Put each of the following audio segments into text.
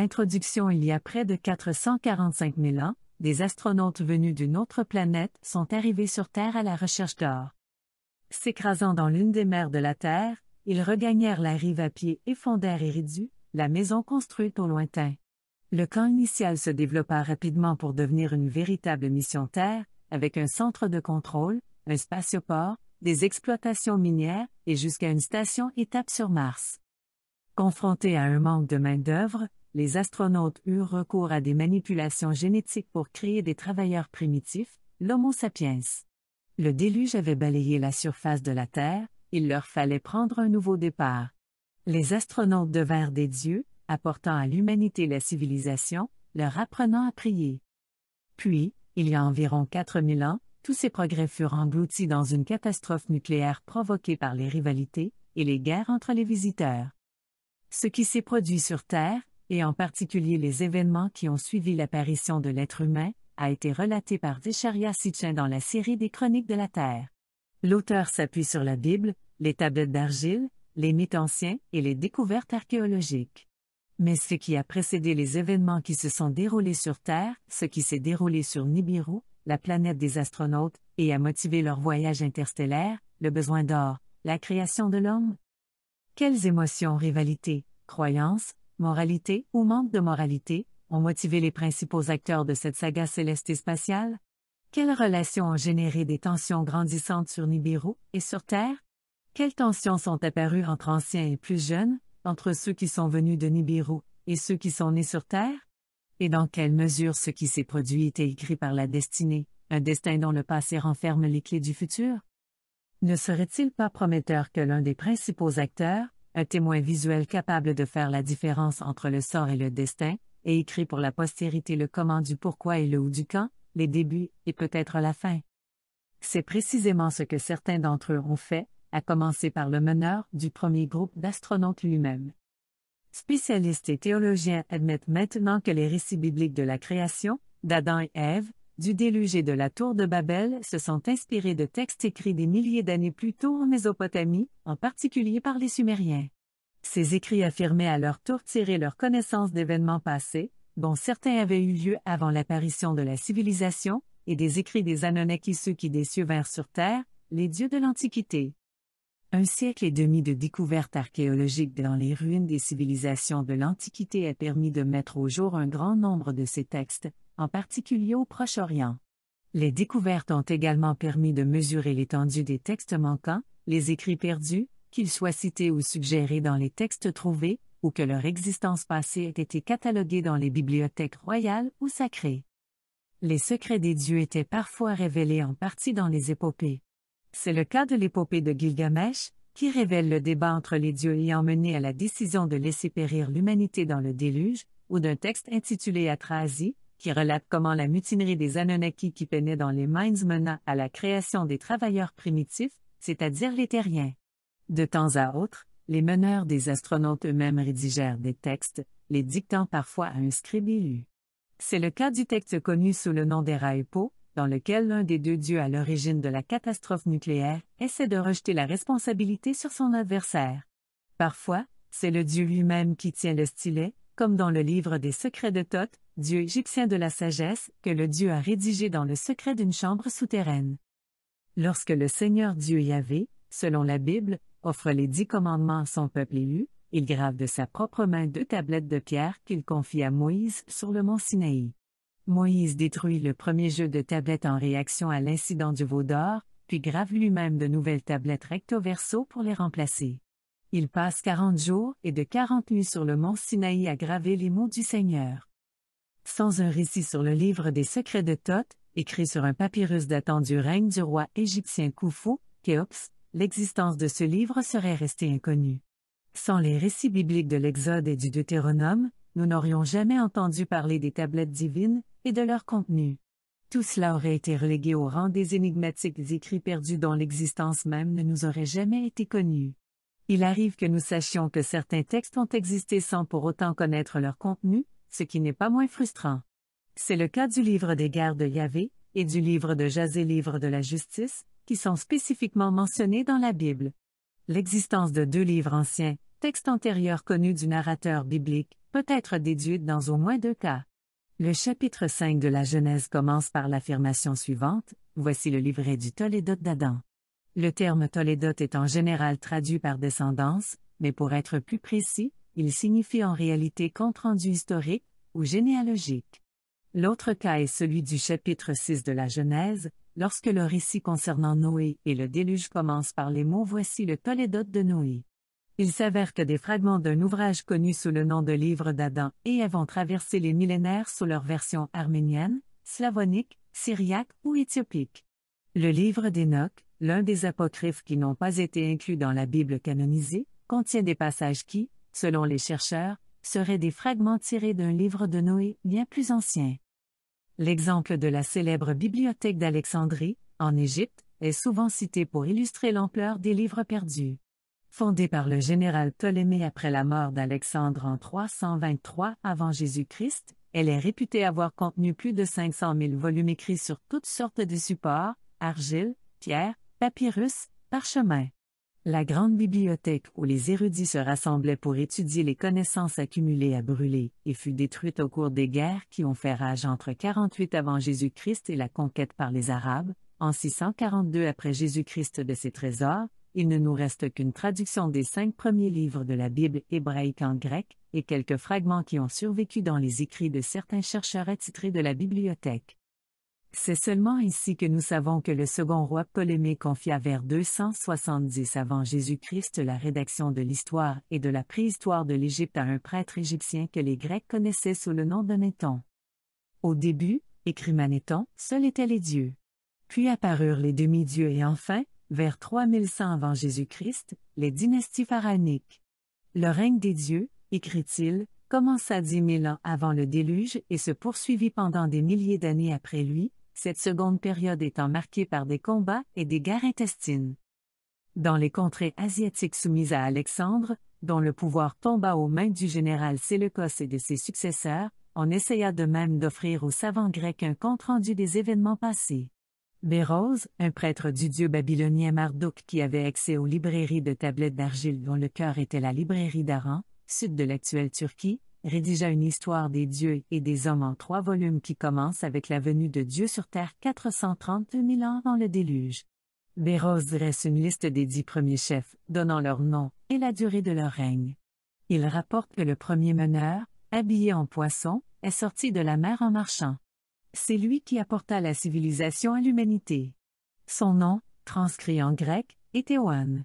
Introduction Il y a près de 445 000 ans, des astronautes venus d'une autre planète sont arrivés sur Terre à la recherche d'or. S'écrasant dans l'une des mers de la Terre, ils regagnèrent la rive à pied et fondèrent Eridu, la maison construite au lointain. Le camp initial se développa rapidement pour devenir une véritable mission Terre, avec un centre de contrôle, un spatioport, des exploitations minières et jusqu'à une station étape sur Mars. Confrontés à un manque de main-d'œuvre, les astronautes eurent recours à des manipulations génétiques pour créer des travailleurs primitifs, l'Homo sapiens. Le déluge avait balayé la surface de la Terre, il leur fallait prendre un nouveau départ. Les astronautes devinrent des dieux, apportant à l'humanité la civilisation, leur apprenant à prier. Puis, il y a environ 4000 ans, tous ces progrès furent engloutis dans une catastrophe nucléaire provoquée par les rivalités et les guerres entre les visiteurs. Ce qui s'est produit sur Terre, et en particulier les événements qui ont suivi l'apparition de l'être humain, a été relaté par Disharia Sitchin dans la série des Chroniques de la Terre. L'auteur s'appuie sur la Bible, les tablettes d'argile, les mythes anciens et les découvertes archéologiques. Mais ce qui a précédé les événements qui se sont déroulés sur Terre, ce qui s'est déroulé sur Nibiru, la planète des astronautes, et a motivé leur voyage interstellaire, le besoin d'or, la création de l'homme Quelles émotions, rivalités, croyances, moralité ou manque de moralité, ont motivé les principaux acteurs de cette saga céleste et spatiale? Quelles relations ont généré des tensions grandissantes sur Nibiru et sur Terre? Quelles tensions sont apparues entre anciens et plus jeunes, entre ceux qui sont venus de Nibiru et ceux qui sont nés sur Terre? Et dans quelle mesure ce qui s'est produit était écrit par la destinée, un destin dont le passé renferme les clés du futur? Ne serait-il pas prometteur que l'un des principaux acteurs, un témoin visuel capable de faire la différence entre le sort et le destin, et écrit pour la postérité le comment du pourquoi et le où du quand, les débuts et peut-être la fin. C'est précisément ce que certains d'entre eux ont fait, à commencer par le meneur du premier groupe d'astronautes lui-même. Spécialistes et théologiens admettent maintenant que les récits bibliques de la création, d'Adam et Ève, du déluge et de la tour de Babel se sont inspirés de textes écrits des milliers d'années plus tôt en Mésopotamie, en particulier par les Sumériens. Ces écrits affirmaient à leur tour tirer leur connaissance d'événements passés, dont certains avaient eu lieu avant l'apparition de la civilisation, et des écrits des Anunnaki ceux qui des cieux vinrent sur terre, les dieux de l'Antiquité. Un siècle et demi de découvertes archéologiques dans les ruines des civilisations de l'Antiquité a permis de mettre au jour un grand nombre de ces textes, en particulier au Proche-Orient. Les découvertes ont également permis de mesurer l'étendue des textes manquants, les écrits perdus, qu'ils soient cités ou suggérés dans les textes trouvés, ou que leur existence passée ait été cataloguée dans les bibliothèques royales ou sacrées. Les secrets des dieux étaient parfois révélés en partie dans les épopées. C'est le cas de l'épopée de Gilgamesh, qui révèle le débat entre les dieux ayant mené à la décision de laisser périr l'humanité dans le déluge, ou d'un texte intitulé Atrasie, qui relate comment la mutinerie des Anunnaki qui peinait dans les mines mena à la création des travailleurs primitifs, c'est-à-dire les terriens. De temps à autre, les meneurs des astronautes eux-mêmes rédigèrent des textes, les dictant parfois à un scribe élu. C'est le cas du texte connu sous le nom d'Eraepo, dans lequel l'un des deux dieux à l'origine de la catastrophe nucléaire essaie de rejeter la responsabilité sur son adversaire. Parfois, c'est le dieu lui-même qui tient le stylet, comme dans le livre des secrets de Thoth, dieu égyptien de la sagesse, que le Dieu a rédigé dans le secret d'une chambre souterraine. Lorsque le Seigneur Dieu Yahvé, selon la Bible, offre les dix commandements à son peuple élu, il grave de sa propre main deux tablettes de pierre qu'il confie à Moïse sur le mont Sinaï. Moïse détruit le premier jeu de tablettes en réaction à l'incident du veau d'or, puis grave lui-même de nouvelles tablettes recto verso pour les remplacer. Il passe quarante jours et de quarante nuits sur le mont Sinaï à graver les mots du Seigneur sans un récit sur le livre des secrets de Thoth, écrit sur un papyrus datant du règne du roi égyptien Koufou, Khéops, l'existence de ce livre serait restée inconnue. Sans les récits bibliques de l'Exode et du Deutéronome, nous n'aurions jamais entendu parler des tablettes divines et de leur contenu. Tout cela aurait été relégué au rang des énigmatiques écrits perdus dont l'existence même ne nous aurait jamais été connue. Il arrive que nous sachions que certains textes ont existé sans pour autant connaître leur contenu, ce qui n'est pas moins frustrant. C'est le cas du livre des guerres de Yahvé et du livre de Jazé, livre de la justice, qui sont spécifiquement mentionnés dans la Bible. L'existence de deux livres anciens, textes antérieurs connus du narrateur biblique, peut être déduite dans au moins deux cas. Le chapitre 5 de la Genèse commence par l'affirmation suivante Voici le livret du Tolédote d'Adam. Le terme Tolédote est en général traduit par descendance, mais pour être plus précis, il signifie en réalité compte rendu historique ou généalogique. L'autre cas est celui du chapitre 6 de la Genèse, lorsque le récit concernant Noé et le déluge commence par les mots Voici le tolédote de Noé. Il s'avère que des fragments d'un ouvrage connu sous le nom de Livre d'Adam et Ève ont traversé les millénaires sous leur version arménienne, slavonique, syriaque ou éthiopique. Le livre d'Énoch, l'un des apocryphes qui n'ont pas été inclus dans la Bible canonisée, contient des passages qui, selon les chercheurs, seraient des fragments tirés d'un livre de Noé bien plus ancien. L'exemple de la célèbre bibliothèque d'Alexandrie, en Égypte, est souvent cité pour illustrer l'ampleur des livres perdus. Fondée par le général Ptolémée après la mort d'Alexandre en 323 avant Jésus-Christ, elle est réputée avoir contenu plus de 500 000 volumes écrits sur toutes sortes de supports, argile, pierre, papyrus, parchemin. La grande bibliothèque où les érudits se rassemblaient pour étudier les connaissances accumulées a brûlé et fut détruite au cours des guerres qui ont fait rage entre 48 avant Jésus-Christ et la conquête par les Arabes, en 642 après Jésus-Christ de ses trésors, il ne nous reste qu'une traduction des cinq premiers livres de la Bible hébraïque en grec, et quelques fragments qui ont survécu dans les écrits de certains chercheurs attitrés de la bibliothèque. C'est seulement ici que nous savons que le second roi Ptolémée confia vers 270 avant Jésus-Christ la rédaction de l'histoire et de la préhistoire de l'Égypte à un prêtre égyptien que les Grecs connaissaient sous le nom de Néthon. Au début, écrit Manéthon, seuls étaient les dieux. Puis apparurent les demi-dieux et enfin, vers 3100 avant Jésus-Christ, les dynasties pharaoniques. Le règne des dieux, écrit-il, commença dix mille ans avant le déluge et se poursuivit pendant des milliers d'années après lui, cette seconde période étant marquée par des combats et des guerres intestines. Dans les contrées asiatiques soumises à Alexandre, dont le pouvoir tomba aux mains du général Séleucos et de ses successeurs, on essaya de même d'offrir aux savants grecs un compte-rendu des événements passés. Béroz, un prêtre du dieu babylonien Marduk qui avait accès aux librairies de tablettes d'argile dont le cœur était la librairie d'Aran, sud de l'actuelle Turquie, rédigea une histoire des dieux et des hommes en trois volumes qui commence avec la venue de Dieu sur Terre 432 000 ans avant le déluge. Béros dresse une liste des dix premiers chefs, donnant leur nom et la durée de leur règne. Il rapporte que le premier meneur, habillé en poisson, est sorti de la mer en marchant. C'est lui qui apporta la civilisation à l'humanité. Son nom, transcrit en grec, est Oan.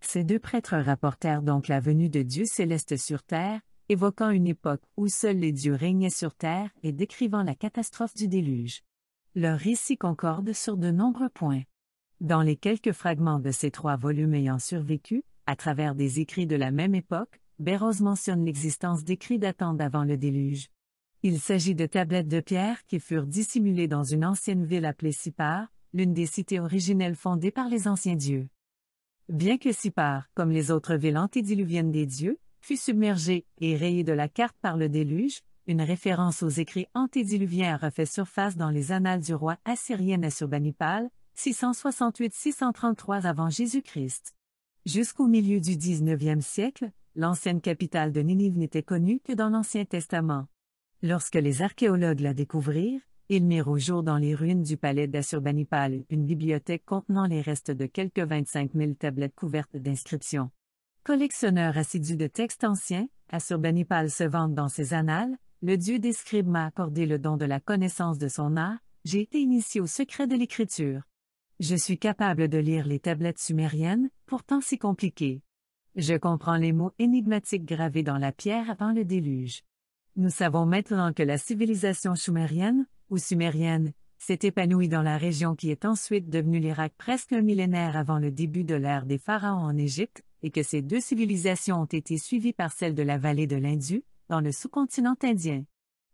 Ces deux prêtres rapportèrent donc la venue de Dieu céleste sur terre, évoquant une époque où seuls les dieux régnaient sur terre et décrivant la catastrophe du déluge. Leurs récits concordent sur de nombreux points. Dans les quelques fragments de ces trois volumes ayant survécu, à travers des écrits de la même époque, Béroz mentionne l'existence d'écrits datant d'avant le déluge. Il s'agit de tablettes de pierre qui furent dissimulées dans une ancienne ville appelée Sipar, l'une des cités originelles fondées par les anciens dieux. Bien que Sipar, comme les autres villes antédiluviennes des dieux, fut submergé et rayé de la carte par le déluge, une référence aux écrits antédiluviens refait surface dans les annales du roi assyrien Assurbanipal, 668-633 avant Jésus-Christ. Jusqu'au milieu du 19e siècle, l'ancienne capitale de Ninive n'était connue que dans l'Ancien Testament. Lorsque les archéologues la découvrirent, ils mirent au jour dans les ruines du palais d'Assurbanipal une bibliothèque contenant les restes de quelques 25 000 tablettes couvertes d'inscriptions. Collectionneur assidu de textes anciens, Assurbanipal se vante dans ses annales, le dieu des scribes m'a accordé le don de la connaissance de son art, j'ai été initié au secret de l'écriture. Je suis capable de lire les tablettes sumériennes, pourtant si compliquées. Je comprends les mots énigmatiques gravés dans la pierre avant le déluge. Nous savons maintenant que la civilisation sumérienne, ou sumérienne, s'est épanouie dans la région qui est ensuite devenue l'Irak presque un millénaire avant le début de l'ère des pharaons en Égypte, et que ces deux civilisations ont été suivies par celle de la vallée de l'Indus, dans le sous-continent indien.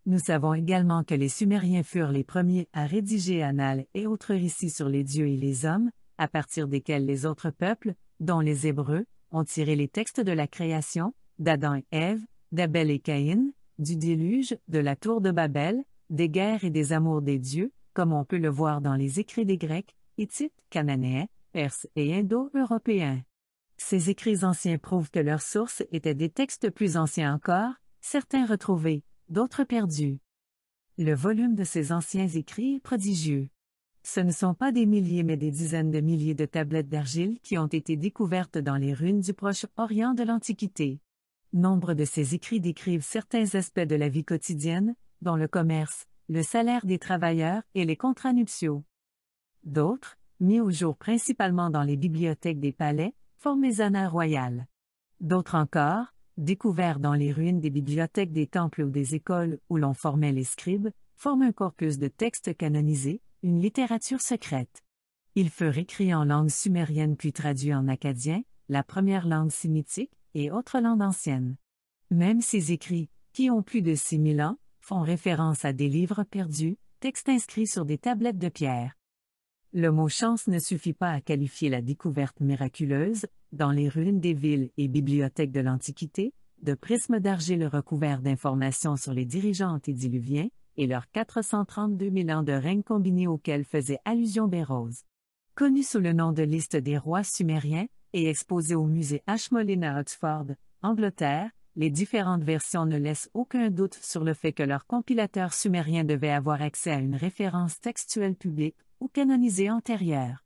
Nous savons également que les Sumériens furent les premiers à rédiger annales et autres récits sur les dieux et les hommes, à partir desquels les autres peuples, dont les Hébreux, ont tiré les textes de la création, d'Adam et Ève, d'Abel et Caïn, du déluge, de la tour de Babel, des guerres et des amours des dieux, comme on peut le voir dans les écrits des Grecs, Hittites, Cananéens, Perses et Indo-Européens. Ces écrits anciens prouvent que leurs sources étaient des textes plus anciens encore, certains retrouvés, d'autres perdus. Le volume de ces anciens écrits est prodigieux. Ce ne sont pas des milliers mais des dizaines de milliers de tablettes d'argile qui ont été découvertes dans les ruines du Proche-Orient de l'Antiquité. Nombre de ces écrits décrivent certains aspects de la vie quotidienne, dont le commerce, le salaire des travailleurs et les contrats nuptiaux. D'autres, mis au jour principalement dans les bibliothèques des palais, Formesana royal, D'autres encore, découverts dans les ruines des bibliothèques des temples ou des écoles où l'on formait les scribes, forment un corpus de textes canonisés, une littérature secrète. Ils furent écrits en langue sumérienne puis traduits en acadien, la première langue sémitique, et autres langues anciennes. Même ces écrits, qui ont plus de 6000 ans, font référence à des livres perdus, textes inscrits sur des tablettes de pierre. Le mot chance ne suffit pas à qualifier la découverte miraculeuse, dans les ruines des villes et bibliothèques de l'Antiquité, de prismes d'argile recouverts d'informations sur les dirigeants antédiluviens et leurs 432 000 ans de règne combinés auxquels faisait allusion Bérose. Connu sous le nom de liste des rois sumériens et exposés au musée Ashmolean à Oxford, Angleterre, les différentes versions ne laissent aucun doute sur le fait que leur compilateur sumérien devait avoir accès à une référence textuelle publique ou antérieure. antérieures.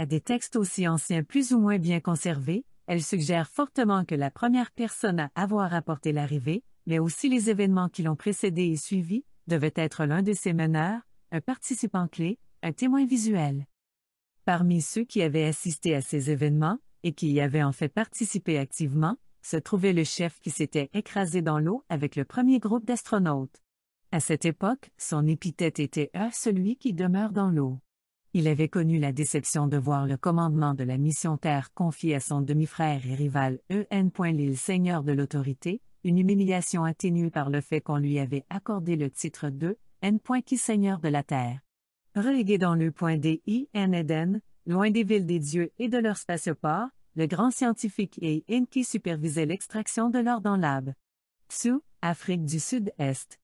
à des textes aussi anciens plus ou moins bien conservés, elle suggère fortement que la première personne à avoir apporté l'arrivée, mais aussi les événements qui l'ont précédé et suivi, devait être l'un de ses meneurs, un participant clé, un témoin visuel. Parmi ceux qui avaient assisté à ces événements, et qui y avaient en fait participé activement, se trouvait le chef qui s'était écrasé dans l'eau avec le premier groupe d'astronautes. À cette époque, son épithète était E, celui qui demeure dans l'eau. Il avait connu la déception de voir le commandement de la mission Terre confié à son demi-frère et rival E.N. Lille, seigneur de l'autorité, une humiliation atténuée par le fait qu'on lui avait accordé le titre de N. qui seigneur de la Terre. Relégué dans le point Eden, loin des villes des dieux et de leur spatioport, le grand scientifique et qui supervisait l'extraction de l'or dans l'Ab. Tsou, Afrique du Sud-Est.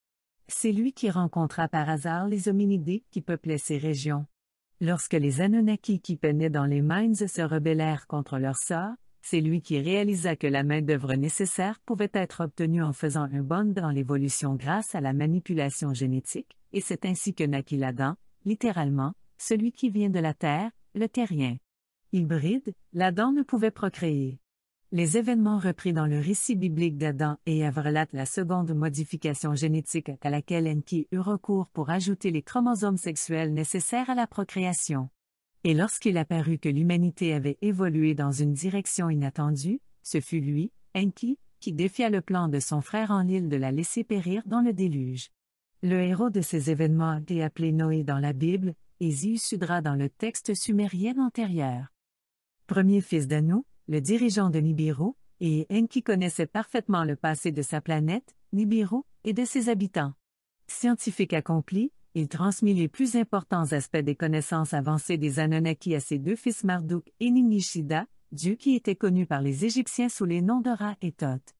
C'est lui qui rencontra par hasard les hominidés qui peuplaient ces régions. Lorsque les Anunnaki qui peinaient dans les mines se rebellèrent contre leur sort, c'est lui qui réalisa que la main-d'œuvre nécessaire pouvait être obtenue en faisant un bond dans l'évolution grâce à la manipulation génétique, et c'est ainsi que naquit l'Adam, littéralement, celui qui vient de la terre, le terrien. Hybride, l'Adam ne pouvait procréer. Les événements repris dans le récit biblique d'Adam et Eve relatent la seconde modification génétique à laquelle Enki eut recours pour ajouter les chromosomes sexuels nécessaires à la procréation. Et lorsqu'il apparut que l'humanité avait évolué dans une direction inattendue, ce fut lui, Enki, qui défia le plan de son frère en l'île de la laisser périr dans le déluge. Le héros de ces événements est appelé Noé dans la Bible, et Ziusudra dans le texte sumérien antérieur. Premier fils d'Anou, le dirigeant de Nibiru, et Enki connaissait parfaitement le passé de sa planète, Nibiru, et de ses habitants. Scientifique accompli, il transmit les plus importants aspects des connaissances avancées des Anunnaki à ses deux fils Marduk et Ninishida, dieu qui était connu par les Égyptiens sous les noms de Ra et Thoth.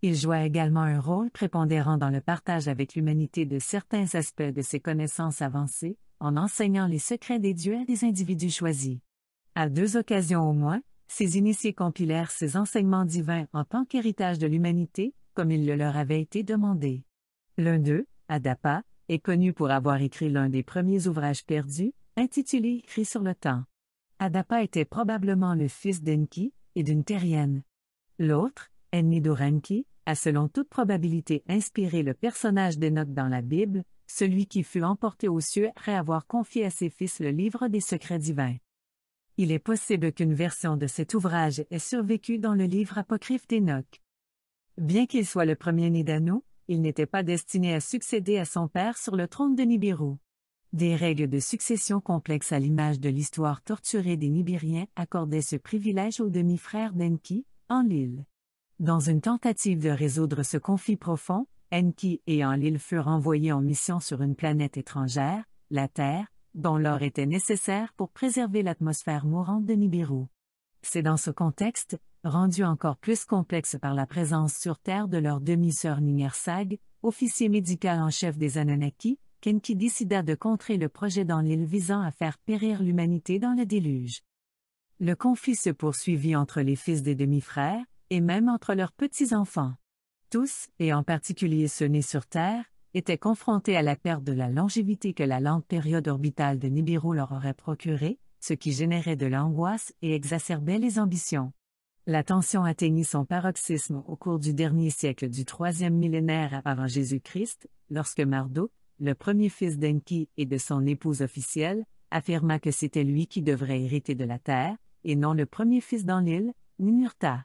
Il joua également un rôle prépondérant dans le partage avec l'humanité de certains aspects de ses connaissances avancées, en enseignant les secrets des dieux à des individus choisis. À deux occasions au moins, ces initiés compilèrent ces enseignements divins en tant qu'héritage de l'humanité, comme il le leur avait été demandé. L'un d'eux, Adapa, est connu pour avoir écrit l'un des premiers ouvrages perdus, intitulé Écrit sur le temps. Adapa était probablement le fils d'Enki et d'une terrienne. L'autre, Dorenki, a selon toute probabilité inspiré le personnage d'Enoch dans la Bible, celui qui fut emporté aux cieux après avoir confié à ses fils le livre des secrets divins. Il est possible qu'une version de cet ouvrage ait survécu dans le livre apocryphe d'Énoch. Bien qu'il soit le premier-né il n'était pas destiné à succéder à son père sur le trône de Nibiru. Des règles de succession complexes à l'image de l'histoire torturée des Nibiriens accordaient ce privilège au demi-frère d'Enki, Enlil. Dans une tentative de résoudre ce conflit profond, Enki et Enlil furent envoyés en mission sur une planète étrangère, la Terre, dont l'or était nécessaire pour préserver l'atmosphère mourante de Nibiru. C'est dans ce contexte, rendu encore plus complexe par la présence sur Terre de leur demi-sœur Ningersag, officier médical en chef des Anunnaki, qu'Enki décida de contrer le projet dans l'île visant à faire périr l'humanité dans le déluge. Le conflit se poursuivit entre les fils des demi-frères, et même entre leurs petits-enfants. Tous, et en particulier ceux nés sur Terre, étaient confrontés à la perte de la longévité que la lente période orbitale de Nibiru leur aurait procurée, ce qui générait de l'angoisse et exacerbait les ambitions. La tension atteignit son paroxysme au cours du dernier siècle du troisième millénaire avant Jésus-Christ, lorsque Marduk, le premier fils d'Enki et de son épouse officielle, affirma que c'était lui qui devrait hériter de la terre, et non le premier fils dans l'île, Ninurta.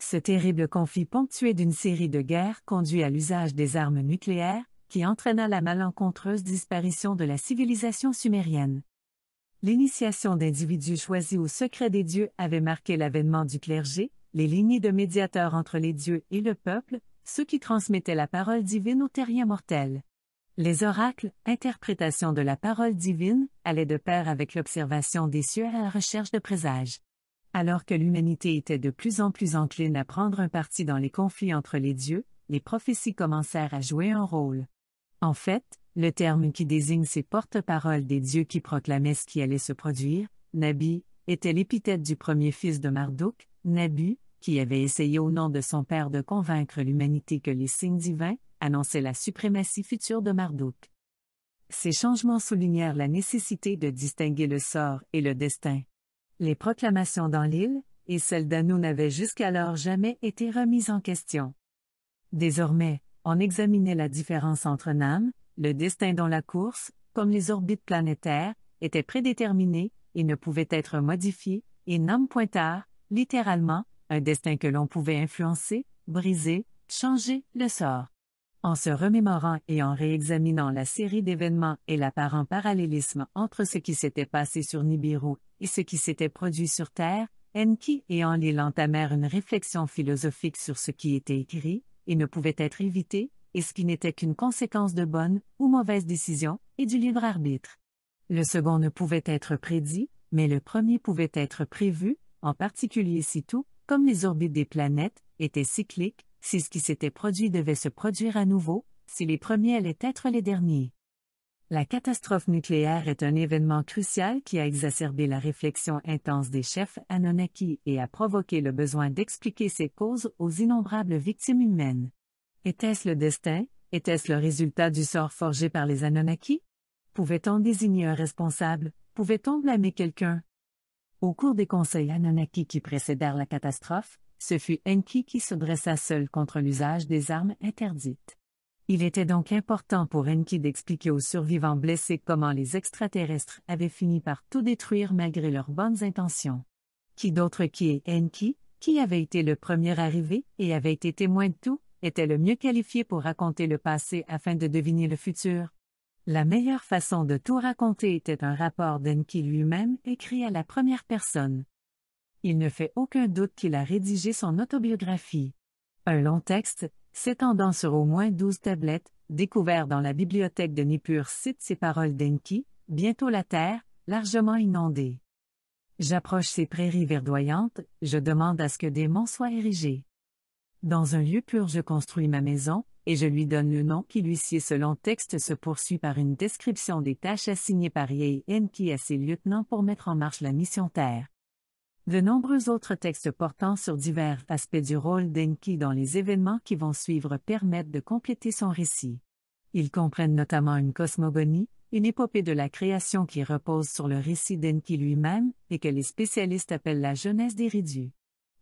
Ce terrible conflit ponctué d'une série de guerres conduit à l'usage des armes nucléaires, qui entraîna la malencontreuse disparition de la civilisation sumérienne. L'initiation d'individus choisis au secret des dieux avait marqué l'avènement du clergé, les lignées de médiateurs entre les dieux et le peuple, ceux qui transmettaient la parole divine aux terriens mortels. Les oracles, interprétation de la parole divine, allaient de pair avec l'observation des cieux à la recherche de présages. Alors que l'humanité était de plus en plus encline à prendre un parti dans les conflits entre les dieux, les prophéties commencèrent à jouer un rôle. En fait, le terme qui désigne ces porte-paroles des dieux qui proclamaient ce qui allait se produire, Nabi, était l'épithète du premier fils de Marduk, Nabu, qui avait essayé au nom de son père de convaincre l'humanité que les signes divins annonçaient la suprématie future de Marduk. Ces changements soulignèrent la nécessité de distinguer le sort et le destin. Les proclamations dans l'île et celles d'Anou n'avaient jusqu'alors jamais été remises en question. Désormais, on examinait la différence entre NAM, le destin dont la course, comme les orbites planétaires, était prédéterminée et ne pouvait être modifiée, et NAM pointard, littéralement, un destin que l'on pouvait influencer, briser, changer le sort. En se remémorant et en réexaminant la série d'événements et l'apparent parallélisme entre ce qui s'était passé sur Nibiru et ce qui s'était produit sur Terre, Enki et Enlil entamèrent une réflexion philosophique sur ce qui était écrit, et ne pouvait être évité, et ce qui n'était qu'une conséquence de bonne ou mauvaise décision et du libre arbitre. Le second ne pouvait être prédit, mais le premier pouvait être prévu, en particulier si tout, comme les orbites des planètes, était cyclique, si ce qui s'était produit devait se produire à nouveau, si les premiers allaient être les derniers. La catastrophe nucléaire est un événement crucial qui a exacerbé la réflexion intense des chefs Anunnaki et a provoqué le besoin d'expliquer ses causes aux innombrables victimes humaines. Était-ce le destin, était-ce le résultat du sort forgé par les Anunnaki? Pouvait-on désigner un responsable, pouvait-on blâmer quelqu'un? Au cours des conseils Anunnaki qui précédèrent la catastrophe, ce fut Enki qui se dressa seul contre l'usage des armes interdites. Il était donc important pour Enki d'expliquer aux survivants blessés comment les extraterrestres avaient fini par tout détruire malgré leurs bonnes intentions. Qui d'autre qui est Enki, qui avait été le premier arrivé et avait été témoin de tout, était le mieux qualifié pour raconter le passé afin de deviner le futur. La meilleure façon de tout raconter était un rapport d'Enki lui-même écrit à la première personne. Il ne fait aucun doute qu'il a rédigé son autobiographie. Un long texte, s'étendant sur au moins douze tablettes, découvert dans la bibliothèque de Nippur cite ces paroles d'Enki, bientôt la terre, largement inondée. J'approche ces prairies verdoyantes, je demande à ce que des monts soient érigés. Dans un lieu pur je construis ma maison, et je lui donne le nom qui lui sied. selon texte se poursuit par une description des tâches assignées par Yei Enki à ses lieutenants pour mettre en marche la mission Terre. De nombreux autres textes portant sur divers aspects du rôle d'Enki dans les événements qui vont suivre permettent de compléter son récit. Ils comprennent notamment une cosmogonie, une épopée de la création qui repose sur le récit d'Enki lui-même et que les spécialistes appellent la jeunesse des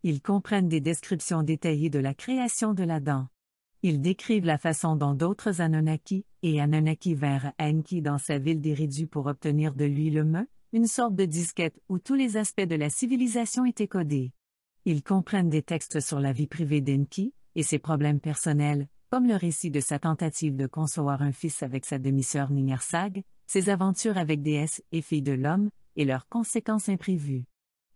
Ils comprennent des descriptions détaillées de la création de l'Adam. Ils décrivent la façon dont d'autres Anunnaki et Anunnaki vinrent Enki dans sa ville des pour obtenir de lui le me une sorte de disquette où tous les aspects de la civilisation étaient codés. Ils comprennent des textes sur la vie privée d'Enki et ses problèmes personnels, comme le récit de sa tentative de concevoir un fils avec sa demi-sœur Ningersag, ses aventures avec déesse et filles de l'homme, et leurs conséquences imprévues.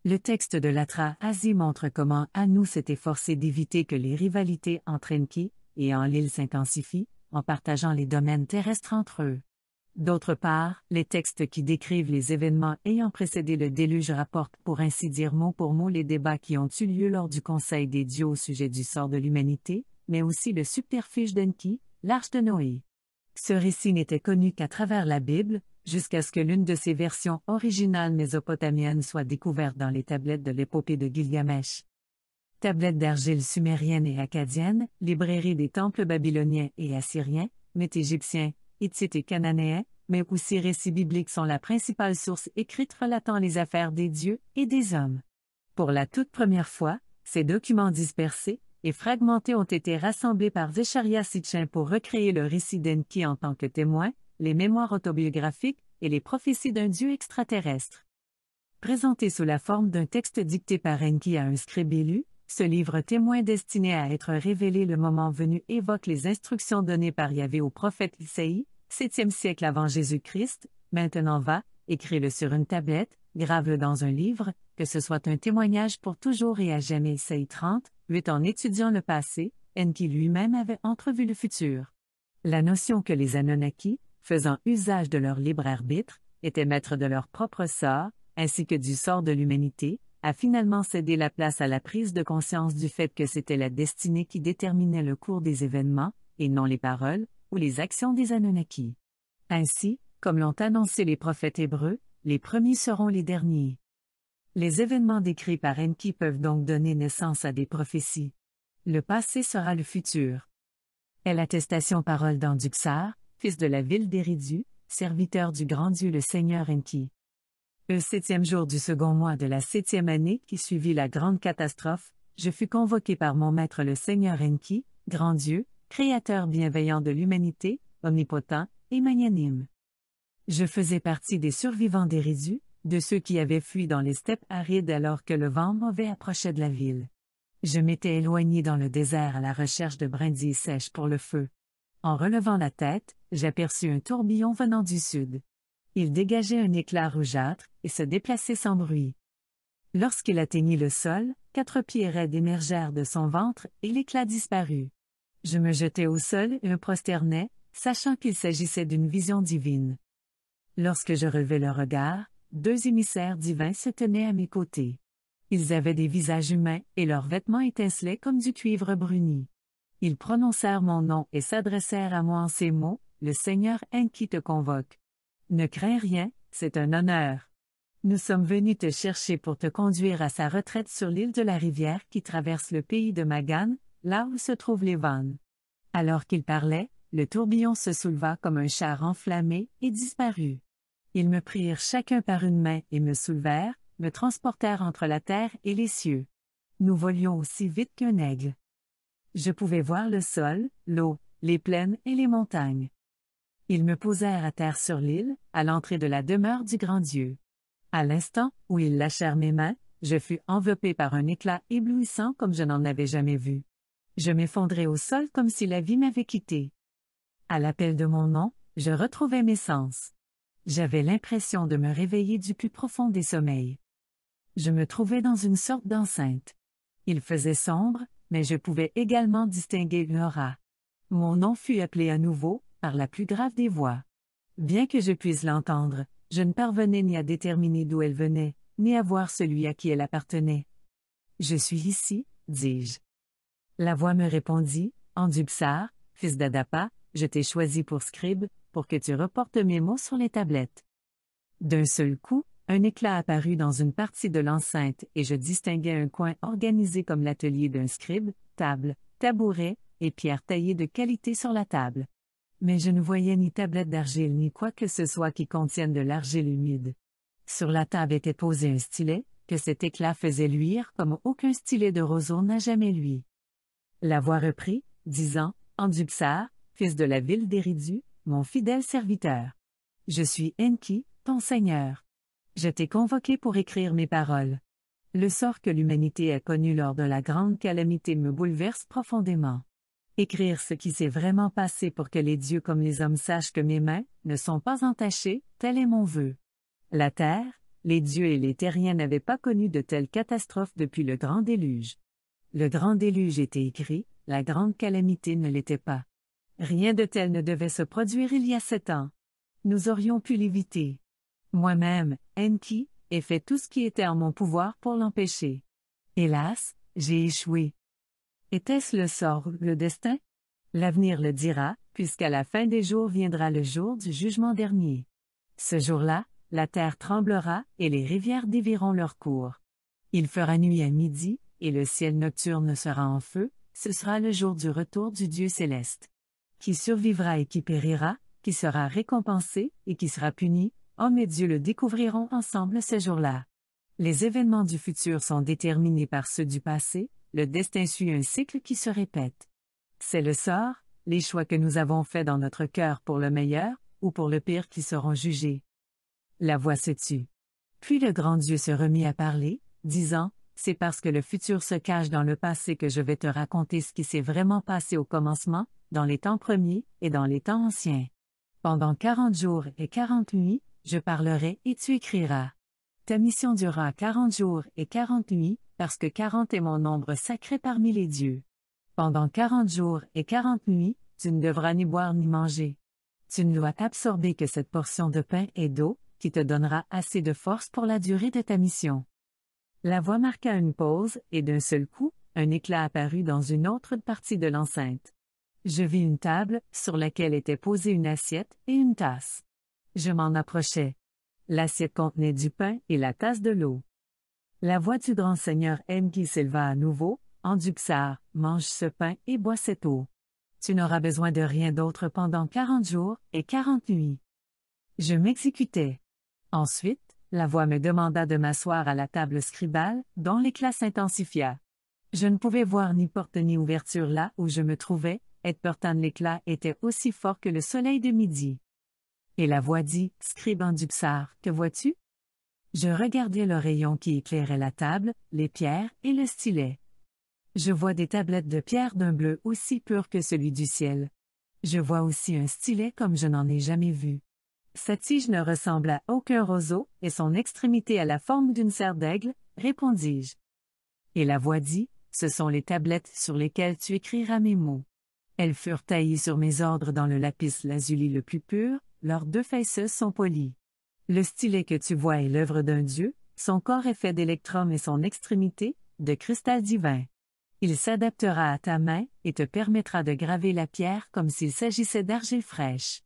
Le texte de Latra Asi montre comment Anu s'était forcé d'éviter que les rivalités entre Enki et en s'intensifient, en partageant les domaines terrestres entre eux. D'autre part, les textes qui décrivent les événements ayant précédé le déluge rapportent pour ainsi dire mot pour mot les débats qui ont eu lieu lors du Conseil des dieux au sujet du sort de l'humanité, mais aussi le subterfuge d'Enki, l'arche de Noé. Ce récit n'était connu qu'à travers la Bible, jusqu'à ce que l'une de ses versions originales mésopotamiennes soit découverte dans les tablettes de l'épopée de Gilgamesh. Tablettes d'argile sumérienne et acadienne, librairie des temples babyloniens et assyriens, mythes égyptiens, Hittites et Cananéens, mais aussi récits bibliques sont la principale source écrite relatant les affaires des dieux et des hommes. Pour la toute première fois, ces documents dispersés et fragmentés ont été rassemblés par Zécharia Sitchin pour recréer le récit d'Enki en tant que témoin, les mémoires autobiographiques et les prophéties d'un dieu extraterrestre. Présenté sous la forme d'un texte dicté par Enki à un scribe élu, ce livre témoin destiné à être révélé le moment venu évoque les instructions données par Yahvé au prophète Isaïe, Septième siècle avant Jésus-Christ, maintenant va, écris-le sur une tablette, grave-le dans un livre, que ce soit un témoignage pour toujours et à jamais. Essaye 30, 8 en étudiant le passé, N qui lui-même avait entrevu le futur. La notion que les Anunnaki, faisant usage de leur libre arbitre, étaient maîtres de leur propre sort, ainsi que du sort de l'humanité, a finalement cédé la place à la prise de conscience du fait que c'était la destinée qui déterminait le cours des événements, et non les paroles, ou les actions des Anunnaki. Ainsi, comme l'ont annoncé les prophètes hébreux, les premiers seront les derniers. Les événements décrits par Enki peuvent donc donner naissance à des prophéties. Le passé sera le futur. Elle l'attestation parole d'Anduxar, fils de la ville d'Eridu, serviteur du grand Dieu le Seigneur Enki. Le septième jour du second mois de la septième année qui suivit la grande catastrophe, je fus convoqué par mon maître le Seigneur Enki, grand Dieu, Créateur bienveillant de l'humanité, omnipotent et magnanime. Je faisais partie des survivants des de ceux qui avaient fui dans les steppes arides alors que le vent mauvais approchait de la ville. Je m'étais éloigné dans le désert à la recherche de brindilles sèches pour le feu. En relevant la tête, j'aperçus un tourbillon venant du sud. Il dégageait un éclat rougeâtre et se déplaçait sans bruit. Lorsqu'il atteignit le sol, quatre pieds raides émergèrent de son ventre et l'éclat disparut. Je me jetai au sol et me prosternai, sachant qu'il s'agissait d'une vision divine. Lorsque je relevai le regard, deux émissaires divins se tenaient à mes côtés. Ils avaient des visages humains et leurs vêtements étincelaient comme du cuivre bruni. Ils prononcèrent mon nom et s'adressèrent à moi en ces mots, Le Seigneur qui te convoque. Ne crains rien, c'est un honneur. Nous sommes venus te chercher pour te conduire à sa retraite sur l'île de la rivière qui traverse le pays de Magan, là où se trouvent les vannes. Alors qu'ils parlaient, le tourbillon se souleva comme un char enflammé et disparut. Ils me prirent chacun par une main et me soulevèrent, me transportèrent entre la terre et les cieux. Nous volions aussi vite qu'un aigle. Je pouvais voir le sol, l'eau, les plaines et les montagnes. Ils me posèrent à terre sur l'île, à l'entrée de la demeure du grand Dieu. À l'instant où ils lâchèrent mes mains, je fus enveloppé par un éclat éblouissant comme je n'en avais jamais vu je m'effondrais au sol comme si la vie m'avait quitté. À l'appel de mon nom, je retrouvais mes sens. J'avais l'impression de me réveiller du plus profond des sommeils. Je me trouvais dans une sorte d'enceinte. Il faisait sombre, mais je pouvais également distinguer une aura. Mon nom fut appelé à nouveau, par la plus grave des voix. Bien que je puisse l'entendre, je ne parvenais ni à déterminer d'où elle venait, ni à voir celui à qui elle appartenait. Je suis ici, dis-je. La voix me répondit, Andubsar, fils d'Adapa, je t'ai choisi pour scribe, pour que tu reportes mes mots sur les tablettes. D'un seul coup, un éclat apparut dans une partie de l'enceinte et je distinguai un coin organisé comme l'atelier d'un scribe, table, tabouret, et pierres taillées de qualité sur la table. Mais je ne voyais ni tablette d'argile ni quoi que ce soit qui contienne de l'argile humide. Sur la table était posé un stylet, que cet éclat faisait luire comme aucun stylet de roseau n'a jamais lu. La voix reprit, disant, Anduxar, fils de la ville d'Éridu, mon fidèle serviteur. Je suis Enki, ton Seigneur. Je t'ai convoqué pour écrire mes paroles. Le sort que l'humanité a connu lors de la grande calamité me bouleverse profondément. Écrire ce qui s'est vraiment passé pour que les dieux comme les hommes sachent que mes mains ne sont pas entachées, tel est mon vœu. La terre, les dieux et les terriens n'avaient pas connu de telles catastrophes depuis le grand déluge. Le grand déluge était écrit, la grande calamité ne l'était pas. Rien de tel ne devait se produire il y a sept ans. Nous aurions pu l'éviter. Moi-même, Enki, ai fait tout ce qui était en mon pouvoir pour l'empêcher. Hélas, j'ai échoué. Était-ce le sort ou le destin? L'avenir le dira, puisqu'à la fin des jours viendra le jour du jugement dernier. Ce jour-là, la terre tremblera et les rivières déviront leur cours. Il fera nuit à midi, et le ciel nocturne sera en feu, ce sera le jour du retour du Dieu céleste. Qui survivra et qui périra, qui sera récompensé et qui sera puni, hommes et Dieu le découvriront ensemble ce jour-là. Les événements du futur sont déterminés par ceux du passé, le destin suit un cycle qui se répète. C'est le sort, les choix que nous avons faits dans notre cœur pour le meilleur ou pour le pire qui seront jugés. La voix se tut. Puis le grand Dieu se remit à parler, disant, c'est parce que le futur se cache dans le passé que je vais te raconter ce qui s'est vraiment passé au commencement, dans les temps premiers et dans les temps anciens. Pendant quarante jours et quarante nuits, je parlerai et tu écriras. Ta mission durera quarante jours et quarante nuits, parce que quarante est mon nombre sacré parmi les dieux. Pendant quarante jours et quarante nuits, tu ne devras ni boire ni manger. Tu ne dois absorber que cette portion de pain et d'eau, qui te donnera assez de force pour la durée de ta mission. La voix marqua une pause, et d'un seul coup, un éclat apparut dans une autre partie de l'enceinte. Je vis une table, sur laquelle était posée une assiette et une tasse. Je m'en approchai. L'assiette contenait du pain et la tasse de l'eau. La voix du grand seigneur qui s'éleva à nouveau, en mange ce pain et bois cette eau. Tu n'auras besoin de rien d'autre pendant quarante jours et quarante nuits. Je m'exécutai. Ensuite, la voix me demanda de m'asseoir à la table scribale, dont l'éclat s'intensifia. Je ne pouvais voir ni porte ni ouverture là où je me trouvais, et pourtant l'éclat était aussi fort que le soleil de midi. Et la voix dit, scriban du psar, « que vois-tu? Je regardais le rayon qui éclairait la table, les pierres et le stylet. Je vois des tablettes de pierre d'un bleu aussi pur que celui du ciel. Je vois aussi un stylet comme je n'en ai jamais vu. Sa tige ne ressemble à aucun roseau, et son extrémité a la forme d'une serre d'aigle, répondis-je. Et la voix dit, ce sont les tablettes sur lesquelles tu écriras mes mots. Elles furent taillées sur mes ordres dans le lapis lazuli le plus pur, leurs deux faces sont polies. Le stylet que tu vois est l'œuvre d'un dieu, son corps est fait d'électrum et son extrémité, de cristal divin. Il s'adaptera à ta main et te permettra de graver la pierre comme s'il s'agissait d'argile fraîche.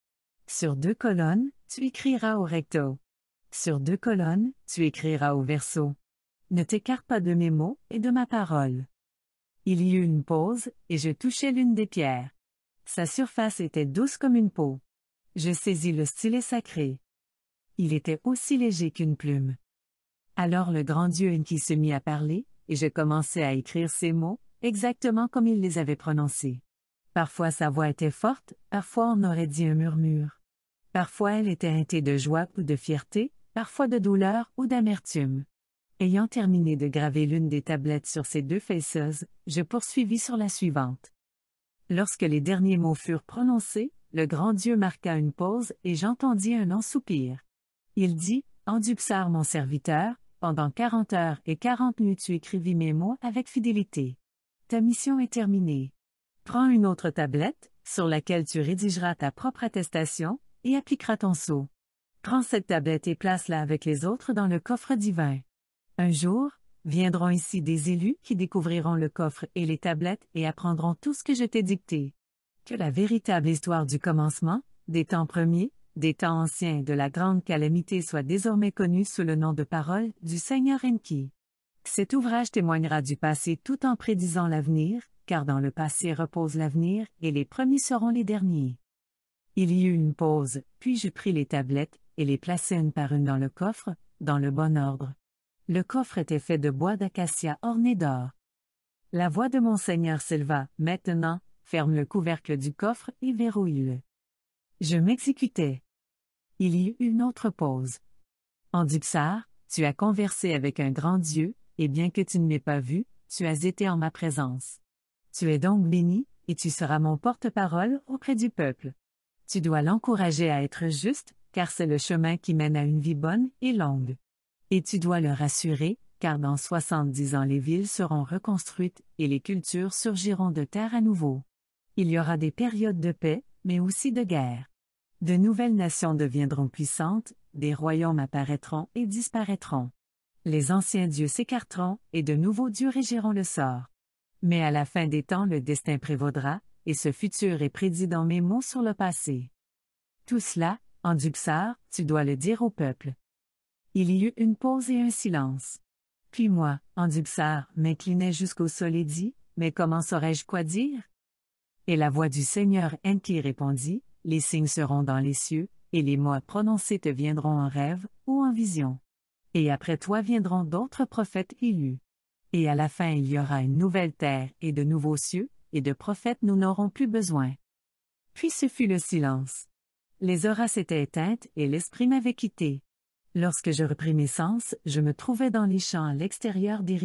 Sur deux colonnes, tu écriras au recto. Sur deux colonnes, tu écriras au verso. Ne t'écarte pas de mes mots et de ma parole. Il y eut une pause, et je touchai l'une des pierres. Sa surface était douce comme une peau. Je saisis le stylet sacré. Il était aussi léger qu'une plume. Alors le grand Dieu qui se mit à parler, et je commençai à écrire ses mots, exactement comme il les avait prononcés. Parfois sa voix était forte, parfois on aurait dit un murmure. Parfois elle était teintée de joie ou de fierté, parfois de douleur ou d'amertume. Ayant terminé de graver l'une des tablettes sur ces deux faceuses, je poursuivis sur la suivante. Lorsque les derniers mots furent prononcés, le grand Dieu marqua une pause et j'entendis un long soupir. Il dit, Endupsar mon serviteur, pendant quarante heures et quarante nuits tu écrivis mes mots avec fidélité. Ta mission est terminée. Prends une autre tablette, sur laquelle tu rédigeras ta propre attestation, et appliquera ton seau. Prends cette tablette et place-la avec les autres dans le coffre divin. Un jour, viendront ici des élus qui découvriront le coffre et les tablettes et apprendront tout ce que je t'ai dicté. Que la véritable histoire du commencement, des temps premiers, des temps anciens et de la grande calamité soit désormais connue sous le nom de parole du Seigneur Enki. Cet ouvrage témoignera du passé tout en prédisant l'avenir, car dans le passé repose l'avenir et les premiers seront les derniers. Il y eut une pause, puis je pris les tablettes, et les plaçai une par une dans le coffre, dans le bon ordre. Le coffre était fait de bois d'acacia orné d'or. La voix de monseigneur s'éleva, maintenant, ferme le couvercle du coffre et verrouille-le. Je m'exécutai. Il y eut une autre pause. En Dipsar, tu as conversé avec un grand Dieu, et bien que tu ne m'aies pas vu, tu as été en ma présence. Tu es donc béni, et tu seras mon porte-parole auprès du peuple. Tu dois l'encourager à être juste, car c'est le chemin qui mène à une vie bonne et longue. Et tu dois le rassurer, car dans 70 ans les villes seront reconstruites et les cultures surgiront de terre à nouveau. Il y aura des périodes de paix, mais aussi de guerre. De nouvelles nations deviendront puissantes, des royaumes apparaîtront et disparaîtront. Les anciens dieux s'écarteront, et de nouveaux dieux régiront le sort. Mais à la fin des temps le destin prévaudra, et ce futur est prédit dans mes mots sur le passé. Tout cela, en tu dois le dire au peuple. Il y eut une pause et un silence. Puis moi, en m'inclinais m'inclinai jusqu'au sol et dis, Mais comment saurais-je quoi dire? Et la voix du Seigneur Enki répondit, Les signes seront dans les cieux, et les mots prononcés te viendront en rêve ou en vision. Et après toi viendront d'autres prophètes élus. Et à la fin il y aura une nouvelle terre et de nouveaux cieux, et de prophètes nous n'aurons plus besoin. Puis ce fut le silence. Les auras s'étaient éteintes et l'esprit m'avait quitté. Lorsque je repris mes sens, je me trouvais dans les champs à l'extérieur des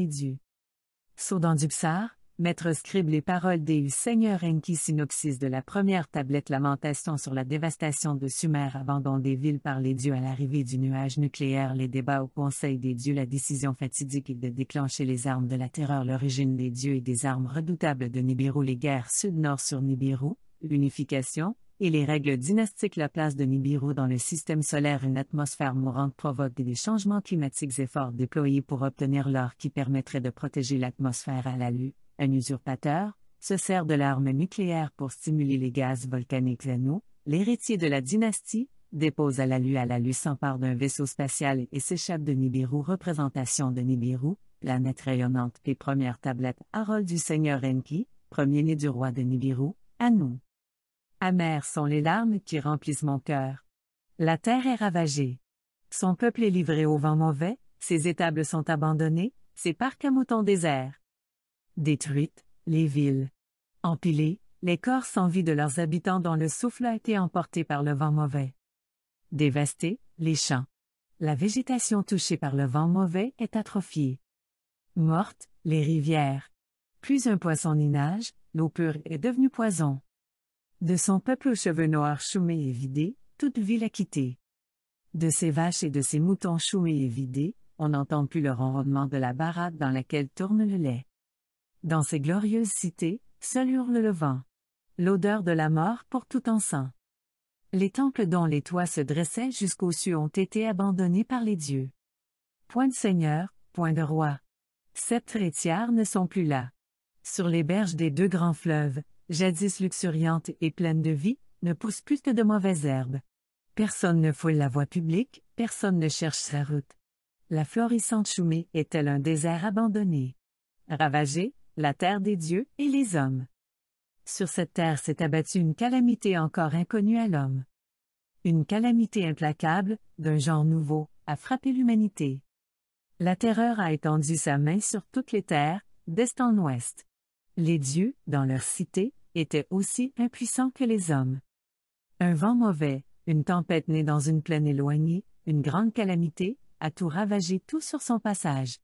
Saudant du psar, Maître scribe les paroles des U. Seigneur Enki Synopsis de la première tablette Lamentation sur la dévastation de Sumer Abandon des villes par les dieux à l'arrivée du nuage nucléaire Les débats au Conseil des dieux La décision fatidique de déclencher les armes de la terreur L'origine des dieux et des armes redoutables de Nibiru Les guerres sud-nord sur Nibiru, l'unification, et les règles dynastiques La place de Nibiru dans le système solaire Une atmosphère mourante provoque des changements climatiques Efforts déployés pour obtenir l'or qui permettrait de protéger l'atmosphère à la lutte un usurpateur, se sert de l'arme nucléaire pour stimuler les gaz volcaniques à nous, l'héritier de la dynastie, dépose à la lue à la lue s'empare d'un vaisseau spatial et s'échappe de Nibiru représentation de Nibiru, planète rayonnante et première tablette Harold du Seigneur Enki, premier-né du roi de Nibiru, à nous. Amères sont les larmes qui remplissent mon cœur. La terre est ravagée. Son peuple est livré au vent mauvais, ses étables sont abandonnées, ses parcs à moutons déserts. Détruites, les villes. Empilées, les corps sans vie de leurs habitants dont le souffle a été emporté par le vent mauvais. Dévastées, les champs. La végétation touchée par le vent mauvais est atrophiée. Mortes, les rivières. Plus un poisson n'y nage, l'eau pure est devenue poison. De son peuple aux cheveux noirs choumés et vidés, toute ville a quitté. De ses vaches et de ses moutons choumés et vidés, on n'entend plus le ronronnement de la barade dans laquelle tourne le lait. Dans ces glorieuses cités, seul hurle le vent. L'odeur de la mort pour tout encens. Les temples dont les toits se dressaient jusqu'aux cieux ont été abandonnés par les dieux. Point de seigneur, point de roi. Sept et ne sont plus là. Sur les berges des deux grands fleuves, jadis luxuriantes et pleines de vie, ne poussent plus que de mauvaises herbes. Personne ne foule la voie publique, personne ne cherche sa route. La florissante Choumée est-elle un désert abandonné? Ravagée, la terre des dieux et les hommes. Sur cette terre s'est abattue une calamité encore inconnue à l'homme. Une calamité implacable, d'un genre nouveau, a frappé l'humanité. La terreur a étendu sa main sur toutes les terres, d'est en ouest. Les dieux, dans leur cité, étaient aussi impuissants que les hommes. Un vent mauvais, une tempête née dans une plaine éloignée, une grande calamité, a tout ravagé tout sur son passage.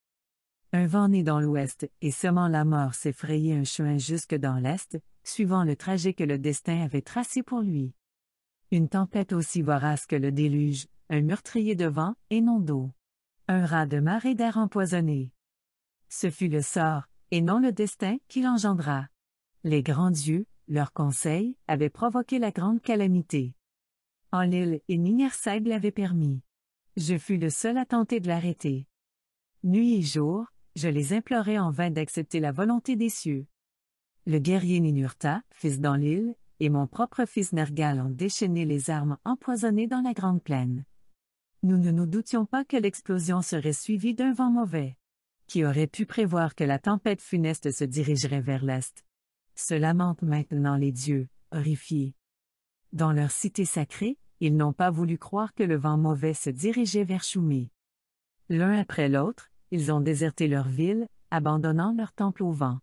Un vent né dans l'ouest, et semant la mort s'effrayait un chemin jusque dans l'est, suivant le trajet que le destin avait tracé pour lui. Une tempête aussi vorace que le déluge, un meurtrier de vent, et non d'eau. Un rat de marée d'air empoisonné. Ce fut le sort, et non le destin, qui l'engendra. Les grands dieux, leurs conseils, avaient provoqué la grande calamité. En l'île, et Nignersaig l'avait permis. Je fus le seul à tenter de l'arrêter. Nuit et jour, je les implorais en vain d'accepter la volonté des cieux. Le guerrier Ninurta, fils d'Anlil, et mon propre fils Nergal ont déchaîné les armes empoisonnées dans la grande plaine. Nous ne nous doutions pas que l'explosion serait suivie d'un vent mauvais. Qui aurait pu prévoir que la tempête funeste se dirigerait vers l'est? Se lamentent maintenant les dieux, horrifiés. Dans leur cité sacrée, ils n'ont pas voulu croire que le vent mauvais se dirigeait vers Choumi. » L'un après l'autre, ils ont déserté leur ville, abandonnant leur temple au vent.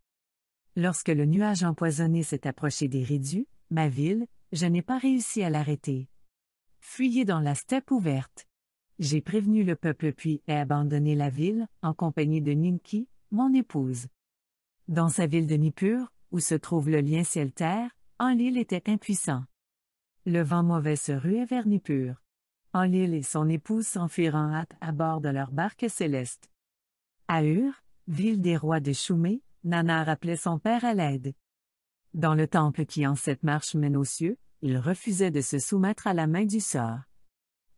Lorsque le nuage empoisonné s'est approché des réduits, ma ville, je n'ai pas réussi à l'arrêter. Fuyez dans la steppe ouverte. J'ai prévenu le peuple puis ai abandonné la ville, en compagnie de Ninki, mon épouse. Dans sa ville de Nippur, où se trouve le lien ciel-terre, Enlil était impuissant. Le vent mauvais se ruait vers Nippur. Enlil et son épouse s'enfuirent en hâte à bord de leur barque céleste. À ville des rois de Choumé, Nanar appelait son père à l'aide. Dans le temple qui en cette marche mène aux cieux, il refusait de se soumettre à la main du sort.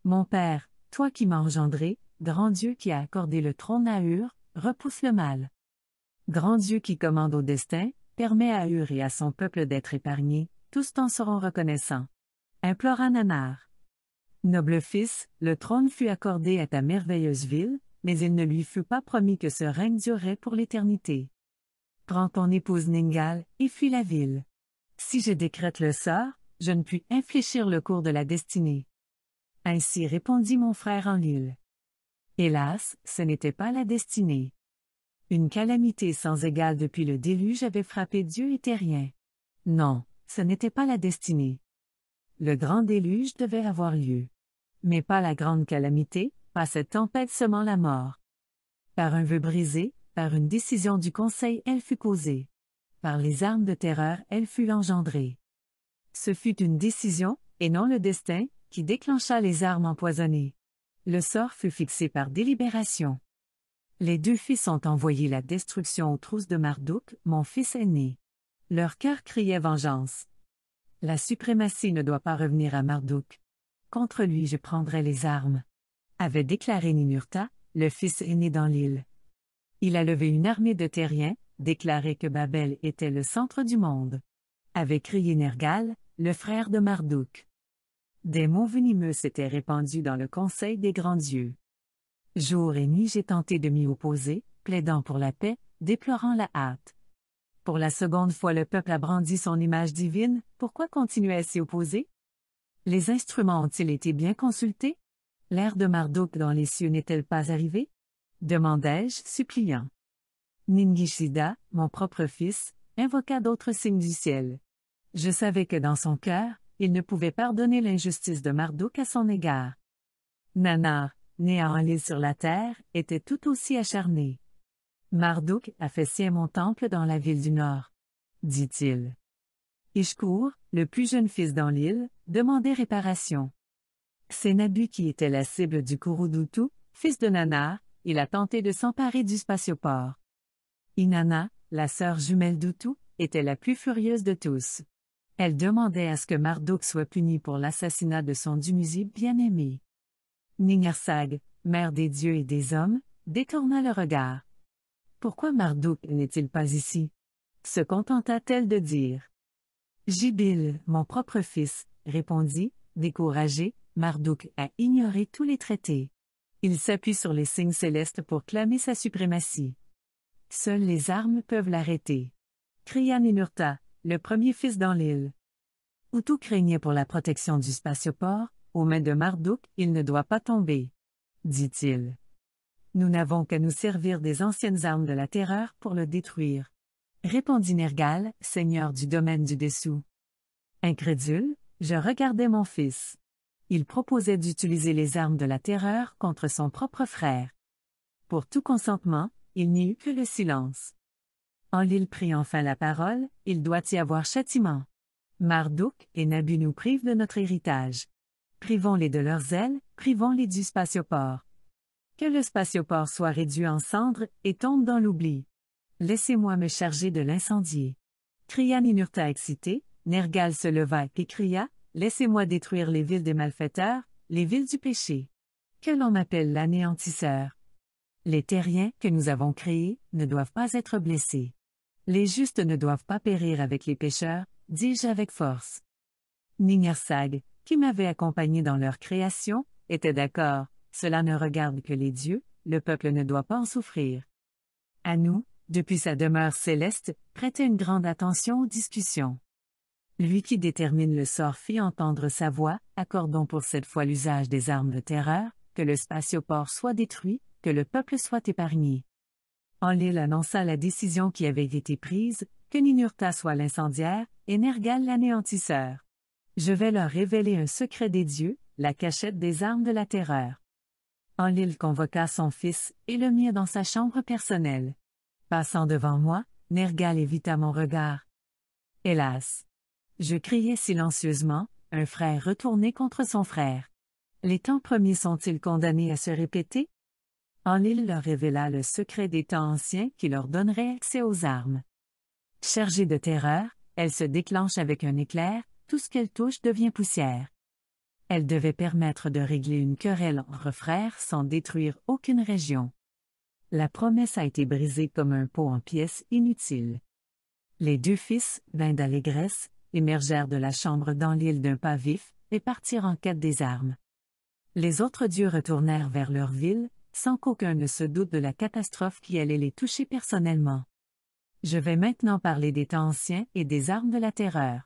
Mon père, toi qui m'as engendré, grand Dieu qui a accordé le trône à Ur, repousse le mal. Grand Dieu qui commande au destin, permet à Ur et à son peuple d'être épargnés, tous t'en seront reconnaissants. Implora Nanar. Noble fils, le trône fut accordé à ta merveilleuse ville, mais il ne lui fut pas promis que ce règne durerait pour l'éternité. Prends ton épouse Ningal, et fuis la ville. Si je décrète le sort, je ne puis infléchir le cours de la destinée. Ainsi répondit mon frère en l'île. Hélas, ce n'était pas la destinée. Une calamité sans égale depuis le déluge avait frappé Dieu et terrien. Non, ce n'était pas la destinée. Le grand déluge devait avoir lieu. Mais pas la grande calamité, pas cette tempête semant la mort. Par un vœu brisé, par une décision du Conseil elle fut causée. Par les armes de terreur elle fut engendrée. Ce fut une décision, et non le destin, qui déclencha les armes empoisonnées. Le sort fut fixé par délibération. Les deux fils ont envoyé la destruction aux trousses de Marduk, mon fils aîné. Leur cœur criait vengeance. La suprématie ne doit pas revenir à Marduk. Contre lui je prendrai les armes avait déclaré Ninurta, le fils aîné dans l'île. Il a levé une armée de terriens, déclaré que Babel était le centre du monde. Avait crié Nergal, le frère de Marduk. Des mots venimeux s'étaient répandus dans le conseil des grands dieux. Jour et nuit j'ai tenté de m'y opposer, plaidant pour la paix, déplorant la hâte. Pour la seconde fois le peuple a brandi son image divine, pourquoi continuer à s'y opposer? Les instruments ont-ils été bien consultés? L'ère de Marduk dans les cieux n'est-elle pas arrivée demandai-je, suppliant. Ningishida, mon propre fils, invoqua d'autres signes du ciel. Je savais que dans son cœur, il ne pouvait pardonner l'injustice de Marduk à son égard. Nanar, né à Enlil sur la terre, était tout aussi acharné. Marduk a fait sien mon temple dans la ville du Nord, dit-il. Ishkour, le plus jeune fils dans l'île, demandait réparation. C'est Nabu qui était la cible du Kurudutu, fils de Nana, il a tenté de s'emparer du spatioport. Inanna, la sœur jumelle d'Utu, était la plus furieuse de tous. Elle demandait à ce que Marduk soit puni pour l'assassinat de son Dumuzi bien-aimé. Ningarsag, mère des dieux et des hommes, détourna le regard. Pourquoi Marduk n'est-il pas ici se contenta-t-elle de dire. Jibil, mon propre fils, répondit, découragé, Marduk a ignoré tous les traités. Il s'appuie sur les signes célestes pour clamer sa suprématie. Seules les armes peuvent l'arrêter. Cria Ninurta, le premier fils dans l'île. Outu craignait pour la protection du spatioport, aux mains de Marduk, il ne doit pas tomber. Dit-il. Nous n'avons qu'à nous servir des anciennes armes de la terreur pour le détruire. Répondit Nergal, seigneur du domaine du dessous. Incrédule, je regardais mon fils il proposait d'utiliser les armes de la terreur contre son propre frère. Pour tout consentement, il n'y eut que le silence. Enlil prit enfin la parole, il doit y avoir châtiment. Marduk et Nabu nous privent de notre héritage. Privons-les de leurs ailes, privons-les du spatioport. Que le spatioport soit réduit en cendres et tombe dans l'oubli. Laissez-moi me charger de l'incendier. Cria Ninurta excité, Nergal se leva et cria, Laissez-moi détruire les villes des malfaiteurs, les villes du péché. Que l'on appelle l'anéantisseur. Les terriens que nous avons créés ne doivent pas être blessés. Les justes ne doivent pas périr avec les pécheurs, dis-je avec force. Ningersag, qui m'avait accompagné dans leur création, était d'accord, cela ne regarde que les dieux, le peuple ne doit pas en souffrir. À nous, depuis sa demeure céleste, prêtez une grande attention aux discussions lui qui détermine le sort fit entendre sa voix, accordons pour cette fois l'usage des armes de terreur, que le spatioport soit détruit, que le peuple soit épargné. Enlil annonça la décision qui avait été prise, que Ninurta soit l'incendiaire, et Nergal l'anéantisseur. Je vais leur révéler un secret des dieux, la cachette des armes de la terreur. Enlil convoqua son fils, et le mit dans sa chambre personnelle. Passant devant moi, Nergal évita mon regard. Hélas! Je criai silencieusement, un frère retourné contre son frère. Les temps premiers sont-ils condamnés à se répéter? En leur révéla le secret des temps anciens qui leur donnerait accès aux armes. Chargée de terreur, elle se déclenche avec un éclair, tout ce qu'elle touche devient poussière. Elle devait permettre de régler une querelle entre frères sans détruire aucune région. La promesse a été brisée comme un pot en pièces inutiles. Les deux fils, vins d'allégresse, émergèrent de la chambre dans l'île d'un pas vif, et partirent en quête des armes. Les autres dieux retournèrent vers leur ville, sans qu'aucun ne se doute de la catastrophe qui allait les toucher personnellement. Je vais maintenant parler des temps anciens et des armes de la terreur.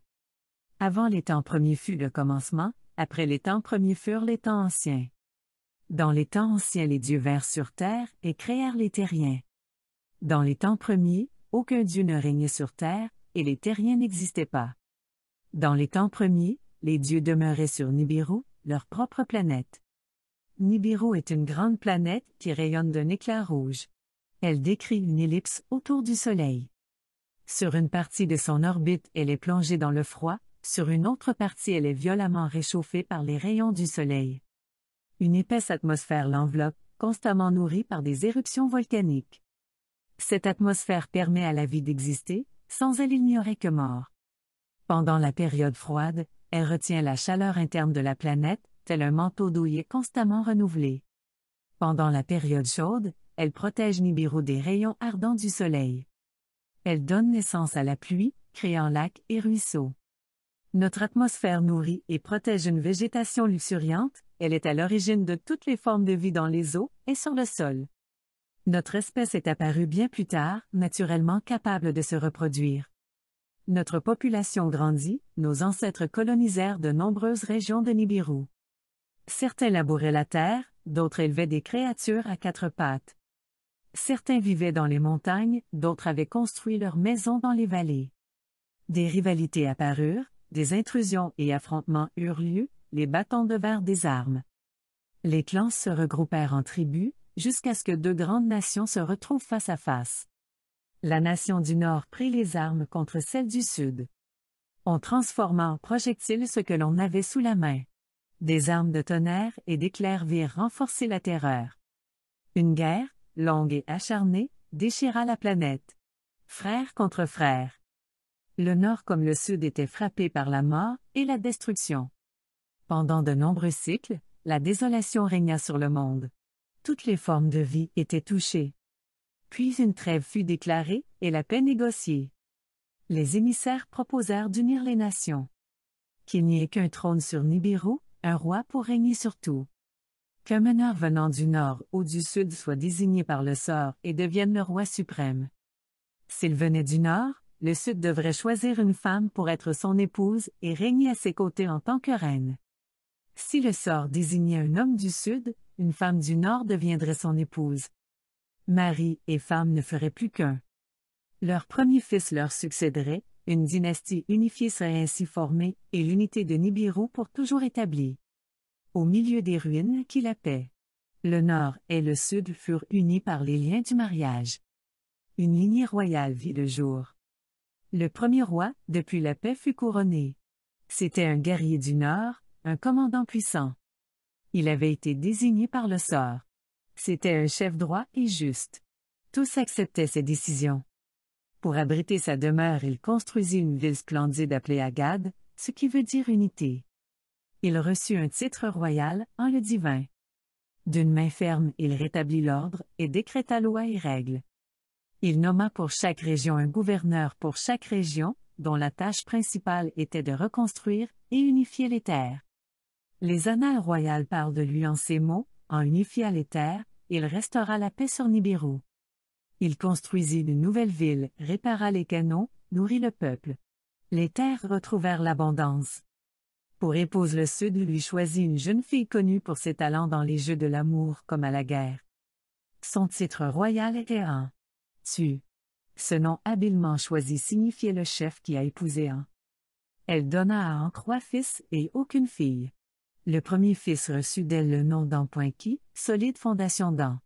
Avant les temps premiers fut le commencement, après les temps premiers furent les temps anciens. Dans les temps anciens les dieux vinrent sur terre et créèrent les terriens. Dans les temps premiers, aucun dieu ne régnait sur terre, et les terriens n'existaient pas. Dans les temps premiers, les dieux demeuraient sur Nibiru, leur propre planète. Nibiru est une grande planète qui rayonne d'un éclat rouge. Elle décrit une ellipse autour du Soleil. Sur une partie de son orbite, elle est plongée dans le froid, sur une autre partie, elle est violemment réchauffée par les rayons du Soleil. Une épaisse atmosphère l'enveloppe, constamment nourrie par des éruptions volcaniques. Cette atmosphère permet à la vie d'exister, sans elle il n'y aurait que mort. Pendant la période froide, elle retient la chaleur interne de la planète, tel un manteau douillet constamment renouvelé. Pendant la période chaude, elle protège Nibiru des rayons ardents du soleil. Elle donne naissance à la pluie, créant lacs et ruisseaux. Notre atmosphère nourrit et protège une végétation luxuriante, elle est à l'origine de toutes les formes de vie dans les eaux et sur le sol. Notre espèce est apparue bien plus tard, naturellement capable de se reproduire. Notre population grandit, nos ancêtres colonisèrent de nombreuses régions de Nibiru. Certains labouraient la terre, d'autres élevaient des créatures à quatre pattes. Certains vivaient dans les montagnes, d'autres avaient construit leurs maisons dans les vallées. Des rivalités apparurent, des intrusions et affrontements eurent lieu, les bâtons devinrent des armes. Les clans se regroupèrent en tribus, jusqu'à ce que deux grandes nations se retrouvent face à face la nation du Nord prit les armes contre celle du Sud. On transforma en projectiles ce que l'on avait sous la main. Des armes de tonnerre et d'éclairs virent renforcer la terreur. Une guerre, longue et acharnée, déchira la planète. Frère contre frère. Le Nord comme le Sud était frappé par la mort et la destruction. Pendant de nombreux cycles, la désolation régna sur le monde. Toutes les formes de vie étaient touchées. Puis une trêve fut déclarée, et la paix négociée. Les émissaires proposèrent d'unir les nations. Qu'il n'y ait qu'un trône sur Nibiru, un roi pour régner sur tout. Qu'un meneur venant du nord ou du sud soit désigné par le sort et devienne le roi suprême. S'il venait du nord, le sud devrait choisir une femme pour être son épouse et régner à ses côtés en tant que reine. Si le sort désignait un homme du sud, une femme du nord deviendrait son épouse, Marie et femme ne feraient plus qu'un. Leur premier fils leur succéderait, une dynastie unifiée serait ainsi formée, et l'unité de Nibiru pour toujours établie. Au milieu des ruines qui la paix. Le nord et le sud furent unis par les liens du mariage. Une lignée royale vit le jour. Le premier roi, depuis la paix, fut couronné. C'était un guerrier du nord, un commandant puissant. Il avait été désigné par le sort. C'était un chef droit et juste. Tous acceptaient ses décisions. Pour abriter sa demeure, il construisit une ville splendide appelée Agade, ce qui veut dire unité. Il reçut un titre royal en le divin. D'une main ferme, il rétablit l'ordre et décréta lois et règles. Il nomma pour chaque région un gouverneur pour chaque région, dont la tâche principale était de reconstruire et unifier les terres. Les annales royales parlent de lui en ces mots, en unifiant les terres, il restaura la paix sur Nibiru. Il construisit de nouvelles villes, répara les canons, nourrit le peuple. Les terres retrouvèrent l'abondance. Pour épouse le Sud lui choisit une jeune fille connue pour ses talents dans les jeux de l'amour comme à la guerre. Son titre royal était un. Tu. Ce nom habilement choisi signifiait le chef qui a épousé un. Elle donna à trois fils et aucune fille. Le premier fils reçut d'elle le nom d'Empoinqui, solide fondation d'An.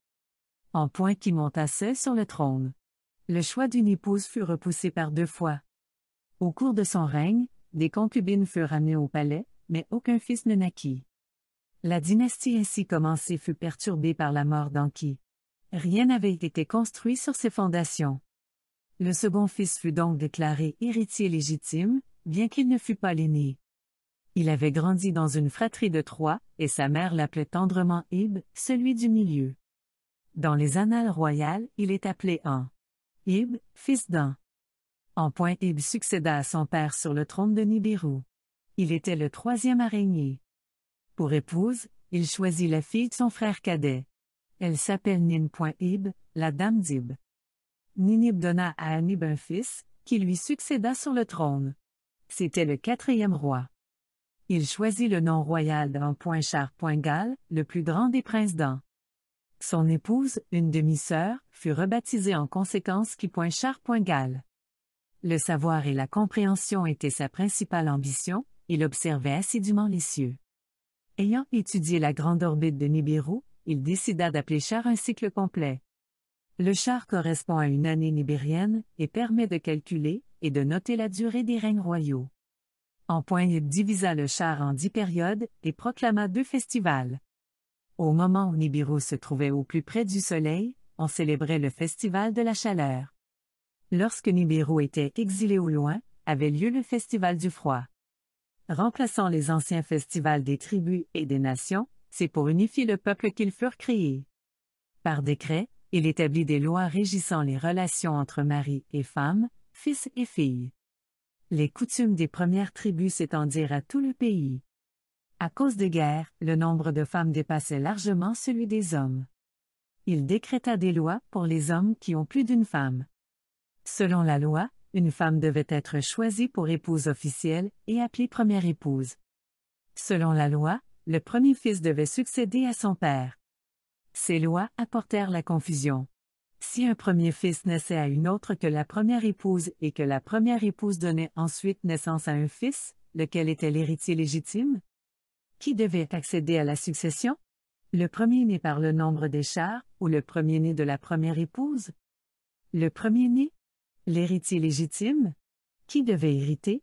Empoinqui monta seul sur le trône. Le choix d'une épouse fut repoussé par deux fois. Au cours de son règne, des concubines furent amenées au palais, mais aucun fils ne naquit. La dynastie ainsi commencée fut perturbée par la mort d'Anki. Rien n'avait été construit sur ses fondations. Le second fils fut donc déclaré héritier légitime, bien qu'il ne fût pas l'aîné. Il avait grandi dans une fratrie de trois, et sa mère l'appelait tendrement Ib, celui du milieu. Dans les annales royales, il est appelé An. Ib, fils d'An. En point Ib succéda à son père sur le trône de Nibiru. Il était le troisième à Pour épouse, il choisit la fille de son frère cadet. Elle s'appelle Ib, la dame d'Ib. Ninib donna à Anib un fils, qui lui succéda sur le trône. C'était le quatrième roi. Il choisit le nom royal Poinchar poingal le plus grand des princes d'An. Son épouse, une demi-sœur, fut rebaptisée en conséquence qui Poinchar Le savoir et la compréhension étaient sa principale ambition, il observait assidûment les cieux. Ayant étudié la grande orbite de Nibiru, il décida d'appeler char un cycle complet. Le char correspond à une année nibérienne et permet de calculer et de noter la durée des règnes royaux. Empoigne divisa le char en dix périodes et proclama deux festivals. Au moment où Nibiru se trouvait au plus près du soleil, on célébrait le festival de la chaleur. Lorsque Nibiru était exilé au loin, avait lieu le festival du froid. Remplaçant les anciens festivals des tribus et des nations, c'est pour unifier le peuple qu'ils furent créés. Par décret, il établit des lois régissant les relations entre mari et femme, fils et filles les coutumes des premières tribus s'étendirent à tout le pays. À cause des guerres, le nombre de femmes dépassait largement celui des hommes. Il décréta des lois pour les hommes qui ont plus d'une femme. Selon la loi, une femme devait être choisie pour épouse officielle et appelée première épouse. Selon la loi, le premier fils devait succéder à son père. Ces lois apportèrent la confusion. Si un premier fils naissait à une autre que la première épouse et que la première épouse donnait ensuite naissance à un fils, lequel était l'héritier légitime? Qui devait accéder à la succession? Le premier-né par le nombre des chars, ou le premier-né de la première épouse? Le premier-né? L'héritier légitime? Qui devait hériter?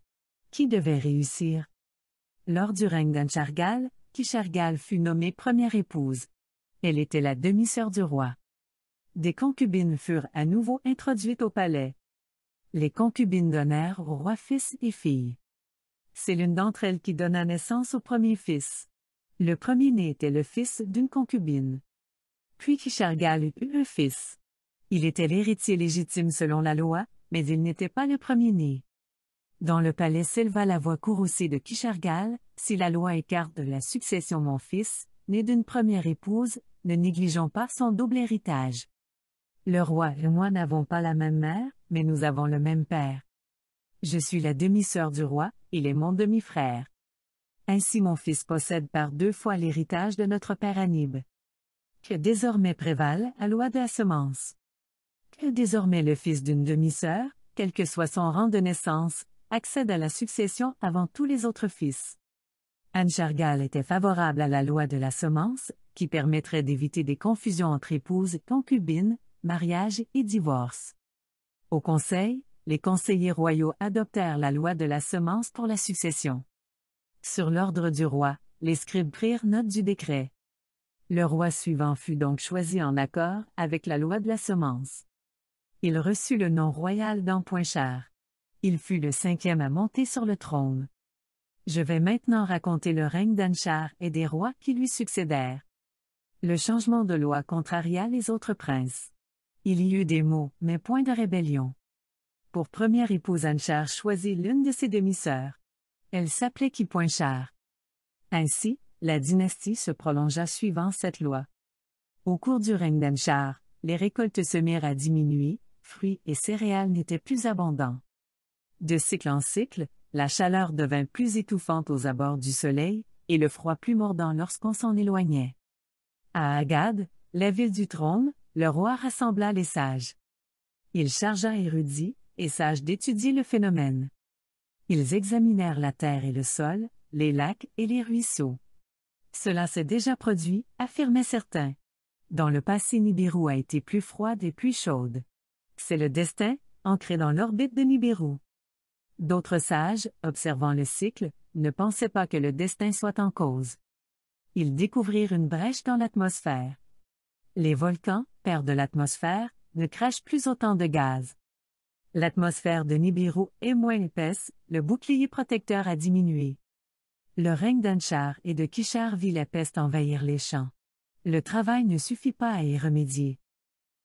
Qui devait réussir? Lors du règne d'Anchargal, Kishargal fut nommée première épouse. Elle était la demi-sœur du roi des concubines furent à nouveau introduites au palais. Les concubines donnèrent au roi fils et filles. C'est l'une d'entre elles qui donna naissance au premier fils. Le premier-né était le fils d'une concubine. Puis Kishargal eut un fils. Il était l'héritier légitime selon la loi, mais il n'était pas le premier-né. Dans le palais s'éleva la voix courroucée de Kishargal, si la loi écarte de la succession mon fils, né d'une première épouse, ne négligeons pas son double héritage. Le roi et moi n'avons pas la même mère, mais nous avons le même père. Je suis la demi-sœur du roi, il est mon demi-frère. Ainsi mon fils possède par deux fois l'héritage de notre père Anib. Que désormais prévale la loi de la semence. Que désormais le fils d'une demi-sœur, quel que soit son rang de naissance, accède à la succession avant tous les autres fils. Anne était favorable à la loi de la semence, qui permettrait d'éviter des confusions entre épouses, et concubines, mariage et divorce. Au Conseil, les conseillers royaux adoptèrent la loi de la semence pour la succession. Sur l'ordre du roi, les scribes prirent note du décret. Le roi suivant fut donc choisi en accord avec la loi de la semence. Il reçut le nom royal d'Empoinchard. Il fut le cinquième à monter sur le trône. Je vais maintenant raconter le règne d'Anchar et des rois qui lui succédèrent. Le changement de loi contraria les autres princes. Il y eut des mots, mais point de rébellion. Pour première épouse, Anchar choisit l'une de ses demi-sœurs. Elle s'appelait Kipoinchar. Ainsi, la dynastie se prolongea suivant cette loi. Au cours du règne d'Anchar, les récoltes se mirent à diminuer, fruits et céréales n'étaient plus abondants. De cycle en cycle, la chaleur devint plus étouffante aux abords du soleil, et le froid plus mordant lorsqu'on s'en éloignait. À agad la ville du trône, le roi rassembla les sages. Il chargea érudits et sages d'étudier le phénomène. Ils examinèrent la terre et le sol, les lacs et les ruisseaux. Cela s'est déjà produit, affirmaient certains. Dans le passé, Nibiru a été plus froide et plus chaude. C'est le destin, ancré dans l'orbite de Nibiru. D'autres sages, observant le cycle, ne pensaient pas que le destin soit en cause. Ils découvrirent une brèche dans l'atmosphère. Les volcans, perd de l'atmosphère, ne crache plus autant de gaz. L'atmosphère de Nibiru est moins épaisse, le bouclier protecteur a diminué. Le règne d'Anchar et de Kishar vit la peste envahir les champs. Le travail ne suffit pas à y remédier.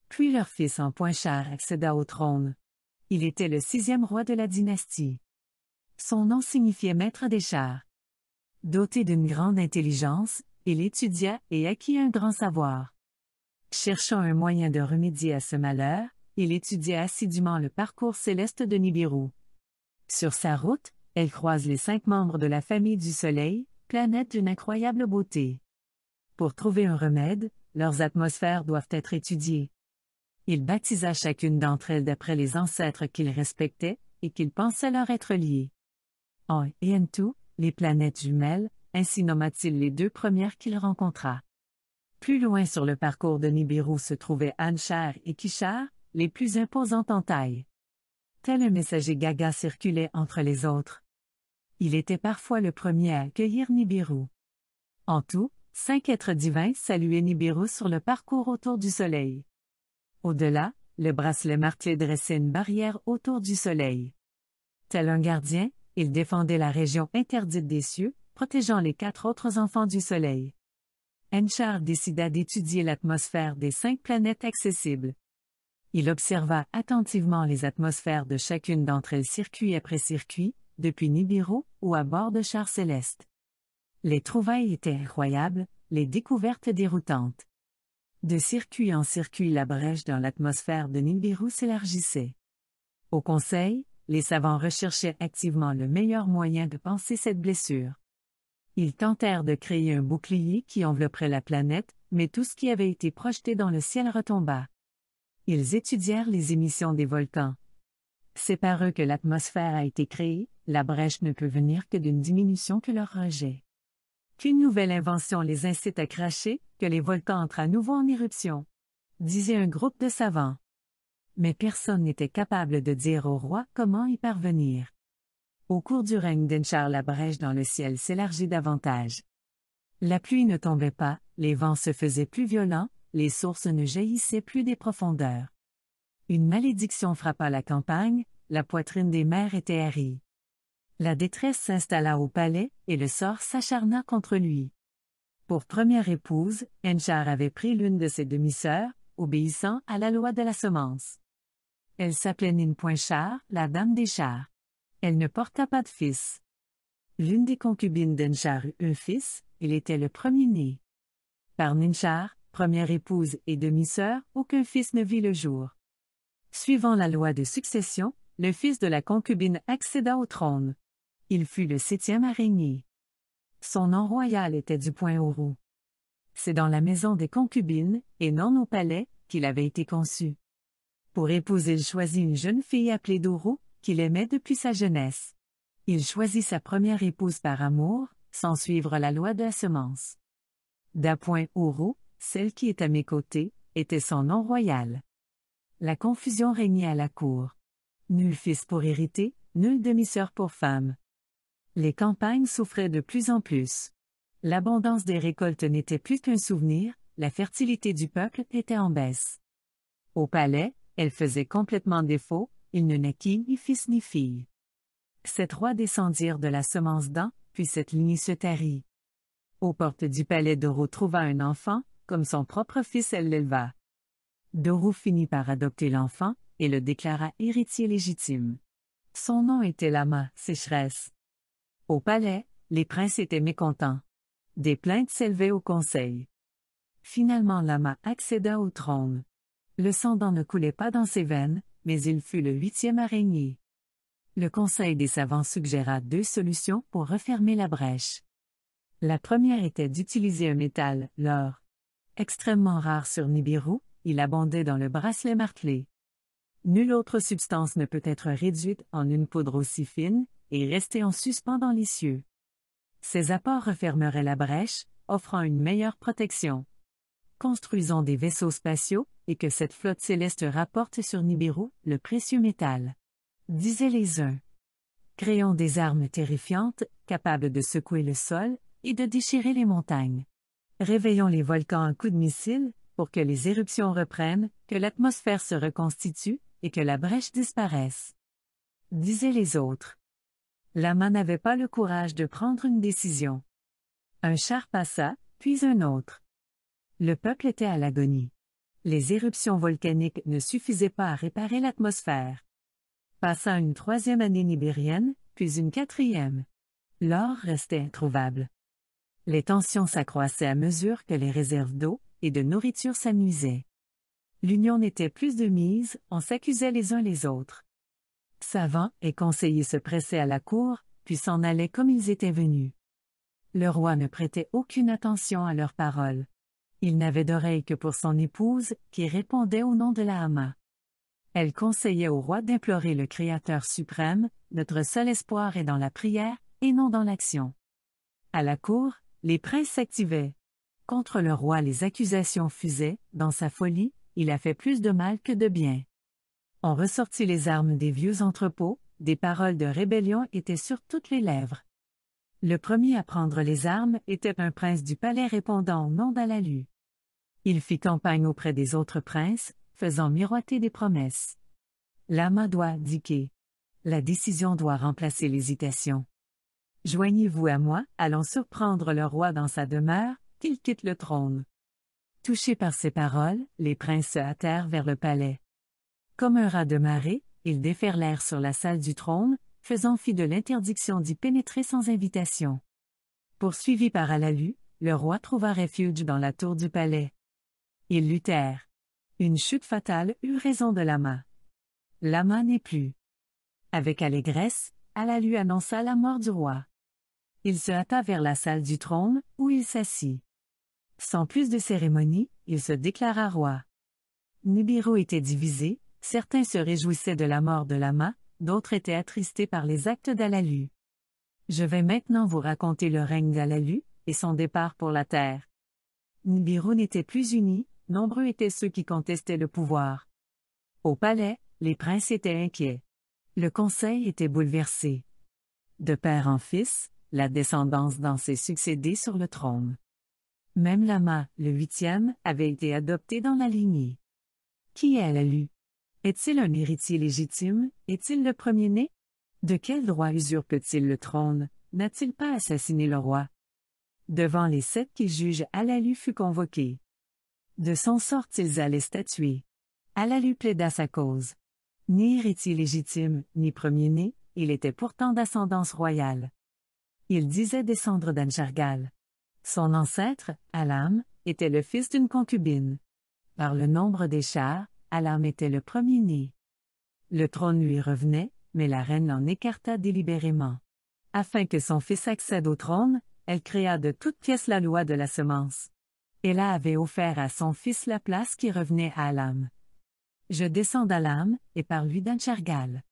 Puis leur fils en Poinchar accéda au trône. Il était le sixième roi de la dynastie. Son nom signifiait maître des chars. Doté d'une grande intelligence, il étudia et acquit un grand savoir. Cherchant un moyen de remédier à ce malheur, il étudia assidûment le parcours céleste de Nibiru. Sur sa route, elle croise les cinq membres de la famille du Soleil, planète d'une incroyable beauté. Pour trouver un remède, leurs atmosphères doivent être étudiées. Il baptisa chacune d'entre elles d'après les ancêtres qu'il respectait et qu'il pensait leur être liés. En et Entu, les planètes jumelles, ainsi nomma-t-il les deux premières qu'il rencontra. Plus loin sur le parcours de Nibiru se trouvaient Anshar et Kishar, les plus imposantes en taille. Tel un messager gaga circulait entre les autres. Il était parfois le premier à accueillir Nibiru. En tout, cinq êtres divins saluaient Nibiru sur le parcours autour du Soleil. Au-delà, le bracelet martyr dressait une barrière autour du Soleil. Tel un gardien, il défendait la région interdite des cieux, protégeant les quatre autres enfants du Soleil. Enchar décida d'étudier l'atmosphère des cinq planètes accessibles. Il observa attentivement les atmosphères de chacune d'entre elles circuit après circuit, depuis Nibiru ou à bord de chars célestes. Les trouvailles étaient incroyables, les découvertes déroutantes. De circuit en circuit la brèche dans l'atmosphère de Nibiru s'élargissait. Au conseil, les savants recherchaient activement le meilleur moyen de penser cette blessure. Ils tentèrent de créer un bouclier qui envelopperait la planète, mais tout ce qui avait été projeté dans le ciel retomba. Ils étudièrent les émissions des volcans. C'est par eux que l'atmosphère a été créée, la brèche ne peut venir que d'une diminution que leur rejet. Qu'une nouvelle invention les incite à cracher, que les volcans entrent à nouveau en éruption, disait un groupe de savants. Mais personne n'était capable de dire au roi comment y parvenir. Au cours du règne d'Enchar la brèche dans le ciel s'élargit davantage. La pluie ne tombait pas, les vents se faisaient plus violents, les sources ne jaillissaient plus des profondeurs. Une malédiction frappa la campagne, la poitrine des mères était harie La détresse s'installa au palais, et le sort s'acharna contre lui. Pour première épouse, Enchar avait pris l'une de ses demi-sœurs, obéissant à la loi de la semence. Elle s'appelait Ninpoinchar, la dame des chars. Elle ne porta pas de fils. L'une des concubines d'Enchar eut un fils, il était le premier-né. Par Ninchar, première épouse et demi-sœur, aucun fils ne vit le jour. Suivant la loi de succession, le fils de la concubine accéda au trône. Il fut le septième à régner. Son nom royal était du point au C'est dans la maison des concubines, et non au palais, qu'il avait été conçu. Pour épouser, il choisit une jeune fille appelée Dourou qu'il aimait depuis sa jeunesse. Il choisit sa première épouse par amour, sans suivre la loi de la semence. D'appoint Ouro, celle qui est à mes côtés, était son nom royal. La confusion régnait à la cour. Nul fils pour hériter, nulle demi-sœur pour femme. Les campagnes souffraient de plus en plus. L'abondance des récoltes n'était plus qu'un souvenir, la fertilité du peuple était en baisse. Au palais, elle faisait complètement défaut, il ne naquit ni fils ni fille. Ces trois descendirent de la semence d'An, puis cette lignée se tarit. Aux portes du palais d'Oro trouva un enfant, comme son propre fils elle l'éleva. Doro finit par adopter l'enfant, et le déclara héritier légitime. Son nom était Lama, sécheresse. Au palais, les princes étaient mécontents. Des plaintes s'élevaient au conseil. Finalement Lama accéda au trône. Le sang d'an ne coulait pas dans ses veines, mais il fut le huitième araignée. Le Conseil des savants suggéra deux solutions pour refermer la brèche. La première était d'utiliser un métal, l'or. Extrêmement rare sur Nibiru, il abondait dans le bracelet martelé. Nulle autre substance ne peut être réduite en une poudre aussi fine et rester en suspens dans l'issue. Ces apports refermeraient la brèche, offrant une meilleure protection. Construisons des vaisseaux spatiaux, et que cette flotte céleste rapporte sur Nibiru le précieux métal. Disaient les uns. Créons des armes terrifiantes, capables de secouer le sol et de déchirer les montagnes. Réveillons les volcans à coups de missile, pour que les éruptions reprennent, que l'atmosphère se reconstitue et que la brèche disparaisse. Disaient les autres. Lama n'avait pas le courage de prendre une décision. Un char passa, puis un autre. Le peuple était à l'agonie. Les éruptions volcaniques ne suffisaient pas à réparer l'atmosphère. Passa une troisième année nibérienne, puis une quatrième. L'or restait introuvable. Les tensions s'accroissaient à mesure que les réserves d'eau et de nourriture s'amusaient. L'union n'était plus de mise, on s'accusait les uns les autres. Savants et conseillers se pressaient à la cour, puis s'en allaient comme ils étaient venus. Le roi ne prêtait aucune attention à leurs paroles. Il n'avait d'oreille que pour son épouse, qui répondait au nom de Lahama. Elle conseillait au roi d'implorer le Créateur suprême, notre seul espoir est dans la prière, et non dans l'action. À la cour, les princes s'activaient. Contre le roi les accusations fusaient, dans sa folie, il a fait plus de mal que de bien. On ressortit les armes des vieux entrepôts, des paroles de rébellion étaient sur toutes les lèvres. Le premier à prendre les armes était un prince du palais répondant au nom d'Alalu. Il fit campagne auprès des autres princes, faisant miroiter des promesses. L'ama doit diquer. La décision doit remplacer l'hésitation. Joignez-vous à moi, allons surprendre le roi dans sa demeure, qu'il quitte le trône. Touchés par ces paroles, les princes se hâtèrent vers le palais. Comme un rat de marée, ils déferlèrent sur la salle du trône, faisant fi de l'interdiction d'y pénétrer sans invitation. Poursuivi par Alalu, le roi trouva refuge dans la tour du palais. Ils luttèrent. Une chute fatale eut raison de Lama. Lama n'est plus. Avec allégresse, Alalu annonça la mort du roi. Il se hâta vers la salle du trône, où il s'assit. Sans plus de cérémonie, il se déclara roi. Nibiru était divisé, certains se réjouissaient de la mort de Lama, d'autres étaient attristés par les actes d'Alalu. Je vais maintenant vous raconter le règne d'Alalu, et son départ pour la terre. Nibiru n'était plus uni, nombreux étaient ceux qui contestaient le pouvoir. Au palais, les princes étaient inquiets. Le conseil était bouleversé. De père en fils, la descendance dansait s'est sur le trône. Même Lama, le huitième, avait été adopté dans la lignée. Qui est Alalu? Est-il un héritier légitime? Est-il le premier-né? De quel droit usurpe-t-il le trône? N'a-t-il pas assassiné le roi? Devant les sept qui jugent, Alalu fut convoqué. De son sort, ils allaient statuer. Alalu plaida sa cause. Ni héritier légitime, ni premier-né, il était pourtant d'ascendance royale. Il disait descendre d'Anjargal. Son ancêtre, Alam, était le fils d'une concubine. Par le nombre des chars, Alam était le premier-né. Le trône lui revenait, mais la reine l'en écarta délibérément. Afin que son fils accède au trône, elle créa de toutes pièces la loi de la semence. Ella avait offert à son fils la place qui revenait à Alam. Je descends d'Alam, et par lui d'Anchargal.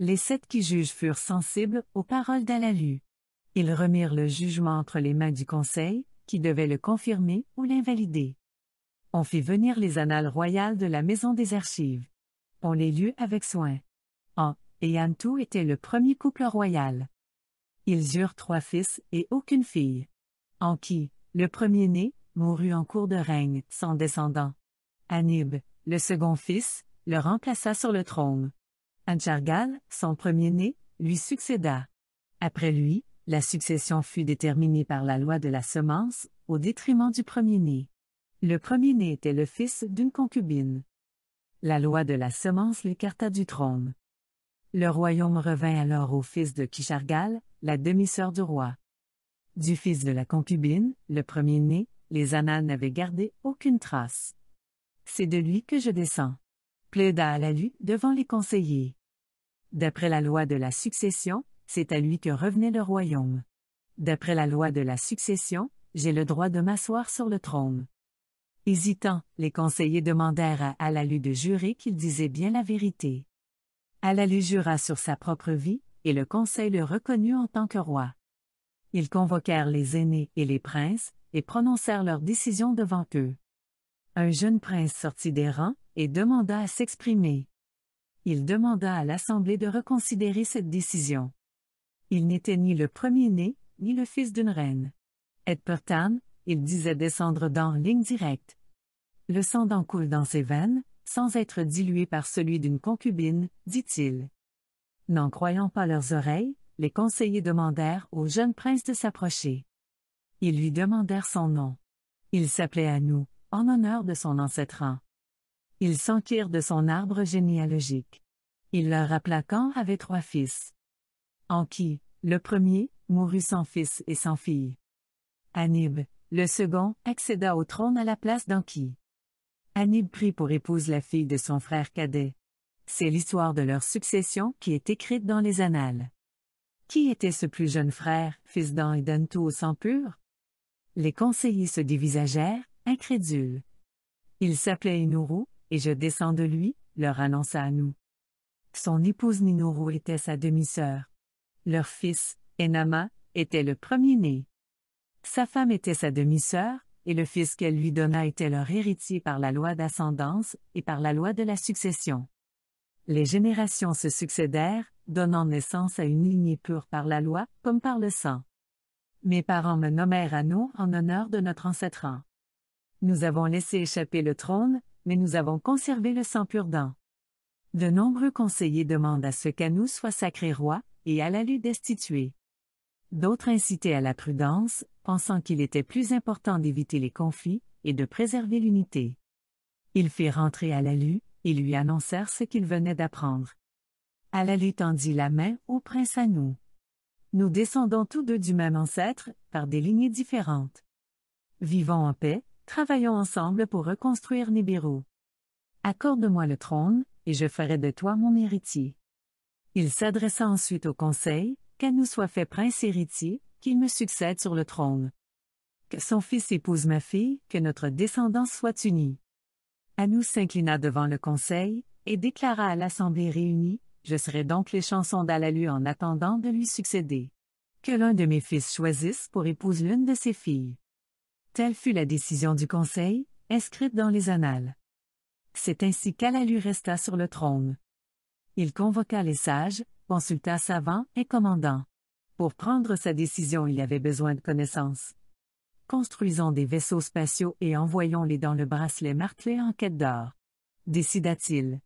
Les sept qui jugent furent sensibles aux paroles d'Alalu. Ils remirent le jugement entre les mains du conseil, qui devait le confirmer ou l'invalider. On fit venir les annales royales de la maison des archives. On les lut avec soin. An et Antou étaient le premier couple royal. Ils eurent trois fils et aucune fille. Anki, le premier-né, mourut en cours de règne, sans descendant. Anib, le second fils, le remplaça sur le trône. Anjargal, son premier-né, lui succéda. Après lui, la succession fut déterminée par la loi de la semence, au détriment du premier-né. Le premier-né était le fils d'une concubine. La loi de la semence l'écarta du trône. Le royaume revint alors au fils de Kishargal, la demi-sœur du roi. Du fils de la concubine, le premier-né, les annales n'avaient gardé aucune trace. C'est de lui que je descends. Plaida à la devant les conseillers. D'après la loi de la succession, c'est à lui que revenait le royaume. D'après la loi de la succession, j'ai le droit de m'asseoir sur le trône. Hésitant, les conseillers demandèrent à Alalu de jurer qu'il disait bien la vérité. Alalu jura sur sa propre vie, et le conseil le reconnut en tant que roi. Ils convoquèrent les aînés et les princes, et prononcèrent leur décision devant eux. Un jeune prince sortit des rangs, et demanda à s'exprimer. Il demanda à l'Assemblée de reconsidérer cette décision. Il n'était ni le premier-né, ni le fils d'une reine. Edpertan, il disait descendre dans ligne directe. Le sang d'en coule dans ses veines, sans être dilué par celui d'une concubine, dit-il. N'en croyant pas leurs oreilles, les conseillers demandèrent au jeune prince de s'approcher. Ils lui demandèrent son nom. Il s'appelait Anou, en honneur de son ancêtre. Ils s'enquirent de son arbre généalogique. Il leur rappela qu'An avait trois fils. Anki, qui, le premier, mourut sans fils et sans fille. Anib, le second accéda au trône à la place d'Anki. Anib prit pour épouse la fille de son frère cadet. C'est l'histoire de leur succession qui est écrite dans les annales. Qui était ce plus jeune frère, fils d'An et au sang pur? Les conseillers se divisagèrent, incrédules. Il s'appelait Inuru, et je descends de lui, leur annonça à nous. Son épouse Ninuru était sa demi-sœur. Leur fils, Enama, était le premier-né. Sa femme était sa demi-sœur, et le fils qu'elle lui donna était leur héritier par la loi d'ascendance et par la loi de la succession. Les générations se succédèrent, donnant naissance à une lignée pure par la loi, comme par le sang. Mes parents me nommèrent à nous en honneur de notre ancêtre. Nous avons laissé échapper le trône, mais nous avons conservé le sang pur d'un. De nombreux conseillers demandent à ce qu'à nous soit sacré roi, et à la lui destitué. D'autres incitaient à la prudence, pensant qu'il était plus important d'éviter les conflits et de préserver l'unité. Il fit rentrer Alalu et lui annoncèrent ce qu'il venait d'apprendre. Alalu tendit la main au prince Anou. Nous descendons tous deux du même ancêtre, par des lignées différentes. Vivons en paix, travaillons ensemble pour reconstruire Nibiru. Accorde-moi le trône, et je ferai de toi mon héritier. Il s'adressa ensuite au conseil, « Qu'Anou nous soit fait prince héritier, qu'il me succède sur le trône. Que son fils épouse ma fille, que notre descendance soit unie. Anou s'inclina devant le conseil, et déclara à l'assemblée réunie, Je serai donc les chansons d'Alalu en attendant de lui succéder. Que l'un de mes fils choisisse pour épouse l'une de ses filles. Telle fut la décision du conseil, inscrite dans les annales. C'est ainsi qu'Alalu resta sur le trône. Il convoqua les sages, consulta savant et commandant. Pour prendre sa décision, il avait besoin de connaissances. Construisons des vaisseaux spatiaux et envoyons-les dans le bracelet martelé en quête d'or. Décida-t-il.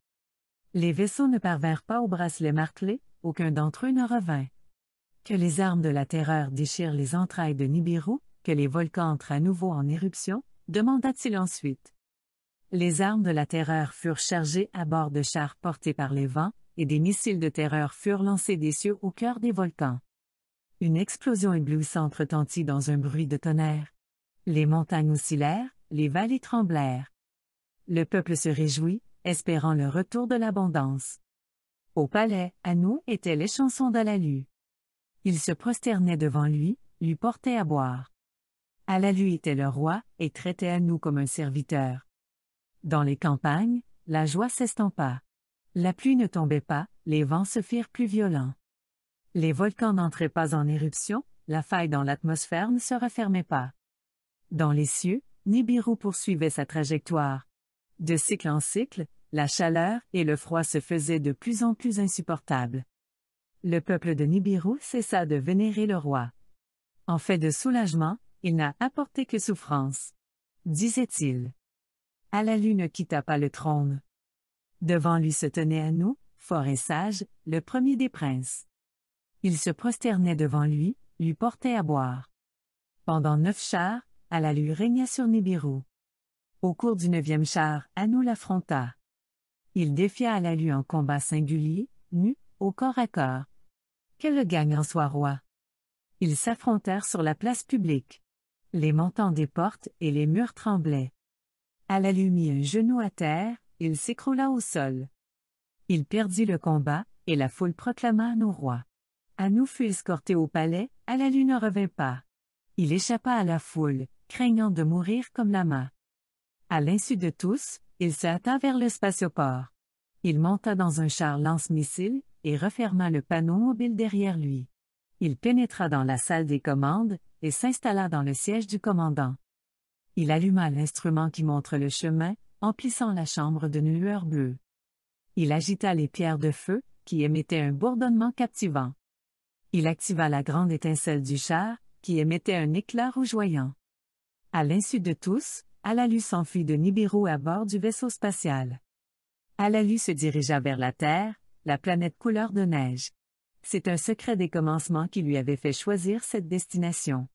Les vaisseaux ne parvinrent pas au bracelet martelé, aucun d'entre eux ne revint. Que les armes de la terreur déchirent les entrailles de Nibiru, que les volcans entrent à nouveau en éruption, demanda-t-il ensuite. Les armes de la terreur furent chargées à bord de chars portés par les vents, et des missiles de terreur furent lancés des cieux au cœur des volcans. Une explosion éblouissante retentit dans un bruit de tonnerre. Les montagnes oscillèrent, les vallées tremblèrent. Le peuple se réjouit, espérant le retour de l'abondance. Au palais, à nous étaient les chansons d'Alalu. Il se prosternait devant lui, lui portait à boire. Alalu était le roi, et traitait à nous comme un serviteur. Dans les campagnes, la joie s'estompa. La pluie ne tombait pas, les vents se firent plus violents. Les volcans n'entraient pas en éruption, la faille dans l'atmosphère ne se refermait pas. Dans les cieux, Nibiru poursuivait sa trajectoire. De cycle en cycle, la chaleur et le froid se faisaient de plus en plus insupportables. Le peuple de Nibiru cessa de vénérer le roi. En fait de soulagement, il n'a apporté que souffrance. Disait-il. Alalu ne quitta pas le trône. Devant lui se tenait Anou, fort et sage, le premier des princes. Il se prosternait devant lui, lui portait à boire. Pendant neuf chars, Alalu régna sur Nibiru. Au cours du neuvième char, Anou l'affronta. Il défia Alalu en combat singulier, nu, au corps à corps. Que le gagne en soit roi. Ils s'affrontèrent sur la place publique. Les montants des portes et les murs tremblaient. Alalu mit un genou à terre, il s'écroula au sol. Il perdit le combat, et la foule proclama nos rois. nous fut escorté au palais, à la lune ne revint pas. Il échappa à la foule, craignant de mourir comme Lama. À l'insu de tous, il se hâta vers le spatioport. Il monta dans un char lance-missile et referma le panneau mobile derrière lui. Il pénétra dans la salle des commandes et s'installa dans le siège du commandant. Il alluma l'instrument qui montre le chemin emplissant la chambre d'une lueur bleue. Il agita les pierres de feu, qui émettaient un bourdonnement captivant. Il activa la grande étincelle du char, qui émettait un éclat rougeoyant. À l'insu de tous, Alalu s'enfuit de Nibiru à bord du vaisseau spatial. Alalu se dirigea vers la Terre, la planète couleur de neige. C'est un secret des commencements qui lui avait fait choisir cette destination.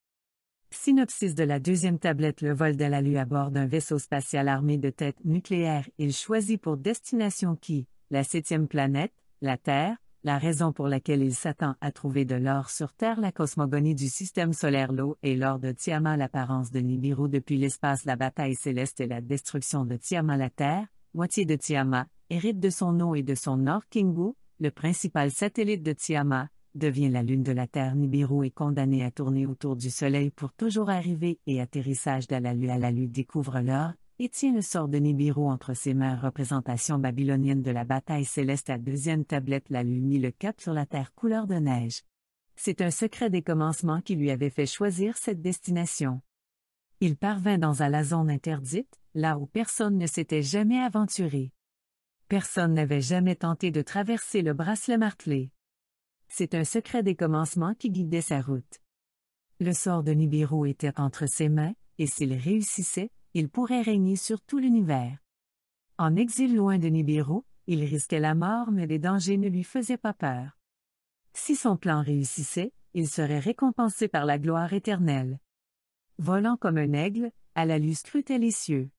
Synopsis de la deuxième tablette Le vol de à bord d'un vaisseau spatial armé de tête nucléaire. Il choisit pour destination qui La septième planète, la Terre, la raison pour laquelle il s'attend à trouver de l'or sur Terre, la cosmogonie du système solaire, l'eau et l'or de Tiamat, l'apparence de Nibiru depuis l'espace, la bataille céleste et la destruction de Tiama. la Terre, moitié de Tiama. hérite de son nom et de son or, Kingu, le principal satellite de Tiamat, devient la Lune de la Terre. Nibiru est condamné à tourner autour du Soleil pour toujours arriver et atterrissage d'Alalu. Lu découvre l'or et tient le sort de Nibiru entre ses mains. Représentation babylonienne de la bataille céleste à deuxième tablette. la lui mit le cap sur la Terre couleur de neige. C'est un secret des commencements qui lui avait fait choisir cette destination. Il parvint dans à la zone interdite, là où personne ne s'était jamais aventuré. Personne n'avait jamais tenté de traverser le bracelet martelé c'est un secret des commencements qui guidait sa route. Le sort de Nibiru était entre ses mains, et s'il réussissait, il pourrait régner sur tout l'univers. En exil loin de Nibiru, il risquait la mort mais les dangers ne lui faisaient pas peur. Si son plan réussissait, il serait récompensé par la gloire éternelle. Volant comme un aigle, Alalus scrutait les cieux.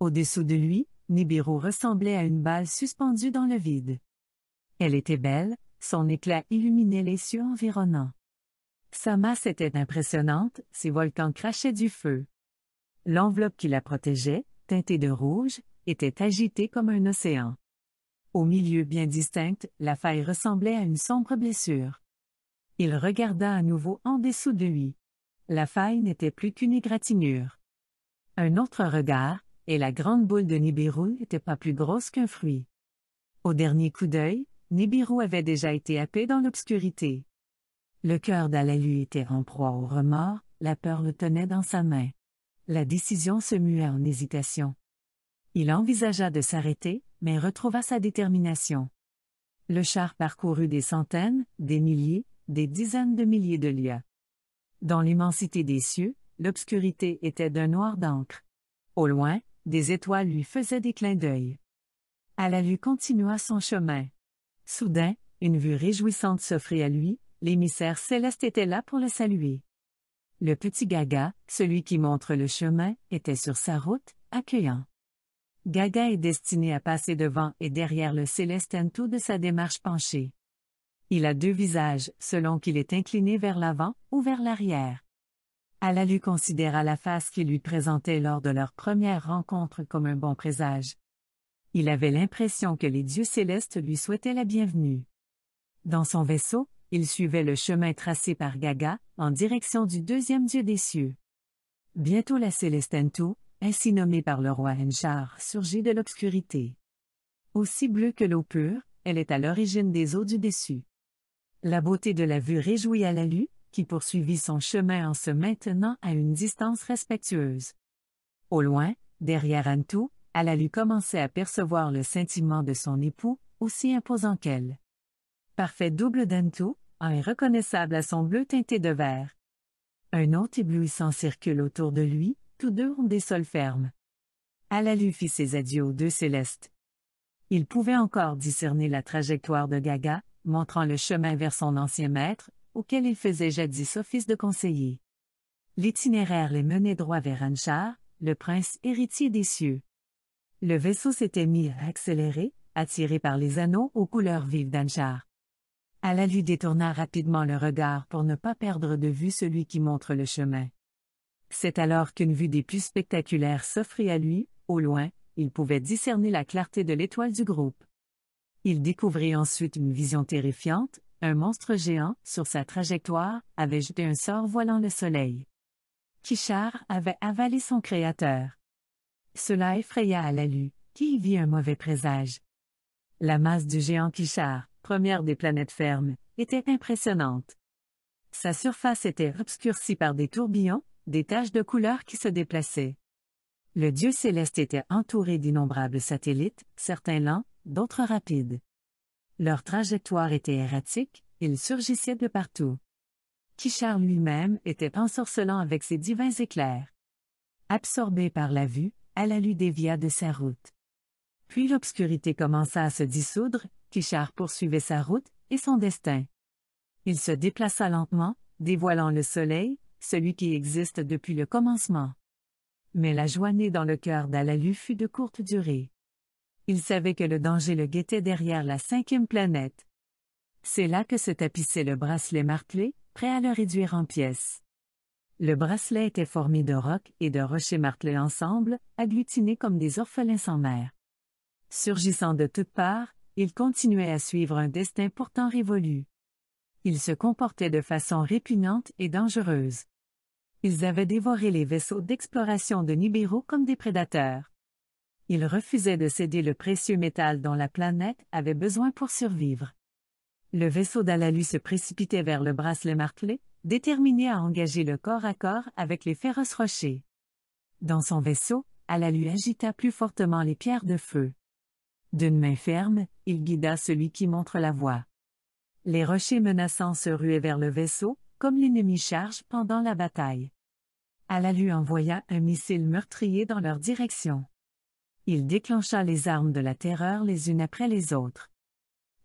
Au-dessous de lui, Nibiru ressemblait à une balle suspendue dans le vide. Elle était belle, son éclat illuminait les cieux environnants. Sa masse était impressionnante, ses volcans crachaient du feu. L'enveloppe qui la protégeait, teintée de rouge, était agitée comme un océan. Au milieu bien distinct, la faille ressemblait à une sombre blessure. Il regarda à nouveau en dessous de lui. La faille n'était plus qu'une égratignure. Un autre regard, et la grande boule de Nibiru n'était pas plus grosse qu'un fruit. Au dernier coup d'œil, Nibiru avait déjà été happé dans l'obscurité. Le cœur lui était en proie au remords, la peur le tenait dans sa main. La décision se muait en hésitation. Il envisagea de s'arrêter, mais retrouva sa détermination. Le char parcourut des centaines, des milliers, des dizaines de milliers de lieues. Dans l'immensité des cieux, l'obscurité était d'un noir d'encre. Au loin, des étoiles lui faisaient des clins d'œil. Alalu continua son chemin. Soudain, une vue réjouissante s'offrit à lui, l'émissaire céleste était là pour le saluer. Le petit Gaga, celui qui montre le chemin, était sur sa route, accueillant. Gaga est destiné à passer devant et derrière le céleste tout de sa démarche penchée. Il a deux visages, selon qu'il est incliné vers l'avant ou vers l'arrière. Alalu considéra la face qu'il lui présentait lors de leur première rencontre comme un bon présage, il avait l'impression que les dieux célestes lui souhaitaient la bienvenue. Dans son vaisseau, il suivait le chemin tracé par Gaga, en direction du deuxième dieu des cieux. Bientôt la céleste Antou, ainsi nommée par le roi Enchar, surgit de l'obscurité. Aussi bleue que l'eau pure, elle est à l'origine des eaux du déçu. La beauté de la vue réjouit Alalu, qui poursuivit son chemin en se maintenant à une distance respectueuse. Au loin, derrière Antou, Alalu commençait à percevoir le sentiment de son époux, aussi imposant qu'elle. Parfait double d'Anto, un reconnaissable à son bleu teinté de vert. Un autre éblouissant circule autour de lui, tous deux ont des sols fermes. Alalu fit ses adieux aux deux célestes. Il pouvait encore discerner la trajectoire de Gaga, montrant le chemin vers son ancien maître, auquel il faisait jadis office de conseiller. L'itinéraire les menait droit vers Anchar, le prince héritier des cieux. Le vaisseau s'était mis à accélérer, attiré par les anneaux aux couleurs vives d'Anchar. lui détourna rapidement le regard pour ne pas perdre de vue celui qui montre le chemin. C'est alors qu'une vue des plus spectaculaires s'offrit à lui, au loin, il pouvait discerner la clarté de l'étoile du groupe. Il découvrit ensuite une vision terrifiante, un monstre géant, sur sa trajectoire, avait jeté un sort voilant le soleil. Kishar avait avalé son créateur. Cela effraya Alalu, qui y vit un mauvais présage. La masse du géant Quichard, première des planètes fermes, était impressionnante. Sa surface était obscurcie par des tourbillons, des taches de couleurs qui se déplaçaient. Le dieu céleste était entouré d'innombrables satellites, certains lents, d'autres rapides. Leur trajectoire était erratique, ils surgissaient de partout. Quichard lui-même était ensorcelant avec ses divins éclairs. Absorbé par la vue, Alalu dévia de sa route. Puis l'obscurité commença à se dissoudre, Quichard poursuivait sa route, et son destin. Il se déplaça lentement, dévoilant le soleil, celui qui existe depuis le commencement. Mais la joie née dans le cœur d'Alalu fut de courte durée. Il savait que le danger le guettait derrière la cinquième planète. C'est là que se tapissait le bracelet martelé, prêt à le réduire en pièces. Le bracelet était formé de rocs et de rochers martelés ensemble, agglutinés comme des orphelins sans mère. Surgissant de toutes parts, ils continuaient à suivre un destin pourtant révolu. Ils se comportaient de façon répugnante et dangereuse. Ils avaient dévoré les vaisseaux d'exploration de Nibiru comme des prédateurs. Ils refusaient de céder le précieux métal dont la planète avait besoin pour survivre. Le vaisseau d'Alalu se précipitait vers le bracelet martelé, déterminé à engager le corps à corps avec les féroces rochers. Dans son vaisseau, Alalu agita plus fortement les pierres de feu. D'une main ferme, il guida celui qui montre la voie. Les rochers menaçants se ruaient vers le vaisseau, comme l'ennemi charge pendant la bataille. Alalu envoya un missile meurtrier dans leur direction. Il déclencha les armes de la terreur les unes après les autres.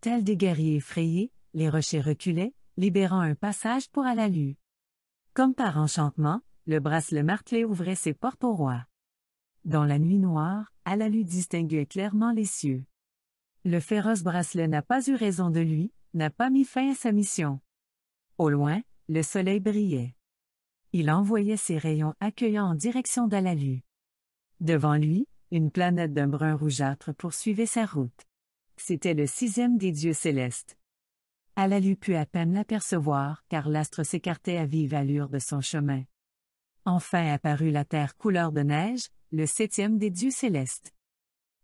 Tels des guerriers effrayés, les rochers reculaient, libérant un passage pour Alalu. Comme par enchantement, le bracelet martelé ouvrait ses portes au roi. Dans la nuit noire, Alalu distinguait clairement les cieux. Le féroce bracelet n'a pas eu raison de lui, n'a pas mis fin à sa mission. Au loin, le soleil brillait. Il envoyait ses rayons accueillants en direction d'Alalu. Devant lui, une planète d'un brun rougeâtre poursuivait sa route c'était le sixième des dieux célestes. Alalu put à peine l'apercevoir, car l'astre s'écartait à vive allure de son chemin. Enfin apparut la terre couleur de neige, le septième des dieux célestes.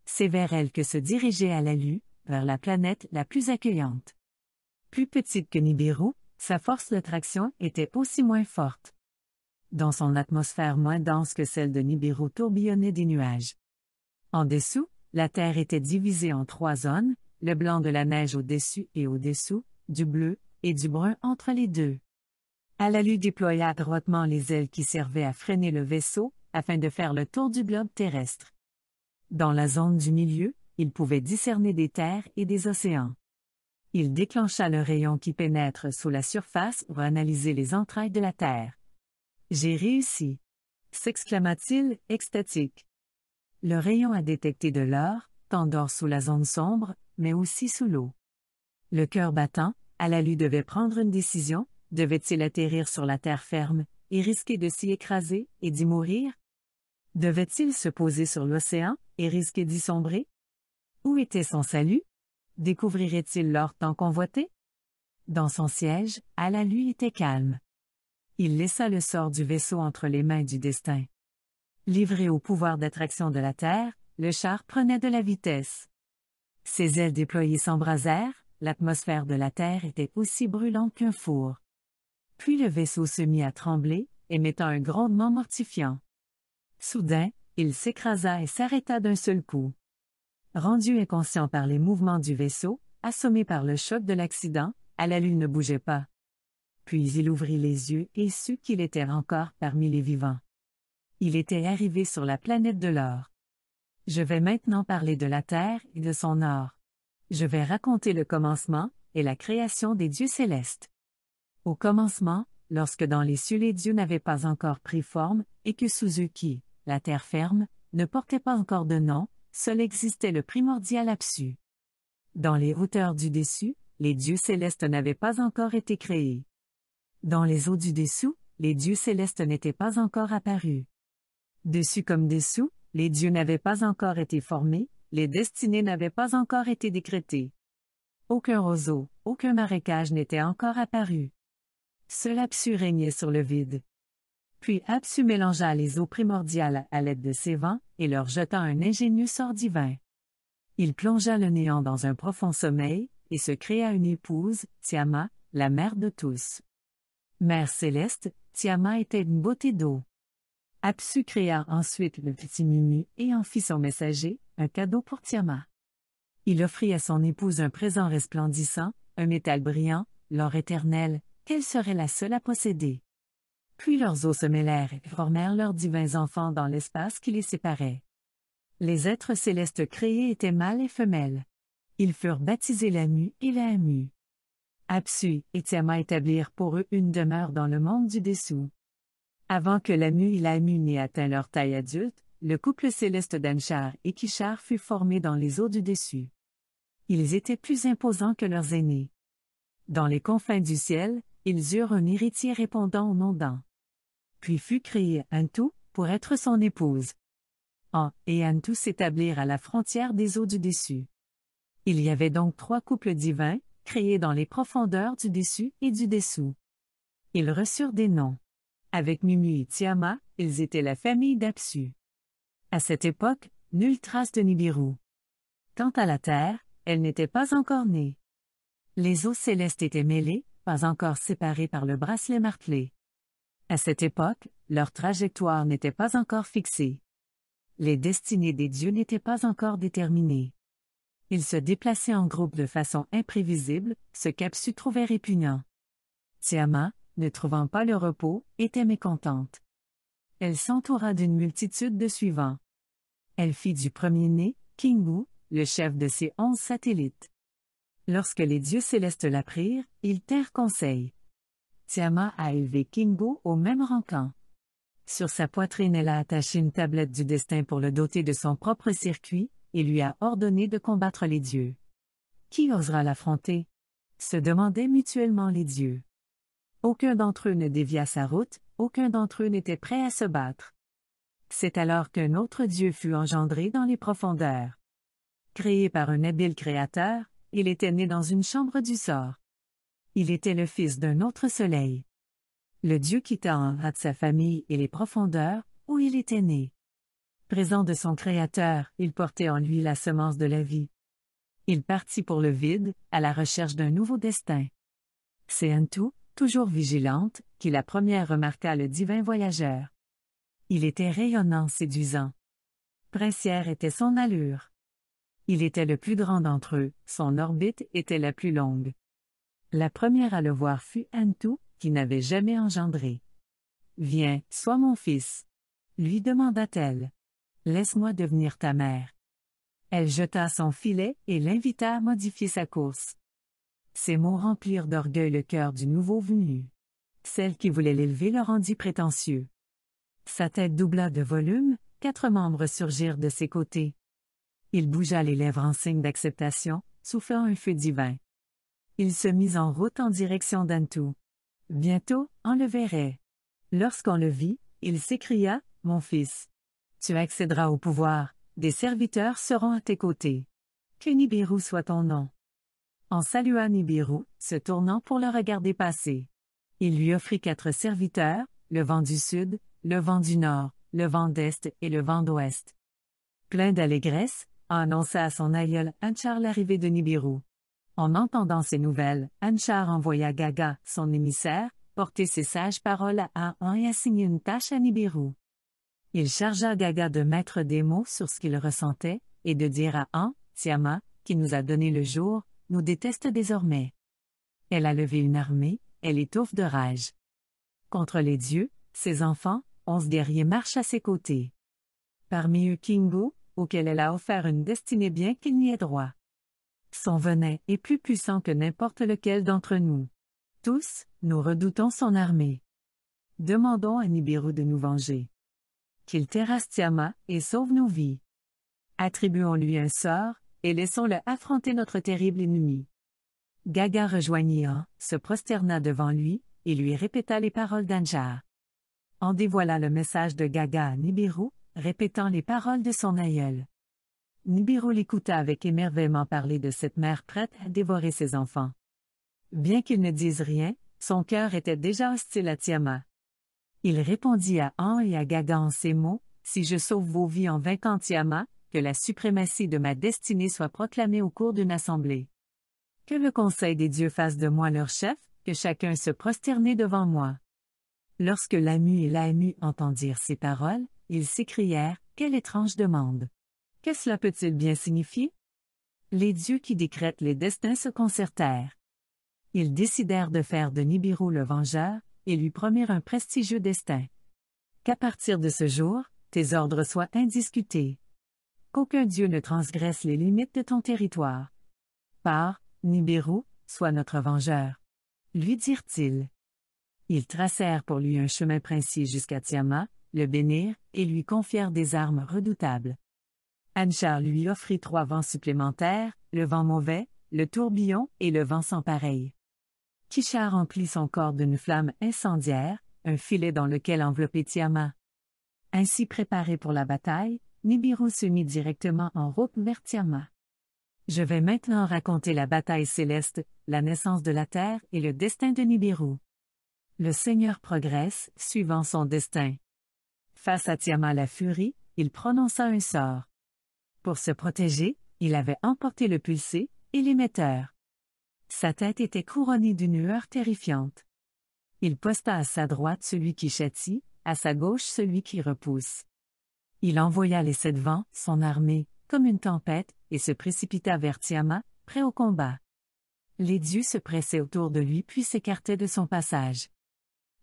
C'est vers elle que se dirigeait Alalu, vers la planète la plus accueillante. Plus petite que Nibiru, sa force d'attraction était aussi moins forte. Dans son atmosphère moins dense que celle de Nibiru tourbillonnait des nuages. En dessous, la Terre était divisée en trois zones, le blanc de la neige au-dessus et au-dessous, du bleu, et du brun entre les deux. Alalu déploya adroitement les ailes qui servaient à freiner le vaisseau, afin de faire le tour du globe terrestre. Dans la zone du milieu, il pouvait discerner des terres et des océans. Il déclencha le rayon qui pénètre sous la surface pour analyser les entrailles de la Terre. J'ai réussi! s'exclama-t-il, extatique. Le rayon a détecté de l'or, d'or sous la zone sombre, mais aussi sous l'eau. Le cœur battant, Alalu devait prendre une décision, devait-il atterrir sur la terre ferme, et risquer de s'y écraser, et d'y mourir? Devait-il se poser sur l'océan, et risquer d'y sombrer? Où était son salut? Découvrirait-il l'or tant convoité? Dans son siège, Alalu était calme. Il laissa le sort du vaisseau entre les mains du destin. Livré au pouvoir d'attraction de la Terre, le char prenait de la vitesse. Ses ailes déployées s'embrasèrent, l'atmosphère de la Terre était aussi brûlante qu'un four. Puis le vaisseau se mit à trembler, émettant un grondement mortifiant. Soudain, il s'écrasa et s'arrêta d'un seul coup. Rendu inconscient par les mouvements du vaisseau, assommé par le choc de l'accident, lune ne bougeait pas. Puis il ouvrit les yeux et sut qu'il était encore parmi les vivants il était arrivé sur la planète de l'or. Je vais maintenant parler de la Terre et de son or. Je vais raconter le commencement et la création des dieux célestes. Au commencement, lorsque dans les cieux les dieux n'avaient pas encore pris forme, et que qui, la terre ferme, ne portait pas encore de nom, seul existait le primordial absu. Dans les hauteurs du dessus, les dieux célestes n'avaient pas encore été créés. Dans les eaux du dessous, les dieux célestes n'étaient pas encore apparus. Dessus comme dessous, les dieux n'avaient pas encore été formés, les destinées n'avaient pas encore été décrétées. Aucun roseau, aucun marécage n'était encore apparu. Seul Absu régnait sur le vide. Puis Absu mélangea les eaux primordiales à l'aide de ses vents et leur jeta un ingénieux sort divin. Il plongea le néant dans un profond sommeil et se créa une épouse, Tiama, la mère de tous. Mère céleste, Tiama était une beauté d'eau. Apsu créa ensuite le petit Mumu et en fit son messager, un cadeau pour Tiamat. Il offrit à son épouse un présent resplendissant, un métal brillant, l'or éternel, qu'elle serait la seule à posséder. Puis leurs os se mêlèrent et formèrent leurs divins enfants dans l'espace qui les séparait. Les êtres célestes créés étaient mâles et femelles. Ils furent baptisés l'Amu et la Amu. Apsu et Tiamat établirent pour eux une demeure dans le monde du dessous. Avant que Lamu et Lamu n'aient atteint leur taille adulte, le couple céleste d'Anchar et Kishar fut formé dans les eaux du dessus. Ils étaient plus imposants que leurs aînés. Dans les confins du ciel, ils eurent un héritier répondant au nom d'An. Puis fut créé Antou, pour être son épouse. An et Antou s'établirent à la frontière des eaux du dessus. Il y avait donc trois couples divins, créés dans les profondeurs du dessus et du dessous. Ils reçurent des noms. Avec Mimu et Tiama, ils étaient la famille d'Apsu. À cette époque, nulle trace de Nibiru. Quant à la Terre, elle n'était pas encore née. Les eaux célestes étaient mêlées, pas encore séparées par le bracelet martelé. À cette époque, leur trajectoire n'était pas encore fixée. Les destinées des dieux n'étaient pas encore déterminées. Ils se déplaçaient en groupe de façon imprévisible, ce qu'Apsu trouvait répugnant. Tiama, ne trouvant pas le repos, était mécontente. Elle s'entoura d'une multitude de suivants. Elle fit du premier-né, Kingu, le chef de ses onze satellites. Lorsque les dieux célestes l'apprirent, ils tinrent conseil. Tiama a élevé Kingu au même rang Sur sa poitrine elle a attaché une tablette du destin pour le doter de son propre circuit, et lui a ordonné de combattre les dieux. Qui osera l'affronter? se demandaient mutuellement les dieux. Aucun d'entre eux ne dévia sa route, aucun d'entre eux n'était prêt à se battre. C'est alors qu'un autre Dieu fut engendré dans les profondeurs. Créé par un habile créateur, il était né dans une chambre du sort. Il était le fils d'un autre soleil. Le Dieu quitta en hâte sa famille et les profondeurs, où il était né. Présent de son Créateur, il portait en lui la semence de la vie. Il partit pour le vide, à la recherche d'un nouveau destin. C'est tout toujours vigilante, qui la première remarqua le divin voyageur. Il était rayonnant, séduisant. Princière était son allure. Il était le plus grand d'entre eux, son orbite était la plus longue. La première à le voir fut Antou, qui n'avait jamais engendré. Viens, sois mon fils. Lui demanda-t-elle. Laisse-moi devenir ta mère. Elle jeta son filet et l'invita à modifier sa course. Ces mots remplirent d'orgueil le cœur du nouveau venu. Celle qui voulait l'élever le rendit prétentieux. Sa tête doubla de volume, quatre membres surgirent de ses côtés. Il bougea les lèvres en signe d'acceptation, soufflant un feu divin. Il se mit en route en direction d'Antou. Bientôt, on le verrait. Lorsqu'on le vit, il s'écria, Mon fils, tu accéderas au pouvoir, des serviteurs seront à tes côtés. Que Nibiru soit ton nom en salua Nibiru, se tournant pour le regarder passer. Il lui offrit quatre serviteurs, le vent du sud, le vent du nord, le vent d'est et le vent d'ouest. Plein d'allégresse, annonça à son aïeul Anchar l'arrivée de Nibiru. En entendant ces nouvelles, Anchar envoya Gaga, son émissaire, porter ses sages paroles à An et assigner une tâche à Nibiru. Il chargea Gaga de mettre des mots sur ce qu'il ressentait, et de dire à An, Tiama, qui nous a donné le jour, nous déteste désormais. Elle a levé une armée, elle étouffe de rage. Contre les dieux, ses enfants, onze guerriers marchent à ses côtés. Parmi eux Kingo, auquel elle a offert une destinée bien qu'il n'y ait droit. Son venin est plus puissant que n'importe lequel d'entre nous. Tous, nous redoutons son armée. Demandons à Nibiru de nous venger. Qu'il terrasse Tiama et sauve nos vies. Attribuons-lui un sort, et laissons-le affronter notre terrible ennemi. Gaga rejoignit An, se prosterna devant lui, et lui répéta les paroles d'Anja. En dévoila le message de Gaga à Nibiru, répétant les paroles de son aïeul. Nibiru l'écouta avec émerveillement parler de cette mère prête à dévorer ses enfants. Bien qu'il ne dise rien, son cœur était déjà hostile à Tiamat. Il répondit à An et à Gaga en ces mots, Si je sauve vos vies en vainquant Tiamat, que la suprématie de ma destinée soit proclamée au cours d'une assemblée. Que le Conseil des dieux fasse de moi leur chef, que chacun se prosterner devant moi. Lorsque l'AMU et l'AMU entendirent ces paroles, ils s'écrièrent, Quelle étrange demande! Que cela peut-il bien signifier? Les dieux qui décrètent les destins se concertèrent. Ils décidèrent de faire de Nibiru le vengeur, et lui promirent un prestigieux destin. Qu'à partir de ce jour, tes ordres soient indiscutés qu'aucun Dieu ne transgresse les limites de ton territoire. Par, Nibiru, sois notre vengeur. Lui dirent-ils. Ils tracèrent pour lui un chemin princier jusqu'à Tiamat, le bénirent, et lui confièrent des armes redoutables. Anchar lui offrit trois vents supplémentaires, le vent mauvais, le tourbillon et le vent sans pareil. Kishar remplit son corps d'une flamme incendiaire, un filet dans lequel enveloppait Tiamat. Ainsi préparé pour la bataille, Nibiru se mit directement en route vers Tiamat. Je vais maintenant raconter la bataille céleste, la naissance de la Terre et le destin de Nibiru. Le Seigneur progresse, suivant son destin. Face à Tiamat la furie, il prononça un sort. Pour se protéger, il avait emporté le pulsé et l'émetteur. Sa tête était couronnée d'une lueur terrifiante. Il posta à sa droite celui qui châtie, à sa gauche celui qui repousse. Il envoya les sept vents, son armée, comme une tempête, et se précipita vers Tiama, prêt au combat. Les dieux se pressaient autour de lui puis s'écartaient de son passage.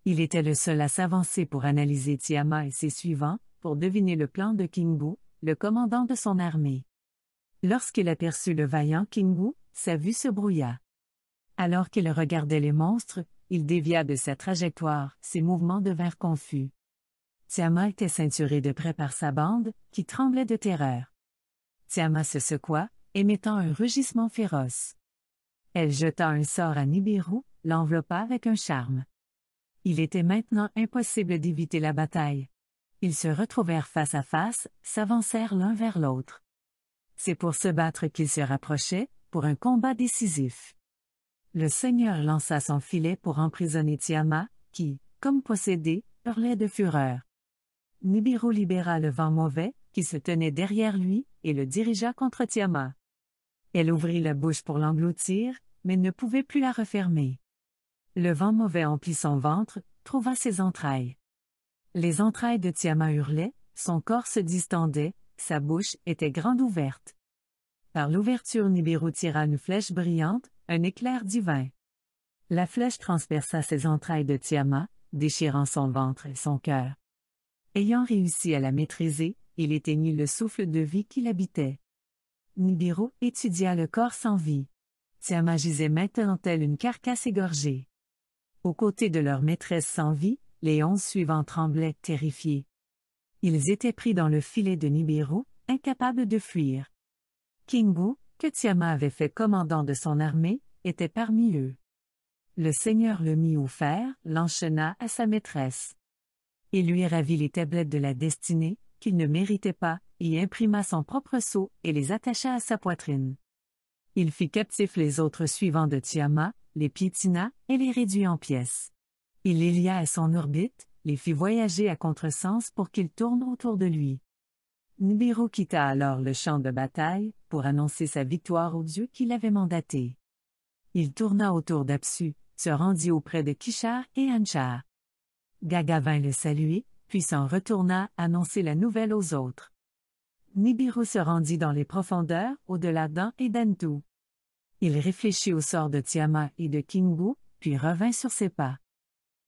Il était le seul à s'avancer pour analyser Tiama et ses suivants, pour deviner le plan de Kingu, le commandant de son armée. Lorsqu'il aperçut le vaillant Kingu, sa vue se brouilla. Alors qu'il regardait les monstres, il dévia de sa trajectoire, ses mouvements devinrent confus. Tiama était ceinturé de près par sa bande, qui tremblait de terreur. Tiama se secoua, émettant un rugissement féroce. Elle jeta un sort à Nibiru, l'enveloppa avec un charme. Il était maintenant impossible d'éviter la bataille. Ils se retrouvèrent face à face, s'avancèrent l'un vers l'autre. C'est pour se battre qu'ils se rapprochaient, pour un combat décisif. Le seigneur lança son filet pour emprisonner Tiama, qui, comme possédé, hurlait de fureur. Nibiru libéra le vent mauvais, qui se tenait derrière lui, et le dirigea contre Tiamat. Elle ouvrit la bouche pour l'engloutir, mais ne pouvait plus la refermer. Le vent mauvais emplit son ventre, trouva ses entrailles. Les entrailles de Tiamat hurlaient, son corps se distendait, sa bouche était grande ouverte. Par l'ouverture Nibiru tira une flèche brillante, un éclair divin. La flèche transperça ses entrailles de Tiamat, déchirant son ventre et son cœur. Ayant réussi à la maîtriser, il éteignit le souffle de vie qui l'habitait. Nibiru étudia le corps sans vie. Tiama gisait maintenant elle une carcasse égorgée. Aux côtés de leur maîtresse sans vie, les onze suivants tremblaient, terrifiés. Ils étaient pris dans le filet de Nibiru, incapables de fuir. Kingu, que Tiama avait fait commandant de son armée, était parmi eux. Le seigneur le mit au fer, l'enchaîna à sa maîtresse. Il lui ravit les tablettes de la destinée, qu'il ne méritait pas, y imprima son propre sceau et les attacha à sa poitrine. Il fit captif les autres suivants de Tiama, les piétina et les réduit en pièces. Il les lia à son orbite, les fit voyager à contresens pour qu'ils tournent autour de lui. Nibiru quitta alors le champ de bataille pour annoncer sa victoire au dieu qui l'avait mandaté. Il tourna autour d'Apsu, se rendit auprès de Kishar et Anchar. Gaga le saluer, puis s'en retourna annoncer la nouvelle aux autres. Nibiru se rendit dans les profondeurs, au-delà d'An et d'Antu. Il réfléchit au sort de Tiama et de Kingu, puis revint sur ses pas.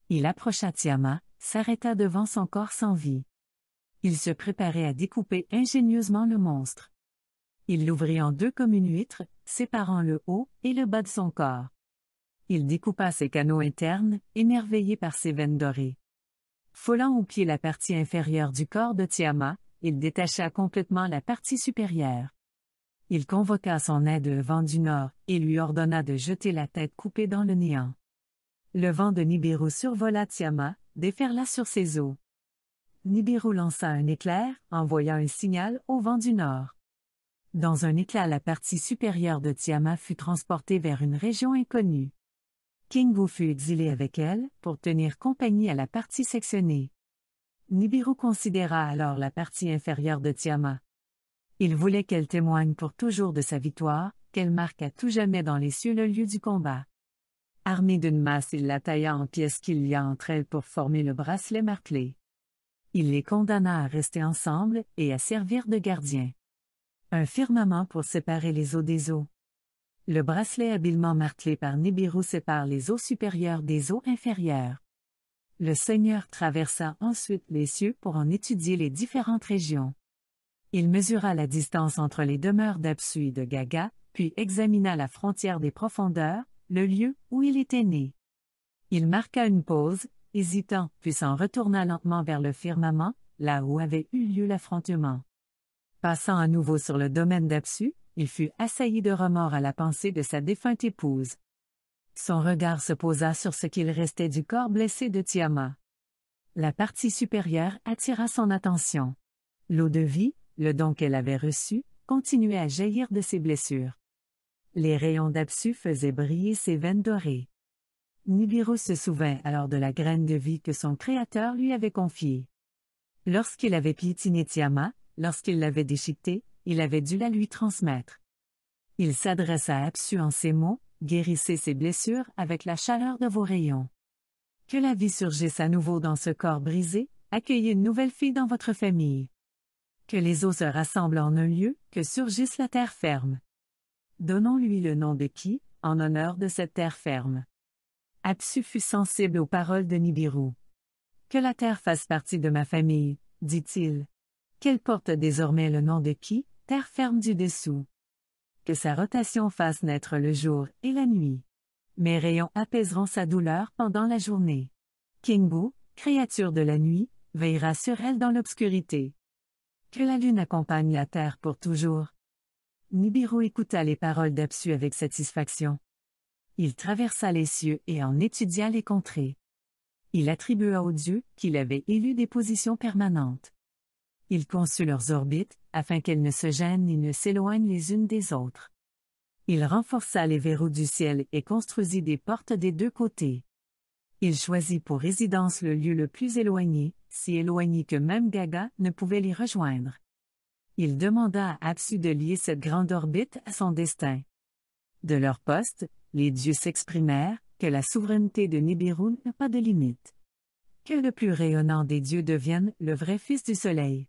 Il approcha Tiama, s'arrêta devant son corps sans vie. Il se préparait à découper ingénieusement le monstre. Il l'ouvrit en deux comme une huître, séparant le haut et le bas de son corps. Il découpa ses canaux internes, émerveillé par ses veines dorées. Foulant au pied la partie inférieure du corps de Tiama, il détacha complètement la partie supérieure. Il convoqua son aide le vent du nord, et lui ordonna de jeter la tête coupée dans le néant. Le vent de Nibiru survola Tiama, déferla sur ses eaux. Nibiru lança un éclair, envoyant un signal au vent du nord. Dans un éclat la partie supérieure de Tiama fut transportée vers une région inconnue. Kingu fut exilé avec elle pour tenir compagnie à la partie sectionnée. Nibiru considéra alors la partie inférieure de Tiama. Il voulait qu'elle témoigne pour toujours de sa victoire, qu'elle marque à tout jamais dans les cieux le lieu du combat. Armé d'une masse, il la tailla en pièces qu'il y a entre elles pour former le bracelet martelé. Il les condamna à rester ensemble et à servir de gardien. Un firmament pour séparer les eaux des eaux. Le bracelet habilement martelé par Nibiru sépare les eaux supérieures des eaux inférieures. Le Seigneur traversa ensuite les cieux pour en étudier les différentes régions. Il mesura la distance entre les demeures d'Apsu et de Gaga, puis examina la frontière des profondeurs, le lieu où il était né. Il marqua une pause, hésitant, puis s'en retourna lentement vers le firmament, là où avait eu lieu l'affrontement. Passant à nouveau sur le domaine d'Apsu, il fut assailli de remords à la pensée de sa défunte épouse. Son regard se posa sur ce qu'il restait du corps blessé de Tiama. La partie supérieure attira son attention. L'eau de vie, le don qu'elle avait reçu, continuait à jaillir de ses blessures. Les rayons d'absu faisaient briller ses veines dorées. Nibiru se souvint alors de la graine de vie que son créateur lui avait confiée. Lorsqu'il avait piétiné Tiama, lorsqu'il l'avait déchiquetée, il avait dû la lui transmettre. Il s'adressa à Absu en ces mots, Guérissez ses blessures avec la chaleur de vos rayons. Que la vie surgisse à nouveau dans ce corps brisé, accueillez une nouvelle fille dans votre famille. Que les eaux se rassemblent en un lieu, que surgisse la terre ferme. Donnons-lui le nom de qui, en honneur de cette terre ferme. Apsu fut sensible aux paroles de Nibiru. Que la terre fasse partie de ma famille, dit-il. Qu'elle porte désormais le nom de qui, terre ferme du dessous. Que sa rotation fasse naître le jour et la nuit. Mes rayons apaiseront sa douleur pendant la journée. Kingbu, créature de la nuit, veillera sur elle dans l'obscurité. Que la lune accompagne la terre pour toujours. Nibiru écouta les paroles d'Apsu avec satisfaction. Il traversa les cieux et en étudia les contrées. Il attribua aux dieux qu'il avait élu des positions permanentes. Il conçut leurs orbites, afin qu'elles ne se gênent ni ne s'éloignent les unes des autres. Il renforça les verrous du ciel et construisit des portes des deux côtés. Il choisit pour résidence le lieu le plus éloigné, si éloigné que même Gaga ne pouvait l'y rejoindre. Il demanda à Absu de lier cette grande orbite à son destin. De leur poste, les dieux s'exprimèrent que la souveraineté de Nibiru n'a pas de limite. Que le plus rayonnant des dieux devienne le vrai fils du soleil.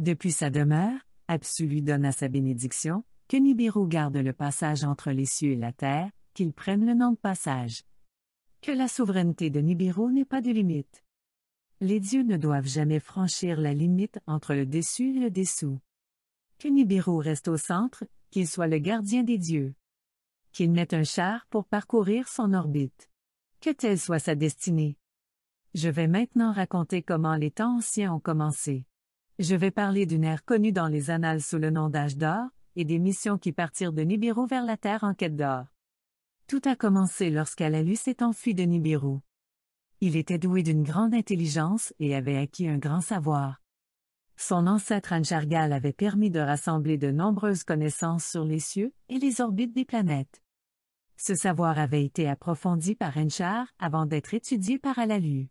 Depuis sa demeure, Absu lui à sa bénédiction, que Nibiru garde le passage entre les cieux et la terre, qu'il prenne le nom de passage. Que la souveraineté de Nibiru n'ait pas de limite. Les dieux ne doivent jamais franchir la limite entre le dessus et le dessous. Que Nibiru reste au centre, qu'il soit le gardien des dieux. Qu'il mette un char pour parcourir son orbite. Que telle soit sa destinée. Je vais maintenant raconter comment les temps anciens ont commencé. Je vais parler d'une ère connue dans les annales sous le nom d'âge d'or, et des missions qui partirent de Nibiru vers la Terre en quête d'or. Tout a commencé lorsqu'Alalu s'est enfui de Nibiru. Il était doué d'une grande intelligence et avait acquis un grand savoir. Son ancêtre Anshargal avait permis de rassembler de nombreuses connaissances sur les cieux et les orbites des planètes. Ce savoir avait été approfondi par Enchar avant d'être étudié par Alalu.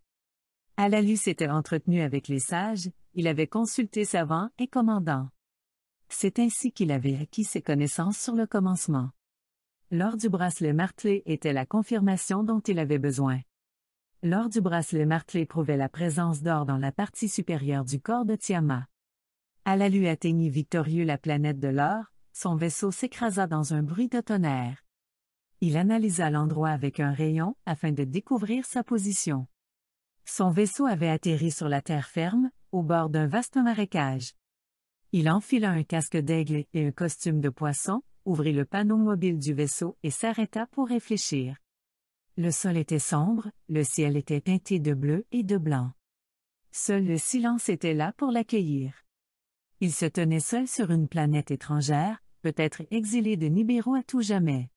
Alalu s'était entretenu avec les sages, il avait consulté savant et commandant. C'est ainsi qu'il avait acquis ses connaissances sur le commencement. L'or du bracelet martelé était la confirmation dont il avait besoin. L'or du bracelet martelé prouvait la présence d'or dans la partie supérieure du corps de Tiamat. lui atteignit victorieux la planète de l'or, son vaisseau s'écrasa dans un bruit de tonnerre. Il analysa l'endroit avec un rayon afin de découvrir sa position. Son vaisseau avait atterri sur la terre ferme, au bord d'un vaste marécage. Il enfila un casque d'aigle et un costume de poisson, ouvrit le panneau mobile du vaisseau et s'arrêta pour réfléchir. Le sol était sombre, le ciel était teinté de bleu et de blanc. Seul le silence était là pour l'accueillir. Il se tenait seul sur une planète étrangère, peut-être exilé de Nibiru à tout jamais.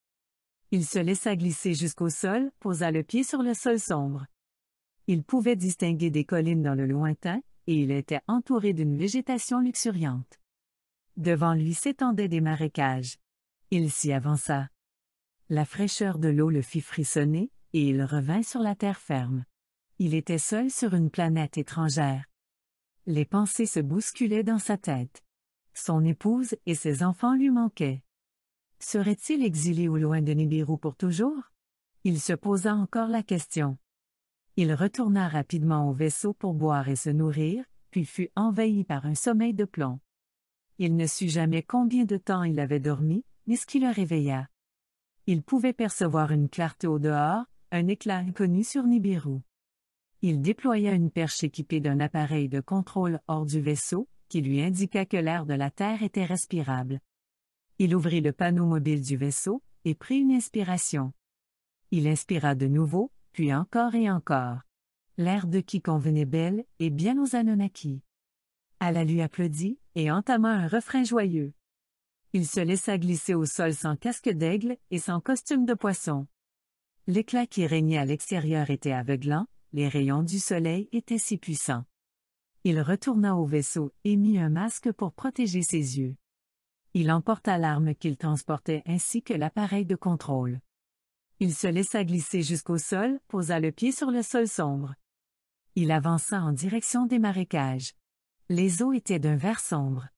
Il se laissa glisser jusqu'au sol, posa le pied sur le sol sombre. Il pouvait distinguer des collines dans le lointain, et il était entouré d'une végétation luxuriante. Devant lui s'étendaient des marécages. Il s'y avança. La fraîcheur de l'eau le fit frissonner, et il revint sur la terre ferme. Il était seul sur une planète étrangère. Les pensées se bousculaient dans sa tête. Son épouse et ses enfants lui manquaient. Serait-il exilé au loin de Nibiru pour toujours? Il se posa encore la question. Il retourna rapidement au vaisseau pour boire et se nourrir, puis fut envahi par un sommeil de plomb. Il ne sut jamais combien de temps il avait dormi, ni ce qui le réveilla. Il pouvait percevoir une clarté au dehors, un éclat inconnu sur Nibiru. Il déploya une perche équipée d'un appareil de contrôle hors du vaisseau, qui lui indiqua que l'air de la Terre était respirable. Il ouvrit le panneau mobile du vaisseau, et prit une inspiration. Il inspira de nouveau, puis encore et encore. L'air de qui convenait belle et bien aux Anunnaki. Alla lui applaudit et entama un refrain joyeux. Il se laissa glisser au sol sans casque d'aigle et sans costume de poisson. L'éclat qui régnait à l'extérieur était aveuglant, les rayons du soleil étaient si puissants. Il retourna au vaisseau et mit un masque pour protéger ses yeux. Il emporta l'arme qu'il transportait ainsi que l'appareil de contrôle. Il se laissa glisser jusqu'au sol, posa le pied sur le sol sombre. Il avança en direction des marécages. Les eaux étaient d'un vert sombre.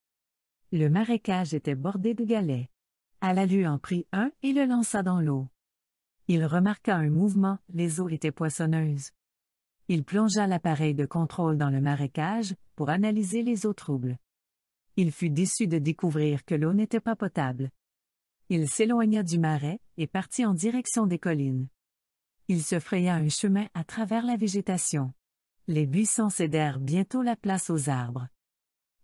Le marécage était bordé de galets. Alalu en prit un et le lança dans l'eau. Il remarqua un mouvement, les eaux étaient poissonneuses. Il plongea l'appareil de contrôle dans le marécage pour analyser les eaux troubles. Il fut déçu de découvrir que l'eau n'était pas potable il s'éloigna du marais et partit en direction des collines. Il se fraya un chemin à travers la végétation. Les buissons cédèrent bientôt la place aux arbres.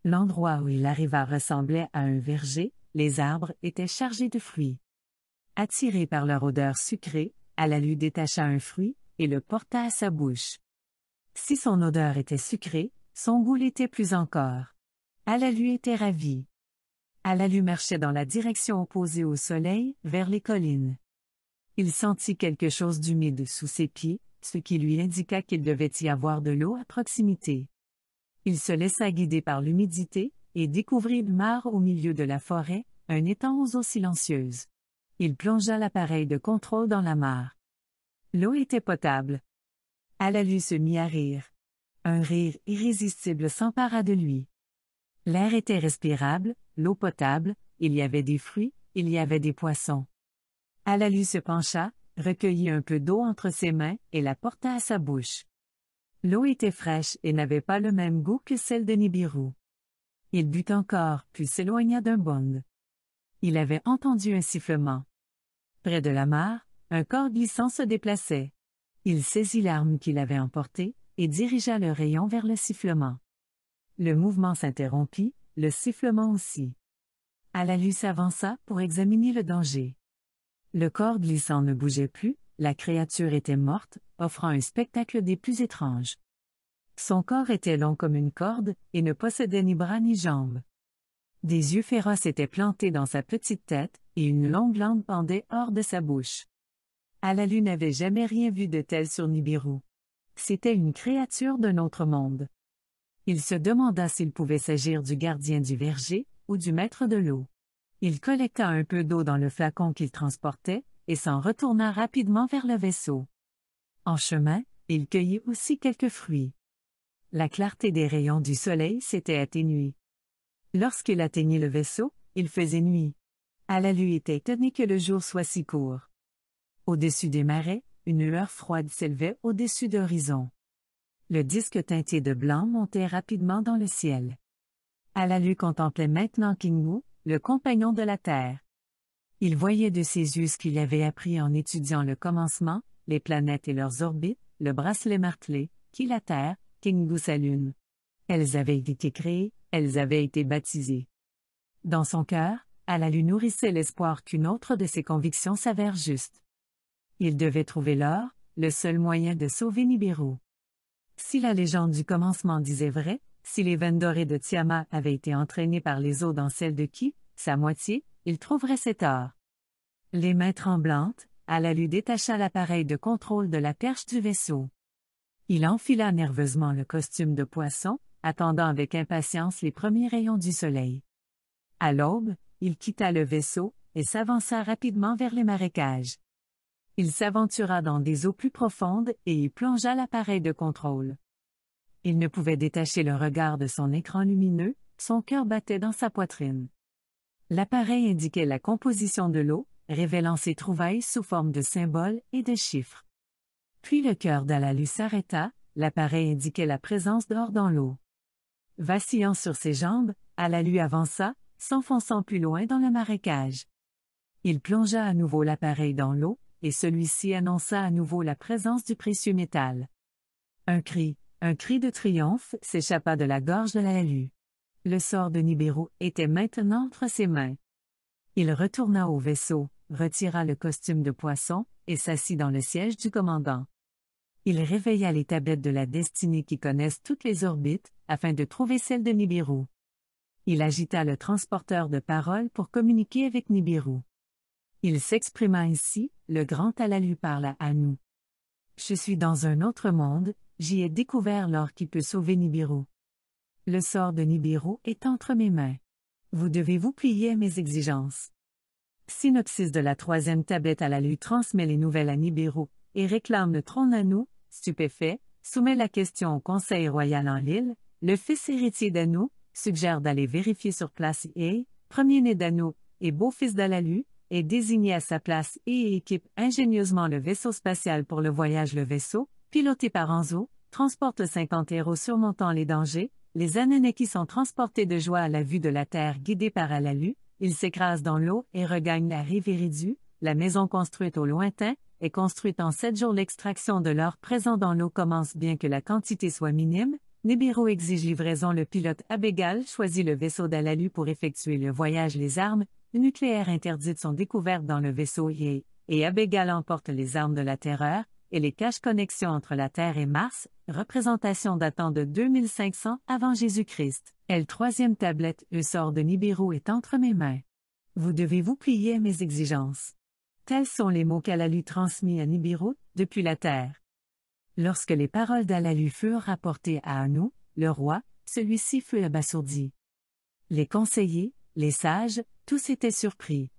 L'endroit où il arriva ressemblait à un verger, les arbres étaient chargés de fruits. Attiré par leur odeur sucrée, Alalu détacha un fruit et le porta à sa bouche. Si son odeur était sucrée, son goût l'était plus encore. Alalu était ravie. Alalu marchait dans la direction opposée au soleil, vers les collines. Il sentit quelque chose d'humide sous ses pieds, ce qui lui indiqua qu'il devait y avoir de l'eau à proximité. Il se laissa guider par l'humidité, et découvrit une mare au milieu de la forêt, un étang aux eaux silencieuses. Il plongea l'appareil de contrôle dans la mare. L'eau était potable. Alalu se mit à rire. Un rire irrésistible s'empara de lui. L'air était respirable, l'eau potable, il y avait des fruits, il y avait des poissons. Alalu se pencha, recueillit un peu d'eau entre ses mains et la porta à sa bouche. L'eau était fraîche et n'avait pas le même goût que celle de Nibiru. Il but encore, puis s'éloigna d'un bond. Il avait entendu un sifflement. Près de la mare, un corps glissant se déplaçait. Il saisit l'arme qu'il avait emportée et dirigea le rayon vers le sifflement. Le mouvement s'interrompit, le sifflement aussi. Alalu s'avança pour examiner le danger. Le corps glissant ne bougeait plus, la créature était morte, offrant un spectacle des plus étranges. Son corps était long comme une corde, et ne possédait ni bras ni jambes. Des yeux féroces étaient plantés dans sa petite tête, et une longue langue pendait hors de sa bouche. Alalu n'avait jamais rien vu de tel sur Nibiru. C'était une créature d'un autre monde. Il se demanda s'il pouvait s'agir du gardien du verger, ou du maître de l'eau. Il collecta un peu d'eau dans le flacon qu'il transportait, et s'en retourna rapidement vers le vaisseau. En chemin, il cueillit aussi quelques fruits. La clarté des rayons du soleil s'était atténuée. Lorsqu'il atteignit le vaisseau, il faisait nuit. la lui était étonné que le jour soit si court. Au-dessus des marais, une lueur froide s'élevait au-dessus d'horizon. Le disque teinté de blanc montait rapidement dans le ciel. Alalu contemplait maintenant Kingu, le compagnon de la Terre. Il voyait de ses yeux ce qu'il avait appris en étudiant le commencement, les planètes et leurs orbites, le bracelet martelé, qui la Terre, Kingu sa Lune. Elles avaient été créées, elles avaient été baptisées. Dans son cœur, Alalu nourrissait l'espoir qu'une autre de ses convictions s'avère juste. Il devait trouver l'or, le seul moyen de sauver Nibiru. Si la légende du commencement disait vrai, si les veines dorées de Tiamat avaient été entraînées par les eaux dans celles de qui, sa moitié, il trouverait cet or. Les mains tremblantes, alla lui détacha l'appareil de contrôle de la perche du vaisseau. Il enfila nerveusement le costume de poisson, attendant avec impatience les premiers rayons du soleil. À l'aube, il quitta le vaisseau et s'avança rapidement vers les marécages il s'aventura dans des eaux plus profondes et y plongea l'appareil de contrôle. Il ne pouvait détacher le regard de son écran lumineux, son cœur battait dans sa poitrine. L'appareil indiquait la composition de l'eau, révélant ses trouvailles sous forme de symboles et de chiffres. Puis le cœur d'Alalu s'arrêta, l'appareil indiquait la présence d'or dans l'eau. Vacillant sur ses jambes, Alalu avança, s'enfonçant plus loin dans le marécage. Il plongea à nouveau l'appareil dans l'eau, et celui-ci annonça à nouveau la présence du précieux métal. Un cri, un cri de triomphe s'échappa de la gorge de la Le sort de Nibiru était maintenant entre ses mains. Il retourna au vaisseau, retira le costume de poisson, et s'assit dans le siège du commandant. Il réveilla les tablettes de la destinée qui connaissent toutes les orbites, afin de trouver celle de Nibiru. Il agita le transporteur de paroles pour communiquer avec Nibiru. Il s'exprima ainsi, le grand Alalu parla à nous. Je suis dans un autre monde, j'y ai découvert l'or qui peut sauver Nibiru. Le sort de Nibiru est entre mes mains. Vous devez vous plier à mes exigences. Synopsis de la troisième tablette Alalu transmet les nouvelles à Nibiru, et réclame le trône à nous, stupéfait, soumet la question au conseil royal en Lille, le fils héritier d'Anu suggère d'aller vérifier sur place et, premier-né d'Anu et beau-fils d'Alalu, est désigné à sa place et équipe ingénieusement le vaisseau spatial pour le voyage. Le vaisseau, piloté par Anzo, transporte 50 héros surmontant les dangers, les qui sont transportés de joie à la vue de la Terre guidés par Alalu, ils s'écrasent dans l'eau et regagnent la rivière Iridu, la maison construite au lointain, est construite en sept jours. L'extraction de l'or présent dans l'eau commence bien que la quantité soit minime. Nibiru exige livraison. Le pilote Abégal choisit le vaisseau d'Alalu pour effectuer le voyage. Les armes, nucléaires interdites sont découvertes dans le vaisseau Yé, et Abégal emporte les armes de la Terreur, et les cache connexions entre la Terre et Mars, représentation datant de 2500 avant Jésus-Christ. Elle troisième tablette le sort de Nibiru est entre mes mains. Vous devez vous plier à mes exigences. Tels sont les mots qu'Alalu transmis à Nibiru, depuis la Terre. Lorsque les paroles d'Alalu furent rapportées à Anu, le roi, celui-ci fut abasourdi. Les conseillers, les sages, tous étaient surpris.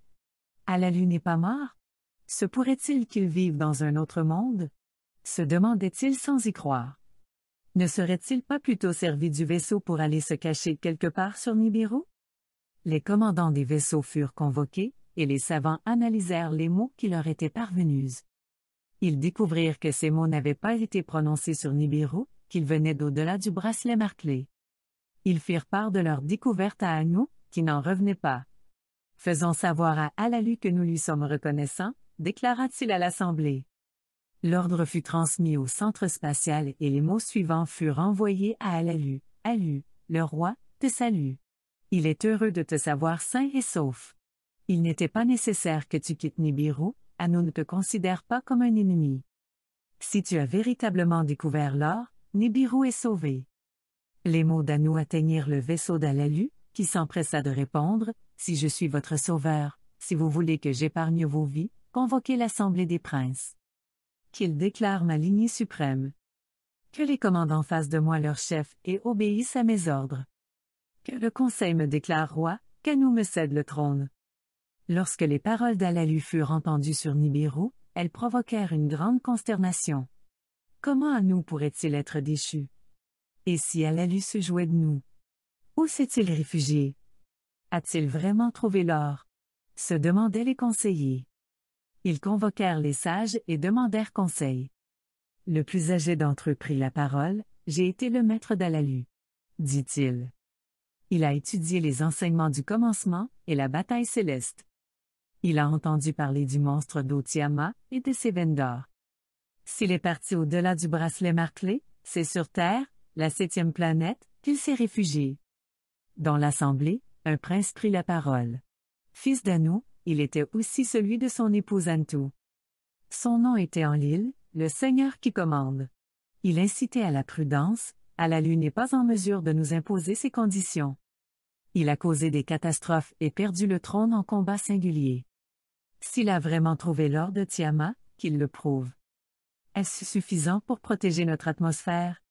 À ah, la lune n'est pas mort? Se pourrait-il qu'ils vivent dans un autre monde? se demandaient-ils sans y croire. Ne serait-il pas plutôt servi du vaisseau pour aller se cacher quelque part sur Nibiru? Les commandants des vaisseaux furent convoqués, et les savants analysèrent les mots qui leur étaient parvenus. Ils découvrirent que ces mots n'avaient pas été prononcés sur Nibiru, qu'ils venaient d'au-delà du bracelet marclé. Ils firent part de leur découverte à Agnou, qui n'en revenait pas. Faisons savoir à Alalu que nous lui sommes reconnaissants, déclara-t-il à l'Assemblée. L'ordre fut transmis au centre spatial et les mots suivants furent envoyés à Alalu. Alu, le roi, te salue. Il est heureux de te savoir sain et sauf. Il n'était pas nécessaire que tu quittes Nibiru, Anou ne te considère pas comme un ennemi. Si tu as véritablement découvert l'or, Nibiru est sauvé. Les mots d'Anu atteignirent le vaisseau d'Alalu, qui s'empressa de répondre, Si je suis votre sauveur, si vous voulez que j'épargne vos vies, convoquez l'Assemblée des princes. Qu'ils déclarent ma lignée suprême. Que les commandants fassent de moi leur chef et obéissent à mes ordres. Que le conseil me déclare roi, nous me cède le trône. Lorsque les paroles d'Alalu furent entendues sur Nibiru, elles provoquèrent une grande consternation. Comment à nous pourrait-il être déchu? Et si Alalu se jouait de nous? Où s'est-il réfugié A-t-il vraiment trouvé l'or se demandaient les conseillers. Ils convoquèrent les sages et demandèrent conseil. Le plus âgé d'entre eux prit la parole, J'ai été le maître d'Alalu, dit-il. Il a étudié les enseignements du commencement et la bataille céleste. Il a entendu parler du monstre d'Otiama et de ses d'or. S'il est parti au-delà du bracelet marclé, c'est sur Terre, la septième planète, qu'il s'est réfugié. Dans l'assemblée, un prince prit la parole. Fils d'Anou, il était aussi celui de son épouse Antou. Son nom était en l'île, le Seigneur qui commande. Il incitait à la prudence, à la lune n'est pas en mesure de nous imposer ses conditions. Il a causé des catastrophes et perdu le trône en combat singulier. S'il a vraiment trouvé l'or de Tiama, qu'il le prouve. Est-ce suffisant pour protéger notre atmosphère?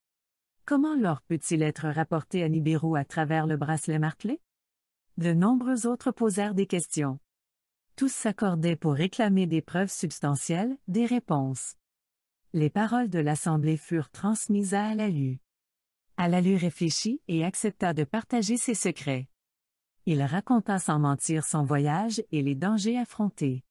Comment l'or peut-il être rapporté à Nibiru à travers le bracelet martelé? De nombreux autres posèrent des questions. Tous s'accordaient pour réclamer des preuves substantielles, des réponses. Les paroles de l'Assemblée furent transmises à Alalu. Alalu réfléchit et accepta de partager ses secrets. Il raconta sans mentir son voyage et les dangers affrontés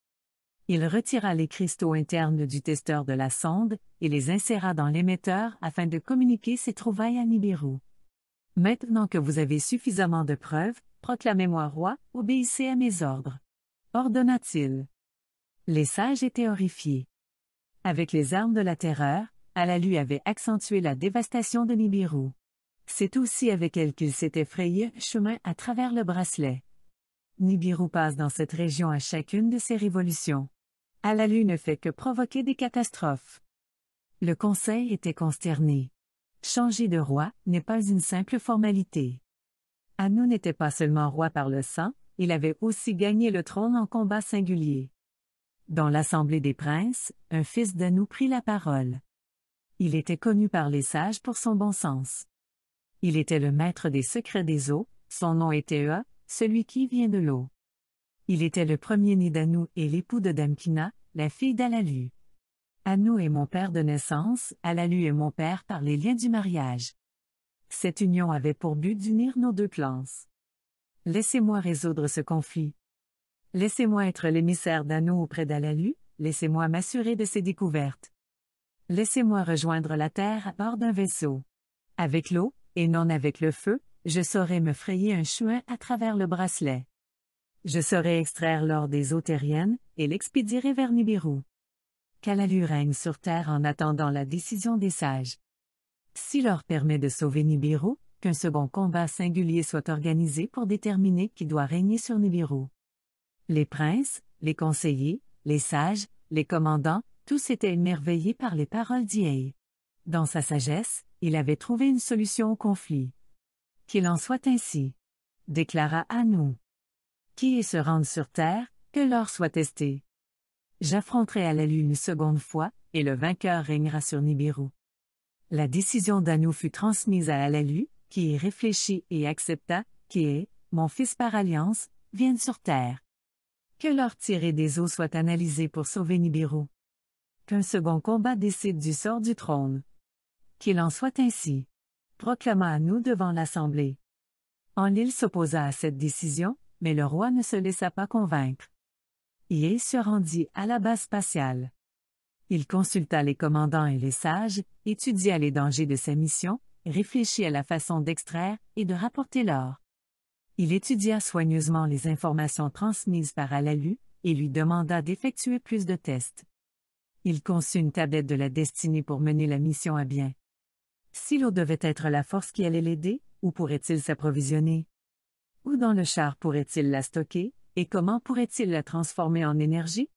il retira les cristaux internes du testeur de la sonde et les inséra dans l'émetteur afin de communiquer ses trouvailles à Nibiru. Maintenant que vous avez suffisamment de preuves, proclamez-moi roi, obéissez à mes ordres. Ordonna-t-il. Les sages étaient horrifiés. Avec les armes de la terreur, Alalu avait accentué la dévastation de Nibiru. C'est aussi avec elle qu'il s'était frayé chemin à travers le bracelet. Nibiru passe dans cette région à chacune de ses révolutions à la Lune ne fait que provoquer des catastrophes. Le Conseil était consterné. Changer de roi n'est pas une simple formalité. Anou n'était pas seulement roi par le sang, il avait aussi gagné le trône en combat singulier. Dans l'Assemblée des princes, un fils d'Anou prit la parole. Il était connu par les sages pour son bon sens. Il était le maître des secrets des eaux, son nom était Ea, celui qui vient de l'eau. Il était le premier-né d'Anou et l'époux de Damkina, la fille d'Alalu. Anou est mon père de naissance, Alalu est mon père par les liens du mariage. Cette union avait pour but d'unir nos deux clans. Laissez-moi résoudre ce conflit. Laissez-moi être l'émissaire d'Anou auprès d'Alalu, laissez-moi m'assurer de ses découvertes. Laissez-moi rejoindre la terre à bord d'un vaisseau. Avec l'eau, et non avec le feu, je saurai me frayer un chouin à travers le bracelet. Je saurai extraire l'or des eaux terriennes, et l'expédierai vers Nibiru. Kalalu règne sur terre en attendant la décision des sages. Si l'or permet de sauver Nibiru, qu'un second combat singulier soit organisé pour déterminer qui doit régner sur Nibiru. Les princes, les conseillers, les sages, les commandants, tous étaient émerveillés par les paroles d'Iei. Dans sa sagesse, il avait trouvé une solution au conflit. Qu'il en soit ainsi, déclara Anu qui se rendent sur Terre, que l'or soit testé. J'affronterai à une seconde fois, et le vainqueur régnera sur Nibiru. La décision d'Anu fut transmise à Alalu, qui y réfléchit et accepta, qui est, mon fils par alliance, vienne sur Terre. Que l'or tiré des eaux soit analysé pour sauver Nibiru. Qu'un second combat décide du sort du trône. Qu'il en soit ainsi. Proclama Anou devant l'Assemblée. En l'île s'opposa à cette décision, mais le roi ne se laissa pas convaincre. Il se rendit à la base spatiale. Il consulta les commandants et les sages, étudia les dangers de sa mission, réfléchit à la façon d'extraire et de rapporter l'or. Il étudia soigneusement les informations transmises par Alalu et lui demanda d'effectuer plus de tests. Il conçut une tablette de la destinée pour mener la mission à bien. Si l'eau devait être la force qui allait l'aider, où pourrait-il s'approvisionner? Où dans le char pourrait-il la stocker, et comment pourrait-il la transformer en énergie?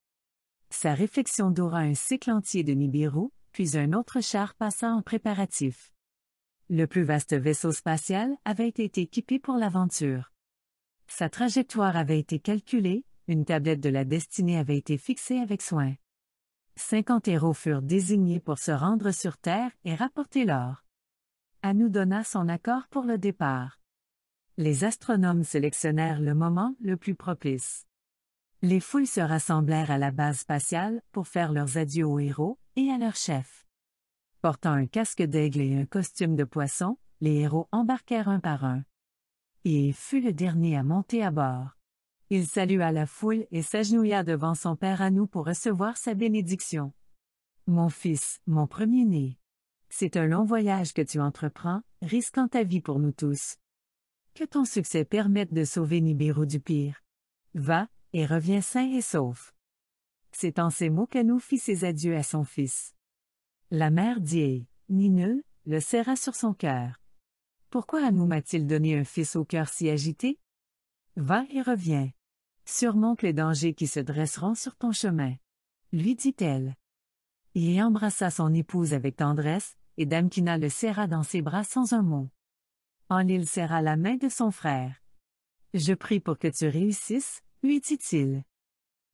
Sa réflexion dora un cycle entier de Nibiru, puis un autre char passa en préparatif. Le plus vaste vaisseau spatial avait été équipé pour l'aventure. Sa trajectoire avait été calculée, une tablette de la destinée avait été fixée avec soin. Cinquante héros furent désignés pour se rendre sur Terre et rapporter l'or. Anu donna son accord pour le départ les astronomes sélectionnèrent le moment le plus propice. Les foules se rassemblèrent à la base spatiale pour faire leurs adieux aux héros et à leur chef. Portant un casque d'aigle et un costume de poisson, les héros embarquèrent un par un. Et il fut le dernier à monter à bord. Il salua la foule et s'agenouilla devant son père à nous pour recevoir sa bénédiction. Mon fils, mon premier-né. C'est un long voyage que tu entreprends, risquant ta vie pour nous tous. Que ton succès permette de sauver Nibiru du pire. Va, et reviens sain et sauf. C'est en ces mots qu'Anou fit ses adieux à son fils. La mère dit, Nineu, le serra sur son cœur. Pourquoi Anou m'a-t-il donné un fils au cœur si agité? Va et reviens. Surmonte les dangers qui se dresseront sur ton chemin. Lui dit-elle. Il embrassa son épouse avec tendresse, et Damkina le serra dans ses bras sans un mot. En serra la main de son frère. Je prie pour que tu réussisses, lui dit-il.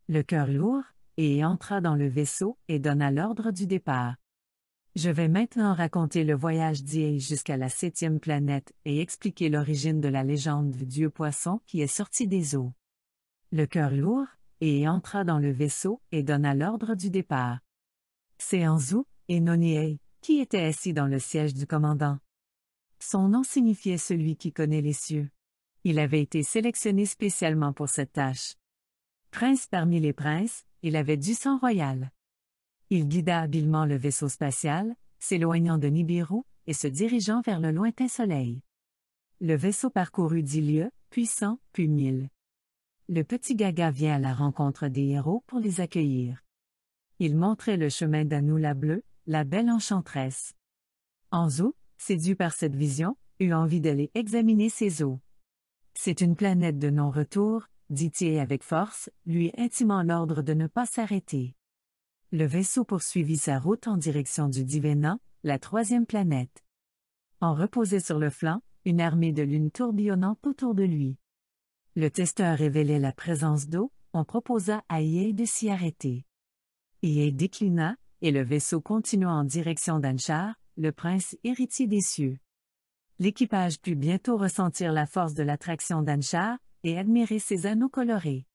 Le cœur lourd, et entra dans le vaisseau et donna l'ordre du départ. Je vais maintenant raconter le voyage d'Iei jusqu'à la septième planète et expliquer l'origine de la légende du dieu poisson qui est sorti des eaux. Le cœur lourd, et entra dans le vaisseau et donna l'ordre du départ. C'est Anzu et Noniei, qui étaient assis dans le siège du commandant. Son nom signifiait celui qui connaît les cieux. Il avait été sélectionné spécialement pour cette tâche. Prince parmi les princes, il avait du sang royal. Il guida habilement le vaisseau spatial, s'éloignant de Nibiru et se dirigeant vers le lointain soleil. Le vaisseau parcourut dix lieues, puis cent, puis mille. Le petit Gaga vient à la rencontre des héros pour les accueillir. Il montrait le chemin d'Anoula Bleu, la belle enchanteresse. Anzu, séduit par cette vision, eut envie d'aller examiner ses eaux. C'est une planète de non-retour, dit-il avec force, lui intimant l'ordre de ne pas s'arrêter. Le vaisseau poursuivit sa route en direction du Divena, la troisième planète. En reposait sur le flanc, une armée de lune tourbillonnant autour de lui. Le testeur révélait la présence d'eau, on proposa à Ie de s'y arrêter. Ie déclina, et le vaisseau continua en direction d'Anchar, le prince héritier des cieux. L'équipage put bientôt ressentir la force de l'attraction d'Anchar et admirer ses anneaux colorés.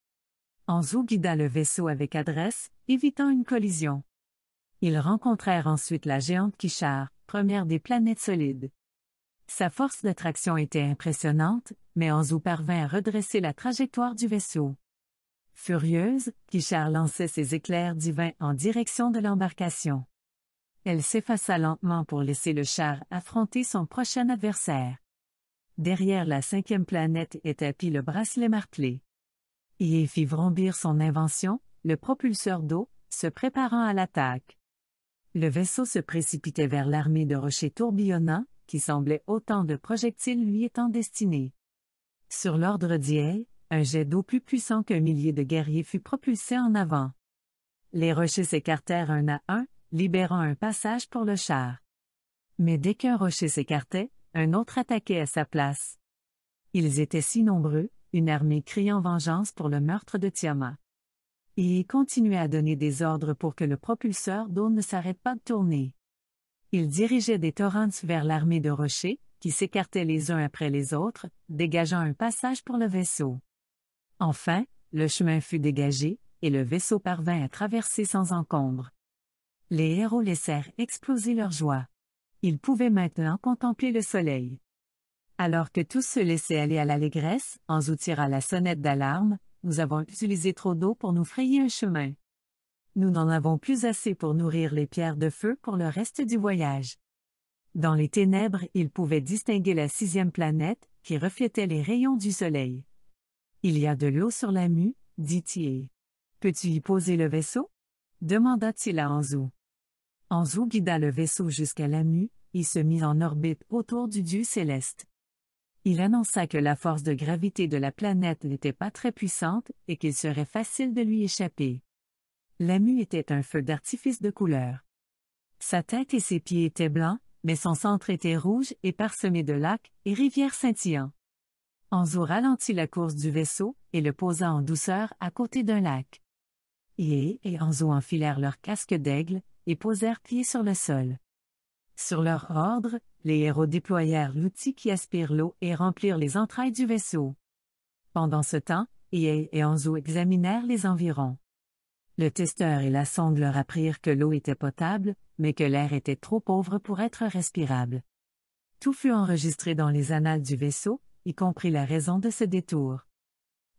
Anzu guida le vaisseau avec adresse, évitant une collision. Ils rencontrèrent ensuite la géante Kishar, première des planètes solides. Sa force d'attraction était impressionnante, mais Anzu parvint à redresser la trajectoire du vaisseau. Furieuse, Kishar lançait ses éclairs divins en direction de l'embarcation elle s'effaça lentement pour laisser le char affronter son prochain adversaire. Derrière la cinquième planète est le bracelet martelé. Et fit vrombir son invention, le propulseur d'eau, se préparant à l'attaque. Le vaisseau se précipitait vers l'armée de rochers tourbillonnants, qui semblait autant de projectiles lui étant destinés. Sur l'ordre d'Yé, un jet d'eau plus puissant qu'un millier de guerriers fut propulsé en avant. Les rochers s'écartèrent un à un, libérant un passage pour le char. Mais dès qu'un rocher s'écartait, un autre attaquait à sa place. Ils étaient si nombreux, une armée criant vengeance pour le meurtre de Tiama. Et il continuait à donner des ordres pour que le propulseur d'eau ne s'arrête pas de tourner. Il dirigeait des torrents vers l'armée de rochers, qui s'écartaient les uns après les autres, dégageant un passage pour le vaisseau. Enfin, le chemin fut dégagé, et le vaisseau parvint à traverser sans encombre. Les héros laissèrent exploser leur joie. Ils pouvaient maintenant contempler le soleil. Alors que tous se laissaient aller à l'allégresse, Anzou tira la sonnette d'alarme, nous avons utilisé trop d'eau pour nous frayer un chemin. Nous n'en avons plus assez pour nourrir les pierres de feu pour le reste du voyage. Dans les ténèbres, ils pouvaient distinguer la sixième planète, qui reflétait les rayons du soleil. Il y a de l'eau sur la mue, dit-il. Peux-tu y poser le vaisseau? demanda-t-il à Anzu. Anzu guida le vaisseau jusqu'à la mue, et se mit en orbite autour du dieu céleste. Il annonça que la force de gravité de la planète n'était pas très puissante et qu'il serait facile de lui échapper. L'amu était un feu d'artifice de couleur. Sa tête et ses pieds étaient blancs, mais son centre était rouge et parsemé de lacs et rivières scintillants. Anzo ralentit la course du vaisseau et le posa en douceur à côté d'un lac. Yé et Anzo enfilèrent leurs casques d'aigle, et posèrent pied sur le sol. Sur leur ordre, les héros déployèrent l'outil qui aspire l'eau et remplirent les entrailles du vaisseau. Pendant ce temps, Yé et Anzo examinèrent les environs. Le testeur et la sonde leur apprirent que l'eau était potable, mais que l'air était trop pauvre pour être respirable. Tout fut enregistré dans les annales du vaisseau, y compris la raison de ce détour.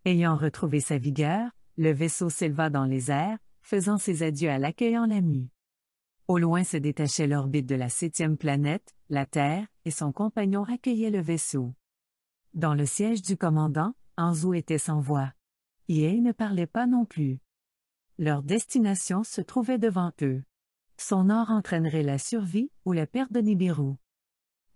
Ayant retrouvé sa vigueur, le vaisseau s'éleva dans les airs, faisant ses adieux à l'accueillant la Au loin se détachait l'orbite de la septième planète, la Terre, et son compagnon accueillait le vaisseau. Dans le siège du commandant, Anzu était sans voix. Ie ne parlait pas non plus. Leur destination se trouvait devant eux. Son or entraînerait la survie ou la perte de Nibiru.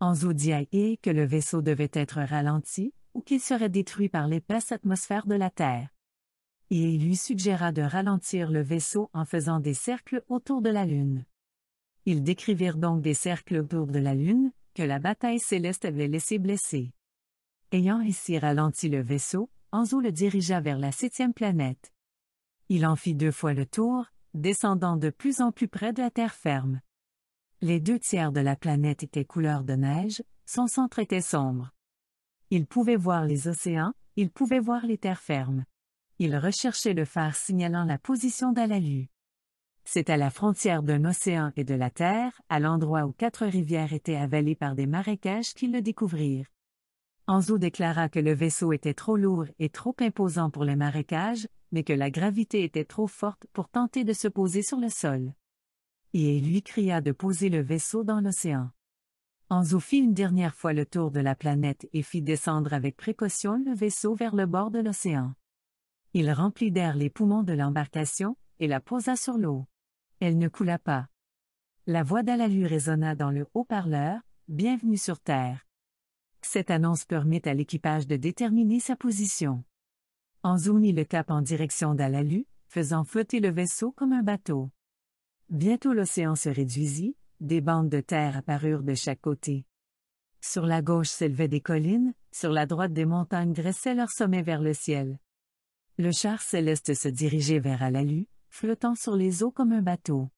Anzu dit à Ie que le vaisseau devait être ralenti ou qu'il serait détruit par l'épaisse atmosphère de la Terre et il lui suggéra de ralentir le vaisseau en faisant des cercles autour de la Lune. Ils décrivirent donc des cercles autour de la Lune, que la bataille céleste avait laissé blesser. Ayant ici ralenti le vaisseau, Anzo le dirigea vers la septième planète. Il en fit deux fois le tour, descendant de plus en plus près de la terre ferme. Les deux tiers de la planète étaient couleur de neige, son centre était sombre. Il pouvait voir les océans, il pouvait voir les terres fermes il recherchait le phare signalant la position d'Alalu. C'est à la frontière d'un océan et de la terre, à l'endroit où quatre rivières étaient avalées par des marécages qu'ils le découvrirent. Anzu déclara que le vaisseau était trop lourd et trop imposant pour les marécages, mais que la gravité était trop forte pour tenter de se poser sur le sol. Et il lui cria de poser le vaisseau dans l'océan. Anzu fit une dernière fois le tour de la planète et fit descendre avec précaution le vaisseau vers le bord de l'océan. Il remplit d'air les poumons de l'embarcation, et la posa sur l'eau. Elle ne coula pas. La voix d'Alalu résonna dans le haut-parleur, Bienvenue sur Terre. Cette annonce permit à l'équipage de déterminer sa position. mit le cap en direction d'Alalu, faisant flotter le vaisseau comme un bateau. Bientôt l'océan se réduisit, des bandes de terre apparurent de chaque côté. Sur la gauche s'élevaient des collines, sur la droite des montagnes dressaient leurs sommets vers le ciel. Le char céleste se dirigeait vers Alalu, flottant sur les eaux comme un bateau.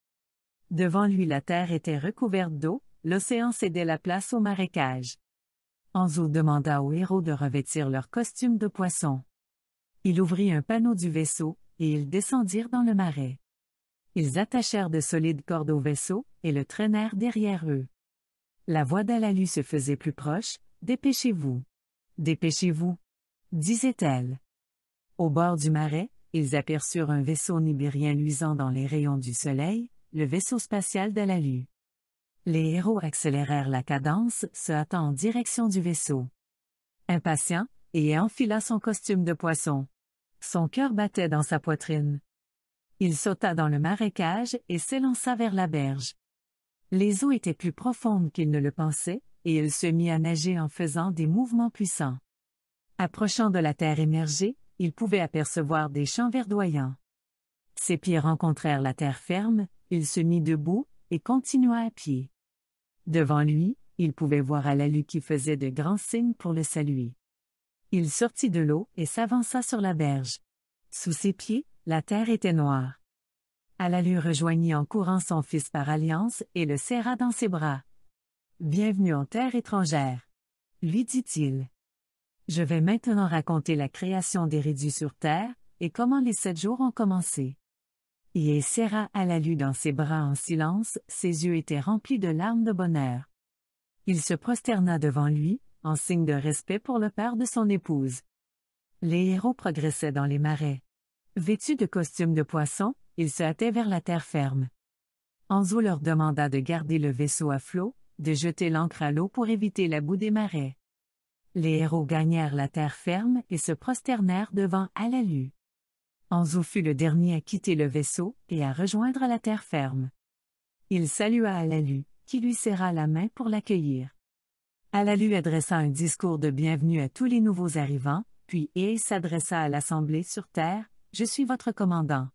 Devant lui la terre était recouverte d'eau, l'océan cédait la place au marécage. Anzo demanda aux héros de revêtir leur costume de poisson. Il ouvrit un panneau du vaisseau, et ils descendirent dans le marais. Ils attachèrent de solides cordes au vaisseau, et le traînèrent derrière eux. La voix d'Alalu se faisait plus proche, Dépêchez-vous. Dépêchez-vous. disait-elle. Au bord du marais, ils aperçurent un vaisseau nibérien luisant dans les rayons du soleil, le vaisseau spatial d'Alalu. Les héros accélérèrent la cadence, se hâtant en direction du vaisseau. Impatient, et enfila son costume de poisson. Son cœur battait dans sa poitrine. Il sauta dans le marécage et s'élança vers la berge. Les eaux étaient plus profondes qu'il ne le pensait, et il se mit à nager en faisant des mouvements puissants. Approchant de la terre émergée, il pouvait apercevoir des champs verdoyants. Ses pieds rencontrèrent la terre ferme, il se mit debout, et continua à pied. Devant lui, il pouvait voir Alalu qui faisait de grands signes pour le saluer. Il sortit de l'eau et s'avança sur la berge. Sous ses pieds, la terre était noire. Alalu rejoignit en courant son fils par alliance et le serra dans ses bras. Bienvenue en terre étrangère, lui dit-il. Je vais maintenant raconter la création des réduits sur Terre, et comment les sept jours ont commencé. Yé serra Alalu dans ses bras en silence, ses yeux étaient remplis de larmes de bonheur. Il se prosterna devant lui, en signe de respect pour le père de son épouse. Les héros progressaient dans les marais. Vêtus de costumes de poisson, ils se hâtaient vers la terre ferme. Anzo leur demanda de garder le vaisseau à flot, de jeter l'ancre à l'eau pour éviter la boue des marais les héros gagnèrent la terre ferme et se prosternèrent devant Alalu. Anzo fut le dernier à quitter le vaisseau et à rejoindre la terre ferme. Il salua Alalu, qui lui serra la main pour l'accueillir. Alalu adressa un discours de bienvenue à tous les nouveaux arrivants, puis il s'adressa à l'Assemblée sur Terre, Je suis votre commandant.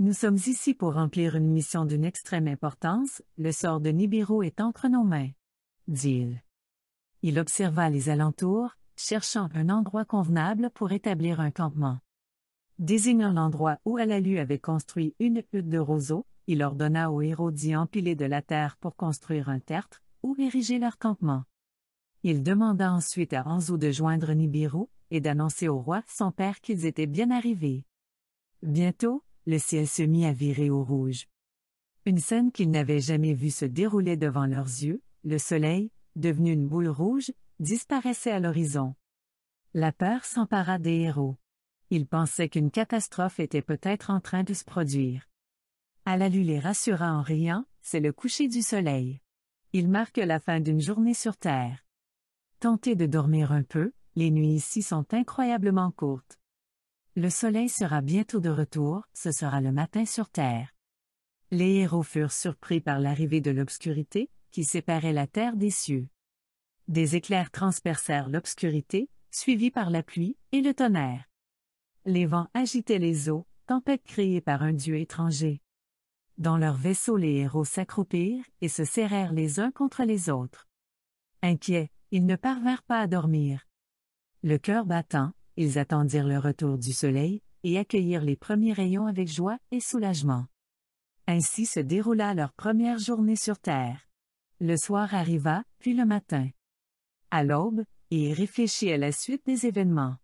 Nous sommes ici pour remplir une mission d'une extrême importance, le sort de Nibiru est entre nos mains. Dit-il. Il observa les alentours, cherchant un endroit convenable pour établir un campement. Désignant l'endroit où Alalu avait construit une hutte de roseaux, il ordonna aux héros d'y empiler de la terre pour construire un tertre, ou ériger leur campement. Il demanda ensuite à Anzu de joindre Nibiru, et d'annoncer au roi son père qu'ils étaient bien arrivés. Bientôt, le ciel se mit à virer au rouge. Une scène qu'ils n'avaient jamais vue se déroulait devant leurs yeux, le soleil, devenue une boule rouge, disparaissait à l'horizon. La peur s'empara des héros. Ils pensaient qu'une catastrophe était peut-être en train de se produire. Alalu les rassura en riant, c'est le coucher du soleil. Il marque la fin d'une journée sur Terre. Tentez de dormir un peu, les nuits ici sont incroyablement courtes. Le soleil sera bientôt de retour, ce sera le matin sur Terre. Les héros furent surpris par l'arrivée de l'obscurité, qui séparait la terre des cieux. Des éclairs transpercèrent l'obscurité, suivis par la pluie et le tonnerre. Les vents agitaient les eaux, tempête créée par un dieu étranger. Dans leur vaisseau les héros s'accroupirent et se serrèrent les uns contre les autres. Inquiets, ils ne parvinrent pas à dormir. Le cœur battant, ils attendirent le retour du soleil, et accueillirent les premiers rayons avec joie et soulagement. Ainsi se déroula leur première journée sur Terre. Le soir arriva, puis le matin. À l'aube, il réfléchit à la suite des événements.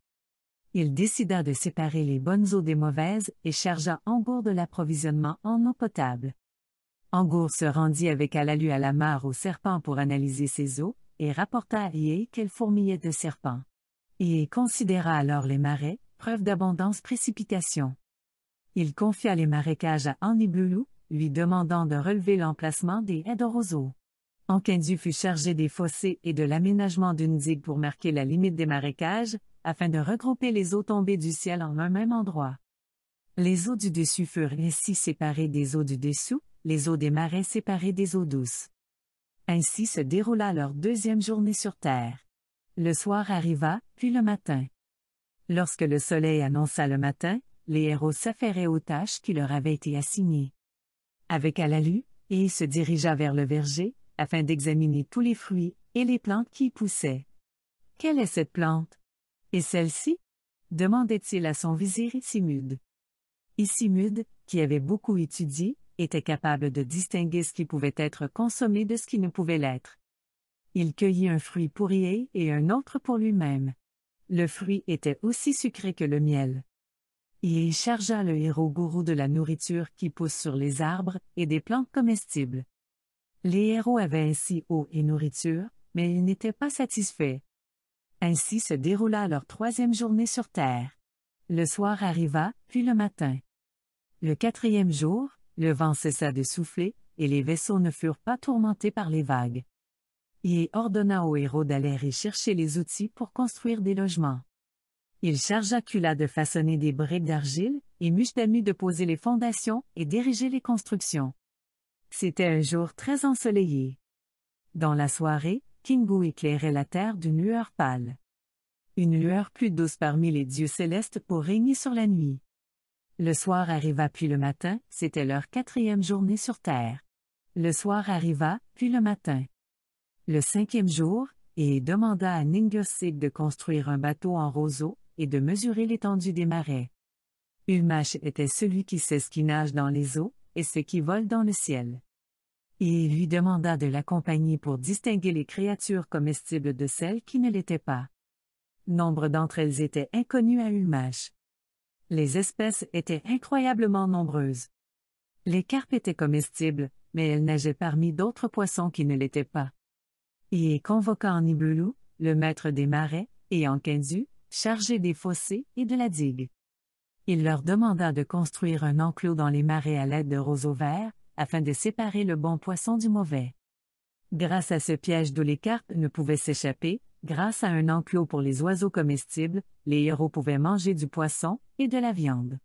Il décida de séparer les bonnes eaux des mauvaises et chargea Angour de l'approvisionnement en eau potable. Angour se rendit avec Alalu à la mare au serpent pour analyser ses eaux, et rapporta à Ié qu'elle fourmillait de serpents. Ié considéra alors les marais, preuve d'abondance précipitation. Il confia les marécages à Anibloulou, lui demandant de relever l'emplacement des haies roseaux. Enquindu fut chargé des fossés et de l'aménagement d'une digue pour marquer la limite des marécages, afin de regrouper les eaux tombées du ciel en un même endroit. Les eaux du dessus furent ainsi séparées des eaux du dessous, les eaux des marais séparées des eaux douces. Ainsi se déroula leur deuxième journée sur Terre. Le soir arriva, puis le matin. Lorsque le soleil annonça le matin, les héros s'affairaient aux tâches qui leur avaient été assignées. Avec Alalu, et se dirigea vers le verger, afin d'examiner tous les fruits et les plantes qui y poussaient. Quelle est cette plante? Et celle-ci? demandait-il à son vizir Issimud. Issimud, qui avait beaucoup étudié, était capable de distinguer ce qui pouvait être consommé de ce qui ne pouvait l'être. Il cueillit un fruit pour et un autre pour lui-même. Le fruit était aussi sucré que le miel. Il chargea le héros gourou de la nourriture qui pousse sur les arbres et des plantes comestibles. Les héros avaient ainsi eau et nourriture, mais ils n'étaient pas satisfaits. Ainsi se déroula leur troisième journée sur Terre. Le soir arriva, puis le matin. Le quatrième jour, le vent cessa de souffler, et les vaisseaux ne furent pas tourmentés par les vagues. Il ordonna aux héros d'aller y chercher les outils pour construire des logements. Il chargea Kula de façonner des briques d'argile, et Mushdamu de poser les fondations et d'ériger les constructions. C'était un jour très ensoleillé. Dans la soirée, Kingu éclairait la terre d'une lueur pâle. Une lueur plus douce parmi les dieux célestes pour régner sur la nuit. Le soir arriva puis le matin, c'était leur quatrième journée sur terre. Le soir arriva, puis le matin. Le cinquième jour, et demanda à Ningusig de construire un bateau en roseau, et de mesurer l'étendue des marais. Umash était celui qui sait ce qui nage dans les eaux, et ceux qui volent dans le ciel. Et il lui demanda de l'accompagner pour distinguer les créatures comestibles de celles qui ne l'étaient pas. Nombre d'entre elles étaient inconnues à Ulmash. Les espèces étaient incroyablement nombreuses. Les carpes étaient comestibles, mais elles nageaient parmi d'autres poissons qui ne l'étaient pas. Et convoqua en Ibulu, le maître des marais, et en Kenzu, chargé des fossés et de la digue il leur demanda de construire un enclos dans les marais à l'aide de roseaux verts, afin de séparer le bon poisson du mauvais. Grâce à ce piège d'où les carpes ne pouvaient s'échapper, grâce à un enclos pour les oiseaux comestibles, les héros pouvaient manger du poisson et de la viande.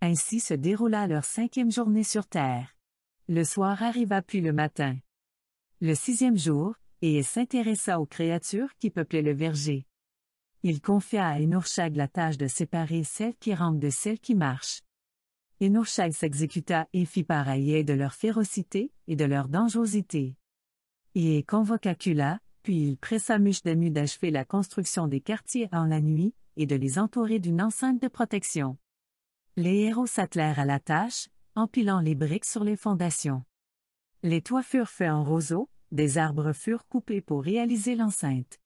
Ainsi se déroula leur cinquième journée sur Terre. Le soir arriva puis le matin. Le sixième jour, et il s'intéressa aux créatures qui peuplaient le verger il confia à Enourchag la tâche de séparer celles qui rampent de celles qui marchent. Enourchag s'exécuta et fit pareil de leur férocité et de leur dangerosité. Et convoqua Kula, puis il pressa Mushdemu d'achever la construction des quartiers en la nuit, et de les entourer d'une enceinte de protection. Les héros s'attelèrent à la tâche, empilant les briques sur les fondations. Les toits furent faits en roseaux, des arbres furent coupés pour réaliser l'enceinte.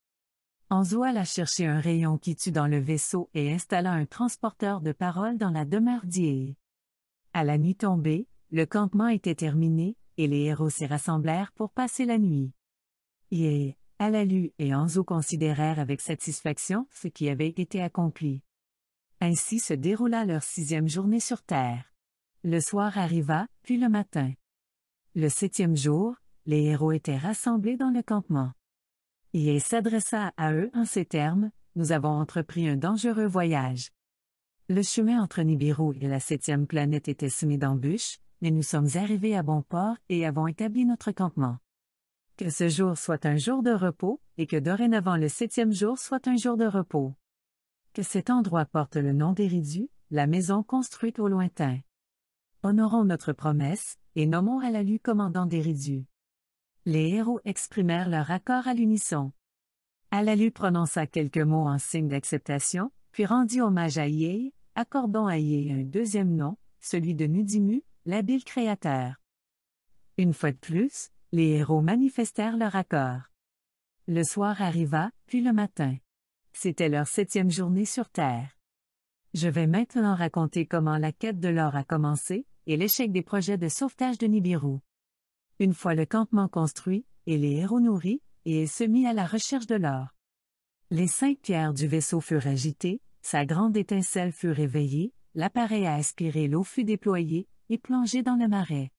Enzo alla chercher un rayon qui tue dans le vaisseau et installa un transporteur de paroles dans la demeure d'Ie. À la nuit tombée, le campement était terminé, et les héros s'y rassemblèrent pour passer la nuit. Ie, Alalu et Anzo considérèrent avec satisfaction ce qui avait été accompli. Ainsi se déroula leur sixième journée sur Terre. Le soir arriva, puis le matin. Le septième jour, les héros étaient rassemblés dans le campement et s'adressa à eux en ces termes, Nous avons entrepris un dangereux voyage. Le chemin entre Nibiru et la septième planète était semé d'embûches, mais nous sommes arrivés à bon port et avons établi notre campement. Que ce jour soit un jour de repos, et que dorénavant le septième jour soit un jour de repos. Que cet endroit porte le nom d'Eridu, la maison construite au lointain. Honorons notre promesse, et nommons à la lue commandant d'Eridu les héros exprimèrent leur accord à l'unisson. Alalu prononça quelques mots en signe d'acceptation, puis rendit hommage à Yei accordant à Yé un deuxième nom, celui de Nudimu, l'habile créateur. Une fois de plus, les héros manifestèrent leur accord. Le soir arriva, puis le matin. C'était leur septième journée sur Terre. Je vais maintenant raconter comment la quête de l'or a commencé, et l'échec des projets de sauvetage de Nibiru une fois le campement construit, et les héros nourris, et il se mit à la recherche de l'or. Les cinq pierres du vaisseau furent agitées, sa grande étincelle fut réveillée, l'appareil à aspirer l'eau fut déployé, et plongé dans le marais.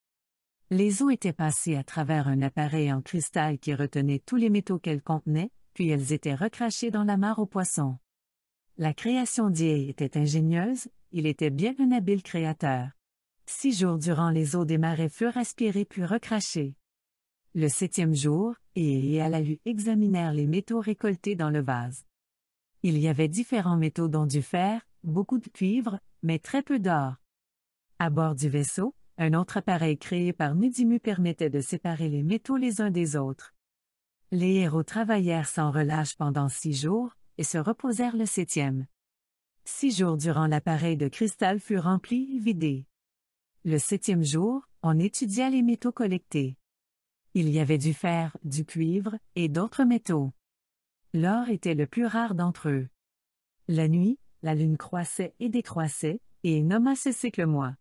Les eaux étaient passées à travers un appareil en cristal qui retenait tous les métaux qu'elles contenait, puis elles étaient recrachées dans la mare aux poissons. La création d'Yei était ingénieuse, il était bien un habile créateur. Six jours durant les eaux des marais furent aspirées puis recrachées. Le septième jour, et, et à la examinèrent les métaux récoltés dans le vase. Il y avait différents métaux dont du fer, beaucoup de cuivre, mais très peu d'or. À bord du vaisseau, un autre appareil créé par Nudimu permettait de séparer les métaux les uns des autres. Les héros travaillèrent sans relâche pendant six jours, et se reposèrent le septième. Six jours durant l'appareil de cristal fut rempli et vidé. Le septième jour, on étudia les métaux collectés. Il y avait du fer, du cuivre, et d'autres métaux. L'or était le plus rare d'entre eux. La nuit, la lune croissait et décroissait, et nomma ce cycle mois.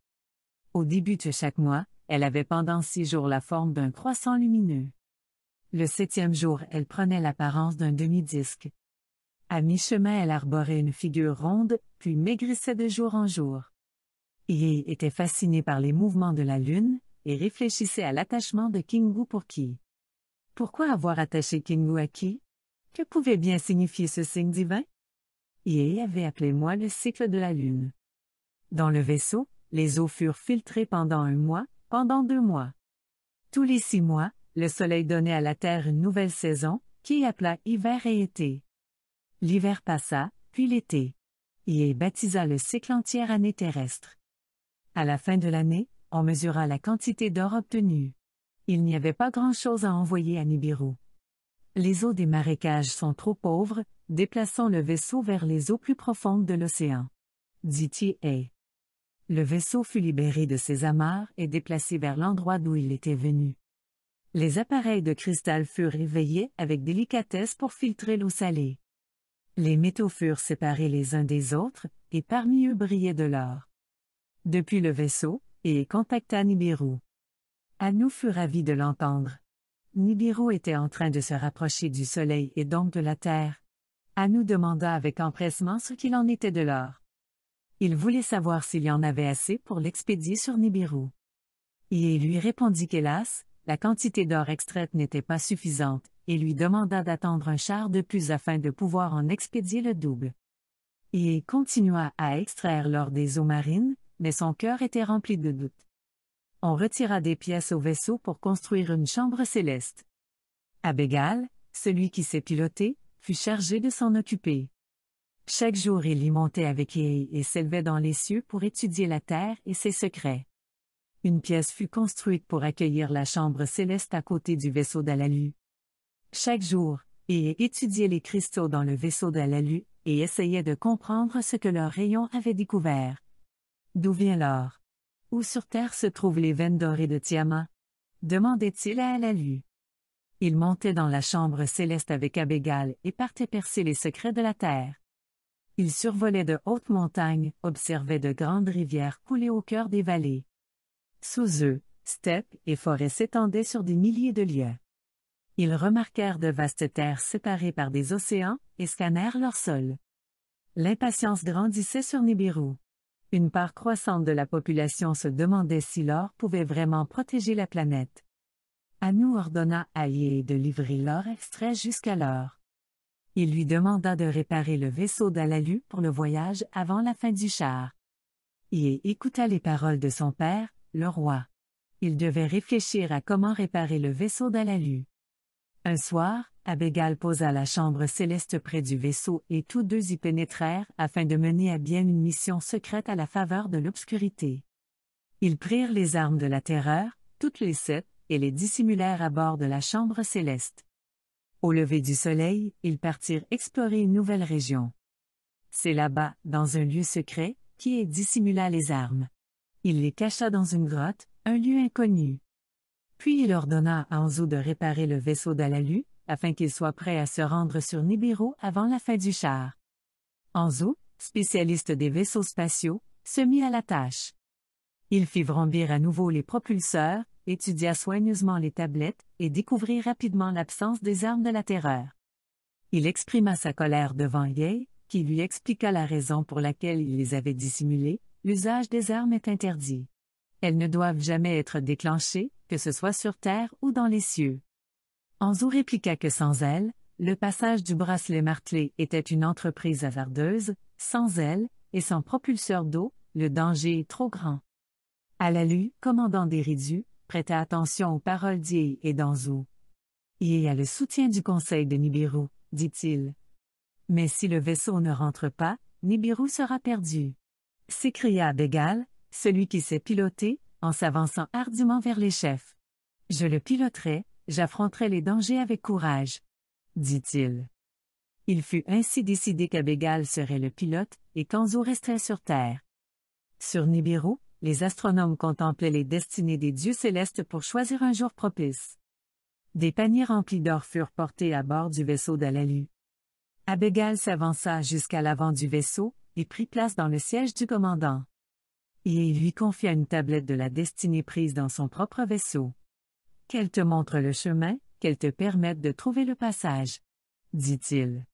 Au début de chaque mois, elle avait pendant six jours la forme d'un croissant lumineux. Le septième jour, elle prenait l'apparence d'un demi-disque. À mi-chemin, elle arborait une figure ronde, puis maigrissait de jour en jour. Ie était fasciné par les mouvements de la Lune, et réfléchissait à l'attachement de Kingu pour qui. Pourquoi avoir attaché Kingu à qui? Que pouvait bien signifier ce signe divin? Yi avait appelé moi le cycle de la Lune. Dans le vaisseau, les eaux furent filtrées pendant un mois, pendant deux mois. Tous les six mois, le soleil donnait à la Terre une nouvelle saison, qui appela hiver et été. L'hiver passa, puis l'été. Ie baptisa le cycle entière année terrestre. À la fin de l'année, on mesura la quantité d'or obtenue. Il n'y avait pas grand-chose à envoyer à Nibiru. Les eaux des marécages sont trop pauvres, déplaçons le vaisseau vers les eaux plus profondes de l'océan. Dit T.A. Le vaisseau fut libéré de ses amarres et déplacé vers l'endroit d'où il était venu. Les appareils de cristal furent éveillés avec délicatesse pour filtrer l'eau salée. Les métaux furent séparés les uns des autres, et parmi eux brillait de l'or depuis le vaisseau, et contacta Nibiru. Anu fut ravi de l'entendre. Nibiru était en train de se rapprocher du Soleil et donc de la Terre. Anu demanda avec empressement ce qu'il en était de l'or. Il voulait savoir s'il y en avait assez pour l'expédier sur Nibiru. Et il lui répondit qu'hélas, la quantité d'or extraite n'était pas suffisante, et lui demanda d'attendre un char de plus afin de pouvoir en expédier le double. Et continua à extraire l'or des eaux marines, mais son cœur était rempli de doutes. On retira des pièces au vaisseau pour construire une chambre céleste. Abégal, celui qui s'est piloté, fut chargé de s'en occuper. Chaque jour il y montait avec et et s'élevait dans les cieux pour étudier la terre et ses secrets. Une pièce fut construite pour accueillir la chambre céleste à côté du vaisseau d'Alalu. Chaque jour, il étudiait les cristaux dans le vaisseau d'Alalu et essayait de comprendre ce que leurs rayons avaient découvert. D'où vient l'or Où sur Terre se trouvent les veines dorées de Tiamat demandait-il à Alalu. Il montait dans la chambre céleste avec Abégal et partait percer les secrets de la Terre. Il survolait de hautes montagnes, observait de grandes rivières couler au cœur des vallées. Sous eux, steppes et forêts s'étendaient sur des milliers de lieues. Ils remarquèrent de vastes terres séparées par des océans et scannèrent leur sol. L'impatience grandissait sur Nibiru une part croissante de la population se demandait si l'or pouvait vraiment protéger la planète. Anu ordonna à Yé de livrer l'or extrait jusqu'alors. Il lui demanda de réparer le vaisseau d'Alalu pour le voyage avant la fin du char. et écouta les paroles de son père, le roi. Il devait réfléchir à comment réparer le vaisseau d'Alalu. Un soir, Abégal posa la chambre céleste près du vaisseau et tous deux y pénétrèrent afin de mener à bien une mission secrète à la faveur de l'obscurité. Ils prirent les armes de la terreur, toutes les sept, et les dissimulèrent à bord de la chambre céleste. Au lever du soleil, ils partirent explorer une nouvelle région. C'est là-bas, dans un lieu secret, qu'il dissimula les armes. Il les cacha dans une grotte, un lieu inconnu. Puis il ordonna à Anzo de réparer le vaisseau d'Alalu, afin qu'il soit prêt à se rendre sur Nibiru avant la fin du char. Anzo, spécialiste des vaisseaux spatiaux, se mit à la tâche. Il fit vrombir à nouveau les propulseurs, étudia soigneusement les tablettes et découvrit rapidement l'absence des armes de la terreur. Il exprima sa colère devant Yei, qui lui expliqua la raison pour laquelle il les avait dissimulées, l'usage des armes est interdit. Elles ne doivent jamais être déclenchées, que ce soit sur terre ou dans les cieux. Anzu répliqua que sans elles, le passage du bracelet martelé était une entreprise hasardeuse, sans elles, et sans propulseur d'eau, le danger est trop grand. Alalu, commandant des Ridus, prêta attention aux paroles d'Yé et d'Anzou. Et a le soutien du conseil de Nibiru, dit-il. Mais si le vaisseau ne rentre pas, Nibiru sera perdu. S'écria Bégal, celui qui sait piloter, en s'avançant hardiment vers les chefs. Je le piloterai, j'affronterai les dangers avec courage. Dit-il. Il fut ainsi décidé qu'Abégal serait le pilote, et qu'Anzo resterait sur Terre. Sur Nibiru, les astronomes contemplaient les destinées des dieux célestes pour choisir un jour propice. Des paniers remplis d'or furent portés à bord du vaisseau d'Alalu. Abégal s'avança jusqu'à l'avant du vaisseau, et prit place dans le siège du commandant il lui confia une tablette de la destinée prise dans son propre vaisseau. Qu'elle te montre le chemin, qu'elle te permette de trouver le passage, dit-il.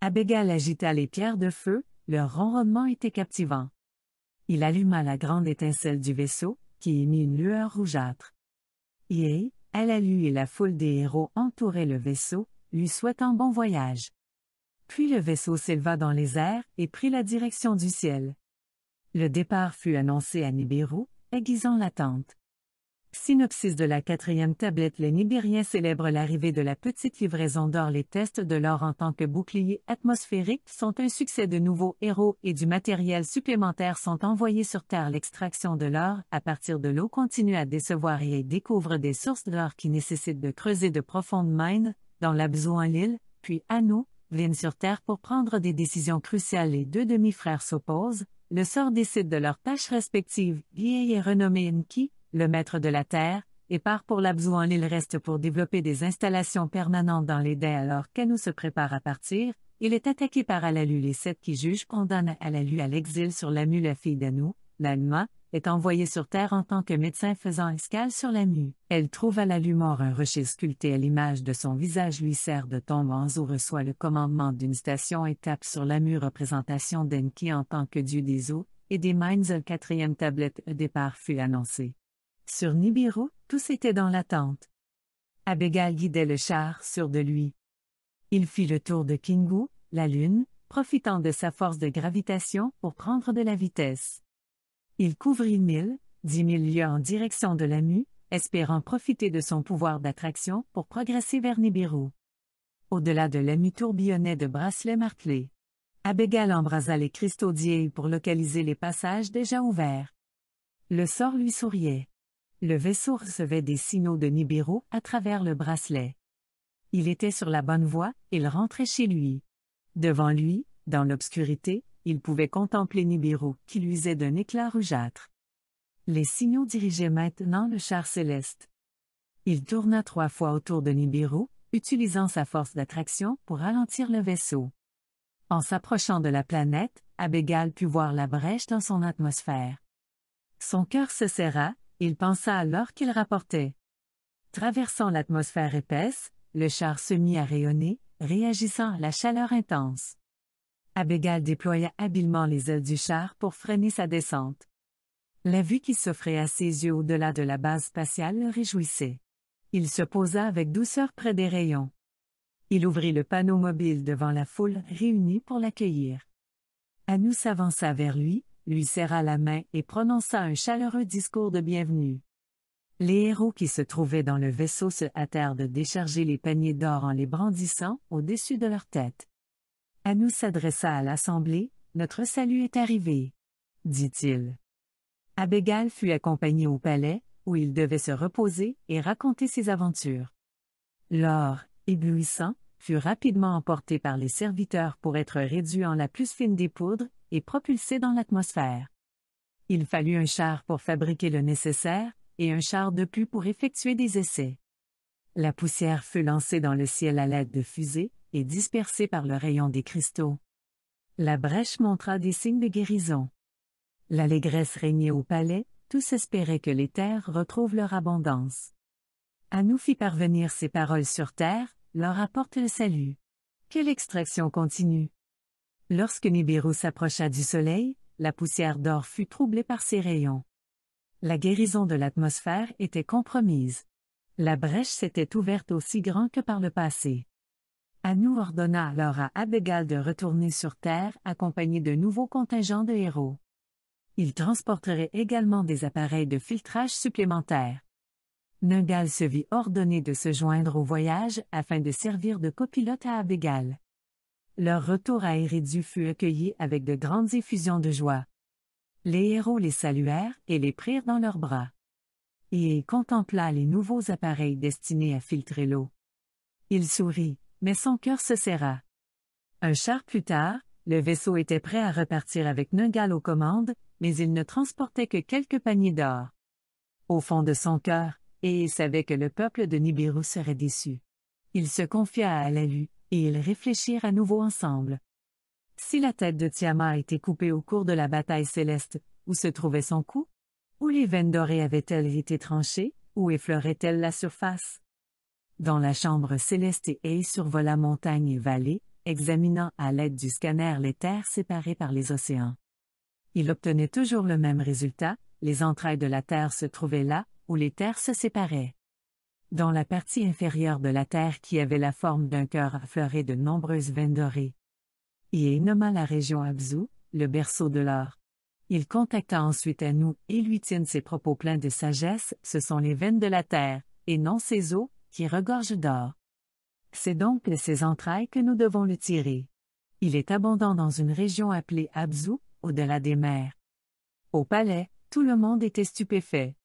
Abégal agita les pierres de feu, leur ronronnement était captivant. Il alluma la grande étincelle du vaisseau, qui émit une lueur rougeâtre. Et, elle lui et la foule des héros entouraient le vaisseau, lui souhaitant bon voyage. Puis le vaisseau s'éleva dans les airs et prit la direction du ciel. Le départ fut annoncé à Nibiru, aiguisant l'attente. Synopsis de la quatrième tablette Les Nibériens célèbrent l'arrivée de la petite livraison d'or. Les tests de l'or en tant que bouclier atmosphérique sont un succès. De nouveaux héros et du matériel supplémentaire sont envoyés sur Terre. L'extraction de l'or à partir de l'eau continue à décevoir et découvre des sources d'or qui nécessitent de creuser de profondes mines, dans l'Abzo en Lille, puis à nous, viennent sur Terre pour prendre des décisions cruciales. Les deux demi-frères s'opposent, le sort décide de leurs tâches respectives. Vieille est renommé Enki, le maître de la Terre, et part pour l'Abzouan. en île reste pour développer des installations permanentes dans les alors qu'Anu se prépare à partir, il est attaqué par Alalu les sept qui jugent condamnent Alalu à l'exil sur l'Amu la fille d'Anu, l'Alma, est envoyée sur Terre en tant que médecin faisant escale sur la Mue. Elle trouve à la un rocher sculpté à l'image de son visage lui sert de tombe. où reçoit le commandement d'une station étape sur la Mue représentation d'Enki en tant que dieu des eaux et des mines. Une quatrième tablette au départ fut annoncé Sur Nibiru, tous étaient dans l'attente. Abégal guidait le char sur de lui. Il fit le tour de Kingu, la Lune, profitant de sa force de gravitation pour prendre de la vitesse. Il couvrit mille, dix mille lieues en direction de la mue, espérant profiter de son pouvoir d'attraction pour progresser vers Nibiru. Au-delà de la mue tourbillonnait de bracelets martelés. Abégal embrasa les cristaux d'Yei pour localiser les passages déjà ouverts. Le sort lui souriait. Le vaisseau recevait des signaux de Nibiru à travers le bracelet. Il était sur la bonne voie, il rentrait chez lui. Devant lui, dans l'obscurité, il pouvait contempler Nibiru, qui luisait d'un éclat rougeâtre. Les signaux dirigeaient maintenant le char céleste. Il tourna trois fois autour de Nibiru, utilisant sa force d'attraction pour ralentir le vaisseau. En s'approchant de la planète, Abégal put voir la brèche dans son atmosphère. Son cœur se serra, il pensa alors qu'il rapportait. Traversant l'atmosphère épaisse, le char se mit à rayonner, réagissant à la chaleur intense. Abégal déploya habilement les ailes du char pour freiner sa descente. La vue qui s'offrait à ses yeux au-delà de la base spatiale le réjouissait. Il se posa avec douceur près des rayons. Il ouvrit le panneau mobile devant la foule réunie pour l'accueillir. Anou s'avança vers lui, lui serra la main et prononça un chaleureux discours de bienvenue. Les héros qui se trouvaient dans le vaisseau se hâtèrent de décharger les paniers d'or en les brandissant au-dessus de leur tête. À nous s'adressa à l'assemblée, notre salut est arrivé, dit-il. Abégal fut accompagné au palais, où il devait se reposer et raconter ses aventures. L'or, éblouissant, fut rapidement emporté par les serviteurs pour être réduit en la plus fine des poudres et propulsé dans l'atmosphère. Il fallut un char pour fabriquer le nécessaire, et un char de plus pour effectuer des essais. La poussière fut lancée dans le ciel à l'aide de fusées, et dispersés par le rayon des cristaux. La brèche montra des signes de guérison. L'allégresse régnait au palais, tous espéraient que les terres retrouvent leur abondance. À nous fit parvenir ces paroles sur terre, leur apporte le salut. Quelle extraction continue! Lorsque Nibiru s'approcha du soleil, la poussière d'or fut troublée par ses rayons. La guérison de l'atmosphère était compromise. La brèche s'était ouverte aussi grand que par le passé. Anu ordonna alors à Abegal de retourner sur Terre accompagné de nouveaux contingents de héros. Il transporterait également des appareils de filtrage supplémentaires. Nungal se vit ordonné de se joindre au voyage afin de servir de copilote à Abegal. Leur retour à Eridu fut accueilli avec de grandes effusions de joie. Les héros les saluèrent et les prirent dans leurs bras. Et contempla les nouveaux appareils destinés à filtrer l'eau. Il sourit, mais son cœur se serra. Un char plus tard, le vaisseau était prêt à repartir avec Nungal aux commandes, mais il ne transportait que quelques paniers d'or. Au fond de son cœur, et il savait que le peuple de Nibiru serait déçu. Il se confia à Alalu, et ils réfléchirent à nouveau ensemble. Si la tête de Tiamat était coupée au cours de la bataille céleste, où se trouvait son cou? Où les veines dorées avaient-elles été tranchées, où effleurait-elle la surface? dans la chambre céleste et survola montagne et vallée, examinant à l'aide du scanner les terres séparées par les océans. Il obtenait toujours le même résultat, les entrailles de la Terre se trouvaient là, où les terres se séparaient. Dans la partie inférieure de la Terre qui avait la forme d'un cœur affleuré de nombreuses veines dorées. Il nomma la région Abzu, le berceau de l'or. Il contacta ensuite à nous et lui tient ses propos pleins de sagesse, ce sont les veines de la Terre, et non ses eaux, qui regorge d'or. C'est donc de ses entrailles que nous devons le tirer. Il est abondant dans une région appelée Abzou, au-delà des mers. Au palais, tout le monde était stupéfait.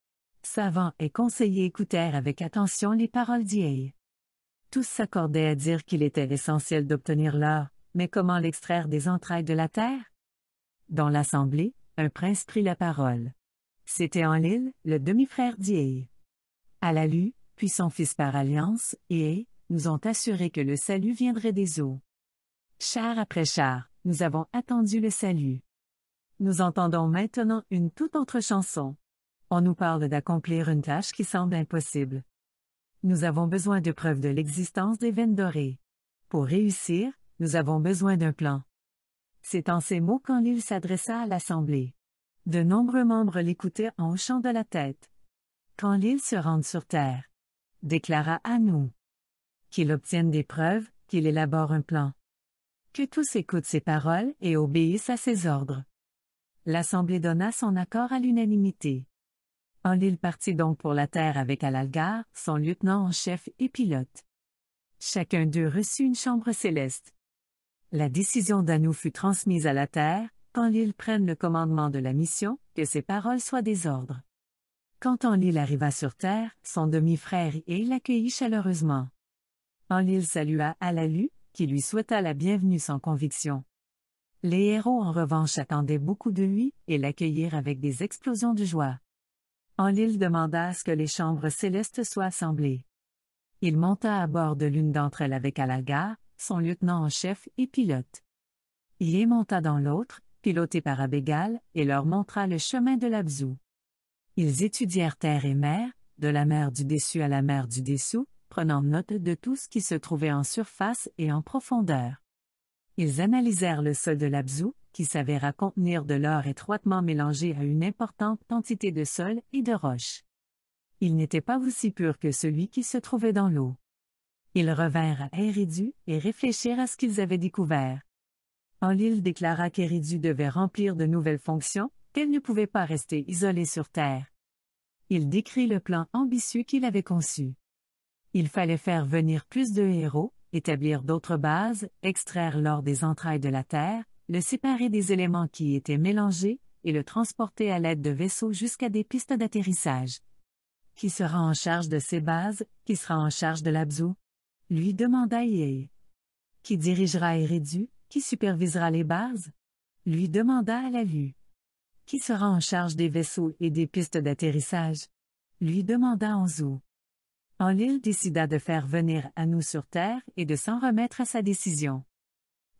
Savants et conseillers écoutèrent avec attention les paroles d'Iei. Tous s'accordaient à dire qu'il était essentiel d'obtenir l'or, mais comment l'extraire des entrailles de la terre? Dans l'assemblée, un prince prit la parole. C'était en Lille, le demi-frère d'Iei. À la lue, puis son Fils par alliance, et, nous ont assuré que le salut viendrait des eaux. Char après char, nous avons attendu le salut. Nous entendons maintenant une toute autre chanson. On nous parle d'accomplir une tâche qui semble impossible. Nous avons besoin de preuves de l'existence des veines dorées. Pour réussir, nous avons besoin d'un plan. C'est en ces mots qu'Anlil s'adressa à l'Assemblée. De nombreux membres l'écoutaient en hochant de la tête. Quand l'île se rende sur Terre, déclara Anou. Qu'il obtienne des preuves, qu'il élabore un plan. Que tous écoutent ses paroles et obéissent à ses ordres. L'Assemblée donna son accord à l'unanimité. Enlil partit donc pour la Terre avec Alalgar, son lieutenant en chef et pilote. Chacun d'eux reçut une chambre céleste. La décision d'Anou fut transmise à la Terre, l'île prenne le commandement de la mission, que ses paroles soient des ordres. Quand Enlil arriva sur terre, son demi-frère et l'accueillit chaleureusement. Enlil salua Alalu, qui lui souhaita la bienvenue sans conviction. Les héros en revanche attendaient beaucoup de lui et l'accueillirent avec des explosions de joie. Enlil demanda à ce que les chambres célestes soient assemblées. Il monta à bord de l'une d'entre elles avec Alaga, son lieutenant en chef et pilote. Il monta dans l'autre, piloté par Abégal, et leur montra le chemin de l'Abzou. Ils étudièrent terre et mer, de la mer du dessus à la mer du dessous, prenant note de tout ce qui se trouvait en surface et en profondeur. Ils analysèrent le sol de l'Abzou, qui s'avéra contenir de l'or étroitement mélangé à une importante quantité de sol et de roches. Il n'était pas aussi pur que celui qui se trouvait dans l'eau. Ils revinrent à Eridu et réfléchirent à ce qu'ils avaient découvert. l'île déclara qu'Eridu devait remplir de nouvelles fonctions, qu'elle ne pouvait pas rester isolée sur Terre. Il décrit le plan ambitieux qu'il avait conçu. Il fallait faire venir plus de héros, établir d'autres bases, extraire l'or des entrailles de la Terre, le séparer des éléments qui y étaient mélangés, et le transporter à l'aide de vaisseaux jusqu'à des pistes d'atterrissage. Qui sera en charge de ces bases, qui sera en charge de l'Abzu? lui demanda Yei. Qui dirigera Eridu, qui supervisera les bases? lui demanda à la qui sera en charge des vaisseaux et des pistes d'atterrissage? lui demanda Anzu. Enlil décida de faire venir Anou sur Terre et de s'en remettre à sa décision.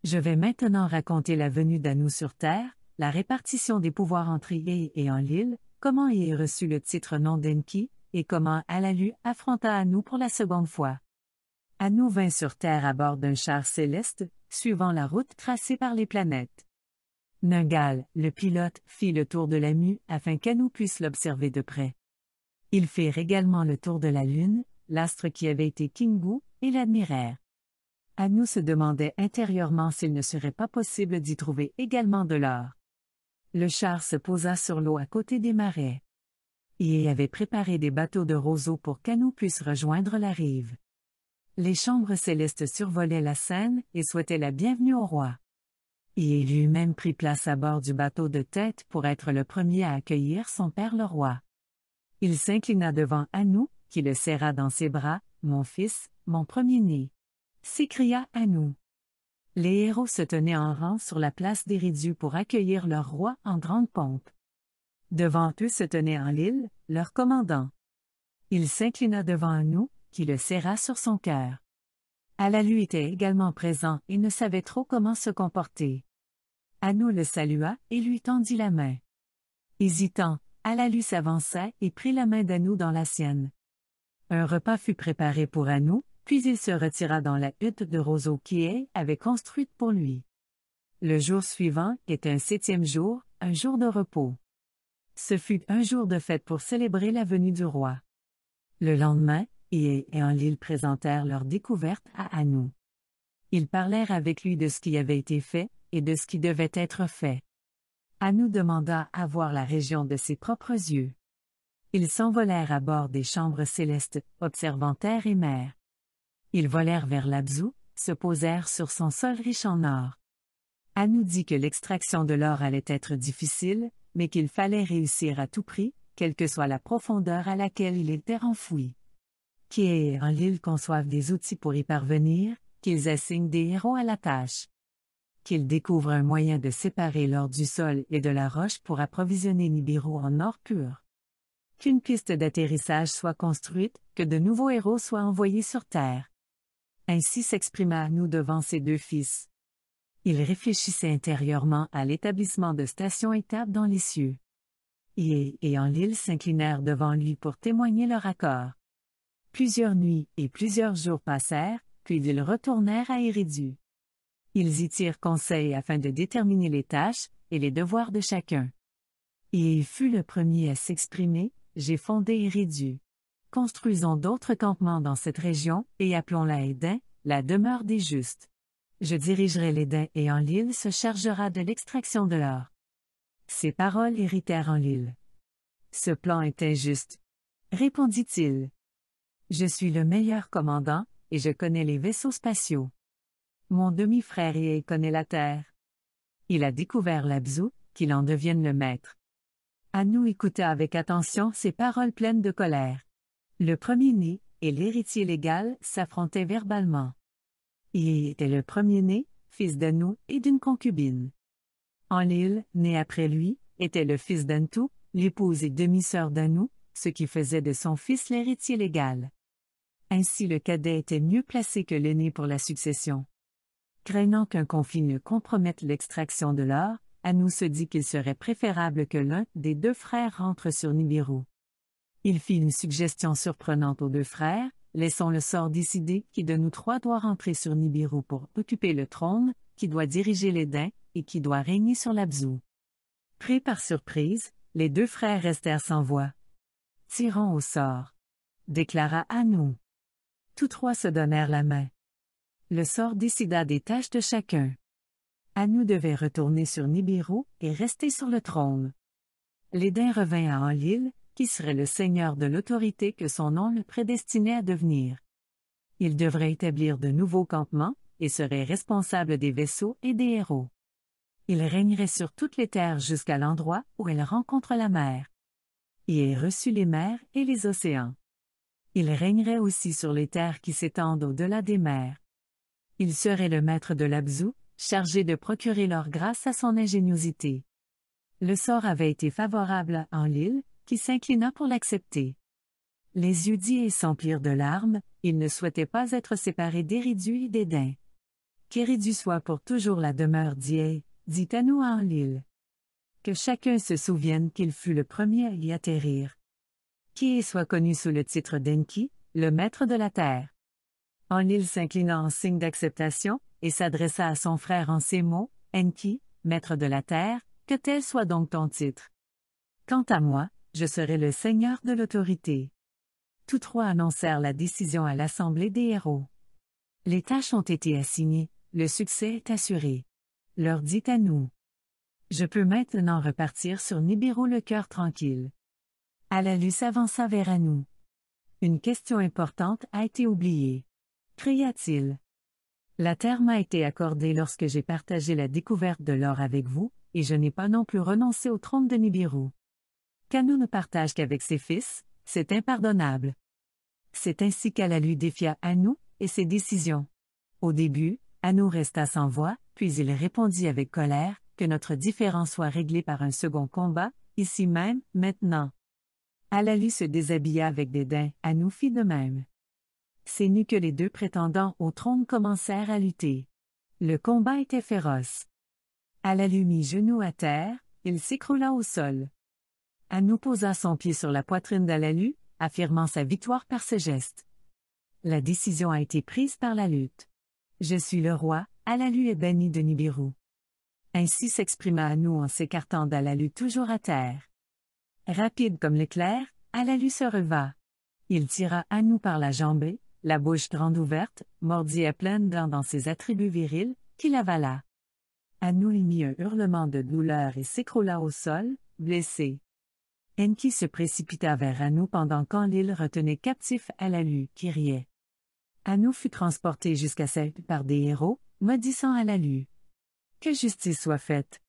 Je vais maintenant raconter la venue d'Anou sur Terre, la répartition des pouvoirs entre Yé et Enlil, comment y reçut reçu le titre nom d'Enki, et comment Alalu affronta Anou pour la seconde fois. Anou vint sur Terre à bord d'un char céleste, suivant la route tracée par les planètes. Ningal, le pilote, fit le tour de la mue afin qu'Anou puisse l'observer de près. Ils firent également le tour de la Lune, l'astre qui avait été Kingu, et l'admirèrent. Anou se demandait intérieurement s'il ne serait pas possible d'y trouver également de l'or. Le char se posa sur l'eau à côté des marais. Il avait préparé des bateaux de roseaux pour qu'Anou puisse rejoindre la rive. Les chambres célestes survolaient la scène et souhaitaient la bienvenue au roi et lui-même pris place à bord du bateau de tête pour être le premier à accueillir son père le roi. Il s'inclina devant Anou, qui le serra dans ses bras, Mon fils, mon premier-né. s'écria Anou. Les héros se tenaient en rang sur la place des pour accueillir leur roi en grande pompe. Devant eux se tenait en l'île, leur commandant. Il s'inclina devant Anou, qui le serra sur son cœur. Alalu était également présent et ne savait trop comment se comporter. Anou le salua et lui tendit la main. Hésitant, Alalu s'avança et prit la main d'Anou dans la sienne. Un repas fut préparé pour Anou, puis il se retira dans la hutte de roseau qui avait construite pour lui. Le jour suivant était un septième jour, un jour de repos. Ce fut un jour de fête pour célébrer la venue du roi. Le lendemain, et en l'île présentèrent leur découverte à Anou. Ils parlèrent avec lui de ce qui avait été fait, et de ce qui devait être fait. Anou demanda à voir la région de ses propres yeux. Ils s'envolèrent à bord des chambres célestes, observant terre et mer. Ils volèrent vers l'Abzou, se posèrent sur son sol riche en or. Anou dit que l'extraction de l'or allait être difficile, mais qu'il fallait réussir à tout prix, quelle que soit la profondeur à laquelle il était enfoui qui en l'île conçoivent des outils pour y parvenir, qu'ils assignent des héros à la tâche. Qu'ils découvrent un moyen de séparer l'or du sol et de la roche pour approvisionner Nibiru en or pur. Qu'une piste d'atterrissage soit construite, que de nouveaux héros soient envoyés sur Terre. Ainsi s'exprima nous devant ses deux fils. Il réfléchissait intérieurement à l'établissement de stations-étapes dans les cieux. Yé et en l'île s'inclinèrent devant lui pour témoigner leur accord. Plusieurs nuits et plusieurs jours passèrent, puis ils retournèrent à Eridu. Ils y tirent conseil afin de déterminer les tâches et les devoirs de chacun. Et il fut le premier à s'exprimer, j'ai fondé Eridu. Construisons d'autres campements dans cette région et appelons-la Éden, la demeure des justes. Je dirigerai l'Éden et en l'île se chargera de l'extraction de l'or. Ces paroles en l'île. « Ce plan était juste. Répondit-il. Je suis le meilleur commandant, et je connais les vaisseaux spatiaux. Mon demi-frère Yé connaît la Terre. Il a découvert l'Abzu, qu'il en devienne le maître. Anou écouta avec attention ces paroles pleines de colère. Le premier-né, et l'héritier légal, s'affrontaient verbalement. Il était le premier-né, fils d'Anou et d'une concubine. Enlil, né après lui, était le fils d'Antou, l'épouse et demi-sœur d'Anou, ce qui faisait de son fils l'héritier légal. Ainsi le cadet était mieux placé que l'aîné pour la succession. Craignant qu'un conflit ne compromette l'extraction de l'or, Anou se dit qu'il serait préférable que l'un des deux frères rentre sur Nibiru. Il fit une suggestion surprenante aux deux frères, laissons le sort décider qui de nous trois doit rentrer sur Nibiru pour occuper le trône, qui doit diriger les Dains et qui doit régner sur l'abzou. Pris par surprise, les deux frères restèrent sans voix. Tirons au sort, déclara Anou tous trois se donnèrent la main. Le sort décida des tâches de chacun. Anu devait retourner sur Nibiru et rester sur le trône. L'Éden revint à Anlil, qui serait le seigneur de l'autorité que son nom le prédestinait à devenir. Il devrait établir de nouveaux campements et serait responsable des vaisseaux et des héros. Il régnerait sur toutes les terres jusqu'à l'endroit où elle rencontre la mer. Y est reçu les mers et les océans. Il régnerait aussi sur les terres qui s'étendent au-delà des mers. Il serait le maître de l'abzou, chargé de procurer leur grâce à son ingéniosité. Le sort avait été favorable à Enlil, qui s'inclina pour l'accepter. Les yeux s'emplirent de larmes, il ne souhaitait pas être séparé d'Éridu et d'Édin. Qu'Éridu soit pour toujours la demeure d'Ié, dit Anou en Enlil. Que chacun se souvienne qu'il fut le premier à y atterrir qui soit connu sous le titre d'Enki, le maître de la terre. Enlil s'inclina en signe d'acceptation, et s'adressa à son frère en ces mots, Enki, maître de la terre, que tel soit donc ton titre. Quant à moi, je serai le seigneur de l'autorité. Tous trois annoncèrent la décision à l'Assemblée des héros. Les tâches ont été assignées, le succès est assuré. Leur dit à nous. Je peux maintenant repartir sur Nibiru le cœur tranquille. Alalu s'avança vers Anou. Une question importante a été oubliée. Cria-t-il. La terre m'a été accordée lorsque j'ai partagé la découverte de l'or avec vous, et je n'ai pas non plus renoncé au trône de Nibiru. Kanu ne partage qu'avec ses fils, c'est impardonnable. C'est ainsi qu'Alalu défia Anou et ses décisions. Au début, Anou resta sans voix, puis il répondit avec colère que notre différence soit réglé par un second combat, ici même, maintenant. Alalu se déshabilla avec dédain, Anou fit de même. C'est nu que les deux prétendants au trône commencèrent à lutter. Le combat était féroce. Alalu mit genou à terre, il s'écroula au sol. Anou posa son pied sur la poitrine d'Alalu, affirmant sa victoire par ses gestes. La décision a été prise par la lutte. Je suis le roi, Alalu est banni de Nibiru. Ainsi s'exprima Anou en s'écartant d'Alalu toujours à terre. Rapide comme l'éclair, Alalu se releva. Il tira Anou par la jambée, la bouche grande ouverte, mordit à pleines dents dans ses attributs virils, qu'il avala. Anou mit un hurlement de douleur et s'écroula au sol, blessé. Enki se précipita vers Anou pendant qu'Anlil retenait captif Alalu, qui riait. Anou fut transporté jusqu'à celle par des héros, maudissant Alalu. Que justice soit faite!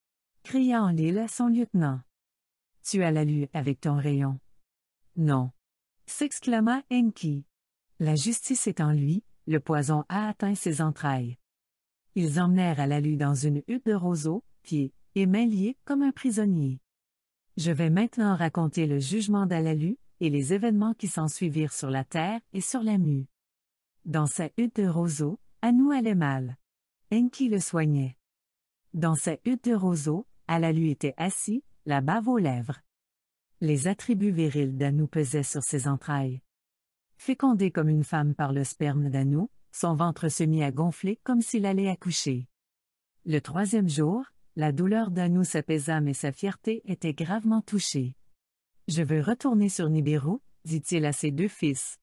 cria Enlil à son lieutenant. Tu as la avec ton rayon. Non. s'exclama Enki. La justice est en lui, le poison a atteint ses entrailles. Ils emmenèrent Alalu dans une hutte de roseaux, pieds et mains liés comme un prisonnier. Je vais maintenant raconter le jugement d'Alalu et les événements qui s'ensuivirent sur la terre et sur la mue. Dans sa hutte de roseaux, Anou allait mal. Enki le soignait. Dans sa hutte de roseaux, Alalu était assis, la bave aux lèvres. Les attributs virils d'Anou pesaient sur ses entrailles. Fécondé comme une femme par le sperme d'Anou, son ventre se mit à gonfler comme s'il allait accoucher. Le troisième jour, la douleur d'Anou s'apaisa mais sa fierté était gravement touchée. Je veux retourner sur Nibiru, dit-il à ses deux fils.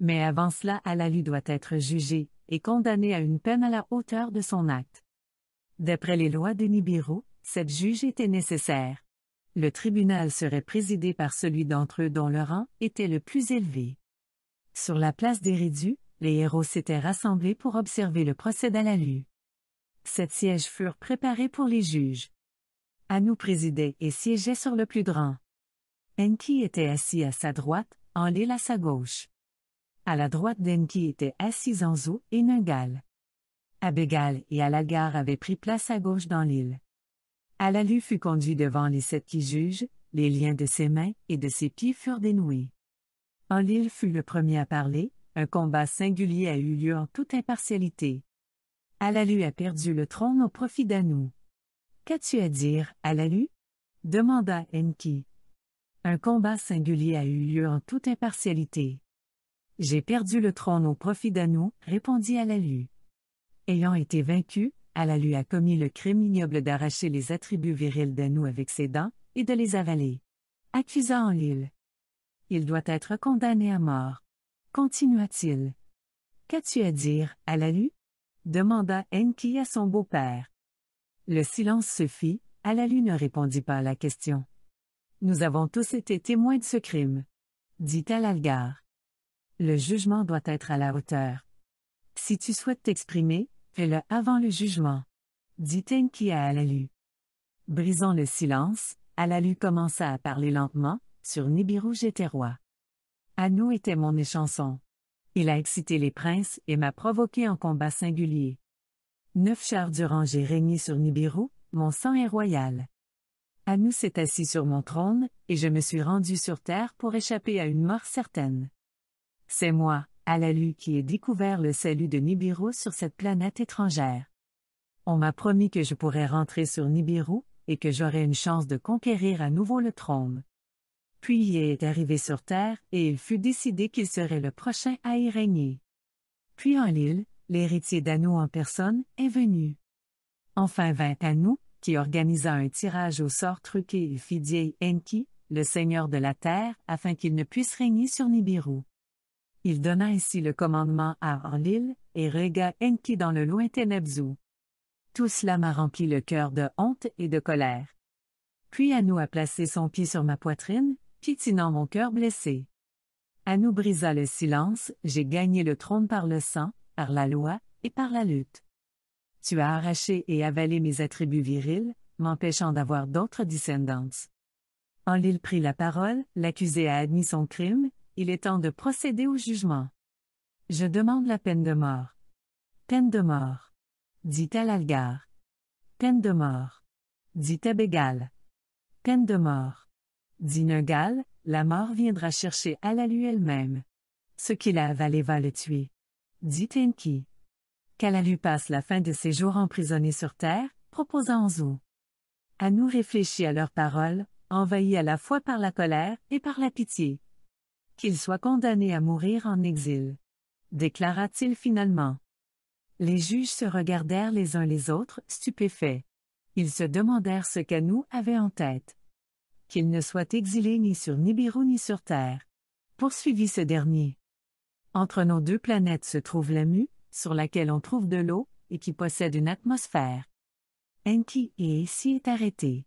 Mais avant cela Alalu doit être jugé, et condamné à une peine à la hauteur de son acte. D'après les lois de Nibiru, cette juge était nécessaire. Le tribunal serait présidé par celui d'entre eux dont le rang était le plus élevé. Sur la place des les héros s'étaient rassemblés pour observer le procès d'Alalu. Sept sièges furent préparés pour les juges. Anou présidait et siégeait sur le plus grand. Enki était assis à sa droite, Enlil à sa gauche. À la droite d'Enki étaient assis zoo et Nungal. Abégal et Alagar avaient pris place à gauche dans l'île. Alalu fut conduit devant les sept qui jugent, les liens de ses mains et de ses pieds furent dénoués. Enlil fut le premier à parler, un combat singulier a eu lieu en toute impartialité. Alalu a perdu le trône au profit d'Anu. Qu'as-tu à dire, Alalu demanda Enki. Un combat singulier a eu lieu en toute impartialité. J'ai perdu le trône au profit d'Anu, » répondit Alalu. Ayant été vaincu, Alalu a commis le crime ignoble d'arracher les attributs virils d'Anou avec ses dents, et de les avaler. Accusant l'île. Il doit être condamné à mort. Continua-t-il. Qu'as-tu à dire, Alalu? demanda Enki à son beau-père. Le silence se fit, Alalu ne répondit pas à la question. Nous avons tous été témoins de ce crime, dit Alalgar. Le jugement doit être à la hauteur. Si tu souhaites t'exprimer, Fais-le avant le jugement. Dit Enki à Alalu. Brisant le silence, Alalu commença à parler lentement, sur Nibiru j'étais roi. Anu était mon échanson. Il a excité les princes et m'a provoqué en combat singulier. Neuf chars durant j'ai régné sur Nibiru, mon sang est royal. Anu s'est assis sur mon trône, et je me suis rendu sur terre pour échapper à une mort certaine. C'est moi, Alalu qui ait découvert le salut de Nibiru sur cette planète étrangère. On m'a promis que je pourrais rentrer sur Nibiru, et que j'aurais une chance de conquérir à nouveau le trône. Puis il est arrivé sur Terre, et il fut décidé qu'il serait le prochain à y régner. Puis en l'île, l'héritier d'Anou en personne est venu. Enfin vint Anou, qui organisa un tirage au sort truqué et fit Enki, le seigneur de la terre, afin qu'il ne puisse régner sur Nibiru. Il donna ainsi le commandement à Enlil et Réga Enki dans le lointain abzou. Tout cela m'a rempli le cœur de honte et de colère. Puis Anou a placé son pied sur ma poitrine, piétinant mon cœur blessé. Anou brisa le silence, j'ai gagné le trône par le sang, par la loi et par la lutte. Tu as arraché et avalé mes attributs virils, m'empêchant d'avoir d'autres descendants. Enlil prit la parole, l'accusé a admis son crime, il est temps de procéder au jugement. Je demande la peine de mort. Peine de mort. Dit-elle Algar. Peine de mort. Dit Abegal. Peine de mort. Dit Neugal, la mort viendra chercher Alalu elle-même. Ce qu'il a avalé va le tuer. Dit Enki. Qu'Alalu passe la fin de ses jours emprisonné sur terre, proposant Anzu. À nous réfléchir à leurs paroles, envahis à la fois par la colère et par la pitié qu'il soit condamné à mourir en exil. Déclara-t-il finalement. Les juges se regardèrent les uns les autres, stupéfaits. Ils se demandèrent ce qu'Anou avait en tête. Qu'il ne soit exilé ni sur Nibiru ni sur Terre. Poursuivit ce dernier. Entre nos deux planètes se trouve la Mue, sur laquelle on trouve de l'eau, et qui possède une atmosphère. Enki et ici est arrêté.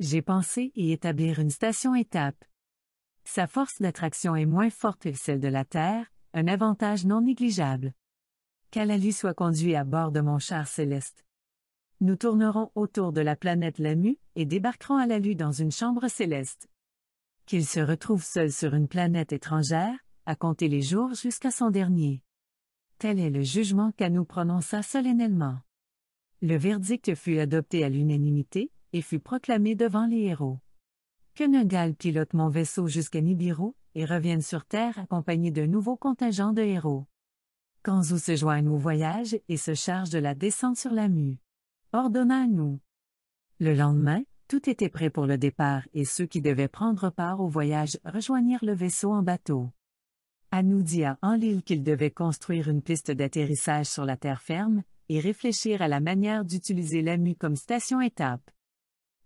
J'ai pensé y établir une station-étape, sa force d'attraction est moins forte que celle de la Terre, un avantage non négligeable. Qu'Alali soit conduit à bord de mon char céleste. Nous tournerons autour de la planète Lamu et débarquerons à Lue dans une chambre céleste. Qu'il se retrouve seul sur une planète étrangère, à compter les jours jusqu'à son dernier. Tel est le jugement qu'Anou prononça solennellement. Le verdict fut adopté à l'unanimité et fut proclamé devant les héros. Kunugal pilote mon vaisseau jusqu'à Nibiru et reviennent sur Terre accompagné d'un nouveau contingent de héros. Kanzu se joigne au voyage et se charge de la descente sur la mue. Ordonna nous. Le lendemain, tout était prêt pour le départ et ceux qui devaient prendre part au voyage rejoignirent le vaisseau en bateau. Anou dit à Anlil qu'il devait construire une piste d'atterrissage sur la terre ferme et réfléchir à la manière d'utiliser la l'AMU comme station-étape.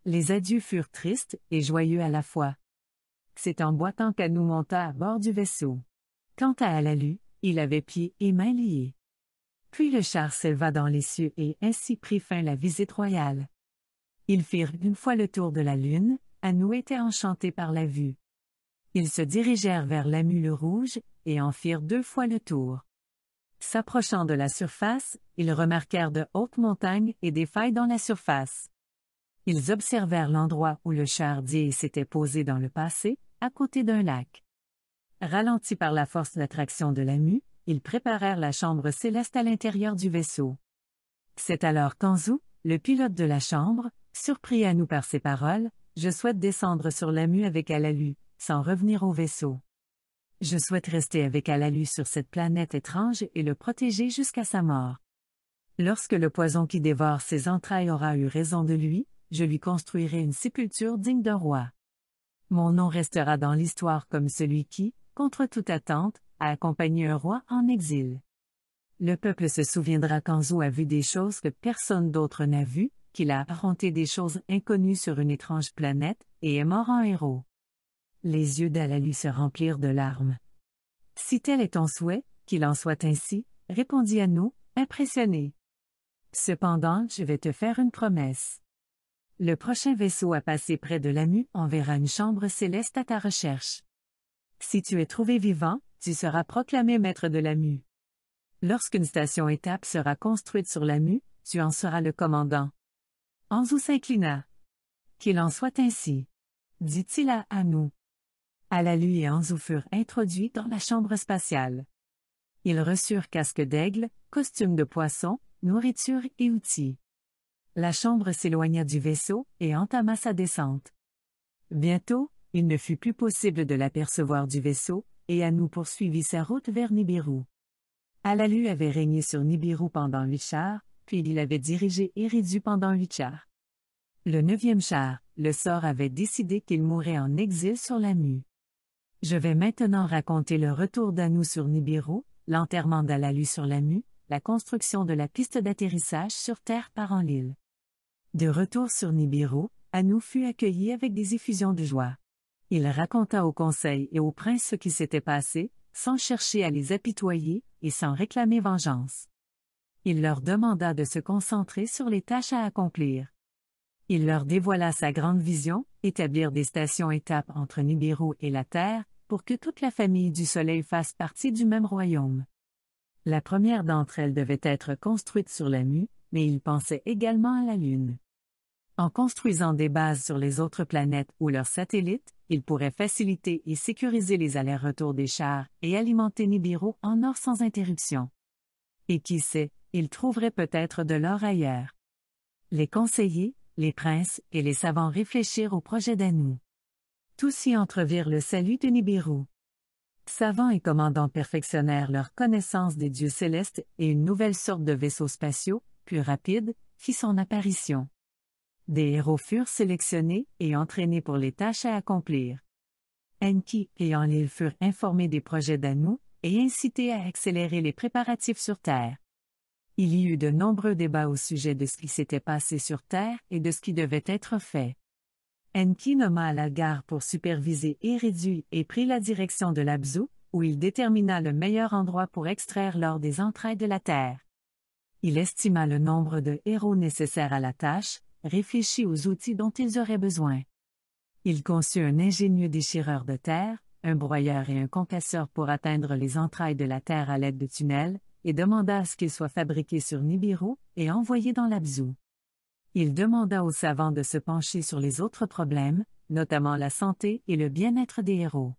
Les adieux furent tristes et joyeux à la fois. C'est en boitant qu'Anou monta à bord du vaisseau. Quant à Alalu, il avait pieds et mains liés. Puis le char s'éleva dans les cieux et ainsi prit fin la visite royale. Ils firent une fois le tour de la lune, Anou était enchanté par la vue. Ils se dirigèrent vers la mule rouge, et en firent deux fois le tour. S'approchant de la surface, ils remarquèrent de hautes montagnes et des failles dans la surface ils observèrent l'endroit où le chardier s'était posé dans le passé, à côté d'un lac. Ralenti par la force d'attraction de la mue, ils préparèrent la chambre céleste à l'intérieur du vaisseau. C'est alors qu'Anzu, le pilote de la chambre, surpris à nous par ces paroles, je souhaite descendre sur la mue avec Alalu, sans revenir au vaisseau. Je souhaite rester avec Alalu sur cette planète étrange et le protéger jusqu'à sa mort. Lorsque le poison qui dévore ses entrailles aura eu raison de lui, je lui construirai une sépulture digne d'un roi. Mon nom restera dans l'histoire comme celui qui, contre toute attente, a accompagné un roi en exil. Le peuple se souviendra qu'Anzo a vu des choses que personne d'autre n'a vues, qu'il a affronté des choses inconnues sur une étrange planète, et est mort en héros. Les yeux d'Ala lui se remplirent de larmes. Si tel est ton souhait, qu'il en soit ainsi, répondit nous, impressionné. Cependant, je vais te faire une promesse. Le prochain vaisseau à passer près de la l'AMU enverra une chambre céleste à ta recherche. Si tu es trouvé vivant, tu seras proclamé maître de la Mue. Lorsqu'une station étape sera construite sur la Mue, tu en seras le commandant. Anzu s'inclina. Qu'il en soit ainsi. Dit-il à Anu. lui et Anzu furent introduits dans la chambre spatiale. Ils reçurent casque d'aigle, costume de poisson, nourriture et outils. La chambre s'éloigna du vaisseau et entama sa descente. Bientôt, il ne fut plus possible de l'apercevoir du vaisseau, et Anou poursuivit sa route vers Nibiru. Alalu avait régné sur Nibiru pendant huit chars, puis il avait dirigé Eridu pendant huit chars. Le neuvième char, le sort avait décidé qu'il mourait en exil sur la mue. Je vais maintenant raconter le retour d'Anou sur Nibiru, l'enterrement d'Alalu sur la mue, la construction de la piste d'atterrissage sur Terre par en l'île. De retour sur Nibiru, Anu fut accueilli avec des effusions de joie. Il raconta au conseil et au prince ce qui s'était passé, sans chercher à les apitoyer et sans réclamer vengeance. Il leur demanda de se concentrer sur les tâches à accomplir. Il leur dévoila sa grande vision, établir des stations-étapes entre Nibiru et la Terre, pour que toute la famille du Soleil fasse partie du même royaume. La première d'entre elles devait être construite sur la Mue, mais il pensait également à la Lune. En construisant des bases sur les autres planètes ou leurs satellites, ils pourrait faciliter et sécuriser les allers-retours des chars et alimenter Nibiru en or sans interruption. Et qui sait, ils trouverait peut-être de l'or ailleurs. Les conseillers, les princes et les savants réfléchirent au projet d'Anu. Tous y entrevirent le salut de Nibiru. Savants et commandants perfectionnèrent leur connaissance des dieux célestes et une nouvelle sorte de vaisseaux spatiaux, rapide, fit son apparition. Des héros furent sélectionnés et entraînés pour les tâches à accomplir. Enki et Enlil furent informés des projets d'Anou et incités à accélérer les préparatifs sur Terre. Il y eut de nombreux débats au sujet de ce qui s'était passé sur Terre et de ce qui devait être fait. Enki nomma la gare pour superviser Eridu et prit la direction de l'Abzu, où il détermina le meilleur endroit pour extraire l'or des entrailles de la Terre. Il estima le nombre de héros nécessaires à la tâche, réfléchit aux outils dont ils auraient besoin. Il conçut un ingénieux déchireur de terre, un broyeur et un concasseur pour atteindre les entrailles de la terre à l'aide de tunnels, et demanda à ce qu'ils soient fabriqués sur Nibiru et envoyés dans l'Abzu. Il demanda aux savants de se pencher sur les autres problèmes, notamment la santé et le bien-être des héros.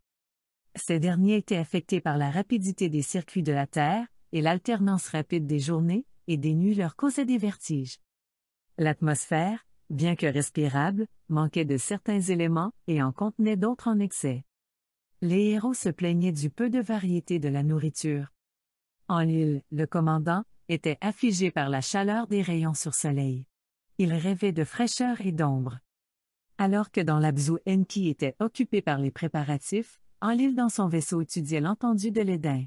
Ces derniers étaient affectés par la rapidité des circuits de la Terre et l'alternance rapide des journées et des nuits leur causaient des vertiges. L'atmosphère, bien que respirable, manquait de certains éléments et en contenait d'autres en excès. Les héros se plaignaient du peu de variété de la nourriture. En l'île, le commandant était affligé par la chaleur des rayons sur soleil. Il rêvait de fraîcheur et d'ombre. Alors que dans l'Abzu Enki était occupé par les préparatifs, En l'île dans son vaisseau étudiait l'entendu de l'Éden.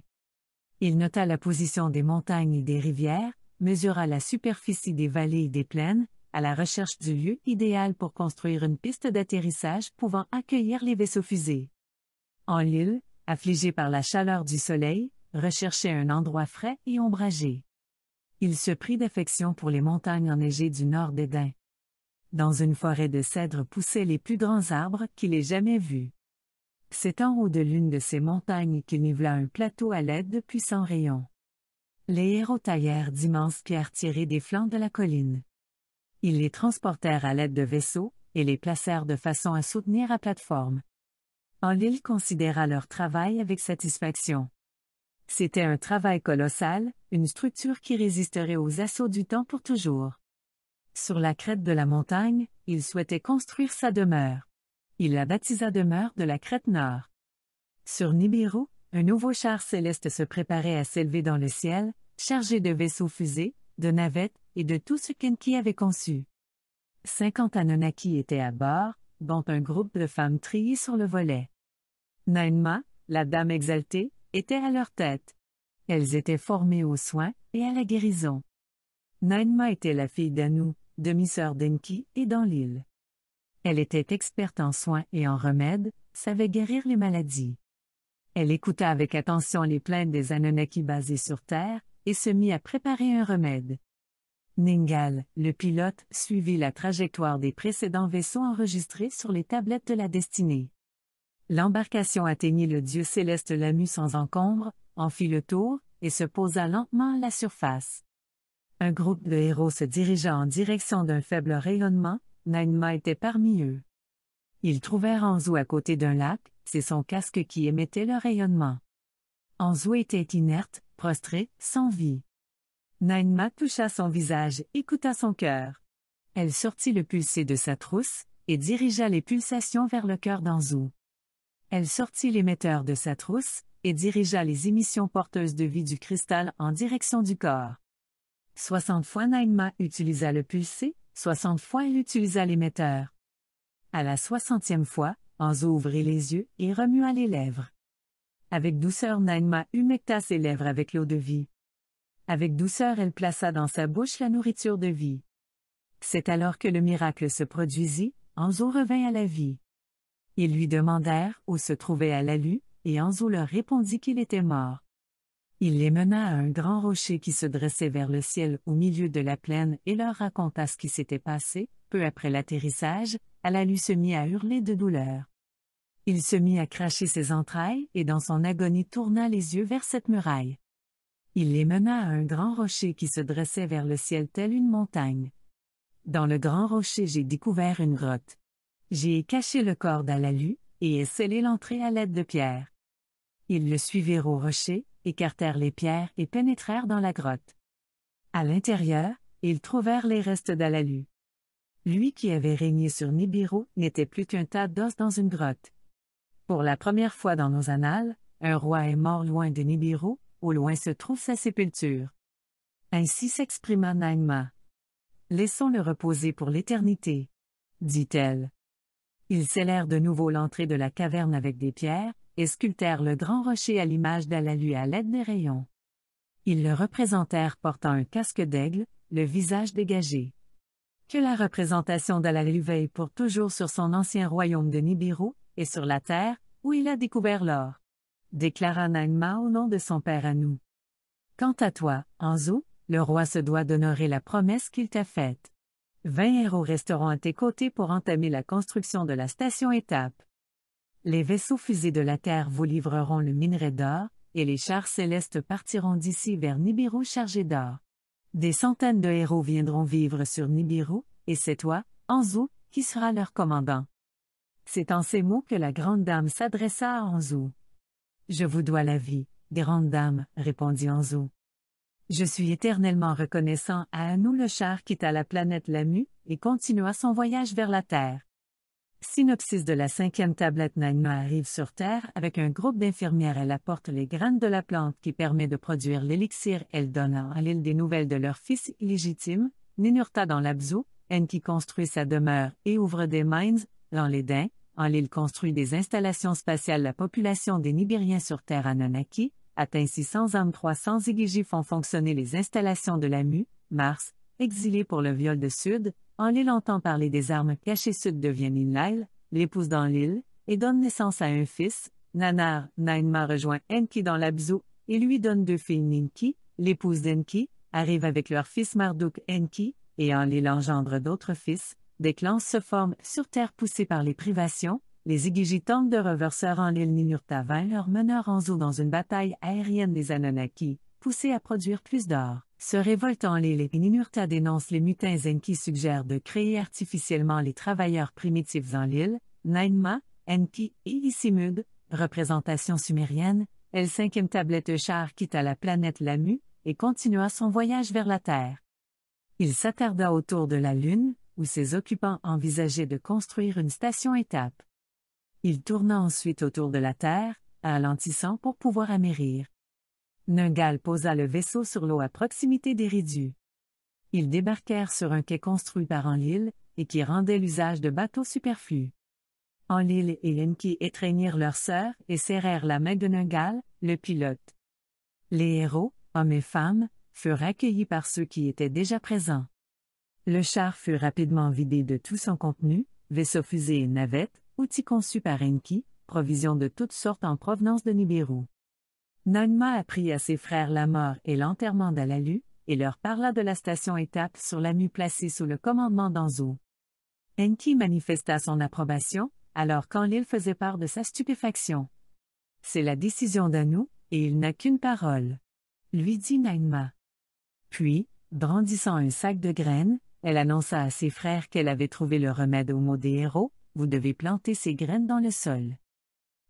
Il nota la position des montagnes et des rivières, mesura la superficie des vallées et des plaines, à la recherche du lieu idéal pour construire une piste d'atterrissage pouvant accueillir les vaisseaux fusées. En l'île, affligé par la chaleur du soleil, recherchait un endroit frais et ombragé. Il se prit d'affection pour les montagnes enneigées du nord d'Eden. Dans une forêt de cèdres poussaient les plus grands arbres qu'il ait jamais vus. C'est en haut de l'une de ces montagnes qu'il nivela un plateau à l'aide de puissants rayons les héros taillèrent d'immenses pierres tirées des flancs de la colline. Ils les transportèrent à l'aide de vaisseaux, et les placèrent de façon à soutenir à plateforme. Enlil considéra leur travail avec satisfaction. C'était un travail colossal, une structure qui résisterait aux assauts du temps pour toujours. Sur la crête de la montagne, il souhaitait construire sa demeure. Il la baptisa demeure de la crête nord. Sur Nibiru, un nouveau char céleste se préparait à s'élever dans le ciel, chargé de vaisseaux-fusées, de navettes et de tout ce qu'Enki avait conçu. Cinquante Anunnaki étaient à bord, dont un groupe de femmes triées sur le volet. Nainma, la dame exaltée, était à leur tête. Elles étaient formées aux soins et à la guérison. Nainma était la fille d'Anu, demi-sœur d'Enki et dans l'île. Elle était experte en soins et en remèdes, savait guérir les maladies. Elle écouta avec attention les plaintes des Anunnaki basées sur Terre, et se mit à préparer un remède. Ningal, le pilote, suivit la trajectoire des précédents vaisseaux enregistrés sur les tablettes de la destinée. L'embarcation atteignit le dieu céleste Lamu sans encombre, en fit le tour, et se posa lentement à la surface. Un groupe de héros se dirigea en direction d'un faible rayonnement, Nainma était parmi eux. Ils trouvèrent Anzu à côté d'un lac, c'est son casque qui émettait le rayonnement. Anzu était inerte, prostré, sans vie. Naïma toucha son visage, écouta son cœur. Elle sortit le pulsé de sa trousse, et dirigea les pulsations vers le cœur d'Anzu. Elle sortit l'émetteur de sa trousse, et dirigea les émissions porteuses de vie du cristal en direction du corps. Soixante fois Naïma utilisa le pulsé, soixante fois elle utilisa l'émetteur. À la soixantième fois, Anzo ouvrit les yeux et remua les lèvres. Avec douceur Nainma humecta ses lèvres avec l'eau de vie. Avec douceur elle plaça dans sa bouche la nourriture de vie. C'est alors que le miracle se produisit, Anzo revint à la vie. Ils lui demandèrent où se trouvait Alalu, et Anzo leur répondit qu'il était mort. Il les mena à un grand rocher qui se dressait vers le ciel au milieu de la plaine et leur raconta ce qui s'était passé. Peu après l'atterrissage, Alalu se mit à hurler de douleur. Il se mit à cracher ses entrailles et dans son agonie tourna les yeux vers cette muraille. Il les mena à un grand rocher qui se dressait vers le ciel tel une montagne. Dans le grand rocher j'ai découvert une grotte. J'y ai caché le corps d'Alalu, et ai scellé l'entrée à l'aide de pierres. Ils le suivirent au rocher, écartèrent les pierres et pénétrèrent dans la grotte. À l'intérieur, ils trouvèrent les restes d'Alalu. Lui qui avait régné sur Nibiru n'était plus qu'un tas d'os dans une grotte. Pour la première fois dans nos annales, un roi est mort loin de Nibiru, au loin se trouve sa sépulture. Ainsi s'exprima Naïma. Laissons-le reposer pour l'éternité, dit-elle. Ils scellèrent de nouveau l'entrée de la caverne avec des pierres, et sculptèrent le grand rocher à l'image d'Alalu à l'aide des rayons. Ils le représentèrent portant un casque d'aigle, le visage dégagé. Que la représentation d'Alalu veille pour toujours sur son ancien royaume de Nibiru, et sur la terre, où il a découvert l'or. Déclara Nangma au nom de son père à nous. Quant à toi, Anzu, le roi se doit d'honorer la promesse qu'il t'a faite. Vingt héros resteront à tes côtés pour entamer la construction de la station étape. Les vaisseaux fusés de la Terre vous livreront le minerai d'or, et les chars célestes partiront d'ici vers Nibiru chargés d'or. Des centaines de héros viendront vivre sur Nibiru, et c'est toi, Anzu, qui sera leur commandant. C'est en ces mots que la grande dame s'adressa à Anzu. « Je vous dois la vie, grande dame, répondit Anzu. « Je suis éternellement reconnaissant à Anou le char quitta la planète Lamu et continua son voyage vers la Terre. Synopsis de la cinquième tablette Naima arrive sur Terre avec un groupe d'infirmières. Elle apporte les graines de la plante qui permet de produire l'élixir. Elle donne à l'île des nouvelles de leur fils illégitime, Ninurta dans l'Abzu, N qui construit sa demeure et ouvre des mines, dans en l'île construit des installations spatiales la population des Nibériens sur terre Anunnaki, atteint 600 âmes 300 Igigi font fonctionner les installations de la MU, Mars, exilé pour le viol de Sud, en l'île entend parler des armes cachées Sud devient Inlail, l'épouse dans l'île, et donne naissance à un fils, Nanar, Nainma rejoint Enki dans l'Abzu, et lui donne deux filles Ninki, l'épouse d'Enki, arrive avec leur fils Marduk Enki, et en l'île engendre d'autres fils, des clans se forment sur Terre poussés par les privations, les igigitantes de reverseurs en l'île vain leur meneur zoo dans une bataille aérienne des Anunnaki, poussés à produire plus d'or. Se révoltant l'île et Ninurta dénonce les mutins Enki suggère de créer artificiellement les travailleurs primitifs en l'île, Nainma, Enki et Isimud, représentation sumérienne, elle cinquième tablette char quitta la planète Lamu et continua son voyage vers la Terre. Il s'attarda autour de la Lune, où ses occupants envisageaient de construire une station-étape. Il tourna ensuite autour de la Terre, ralentissant pour pouvoir amérir. Nungal posa le vaisseau sur l'eau à proximité des ridus. Ils débarquèrent sur un quai construit par Enlil, et qui rendait l'usage de bateaux superflus. Enlil et Enki étreignirent leur sœur et serrèrent la main de Nungal, le pilote. Les héros, hommes et femmes, furent accueillis par ceux qui étaient déjà présents. Le char fut rapidement vidé de tout son contenu, vaisseau fusées et navette, outils conçus par Enki, provisions de toutes sortes en provenance de Nibiru. Nanma apprit à ses frères la mort et l'enterrement d'Alalu, et leur parla de la station étape sur la mu placée sous le commandement d'Anzo. Enki manifesta son approbation, alors l'île faisait part de sa stupéfaction. C'est la décision d'Anu, et il n'a qu'une parole. Lui dit Nainma. Puis, brandissant un sac de graines, elle annonça à ses frères qu'elle avait trouvé le remède aux maux des héros, vous devez planter ces graines dans le sol.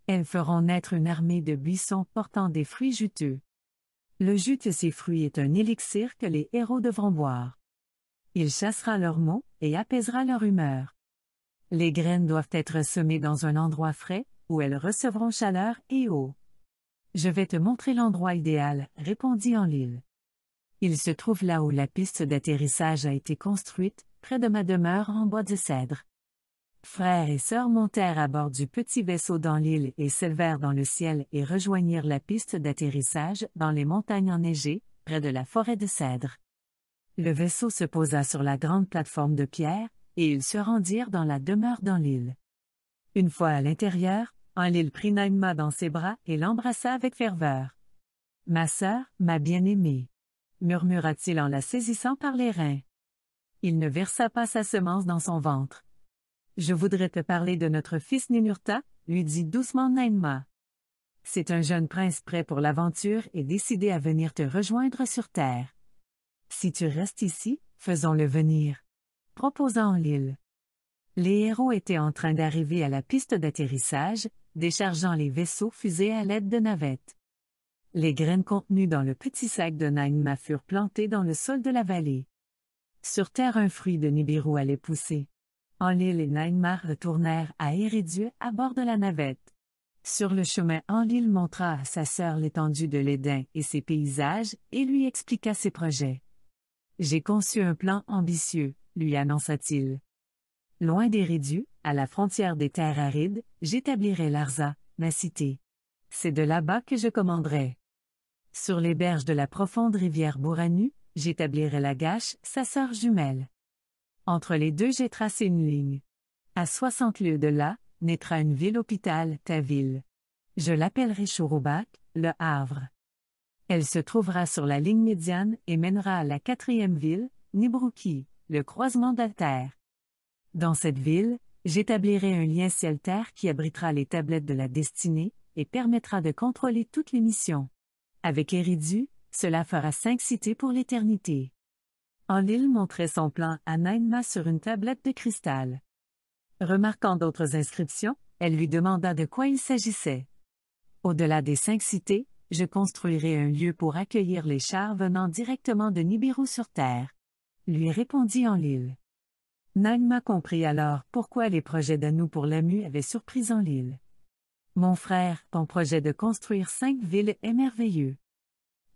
Elles feront naître une armée de buissons portant des fruits juteux. Le jus de ces fruits est un élixir que les héros devront boire. Il chassera leurs maux et apaisera leur humeur. Les graines doivent être semées dans un endroit frais, où elles recevront chaleur et eau. Je vais te montrer l'endroit idéal, répondit Anlil. Il se trouve là où la piste d'atterrissage a été construite, près de ma demeure en bois de cèdre. Frères et sœurs montèrent à bord du petit vaisseau dans l'île et s'élevèrent dans le ciel et rejoignirent la piste d'atterrissage dans les montagnes enneigées, près de la forêt de cèdre. Le vaisseau se posa sur la grande plateforme de pierre, et ils se rendirent dans la demeure dans l'île. Une fois à l'intérieur, un Enlil prit Naïma dans ses bras et l'embrassa avec ferveur. Ma sœur, ma bien-aimée, murmura-t-il en la saisissant par les reins. Il ne versa pas sa semence dans son ventre. Je voudrais te parler de notre fils Ninurta, lui dit doucement Nainma. C'est un jeune prince prêt pour l'aventure et décidé à venir te rejoindre sur Terre. Si tu restes ici, faisons-le venir. Proposant l'île. Les héros étaient en train d'arriver à la piste d'atterrissage, déchargeant les vaisseaux fusés à l'aide de navettes. Les graines contenues dans le petit sac de Naïma furent plantées dans le sol de la vallée. Sur terre, un fruit de Nibiru allait pousser. En et les Naïma retournèrent à Eridu à bord de la navette. Sur le chemin, Enlil montra à sa sœur l'étendue de l'Éden et ses paysages et lui expliqua ses projets. J'ai conçu un plan ambitieux, lui annonça-t-il. Loin d'Eridu, à la frontière des terres arides, j'établirai Larza, ma cité. C'est de là-bas que je commanderai. Sur les berges de la profonde rivière Bouranu, j'établirai la gâche, sa sœur jumelle. Entre les deux, j'ai tracé une ligne. À soixante lieues de là, naîtra une ville-hôpital, ta ville. Je l'appellerai Chouroubac, le Havre. Elle se trouvera sur la ligne médiane et mènera à la quatrième ville, Nibruki, le croisement de Dans cette ville, j'établirai un lien ciel-terre qui abritera les tablettes de la destinée et permettra de contrôler toutes les missions. Avec Eridu, cela fera cinq cités pour l'éternité. Enlil montrait son plan à Nainma sur une tablette de cristal. Remarquant d'autres inscriptions, elle lui demanda de quoi il s'agissait. Au-delà des cinq cités, je construirai un lieu pour accueillir les chars venant directement de Nibiru sur Terre. Lui répondit Enlil. Nainma comprit alors pourquoi les projets d'Anou pour l'AMU avaient surpris Enlil. Mon frère, ton projet de construire cinq villes est merveilleux.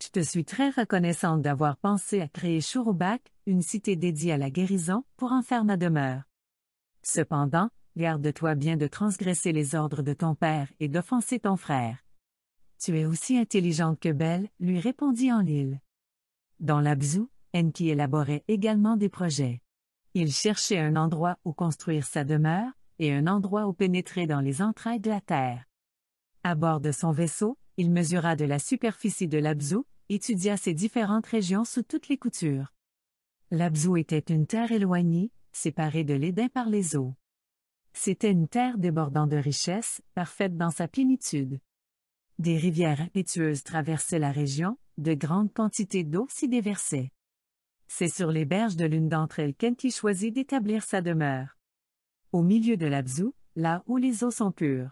Je te suis très reconnaissante d'avoir pensé à créer Shurubak, une cité dédiée à la guérison, pour en faire ma demeure. Cependant, garde-toi bien de transgresser les ordres de ton père et d'offenser ton frère. Tu es aussi intelligente que belle, lui répondit en l'île. Dans l'abzu, Enki élaborait également des projets. Il cherchait un endroit où construire sa demeure, et un endroit où pénétrer dans les entrailles de la Terre. À bord de son vaisseau, il mesura de la superficie de l'Abzou, étudia ses différentes régions sous toutes les coutures. L'Abzou était une terre éloignée, séparée de l'Éden par les eaux. C'était une terre débordant de richesses, parfaite dans sa plénitude. Des rivières impétueuses traversaient la région, de grandes quantités d'eau s'y déversaient. C'est sur les berges de l'une d'entre elles qu'Enki choisit d'établir sa demeure au milieu de l'Abzu, là où les eaux sont pures.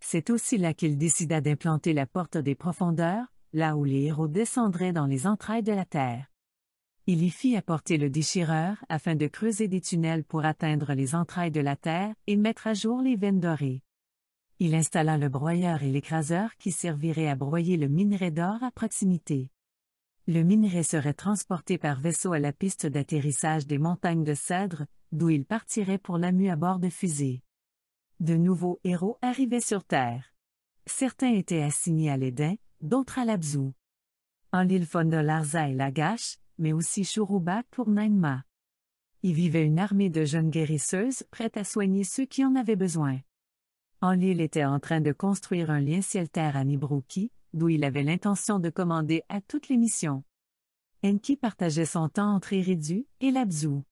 C'est aussi là qu'il décida d'implanter la porte des profondeurs, là où les héros descendraient dans les entrailles de la terre. Il y fit apporter le déchireur afin de creuser des tunnels pour atteindre les entrailles de la terre et mettre à jour les veines dorées. Il installa le broyeur et l'écraseur qui serviraient à broyer le minerai d'or à proximité. Le minerai serait transporté par vaisseau à la piste d'atterrissage des montagnes de cèdre, d'où il partirait pour l'AMU à bord de fusées. De nouveaux héros arrivaient sur Terre. Certains étaient assignés à l'Éden, d'autres à l'Abzu. En l'île de Larza et Lagash, mais aussi Churuba pour Nainma. Il vivait une armée de jeunes guérisseuses prêtes à soigner ceux qui en avaient besoin. En l'île était en train de construire un lien ciel-terre à Nibruki, d'où il avait l'intention de commander à toutes les missions. Enki partageait son temps entre Iridu et Labzu.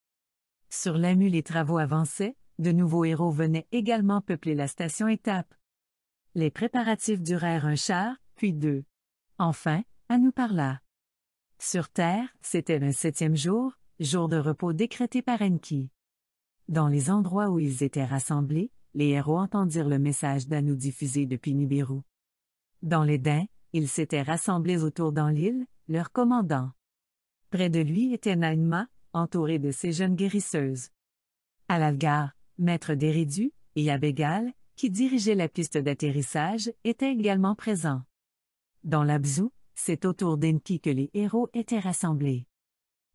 Sur l'AMU les travaux avançaient, de nouveaux héros venaient également peupler la station étape. Les préparatifs durèrent un char, puis deux. Enfin, Anu parla. Sur Terre, c'était un septième jour, jour de repos décrété par Enki. Dans les endroits où ils étaient rassemblés, les héros entendirent le message d'Anu diffusé depuis Nibiru. Dans les dains. ils s'étaient rassemblés autour dans l'île, leur commandant. Près de lui était Naïma, entouré de ses jeunes guérisseuses. À l'Algar, Maître d'Eridu, et Abégal, qui dirigeait la piste d'atterrissage, étaient également présents. Dans l'Abzou, c'est autour d'Enki que les héros étaient rassemblés.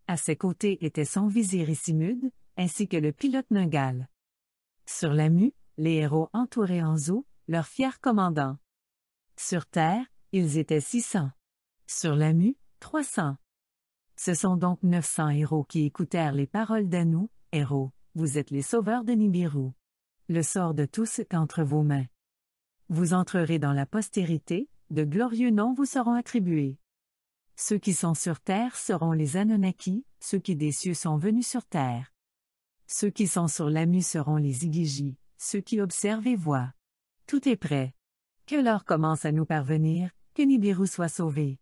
À ses côtés étaient son vizir Isimud, ainsi que le pilote Nungal. Sur la mue, les héros entouraient Anzo, leur fier commandant. Sur Terre, ils étaient 600. Sur la mue, 300. Ce sont donc 900 héros qui écoutèrent les paroles d'Anu, héros, vous êtes les sauveurs de Nibiru. Le sort de tous est entre vos mains. Vous entrerez dans la postérité, de glorieux noms vous seront attribués. Ceux qui sont sur terre seront les Anunnaki, ceux qui des cieux sont venus sur terre. Ceux qui sont sur l'Amu seront les Igiji, ceux qui observent et voient. Tout est prêt. Que l'heure commence à nous parvenir, que Nibiru soit sauvé.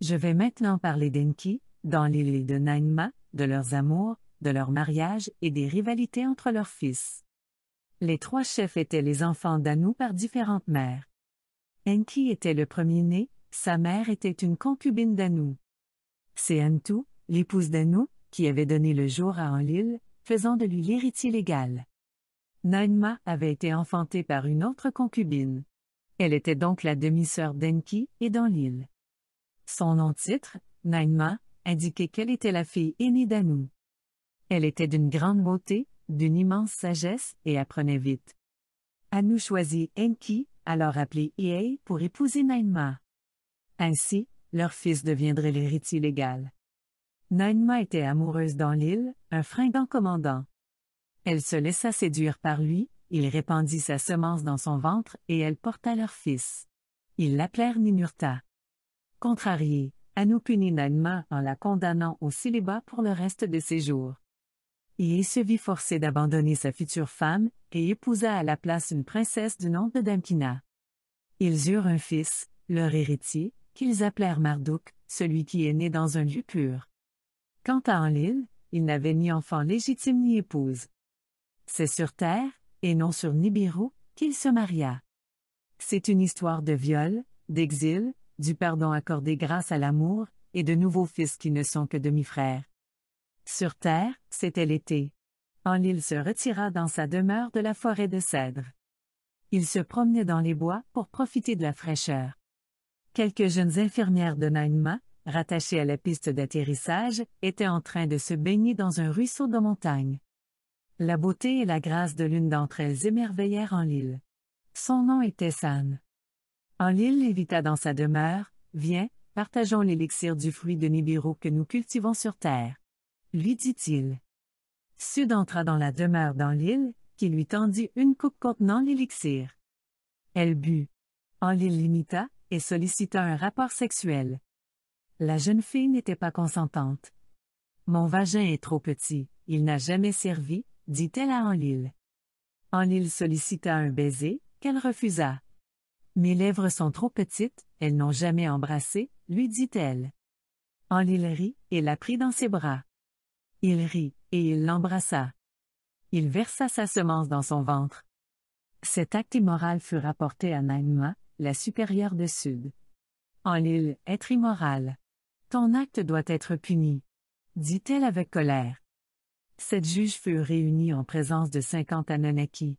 Je vais maintenant parler d'Enki, dans l'île de Naïma, de leurs amours, de leur mariage et des rivalités entre leurs fils. Les trois chefs étaient les enfants d'Anu par différentes mères. Enki était le premier-né, sa mère était une concubine d'Anou. C'est Antou, l'épouse d'Anou, qui avait donné le jour à Enlil, faisant de lui l'héritier légal. Naïma avait été enfantée par une autre concubine. Elle était donc la demi-sœur d'Enki et l'île. Son nom-titre, Naïma, indiquait qu'elle était la fille aînée d'Anou. Elle était d'une grande beauté, d'une immense sagesse et apprenait vite. Anou choisit Enki, alors appelé Iei, pour épouser Nainma. Ainsi, leur fils deviendrait l'héritier légal. Nainma était amoureuse dans l'île, un fringant commandant. Elle se laissa séduire par lui, il répandit sa semence dans son ventre et elle porta leur fils. Ils l'appelèrent Ninurta. Contrarié à en la condamnant au célibat pour le reste de ses jours. Il se vit forcé d'abandonner sa future femme, et épousa à la place une princesse du nom de Damkina. Ils eurent un fils, leur héritier, qu'ils appelèrent Marduk, celui qui est né dans un lieu pur. Quant à Enlil, il n'avait ni enfant légitime ni épouse. C'est sur Terre, et non sur Nibiru, qu'il se maria. C'est une histoire de viol, d'exil, du pardon accordé grâce à l'amour, et de nouveaux fils qui ne sont que demi-frères. Sur terre, c'était l'été. Enlil se retira dans sa demeure de la forêt de cèdres. Il se promenait dans les bois pour profiter de la fraîcheur. Quelques jeunes infirmières de Naïma, rattachées à la piste d'atterrissage, étaient en train de se baigner dans un ruisseau de montagne. La beauté et la grâce de l'une d'entre elles émerveillèrent Enlil. Son nom était San. En l'île dans sa demeure, Viens, partageons l'élixir du fruit de Nibiru que nous cultivons sur terre. Lui dit-il. Sud entra dans la demeure dans qui lui tendit une coupe contenant l'élixir. Elle but. En l'imita, et sollicita un rapport sexuel. La jeune fille n'était pas consentante. Mon vagin est trop petit, il n'a jamais servi, dit-elle à Enlil. Enlil sollicita un baiser, qu'elle refusa. Mes lèvres sont trop petites, elles n'ont jamais embrassé, lui dit-elle. En rit, et la prit dans ses bras. Il rit, et il l'embrassa. Il versa sa semence dans son ventre. Cet acte immoral fut rapporté à Naima, la supérieure de Sud. En l'île, être immoral. Ton acte doit être puni. Dit-elle avec colère. Sept juges furent réunis en présence de cinquante Anunnaki.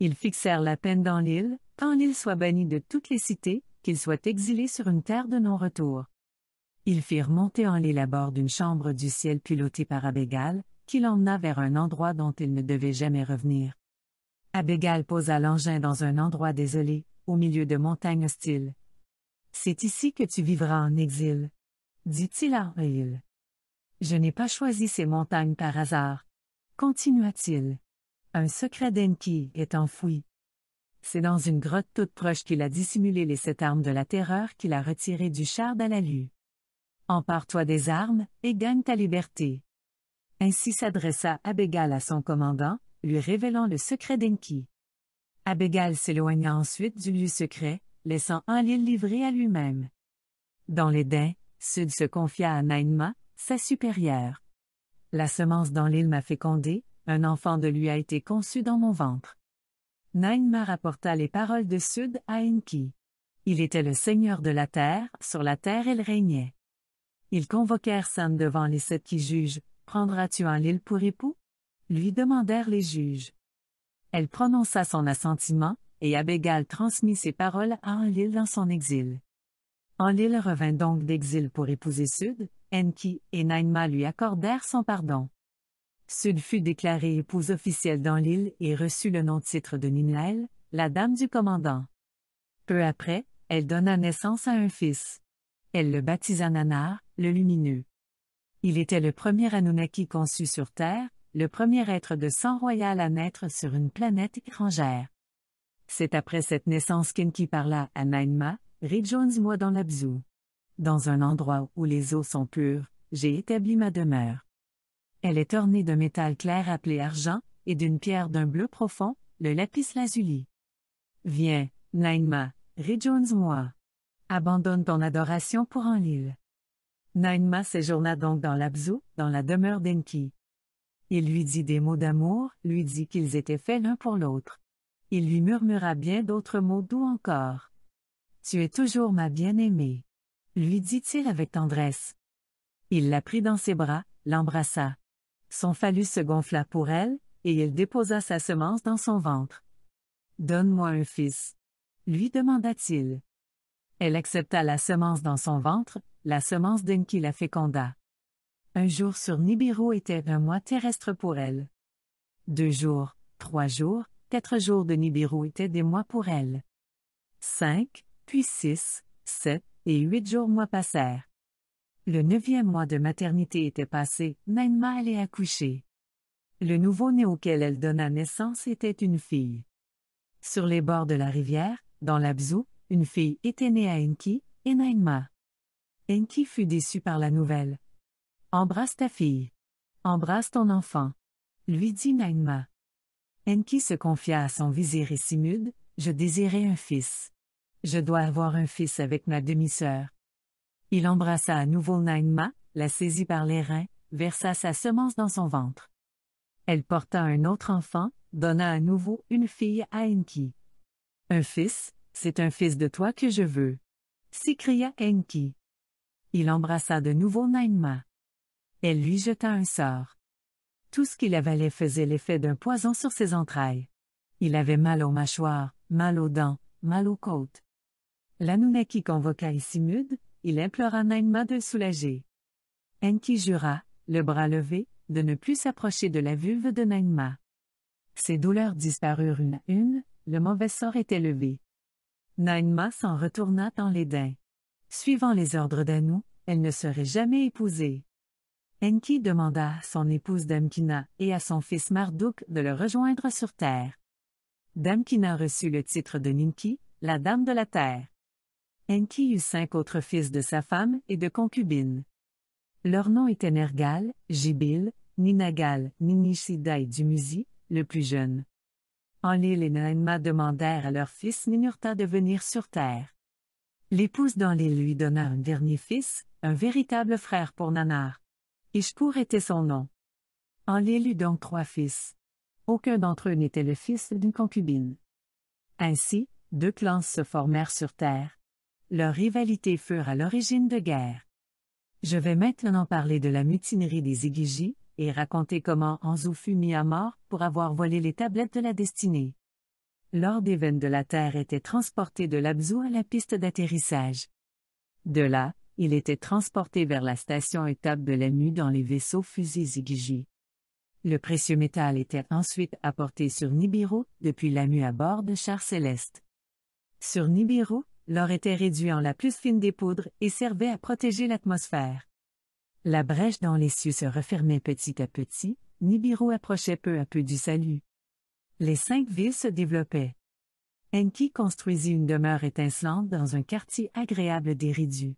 Ils fixèrent la peine dans l'île, quand l'île soit bannie de toutes les cités, qu'il soit exilé sur une terre de non-retour. Ils firent monter en l'île à bord d'une chambre du ciel pilotée par Abégal, qui l'emmena vers un endroit dont il ne devait jamais revenir. Abégal posa l'engin dans un endroit désolé, au milieu de montagnes hostiles. C'est ici que tu vivras en exil, dit-il à Oril. Je n'ai pas choisi ces montagnes par hasard, continua-t-il. Un secret d'Enki est enfoui, c'est dans une grotte toute proche qu'il a dissimulé les sept armes de la terreur qu'il a retirées du char d'Alalu. Empare-toi des armes, et gagne ta liberté. Ainsi s'adressa Abégal à son commandant, lui révélant le secret d'Enki. Abégal s'éloigna ensuite du lieu secret, laissant un l'île livré à lui-même. Dans les dents, Sud se confia à Naïma, sa supérieure. La semence dans l'île m'a fécondé, un enfant de lui a été conçu dans mon ventre. Naïma rapporta les paroles de Sud à Enki. Il était le seigneur de la terre, sur la terre il régnait. Ils convoquèrent Sam devant les sept qui jugent, Prendras-tu un pour époux? lui demandèrent les juges. Elle prononça son assentiment, et Abégal transmit ses paroles à Enlil dans son exil. Enlil revint donc d'exil pour épouser Sud, Enki et Naïma lui accordèrent son pardon. Sud fut déclarée épouse officielle dans l'île et reçut le nom-titre de Ninel, la dame du commandant. Peu après, elle donna naissance à un fils. Elle le baptisa Nanar, le Lumineux. Il était le premier Anunnaki conçu sur Terre, le premier être de sang royal à naître sur une planète étrangère. C'est après cette naissance qu'Inki parla à Nainma, Reed moi dans l'Abzu. Dans un endroit où les eaux sont pures, j'ai établi ma demeure. Elle est ornée d'un métal clair appelé argent, et d'une pierre d'un bleu profond, le lapis lazuli. Viens, Naïma, rejoins-moi. Abandonne ton adoration pour l'île. » Naïma séjourna donc dans l'Abzu, dans la demeure d'Enki. Il lui dit des mots d'amour, lui dit qu'ils étaient faits l'un pour l'autre. Il lui murmura bien d'autres mots doux encore. Tu es toujours ma bien-aimée. Lui dit-il avec tendresse. Il la prit dans ses bras, l'embrassa. Son phallus se gonfla pour elle, et il déposa sa semence dans son ventre. Donne-moi un fils. lui demanda-t-il. Elle accepta la semence dans son ventre, la semence d'Enki qui la féconda. Un jour sur Nibiru était un mois terrestre pour elle. Deux jours, trois jours, quatre jours de Nibiru étaient des mois pour elle. Cinq, puis six, sept et huit jours mois passèrent. Le neuvième mois de maternité était passé, Nainma allait accoucher. Le nouveau-né auquel elle donna naissance était une fille. Sur les bords de la rivière, dans l'abzou, une fille était née à Enki, et Nainma. Enki fut déçu par la nouvelle. Embrasse ta fille. Embrasse ton enfant. Lui dit Nainma. Enki se confia à son vizir et simude, Je désirais un fils. Je dois avoir un fils avec ma demi-sœur. Il embrassa à nouveau Naïma, la saisit par les reins, versa sa semence dans son ventre. Elle porta un autre enfant, donna à nouveau une fille à Enki. Un fils, c'est un fils de toi que je veux. S'écria Enki. Il embrassa de nouveau Naïma. Elle lui jeta un sort. Tout ce qu'il avalait faisait l'effet d'un poison sur ses entrailles. Il avait mal aux mâchoires, mal aux dents, mal aux côtes. L'Anunnaki convoqua Isimud il implora Naïma de soulager. Enki jura, le bras levé, de ne plus s'approcher de la vulve de Naïma. Ses douleurs disparurent une à une, le mauvais sort était levé. Naïma s'en retourna dans l'édain. Suivant les ordres d'Anou, elle ne serait jamais épousée. Enki demanda à son épouse Damkina et à son fils Marduk de le rejoindre sur Terre. Damkina reçut le titre de Ninki, la Dame de la Terre. Enki eut cinq autres fils de sa femme et de concubines. Leurs noms étaient Nergal, Jibil, Ninagal, Ninishida et Dumuzi, le plus jeune. Enlil et Naenma demandèrent à leur fils Ninurta de venir sur terre. L'épouse d'Enlil lui donna un dernier fils, un véritable frère pour Nanar. Ishpur était son nom. Enlil eut donc trois fils. Aucun d'entre eux n'était le fils d'une concubine. Ainsi, deux clans se formèrent sur terre. Leurs rivalités furent à l'origine de guerres. Je vais maintenant parler de la mutinerie des Igigi, et raconter comment Anzu fut mis à mort pour avoir volé les tablettes de la destinée. Lord des veines de la terre était transporté de l'Abzu à la piste d'atterrissage. De là, il était transporté vers la station étape de l'Amu dans les vaisseaux fusées Zigiji. Le précieux métal était ensuite apporté sur Nibiru depuis l'AMU à bord de chars célestes. Sur Nibiru, l'or était réduit en la plus fine des poudres et servait à protéger l'atmosphère. La brèche dans les cieux se refermait petit à petit, Nibiru approchait peu à peu du salut. Les cinq villes se développaient. Enki construisit une demeure étincelante dans un quartier agréable d'Eridu.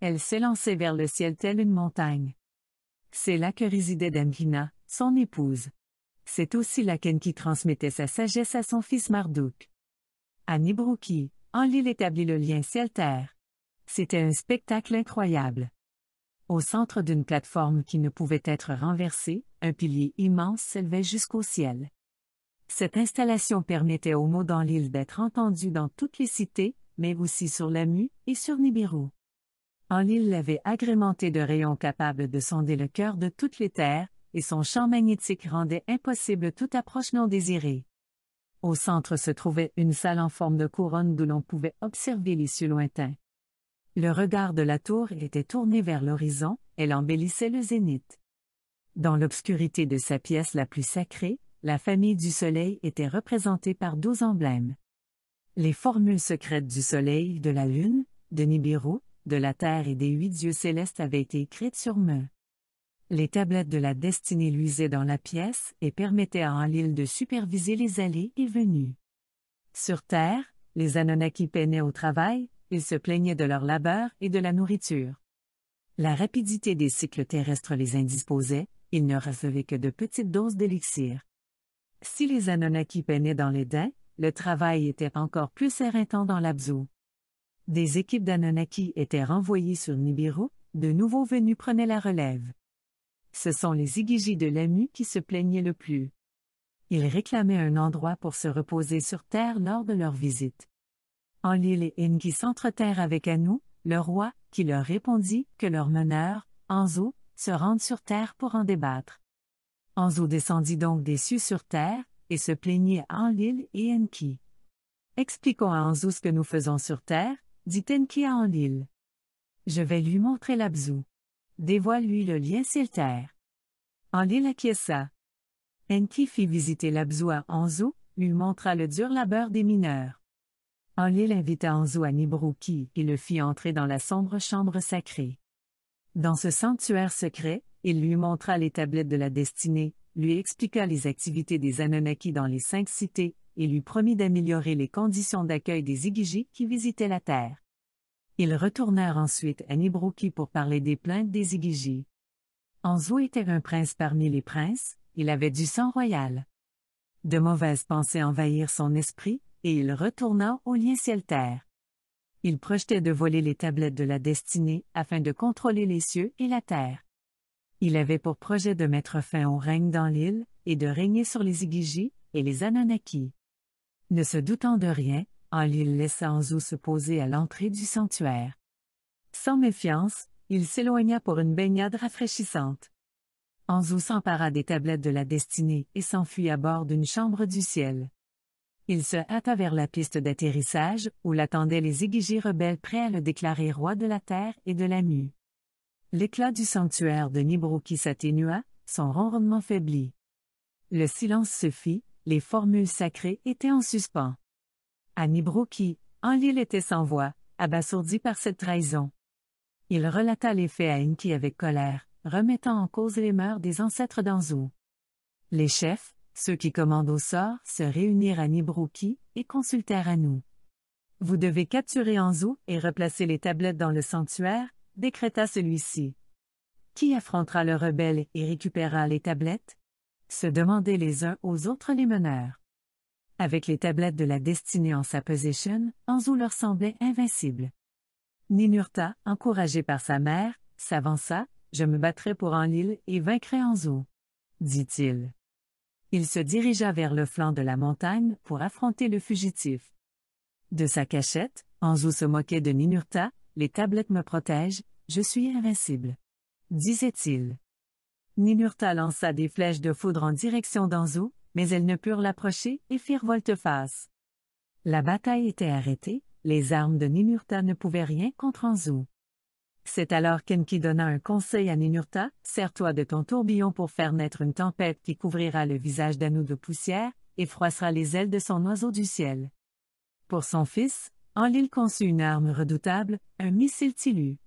Elle s'élançait vers le ciel telle une montagne. C'est là que résidait Damkina, son épouse. C'est aussi là qu'Enki transmettait sa sagesse à son fils Marduk. À Enlil établit le lien ciel-terre. C'était un spectacle incroyable. Au centre d'une plateforme qui ne pouvait être renversée, un pilier immense s'élevait jusqu'au ciel. Cette installation permettait aux mots dans d'être entendus dans toutes les cités, mais aussi sur Lamu et sur Nibiru. Enlil l'avait agrémenté de rayons capables de sonder le cœur de toutes les terres, et son champ magnétique rendait impossible toute approche non désirée. Au centre se trouvait une salle en forme de couronne d'où l'on pouvait observer les cieux lointains. Le regard de la tour était tourné vers l'horizon, elle embellissait le zénith. Dans l'obscurité de sa pièce la plus sacrée, la famille du soleil était représentée par douze emblèmes. Les formules secrètes du soleil, de la lune, de Nibiru, de la terre et des huit dieux célestes avaient été écrites sur Meux. Les tablettes de la destinée luisaient dans la pièce et permettaient à Enlil de superviser les allées et venues. Sur Terre, les Anunnaki peinaient au travail, ils se plaignaient de leur labeur et de la nourriture. La rapidité des cycles terrestres les indisposait, ils ne recevaient que de petites doses d'élixir. Si les Anunnaki peinaient dans les dents, le travail était encore plus éreintant dans l'abzou. Des équipes d'Anunnaki étaient renvoyées sur Nibiru, de nouveaux venus prenaient la relève. Ce sont les Igigi de l'AMU qui se plaignaient le plus. Ils réclamaient un endroit pour se reposer sur terre lors de leur visite. Enlil et Enki s'entretinrent avec Anu, le roi, qui leur répondit que leur meneur, Anzo, se rende sur terre pour en débattre. Anzo descendit donc des cieux sur terre, et se plaignit à Enlil et Enki. Expliquons à Anzo ce que nous faisons sur terre, dit Enki à Enlil. Je vais lui montrer l'Abzu. Dévoile-lui le lien terre. Enlil acquiesça. Enki fit visiter l'Abzou à lui montra le dur labeur des mineurs. Enlil invita Anzu à Nibruki et le fit entrer dans la sombre chambre sacrée. Dans ce sanctuaire secret, il lui montra les tablettes de la destinée, lui expliqua les activités des Anunnaki dans les cinq cités, et lui promit d'améliorer les conditions d'accueil des Igiji qui visitaient la Terre. Ils retournèrent ensuite à Nibroki pour parler des plaintes des Igigi. Anzo était un prince parmi les princes, il avait du sang royal. De mauvaises pensées envahirent son esprit, et il retourna au lien ciel-terre. Il projetait de voler les tablettes de la destinée afin de contrôler les cieux et la terre. Il avait pour projet de mettre fin au règne dans l'île et de régner sur les Igigi et les Anunnaki. Ne se doutant de rien, en l'île laissant Zou se poser à l'entrée du sanctuaire. Sans méfiance, il s'éloigna pour une baignade rafraîchissante. Anzu s'empara des tablettes de la destinée et s'enfuit à bord d'une chambre du ciel. Il se hâta vers la piste d'atterrissage, où l'attendaient les égigés rebelles prêts à le déclarer roi de la terre et de la mue. L'éclat du sanctuaire de Nibroki s'atténua, son ronronnement faiblit. Le silence se fit, les formules sacrées étaient en suspens. À Nibroki, en l'île était sans voix, abasourdi par cette trahison. Il relata les faits à Inki avec colère, remettant en cause les mœurs des ancêtres d'Anzou. Les chefs, ceux qui commandent au sort, se réunirent à Nibroki et consultèrent à nous. Vous devez capturer Anzou et replacer les tablettes dans le sanctuaire, décréta celui-ci. Qui affrontera le rebelle et récupérera les tablettes? se demandaient les uns aux autres les meneurs. Avec les tablettes de la destinée en sa possession, Anzu leur semblait invincible. Ninurta, encouragé par sa mère, s'avança, Je me battrai pour Anlil et vaincrai Anzu. dit-il. Il se dirigea vers le flanc de la montagne pour affronter le fugitif. De sa cachette, Anzu se moquait de Ninurta, Les tablettes me protègent, je suis invincible, disait-il. Ninurta lança des flèches de foudre en direction d'Anzu. » mais elles ne purent l'approcher et firent volte-face. La bataille était arrêtée, les armes de Ninurta ne pouvaient rien contre Anzu. C'est alors qu'Enki donna un conseil à Ninurta, Sers-toi de ton tourbillon pour faire naître une tempête qui couvrira le visage d'Anu de poussière, et froissera les ailes de son oiseau du ciel. Pour son fils, Enlil conçut une arme redoutable, un missile Tilu.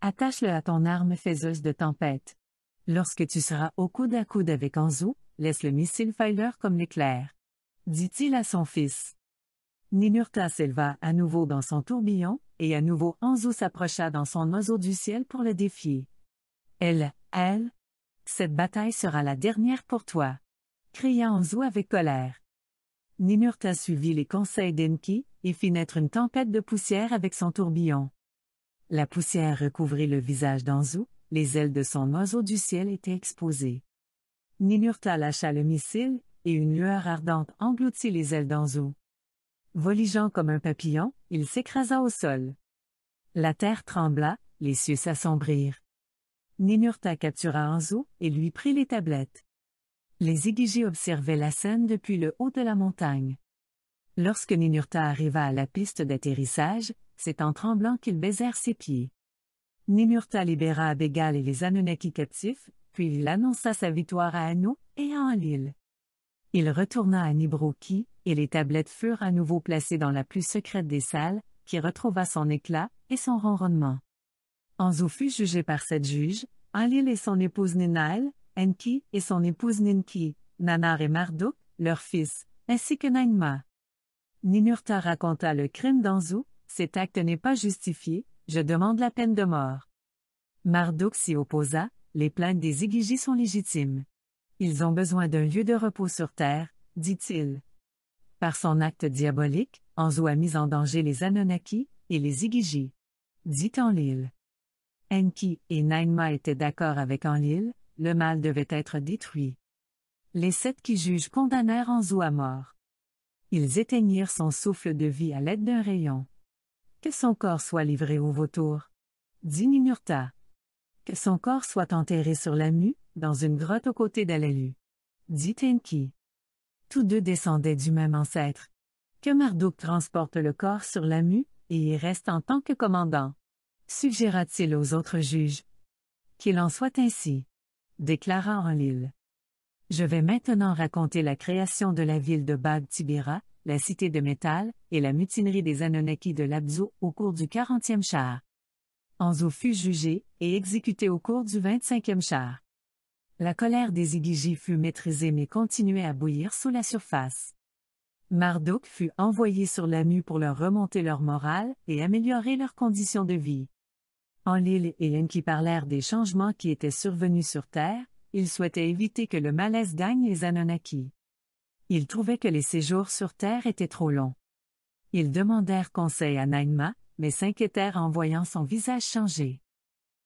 Attache-le à ton arme faiseuse de tempête. Lorsque tu seras au coude à coude avec Anzu, laisse le missile Filer comme l'éclair. Dit-il à son fils. Ninurta s'éleva à nouveau dans son tourbillon, et à nouveau Anzu s'approcha dans son oiseau du ciel pour le défier. Elle, elle, cette bataille sera la dernière pour toi, cria Anzu avec colère. Ninurta suivit les conseils d'Enki, et fit naître une tempête de poussière avec son tourbillon. La poussière recouvrit le visage d'Anzu, les ailes de son oiseau du ciel étaient exposées. Ninurta lâcha le missile, et une lueur ardente engloutit les ailes d'Anzo. Voligeant comme un papillon, il s'écrasa au sol. La terre trembla, les cieux s'assombrirent. Ninurta captura Anzo et lui prit les tablettes. Les Igigi observaient la scène depuis le haut de la montagne. Lorsque Ninurta arriva à la piste d'atterrissage, c'est en tremblant qu'ils baisèrent ses pieds. Ninurta libéra Abégal et les Anunnaki captifs, puis il annonça sa victoire à Anou et à Enlil. Il retourna à Nibroki, et les tablettes furent à nouveau placées dans la plus secrète des salles, qui retrouva son éclat et son ronronnement. Anzu fut jugé par sept juges, Enlil et son épouse Ninal, Enki et son épouse Ninki, Nanar et Marduk, leur fils, ainsi que Nainma. Ninurta raconta le crime d'Anzu, cet acte n'est pas justifié, je demande la peine de mort. Marduk s'y opposa, les plaintes des Igigis sont légitimes. Ils ont besoin d'un lieu de repos sur Terre, dit-il. Par son acte diabolique, Anzu a mis en danger les Anunnaki et les Igigis, Dit Enlil. Enki et Nainma étaient d'accord avec Enlil, le mal devait être détruit. Les sept qui jugent condamnèrent Anzu à mort. Ils éteignirent son souffle de vie à l'aide d'un rayon. Que son corps soit livré aux vautours. Dit Ninurta que son corps soit enterré sur la mue, dans une grotte aux côtés d'Alalu. Dit Enki. Tous deux descendaient du même ancêtre. Que Marduk transporte le corps sur la mue, et y reste en tant que commandant. Suggéra-t-il aux autres juges. Qu'il en soit ainsi. Déclara Enlil. « Je vais maintenant raconter la création de la ville de Bag Tibira, la cité de métal, et la mutinerie des Anunnaki de Labzou au cours du 40e char. Anzo fut jugé et exécuté au cours du 25e char. La colère des Igigi fut maîtrisée mais continuait à bouillir sous la surface. Marduk fut envoyé sur la mue pour leur remonter leur morale et améliorer leurs conditions de vie. En et Enki parlèrent des changements qui étaient survenus sur Terre, ils souhaitaient éviter que le malaise gagne les Anunnaki. Ils trouvaient que les séjours sur Terre étaient trop longs. Ils demandèrent conseil à Naima, mais s'inquiétèrent en voyant son visage changer.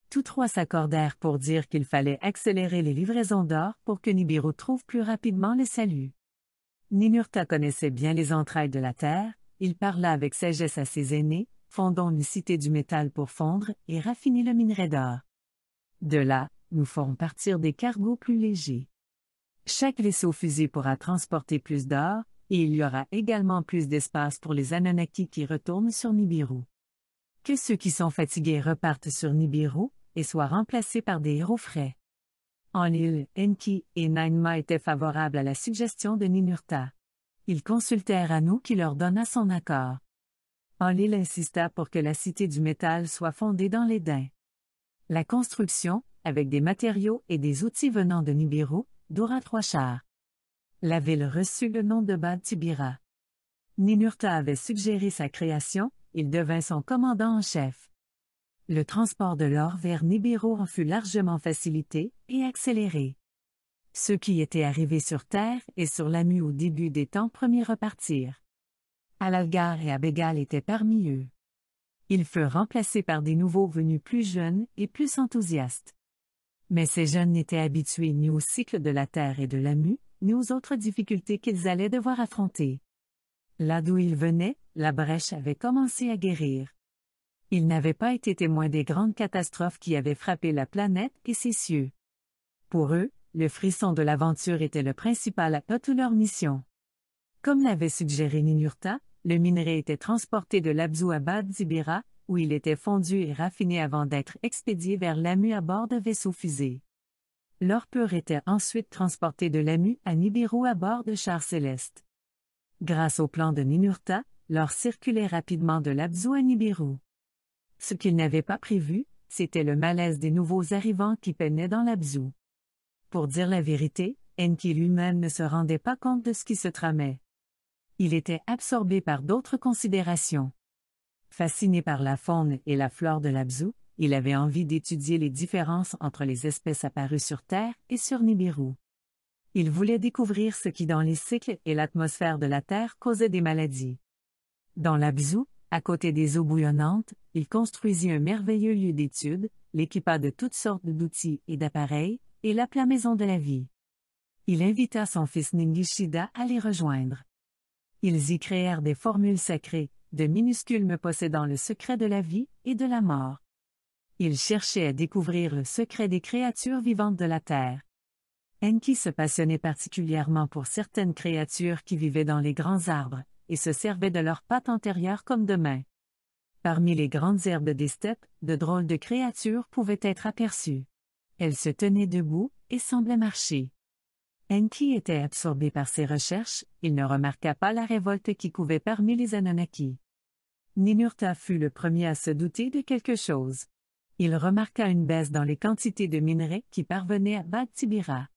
Tous trois s'accordèrent pour dire qu'il fallait accélérer les livraisons d'or pour que Nibiru trouve plus rapidement le salut. Ninurta connaissait bien les entrailles de la terre, il parla avec sagesse à ses aînés, fondons une cité du métal pour fondre et raffiner le minerai d'or. De là, nous ferons partir des cargos plus légers. Chaque vaisseau fusée pourra transporter plus d'or, et il y aura également plus d'espace pour les Anunnaki qui retournent sur Nibiru que ceux qui sont fatigués repartent sur Nibiru et soient remplacés par des héros frais. En Enki et Nainma étaient favorables à la suggestion de Ninurta. Ils consultèrent Anu qui leur donna son accord. Enlil insista pour que la cité du métal soit fondée dans les l'Éden. La construction, avec des matériaux et des outils venant de Nibiru, dura trois chars. La ville reçut le nom de Bad Tibira. Ninurta avait suggéré sa création, il devint son commandant en chef. Le transport de l'or vers Nibiru en fut largement facilité et accéléré. Ceux qui étaient arrivés sur Terre et sur la au début des temps premiers repartirent. Al-Algar et Abégal étaient parmi eux. Ils furent remplacés par des nouveaux venus plus jeunes et plus enthousiastes. Mais ces jeunes n'étaient habitués ni au cycle de la Terre et de la ni aux autres difficultés qu'ils allaient devoir affronter. Là d'où ils venaient, la brèche avait commencé à guérir. Ils n'avaient pas été témoin des grandes catastrophes qui avaient frappé la planète et ses cieux. Pour eux, le frisson de l'aventure était le principal à toute leur mission. Comme l'avait suggéré Ninurta, le minerai était transporté de l'Abzu à Bad Zibira, où il était fondu et raffiné avant d'être expédié vers l'AMU à bord de vaisseaux-fusées. L'or pur était ensuite transporté de l'AMU à Nibiru à bord de chars célestes. Grâce au plan de Ninurta, leur circulait rapidement de Labzou à Nibiru. Ce qu'il n'avait pas prévu, c'était le malaise des nouveaux arrivants qui peinaient dans Labzou. Pour dire la vérité, Enki lui-même ne se rendait pas compte de ce qui se tramait. Il était absorbé par d'autres considérations. Fasciné par la faune et la flore de l'Abzou, il avait envie d'étudier les différences entre les espèces apparues sur Terre et sur Nibiru. Il voulait découvrir ce qui dans les cycles et l'atmosphère de la Terre causait des maladies. Dans l'Abzu, à côté des eaux bouillonnantes, il construisit un merveilleux lieu d'étude, l'équipa de toutes sortes d'outils et d'appareils, et l'appela Maison de la Vie. Il invita son fils Ningishida à les rejoindre. Ils y créèrent des formules sacrées, de minuscules me possédant le secret de la vie et de la mort. Ils cherchaient à découvrir le secret des créatures vivantes de la terre. Enki se passionnait particulièrement pour certaines créatures qui vivaient dans les grands arbres, et se servaient de leurs pattes antérieures comme de mains. Parmi les grandes herbes des steppes, de drôles de créatures pouvaient être aperçues. Elles se tenaient debout et semblaient marcher. Enki était absorbé par ses recherches, il ne remarqua pas la révolte qui couvait parmi les Anunnaki. Ninurta fut le premier à se douter de quelque chose. Il remarqua une baisse dans les quantités de minerais qui parvenaient à Bad Tibira.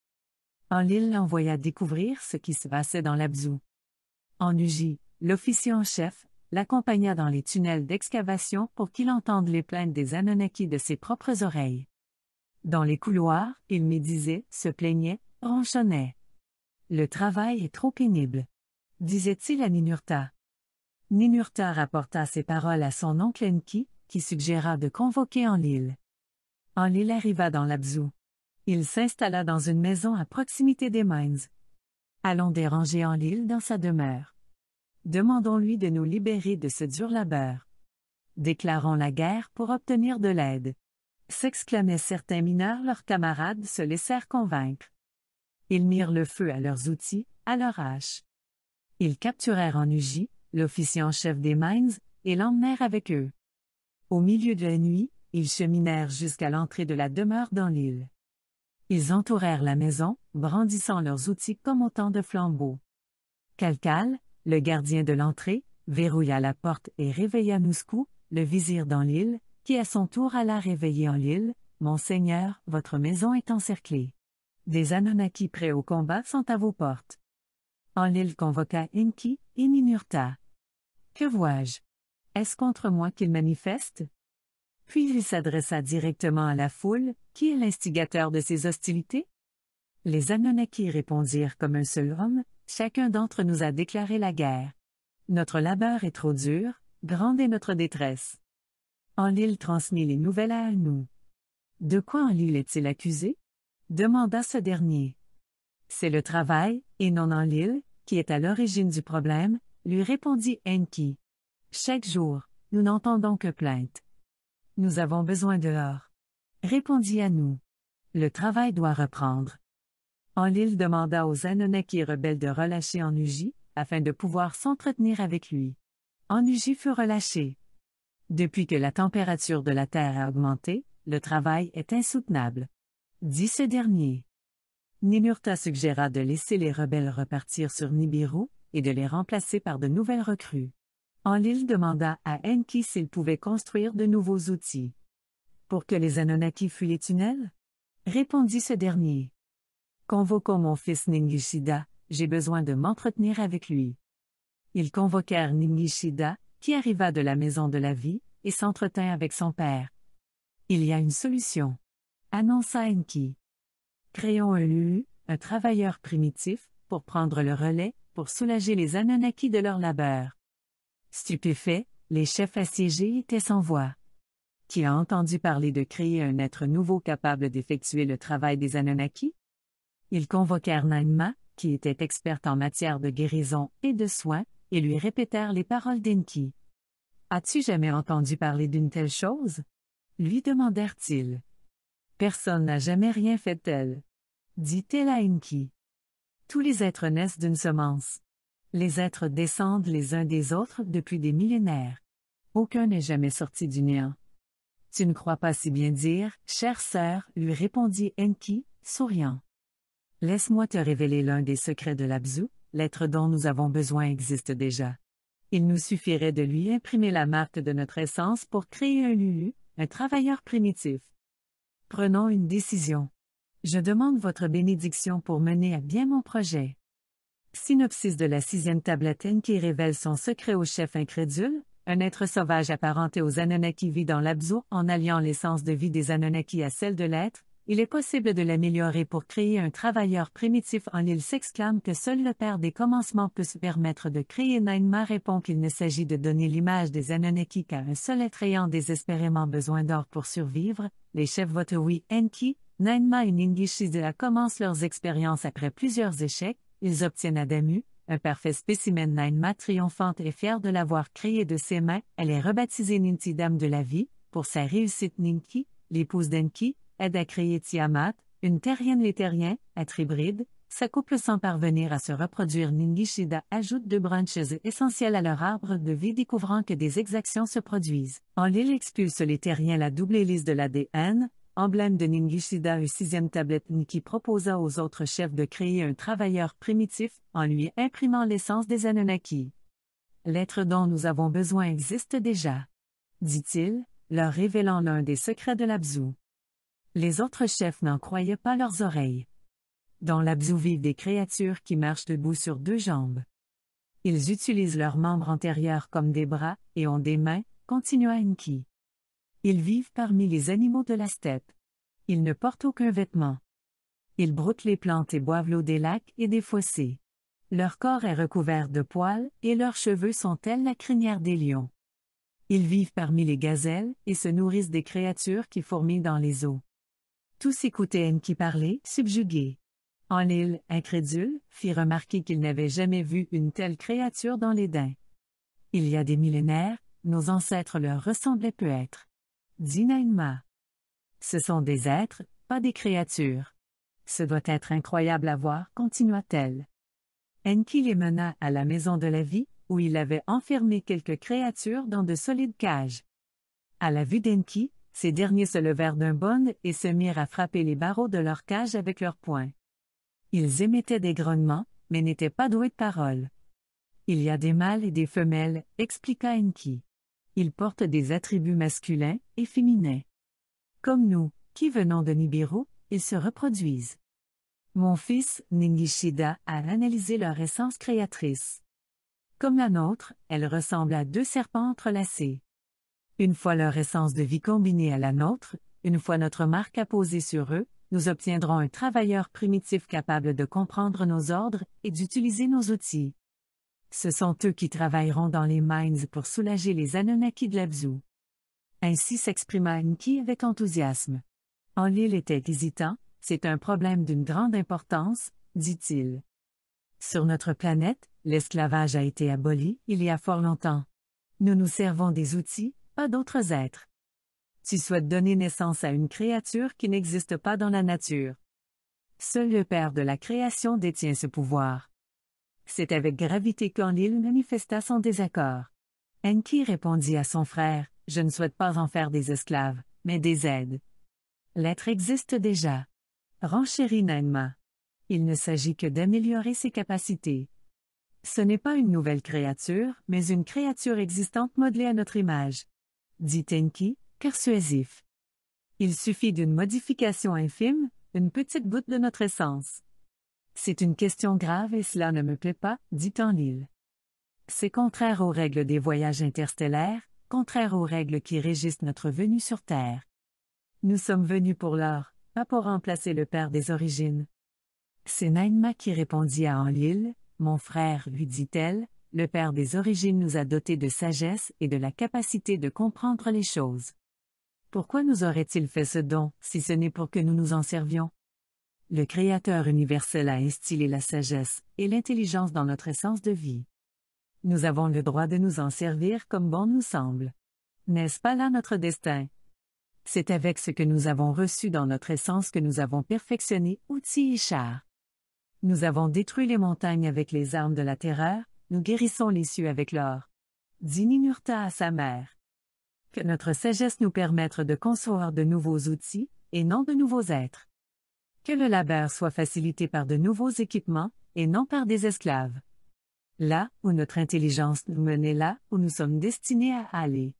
En l'envoya découvrir ce qui se passait dans l'Abzou. En Uji, l'officier en chef, l'accompagna dans les tunnels d'excavation pour qu'il entende les plaintes des Anunnaki de ses propres oreilles. Dans les couloirs, il médisait, se plaignait, ronchonnait. Le travail est trop pénible. Disait-il à Ninurta. Ninurta rapporta ces paroles à son oncle Enki, qui suggéra de convoquer Enlil. Enlil arriva dans l'Abzu. Il s'installa dans une maison à proximité des mines. Allons déranger en l'île dans sa demeure. Demandons-lui de nous libérer de ce dur labeur. Déclarons la guerre pour obtenir de l'aide. S'exclamaient certains mineurs, leurs camarades se laissèrent convaincre. Ils mirent le feu à leurs outils, à leurs haches. Ils capturèrent en Uji, l'officier en chef des mines, et l'emmenèrent avec eux. Au milieu de la nuit, ils cheminèrent jusqu'à l'entrée de la demeure dans l'île. Ils entourèrent la maison, brandissant leurs outils comme autant de flambeaux. Kalkal, le gardien de l'entrée, verrouilla la porte et réveilla Nusku, le vizir dans l'île, qui à son tour alla réveiller en l'île, Monseigneur, votre maison est encerclée. Des Anunnaki prêts au combat sont à vos portes. En l'île convoqua Inki, Ininurta. Que vois-je? Est-ce contre moi qu'ils manifestent puis il s'adressa directement à la foule, qui est l'instigateur de ces hostilités? Les Anunnaki répondirent comme un seul homme, Chacun d'entre nous a déclaré la guerre. Notre labeur est trop dur, grande est notre détresse. Enlil transmit les nouvelles à nous. De quoi Enlil est-il accusé? demanda ce dernier. C'est le travail, et non Enlil, qui est à l'origine du problème, lui répondit Enki. Chaque jour, nous n'entendons que plaintes. Nous avons besoin de l'or. Répondit à nous. Le travail doit reprendre. Enlil demanda aux Anunnaki rebelles de relâcher Ennuji, afin de pouvoir s'entretenir avec lui. Ennuji fut relâché. Depuis que la température de la Terre a augmenté, le travail est insoutenable. Dit ce dernier. Ninurta suggéra de laisser les rebelles repartir sur Nibiru, et de les remplacer par de nouvelles recrues. Enlil demanda à Enki s'il pouvait construire de nouveaux outils. Pour que les Anunnaki fuient les tunnels répondit ce dernier. Convoquons mon fils Ningishida, j'ai besoin de m'entretenir avec lui. Ils convoquèrent Ningishida, qui arriva de la maison de la vie, et s'entretint avec son père. Il y a une solution. Annonça Enki. Créons un Lu, un travailleur primitif, pour prendre le relais, pour soulager les Anunnaki de leur labeur. Stupéfaits, les chefs assiégés étaient sans voix. Qui a entendu parler de créer un être nouveau capable d'effectuer le travail des Anunnaki? Ils convoquèrent Naima, qui était experte en matière de guérison et de soins, et lui répétèrent les paroles d'Enki. As-tu jamais entendu parler d'une telle chose? lui demandèrent-ils. Personne n'a jamais rien fait tel, dit-elle à Enki. Tous les êtres naissent d'une semence. Les êtres descendent les uns des autres depuis des millénaires. Aucun n'est jamais sorti du néant. Tu ne crois pas si bien dire, chère sœur, lui répondit Enki, souriant. Laisse-moi te révéler l'un des secrets de l'Abzu, l'être dont nous avons besoin existe déjà. Il nous suffirait de lui imprimer la marque de notre essence pour créer un Lulu, un travailleur primitif. Prenons une décision. Je demande votre bénédiction pour mener à bien mon projet. Synopsis de la sixième tablette Enki qui révèle son secret au chef incrédule, un être sauvage apparenté aux Anunnaki vit dans l'Abzu en alliant l'essence de vie des Anunnaki à celle de l'être, il est possible de l'améliorer pour créer un travailleur primitif en l'île s'exclame que seul le père des commencements peut se permettre de créer Nainma répond qu'il ne s'agit de donner l'image des Anunnaki qu'à un seul être ayant désespérément besoin d'or pour survivre, les chefs votent oui Enki, Nainma et commencent leurs expériences après plusieurs échecs, ils obtiennent Adamu, un parfait spécimen Nainma triomphante et fière de l'avoir créé de ses mains, elle est rebaptisée Ninti Dame de la vie, pour sa réussite Ninki, l'épouse d'Enki, aide à créer Tiamat, une terrienne les terriens, à Tribride, couple sans parvenir à se reproduire Ningishida ajoute deux branches essentielles à leur arbre de vie découvrant que des exactions se produisent. En l'île expulse les terriens la double hélice de l'ADN, emblème de Ningishida une sixième tablette Niki proposa aux autres chefs de créer un travailleur primitif en lui imprimant l'essence des Anunnaki. L'être dont nous avons besoin existe déjà, dit-il, leur révélant l'un des secrets de l'Abzu. Les autres chefs n'en croyaient pas leurs oreilles. Dans l'Abzu vivent des créatures qui marchent debout sur deux jambes. Ils utilisent leurs membres antérieurs comme des bras et ont des mains, continua Niki. Ils vivent parmi les animaux de la steppe. Ils ne portent aucun vêtement. Ils broutent les plantes et boivent l'eau des lacs et des fossés. Leur corps est recouvert de poils, et leurs cheveux sont tels la crinière des lions. Ils vivent parmi les gazelles, et se nourrissent des créatures qui fourmillent dans les eaux. Tous écoutaient qui parlait, subjugués. En incrédule, fit remarquer qu'il n'avait jamais vu une telle créature dans les dents. Il y a des millénaires, nos ancêtres leur ressemblaient peut-être. Dinaïma. Ce sont des êtres, pas des créatures. Ce doit être incroyable à voir, continua-t-elle. Enki les mena à la maison de la vie, où il avait enfermé quelques créatures dans de solides cages. À la vue d'Enki, ces derniers se levèrent d'un bond et se mirent à frapper les barreaux de leurs cage avec leurs poings. Ils émettaient des grognements, mais n'étaient pas doués de parole. Il y a des mâles et des femelles, expliqua Enki. Ils portent des attributs masculins et féminins. Comme nous, qui venons de Nibiru, ils se reproduisent. Mon fils, Ningishida, a analysé leur essence créatrice. Comme la nôtre, elle ressemble à deux serpents entrelacés. Une fois leur essence de vie combinée à la nôtre, une fois notre marque apposée sur eux, nous obtiendrons un travailleur primitif capable de comprendre nos ordres et d'utiliser nos outils. Ce sont eux qui travailleront dans les mines pour soulager les Anunnaki de l'Abzu. Ainsi s'exprima Enki avec enthousiasme. Enlil était hésitant, c'est un problème d'une grande importance, dit-il. Sur notre planète, l'esclavage a été aboli il y a fort longtemps. Nous nous servons des outils, pas d'autres êtres. Tu souhaites donner naissance à une créature qui n'existe pas dans la nature. Seul le Père de la création détient ce pouvoir. C'est avec gravité qu'Enlil manifesta son désaccord. Enki répondit à son frère, Je ne souhaite pas en faire des esclaves, mais des aides. L'être existe déjà. Renchérit Nainma. Il ne s'agit que d'améliorer ses capacités. Ce n'est pas une nouvelle créature, mais une créature existante modelée à notre image. Dit Enki, persuasif. Il suffit d'une modification infime, une petite goutte de notre essence. C'est une question grave et cela ne me plaît pas, dit en C'est contraire aux règles des voyages interstellaires, contraire aux règles qui régissent notre venue sur Terre. Nous sommes venus pour l'or, pas pour remplacer le père des origines. C'est Naïma qui répondit à Enlil, Mon frère, lui dit-elle, le père des origines nous a dotés de sagesse et de la capacité de comprendre les choses. Pourquoi nous aurait-il fait ce don, si ce n'est pour que nous nous en servions le Créateur universel a instillé la sagesse et l'intelligence dans notre essence de vie. Nous avons le droit de nous en servir comme bon nous semble. N'est-ce pas là notre destin? C'est avec ce que nous avons reçu dans notre essence que nous avons perfectionné outils et Nous avons détruit les montagnes avec les armes de la terreur, nous guérissons les cieux avec l'or. Dit Ninurta à sa mère. Que notre sagesse nous permette de concevoir de nouveaux outils, et non de nouveaux êtres. Que le labeur soit facilité par de nouveaux équipements, et non par des esclaves. Là où notre intelligence nous menait là où nous sommes destinés à aller.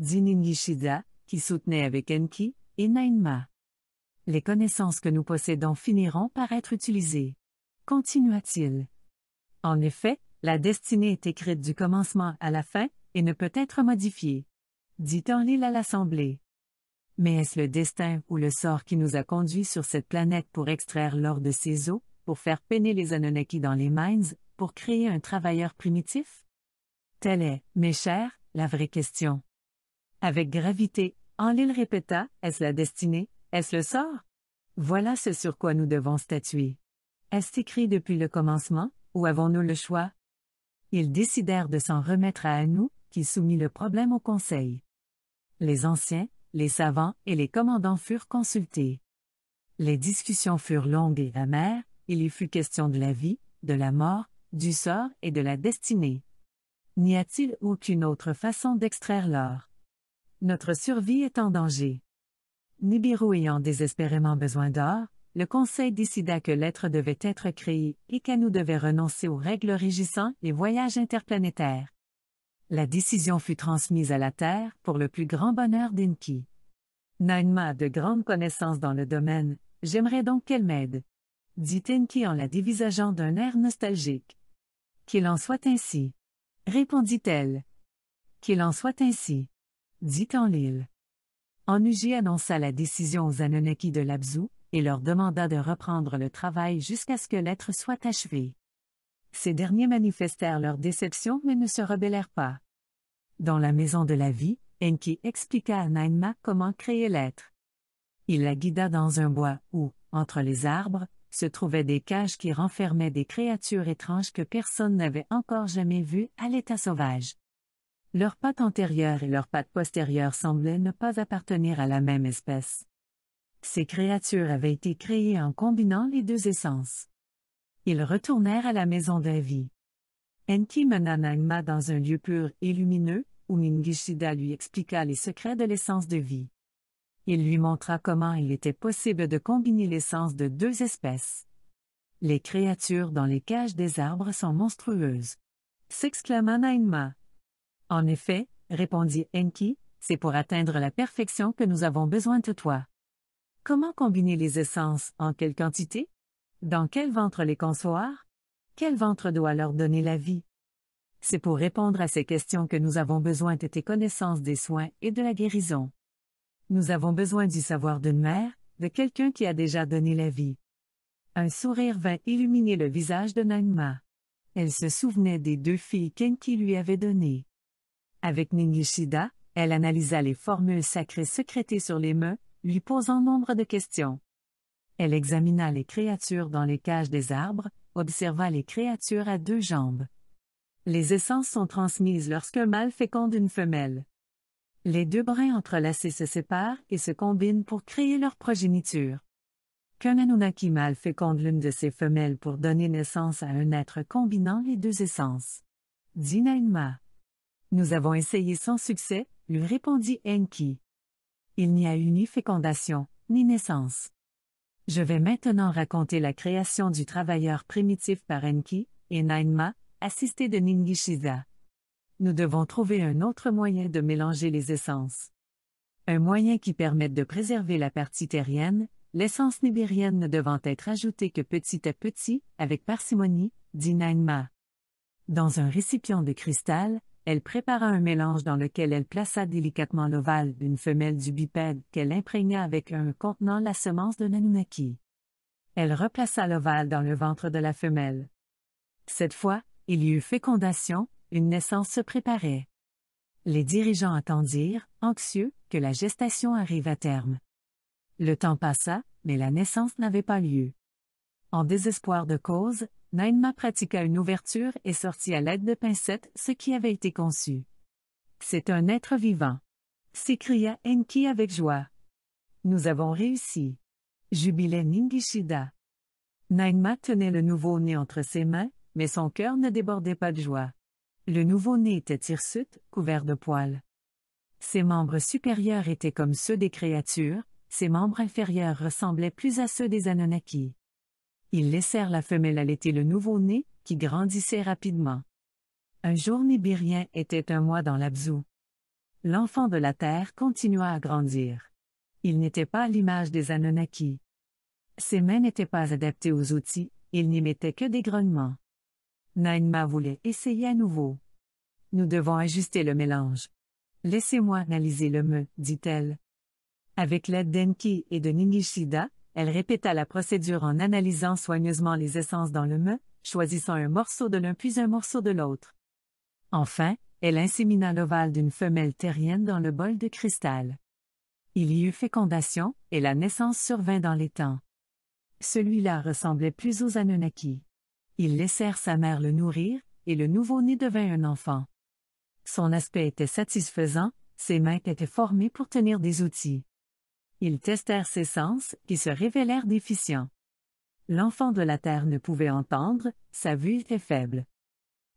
Yishida, qui soutenait avec Enki et Nainma. Les connaissances que nous possédons finiront par être utilisées. Continua-t-il. En effet, la destinée est écrite du commencement à la fin et ne peut être modifiée. Dit en à l'Assemblée. Mais est-ce le destin ou le sort qui nous a conduits sur cette planète pour extraire l'or de ses eaux, pour faire peiner les Anunnaki dans les mines, pour créer un travailleur primitif? Telle est, mes chers, la vraie question. Avec gravité, Enlil répéta, est-ce la destinée, est-ce le sort? Voilà ce sur quoi nous devons statuer. Est-ce écrit depuis le commencement, ou avons-nous le choix? Ils décidèrent de s'en remettre à Anou, qui soumit le problème au Conseil. Les anciens, les savants et les commandants furent consultés. Les discussions furent longues et amères, il y fut question de la vie, de la mort, du sort et de la destinée. N'y a-t-il aucune autre façon d'extraire l'or? Notre survie est en danger. Nibiru ayant désespérément besoin d'or, le Conseil décida que l'être devait être créé et qu'à nous devait renoncer aux règles régissant les voyages interplanétaires. La décision fut transmise à la Terre pour le plus grand bonheur d'Enki. Nainma a de grandes connaissances dans le domaine, j'aimerais donc qu'elle m'aide. Dit Enki en la dévisageant d'un air nostalgique. Qu'il en soit ainsi. Répondit-elle. Qu'il en soit ainsi. Dit en l'île. annonça la décision aux Anunnaki de l'Abzu, et leur demanda de reprendre le travail jusqu'à ce que l'être soit achevé. Ces derniers manifestèrent leur déception mais ne se rebellèrent pas. Dans la maison de la vie, Enki expliqua à Naima comment créer l'être. Il la guida dans un bois où, entre les arbres, se trouvaient des cages qui renfermaient des créatures étranges que personne n'avait encore jamais vues à l'état sauvage. Leurs pattes antérieures et leurs pattes postérieures semblaient ne pas appartenir à la même espèce. Ces créatures avaient été créées en combinant les deux essences ils retournèrent à la maison d'Avi. Enki mena nagma dans un lieu pur et lumineux, où Mingishida lui expliqua les secrets de l'essence de vie. Il lui montra comment il était possible de combiner l'essence de deux espèces. Les créatures dans les cages des arbres sont monstrueuses. S'exclama Naïma. En effet, répondit Enki, c'est pour atteindre la perfection que nous avons besoin de toi. Comment combiner les essences en quelle quantité? Dans quel ventre les consoir? Quel ventre doit leur donner la vie C'est pour répondre à ces questions que nous avons besoin de tes connaissances des soins et de la guérison. Nous avons besoin du savoir d'une mère, de quelqu'un qui a déjà donné la vie. Un sourire vint illuminer le visage de Naima. Elle se souvenait des deux filles qu'Enki lui avait données. Avec Ningishida, elle analysa les formules sacrées secrétées sur les mains, lui posant nombre de questions. Elle examina les créatures dans les cages des arbres, observa les créatures à deux jambes. Les essences sont transmises lorsqu'un mâle féconde une femelle. Les deux brins entrelacés se séparent et se combinent pour créer leur progéniture. Qu'un Anunnaki mâle féconde l'une de ses femelles pour donner naissance à un être combinant les deux essences. Dinaïma. Nous avons essayé sans succès, lui répondit Enki. Il n'y a eu ni fécondation, ni naissance. Je vais maintenant raconter la création du travailleur primitif par Enki et Nainma, assisté de Ningishiza. Nous devons trouver un autre moyen de mélanger les essences. Un moyen qui permette de préserver la partie terrienne, l'essence nibérienne ne devant être ajoutée que petit à petit, avec parcimonie, dit Nainma. Dans un récipient de cristal, elle prépara un mélange dans lequel elle plaça délicatement l'ovale d'une femelle du bipède qu'elle imprégna avec un contenant la semence de Nanunaki. Elle replaça l'ovale dans le ventre de la femelle. Cette fois, il y eut fécondation, une naissance se préparait. Les dirigeants attendirent, anxieux, que la gestation arrive à terme. Le temps passa, mais la naissance n'avait pas lieu. En désespoir de cause, Naima pratiqua une ouverture et sortit à l'aide de pincettes ce qui avait été conçu. C'est un être vivant. S'écria Enki avec joie. Nous avons réussi. Jubilait Ningishida. Naima tenait le nouveau-né entre ses mains, mais son cœur ne débordait pas de joie. Le nouveau-né était hirsute, couvert de poils. Ses membres supérieurs étaient comme ceux des créatures, ses membres inférieurs ressemblaient plus à ceux des Anunnaki. Ils laissèrent la femelle allaiter le nouveau-né, qui grandissait rapidement. Un jour nibérien était un mois dans l'Abzou. L'enfant de la terre continua à grandir. Il n'était pas à l'image des Anunnaki. Ses mains n'étaient pas adaptées aux outils, il n'y mettait que des grognements. Naïma voulait essayer à nouveau. Nous devons ajuster le mélange. Laissez-moi analyser le me, dit-elle. Avec l'aide d'Enki et de Ningishida, elle répéta la procédure en analysant soigneusement les essences dans le me, choisissant un morceau de l'un puis un morceau de l'autre. Enfin, elle insémina l'ovale d'une femelle terrienne dans le bol de cristal. Il y eut fécondation, et la naissance survint dans les Celui-là ressemblait plus aux Anunnaki. Ils laissèrent sa mère le nourrir, et le nouveau-né devint un enfant. Son aspect était satisfaisant, ses mains étaient formées pour tenir des outils. Ils testèrent ses sens, qui se révélèrent déficients. L'enfant de la terre ne pouvait entendre, sa vue était faible.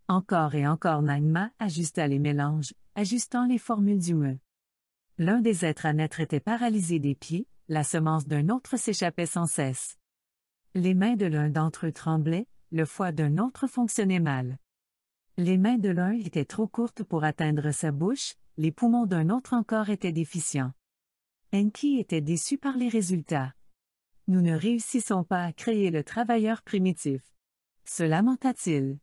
Encore et encore Naima ajusta les mélanges, ajustant les formules du mot. L'un des êtres à naître était paralysé des pieds, la semence d'un autre s'échappait sans cesse. Les mains de l'un d'entre eux tremblaient, le foie d'un autre fonctionnait mal. Les mains de l'un étaient trop courtes pour atteindre sa bouche, les poumons d'un autre encore étaient déficients. Enki était déçu par les résultats. Nous ne réussissons pas à créer le travailleur primitif. Se lamenta-t-il.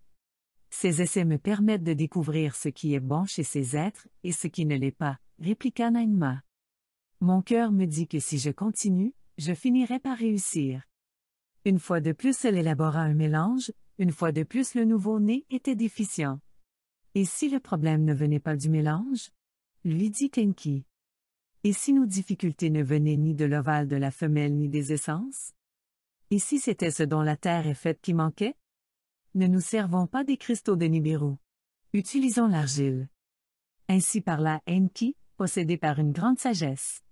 Ces essais me permettent de découvrir ce qui est bon chez ces êtres et ce qui ne l'est pas, répliqua Naïma. Mon cœur me dit que si je continue, je finirai par réussir. Une fois de plus, elle élabora un mélange, une fois de plus, le nouveau-né était déficient. Et si le problème ne venait pas du mélange? lui dit Enki. Et si nos difficultés ne venaient ni de l'ovale de la femelle ni des essences? Et si c'était ce dont la terre est faite qui manquait? Ne nous servons pas des cristaux de Nibiru. Utilisons l'argile. Ainsi parla Enki, possédé par une grande sagesse.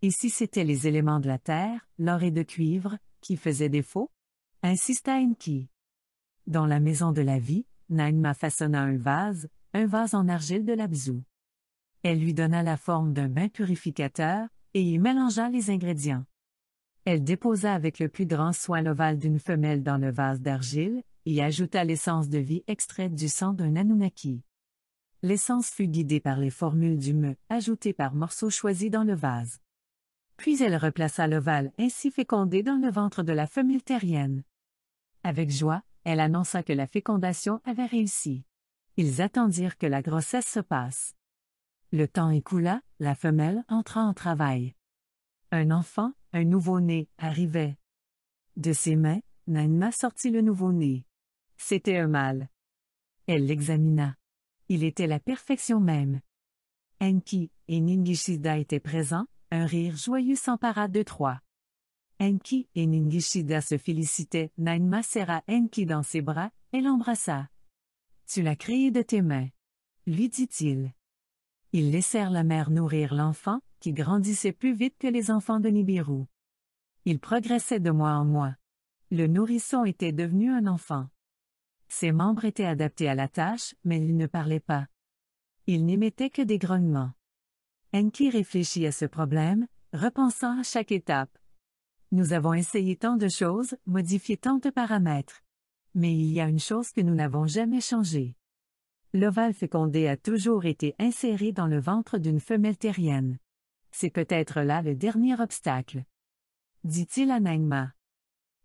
Et si c'étaient les éléments de la terre, l'or et de cuivre, qui faisaient défaut? Insista Enki. Dans la maison de la vie, Naïma façonna un vase, un vase en argile de l'abzou. Elle lui donna la forme d'un bain purificateur, et y mélangea les ingrédients. Elle déposa avec le plus grand soin l'ovale d'une femelle dans le vase d'argile, et ajouta l'essence de vie extraite du sang d'un Anunnaki. L'essence fut guidée par les formules du me, ajoutées par morceaux choisis dans le vase. Puis elle replaça l'ovale ainsi fécondé dans le ventre de la femelle terrienne. Avec joie, elle annonça que la fécondation avait réussi. Ils attendirent que la grossesse se passe. Le temps écoula, la femelle entra en travail. Un enfant, un nouveau-né, arrivait. De ses mains, Nainma sortit le nouveau-né. C'était un mâle. Elle l'examina. Il était la perfection même. Enki et Ningishida étaient présents, un rire joyeux s'empara de trois. Enki et Ningishida se félicitaient, Nainma serra Enki dans ses bras, et l'embrassa. Tu l'as créé de tes mains. Lui dit-il ils laissèrent la mère nourrir l'enfant, qui grandissait plus vite que les enfants de Nibiru. Il progressait de mois en mois. Le nourrisson était devenu un enfant. Ses membres étaient adaptés à la tâche, mais il ne parlait pas. Il n'émettait que des grognements. Enki réfléchit à ce problème, repensant à chaque étape. Nous avons essayé tant de choses, modifié tant de paramètres. Mais il y a une chose que nous n'avons jamais changée. L'ovale fécondé a toujours été inséré dans le ventre d'une femelle terrienne. C'est peut-être là le dernier obstacle. Dit-il à Naïma.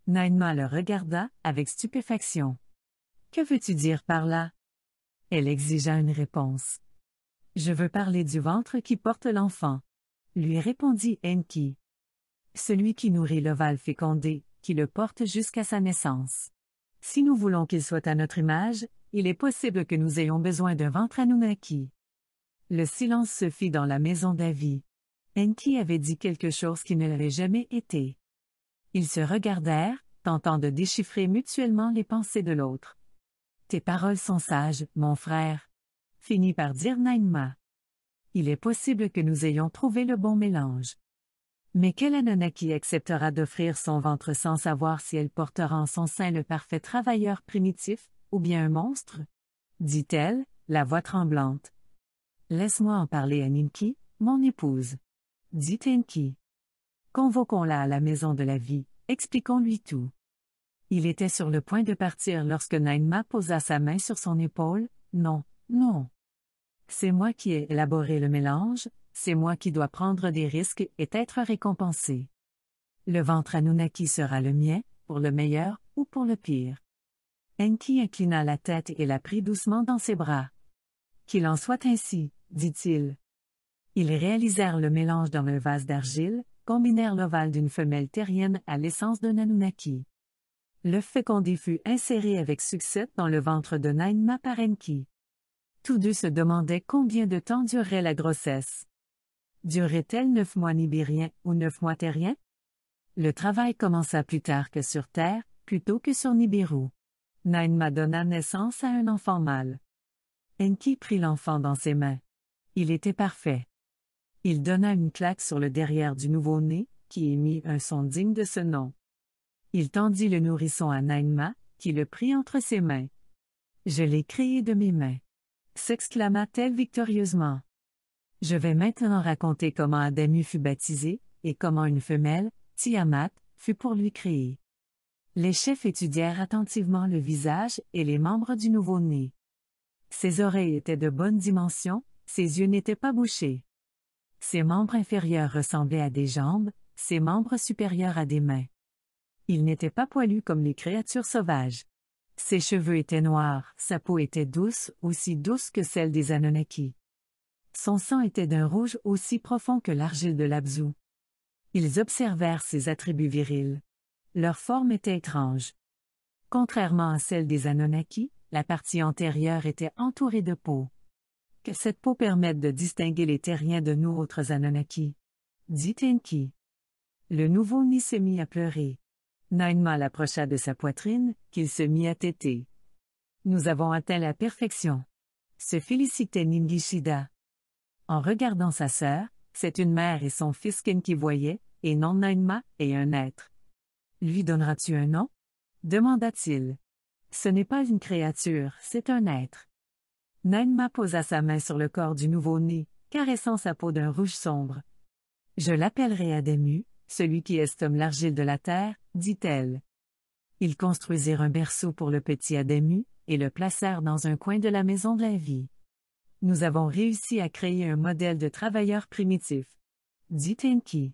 Nainma le regarda, avec stupéfaction. Que veux-tu dire par là? Elle exigea une réponse. Je veux parler du ventre qui porte l'enfant. Lui répondit Enki. Celui qui nourrit l'ovale fécondé, qui le porte jusqu'à sa naissance. Si nous voulons qu'il soit à notre image, il est possible que nous ayons besoin d'un ventre Anunnaki. Le silence se fit dans la maison d'Avi. Enki avait dit quelque chose qui ne l'avait jamais été. Ils se regardèrent, tentant de déchiffrer mutuellement les pensées de l'autre. Tes paroles sont sages, mon frère. Finit par dire Naïma. Il est possible que nous ayons trouvé le bon mélange. Mais quelle Anunnaki acceptera d'offrir son ventre sans savoir si elle portera en son sein le parfait travailleur primitif, ou bien un monstre dit-elle, la voix tremblante. Laisse-moi en parler à Ninki, mon épouse. Dit Ninki. Convoquons-la à la maison de la vie, expliquons-lui tout. Il était sur le point de partir lorsque Naïma posa sa main sur son épaule. Non, non. C'est moi qui ai élaboré le mélange, c'est moi qui dois prendre des risques et être récompensé. Le ventre Anunnaki sera le mien, pour le meilleur ou pour le pire. Enki inclina la tête et la prit doucement dans ses bras. Qu'il en soit ainsi, dit-il. Ils réalisèrent le mélange dans un vase d'argile, combinèrent l'ovale d'une femelle terrienne à l'essence d'un Anunnaki. Le fécondé fut inséré avec succès dans le ventre de Naïma par Enki. Tous deux se demandaient combien de temps durerait la grossesse. Durerait-elle neuf mois Nibériens ou neuf mois terriens? Le travail commença plus tard que sur Terre, plutôt que sur Nibiru. Naïma donna naissance à un enfant mâle. Enki prit l'enfant dans ses mains. Il était parfait. Il donna une claque sur le derrière du nouveau-né, qui émit un son digne de ce nom. Il tendit le nourrisson à Naïma, qui le prit entre ses mains. Je l'ai créé de mes mains. s'exclama-t-elle victorieusement. Je vais maintenant raconter comment Adamu fut baptisé, et comment une femelle, Tiamat, fut pour lui créée. Les chefs étudièrent attentivement le visage et les membres du nouveau-né. Ses oreilles étaient de bonne dimension, ses yeux n'étaient pas bouchés. Ses membres inférieurs ressemblaient à des jambes, ses membres supérieurs à des mains. Il n'était pas poilu comme les créatures sauvages. Ses cheveux étaient noirs, sa peau était douce, aussi douce que celle des Anunnaki. Son sang était d'un rouge aussi profond que l'argile de l'Abzu. Ils observèrent ses attributs virils. Leur forme était étrange. Contrairement à celle des Anunnaki, la partie antérieure était entourée de peau. Que cette peau permette de distinguer les terriens de nous autres Anunnaki. Dit Enki. Le nouveau ni se mit à pleurer. Naïma l'approcha de sa poitrine, qu'il se mit à téter. Nous avons atteint la perfection. Se félicitait Ningishida. En regardant sa sœur, c'est une mère et son fils qu'Enki voyait, et non Naïma, et un être. Lui donneras-tu un nom? demanda-t-il. Ce n'est pas une créature, c'est un être. Nainma posa sa main sur le corps du nouveau-né, caressant sa peau d'un rouge sombre. Je l'appellerai Ademu, celui qui estomme l'argile de la terre, dit-elle. Ils construisirent un berceau pour le petit Ademu et le placèrent dans un coin de la maison de la vie. Nous avons réussi à créer un modèle de travailleur primitif. Dit Enki.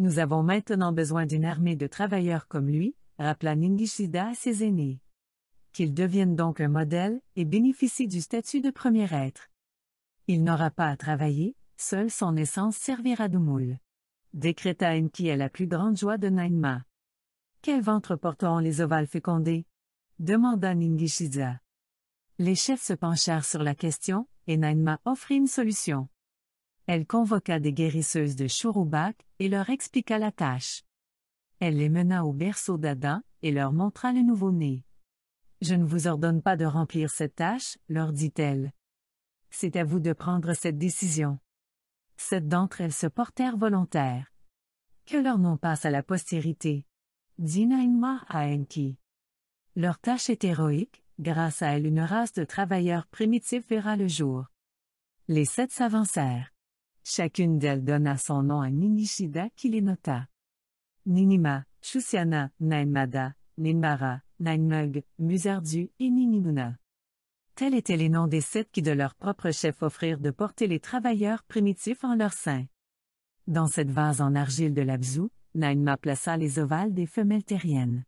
Nous avons maintenant besoin d'une armée de travailleurs comme lui, rappela Ningishida à ses aînés. Qu'il devienne donc un modèle et bénéficie du statut de premier être. Il n'aura pas à travailler, seule son essence servira de moule. Décréta Enki à la plus grande joie de Nainma. Quel ventre porteront les ovales fécondés demanda Ningishida. Les chefs se penchèrent sur la question, et Nainma offrit une solution. Elle convoqua des guérisseuses de Chouroubac et leur expliqua la tâche. Elle les mena au berceau d'Adam et leur montra le nouveau-né. Je ne vous ordonne pas de remplir cette tâche, leur dit-elle. C'est à vous de prendre cette décision. Sept d'entre elles se portèrent volontaires. Que leur nom passe à la postérité. Inma Aenki. Leur tâche est héroïque, grâce à elle une race de travailleurs primitifs verra le jour. Les sept s'avancèrent. Chacune d'elles donna son nom à Ninishida qui les nota. Ninima, Shusiana, Nainmada, Ninmara, Nainmug, Musardu et Ninimuna. Tels étaient les noms des sept qui de leur propre chef offrirent de porter les travailleurs primitifs en leur sein. Dans cette vase en argile de l'Abzu, Nainma plaça les ovales des femelles terriennes.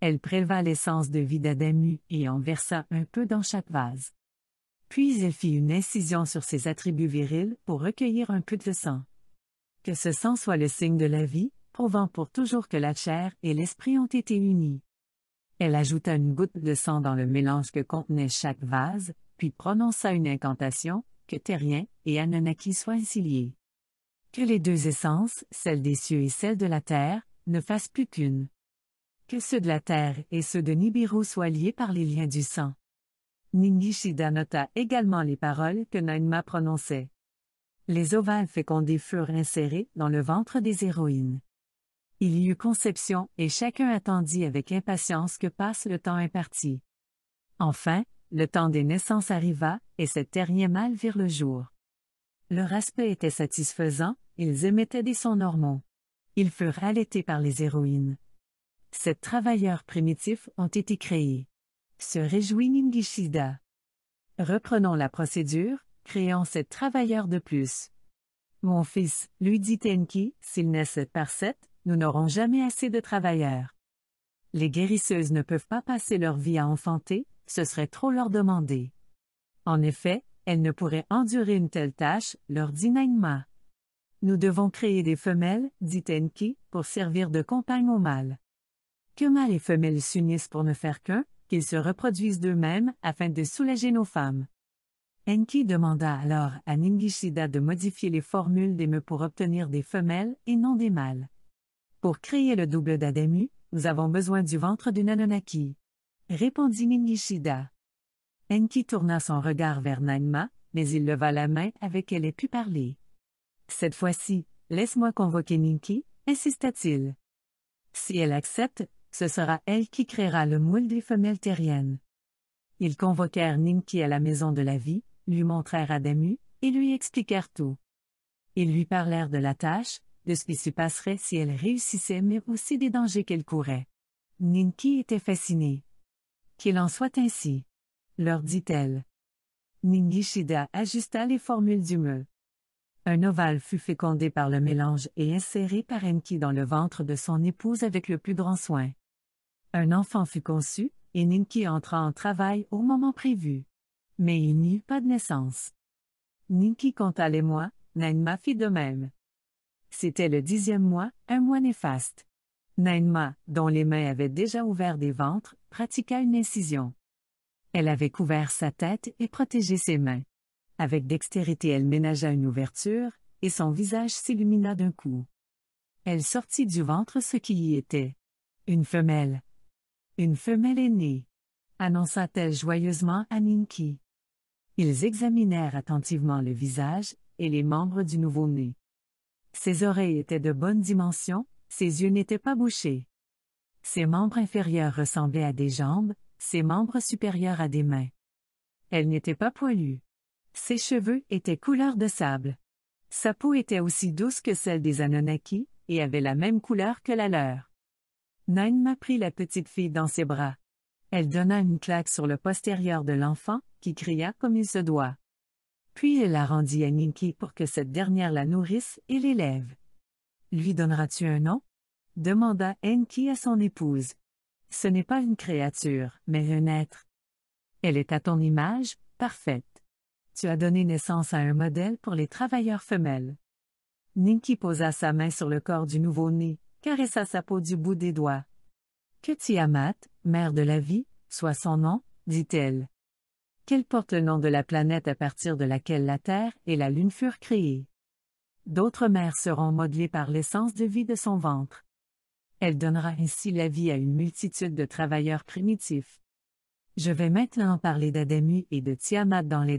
Elle préleva l'essence de vie d'Adamu et en versa un peu dans chaque vase. Puis elle fit une incision sur ses attributs virils pour recueillir un peu de sang. Que ce sang soit le signe de la vie, prouvant pour toujours que la chair et l'esprit ont été unis. Elle ajouta une goutte de sang dans le mélange que contenait chaque vase, puis prononça une incantation, que Terrien et Anunnaki soient ainsi liés. Que les deux essences, celle des cieux et celle de la terre, ne fassent plus qu'une. Que ceux de la terre et ceux de Nibiru soient liés par les liens du sang. Ningishida nota également les paroles que Nainma prononçait. Les ovales fécondés furent insérés dans le ventre des héroïnes. Il y eut conception et chacun attendit avec impatience que passe le temps imparti. Enfin, le temps des naissances arriva et ces derniers mâles virent le jour. Leur aspect était satisfaisant, ils émettaient des sons normaux. Ils furent allaités par les héroïnes. Ces travailleurs primitifs ont été créés se réjouit Ningishida. Reprenons la procédure, créons sept travailleurs de plus. Mon fils, lui dit Tenki, s'il naît sept par sept, nous n'aurons jamais assez de travailleurs. Les guérisseuses ne peuvent pas passer leur vie à enfanter, ce serait trop leur demander. En effet, elles ne pourraient endurer une telle tâche, leur dit Nainma. Nous devons créer des femelles, dit Tenki, pour servir de compagne au mâle. Que mâles et femelles s'unissent pour ne faire qu'un, qu'ils se reproduisent d'eux-mêmes afin de soulager nos femmes. Enki demanda alors à Ningishida de modifier les formules des pour obtenir des femelles et non des mâles. Pour créer le double d'Ademu, nous avons besoin du ventre d'une Anunnaki. Répondit Ningishida. Enki tourna son regard vers Nanma, mais il leva la main avec elle et pu parler. Cette fois-ci, laisse-moi convoquer Ninki, insista-t-il. Si elle accepte, ce sera elle qui créera le moule des femelles terriennes. Ils convoquèrent Ninki à la maison de la vie, lui montrèrent Adamu, et lui expliquèrent tout. Ils lui parlèrent de la tâche, de ce qui se passerait si elle réussissait mais aussi des dangers qu'elle courait. Ninki était fascinée. Qu'il en soit ainsi, leur dit-elle. Ningishida ajusta les formules du moule. Un ovale fut fécondé par le mélange et inséré par Enki dans le ventre de son épouse avec le plus grand soin. Un enfant fut conçu, et Ninki entra en travail au moment prévu. Mais il n'y eut pas de naissance. Ninki compta les mois, Nainma fit de même. C'était le dixième mois, un mois néfaste. Nainma, dont les mains avaient déjà ouvert des ventres, pratiqua une incision. Elle avait couvert sa tête et protégé ses mains. Avec dextérité elle ménagea une ouverture, et son visage s'illumina d'un coup. Elle sortit du ventre ce qui y était. Une femelle. Une femelle est née. Annonça-t-elle joyeusement à Ninki. Ils examinèrent attentivement le visage et les membres du nouveau-né. Ses oreilles étaient de bonne dimension, ses yeux n'étaient pas bouchés. Ses membres inférieurs ressemblaient à des jambes, ses membres supérieurs à des mains. Elle n'était pas poilue. Ses cheveux étaient couleur de sable. Sa peau était aussi douce que celle des Anunnaki, et avait la même couleur que la leur. Nainma prit la petite fille dans ses bras. Elle donna une claque sur le postérieur de l'enfant, qui cria comme il se doit. Puis elle la rendit à Ninki pour que cette dernière la nourrisse et l'élève. Lui donneras-tu un nom demanda Enki à son épouse. Ce n'est pas une créature, mais un être. Elle est à ton image, parfaite. Tu as donné naissance à un modèle pour les travailleurs femelles. Ninki posa sa main sur le corps du nouveau-né, caressa sa peau du bout des doigts. Que Tiamat, mère de la vie, soit son nom, dit-elle. Qu'elle porte le nom de la planète à partir de laquelle la Terre et la Lune furent créées. D'autres mères seront modelées par l'essence de vie de son ventre. Elle donnera ainsi la vie à une multitude de travailleurs primitifs. Je vais maintenant parler d'Adamu et de Tiamat dans les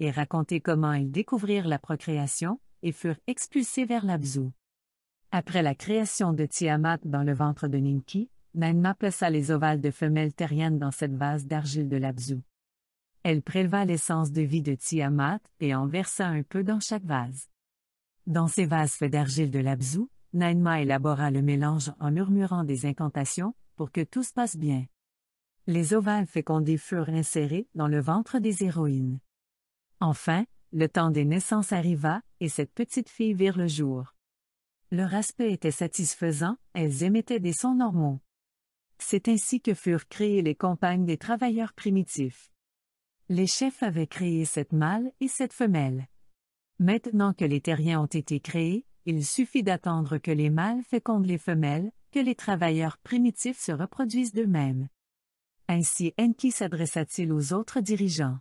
et raconter comment ils découvrirent la procréation, et furent expulsés vers l'Abzu. Après la création de Tiamat dans le ventre de Ninki, Nainma plaça les ovales de femelles terriennes dans cette vase d'argile de l'Abzu. Elle préleva l'essence de vie de Tiamat et en versa un peu dans chaque vase. Dans ces vases faits d'argile de l'Abzu, Nainma élabora le mélange en murmurant des incantations pour que tout se passe bien. Les ovales fécondés furent insérés dans le ventre des héroïnes. Enfin, le temps des naissances arriva, et cette petite fille vire le jour. Leur aspect était satisfaisant, elles émettaient des sons normaux. C'est ainsi que furent créées les compagnes des travailleurs primitifs. Les chefs avaient créé cette mâle et cette femelle. Maintenant que les terriens ont été créés, il suffit d'attendre que les mâles fécondent les femelles, que les travailleurs primitifs se reproduisent d'eux-mêmes. Ainsi Enki s'adressa-t-il aux autres dirigeants.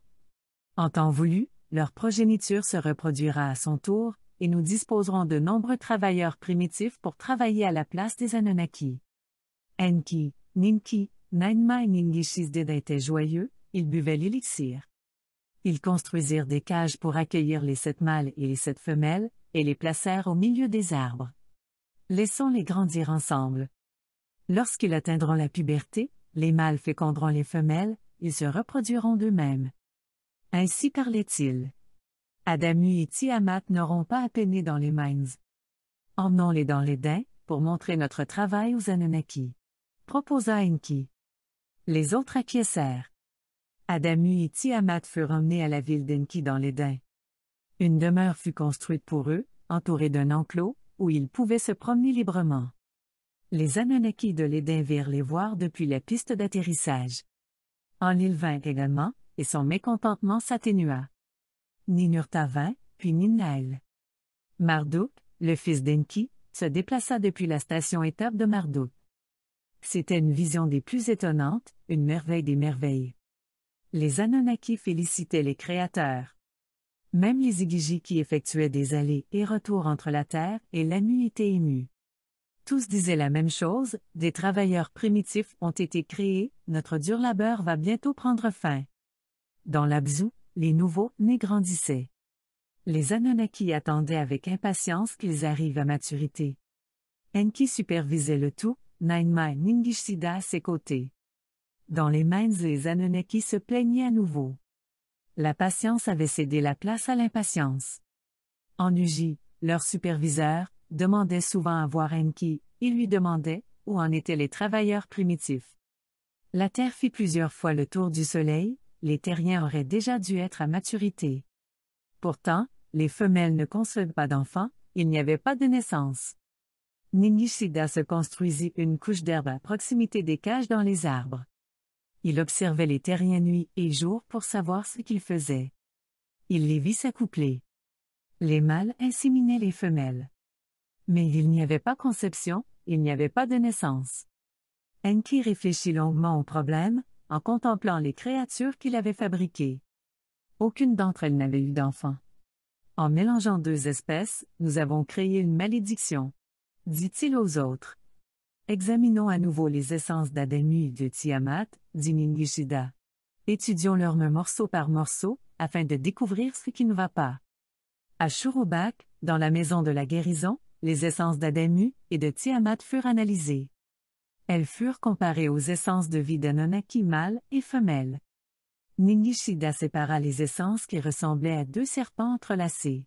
En temps voulu, leur progéniture se reproduira à son tour, et nous disposerons de nombreux travailleurs primitifs pour travailler à la place des Anunnaki. Enki, Ninki, Nainma et Ningishisdid étaient joyeux, ils buvaient l'élixir. Ils construisirent des cages pour accueillir les sept mâles et les sept femelles, et les placèrent au milieu des arbres. Laissons-les grandir ensemble. Lorsqu'ils atteindront la puberté, les mâles féconderont les femelles, ils se reproduiront d'eux-mêmes. Ainsi parlait-il. Adamu et Tiamat n'auront pas à peiner dans les mines. Emmenons-les dans les pour montrer notre travail aux Anunnaki. Proposa Enki. Les autres acquiescèrent. Adamu et Tiamat furent emmenés à la ville d'Enki dans l'Éden. Une demeure fut construite pour eux, entourée d'un enclos, où ils pouvaient se promener librement. Les Anunnaki de l'Éden virent les voir depuis la piste d'atterrissage. En l'île vint également, et son mécontentement s'atténua. Ninurta vint, puis Ninnael. Marduk, le fils d'Enki, se déplaça depuis la station étape de Marduk. C'était une vision des plus étonnantes, une merveille des merveilles. Les Anunnaki félicitaient les créateurs. Même les Igigi qui effectuaient des allées et retours entre la terre et l'AMU étaient émus. Tous disaient la même chose, des travailleurs primitifs ont été créés, notre dur labeur va bientôt prendre fin. Dans l'Abzu, les nouveaux nés grandissaient. Les Anunnaki attendaient avec impatience qu'ils arrivent à maturité. Enki supervisait le tout, Nainma Ningishida à ses côtés. Dans les mains, les Anunnaki se plaignaient à nouveau. La patience avait cédé la place à l'impatience. En Uji, leur superviseur, demandait souvent à voir Enki, il lui demandait où en étaient les travailleurs primitifs. La Terre fit plusieurs fois le tour du Soleil, les terriens auraient déjà dû être à maturité. Pourtant, les femelles ne concevaient pas d'enfants, il n'y avait pas de naissance. Ninishida se construisit une couche d'herbe à proximité des cages dans les arbres. Il observait les terriens nuit et jour pour savoir ce qu'ils faisaient. Il les vit s'accoupler. Les mâles inséminaient les femelles. Mais il n'y avait pas conception, il n'y avait pas de naissance. Enki réfléchit longuement au problème, en contemplant les créatures qu'il avait fabriquées. Aucune d'entre elles n'avait eu d'enfant. En mélangeant deux espèces, nous avons créé une malédiction. Dit-il aux autres. Examinons à nouveau les essences d'Ademu et de Tiamat, dit Ningishida. Étudions leur morceau par morceau, afin de découvrir ce qui ne va pas. À Shurubak, dans la maison de la guérison, les essences d'Ademu et de Tiamat furent analysées. Elles furent comparées aux essences de vie d'Anunnaki mâle et femelles. Ningishida sépara les essences qui ressemblaient à deux serpents entrelacés.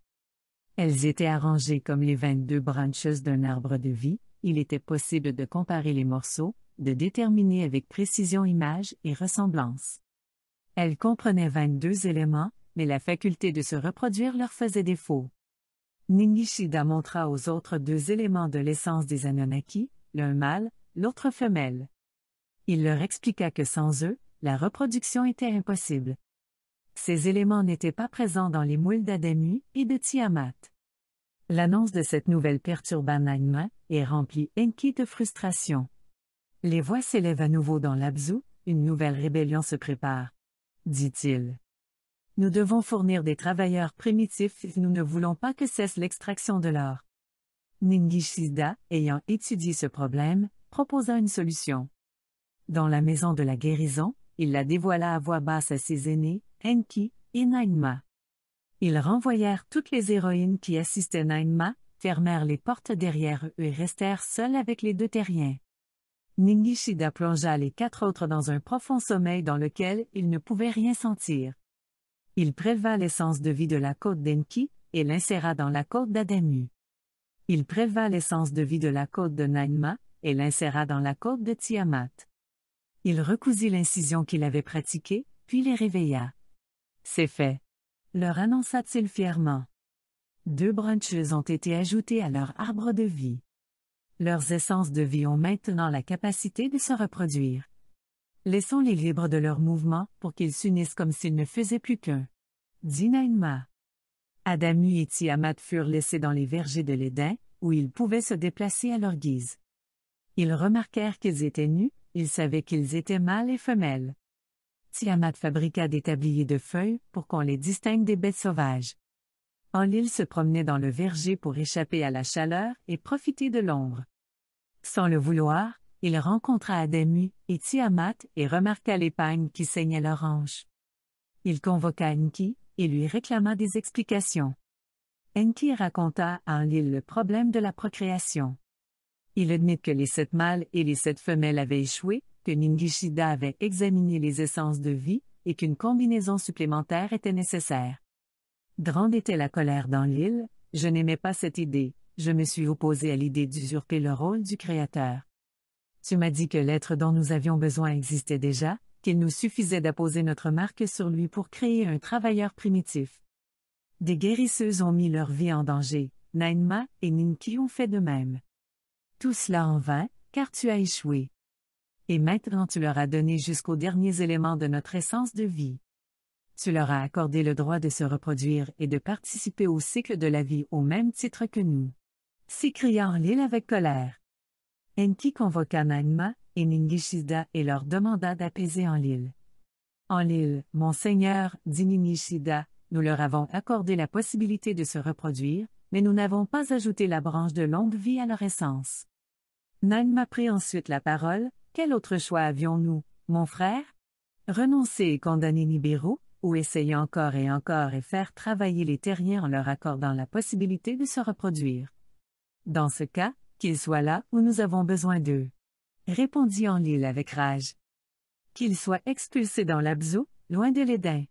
Elles étaient arrangées comme les 22 branches d'un arbre de vie, il était possible de comparer les morceaux, de déterminer avec précision image et ressemblance. Elles comprenaient 22 éléments, mais la faculté de se reproduire leur faisait défaut. Ningishida montra aux autres deux éléments de l'essence des Anunnaki, l'un mâle, l'autre femelle. Il leur expliqua que sans eux, la reproduction était impossible. Ces éléments n'étaient pas présents dans les moules d'Ademu et de Tiamat. L'annonce de cette nouvelle perturba Naima et remplit Enki de frustration. Les voix s'élèvent à nouveau dans l'Abzu, une nouvelle rébellion se prépare. Dit-il. Nous devons fournir des travailleurs primitifs si nous ne voulons pas que cesse l'extraction de l'or. Ningishida, ayant étudié ce problème, proposa une solution. Dans la maison de la guérison, il la dévoila à voix basse à ses aînés, Enki et Nainma. Ils renvoyèrent toutes les héroïnes qui assistaient Nainma, fermèrent les portes derrière eux et restèrent seuls avec les deux terriens. Ningishida plongea les quatre autres dans un profond sommeil dans lequel ils ne pouvaient rien sentir. Il préleva l'essence de vie de la côte d'Enki et l'inséra dans la côte d'Ademu. Il préleva l'essence de vie de la côte de Nainma et l'inséra dans la côte de Tiamat. Il recousit l'incision qu'il avait pratiquée, puis les réveilla. C'est fait. Leur annonça-t-il fièrement. Deux branches ont été ajoutées à leur arbre de vie. Leurs essences de vie ont maintenant la capacité de se reproduire. Laissons-les libres de leurs mouvements pour qu'ils s'unissent comme s'ils ne faisaient plus qu'un. Dinaïma. Adamu et Tiamat furent laissés dans les vergers de l'Éden, où ils pouvaient se déplacer à leur guise. Ils remarquèrent qu'ils étaient nus, ils savaient qu'ils étaient mâles et femelles. Tiamat fabriqua des tabliers de feuilles pour qu'on les distingue des bêtes sauvages. Enlil se promenait dans le verger pour échapper à la chaleur et profiter de l'ombre. Sans le vouloir, il rencontra Ademu et Tiamat et remarqua l'épingle qui saignait l'orange. Il convoqua Enki et lui réclama des explications. Enki raconta à Enlil le problème de la procréation. Il admet que les sept mâles et les sept femelles avaient échoué, que Ningishida avait examiné les essences de vie, et qu'une combinaison supplémentaire était nécessaire. Grande était la colère dans l'île, je n'aimais pas cette idée, je me suis opposé à l'idée d'usurper le rôle du Créateur. Tu m'as dit que l'être dont nous avions besoin existait déjà, qu'il nous suffisait d'apposer notre marque sur lui pour créer un travailleur primitif. Des guérisseuses ont mis leur vie en danger, Nainma et Ninki ont fait de même. Tout cela en vain, car tu as échoué. Et maintenant tu leur as donné jusqu'aux derniers éléments de notre essence de vie. Tu leur as accordé le droit de se reproduire et de participer au cycle de la vie au même titre que nous. S'écria l'île avec colère. Enki convoqua Naima et Ningishida et leur demanda d'apaiser en l'île. En l'île, mon seigneur, dit Ningishida, nous leur avons accordé la possibilité de se reproduire, mais nous n'avons pas ajouté la branche de longue vie à leur essence. Nan m'a pris ensuite la parole, quel autre choix avions-nous, mon frère Renoncer et condamner Nibiru, ou essayer encore et encore et faire travailler les terriens en leur accordant la possibilité de se reproduire. Dans ce cas, qu'ils soient là où nous avons besoin d'eux. Répondit en avec rage. Qu'ils soient expulsés dans l'Abzou, loin de l'Eden.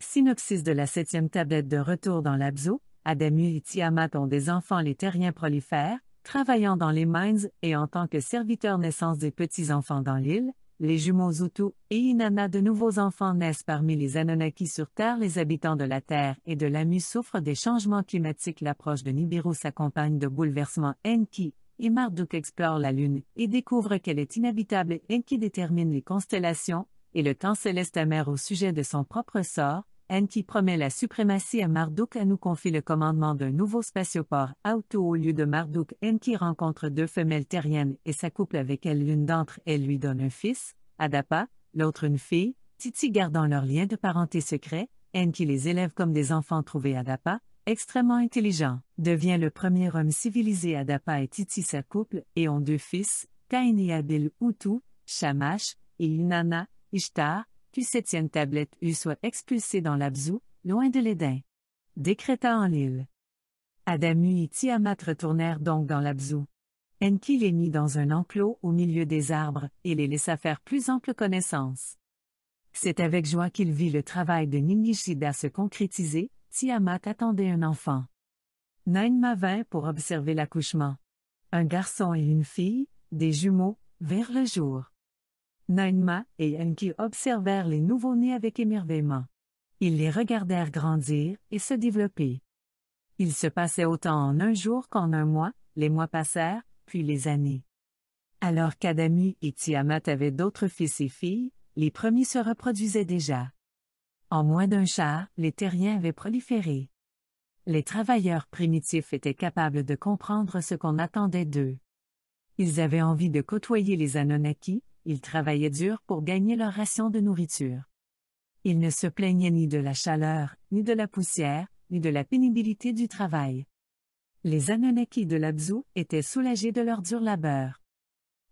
Synopsis de la septième tablette de retour dans l'Abzou, Adamu et Tiamat des enfants les terriens prolifèrent, travaillant dans les mines et en tant que serviteurs naissance des petits-enfants dans l'île, les jumeaux Zutu et Inanna de nouveaux enfants naissent parmi les Anunnaki sur Terre. Les habitants de la Terre et de l'AMU souffrent des changements climatiques. L'approche de Nibiru s'accompagne de bouleversements Enki, et Marduk explore la Lune et découvre qu'elle est inhabitable. Enki détermine les constellations et le temps céleste amer au sujet de son propre sort, Enki promet la suprématie à Marduk nous confie le commandement d'un nouveau spatioport Auto au lieu de Marduk. Enki rencontre deux femelles terriennes et s'accouple avec elles. L'une d'entre elles lui donne un fils, Adapa, l'autre une fille, Titi gardant leur lien de parenté secret. Enki les élève comme des enfants trouvés Adapa, extrêmement intelligent, devient le premier homme civilisé. Adapa et Titi couple et ont deux fils, Kain et Abil Utu, Shamash, et Inanna, Ishtar, puis septième tablette eût soit expulsée dans l'Abzou, loin de l'Éden. Décréta en l'île. Adamu et Tiamat retournèrent donc dans l'Abzou. Enki les mit dans un enclos au milieu des arbres et les laissa faire plus ample connaissance. C'est avec joie qu'il vit le travail de Ninishida se concrétiser, Tiamat attendait un enfant. Nainma vint pour observer l'accouchement. Un garçon et une fille, des jumeaux, vers le jour. Naïma et Enki observèrent les nouveaux nés avec émerveillement. Ils les regardèrent grandir et se développer. Il se passait autant en un jour qu'en un mois, les mois passèrent, puis les années. Alors qu'Adamu et Tiamat avaient d'autres fils et filles, les premiers se reproduisaient déjà. En moins d'un char, les terriens avaient proliféré. Les travailleurs primitifs étaient capables de comprendre ce qu'on attendait d'eux. Ils avaient envie de côtoyer les Anunnaki, ils travaillaient dur pour gagner leur ration de nourriture. Ils ne se plaignaient ni de la chaleur, ni de la poussière, ni de la pénibilité du travail. Les Anunnaki de l'Abzu étaient soulagés de leur dur labeur.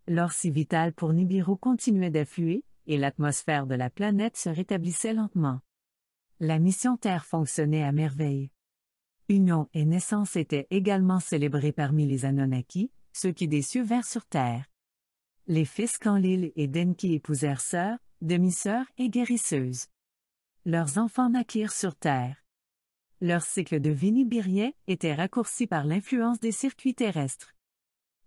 L'or si vital pour Nibiru continuait d'affluer, et l'atmosphère de la planète se rétablissait lentement. La mission Terre fonctionnait à merveille. Union et naissance étaient également célébrées parmi les Anunnaki, ceux qui des cieux vinrent sur Terre. Les fils Kanlil et Denki épousèrent sœurs, demi-sœurs et guérisseuses. Leurs enfants naquirent sur Terre. Leur cycle de vie était raccourci par l'influence des circuits terrestres.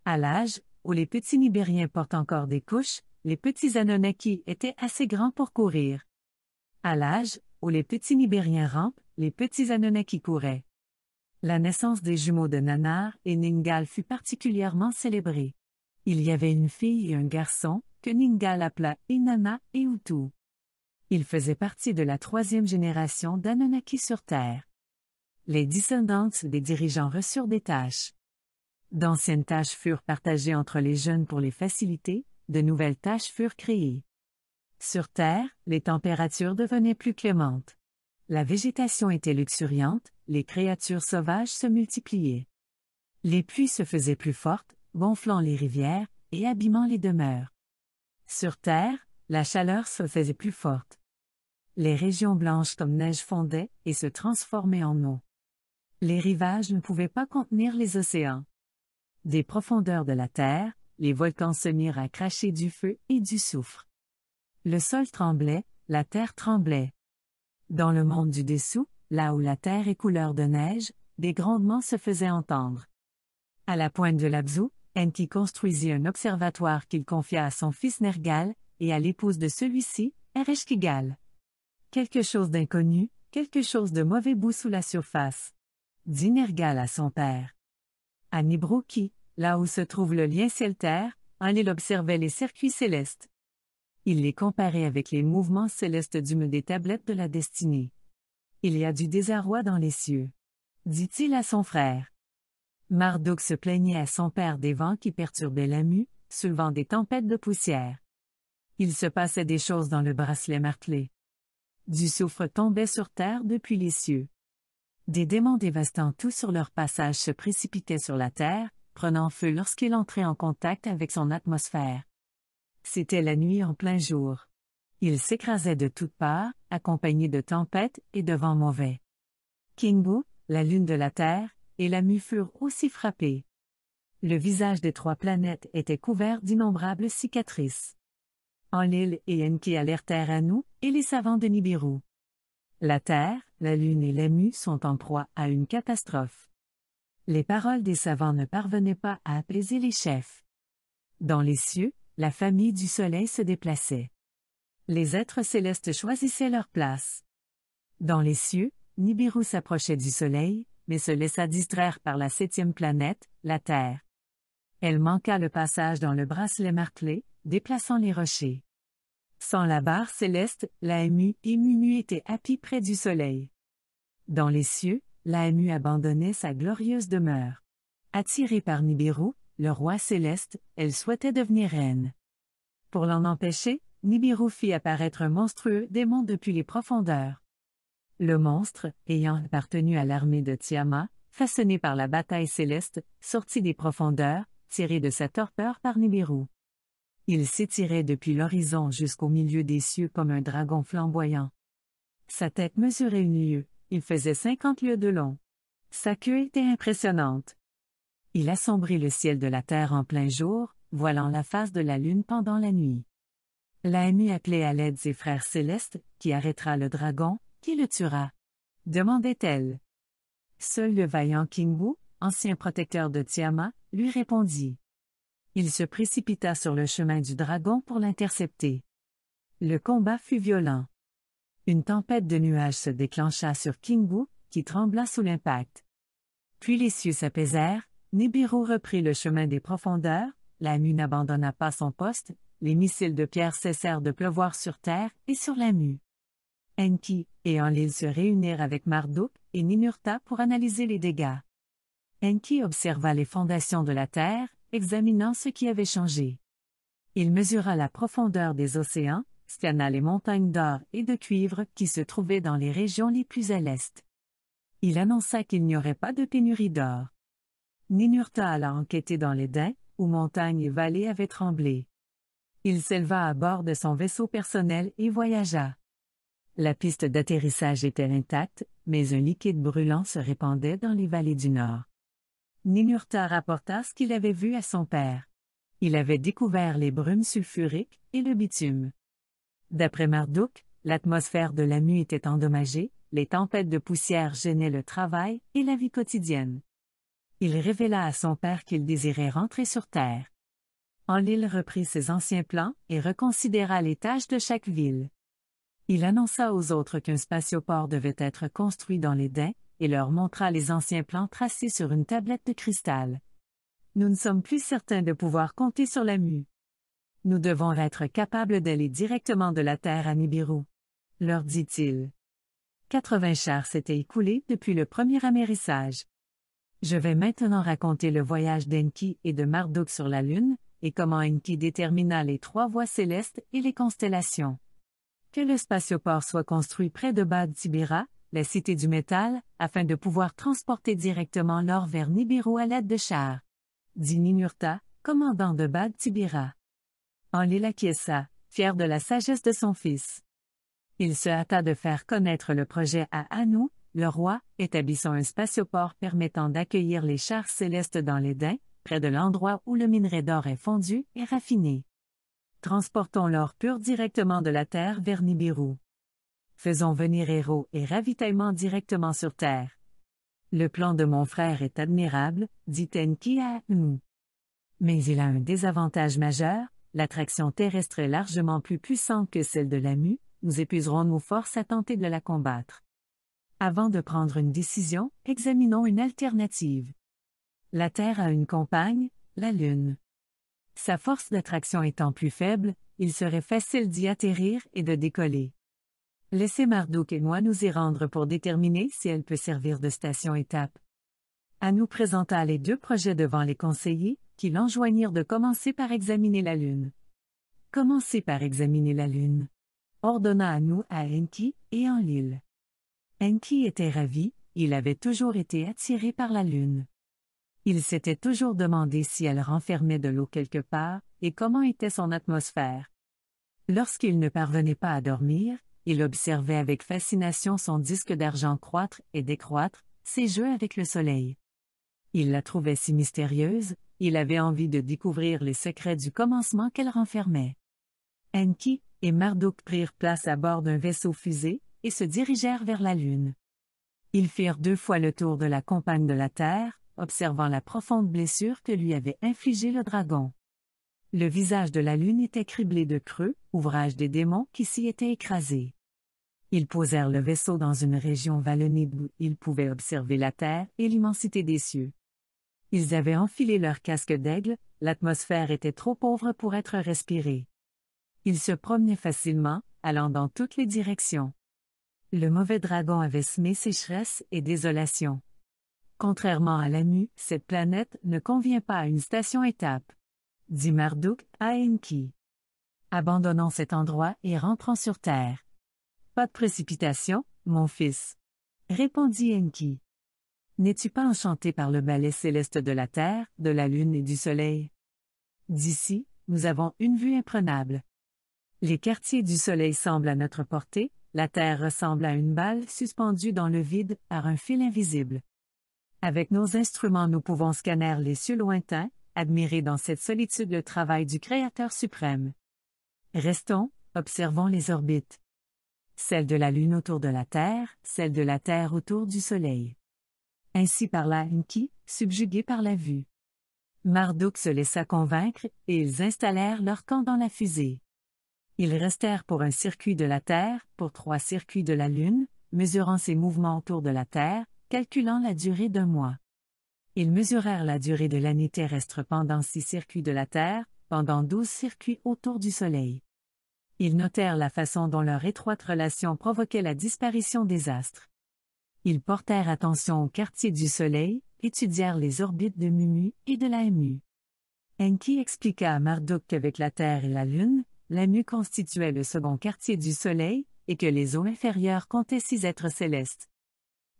À l'âge où les petits Nibériens portent encore des couches, les petits Anonaki étaient assez grands pour courir. À l'âge où les petits Nibériens rampent, les petits Anonaki couraient. La naissance des jumeaux de Nanar et Ningal fut particulièrement célébrée. Il y avait une fille et un garçon, que Ningal appela Inanna et Utu. Ils faisaient partie de la troisième génération d'Anunnaki sur Terre. Les descendants des dirigeants reçurent des tâches. D'anciennes tâches furent partagées entre les jeunes pour les faciliter, de nouvelles tâches furent créées. Sur Terre, les températures devenaient plus clémentes. La végétation était luxuriante, les créatures sauvages se multipliaient. Les pluies se faisaient plus fortes, gonflant les rivières et abîmant les demeures. Sur Terre, la chaleur se faisait plus forte. Les régions blanches comme neige fondaient et se transformaient en eau. Les rivages ne pouvaient pas contenir les océans. Des profondeurs de la Terre, les volcans se mirent à cracher du feu et du soufre. Le sol tremblait, la terre tremblait. Dans le monde du dessous, là où la terre est couleur de neige, des grondements se faisaient entendre. À la pointe de l'Abzou, Enki construisit un observatoire qu'il confia à son fils Nergal, et à l'épouse de celui-ci, Ereshkigal. Quelque chose d'inconnu, quelque chose de mauvais bout sous la surface. Dit Nergal à son père. À Nibroki, là où se trouve le lien ciel-terre, il observait les circuits célestes. Il les comparait avec les mouvements célestes d'une des tablettes de la destinée. Il y a du désarroi dans les cieux. Dit-il à son frère. Marduk se plaignait à son père des vents qui perturbaient la mue, soulevant des tempêtes de poussière. Il se passait des choses dans le bracelet martelé. Du soufre tombait sur terre depuis les cieux. Des démons dévastant tout sur leur passage se précipitaient sur la terre, prenant feu lorsqu'il entrait en contact avec son atmosphère. C'était la nuit en plein jour. Il s'écrasait de toutes parts, accompagnés de tempêtes et de vents mauvais. Kingbu, la lune de la terre, et la mue furent aussi frappés. Le visage des trois planètes était couvert d'innombrables cicatrices. Enlil et Enki alertèrent à nous et les savants de Nibiru. La Terre, la Lune et la Mue sont en proie à une catastrophe. Les paroles des savants ne parvenaient pas à apaiser les chefs. Dans les cieux, la famille du Soleil se déplaçait. Les êtres célestes choisissaient leur place. Dans les cieux, Nibiru s'approchait du Soleil, mais se laissa distraire par la septième planète, la Terre. Elle manqua le passage dans le bracelet martelé, déplaçant les rochers. Sans la barre céleste, la MU et Mumu étaient happy près du soleil. Dans les cieux, la MU abandonnait sa glorieuse demeure. Attirée par Nibiru, le roi céleste, elle souhaitait devenir reine. Pour l'en empêcher, Nibiru fit apparaître un monstrueux démon depuis les profondeurs. Le monstre, ayant appartenu à l'armée de Tiamat, façonné par la bataille céleste, sortit des profondeurs, tiré de sa torpeur par Nibiru. Il s'étirait depuis l'horizon jusqu'au milieu des cieux comme un dragon flamboyant. Sa tête mesurait une lieue, il faisait cinquante lieues de long. Sa queue était impressionnante. Il assombrit le ciel de la terre en plein jour, voilant la face de la lune pendant la nuit. L'ami appelait à l'aide ses frères célestes, qui arrêtera le dragon, qui le tuera? demandait-elle. Seul le vaillant Kingwu, ancien protecteur de Tiama, lui répondit. Il se précipita sur le chemin du dragon pour l'intercepter. Le combat fut violent. Une tempête de nuages se déclencha sur Kingu, qui trembla sous l'impact. Puis les cieux s'apaisèrent, Nibiru reprit le chemin des profondeurs, la n'abandonna pas son poste, les missiles de pierre cessèrent de pleuvoir sur terre et sur la Enki et Enlil se réunirent avec Marduk et Ninurta pour analyser les dégâts. Enki observa les fondations de la terre, examinant ce qui avait changé. Il mesura la profondeur des océans, scanna les montagnes d'or et de cuivre qui se trouvaient dans les régions les plus à l'est. Il annonça qu'il n'y aurait pas de pénurie d'or. Ninurta alla enquêter dans les dents, où montagnes et vallées avaient tremblé. Il s'éleva à bord de son vaisseau personnel et voyagea. La piste d'atterrissage était intacte, mais un liquide brûlant se répandait dans les vallées du nord. Ninurta rapporta ce qu'il avait vu à son père. Il avait découvert les brumes sulfuriques et le bitume. D'après Marduk, l'atmosphère de la mue était endommagée, les tempêtes de poussière gênaient le travail et la vie quotidienne. Il révéla à son père qu'il désirait rentrer sur Terre. Enlil reprit ses anciens plans et reconsidéra les tâches de chaque ville. Il annonça aux autres qu'un spatioport devait être construit dans les dents, et leur montra les anciens plans tracés sur une tablette de cristal. Nous ne sommes plus certains de pouvoir compter sur la mue. Nous devons être capables d'aller directement de la Terre à Nibiru. Leur dit-il. 80 chars s'étaient écoulés depuis le premier amérissage. Je vais maintenant raconter le voyage d'Enki et de Marduk sur la Lune, et comment Enki détermina les trois voies célestes et les constellations que le spatioport soit construit près de Bad tibira la cité du métal, afin de pouvoir transporter directement l'or vers Nibiru à l'aide de chars. Dit Ninurta, commandant de Bad tibira Enlil acquiesça, fier de la sagesse de son fils. Il se hâta de faire connaître le projet à Anu, le roi, établissant un spatioport permettant d'accueillir les chars célestes dans l'Éden, près de l'endroit où le minerai d'or est fondu et raffiné transportons l'or pur directement de la terre vers Nibiru. Faisons venir héros et ravitaillement directement sur terre. Le plan de mon frère est admirable, dit Tenki à nous. Mais il a un désavantage majeur, l'attraction terrestre est largement plus puissante que celle de la mu nous épuiserons nos forces à tenter de la combattre. Avant de prendre une décision, examinons une alternative. La Terre a une compagne, la Lune. Sa force d'attraction étant plus faible, il serait facile d'y atterrir et de décoller. Laissez Marduk et moi nous y rendre pour déterminer si elle peut servir de station-étape. Anou présenta les deux projets devant les conseillers, qui l'enjoignirent de commencer par examiner la Lune. Commencez par examiner la Lune. Ordonna Anou à Enki et en Lille. Enki était ravi, il avait toujours été attiré par la Lune. Il s'était toujours demandé si elle renfermait de l'eau quelque part, et comment était son atmosphère. Lorsqu'il ne parvenait pas à dormir, il observait avec fascination son disque d'argent croître et décroître, ses jeux avec le soleil. Il la trouvait si mystérieuse, il avait envie de découvrir les secrets du commencement qu'elle renfermait. Enki et Marduk prirent place à bord d'un vaisseau-fusée et se dirigèrent vers la Lune. Ils firent deux fois le tour de la compagne de la Terre, observant la profonde blessure que lui avait infligée le dragon. Le visage de la lune était criblé de creux, ouvrage des démons qui s'y étaient écrasés. Ils posèrent le vaisseau dans une région vallonnée d'où ils pouvaient observer la terre et l'immensité des cieux. Ils avaient enfilé leur casque d'aigle, l'atmosphère était trop pauvre pour être respirée. Ils se promenaient facilement, allant dans toutes les directions. Le mauvais dragon avait semé sécheresse et désolation. Contrairement à l'AMU, cette planète ne convient pas à une station-étape. Dit Marduk à Enki. Abandonnons cet endroit et rentrons sur Terre. Pas de précipitation, mon fils. Répondit Enki. N'es-tu pas enchanté par le ballet céleste de la Terre, de la Lune et du Soleil? D'ici, nous avons une vue imprenable. Les quartiers du Soleil semblent à notre portée, la Terre ressemble à une balle suspendue dans le vide par un fil invisible. Avec nos instruments, nous pouvons scanner les cieux lointains, admirer dans cette solitude le travail du Créateur suprême. Restons, observons les orbites. Celle de la Lune autour de la Terre, celle de la Terre autour du Soleil. Ainsi parla Enki, subjugué par la vue. Marduk se laissa convaincre, et ils installèrent leur camp dans la fusée. Ils restèrent pour un circuit de la Terre, pour trois circuits de la Lune, mesurant ses mouvements autour de la Terre, calculant la durée d'un mois. Ils mesurèrent la durée de l'année terrestre pendant six circuits de la Terre, pendant douze circuits autour du Soleil. Ils notèrent la façon dont leur étroite relation provoquait la disparition des astres. Ils portèrent attention au quartier du Soleil, étudièrent les orbites de Mumu et de la Mu. Enki expliqua à Marduk qu'avec la Terre et la Lune, la Mu constituait le second quartier du Soleil, et que les eaux inférieures comptaient six êtres célestes.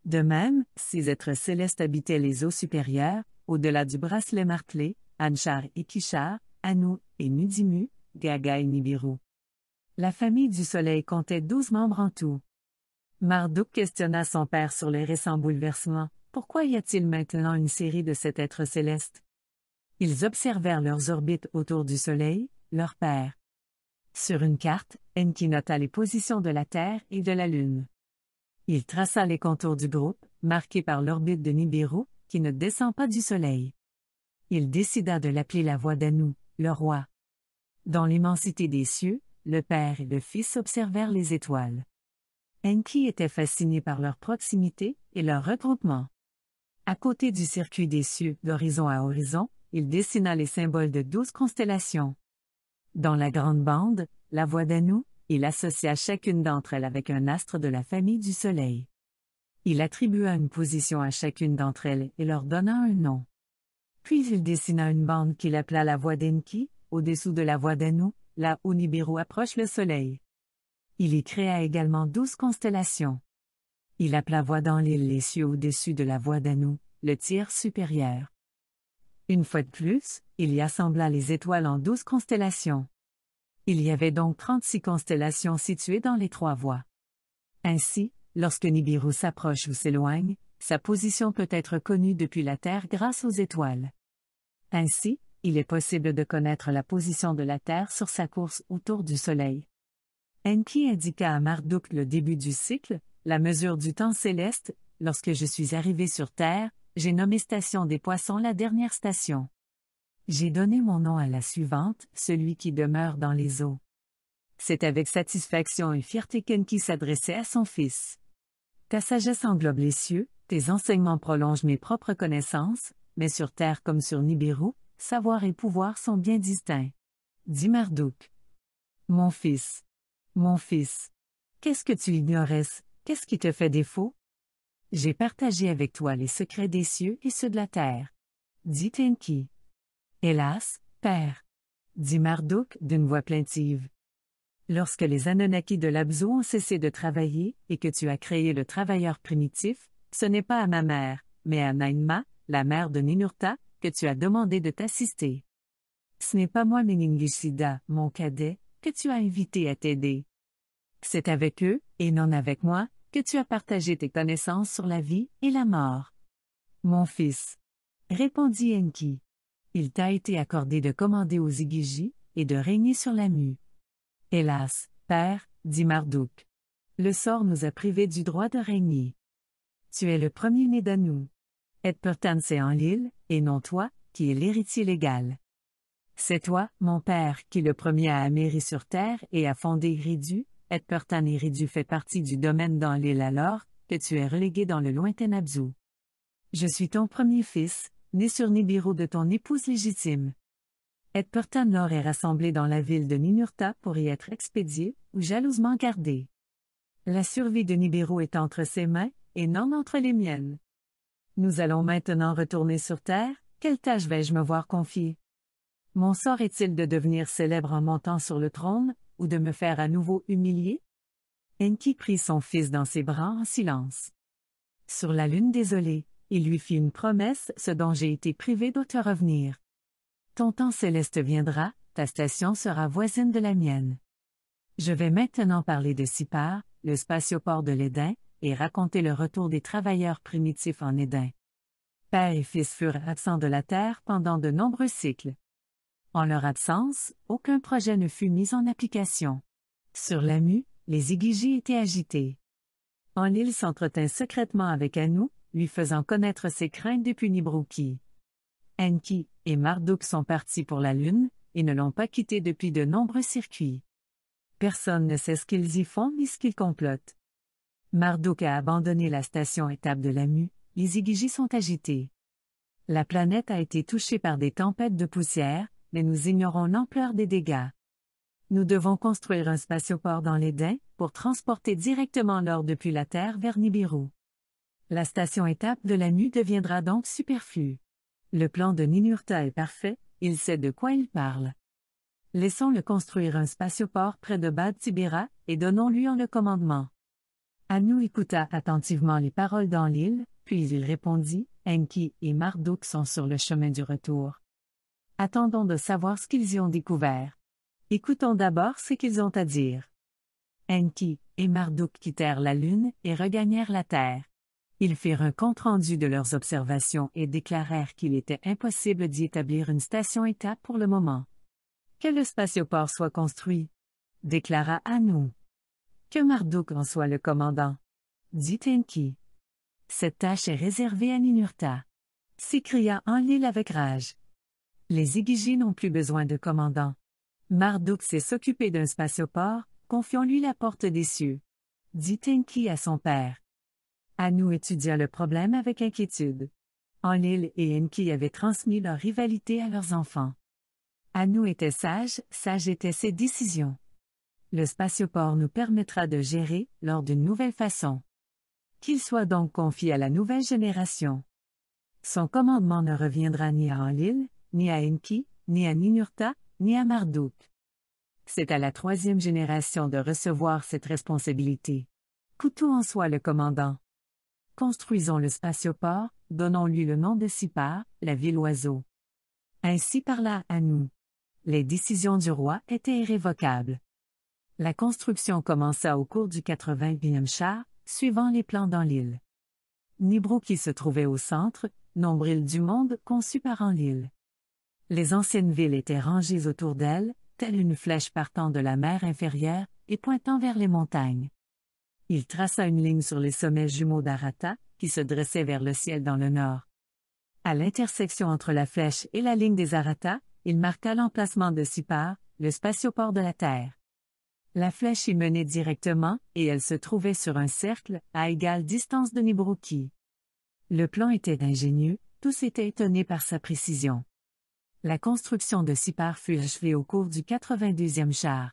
De même, ces êtres célestes habitaient les eaux supérieures, au-delà du bracelet martelé, Anchar et Kishar, Anu et Nudimu, Gaga et Nibiru. La famille du Soleil comptait douze membres en tout. Marduk questionna son père sur les récents bouleversements. Pourquoi y a-t-il maintenant une série de sept êtres célestes Ils observèrent leurs orbites autour du Soleil, leur père. Sur une carte, Enki nota les positions de la Terre et de la Lune. Il traça les contours du groupe, marqué par l'orbite de Nibiru, qui ne descend pas du Soleil. Il décida de l'appeler la voix d'Anu, le roi. Dans l'immensité des cieux, le père et le fils observèrent les étoiles. Enki était fasciné par leur proximité et leur regroupement. À côté du circuit des cieux, d'horizon à horizon, il dessina les symboles de douze constellations. Dans la grande bande, la voix d'Anu, il associa chacune d'entre elles avec un astre de la famille du Soleil. Il attribua une position à chacune d'entre elles et leur donna un nom. Puis il dessina une bande qu'il appela la voie d'Enki, au-dessous de la voie d'Anu, là où Nibiru approche le Soleil. Il y créa également douze constellations. Il appela voie dans l'île les cieux au-dessus de la voie d'Anu, le tiers supérieur. Une fois de plus, il y assembla les étoiles en douze constellations. Il y avait donc 36 constellations situées dans les trois voies. Ainsi, lorsque Nibiru s'approche ou s'éloigne, sa position peut être connue depuis la Terre grâce aux étoiles. Ainsi, il est possible de connaître la position de la Terre sur sa course autour du Soleil. Enki indiqua à Marduk le début du cycle, la mesure du temps céleste, lorsque je suis arrivé sur Terre, j'ai nommé station des poissons la dernière station. J'ai donné mon nom à la suivante, celui qui demeure dans les eaux. C'est avec satisfaction et fierté qu'Enki s'adressait à son fils. Ta sagesse englobe les cieux, tes enseignements prolongent mes propres connaissances, mais sur terre comme sur Nibiru, savoir et pouvoir sont bien distincts. Dit Marduk. Mon fils. Mon fils. Qu'est-ce que tu ignorais, qu'est-ce qui te fait défaut? J'ai partagé avec toi les secrets des cieux et ceux de la terre. Dit Enki. Hélas, père! dit Marduk d'une voix plaintive. Lorsque les Anunnakis de l'Abzu ont cessé de travailler et que tu as créé le travailleur primitif, ce n'est pas à ma mère, mais à Nainma, la mère de Ninurta, que tu as demandé de t'assister. Ce n'est pas moi, Meningishida, mon cadet, que tu as invité à t'aider. C'est avec eux, et non avec moi, que tu as partagé tes connaissances sur la vie et la mort. Mon fils. Répondit Enki il t'a été accordé de commander aux igiji, et de régner sur la mue. Hélas, père, dit Marduk. Le sort nous a privés du droit de régner. Tu es le premier-né d'Anou. Edpertan c'est en l'île, et non toi, qui es l'héritier légal. C'est toi, mon père, qui le premier a améri sur terre et a fondé Ridu, Edpertan et fait partie du domaine dans l'île alors, que tu es relégué dans le lointain Abzu. Je suis ton premier fils, né sur Nibiru de ton épouse légitime. Lor est rassemblé dans la ville de Ninurta pour y être expédié ou jalousement gardé. La survie de Nibiru est entre ses mains et non entre les miennes. Nous allons maintenant retourner sur Terre, quelle tâche vais-je me voir confier? Mon sort est-il de devenir célèbre en montant sur le trône, ou de me faire à nouveau humilier? Enki prit son fils dans ses bras en silence. Sur la lune désolée, il lui fit une promesse, ce dont j'ai été privé doit revenir. Ton temps céleste viendra, ta station sera voisine de la mienne. Je vais maintenant parler de Sipar, le spatioport de l'Éden, et raconter le retour des travailleurs primitifs en Éden. Père et fils furent absents de la terre pendant de nombreux cycles. En leur absence, aucun projet ne fut mis en application. Sur la mue, les Igigis étaient agités. En l'île s'entretint secrètement avec Anou, lui faisant connaître ses craintes depuis Nibruki. Enki et Marduk sont partis pour la Lune, et ne l'ont pas quitté depuis de nombreux circuits. Personne ne sait ce qu'ils y font ni ce qu'ils complotent. Marduk a abandonné la station étape de la mu les Igiji sont agités. La planète a été touchée par des tempêtes de poussière, mais nous ignorons l'ampleur des dégâts. Nous devons construire un spatioport dans l'Éden, pour transporter directement l'or depuis la Terre vers Nibiru. La station étape de la nuit deviendra donc superflue. Le plan de Ninurta est parfait, il sait de quoi il parle. Laissons-le construire un spatioport près de Bad Tibera, et donnons-lui en le commandement. Anu écouta attentivement les paroles dans l'île, puis il répondit, Enki et Marduk sont sur le chemin du retour. Attendons de savoir ce qu'ils y ont découvert. Écoutons d'abord ce qu'ils ont à dire. Enki et Marduk quittèrent la lune et regagnèrent la terre. Ils firent un compte-rendu de leurs observations et déclarèrent qu'il était impossible d'y établir une station-étape pour le moment. Que le spatioport soit construit, déclara Anu. « Que Marduk en soit le commandant, dit Enki. Cette tâche est réservée à Ninurta. S'écria Enlil avec rage. Les Igigi n'ont plus besoin de commandant. Marduk sait s'occuper d'un spatioport, confions-lui la porte des cieux. Dit Enki à son père. Anou étudia le problème avec inquiétude. Enlil et Enki avaient transmis leur rivalité à leurs enfants. Anou était sage, sage étaient ses décisions. Le spatioport nous permettra de gérer, lors d'une nouvelle façon. Qu'il soit donc confié à la nouvelle génération. Son commandement ne reviendra ni à Enlil, ni à Enki, ni à Ninurta, ni à Marduk. C'est à la troisième génération de recevoir cette responsabilité. Couteau en soit le commandant construisons le spatioport, donnons-lui le nom de Sipar, la ville oiseau. Ainsi parla à nous. Les décisions du roi étaient irrévocables. La construction commença au cours du 80e char, suivant les plans dans l'île. Nibroki qui se trouvait au centre, nombril du monde conçu par Anlil. Les anciennes villes étaient rangées autour d'elle, telle une flèche partant de la mer inférieure et pointant vers les montagnes. Il traça une ligne sur les sommets jumeaux d'Arata, qui se dressaient vers le ciel dans le nord. À l'intersection entre la flèche et la ligne des Arata, il marqua l'emplacement de Sipar, le spatioport de la Terre. La flèche y menait directement, et elle se trouvait sur un cercle, à égale distance de Nibruki. Le plan était ingénieux, tous étaient étonnés par sa précision. La construction de Sipar fut achevée au cours du 82e char.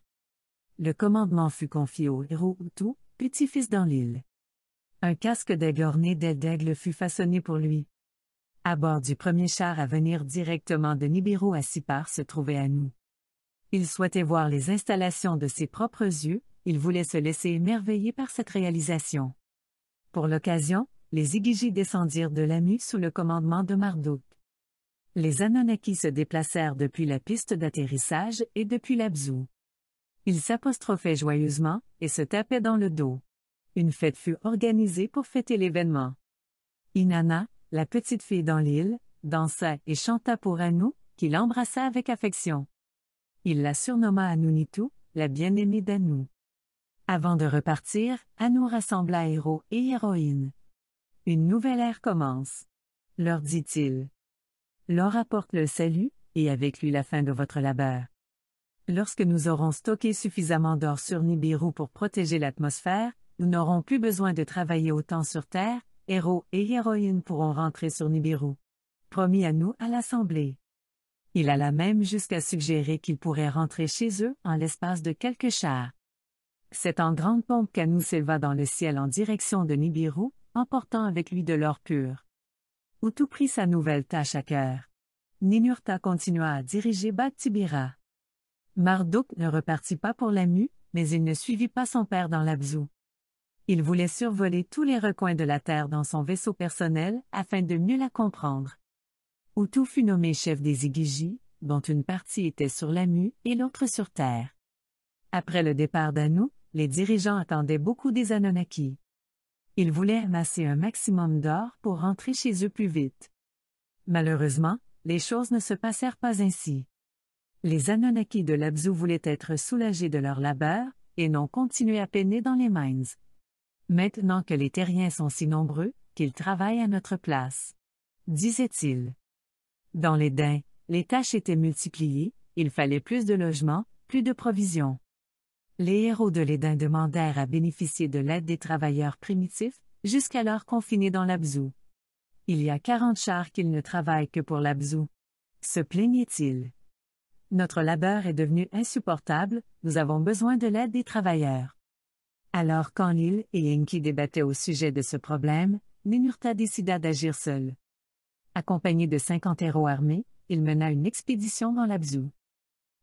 Le commandement fut confié au héros petit-fils dans l'île. Un casque d'aigle orné d'aigle fut façonné pour lui. À bord du premier char à venir directement de Nibiru à Sipar se trouvait à nous. Il souhaitait voir les installations de ses propres yeux, il voulait se laisser émerveiller par cette réalisation. Pour l'occasion, les igiji descendirent de l'AMU sous le commandement de Marduk. Les Anunnaki se déplacèrent depuis la piste d'atterrissage et depuis l'Abzu. Il s'apostrophait joyeusement, et se tapait dans le dos. Une fête fut organisée pour fêter l'événement. Inanna, la petite fille dans l'île, dansa et chanta pour Anu, qui l'embrassa avec affection. Il la surnomma Anunitu, la bien-aimée d'Anu. Avant de repartir, Anu rassembla héros et héroïnes. Une nouvelle ère commence. Leur dit-il. Leur apporte le salut, et avec lui la fin de votre labeur. Lorsque nous aurons stocké suffisamment d'or sur Nibiru pour protéger l'atmosphère, nous n'aurons plus besoin de travailler autant sur Terre, héros et héroïnes pourront rentrer sur Nibiru. Promis à nous à l'Assemblée. Il alla même jusqu'à suggérer qu'ils pourraient rentrer chez eux en l'espace de quelques chars. C'est en grande pompe qu'Anou s'éleva dans le ciel en direction de Nibiru, emportant avec lui de l'or pur. Utu prit sa nouvelle tâche à cœur. Ninurta continua à diriger Bat Tibira. Marduk ne repartit pas pour la mais il ne suivit pas son père dans l'Abzou. Il voulait survoler tous les recoins de la terre dans son vaisseau personnel afin de mieux la comprendre. Utu fut nommé chef des igiji, dont une partie était sur la et l'autre sur terre. Après le départ d'Anu, les dirigeants attendaient beaucoup des Anunnaki. Ils voulaient amasser un maximum d'or pour rentrer chez eux plus vite. Malheureusement, les choses ne se passèrent pas ainsi. Les Anunnaki de l'Abzu voulaient être soulagés de leur labeur, et n'ont continué à peiner dans les mines. Maintenant que les terriens sont si nombreux, qu'ils travaillent à notre place. » disaient-ils. Dans les les tâches étaient multipliées, il fallait plus de logements, plus de provisions. Les héros de l'Édin demandèrent à bénéficier de l'aide des travailleurs primitifs, jusqu'alors confinés dans l'Abzou. Il y a quarante chars qu'ils ne travaillent que pour l'Abzou. Se plaignait ils notre labeur est devenu insupportable, nous avons besoin de l'aide des travailleurs. Alors quand Lille et Enki débattaient au sujet de ce problème, Ninurta décida d'agir seul. Accompagné de cinquante héros armés, il mena une expédition dans l'Abzu.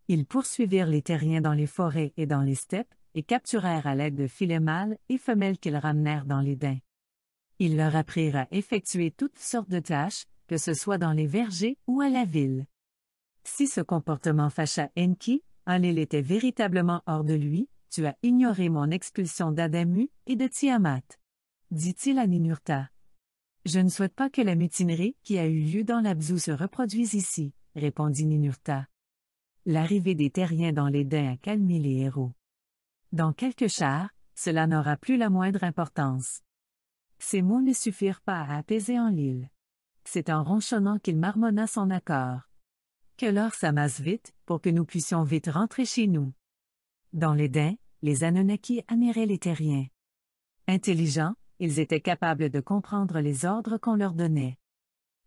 Ils poursuivirent les terriens dans les forêts et dans les steppes, et capturèrent à l'aide de filets mâles et femelles qu'ils ramenèrent dans les daims. Ils leur apprirent à effectuer toutes sortes de tâches, que ce soit dans les vergers ou à la ville. Si ce comportement fâcha Enki, en l'île était véritablement hors de lui, tu as ignoré mon expulsion d'Adamu et de Tiamat. Dit-il à Ninurta. Je ne souhaite pas que la mutinerie qui a eu lieu dans l'Abzu se reproduise ici, répondit Ninurta. L'arrivée des terriens dans l'Éden a calmé les héros. Dans quelques chars, cela n'aura plus la moindre importance. Ces mots ne suffirent pas à apaiser en l'île. C'est en ronchonnant qu'il marmonna son accord. Que l'or s'amasse vite, pour que nous puissions vite rentrer chez nous. Dans l'Éden, les Anunnaki admiraient les terriens. Intelligents, ils étaient capables de comprendre les ordres qu'on leur donnait.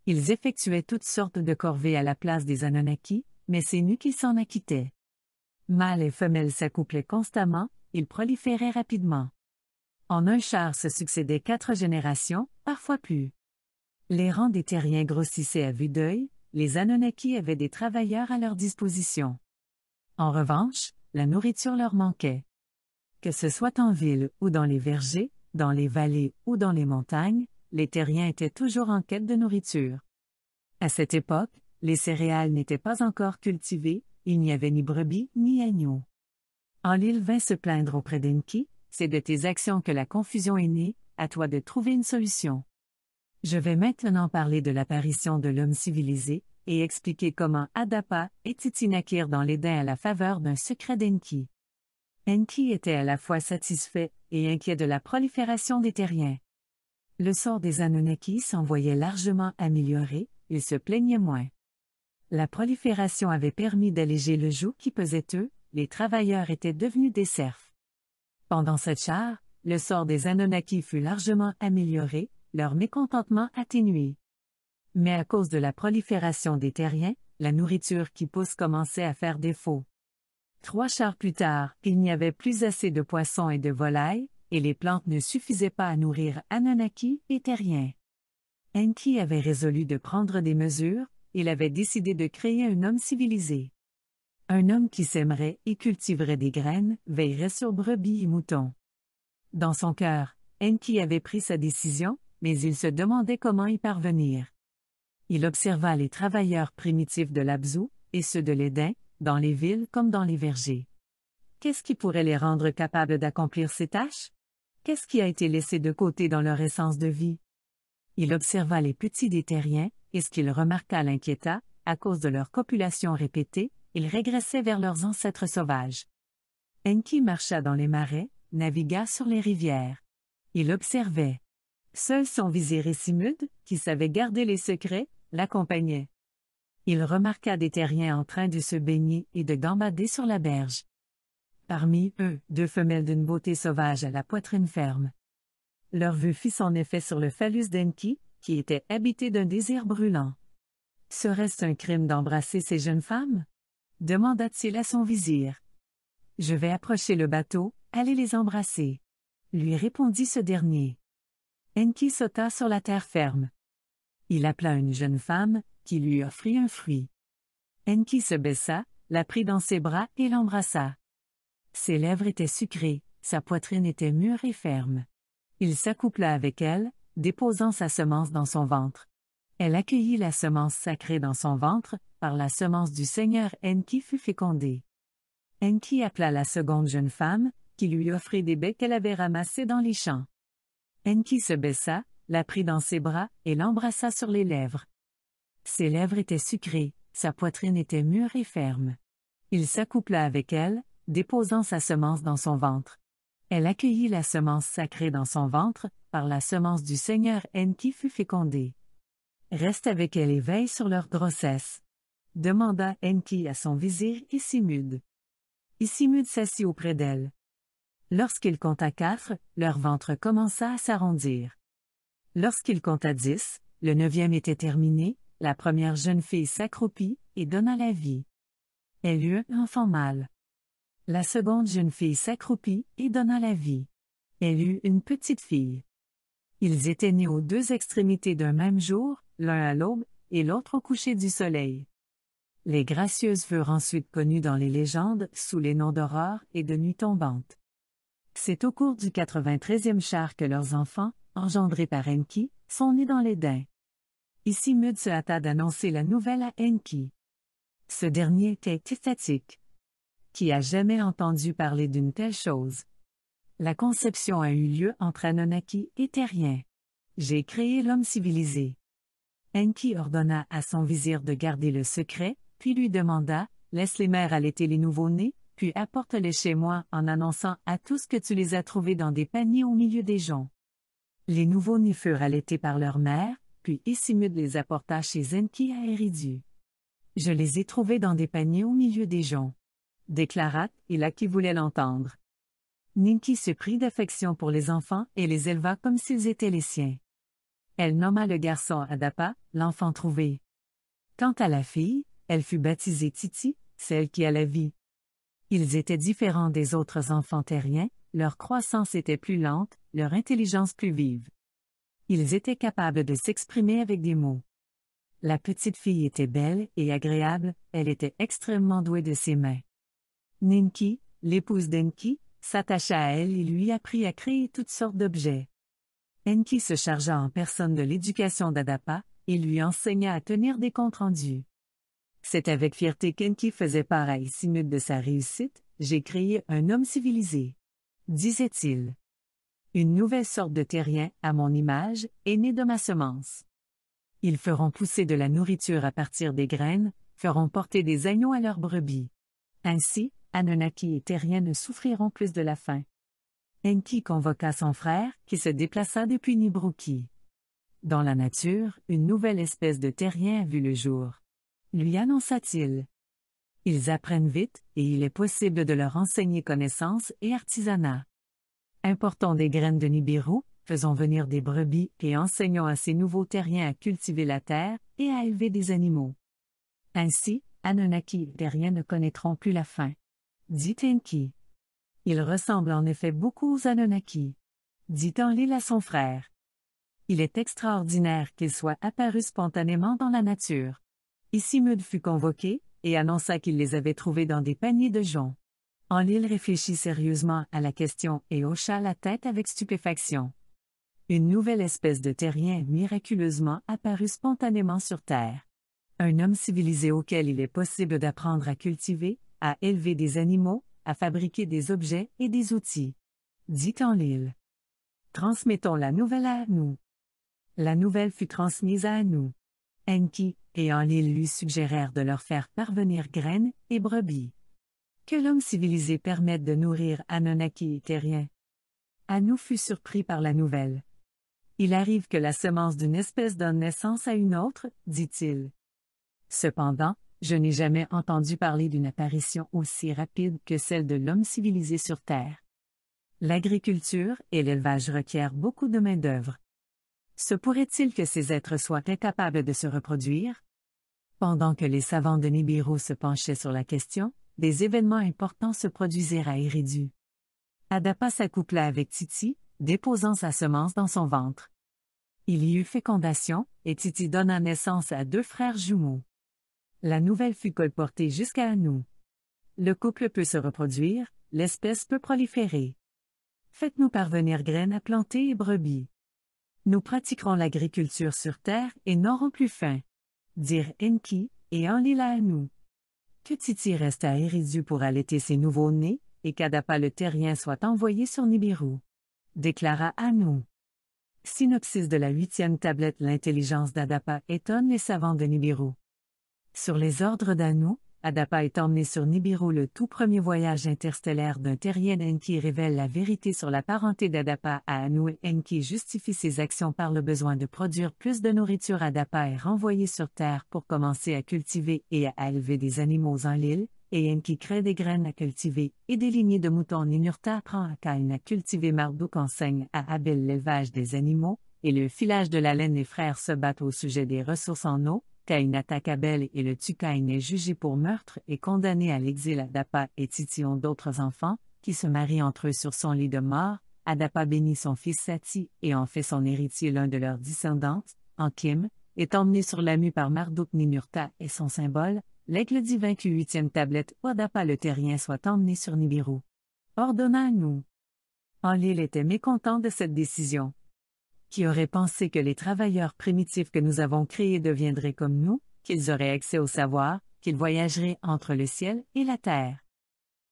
Ils effectuaient toutes sortes de corvées à la place des Anunnaki, mais c'est nus qu'ils s'en acquittaient. Mâles et femelles s'accouplaient constamment, ils proliféraient rapidement. En un char se succédaient quatre générations, parfois plus. Les rangs des terriens grossissaient à vue d'œil, les Anunnaki avaient des travailleurs à leur disposition. En revanche, la nourriture leur manquait. Que ce soit en ville ou dans les vergers, dans les vallées ou dans les montagnes, les terriens étaient toujours en quête de nourriture. À cette époque, les céréales n'étaient pas encore cultivées, il n'y avait ni brebis ni agneaux. En l'île vint se plaindre auprès d'Enki, c'est de tes actions que la confusion est née, à toi de trouver une solution. Je vais maintenant parler de l'apparition de l'homme civilisé, et expliquer comment Adapa et naquirent dans l'Éden à la faveur d'un secret d'Enki. Enki était à la fois satisfait et inquiet de la prolifération des terriens. Le sort des Anunnaki s'en voyait largement amélioré, ils se plaignaient moins. La prolifération avait permis d'alléger le joug qui pesait eux, les travailleurs étaient devenus des serfs. Pendant cette char, le sort des Anunnaki fut largement amélioré, leur mécontentement atténué. Mais à cause de la prolifération des terriens, la nourriture qui pousse commençait à faire défaut. Trois chars plus tard, il n'y avait plus assez de poissons et de volailles, et les plantes ne suffisaient pas à nourrir Anunnaki et terriens. Enki avait résolu de prendre des mesures, il avait décidé de créer un homme civilisé. Un homme qui s'aimerait et cultiverait des graines, veillerait sur brebis et moutons. Dans son cœur, Enki avait pris sa décision, mais il se demandait comment y parvenir. Il observa les travailleurs primitifs de l'Abzou, et ceux de l'Éden, dans les villes comme dans les vergers. Qu'est-ce qui pourrait les rendre capables d'accomplir ces tâches? Qu'est-ce qui a été laissé de côté dans leur essence de vie? Il observa les petits des terriens, et ce qu'il remarqua l'inquiéta, à cause de leur copulation répétée, ils régressaient vers leurs ancêtres sauvages. Enki marcha dans les marais, navigua sur les rivières. Il observait. Seul son vizir Simude, qui savait garder les secrets, l'accompagnait. Il remarqua des terriens en train de se baigner et de gambader sur la berge. Parmi eux, deux femelles d'une beauté sauvage à la poitrine ferme. Leur vue fit son effet sur le phallus d'Enki, qui était habité d'un désir brûlant. Serait-ce un crime d'embrasser ces jeunes femmes demanda-t-il à son vizir. Je vais approcher le bateau, allez les embrasser. Lui répondit ce dernier. Enki sauta sur la terre ferme. Il appela une jeune femme, qui lui offrit un fruit. Enki se baissa, la prit dans ses bras et l'embrassa. Ses lèvres étaient sucrées, sa poitrine était mûre et ferme. Il s'accoupla avec elle, déposant sa semence dans son ventre. Elle accueillit la semence sacrée dans son ventre, par la semence du Seigneur Enki fut fécondée. Enki appela la seconde jeune femme, qui lui offrit des baies qu'elle avait ramassées dans les champs. Enki se baissa, la prit dans ses bras et l'embrassa sur les lèvres. Ses lèvres étaient sucrées, sa poitrine était mûre et ferme. Il s'accoupla avec elle, déposant sa semence dans son ventre. Elle accueillit la semence sacrée dans son ventre, par la semence du Seigneur Enki fut fécondée. Reste avec elle et veille sur leur grossesse. Demanda Enki à son vizir Isimud. Isimud s'assit auprès d'elle. Lorsqu'il compta quatre, leur ventre commença à s'arrondir. Lorsqu'il compta dix, le neuvième était terminé, la première jeune fille s'accroupit et donna la vie. Elle eut un enfant mâle. La seconde jeune fille s'accroupit et donna la vie. Elle eut une petite fille. Ils étaient nés aux deux extrémités d'un même jour, l'un à l'aube et l'autre au coucher du soleil. Les gracieuses furent ensuite connues dans les légendes sous les noms d'aurore et de nuit tombante. C'est au cours du 93e char que leurs enfants, engendrés par Enki, sont nés dans l'Éden. Ici Mud se hâta d'annoncer la nouvelle à Enki. Ce dernier était esthétique. Qui a jamais entendu parler d'une telle chose? La conception a eu lieu entre Anunnaki et Terrien. J'ai créé l'homme civilisé. Enki ordonna à son vizir de garder le secret, puis lui demanda, laisse les mères allaiter les nouveaux-nés nés puis apporte-les chez moi en annonçant à tous que tu les as trouvés dans des paniers au milieu des gens. » Les nouveaux nids furent allaités par leur mère, puis Isimud les apporta chez Zenki à Eridu. Je les ai trouvés dans des paniers au milieu des gens. Déclara a qui voulait l'entendre. Ninki se prit d'affection pour les enfants et les éleva comme s'ils étaient les siens. Elle nomma le garçon Adapa, l'enfant trouvé. Quant à la fille, elle fut baptisée Titi, celle qui a la vie. Ils étaient différents des autres enfants terriens, leur croissance était plus lente, leur intelligence plus vive. Ils étaient capables de s'exprimer avec des mots. La petite fille était belle et agréable, elle était extrêmement douée de ses mains. Ninki, l'épouse d'Enki, s'attacha à elle et lui apprit à créer toutes sortes d'objets. Enki se chargea en personne de l'éducation d'Adapa et lui enseigna à tenir des comptes rendus. C'est avec fierté qu'Enki faisait pareil. à minutes de sa réussite, j'ai créé un homme civilisé. Disait-il. Une nouvelle sorte de terrien, à mon image, est née de ma semence. Ils feront pousser de la nourriture à partir des graines, feront porter des agneaux à leurs brebis. Ainsi, Anunnaki et terrien ne souffriront plus de la faim. Enki convoqua son frère, qui se déplaça depuis Nibruki. Dans la nature, une nouvelle espèce de terrien a vu le jour lui annonça-t-il. Ils apprennent vite, et il est possible de leur enseigner connaissances et artisanat. Importons des graines de Nibiru, faisons venir des brebis et enseignons à ces nouveaux terriens à cultiver la terre et à élever des animaux. Ainsi, Anunnaki et terriens ne connaîtront plus la faim. Dit Enki. Il ressemble en effet beaucoup aux Anunnaki. Dit Enlil à son frère. Il est extraordinaire qu'ils soient apparus spontanément dans la nature. Issimud fut convoqué, et annonça qu'il les avait trouvés dans des paniers de joncs. Enlil réfléchit sérieusement à la question et hocha la tête avec stupéfaction. Une nouvelle espèce de terrien miraculeusement apparut spontanément sur Terre. Un homme civilisé auquel il est possible d'apprendre à cultiver, à élever des animaux, à fabriquer des objets et des outils. Dit Enlil. Transmettons la nouvelle à nous. La nouvelle fut transmise à nous. Enki, et en l'île lui suggérèrent de leur faire parvenir graines et brebis. Que l'homme civilisé permette de nourrir Anunnaki et terrien. Anou fut surpris par la nouvelle. Il arrive que la semence d'une espèce donne naissance à une autre, dit-il. Cependant, je n'ai jamais entendu parler d'une apparition aussi rapide que celle de l'homme civilisé sur Terre. L'agriculture et l'élevage requièrent beaucoup de main-d'œuvre. Se pourrait-il que ces êtres soient incapables de se reproduire? Pendant que les savants de Nibiru se penchaient sur la question, des événements importants se produisirent à Eridu. Adapa s'accoupla avec Titi, déposant sa semence dans son ventre. Il y eut fécondation, et Titi donna naissance à deux frères jumeaux. La nouvelle fut colportée jusqu'à nous. Le couple peut se reproduire, l'espèce peut proliférer. Faites-nous parvenir graines à planter et brebis. Nous pratiquerons l'agriculture sur terre et n'aurons plus faim. Dire Enki, et Enlila à nous. Que Titi reste à Eridu pour allaiter ses nouveaux-nés, et qu'Adapa le terrien soit envoyé sur Nibiru. Déclara Anu. Synopsis de la huitième tablette L'intelligence d'Adapa étonne les savants de Nibiru. Sur les ordres d'Anu, Adapa est emmené sur Nibiru le tout premier voyage interstellaire d'un terrien Enki révèle la vérité sur la parenté d'Adapa à Anu Enki justifie ses actions par le besoin de produire plus de nourriture Adapa est renvoyé sur Terre pour commencer à cultiver et à élever des animaux en l'île, et Enki crée des graines à cultiver et des lignées de moutons Ninurta apprend à Kain à cultiver Marduk enseigne à Abel l'élevage des animaux, et le filage de la laine les frères se battent au sujet des ressources en eau, Kain attaque Abel et le tue. est jugé pour meurtre et condamné à l'exil. Adapa et Titi ont d'autres enfants, qui se marient entre eux sur son lit de mort. Adapa bénit son fils Sati et en fait son héritier l'un de leurs descendants, Ankim, est emmené sur la mue par Marduk Ninurta et son symbole, l'aigle divin q huitième tablette ou Adapa le terrien soit emmené sur Nibiru. Ordonna à nous. Enlil était mécontent de cette décision. Qui aurait pensé que les travailleurs primitifs que nous avons créés deviendraient comme nous, qu'ils auraient accès au savoir, qu'ils voyageraient entre le ciel et la terre?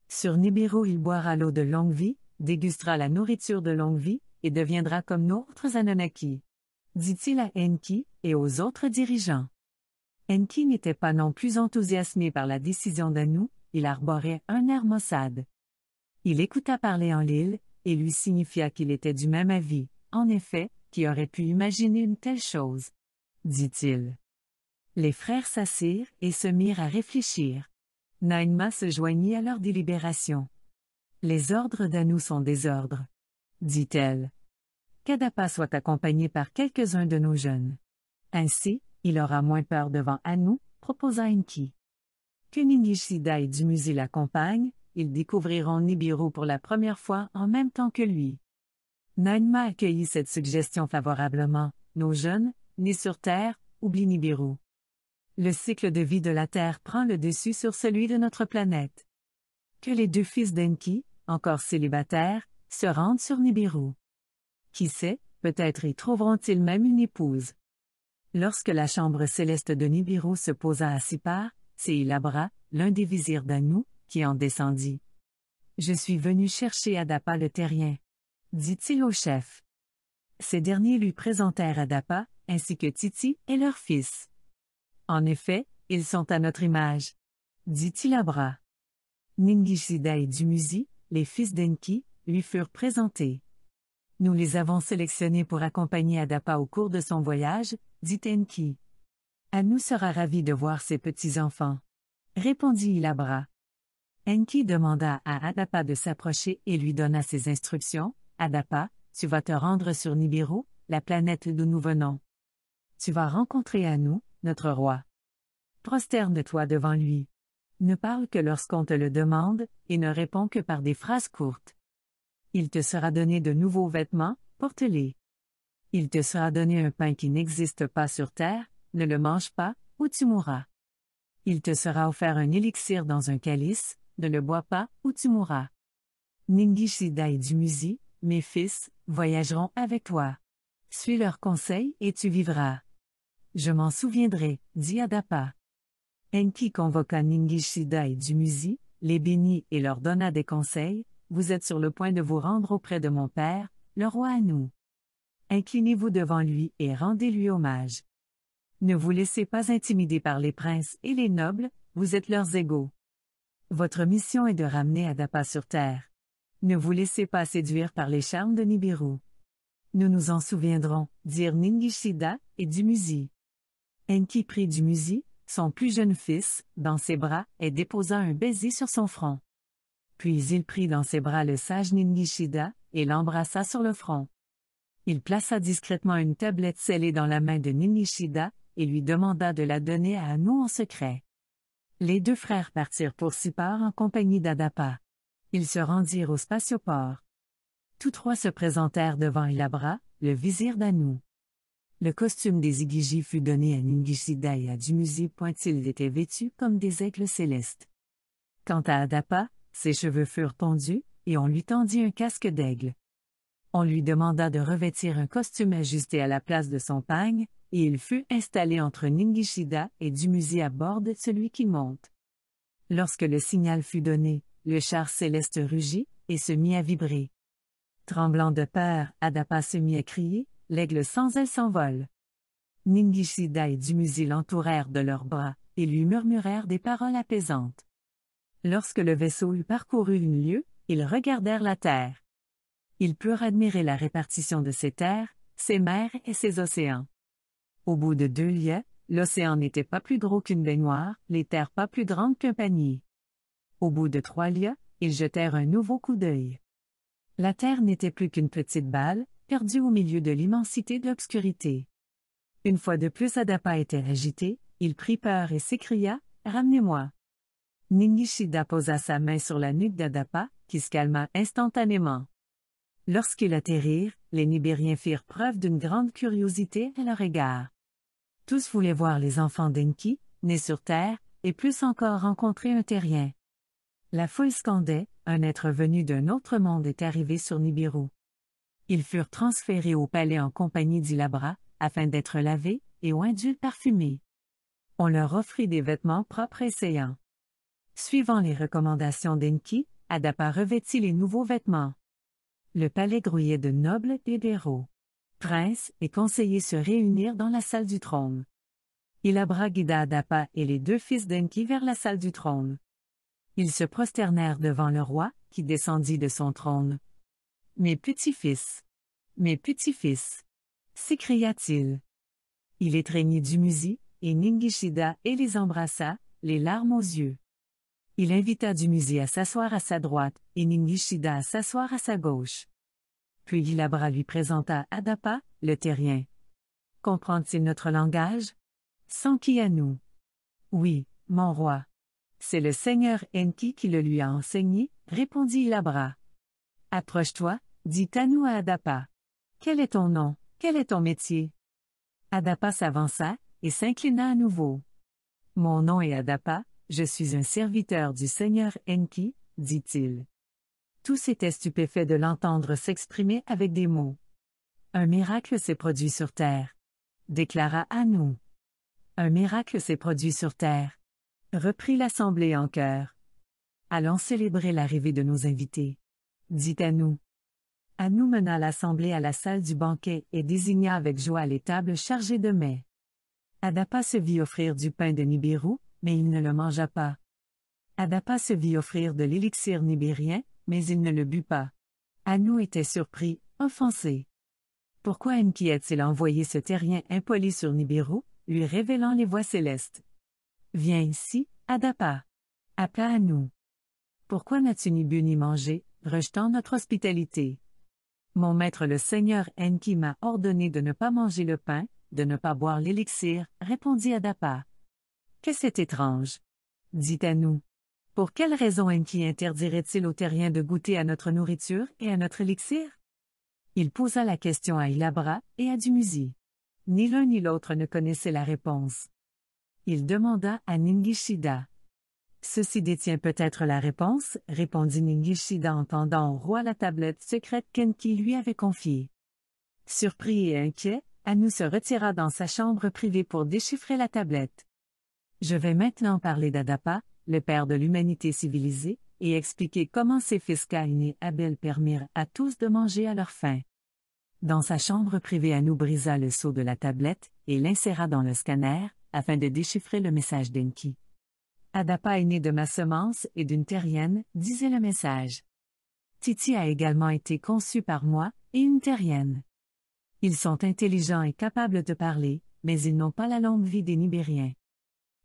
Sur Nibiru, il boira l'eau de longue vie, dégustera la nourriture de longue vie, et deviendra comme nous autres Anunnaki. Dit-il à Enki et aux autres dirigeants. Enki n'était pas non plus enthousiasmé par la décision d'Anu, il arborait un air maussade. Il écouta parler en l'île, et lui signifia qu'il était du même avis. En effet, qui aurait pu imaginer une telle chose? dit-il. Les frères s'assirent et se mirent à réfléchir. Naïma se joignit à leur délibération. Les ordres d'Anou sont des ordres, dit-elle. Kadapa soit accompagné par quelques-uns de nos jeunes. Ainsi, il aura moins peur devant Anou, proposa Enki. Kunigishida et Dumuzi l'accompagnent, ils découvriront Nibiru pour la première fois en même temps que lui. Naïma accueillit cette suggestion favorablement. Nos jeunes, nés sur Terre, oublient Nibiru. Le cycle de vie de la Terre prend le dessus sur celui de notre planète. Que les deux fils d'Enki, encore célibataires, se rendent sur Nibiru. Qui sait, peut-être y trouveront-ils même une épouse. Lorsque la chambre céleste de Nibiru se posa à Sipar, c'est Ilabra, l'un des vizirs d'Anu, qui en descendit. Je suis venu chercher Adapa le terrien dit-il au chef. Ces derniers lui présentèrent Adapa, ainsi que Titi et leur fils. En effet, ils sont à notre image, dit-il à Bra. Ningishida et Dumuzi, les fils d'Enki, lui furent présentés. Nous les avons sélectionnés pour accompagner Adapa au cours de son voyage, dit Enki. Anu sera ravi de voir ses petits-enfants. Répondit Ilabra. Enki demanda à Adapa de s'approcher et lui donna ses instructions, Adapa, tu vas te rendre sur Nibiru, la planète d'où nous venons. Tu vas rencontrer à nous, notre roi. Prosterne-toi devant lui. Ne parle que lorsqu'on te le demande, et ne réponds que par des phrases courtes. Il te sera donné de nouveaux vêtements, porte-les. Il te sera donné un pain qui n'existe pas sur terre, ne le mange pas, ou tu mourras. Il te sera offert un élixir dans un calice, ne le bois pas, ou tu mourras. Ningishida et Dumuzi, mes fils voyageront avec toi. Suis leurs conseils et tu vivras. Je m'en souviendrai, dit Adapa. Enki convoqua Ningishida et Dumuzi, les bénit et leur donna des conseils, Vous êtes sur le point de vous rendre auprès de mon père, le roi Anu. Inclinez-vous devant lui et rendez-lui hommage. Ne vous laissez pas intimider par les princes et les nobles, vous êtes leurs égaux. Votre mission est de ramener Adapa sur terre. Ne vous laissez pas séduire par les charmes de Nibiru. Nous nous en souviendrons, dirent Ningishida et Dumuzi. Enki prit Dumuzi, son plus jeune fils, dans ses bras et déposa un baiser sur son front. Puis il prit dans ses bras le sage Ningishida et l'embrassa sur le front. Il plaça discrètement une tablette scellée dans la main de Ningishida et lui demanda de la donner à Anou en secret. Les deux frères partirent pour Sipar en compagnie d'Adapa ils se rendirent au spatioport. Tous trois se présentèrent devant Ilabra, le vizir d'Anou. Le costume des igiji fut donné à Ningishida et à Dumuzi. Pointil, étaient était vêtu comme des aigles célestes. Quant à Adapa, ses cheveux furent tendus et on lui tendit un casque d'aigle. On lui demanda de revêtir un costume ajusté à la place de son pagne, et il fut installé entre Ningishida et Dumuzi à bord de celui qui monte. Lorsque le signal fut donné, le char céleste rugit, et se mit à vibrer. Tremblant de peur, Adapa se mit à crier, l'aigle sans elle s'envole. Ningishida et Dumuzi l'entourèrent de leurs bras, et lui murmurèrent des paroles apaisantes. Lorsque le vaisseau eut parcouru une lieue, ils regardèrent la terre. Ils purent admirer la répartition de ses terres, ses mers et ses océans. Au bout de deux lieues, l'océan n'était pas plus gros qu'une baignoire, les terres pas plus grandes qu'un panier. Au bout de trois lieues, ils jetèrent un nouveau coup d'œil. La terre n'était plus qu'une petite balle, perdue au milieu de l'immensité de l'obscurité. Une fois de plus Adapa était agité, il prit peur et s'écria, Ramenez-moi. Ninishida posa sa main sur la nuque d'Adapa, qui se calma instantanément. Lorsqu'ils atterrirent, les Nibériens firent preuve d'une grande curiosité à leur égard. Tous voulaient voir les enfants d'Enki, nés sur Terre, et plus encore rencontrer un terrien. La foule scandait, un être venu d'un autre monde est arrivé sur Nibiru. Ils furent transférés au palais en compagnie d'Ilabra, afin d'être lavés, et oint d'huile parfumée. On leur offrit des vêtements propres et séants. Suivant les recommandations d'Enki, Adapa revêtit les nouveaux vêtements. Le palais grouillait de nobles et d'héros. Princes et conseillers se réunirent dans la salle du trône. Ilabra guida Adapa et les deux fils d'Enki vers la salle du trône. Ils se prosternèrent devant le roi, qui descendit de son trône. Mes petits-fils! Mes petits-fils! s'écria-t-il. Il étreignit Dumuzi, et Ningishida et les embrassa, les larmes aux yeux. Il invita Dumuzi à s'asseoir à sa droite, et Ningishida à s'asseoir à sa gauche. Puis Ilabra lui présenta Adapa, le terrien. Comprend-il notre langage? Sans qui à nous. Oui, mon roi. C'est le seigneur Enki qui le lui a enseigné, répondit Labra. Approche-toi, dit Anou à Adapa. Quel est ton nom, quel est ton métier? Adapa s'avança, et s'inclina à nouveau. Mon nom est Adapa, je suis un serviteur du seigneur Enki, dit-il. Tous étaient stupéfaits de l'entendre s'exprimer avec des mots. Un miracle s'est produit sur terre. Déclara Anu. Un miracle s'est produit sur terre reprit l'assemblée en chœur. Allons célébrer l'arrivée de nos invités. dit à nous. mena l'assemblée à la salle du banquet et désigna avec joie les tables chargées de mets. Adapa se vit offrir du pain de Nibiru, mais il ne le mangea pas. Adapa se vit offrir de l'élixir nibérien, mais il ne le but pas. Anou était surpris, offensé. Pourquoi inquiète t il envoyé ce terrien impoli sur Nibiru, lui révélant les voies célestes? Viens ici, Adapa. Appela à nous. Pourquoi n'as-tu ni bu ni mangé, rejetant notre hospitalité? Mon maître le Seigneur Enki m'a ordonné de ne pas manger le pain, de ne pas boire l'élixir, répondit Adapa. Que c'est étrange. Dit à nous. Pour quelle raison Enki interdirait-il aux terriens de goûter à notre nourriture et à notre élixir? Il posa la question à Ilabra et à Dumuzi. Ni l'un ni l'autre ne connaissait la réponse il demanda à Ningishida. Ceci détient peut-être la réponse, répondit Ningishida en tendant au roi la tablette secrète qu'Enki lui avait confiée. Surpris et inquiet, Anu se retira dans sa chambre privée pour déchiffrer la tablette. Je vais maintenant parler d'Adapa, le père de l'humanité civilisée, et expliquer comment ses fils Kainé et Abel permirent à tous de manger à leur faim. Dans sa chambre privée, Anu brisa le seau de la tablette et l'inséra dans le scanner, afin de déchiffrer le message d'Enki. Adapa est né de ma semence et d'une terrienne, disait le message. Titi a également été conçu par moi et une terrienne. Ils sont intelligents et capables de parler, mais ils n'ont pas la longue vie des Nibériens.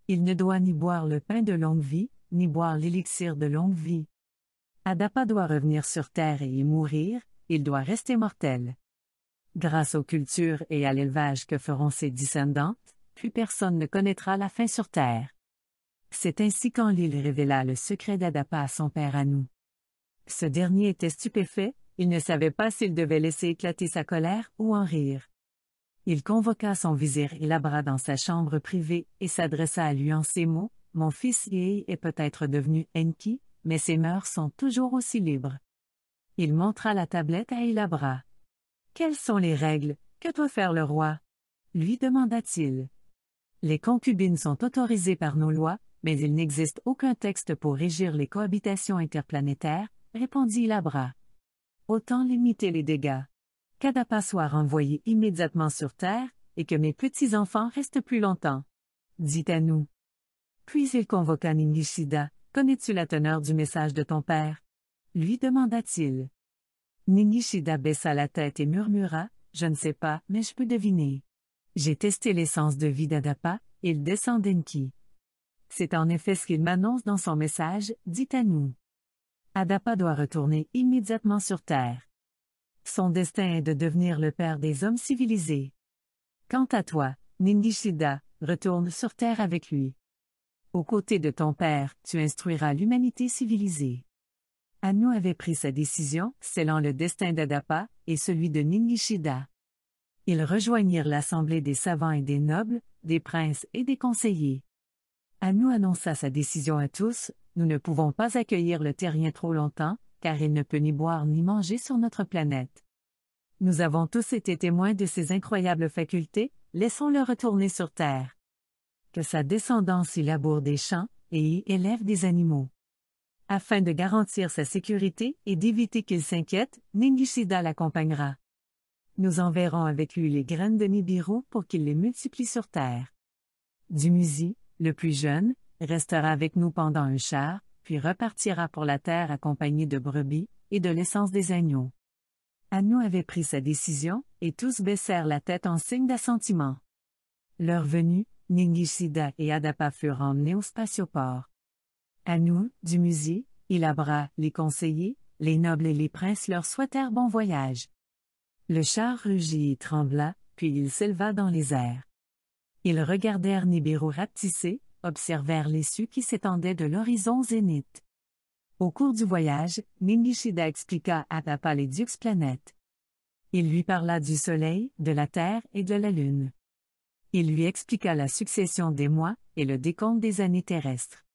Il ne doit ni boire le pain de longue vie, ni boire l'élixir de longue vie. Adapa doit revenir sur Terre et y mourir, il doit rester mortel. Grâce aux cultures et à l'élevage que feront ses descendants, plus personne ne connaîtra la fin sur terre. C'est ainsi qu'Enlil révéla le secret d'Adapa à son père Anou. Ce dernier était stupéfait, il ne savait pas s'il devait laisser éclater sa colère ou en rire. Il convoqua son vizir Ilabra dans sa chambre privée et s'adressa à lui en ces mots Mon fils Yei est peut-être devenu Enki, mais ses mœurs sont toujours aussi libres. Il montra la tablette à Ilabra. Quelles sont les règles Que doit faire le roi lui demanda-t-il. Les concubines sont autorisées par nos lois, mais il n'existe aucun texte pour régir les cohabitations interplanétaires, répondit Labra. Autant limiter les dégâts. Kadapa soit renvoyé immédiatement sur Terre, et que mes petits-enfants restent plus longtemps. Dit à nous. Puis il convoqua Ningishida. Connais-tu la teneur du message de ton père? lui demanda-t-il. Ningishida baissa la tête et murmura Je ne sais pas, mais je peux deviner. J'ai testé l'essence de vie d'Adapa, il descend d'Enki. C'est en effet ce qu'il m'annonce dans son message, dit Anu. « Adapa doit retourner immédiatement sur Terre. Son destin est de devenir le père des hommes civilisés. Quant à toi, Nindishida, retourne sur Terre avec lui. Aux côtés de ton père, tu instruiras l'humanité civilisée. Anu avait pris sa décision, selon le destin d'Adapa et celui de Ningishida. Ils rejoignirent l'assemblée des savants et des nobles, des princes et des conseillers. Anou annonça sa décision à tous, nous ne pouvons pas accueillir le terrien trop longtemps, car il ne peut ni boire ni manger sur notre planète. Nous avons tous été témoins de ses incroyables facultés, laissons-le retourner sur Terre. Que sa descendance y laboure des champs, et y élève des animaux. Afin de garantir sa sécurité et d'éviter qu'il s'inquiète, Ningishida l'accompagnera. Nous enverrons avec lui les graines de Nibiru pour qu'il les multiplie sur terre. Dumuzi, le plus jeune, restera avec nous pendant un char, puis repartira pour la terre accompagné de brebis et de l'essence des agneaux. Anou avait pris sa décision, et tous baissèrent la tête en signe d'assentiment. Leur venue, Ningishida et Adapa furent emmenés au spatioport. Anou, Dumuzi, Ilabra, les conseillers, les nobles et les princes leur souhaitèrent bon voyage. Le char rugit et trembla, puis il s'éleva dans les airs. Ils regardèrent Nibiru rapetisser, observèrent l'issue qui s'étendait de l'horizon zénith. Au cours du voyage, Ningishida expliqua à Papa les dix planètes. Il lui parla du Soleil, de la Terre et de la Lune. Il lui expliqua la succession des mois et le décompte des années terrestres.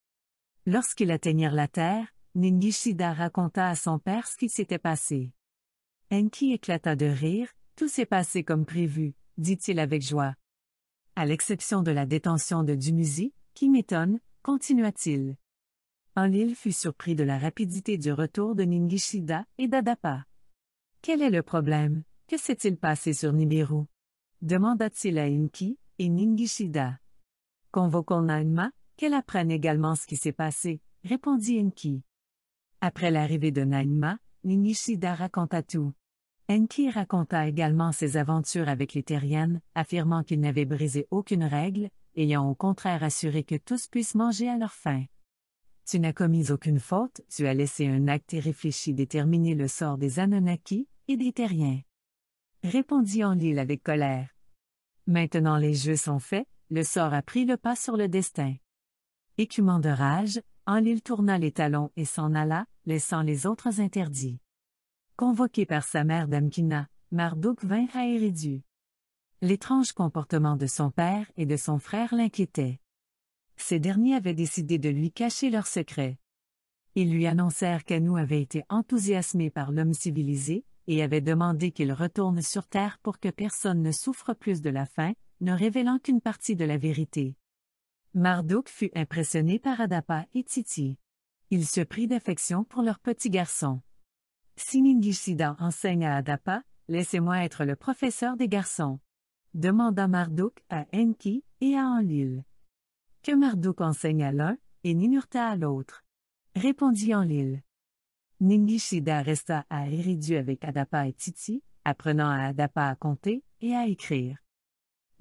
Lorsqu'ils atteignirent la Terre, Ningishida raconta à son père ce qui s'était passé. Enki éclata de rire, tout s'est passé comme prévu, dit-il avec joie. À l'exception de la détention de Dumuzi, qui m'étonne, continua-t-il. Enlil fut surpris de la rapidité du retour de Ningishida et d'Adapa. Quel est le problème? Que s'est-il passé sur Nibiru? demanda-t-il à Enki et Ningishida. Convoquons Naima, qu'elle apprenne également ce qui s'est passé, répondit Enki. Après l'arrivée de Naima, Nishida raconta tout. Enki raconta également ses aventures avec les terriennes, affirmant qu'il n'avait brisé aucune règle, ayant au contraire assuré que tous puissent manger à leur faim. Tu n'as commis aucune faute, tu as laissé un acte irréfléchi déterminer le sort des Anunnaki et des terriens. Répondit Enlil avec colère. Maintenant les jeux sont faits, le sort a pris le pas sur le destin. Écumant de rage, Enlil tourna les talons et s'en alla, laissant les autres interdits. Convoqué par sa mère Damkina, Marduk vint à Eridu. L'étrange comportement de son père et de son frère l'inquiétait. Ces derniers avaient décidé de lui cacher leur secret. Ils lui annoncèrent qu'Anou avait été enthousiasmé par l'homme civilisé, et avait demandé qu'il retourne sur Terre pour que personne ne souffre plus de la faim, ne révélant qu'une partie de la vérité. Marduk fut impressionné par Adapa et Titi. Il se prit d'affection pour leur petit garçon. Si Ningishida enseigne à Adapa, Laissez-moi être le professeur des garçons. Demanda Marduk à Enki et à Enlil. Que Marduk enseigne à l'un et Ninurta à l'autre. Répondit Enlil. Ningishida resta à Eridu avec Adapa et Titi, apprenant à Adapa à compter et à écrire.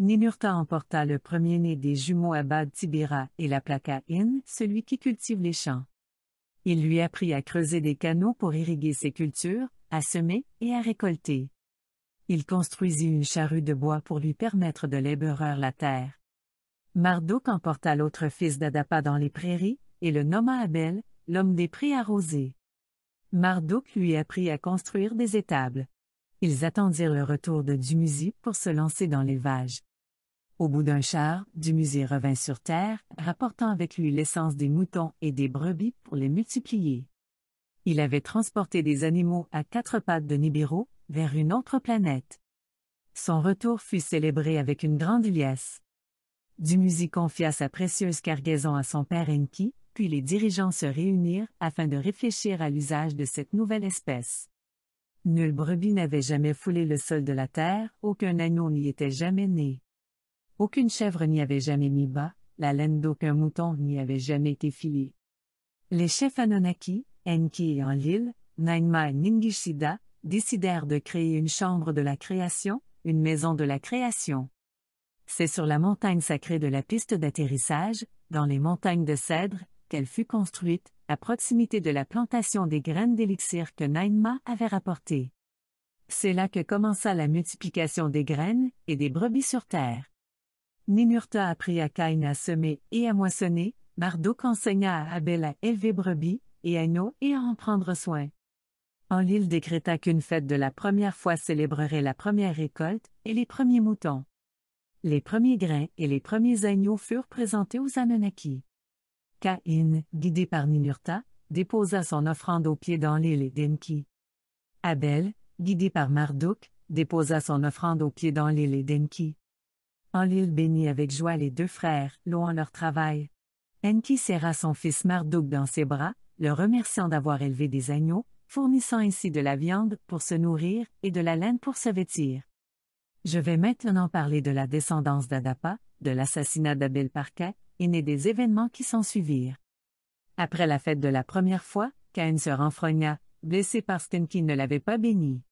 Ninurta emporta le premier-né des jumeaux Abad Tibira et la plaqua In, celui qui cultive les champs. Il lui apprit à creuser des canaux pour irriguer ses cultures, à semer et à récolter. Il construisit une charrue de bois pour lui permettre de labourer la terre. Marduk emporta l'autre fils d'Adapa dans les prairies, et le nomma Abel, l'homme des prés arrosés. Marduk lui apprit à construire des étables. Ils attendirent le retour de Dumuzi pour se lancer dans l'élevage au bout d'un char, du revint sur terre, rapportant avec lui l'essence des moutons et des brebis pour les multiplier. Il avait transporté des animaux à quatre pattes de Nibiru, vers une autre planète. Son retour fut célébré avec une grande liesse. Dumuzi confia sa précieuse cargaison à son père Enki, puis les dirigeants se réunirent afin de réfléchir à l'usage de cette nouvelle espèce. Nul brebis n'avait jamais foulé le sol de la terre, aucun agneau n'y était jamais né. Aucune chèvre n'y avait jamais mis bas, la laine d'aucun mouton n'y avait jamais été filée. Les chefs Anunnaki, Enki et Enlil, Nainma et Ningishida, décidèrent de créer une chambre de la création, une maison de la création. C'est sur la montagne sacrée de la piste d'atterrissage, dans les montagnes de cèdre, qu'elle fut construite, à proximité de la plantation des graines d'élixir que Nainma avait rapportées. C'est là que commença la multiplication des graines et des brebis sur terre. Ninurta apprit à Caïn à semer et à moissonner, Marduk enseigna à Abel à élever brebis, et à et à en prendre soin. En l'île décréta qu'une fête de la première fois célébrerait la première récolte et les premiers moutons. Les premiers grains et les premiers agneaux furent présentés aux Anunnaki. Caïn, guidé par Ninurta, déposa son offrande aux pieds l'île et d'Enki. Abel, guidé par Marduk, déposa son offrande aux pieds l'île et d'Enki l'île bénit avec joie les deux frères, louant leur travail. Enki serra son fils Marduk dans ses bras, le remerciant d'avoir élevé des agneaux, fournissant ainsi de la viande pour se nourrir et de la laine pour se vêtir. Je vais maintenant parler de la descendance d'Adapa, de l'assassinat d'Abel Parquet, et des événements qui s'ensuivirent. Après la fête de la première fois, kahn se renfrogna, blessé parce qu'Enki ne l'avait pas béni.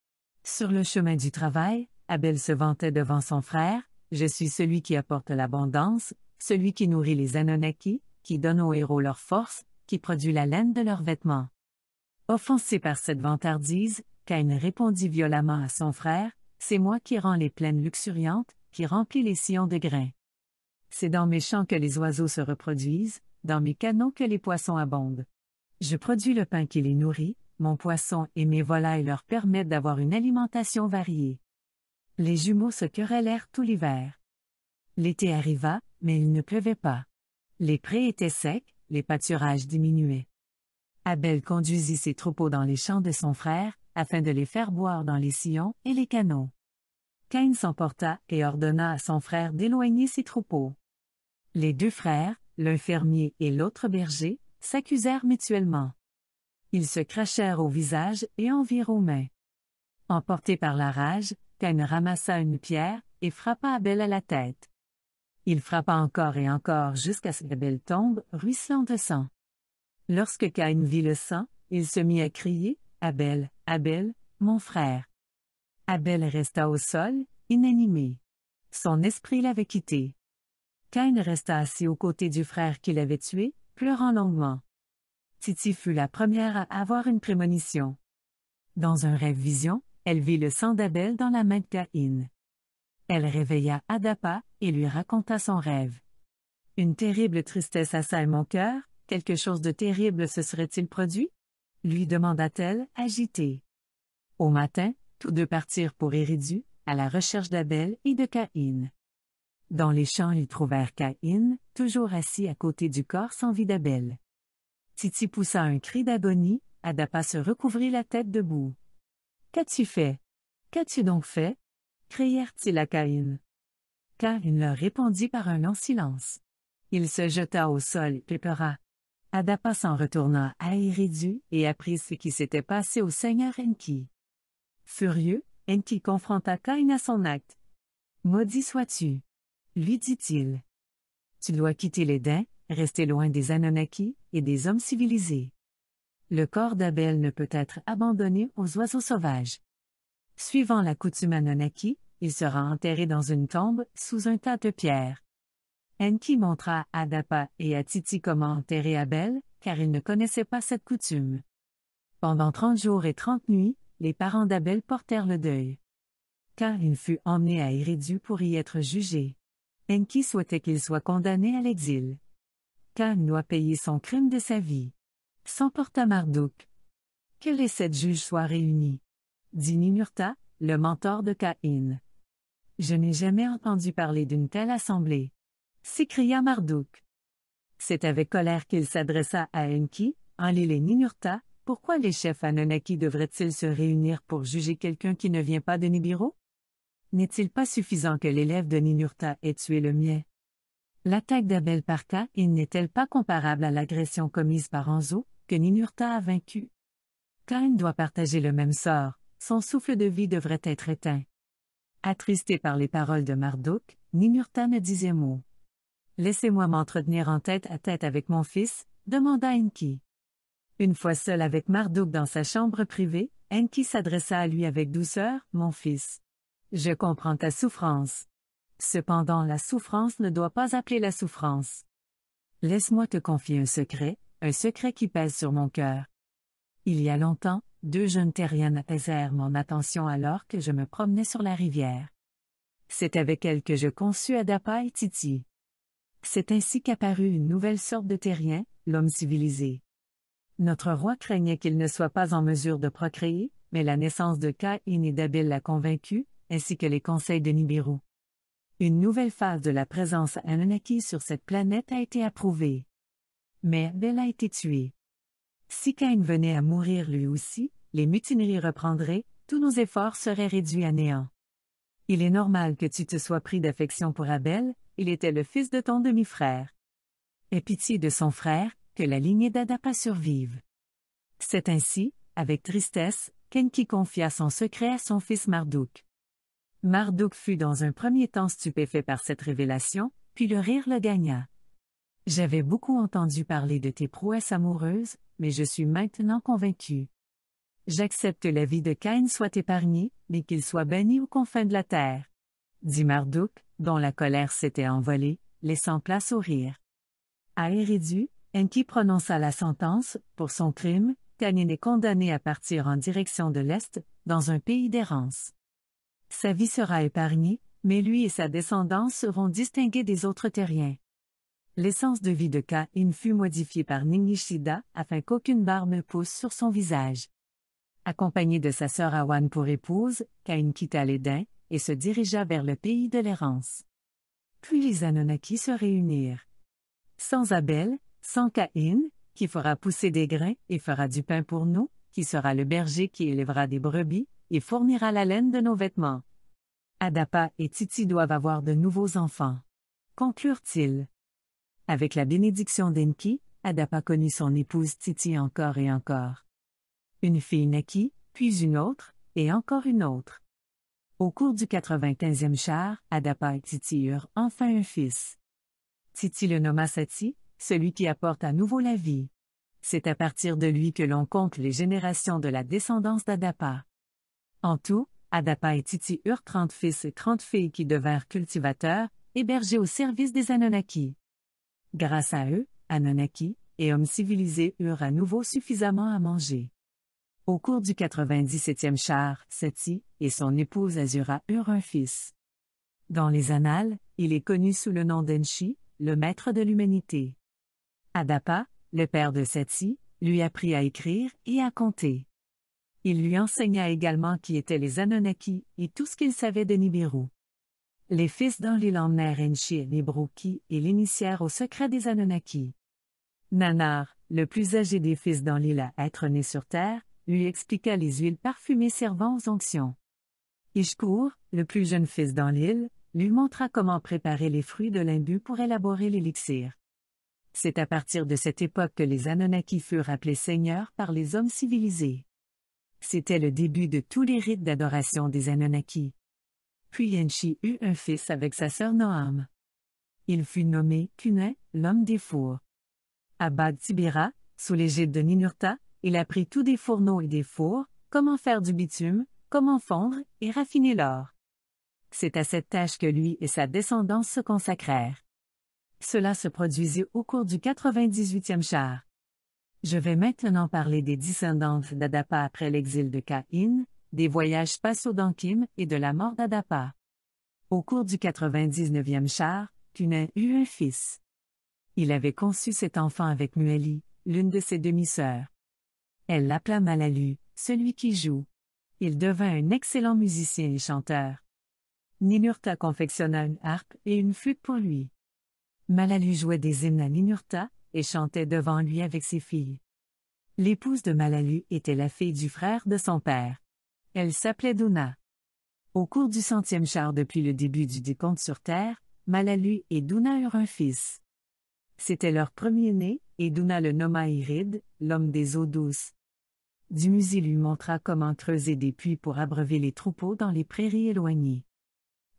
Sur le chemin du travail, Abel se vantait devant son frère, je suis celui qui apporte l'abondance, celui qui nourrit les Anunnaki, qui donne aux héros leur force, qui produit la laine de leurs vêtements. Offensé par cette vantardise, Cain répondit violemment à son frère, C'est moi qui rends les plaines luxuriantes, qui remplis les sillons de grains. C'est dans mes champs que les oiseaux se reproduisent, dans mes canaux que les poissons abondent. Je produis le pain qui les nourrit, mon poisson et mes volailles leur permettent d'avoir une alimentation variée. Les jumeaux se querellèrent tout l'hiver. L'été arriva, mais il ne pleuvait pas. Les prés étaient secs, les pâturages diminuaient. Abel conduisit ses troupeaux dans les champs de son frère, afin de les faire boire dans les sillons et les canaux. Cain s'emporta et ordonna à son frère d'éloigner ses troupeaux. Les deux frères, l'un fermier et l'autre berger, s'accusèrent mutuellement. Ils se crachèrent au visage et virent aux mains. Emportés par la rage, Cain ramassa une pierre et frappa Abel à la tête. Il frappa encore et encore jusqu'à ce qu'Abel tombe, ruisselant de sang. Lorsque Caïn vit le sang, il se mit à crier, Abel, Abel, mon frère. Abel resta au sol, inanimé. Son esprit l'avait quitté. Caïn resta assis aux côtés du frère qu'il avait tué, pleurant longuement. Titi fut la première à avoir une prémonition. Dans un rêve-vision, elle vit le sang d'Abel dans la main de Caïn. Elle réveilla Adapa, et lui raconta son rêve. Une terrible tristesse assaille mon cœur, quelque chose de terrible se serait-il produit? lui demanda-t-elle, agitée. Au matin, tous deux partirent pour Éridu, à la recherche d'Abel et de Caïn. Dans les champs, ils trouvèrent Caïn, toujours assis à côté du corps sans vie d'Abel. Titi poussa un cri d'agonie, Adapa se recouvrit la tête debout. Qu'as-tu fait? Qu'as-tu donc fait? crièrent-ils à Caïn. Caïn leur répondit par un long silence. Il se jeta au sol et pleura. Adapa s'en retourna aéridu et apprit ce qui s'était passé au seigneur Enki. Furieux, Enki confronta Caïn à son acte. Maudit sois-tu, lui dit-il. Tu dois quitter les l'Éden, rester loin des Anunnaki et des hommes civilisés. Le corps d'Abel ne peut être abandonné aux oiseaux sauvages. Suivant la coutume Anunnaki, il sera enterré dans une tombe sous un tas de pierres. Enki montra à Dapa et à Titi comment enterrer Abel, car ils ne connaissaient pas cette coutume. Pendant trente jours et trente nuits, les parents d'Abel portèrent le deuil. Car il fut emmené à Iridu pour y être jugé. Enki souhaitait qu'il soit condamné à l'exil. Kahn doit payer son crime de sa vie s'emporta Marduk. Que les sept juges soient réunis. Dit Ninurta, le mentor de Caïn. Je n'ai jamais entendu parler d'une telle assemblée. S'écria Marduk. C'est avec colère qu'il s'adressa à Enki, Enlil et Ninurta, pourquoi les chefs Anunnaki devraient-ils se réunir pour juger quelqu'un qui ne vient pas de Nibiru? N'est-il pas suffisant que l'élève de Ninurta ait tué le mien? L'attaque d'Abel Parka, il n'est-elle pas comparable à l'agression commise par Anzo, que Ninurta a vaincu. Kain doit partager le même sort, son souffle de vie devrait être éteint. Attristé par les paroles de Marduk, Ninurta ne disait mot. Laissez-moi m'entretenir en tête à tête avec mon fils, demanda Enki. Une fois seul avec Marduk dans sa chambre privée, Enki s'adressa à lui avec douceur, Mon fils. Je comprends ta souffrance. Cependant la souffrance ne doit pas appeler la souffrance. Laisse-moi te confier un secret, un secret qui pèse sur mon cœur. Il y a longtemps, deux jeunes terriennes apaisèrent mon attention alors que je me promenais sur la rivière. C'est avec elles que je conçus Adapa et Titi. C'est ainsi qu'apparut une nouvelle sorte de terrien, l'homme civilisé. Notre roi craignait qu'il ne soit pas en mesure de procréer, mais la naissance de Caïn et d'Abil l'a convaincu, ainsi que les conseils de Nibiru. Une nouvelle phase de la présence Anunnaki sur cette planète a été approuvée mais Abel a été tué. Si Cain venait à mourir lui aussi, les mutineries reprendraient, tous nos efforts seraient réduits à néant. Il est normal que tu te sois pris d'affection pour Abel, il était le fils de ton demi-frère. Aie pitié de son frère, que la lignée d'Adapa survive. C'est ainsi, avec tristesse, Kenki confia son secret à son fils Marduk. Marduk fut dans un premier temps stupéfait par cette révélation, puis le rire le gagna. J'avais beaucoup entendu parler de tes prouesses amoureuses, mais je suis maintenant convaincu. J'accepte que la vie de Caïn soit épargnée, mais qu'il soit banni aux confins de la terre. Dit Marduk, dont la colère s'était envolée, laissant place au rire. À Eridu, Enki prononça la sentence, pour son crime, Caïn est condamné à partir en direction de l'Est, dans un pays d'errance. Sa vie sera épargnée, mais lui et sa descendance seront distingués des autres terriens. L'essence de vie de Caïn fut modifiée par Ningishida afin qu'aucune barbe ne pousse sur son visage. Accompagné de sa sœur Awan pour épouse, Caïn quitta l'Éden et se dirigea vers le pays de l'errance. Puis les Anunnaki se réunirent. Sans Abel, sans Caïn, qui fera pousser des grains et fera du pain pour nous, qui sera le berger qui élèvera des brebis et fournira la laine de nos vêtements. Adapa et Titi doivent avoir de nouveaux enfants. Conclurent-ils. Avec la bénédiction d'Enki, Adapa connut son épouse Titi encore et encore. Une fille naquit, puis une autre, et encore une autre. Au cours du 95e char, Adapa et Titi eurent enfin un fils. Titi le nomma Sati, celui qui apporte à nouveau la vie. C'est à partir de lui que l'on compte les générations de la descendance d'Adapa. En tout, Adapa et Titi eurent trente fils et trente filles qui devinrent cultivateurs, hébergés au service des Anunnaki. Grâce à eux, Anunnaki et hommes civilisés eurent à nouveau suffisamment à manger. Au cours du 97e char, Seti et son épouse Azura eurent un fils. Dans les annales, il est connu sous le nom d'Enshi, le maître de l'humanité. Adapa, le père de Seti, lui apprit à écrire et à compter. Il lui enseigna également qui étaient les Anunnaki et tout ce qu'il savait de Nibiru. Les fils l'île emmenèrent Enchi et et l'initièrent au secret des Anunnaki. Nanar, le plus âgé des fils l'île à être né sur Terre, lui expliqua les huiles parfumées servant aux onctions. Ishkur, le plus jeune fils l'île, lui montra comment préparer les fruits de l'imbu pour élaborer l'élixir. C'est à partir de cette époque que les Anunnaki furent appelés seigneurs par les hommes civilisés. C'était le début de tous les rites d'adoration des Anunnaki. Puis eut un fils avec sa sœur Noam. Il fut nommé Cunin, l'homme des fours. À bad tibira sous l'égide de Ninurta, il apprit tous des fourneaux et des fours, comment faire du bitume, comment fondre et raffiner l'or. C'est à cette tâche que lui et sa descendance se consacrèrent. Cela se produisit au cours du 98e char. Je vais maintenant parler des descendantes d'Adapa après l'exil de Caïn, des voyages spatiaux d'Ankim et de la mort d'Adapa. Au cours du 99e char, Cunin eut un fils. Il avait conçu cet enfant avec Mueli, l'une de ses demi-sœurs. Elle l'appela Malalu, celui qui joue. Il devint un excellent musicien et chanteur. Ninurta confectionna une harpe et une flûte pour lui. Malalu jouait des hymnes à Ninurta et chantait devant lui avec ses filles. L'épouse de Malalu était la fille du frère de son père. Elle s'appelait Douna. Au cours du centième char depuis le début du décompte sur Terre, Malalu et Douna eurent un fils. C'était leur premier-né, et Douna le nomma Irid, l'homme des eaux douces. Dumuzi lui montra comment creuser des puits pour abreuver les troupeaux dans les prairies éloignées.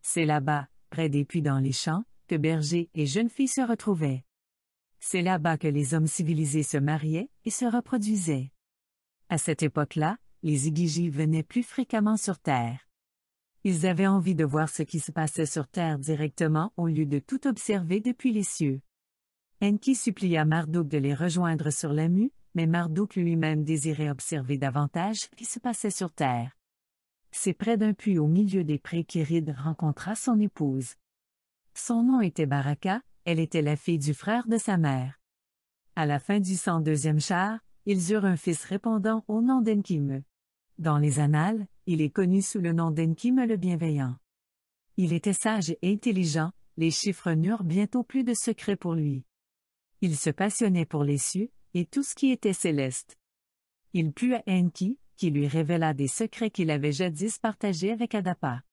C'est là-bas, près des puits dans les champs, que bergers et jeunes filles se retrouvaient. C'est là-bas que les hommes civilisés se mariaient et se reproduisaient. À cette époque-là, les Igigi venaient plus fréquemment sur Terre. Ils avaient envie de voir ce qui se passait sur Terre directement au lieu de tout observer depuis les cieux. Enki supplia Marduk de les rejoindre sur la mue, mais Marduk lui-même désirait observer davantage ce qui se passait sur Terre. C'est près d'un puits au milieu des prés qu'Iride rencontra son épouse. Son nom était Baraka, elle était la fille du frère de sa mère. À la fin du cent e char, ils eurent un fils répondant au nom d'Enkime. Dans les annales, il est connu sous le nom d'Enkime le bienveillant. Il était sage et intelligent, les chiffres n'eurent bientôt plus de secrets pour lui. Il se passionnait pour les cieux, et tout ce qui était céleste. Il plut à Enki, qui lui révéla des secrets qu'il avait jadis partagés avec Adapa.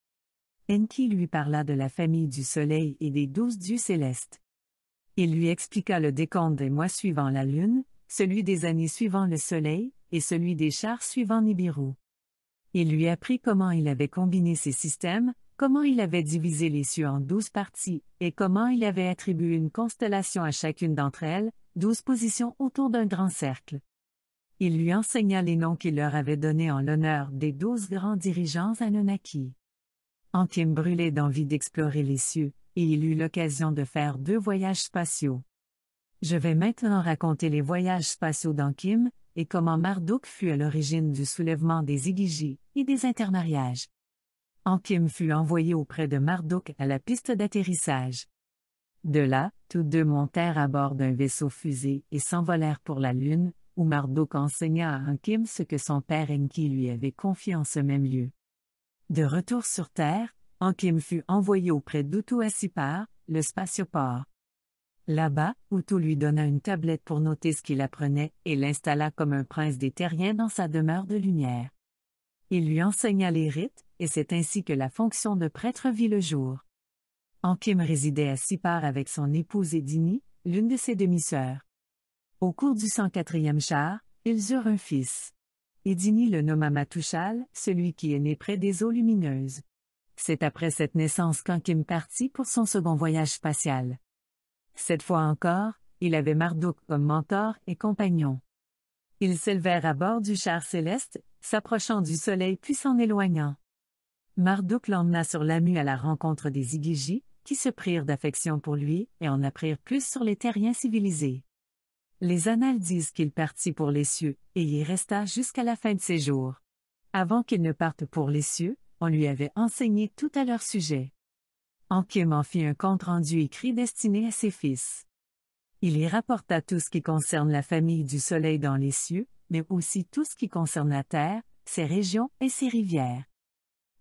Enki lui parla de la famille du soleil et des douze dieux célestes. Il lui expliqua le décompte des mois suivant la lune, celui des années suivant le soleil, et celui des chars suivant Nibiru. Il lui apprit comment il avait combiné ces systèmes, comment il avait divisé les cieux en douze parties, et comment il avait attribué une constellation à chacune d'entre elles, douze positions autour d'un grand cercle. Il lui enseigna les noms qu'il leur avait donnés en l'honneur des douze grands dirigeants Anunnaki. Antim brûlait d'envie d'explorer les cieux, et il eut l'occasion de faire deux voyages spatiaux. Je vais maintenant raconter les voyages spatiaux d'Ankim, et comment Marduk fut à l'origine du soulèvement des Igigi et des intermariages. Ankim fut envoyé auprès de Marduk à la piste d'atterrissage. De là, tous deux montèrent à bord d'un vaisseau fusée et s'envolèrent pour la Lune, où Marduk enseigna à Ankim ce que son père Enki lui avait confié en ce même lieu. De retour sur Terre, Ankim fut envoyé auprès d'Utu Assipar, le spatioport. Là-bas, Hutu lui donna une tablette pour noter ce qu'il apprenait et l'installa comme un prince des terriens dans sa demeure de lumière. Il lui enseigna les rites, et c'est ainsi que la fonction de prêtre vit le jour. Ankim résidait à Sipar avec son épouse Edini, l'une de ses demi-sœurs. Au cours du 104e char, ils eurent un fils. Edini le nomma Matouchal, celui qui est né près des eaux lumineuses. C'est après cette naissance qu'Ankim partit pour son second voyage spatial. Cette fois encore, il avait Marduk comme mentor et compagnon. Ils s'élevèrent à bord du char céleste, s'approchant du soleil puis s'en éloignant. Marduk l'emmena sur la mue à la rencontre des Igigi, qui se prirent d'affection pour lui et en apprirent plus sur les terriens civilisés. Les annales disent qu'il partit pour les cieux et y resta jusqu'à la fin de ses jours. Avant qu'il ne parte pour les cieux, on lui avait enseigné tout à leur sujet. Ankim en fit un compte-rendu écrit destiné à ses fils. Il y rapporta tout ce qui concerne la famille du soleil dans les cieux, mais aussi tout ce qui concerne la terre, ses régions et ses rivières.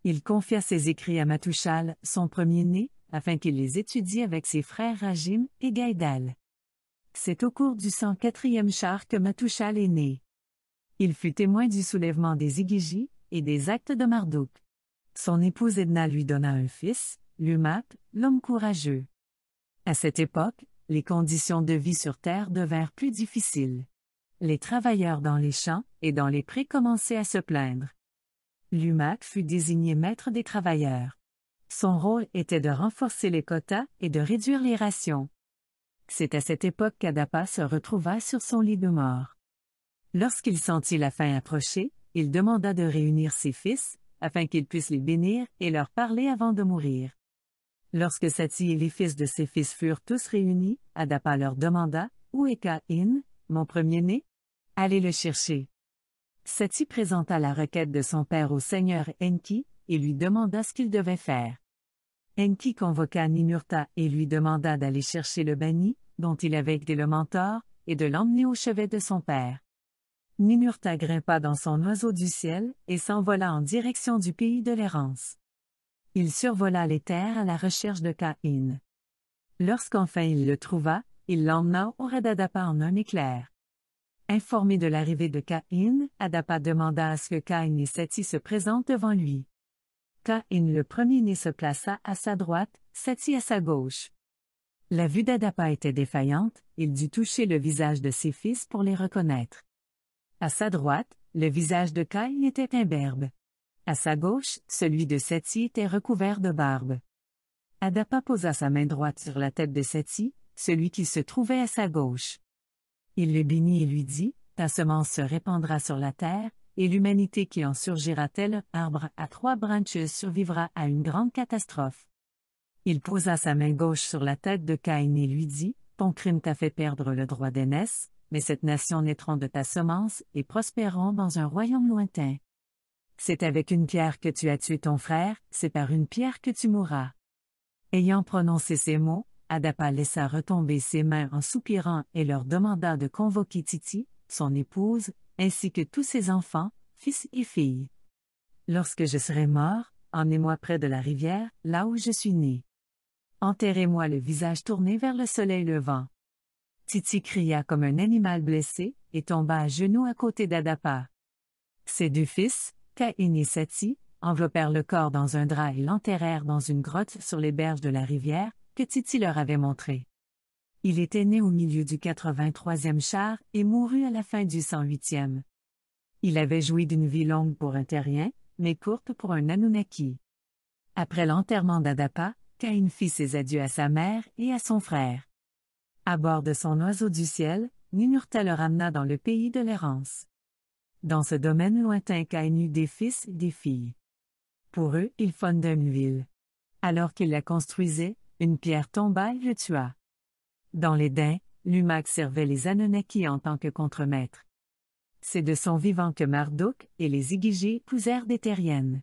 Il confia ses écrits à Matouchal, son premier-né, afin qu'il les étudie avec ses frères Rajim et Gaïdal. C'est au cours du 104e char que Matouchal est né. Il fut témoin du soulèvement des Igigis et des actes de Marduk. Son épouse Edna lui donna un fils, Lumac, l'homme courageux. À cette époque, les conditions de vie sur Terre devinrent plus difficiles. Les travailleurs dans les champs et dans les prés commençaient à se plaindre. Lumac fut désigné maître des travailleurs. Son rôle était de renforcer les quotas et de réduire les rations. C'est à cette époque qu'Adapa se retrouva sur son lit de mort. Lorsqu'il sentit la fin approcher, il demanda de réunir ses fils, afin qu'ils puisse les bénir et leur parler avant de mourir. Lorsque Sati et les fils de ses fils furent tous réunis, Adapa leur demanda, Où est Kain, mon premier-né? Allez le chercher. Sati présenta la requête de son père au seigneur Enki, et lui demanda ce qu'il devait faire. Enki convoqua Ninurta et lui demanda d'aller chercher le banni, dont il avait été le mentor, et de l'emmener au chevet de son père. Ninurta grimpa dans son oiseau du ciel, et s'envola en direction du pays de l'errance il survola les terres à la recherche de Caïn. Lorsqu'enfin il le trouva, il l'emmena au d'Adapa en un éclair. Informé de l'arrivée de Caïn, Adapa demanda à ce que Caïn et Sati se présentent devant lui. Caïn le premier-né se plaça à sa droite, Sati à sa gauche. La vue d'Adapa était défaillante, il dut toucher le visage de ses fils pour les reconnaître. À sa droite, le visage de Caïn était imberbe. À sa gauche, celui de Seti était recouvert de barbe. Adapa posa sa main droite sur la tête de Seti, celui qui se trouvait à sa gauche. Il le bénit et lui dit, Ta semence se répandra sur la terre, et l'humanité qui en surgira tel arbre à trois branches survivra à une grande catastrophe. Il posa sa main gauche sur la tête de Caïn et lui dit, Ton crime t'a fait perdre le droit d'aînesse, mais cette nation naîtront de ta semence et prospéreront dans un royaume lointain. C'est avec une pierre que tu as tué ton frère, c'est par une pierre que tu mourras. Ayant prononcé ces mots, Adapa laissa retomber ses mains en soupirant et leur demanda de convoquer Titi, son épouse, ainsi que tous ses enfants, fils et filles. Lorsque je serai mort, emmenez-moi près de la rivière, là où je suis né. Enterrez-moi le visage tourné vers le soleil levant. Titi cria comme un animal blessé, et tomba à genoux à côté d'Adapa. Ses deux fils, et Sati enveloppèrent le corps dans un drap et l'enterrèrent dans une grotte sur les berges de la rivière, que Titi leur avait montrée. Il était né au milieu du 83e char et mourut à la fin du 108e. Il avait joui d'une vie longue pour un terrien, mais courte pour un Anunnaki. Après l'enterrement d'Adapa, Caïn fit ses adieux à sa mère et à son frère. À bord de son oiseau du ciel, Ninurta le ramena dans le pays de l'errance dans ce domaine lointain Caïn eut des fils et des filles. Pour eux, il fonda une ville. Alors qu'il la construisait, une pierre tomba et le tua. Dans les dents, Lumac servait les Anunnaki en tant que contremaître. C'est de son vivant que Marduk et les Igigés épousèrent des terriennes.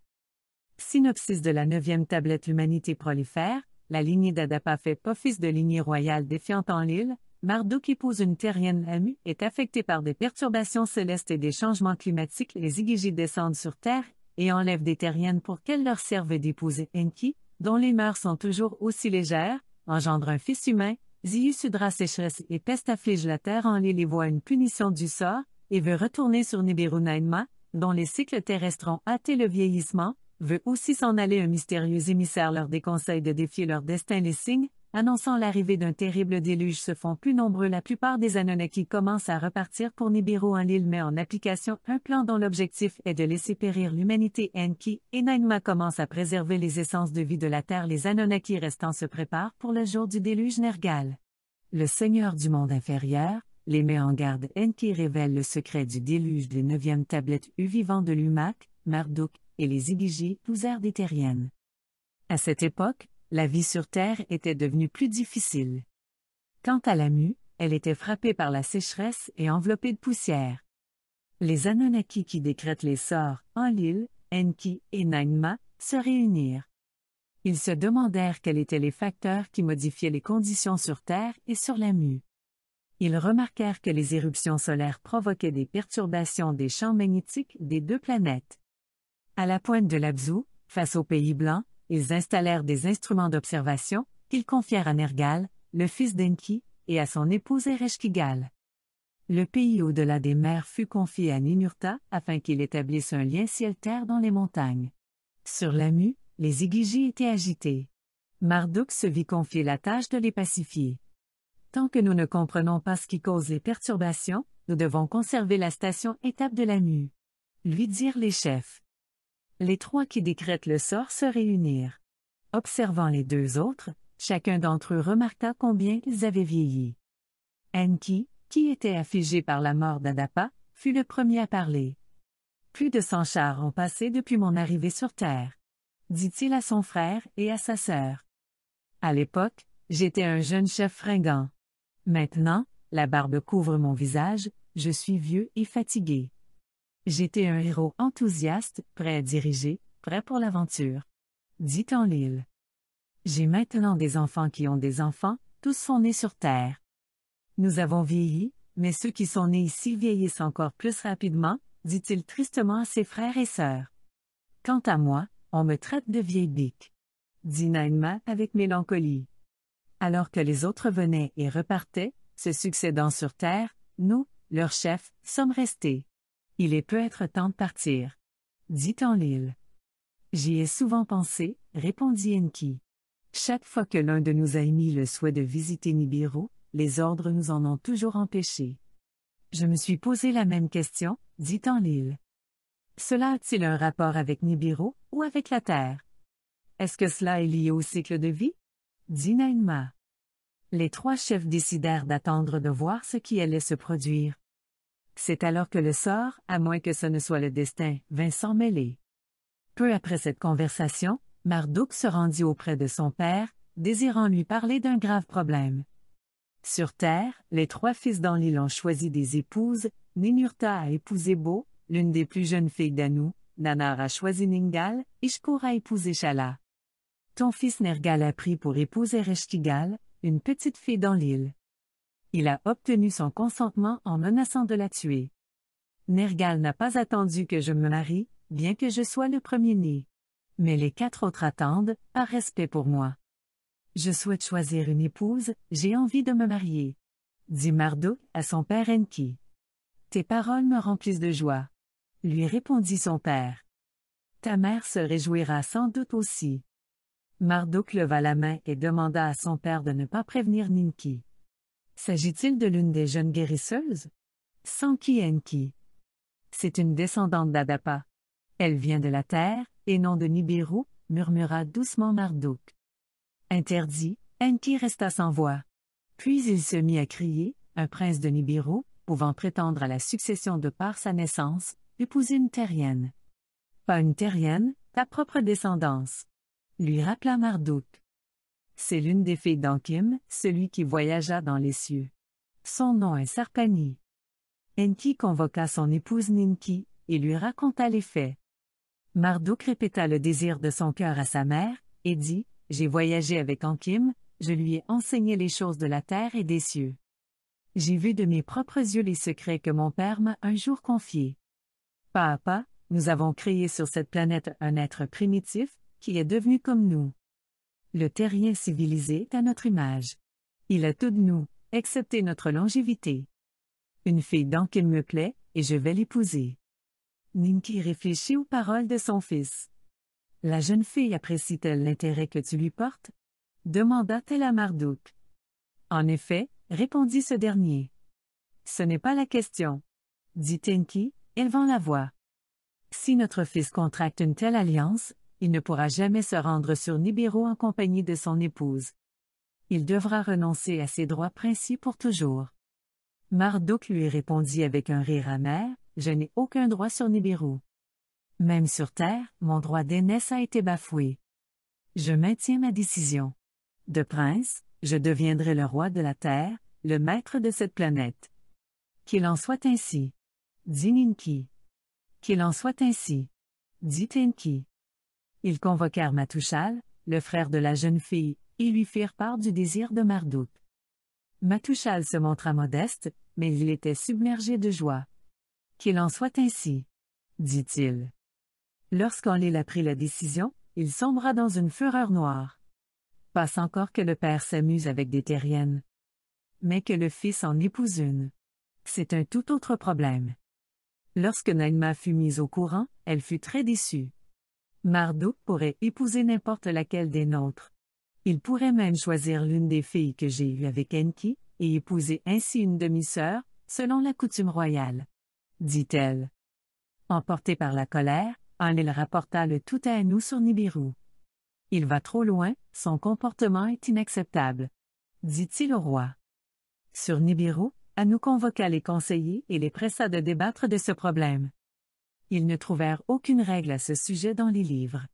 Synopsis de la neuvième tablette L'Humanité prolifère, la lignée d'Adapa fait pas fils de lignée royale défiant en l'île, Marduk épouse une terrienne amu est affectée par des perturbations célestes et des changements climatiques. Les Igigis descendent sur Terre et enlèvent des terriennes pour qu'elles leur servent d'épouser Enki, dont les mœurs sont toujours aussi légères, engendre un fils humain. Ziusudra sécheresse et peste afflige la Terre en les voit une punition du sort et veut retourner sur Nibirunainma, dont les cycles terrestres ont hâté le vieillissement, veut aussi s'en aller un mystérieux émissaire leur déconseille de défier leur destin les signes, annonçant l'arrivée d'un terrible déluge se font plus nombreux. La plupart des Anunnaki commencent à repartir pour Nibiru en l'île met en application un plan dont l'objectif est de laisser périr l'humanité Enki, et Naima commence à préserver les essences de vie de la Terre. Les Anunnaki restants se préparent pour le jour du déluge Nergal. Le Seigneur du monde inférieur, les met en garde Enki révèle le secret du déluge des neuvièmes tablettes U vivant de l'Umak Marduk, et les Igiji, tous des terriennes. À cette époque, la vie sur Terre était devenue plus difficile. Quant à la mue, elle était frappée par la sécheresse et enveloppée de poussière. Les Anunnaki qui décrètent les sorts, Enlil, Enki et Nainma, se réunirent. Ils se demandèrent quels étaient les facteurs qui modifiaient les conditions sur Terre et sur la mue. Ils remarquèrent que les éruptions solaires provoquaient des perturbations des champs magnétiques des deux planètes. À la pointe de l'Abzu, face au pays blanc, ils installèrent des instruments d'observation, qu'ils confièrent à Nergal, le fils d'Enki, et à son épouse Ereshkigal. Le pays au-delà des mers fut confié à Ninurta afin qu'il établisse un lien ciel-terre dans les montagnes. Sur la mue, les Igigis étaient agités. Marduk se vit confier la tâche de les pacifier. Tant que nous ne comprenons pas ce qui cause les perturbations, nous devons conserver la station étape de la mue. Lui dirent les chefs les trois qui décrètent le sort se réunirent. Observant les deux autres, chacun d'entre eux remarqua combien ils avaient vieilli. Enki, qui était affligé par la mort d'Adapa, fut le premier à parler. Plus de cent chars ont passé depuis mon arrivée sur Terre, dit-il à son frère et à sa sœur. À l'époque, j'étais un jeune chef fringant. Maintenant, la barbe couvre mon visage, je suis vieux et fatigué. J'étais un héros enthousiaste, prêt à diriger, prêt pour l'aventure. Dit en l'île. J'ai maintenant des enfants qui ont des enfants, tous sont nés sur Terre. Nous avons vieilli, mais ceux qui sont nés ici vieillissent encore plus rapidement, dit-il tristement à ses frères et sœurs. Quant à moi, on me traite de vieille bique. Dit Naïma avec mélancolie. Alors que les autres venaient et repartaient, se succédant sur Terre, nous, leurs chefs, sommes restés. Il est peut-être temps de partir. Dit lîle J'y ai souvent pensé, répondit Enki. Chaque fois que l'un de nous a émis le souhait de visiter Nibiru, les ordres nous en ont toujours empêchés. Je me suis posé la même question, dit l'île. Cela a-t-il un rapport avec Nibiru ou avec la Terre? Est-ce que cela est lié au cycle de vie? dit Naïma. Les trois chefs décidèrent d'attendre de voir ce qui allait se produire, c'est alors que le sort, à moins que ce ne soit le destin, vint s'en mêler. Peu après cette conversation, Marduk se rendit auprès de son père, désirant lui parler d'un grave problème. Sur Terre, les trois fils l'île ont choisi des épouses, Ninurta a épousé Bo, l'une des plus jeunes filles d'Anu, Nanar a choisi Ningal, Ishkur a épousé Shala. Ton fils Nergal a pris pour épouse Ereshkigal, une petite fille dans l'île il a obtenu son consentement en menaçant de la tuer. Nergal n'a pas attendu que je me marie, bien que je sois le premier-né. Mais les quatre autres attendent, à respect pour moi. Je souhaite choisir une épouse, j'ai envie de me marier. Dit Marduk à son père Enki. Tes paroles me remplissent de joie. Lui répondit son père. Ta mère se réjouira sans doute aussi. Marduk leva la main et demanda à son père de ne pas prévenir Ninki. S'agit-il de l'une des jeunes guérisseuses? Sanki Enki. C'est une descendante d'Adapa. Elle vient de la terre, et non de Nibiru, murmura doucement Marduk. Interdit, Enki resta sans voix. Puis il se mit à crier, un prince de Nibiru, pouvant prétendre à la succession de par sa naissance, épouser une terrienne. Pas une terrienne, ta propre descendance. Lui rappela Marduk. C'est l'une des filles d'Ankim, celui qui voyagea dans les cieux. Son nom est Sarpani. Enki convoqua son épouse Ninki, et lui raconta les faits. Marduk répéta le désir de son cœur à sa mère, et dit, J'ai voyagé avec Ankim, je lui ai enseigné les choses de la terre et des cieux. J'ai vu de mes propres yeux les secrets que mon père m'a un jour confiés. Pas à pas, nous avons créé sur cette planète un être primitif, qui est devenu comme nous le terrien civilisé est à notre image. Il a tout de nous, excepté notre longévité. Une fille donc il me plaît, et je vais l'épouser. Ninki réfléchit aux paroles de son fils. La jeune fille apprécie-t-elle l'intérêt que tu lui portes? demanda-t-elle à Marduk. En effet, répondit ce dernier. Ce n'est pas la question. Dit Ninki, élevant la voix. Si notre fils contracte une telle alliance, il ne pourra jamais se rendre sur Nibiru en compagnie de son épouse. Il devra renoncer à ses droits princiers pour toujours. Marduk lui répondit avec un rire amer, Je n'ai aucun droit sur Nibiru. Même sur Terre, mon droit d'aînesse a été bafoué. Je maintiens ma décision. De prince, je deviendrai le roi de la Terre, le maître de cette planète. Qu'il en soit ainsi. Dit Ninki. Qu'il en soit ainsi. Dit Tenki. Ils convoquèrent Matouchal, le frère de la jeune fille, et lui firent part du désir de Marduk. Matouchal se montra modeste, mais il était submergé de joie. Qu'il en soit ainsi, dit-il. a pris la décision, il sombra dans une fureur noire. Passe encore que le père s'amuse avec des terriennes. Mais que le fils en épouse une. C'est un tout autre problème. Lorsque Naïma fut mise au courant, elle fut très déçue. Marduk pourrait épouser n'importe laquelle des nôtres. Il pourrait même choisir l'une des filles que j'ai eues avec Enki, et épouser ainsi une demi-sœur, selon la coutume royale. Dit-elle. Emporté par la colère, Anil rapporta le tout à nous sur Nibiru. Il va trop loin, son comportement est inacceptable. Dit-il au roi. Sur Nibiru, Anou convoqua les conseillers et les pressa de débattre de ce problème ils ne trouvèrent aucune règle à ce sujet dans les livres.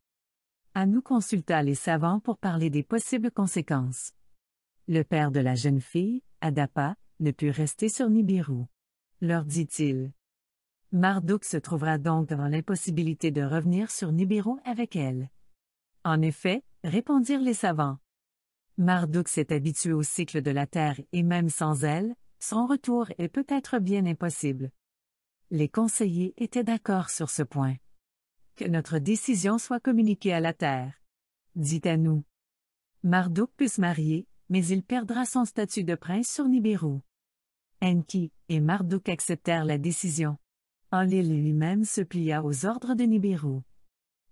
Anou consulta les savants pour parler des possibles conséquences. Le père de la jeune fille, Adapa, ne put rester sur Nibiru. Leur dit-il. Marduk se trouvera donc devant l'impossibilité de revenir sur Nibiru avec elle. En effet, répondirent les savants. Marduk s'est habitué au cycle de la Terre et même sans elle, son retour est peut-être bien impossible. Les conseillers étaient d'accord sur ce point. Que notre décision soit communiquée à la terre. Dit à nous. Marduk peut se marier, mais il perdra son statut de prince sur Nibiru. Enki et Marduk acceptèrent la décision. Enlil lui-même se plia aux ordres de Nibiru.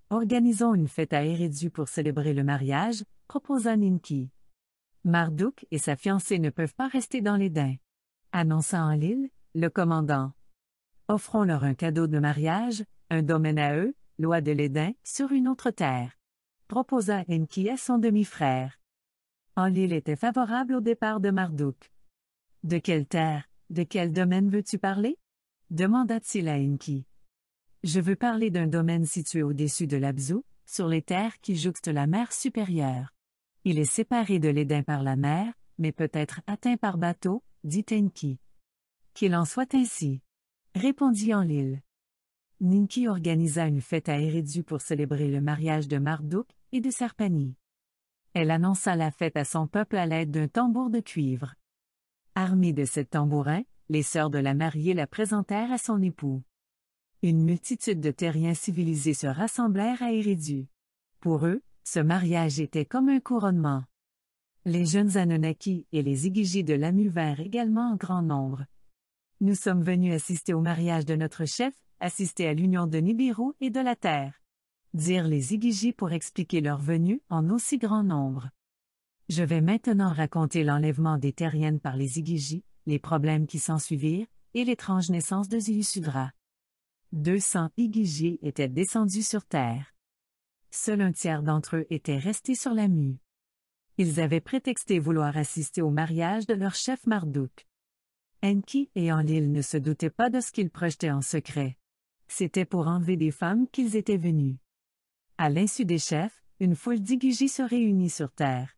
Organisons une fête à Eridu pour célébrer le mariage, proposa Ninki. Marduk et sa fiancée ne peuvent pas rester dans les daims. Annonça Enlil, le commandant offrons-leur un cadeau de mariage, un domaine à eux, loi de l'Éden, sur une autre terre. Proposa Enki à son demi-frère. Enlil était favorable au départ de Marduk. De quelle terre, de quel domaine veux-tu parler? demanda-t-il à Enki. Je veux parler d'un domaine situé au-dessus de l'Abzou, sur les terres qui jouxtent la mer supérieure. Il est séparé de l'Éden par la mer, mais peut être atteint par bateau, dit Enki. Qu'il en soit ainsi répondit en Ninki organisa une fête à Eridu pour célébrer le mariage de Marduk et de Sarpani. Elle annonça la fête à son peuple à l'aide d'un tambour de cuivre. Armées de sept tambourin, les sœurs de la mariée la présentèrent à son époux. Une multitude de terriens civilisés se rassemblèrent à Eridu. Pour eux, ce mariage était comme un couronnement. Les jeunes Anunnaki et les Igigi de l'Amu vinrent également en grand nombre, nous sommes venus assister au mariage de notre chef, assister à l'union de Nibiru et de la Terre. Dirent les Igigis pour expliquer leur venue en aussi grand nombre. Je vais maintenant raconter l'enlèvement des terriennes par les igiji, les problèmes qui s'ensuivirent, et l'étrange naissance de Ziusudra. 200 igiji étaient descendus sur Terre. Seul un tiers d'entre eux était resté sur la mue. Ils avaient prétexté vouloir assister au mariage de leur chef Marduk. Enki et Enlil ne se doutaient pas de ce qu'ils projetaient en secret. C'était pour enlever des femmes qu'ils étaient venus. À l'insu des chefs, une foule d'Igigi se réunit sur Terre.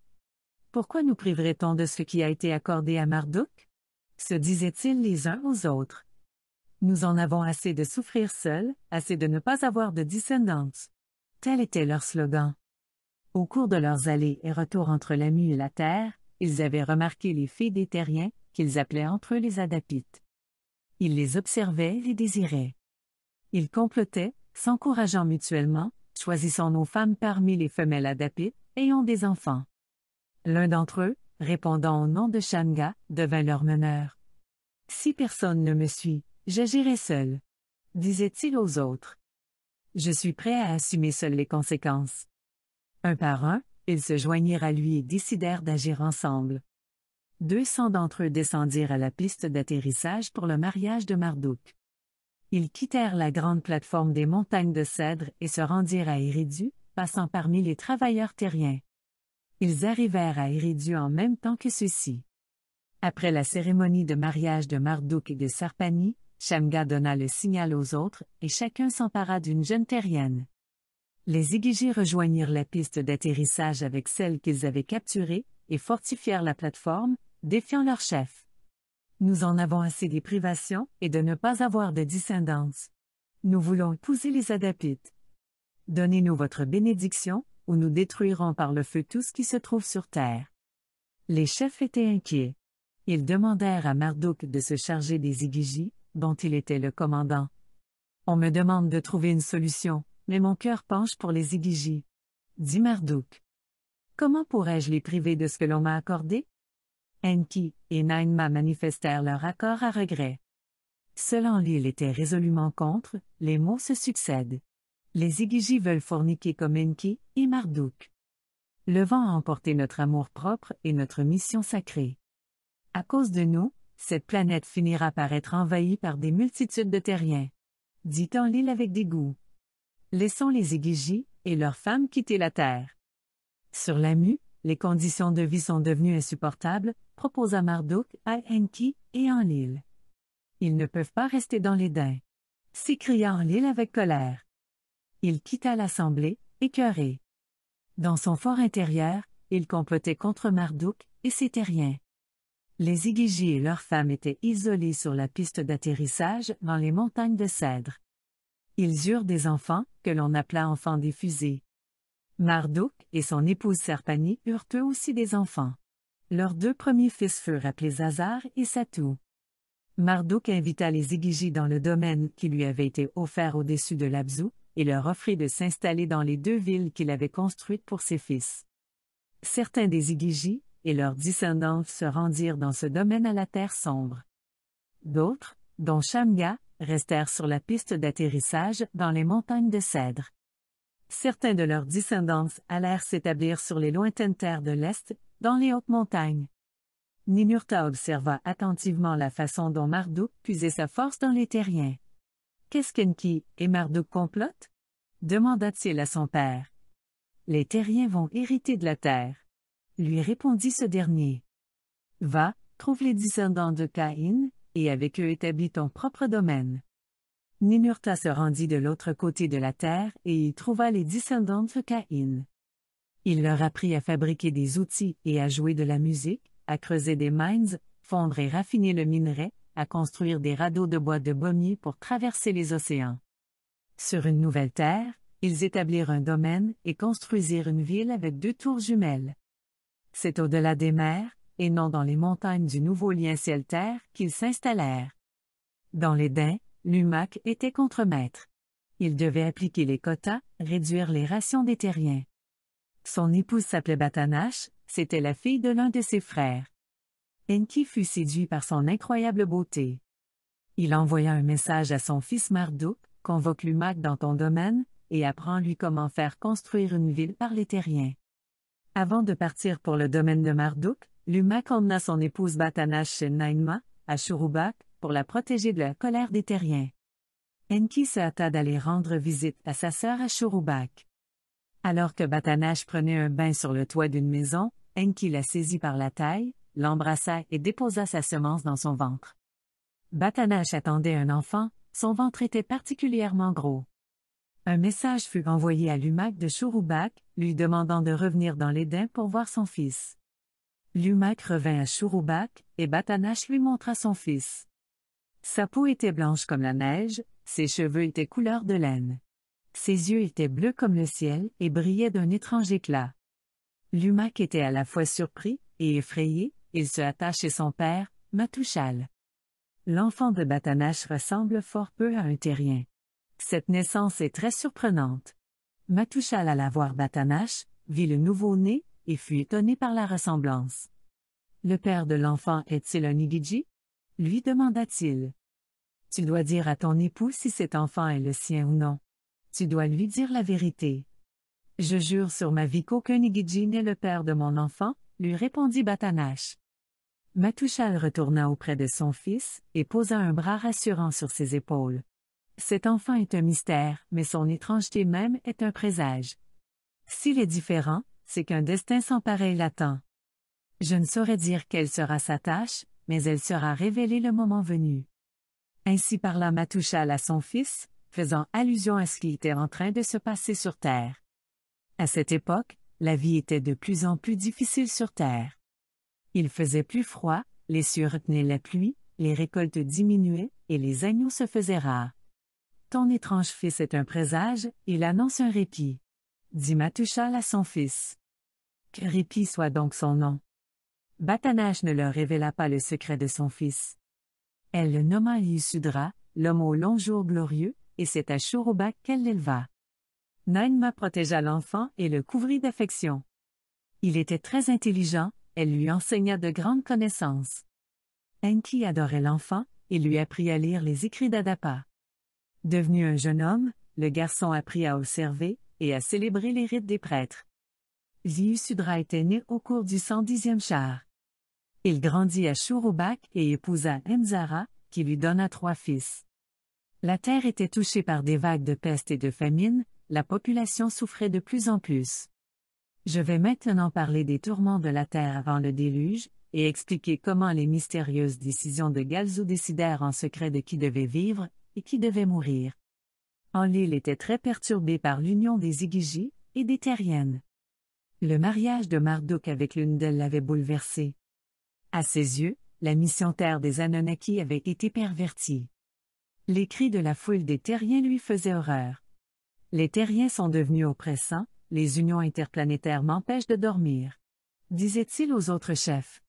Pourquoi nous priverait-on de ce qui a été accordé à Marduk? se disaient-ils les uns aux autres. Nous en avons assez de souffrir seuls, assez de ne pas avoir de descendance. Tel était leur slogan. Au cours de leurs allées et retours entre la mue et la terre, ils avaient remarqué les filles des terriens, qu'ils appelaient entre eux les Adapites. Ils les observaient et désiraient. Ils complotaient, s'encourageant mutuellement, choisissant nos femmes parmi les femelles Adapites, ayant des enfants. L'un d'entre eux, répondant au nom de Shanga, devint leur meneur. Si personne ne me suit, j'agirai seul. Disait-il aux autres. Je suis prêt à assumer seul les conséquences. Un par un, ils se joignirent à lui et décidèrent d'agir ensemble. 200 d'entre eux descendirent à la piste d'atterrissage pour le mariage de Marduk. Ils quittèrent la grande plateforme des montagnes de cèdre et se rendirent à Eridu, passant parmi les travailleurs terriens. Ils arrivèrent à Eridu en même temps que ceux-ci. Après la cérémonie de mariage de Marduk et de Sarpani, Shamga donna le signal aux autres, et chacun s'empara d'une jeune terrienne. Les Igigi rejoignirent la piste d'atterrissage avec celle qu'ils avaient capturée, et fortifièrent la plateforme, défiant leur chef. Nous en avons assez des privations et de ne pas avoir de descendance. Nous voulons épouser les Adapites. Donnez-nous votre bénédiction, ou nous détruirons par le feu tout ce qui se trouve sur terre. Les chefs étaient inquiets. Ils demandèrent à Marduk de se charger des Igigis, dont il était le commandant. On me demande de trouver une solution, mais mon cœur penche pour les Igigis. » Dit Marduk. Comment pourrais-je les priver de ce que l'on m'a accordé? Enki et Nainma manifestèrent leur accord à regret. Selon l'île était résolument contre, les mots se succèdent. Les Igiji veulent forniquer comme Enki et Marduk. Le vent a emporté notre amour-propre et notre mission sacrée. À cause de nous, cette planète finira par être envahie par des multitudes de terriens. Dit-on l'île avec dégoût. Laissons les Igiji et leurs femmes quitter la Terre. Sur la mue, les conditions de vie sont devenues insupportables, proposa Marduk, à Enki et en Enlil. Ils ne peuvent pas rester dans les daims. S'écria Enlil avec colère. Il quitta l'assemblée, écœuré. Dans son fort intérieur, il complotait contre Marduk et ses terriens. Les Igigi et leurs femmes étaient isolés sur la piste d'atterrissage dans les montagnes de Cèdre. Ils eurent des enfants, que l'on appela enfants des fusées. Marduk et son épouse Serpani eurent eux aussi des enfants. Leurs deux premiers fils furent appelés Azar et Satou. Marduk invita les Igigi dans le domaine qui lui avait été offert au-dessus de l'Abzou, et leur offrit de s'installer dans les deux villes qu'il avait construites pour ses fils. Certains des Igigi et leurs descendants se rendirent dans ce domaine à la terre sombre. D'autres, dont Shamga, restèrent sur la piste d'atterrissage dans les montagnes de Cèdre. Certains de leurs descendants allèrent s'établir sur les lointaines terres de l'Est dans les hautes montagnes. Ninurta observa attentivement la façon dont Marduk puisait sa force dans les terriens. Qu'est-ce qu'Enki et Marduk complotent demanda-t-il à son père. Les terriens vont hériter de la terre. Lui répondit ce dernier. Va, trouve les descendants de Caïn, et avec eux établis ton propre domaine. Ninurta se rendit de l'autre côté de la terre et y trouva les descendants de Caïn. Il leur apprit à fabriquer des outils et à jouer de la musique, à creuser des mines, fondre et raffiner le minerai, à construire des radeaux de bois de baumier pour traverser les océans. Sur une nouvelle terre, ils établirent un domaine et construisirent une ville avec deux tours jumelles. C'est au-delà des mers, et non dans les montagnes du nouveau lien ciel-terre, qu'ils s'installèrent. Dans les dents, Lumac était contremaître. Il devait appliquer les quotas, réduire les rations des terriens. Son épouse s'appelait Batanache, c'était la fille de l'un de ses frères. Enki fut séduit par son incroyable beauté. Il envoya un message à son fils Marduk, convoque Lumak dans ton domaine, et apprends-lui comment faire construire une ville par les terriens. Avant de partir pour le domaine de Marduk, Lumak emmena son épouse Batanache chez Naïma, à Shurubak, pour la protéger de la colère des terriens. Enki se hâta d'aller rendre visite à sa sœur à Shurubak. Alors que Batanache prenait un bain sur le toit d'une maison, Enki la saisit par la taille, l'embrassa et déposa sa semence dans son ventre. Batanache attendait un enfant, son ventre était particulièrement gros. Un message fut envoyé à Lumac de Shurubak, lui demandant de revenir dans l'Éden pour voir son fils. Lumac revint à Shurubak, et Batanache lui montra son fils. Sa peau était blanche comme la neige, ses cheveux étaient couleur de laine. Ses yeux étaient bleus comme le ciel et brillaient d'un étrange éclat. qui était à la fois surpris et effrayé, il se hâta chez son père, Matouchal. L'enfant de Batanache ressemble fort peu à un terrien. Cette naissance est très surprenante. Matouchal alla voir Batanache, vit le nouveau-né, et fut étonné par la ressemblance. Le père de l'enfant est-il un Igidji? lui demanda-t-il. Tu dois dire à ton époux si cet enfant est le sien ou non. Tu dois lui dire la vérité. Je jure sur ma vie qu'aucun Igiji n'est le père de mon enfant, lui répondit Batanache. Matouchal retourna auprès de son fils et posa un bras rassurant sur ses épaules. Cet enfant est un mystère, mais son étrangeté même est un présage. S'il est différent, c'est qu'un destin sans pareil l'attend. Je ne saurais dire quelle sera sa tâche, mais elle sera révélée le moment venu. Ainsi parla Matouchal à son fils, faisant allusion à ce qui était en train de se passer sur Terre. À cette époque, la vie était de plus en plus difficile sur Terre. Il faisait plus froid, les cieux retenaient la pluie, les récoltes diminuaient, et les agneaux se faisaient rares. Ton étrange fils est un présage, il annonce un répit. Dit Matushal à son fils. Que répit soit donc son nom. Batanache ne leur révéla pas le secret de son fils. Elle le nomma Yusudra, l'homme au long jour glorieux, et c'est à Shurubak qu'elle l'éleva. Naïma protégea l'enfant et le couvrit d'affection. Il était très intelligent, elle lui enseigna de grandes connaissances. Enki adorait l'enfant et lui apprit à lire les écrits d'Adapa. Devenu un jeune homme, le garçon apprit à observer et à célébrer les rites des prêtres. Sudra était né au cours du 110e char. Il grandit à Shurubak et épousa Mzara, qui lui donna trois fils. La terre était touchée par des vagues de peste et de famine, la population souffrait de plus en plus. Je vais maintenant parler des tourments de la terre avant le déluge, et expliquer comment les mystérieuses décisions de Galzou décidèrent en secret de qui devait vivre, et qui devait mourir. l'île était très perturbée par l'union des Igigi, et des Terriennes. Le mariage de Marduk avec l'une d'elles l'avait bouleversé. À ses yeux, la mission terre des Anunnaki avait été pervertie. Les cris de la foule des terriens lui faisaient horreur. Les terriens sont devenus oppressants, les unions interplanétaires m'empêchent de dormir. Disait-il aux autres chefs.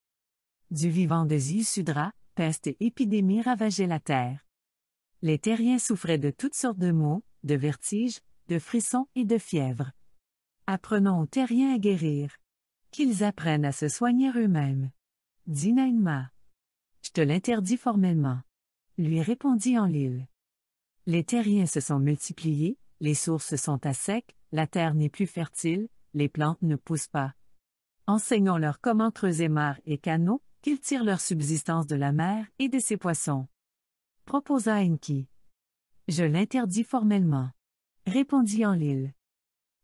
Du vivant de Ziyusudra, peste et épidémie ravageaient la terre. Les terriens souffraient de toutes sortes de maux, de vertiges, de frissons et de fièvres. Apprenons aux terriens à guérir. Qu'ils apprennent à se soigner eux-mêmes. Naïma. Je te l'interdis formellement lui répondit en l'île. E. « Les terriens se sont multipliés, les sources sont à sec, la terre n'est plus fertile, les plantes ne poussent pas. Enseignons-leur comment creuser mares et canaux, qu'ils tirent leur subsistance de la mer et de ses poissons. Proposa Enki. Je l'interdis formellement. Répondit en l'île. E.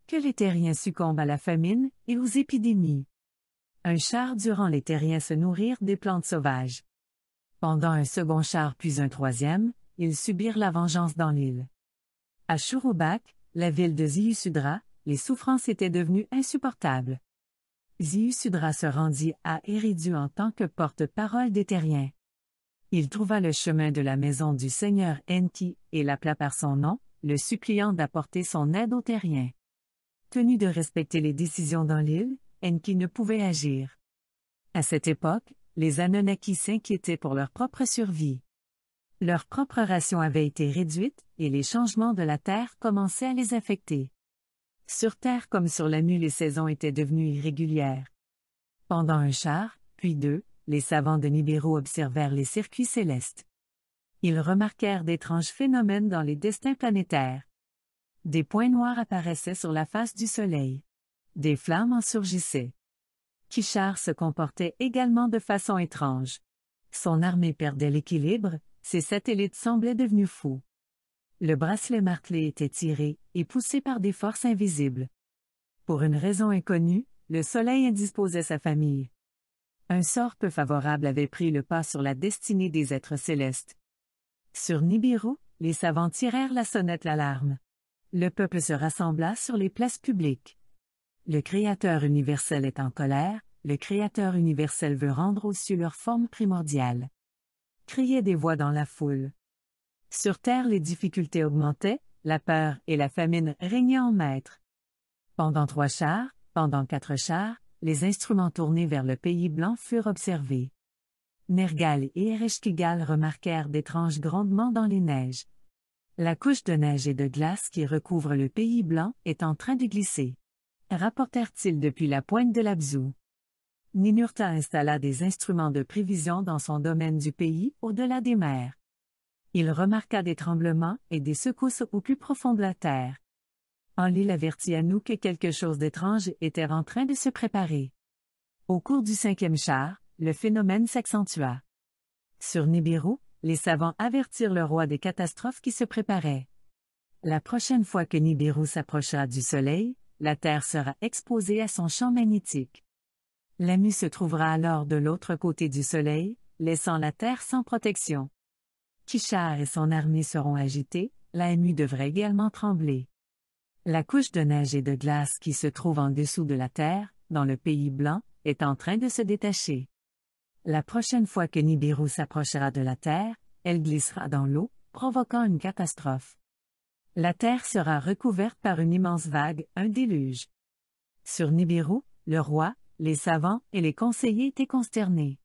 Que les terriens succombent à la famine et aux épidémies. Un char durant les terriens se nourrir des plantes sauvages. Pendant un second char puis un troisième, ils subirent la vengeance dans l'île. À Shurubak, la ville de Ziusudra, les souffrances étaient devenues insupportables. Ziusudra se rendit à Eridu en tant que porte-parole des terriens. Il trouva le chemin de la maison du seigneur Enki et l'appela par son nom, le suppliant d'apporter son aide aux terriens. Tenu de respecter les décisions dans l'île, Enki ne pouvait agir. À cette époque, les Anunnaki s'inquiétaient pour leur propre survie. Leur propre ration avait été réduite, et les changements de la Terre commençaient à les affecter. Sur Terre comme sur la nuit les saisons étaient devenues irrégulières. Pendant un char, puis deux, les savants de Nibiru observèrent les circuits célestes. Ils remarquèrent d'étranges phénomènes dans les destins planétaires. Des points noirs apparaissaient sur la face du Soleil. Des flammes en surgissaient. Kishar se comportait également de façon étrange. Son armée perdait l'équilibre, ses satellites semblaient devenus fous. Le bracelet martelé était tiré et poussé par des forces invisibles. Pour une raison inconnue, le soleil indisposait sa famille. Un sort peu favorable avait pris le pas sur la destinée des êtres célestes. Sur Nibiru, les savants tirèrent la sonnette l'alarme. Le peuple se rassembla sur les places publiques. Le Créateur universel est en colère, le Créateur universel veut rendre aux cieux leur forme primordiale. Criez des voix dans la foule. Sur terre, les difficultés augmentaient, la peur et la famine régnaient en maître. Pendant trois chars, pendant quatre chars, les instruments tournés vers le pays blanc furent observés. Nergal et Ereshkigal remarquèrent d'étranges grondements dans les neiges. La couche de neige et de glace qui recouvre le pays blanc est en train de glisser rapportèrent-ils depuis la pointe de l'Abzou. Ninurta installa des instruments de prévision dans son domaine du pays, au-delà des mers. Il remarqua des tremblements et des secousses au plus profond de la terre. Enlil avertit à nous que quelque chose d'étrange était en train de se préparer. Au cours du cinquième char, le phénomène s'accentua. Sur Nibiru, les savants avertirent le roi des catastrophes qui se préparaient. La prochaine fois que Nibiru s'approcha du Soleil, la Terre sera exposée à son champ magnétique. La se trouvera alors de l'autre côté du Soleil, laissant la Terre sans protection. Kishar et son armée seront agités, la devrait également trembler. La couche de neige et de glace qui se trouve en dessous de la Terre, dans le Pays blanc, est en train de se détacher. La prochaine fois que Nibiru s'approchera de la Terre, elle glissera dans l'eau, provoquant une catastrophe. La terre sera recouverte par une immense vague, un déluge. Sur Nibiru, le roi, les savants et les conseillers étaient consternés.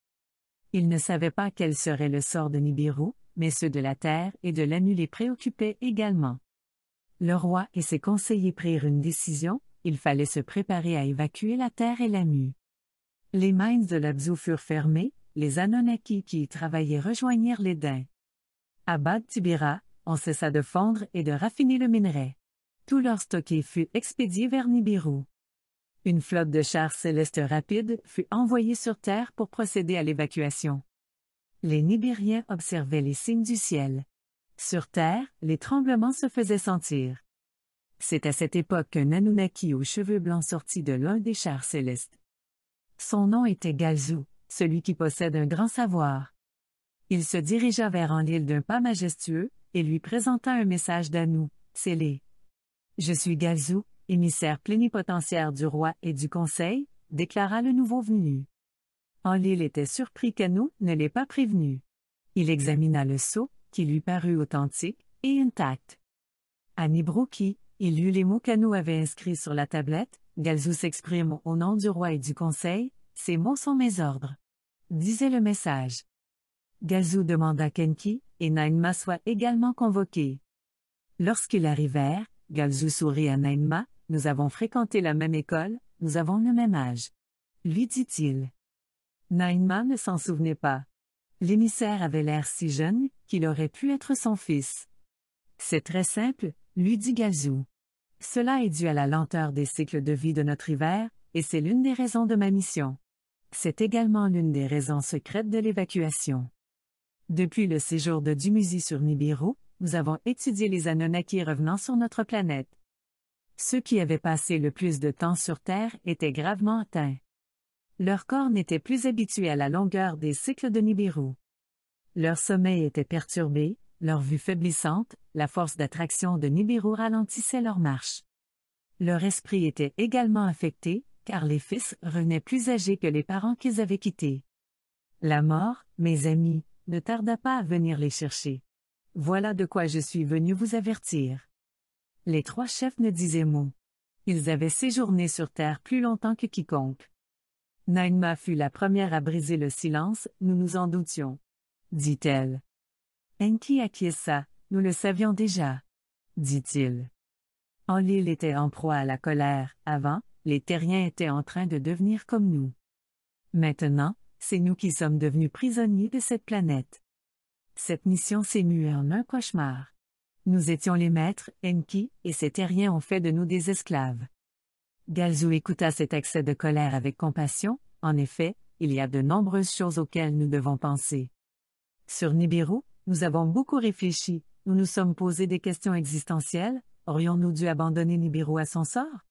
Ils ne savaient pas quel serait le sort de Nibiru, mais ceux de la terre et de l'AMU les préoccupaient également. Le roi et ses conseillers prirent une décision, il fallait se préparer à évacuer la terre et l'AMU. Les mines de l'Abzu furent fermées, les Anunnaki qui y travaillaient rejoignirent les Dains. Abad Tibira, on cessa de fondre et de raffiner le minerai. Tout leur stocké fut expédié vers Nibiru. Une flotte de chars célestes rapides fut envoyée sur Terre pour procéder à l'évacuation. Les Nibériens observaient les signes du ciel. Sur Terre, les tremblements se faisaient sentir. C'est à cette époque qu'un Anunnaki aux cheveux blancs sortit de l'un des chars célestes. Son nom était Galzu, celui qui possède un grand savoir. Il se dirigea vers en l'île d'un pas majestueux, et lui présenta un message d'Anou, scellé. Je suis Galzou, émissaire plénipotentiaire du roi et du conseil, déclara le nouveau venu. l'île était surpris qu'Anou ne l'ait pas prévenu. Il examina le sceau, qui lui parut authentique et intact. À Nibrouki, il lut les mots qu'Anou avait inscrits sur la tablette, Galzou s'exprime au nom du roi et du conseil, ces mots sont mes ordres. Disait le message. Gazou demanda Kenki, et Naïma soit également convoqué. Lorsqu'ils arrivèrent, Gazou sourit à Naïma, « Nous avons fréquenté la même école, nous avons le même âge. Lui dit-il. Naïma ne s'en souvenait pas. L'émissaire avait l'air si jeune qu'il aurait pu être son fils. C'est très simple, lui dit Gazou. Cela est dû à la lenteur des cycles de vie de notre hiver, et c'est l'une des raisons de ma mission. C'est également l'une des raisons secrètes de l'évacuation. Depuis le séjour de Dumuzi sur Nibiru, nous avons étudié les Anunnaki revenant sur notre planète. Ceux qui avaient passé le plus de temps sur Terre étaient gravement atteints. Leur corps n'était plus habitué à la longueur des cycles de Nibiru. Leur sommeil était perturbé, leur vue faiblissante, la force d'attraction de Nibiru ralentissait leur marche. Leur esprit était également affecté, car les fils revenaient plus âgés que les parents qu'ils avaient quittés. La mort, mes amis, ne tarda pas à venir les chercher. Voilà de quoi je suis venu vous avertir. Les trois chefs ne disaient mot. Ils avaient séjourné sur Terre plus longtemps que quiconque. Naïma fut la première à briser le silence, nous nous en doutions. Dit-elle. Enki acquiesça, nous le savions déjà. Dit-il. Enlil était en proie à la colère, avant, les terriens étaient en train de devenir comme nous. Maintenant, c'est nous qui sommes devenus prisonniers de cette planète. Cette mission s'est muée en un cauchemar. Nous étions les maîtres, Enki, et ces terriens ont fait de nous des esclaves. Galzu écouta cet accès de colère avec compassion, en effet, il y a de nombreuses choses auxquelles nous devons penser. Sur Nibiru, nous avons beaucoup réfléchi, nous nous sommes posés des questions existentielles, aurions-nous dû abandonner Nibiru à son sort?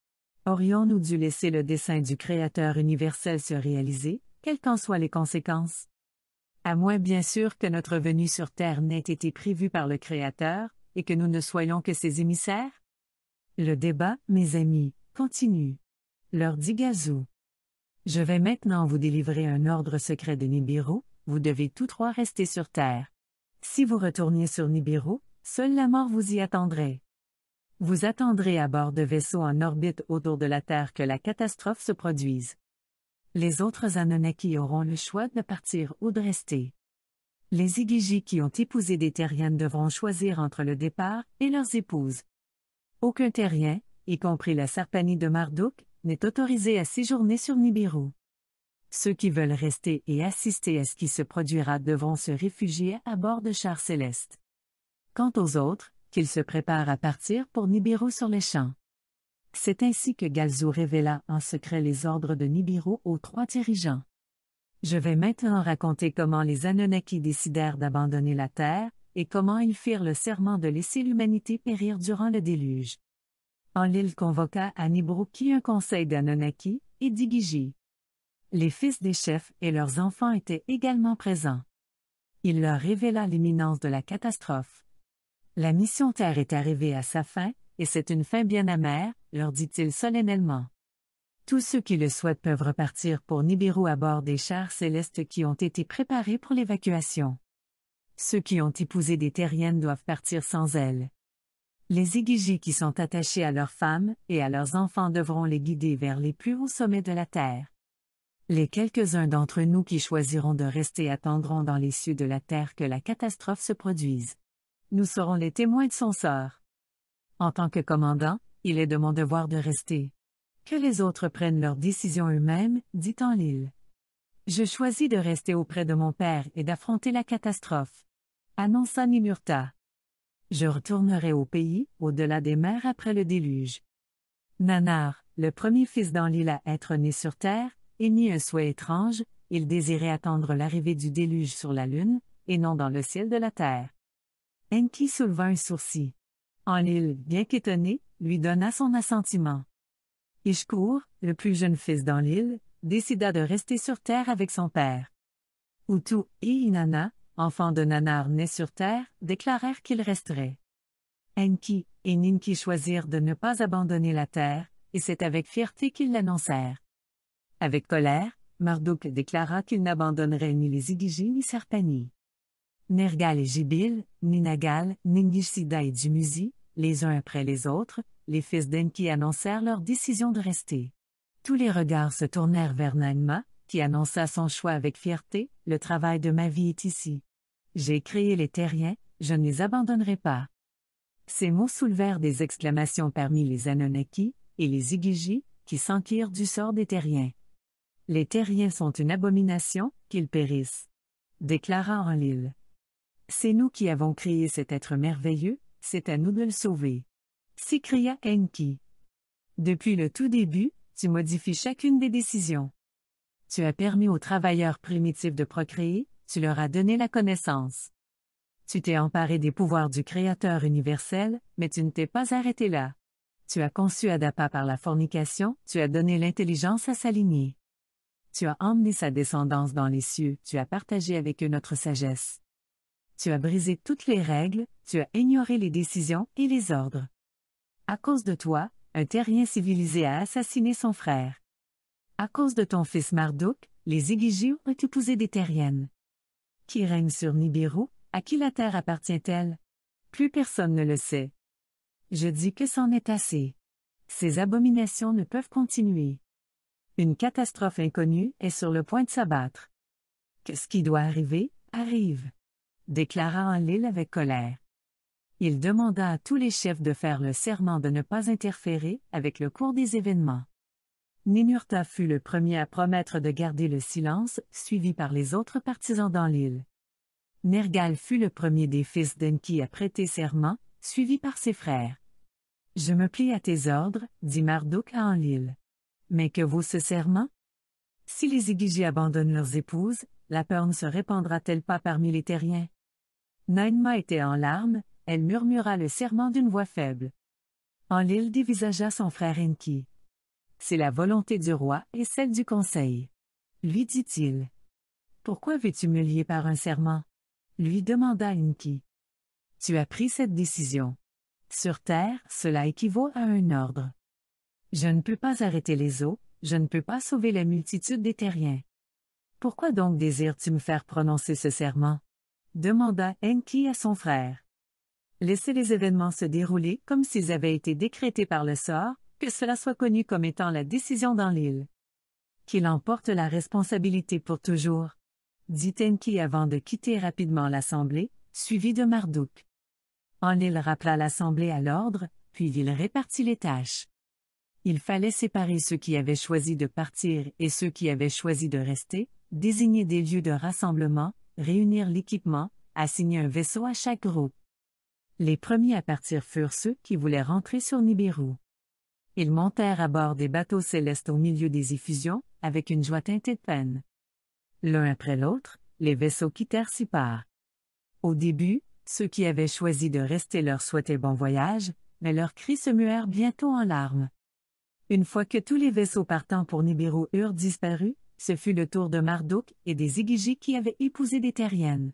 Aurions-nous dû laisser le dessein du Créateur universel se réaliser, quelles qu'en soient les conséquences. À moins bien sûr que notre venue sur Terre n'ait été prévue par le Créateur, et que nous ne soyons que ses émissaires? Le débat, mes amis, continue. Leur dit Gazou. Je vais maintenant vous délivrer un ordre secret de Nibiru, vous devez tous trois rester sur Terre. Si vous retourniez sur Nibiru, seule la mort vous y attendrait. Vous attendrez à bord de vaisseaux en orbite autour de la Terre que la catastrophe se produise. Les autres Anunnaki auront le choix de partir ou de rester. Les Igigi qui ont épousé des terriennes devront choisir entre le départ et leurs épouses. Aucun terrien, y compris la Sarpanie de Marduk, n'est autorisé à séjourner sur Nibiru. Ceux qui veulent rester et assister à ce qui se produira devront se réfugier à bord de chars célestes. Quant aux autres, qu'ils se préparent à partir pour Nibiru sur les champs. C'est ainsi que Galzo révéla en secret les ordres de Nibiru aux trois dirigeants. Je vais maintenant raconter comment les Anunnaki décidèrent d'abandonner la Terre, et comment ils firent le serment de laisser l'humanité périr durant le déluge. Enlil convoqua à qui un conseil d'Anunnaki et d'Igiji. Les fils des chefs et leurs enfants étaient également présents. Il leur révéla l'imminence de la catastrophe. La mission Terre est arrivée à sa fin, et c'est une fin bien amère, leur dit-il solennellement. Tous ceux qui le souhaitent peuvent repartir pour Nibiru à bord des chars célestes qui ont été préparés pour l'évacuation. Ceux qui ont épousé des terriennes doivent partir sans elles. Les égigis qui sont attachés à leurs femmes et à leurs enfants devront les guider vers les plus hauts sommets de la Terre. Les quelques-uns d'entre nous qui choisiront de rester attendront dans les cieux de la Terre que la catastrophe se produise. Nous serons les témoins de son sort. En tant que commandant, il est de mon devoir de rester. Que les autres prennent leurs décisions eux-mêmes, dit en Je choisis de rester auprès de mon père et d'affronter la catastrophe. Annonça Nimurta. Je retournerai au pays, au-delà des mers après le déluge. Nanar, le premier fils d'Enlil à être né sur Terre, émit un souhait étrange, il désirait attendre l'arrivée du déluge sur la Lune, et non dans le ciel de la Terre. Enki souleva un sourcil. Enlil, bien qu'étonné, lui donna son assentiment. Ishkour, le plus jeune fils dans l'île, décida de rester sur terre avec son père. Utu et Inanna, enfants de Nanar nés sur terre, déclarèrent qu'ils resteraient. Enki et Ninki choisirent de ne pas abandonner la terre, et c'est avec fierté qu'ils l'annoncèrent. Avec colère, Marduk déclara qu'il n'abandonnerait ni les Igiji ni Serpani. Nergal et Gibil, Ninagal, Ningishida et Dumuzi, les uns après les autres, les fils d'Enki annoncèrent leur décision de rester. Tous les regards se tournèrent vers Nanma, qui annonça son choix avec fierté, Le travail de ma vie est ici. J'ai créé les terriens, je ne les abandonnerai pas. Ces mots soulevèrent des exclamations parmi les Anunnaki et les Igiji, qui s'enquirent du sort des terriens. Les terriens sont une abomination, qu'ils périssent. Déclara en C'est nous qui avons créé cet être merveilleux, c'est à nous de le sauver. S'écria Enki. Depuis le tout début, tu modifies chacune des décisions. Tu as permis aux travailleurs primitifs de procréer, tu leur as donné la connaissance. Tu t'es emparé des pouvoirs du Créateur universel, mais tu ne t'es pas arrêté là. Tu as conçu Adapa par la fornication, tu as donné l'intelligence à sa lignée. Tu as emmené sa descendance dans les cieux, tu as partagé avec eux notre sagesse tu as brisé toutes les règles, tu as ignoré les décisions et les ordres. À cause de toi, un terrien civilisé a assassiné son frère. À cause de ton fils Marduk, les Igigis ont épousé des terriennes. Qui règne sur Nibiru, à qui la terre appartient-elle? Plus personne ne le sait. Je dis que c'en est assez. Ces abominations ne peuvent continuer. Une catastrophe inconnue est sur le point de s'abattre. Que ce qui doit arriver, arrive déclara en avec colère. Il demanda à tous les chefs de faire le serment de ne pas interférer avec le cours des événements. Ninurta fut le premier à promettre de garder le silence, suivi par les autres partisans dans l'île. Nergal fut le premier des fils d'Enki à prêter serment, suivi par ses frères. Je me plie à tes ordres, dit Marduk à Enlil. Mais que vaut ce serment? Si les Igigi abandonnent leurs épouses, la peur ne se répandra-t-elle pas parmi les terriens? Naïma était en larmes, elle murmura le serment d'une voix faible. Enlil dévisagea son frère Enki. C'est la volonté du roi et celle du conseil. Lui dit-il. Pourquoi veux-tu me lier par un serment? lui demanda Enki. Tu as pris cette décision. Sur terre, cela équivaut à un ordre. Je ne peux pas arrêter les eaux, je ne peux pas sauver la multitude des terriens. Pourquoi donc désires-tu me faire prononcer ce serment? demanda Enki à son frère. Laissez les événements se dérouler comme s'ils avaient été décrétés par le sort, que cela soit connu comme étant la décision dans l'île. Qu'il en porte la responsabilité pour toujours, dit Enki avant de quitter rapidement l'assemblée, suivi de Marduk. Enlil rappela l'assemblée à l'ordre, puis il répartit les tâches. Il fallait séparer ceux qui avaient choisi de partir et ceux qui avaient choisi de rester, désigner des lieux de rassemblement, réunir l'équipement, assigner un vaisseau à chaque groupe. Les premiers à partir furent ceux qui voulaient rentrer sur Nibiru. Ils montèrent à bord des bateaux célestes au milieu des effusions, avec une joie teintée de peine. L'un après l'autre, les vaisseaux quittèrent Sipar. Au début, ceux qui avaient choisi de rester leur souhaitaient bon voyage, mais leurs cris se muèrent bientôt en larmes. Une fois que tous les vaisseaux partant pour Nibiru eurent disparu, ce fut le tour de Marduk et des Igigi qui avaient épousé des terriennes.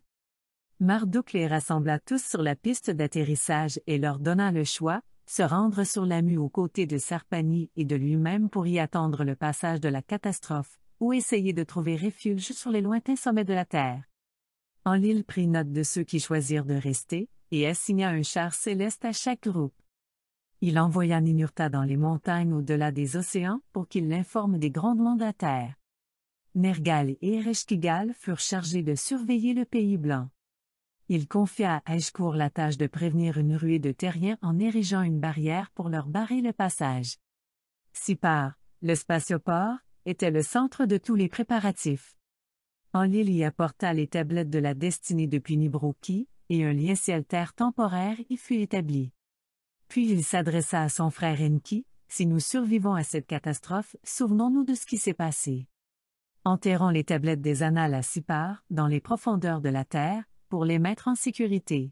Marduk les rassembla tous sur la piste d'atterrissage et leur donna le choix, se rendre sur la mue aux côtés de Sarpani et de lui-même pour y attendre le passage de la catastrophe, ou essayer de trouver refuge sur les lointains sommets de la Terre. Enlil prit note de ceux qui choisirent de rester, et assigna un char céleste à chaque groupe. Il envoya Ninurta dans les montagnes au-delà des océans pour qu'il l'informe des grondements de la Terre. Nergal et Ereshkigal furent chargés de surveiller le pays blanc. Il confia à Eshkour la tâche de prévenir une ruée de terriens en érigeant une barrière pour leur barrer le passage. Sipar, le spatioport, était le centre de tous les préparatifs. Enlil y apporta les tablettes de la destinée depuis Nibroki, et un lien ciel-terre temporaire y fut établi. Puis il s'adressa à son frère Enki, Si nous survivons à cette catastrophe, souvenons-nous de ce qui s'est passé enterrant les tablettes des annales à six dans les profondeurs de la terre, pour les mettre en sécurité.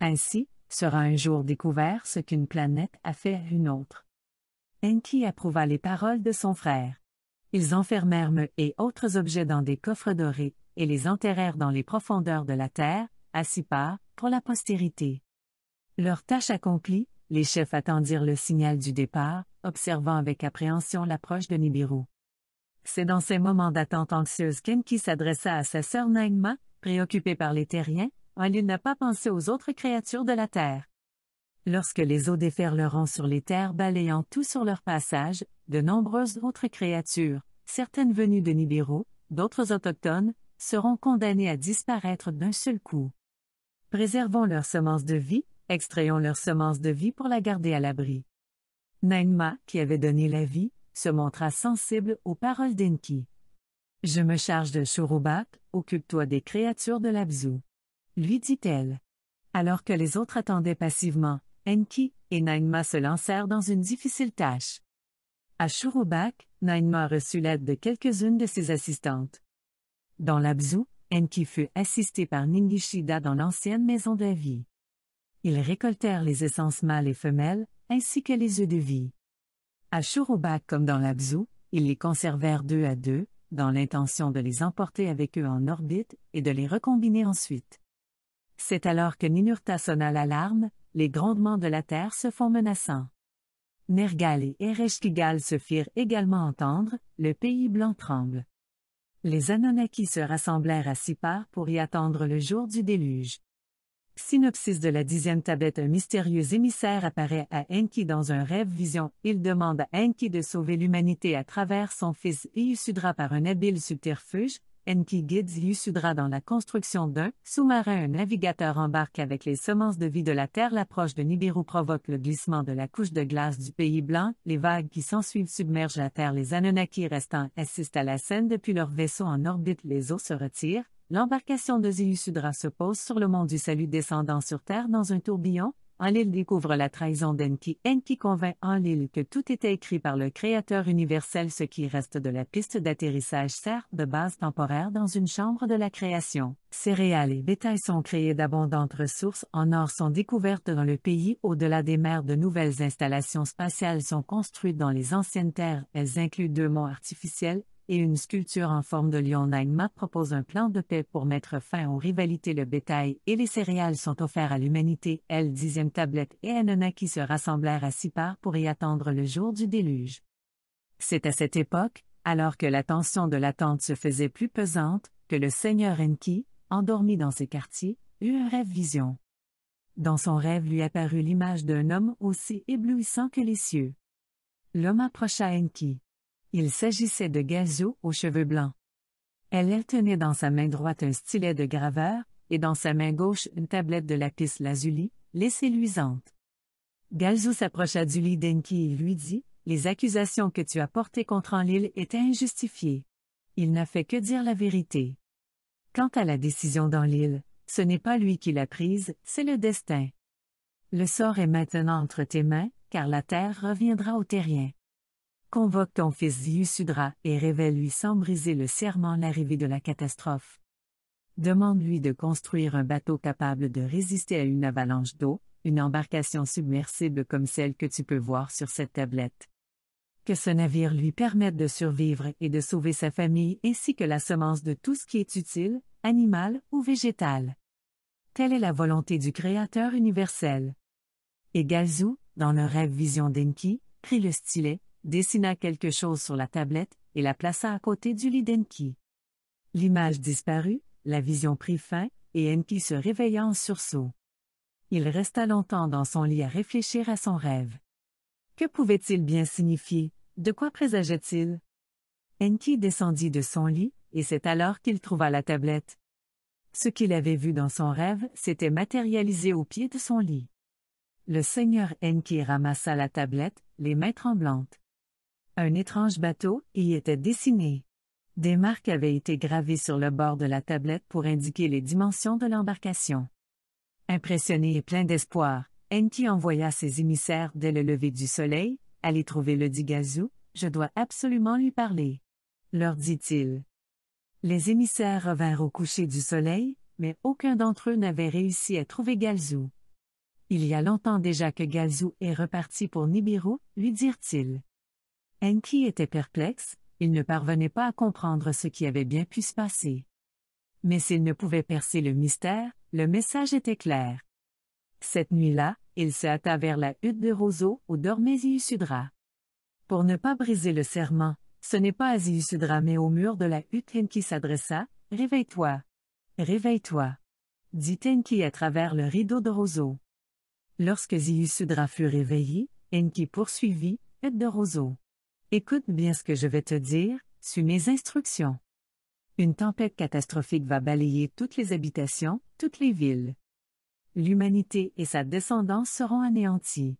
Ainsi, sera un jour découvert ce qu'une planète a fait à une autre. Enki approuva les paroles de son frère. Ils enfermèrent me et autres objets dans des coffres dorés, et les enterrèrent dans les profondeurs de la terre, à Sipar, pour la postérité. Leur tâche accomplie, les chefs attendirent le signal du départ, observant avec appréhension l'approche de Nibiru. C'est dans ces moments d'attente anxieuse qu'Enki s'adressa à sa sœur Naïma, préoccupée par les terriens, elle n'a pas pensé aux autres créatures de la terre. Lorsque les eaux déferleront sur les terres balayant tout sur leur passage, de nombreuses autres créatures, certaines venues de Nibiru, d'autres autochtones, seront condamnées à disparaître d'un seul coup. Préservons leurs semences de vie, extrayons leurs semences de vie pour la garder à l'abri. Nainma, qui avait donné la vie, se montra sensible aux paroles d'Enki. Je me charge de Shurubak, occupe-toi des créatures de l'Abzu. Lui dit-elle. Alors que les autres attendaient passivement, Enki et Nainma se lancèrent dans une difficile tâche. À Shurubak, Nainma reçut l'aide de quelques-unes de ses assistantes. Dans l'Abzu, Enki fut assisté par Ningishida dans l'ancienne maison de vie. Ils récoltèrent les essences mâles et femelles, ainsi que les œufs de vie. À Chouroubac comme dans l'Abzou, ils les conservèrent deux à deux, dans l'intention de les emporter avec eux en orbite et de les recombiner ensuite. C'est alors que Ninurta sonna l'alarme, les grondements de la terre se font menaçants. Nergal et Ereshkigal se firent également entendre, le pays blanc tremble. Les Anunnaki se rassemblèrent à parts pour y attendre le jour du déluge. Synopsis de la dixième tablette Un mystérieux émissaire apparaît à Enki dans un rêve-vision. Il demande à Enki de sauver l'humanité à travers son fils Iusudra par un habile subterfuge. Enki guide Iusudra dans la construction d'un sous-marin. Un navigateur embarque avec les semences de vie de la Terre. L'approche de Nibiru provoque le glissement de la couche de glace du Pays Blanc. Les vagues qui s'ensuivent submergent la Terre. Les Anunnaki restants assistent à la scène depuis leur vaisseau en orbite. Les eaux se retirent L'embarcation de Sudra se pose sur le mont du salut descendant sur terre dans un tourbillon, Enlil découvre la trahison d'Enki. Enki convainc Enlil que tout était écrit par le Créateur universel, ce qui reste de la piste d'atterrissage sert de base temporaire dans une chambre de la création. Céréales et bétail sont créés d'abondantes ressources en or sont découvertes dans le pays au-delà des mers de nouvelles installations spatiales sont construites dans les anciennes terres, elles incluent deux monts artificiels, et une sculpture en forme de lion Nainma propose un plan de paix pour mettre fin aux rivalités. Le bétail et les céréales sont offerts à l'humanité. Elle dixième tablette et qui se rassemblèrent à six parts pour y attendre le jour du déluge. C'est à cette époque, alors que la tension de l'attente se faisait plus pesante, que le seigneur Enki, endormi dans ses quartiers, eut un rêve-vision. Dans son rêve lui apparut l'image d'un homme aussi éblouissant que les cieux. L'homme approcha Enki. Il s'agissait de Gazou aux cheveux blancs. Elle tenait dans sa main droite un stylet de graveur, et dans sa main gauche une tablette de lapis lazuli, laissée luisante. Gazou s'approcha du lit d'Enki et lui dit Les accusations que tu as portées contre Enlil étaient injustifiées. Il n'a fait que dire la vérité. Quant à la décision l'île ce n'est pas lui qui l'a prise, c'est le destin. Le sort est maintenant entre tes mains, car la terre reviendra aux terriens convoque ton fils Ziusudra et révèle-lui sans briser le serment l'arrivée de la catastrophe. Demande-lui de construire un bateau capable de résister à une avalanche d'eau, une embarcation submersible comme celle que tu peux voir sur cette tablette. Que ce navire lui permette de survivre et de sauver sa famille ainsi que la semence de tout ce qui est utile, animal ou végétal. Telle est la volonté du Créateur universel. Et Gazou, dans le rêve Vision d'Enki, prit le stylet, dessina quelque chose sur la tablette et la plaça à côté du lit d'Enki. L'image disparut, la vision prit fin, et Enki se réveilla en sursaut. Il resta longtemps dans son lit à réfléchir à son rêve. Que pouvait-il bien signifier? De quoi présageait-il? Enki descendit de son lit, et c'est alors qu'il trouva la tablette. Ce qu'il avait vu dans son rêve s'était matérialisé au pied de son lit. Le seigneur Enki ramassa la tablette, les mains tremblantes. Un étrange bateau y était dessiné. Des marques avaient été gravées sur le bord de la tablette pour indiquer les dimensions de l'embarcation. Impressionné et plein d'espoir, Enki envoya ses émissaires dès le lever du soleil, aller trouver le Gazou, je dois absolument lui parler. Leur dit-il. Les émissaires revinrent au coucher du soleil, mais aucun d'entre eux n'avait réussi à trouver Gazou. Il y a longtemps déjà que Gazou est reparti pour Nibiru, lui dirent-ils. Enki était perplexe, il ne parvenait pas à comprendre ce qui avait bien pu se passer. Mais s'il ne pouvait percer le mystère, le message était clair. Cette nuit-là, il se hâta vers la hutte de Roseau où dormait Ziusudra. Pour ne pas briser le serment, ce n'est pas à Ziusudra mais au mur de la hutte Enki s'adressa, Réveille-toi. Réveille-toi. Dit Enki à travers le rideau de Roseau. Lorsque Ziusudra fut réveillé, Enki poursuivit, Hutte de Roseau. Écoute bien ce que je vais te dire, suis mes instructions. Une tempête catastrophique va balayer toutes les habitations, toutes les villes. L'humanité et sa descendance seront anéanties.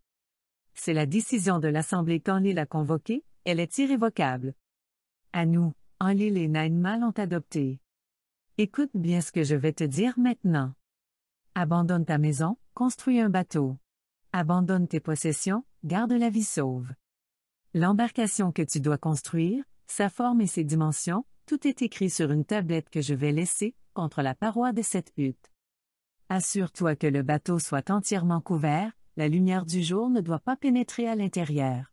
C'est la décision de l'Assemblée qu'Enlil a convoquée, elle est irrévocable. À nous, Enlil et Nainma l'ont adopté. Écoute bien ce que je vais te dire maintenant. Abandonne ta maison, construis un bateau. Abandonne tes possessions, garde la vie sauve. L'embarcation que tu dois construire, sa forme et ses dimensions, tout est écrit sur une tablette que je vais laisser, contre la paroi de cette hutte. Assure-toi que le bateau soit entièrement couvert, la lumière du jour ne doit pas pénétrer à l'intérieur.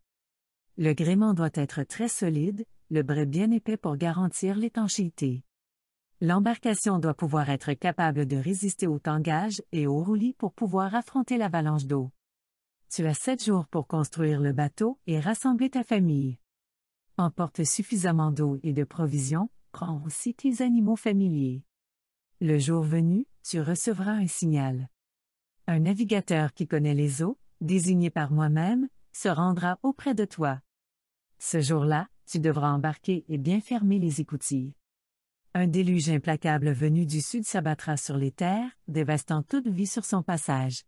Le gréement doit être très solide, le bret bien épais pour garantir l'étanchéité. L'embarcation doit pouvoir être capable de résister au tangage et au roulis pour pouvoir affronter l'avalanche d'eau. Tu as sept jours pour construire le bateau et rassembler ta famille. Emporte suffisamment d'eau et de provisions, prends aussi tes animaux familiers. Le jour venu, tu recevras un signal. Un navigateur qui connaît les eaux, désigné par moi-même, se rendra auprès de toi. Ce jour-là, tu devras embarquer et bien fermer les écoutilles. Un déluge implacable venu du sud s'abattra sur les terres, dévastant toute vie sur son passage.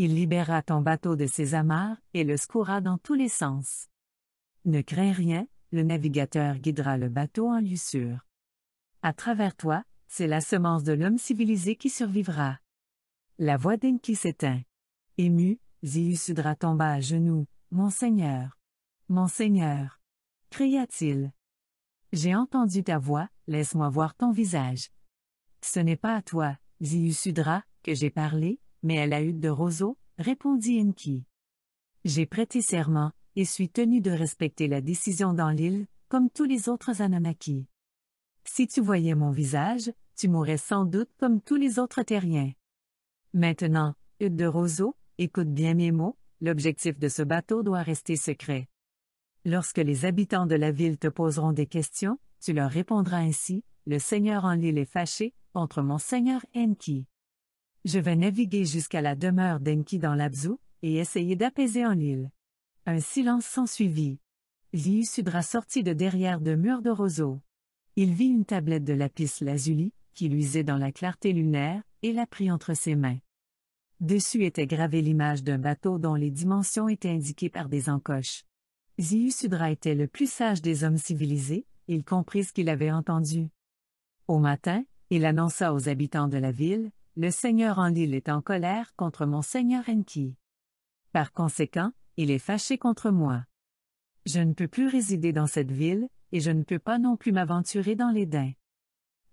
Il libéra ton bateau de ses amarres et le secoura dans tous les sens. Ne crains rien, le navigateur guidera le bateau en lui sûr. À travers toi, c'est la semence de l'homme civilisé qui survivra. La voix d'Enki s'éteint. Ému, Ziusudra tomba à genoux. Monseigneur Monseigneur cria-t-il. J'ai entendu ta voix, laisse-moi voir ton visage. Ce n'est pas à toi, Ziusudra, que j'ai parlé, mais à la hutte de roseau, répondit Enki. J'ai prêté serment, et suis tenu de respecter la décision dans l'île, comme tous les autres Anunnaki. Si tu voyais mon visage, tu mourrais sans doute comme tous les autres terriens. Maintenant, Hutte de Roseau, écoute bien mes mots, l'objectif de ce bateau doit rester secret. Lorsque les habitants de la ville te poseront des questions, tu leur répondras ainsi, le Seigneur en l'île est fâché, contre mon Seigneur Enki. Je vais naviguer jusqu'à la demeure d'Enki dans l'Abzu, et essayer d'apaiser en l'île. » Un silence s'ensuivit. Ziusudra sortit de derrière deux murs de roseaux. Il vit une tablette de lapis lazuli, qui luisait dans la clarté lunaire, et la prit entre ses mains. Dessus était gravée l'image d'un bateau dont les dimensions étaient indiquées par des encoches. Ziusudra était le plus sage des hommes civilisés, il comprit ce qu'il avait entendu. Au matin, il annonça aux habitants de la ville, le seigneur Enlil est en colère contre mon seigneur Enki. Par conséquent, il est fâché contre moi. Je ne peux plus résider dans cette ville, et je ne peux pas non plus m'aventurer dans les dains.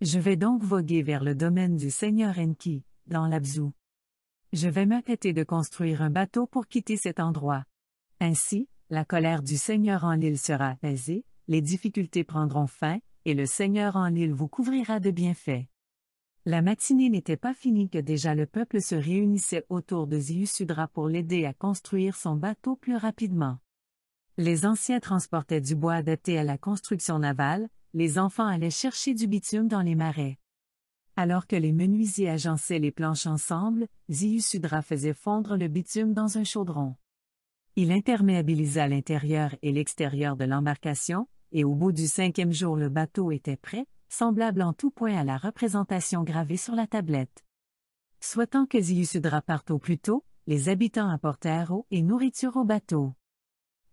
Je vais donc voguer vers le domaine du seigneur Enki, dans l'Abzou. Je vais m'arrêter de construire un bateau pour quitter cet endroit. Ainsi, la colère du seigneur en Enlil sera apaisée, les difficultés prendront fin, et le seigneur en Enlil vous couvrira de bienfaits. La matinée n'était pas finie que déjà le peuple se réunissait autour de Ziusudra pour l'aider à construire son bateau plus rapidement. Les anciens transportaient du bois adapté à la construction navale, les enfants allaient chercher du bitume dans les marais. Alors que les menuisiers agençaient les planches ensemble, Ziusudra faisait fondre le bitume dans un chaudron. Il imperméabilisa l'intérieur et l'extérieur de l'embarcation, et au bout du cinquième jour le bateau était prêt, semblable en tout point à la représentation gravée sur la tablette. Souhaitant que Ziusudra parte au plus tôt, les habitants apportèrent eau et nourriture au bateau.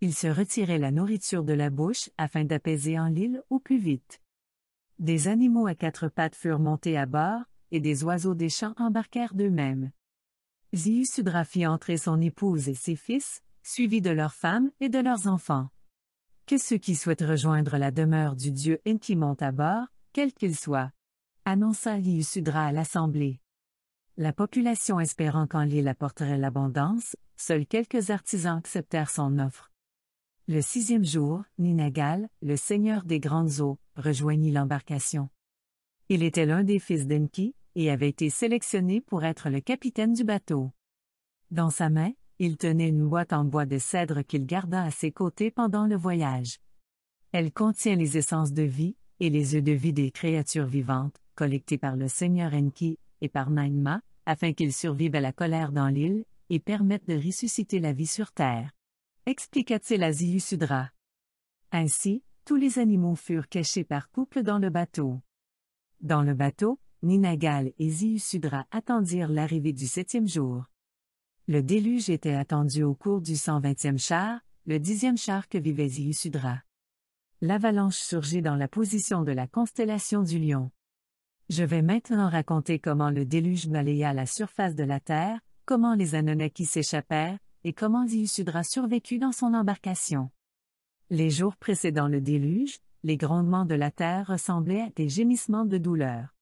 Ils se retiraient la nourriture de la bouche afin d'apaiser en l'île au plus vite. Des animaux à quatre pattes furent montés à bord, et des oiseaux des champs embarquèrent d'eux-mêmes. Ziusudra fit entrer son épouse et ses fils, suivis de leurs femmes et de leurs enfants. Que ceux qui souhaitent rejoindre la demeure du dieu Enki montent à bord, quel qu'il soit, annonça Liusudra à l'Assemblée. La population espérant qu'en l'île apporterait l'abondance, seuls quelques artisans acceptèrent son offre. Le sixième jour, Ninagal, le seigneur des grandes eaux, rejoignit l'embarcation. Il était l'un des fils d'Enki, et avait été sélectionné pour être le capitaine du bateau. Dans sa main, il tenait une boîte en bois de cèdre qu'il garda à ses côtés pendant le voyage. Elle contient les essences de vie, et les œufs de vie des créatures vivantes, collectés par le Seigneur Enki et par Naïma, afin qu'ils survivent à la colère dans l'île et permettent de ressusciter la vie sur terre. Expliqua-t-il à Ziyusudra. Ainsi, tous les animaux furent cachés par couple dans le bateau. Dans le bateau, Ninagal et Ziyusudra attendirent l'arrivée du septième jour. Le déluge était attendu au cours du 120e char, le dixième char que vivait Ziyusudra l'avalanche surgit dans la position de la constellation du lion. Je vais maintenant raconter comment le déluge balaya la surface de la Terre, comment les Anunnaki s'échappèrent, et comment Ziusudra survécut dans son embarcation. Les jours précédant le déluge, les grondements de la terre ressemblaient à des gémissements de douleur.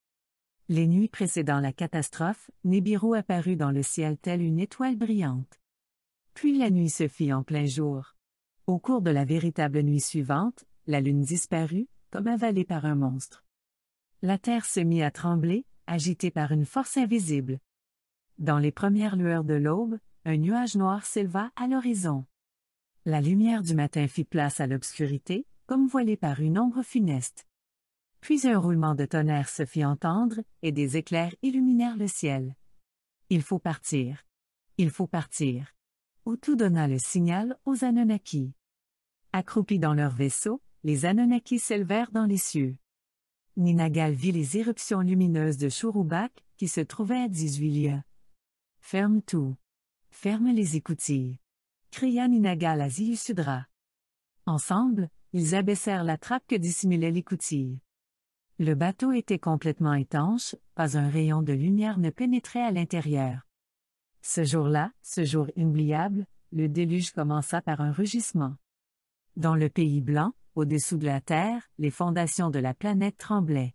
Les nuits précédant la catastrophe, Nibiru apparut dans le ciel telle une étoile brillante. Puis la nuit se fit en plein jour. Au cours de la véritable nuit suivante, la lune disparut, comme avalée par un monstre. La terre se mit à trembler, agitée par une force invisible. Dans les premières lueurs de l'aube, un nuage noir s'éleva à l'horizon. La lumière du matin fit place à l'obscurité, comme voilée par une ombre funeste. Puis un roulement de tonnerre se fit entendre, et des éclairs illuminèrent le ciel. Il faut partir. Il faut partir. Utu donna le signal aux Anunnaki. Accroupis dans leur vaisseau, les Anunnaki s'élevèrent dans les cieux. Ninagal vit les éruptions lumineuses de Shurubak, qui se trouvaient à 18 lieues. Ferme tout. Ferme les écoutilles. Cria Ninagal à Ziyusudra. Ensemble, ils abaissèrent la trappe que dissimulait l'écoutille. Le bateau était complètement étanche, pas un rayon de lumière ne pénétrait à l'intérieur. Ce jour-là, ce jour inoubliable, le déluge commença par un rugissement. Dans le pays blanc, au-dessous de la terre, les fondations de la planète tremblaient.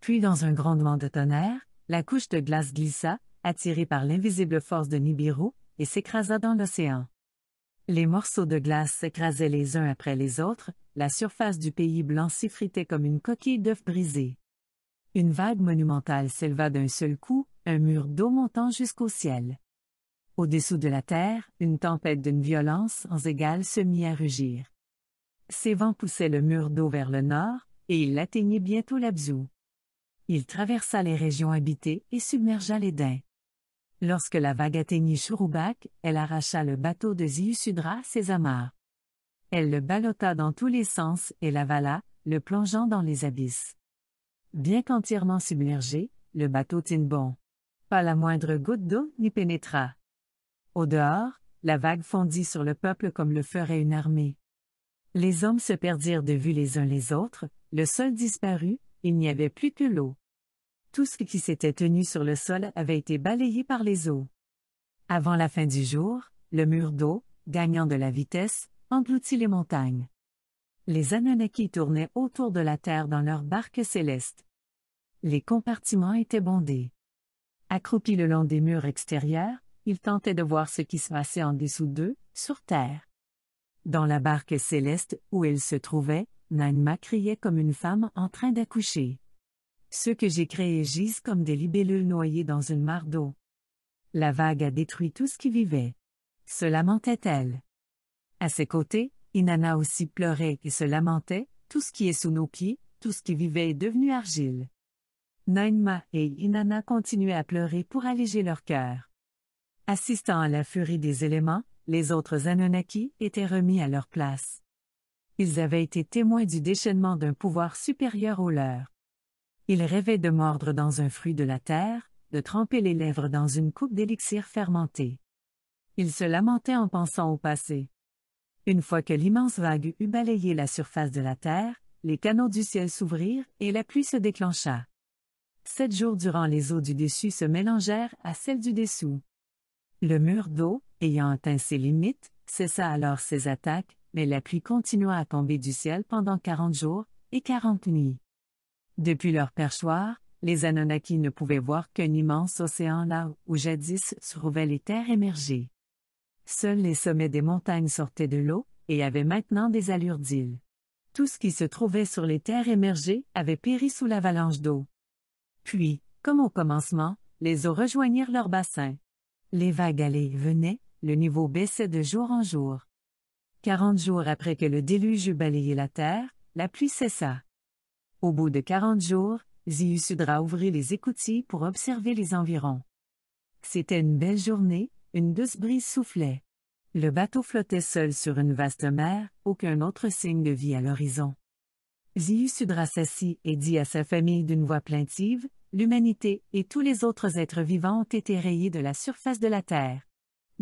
Puis dans un grondement de tonnerre, la couche de glace glissa, attirée par l'invisible force de Nibiru, et s'écrasa dans l'océan. Les morceaux de glace s'écrasaient les uns après les autres, la surface du pays blanc s'effritait comme une coquille d'œuf brisée. Une vague monumentale s'éleva d'un seul coup, un mur d'eau montant jusqu'au ciel. Au-dessous de la terre, une tempête d'une violence sans égale se mit à rugir. Ses vents poussaient le mur d'eau vers le nord, et il atteignit bientôt l'Abzou. Il traversa les régions habitées et submergea les daims. Lorsque la vague atteignit Shurubak, elle arracha le bateau de Ziusudra ses amarres. Elle le ballotta dans tous les sens et l'avala, le plongeant dans les abysses. Bien qu'entièrement submergé, le bateau tint bon. Pas la moindre goutte d'eau n'y pénétra. Au dehors, la vague fondit sur le peuple comme le ferait une armée. Les hommes se perdirent de vue les uns les autres, le sol disparut, il n'y avait plus que l'eau. Tout ce qui s'était tenu sur le sol avait été balayé par les eaux. Avant la fin du jour, le mur d'eau, gagnant de la vitesse, engloutit les montagnes. Les Anunnaki tournaient autour de la Terre dans leur barque céleste. Les compartiments étaient bondés. Accroupis le long des murs extérieurs, ils tentaient de voir ce qui se passait en dessous d'eux, sur Terre. Dans la barque céleste où elle se trouvait, Naima criait comme une femme en train d'accoucher. Ceux que j'ai créés gisent comme des libellules noyées dans une mare d'eau. La vague a détruit tout ce qui vivait. Se lamentait-elle. À ses côtés, Inanna aussi pleurait et se lamentait, tout ce qui est sous nos pieds, tout ce qui vivait est devenu argile. Nainma et Inanna continuaient à pleurer pour alléger leur cœur. Assistant à la furie des éléments, les autres Anunnaki étaient remis à leur place. Ils avaient été témoins du déchaînement d'un pouvoir supérieur au leur. Ils rêvaient de mordre dans un fruit de la terre, de tremper les lèvres dans une coupe d'élixir fermenté. Ils se lamentaient en pensant au passé. Une fois que l'immense vague eut balayé la surface de la terre, les canaux du ciel s'ouvrirent et la pluie se déclencha. Sept jours durant les eaux du dessus se mélangèrent à celles du dessous. Le mur d'eau, Ayant atteint ses limites, cessa alors ses attaques, mais la pluie continua à tomber du ciel pendant quarante jours et quarante nuits. Depuis leur perchoir, les Anunnaki ne pouvaient voir qu'un immense océan là où jadis se trouvaient les terres émergées. Seuls les sommets des montagnes sortaient de l'eau et avaient maintenant des allures d'îles. Tout ce qui se trouvait sur les terres émergées avait péri sous l'avalanche d'eau. Puis, comme au commencement, les eaux rejoignirent leur bassin. Les vagues allaient venaient, le niveau baissait de jour en jour. Quarante jours après que le déluge eut balayé la terre, la pluie cessa. Au bout de quarante jours, Ziusudra ouvrit les écoutilles pour observer les environs. C'était une belle journée, une douce brise soufflait. Le bateau flottait seul sur une vaste mer, aucun autre signe de vie à l'horizon. Ziusudra s'assit et dit à sa famille d'une voix plaintive, L'humanité et tous les autres êtres vivants ont été rayés de la surface de la terre.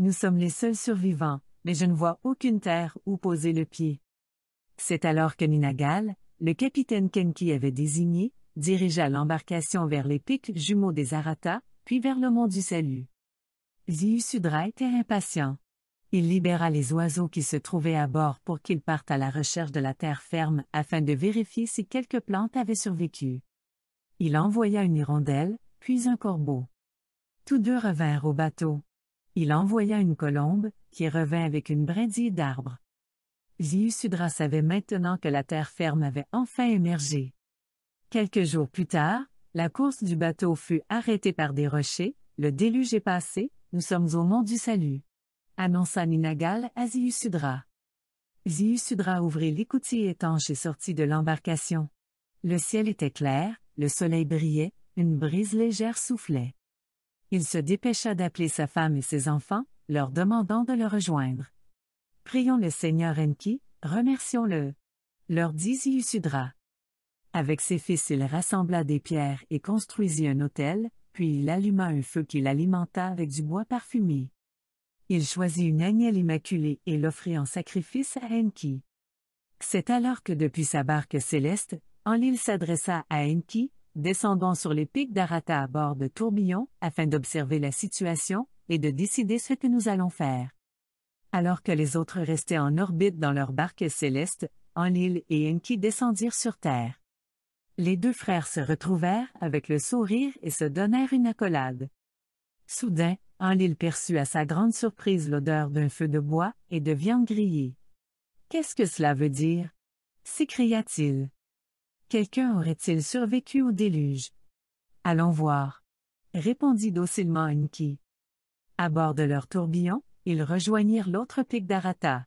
Nous sommes les seuls survivants, mais je ne vois aucune terre où poser le pied. C'est alors que Ninagal, le capitaine Kenki avait désigné, dirigea l'embarcation vers les pics jumeaux des Arata, puis vers le mont du Salut. Ziusudra était impatient. Il libéra les oiseaux qui se trouvaient à bord pour qu'ils partent à la recherche de la terre ferme afin de vérifier si quelques plantes avaient survécu. Il envoya une hirondelle, puis un corbeau. Tous deux revinrent au bateau il envoya une colombe, qui revint avec une brindille d'arbre. Ziusudra savait maintenant que la terre ferme avait enfin émergé. Quelques jours plus tard, la course du bateau fut arrêtée par des rochers, le déluge est passé, nous sommes au mont du salut. Annonça Ninagal à Ziusudra. Ziusudra ouvrit l'écoutille étanche et sortit de l'embarcation. Le ciel était clair, le soleil brillait, une brise légère soufflait il se dépêcha d'appeler sa femme et ses enfants, leur demandant de le rejoindre. Prions le Seigneur Enki, remercions-le. Leur dit Ziyusudra. Avec ses fils il rassembla des pierres et construisit un autel, puis il alluma un feu qu'il alimenta avec du bois parfumé. Il choisit une agnelle immaculée et l'offrit en sacrifice à Enki. C'est alors que depuis sa barque céleste, Enlil s'adressa à Enki, descendons sur les pics d'Arata à bord de tourbillon afin d'observer la situation et de décider ce que nous allons faire. Alors que les autres restaient en orbite dans leur barque céleste, Enlil et Enki descendirent sur Terre. Les deux frères se retrouvèrent avec le sourire et se donnèrent une accolade. Soudain, Enlil perçut à sa grande surprise l'odeur d'un feu de bois et de viande grillée. Qu'est-ce que cela veut dire? s'écria-t-il. Quelqu'un aurait-il survécu au déluge? Allons voir. Répondit docilement Enki. À bord de leur tourbillon, ils rejoignirent l'autre pic d'Arata.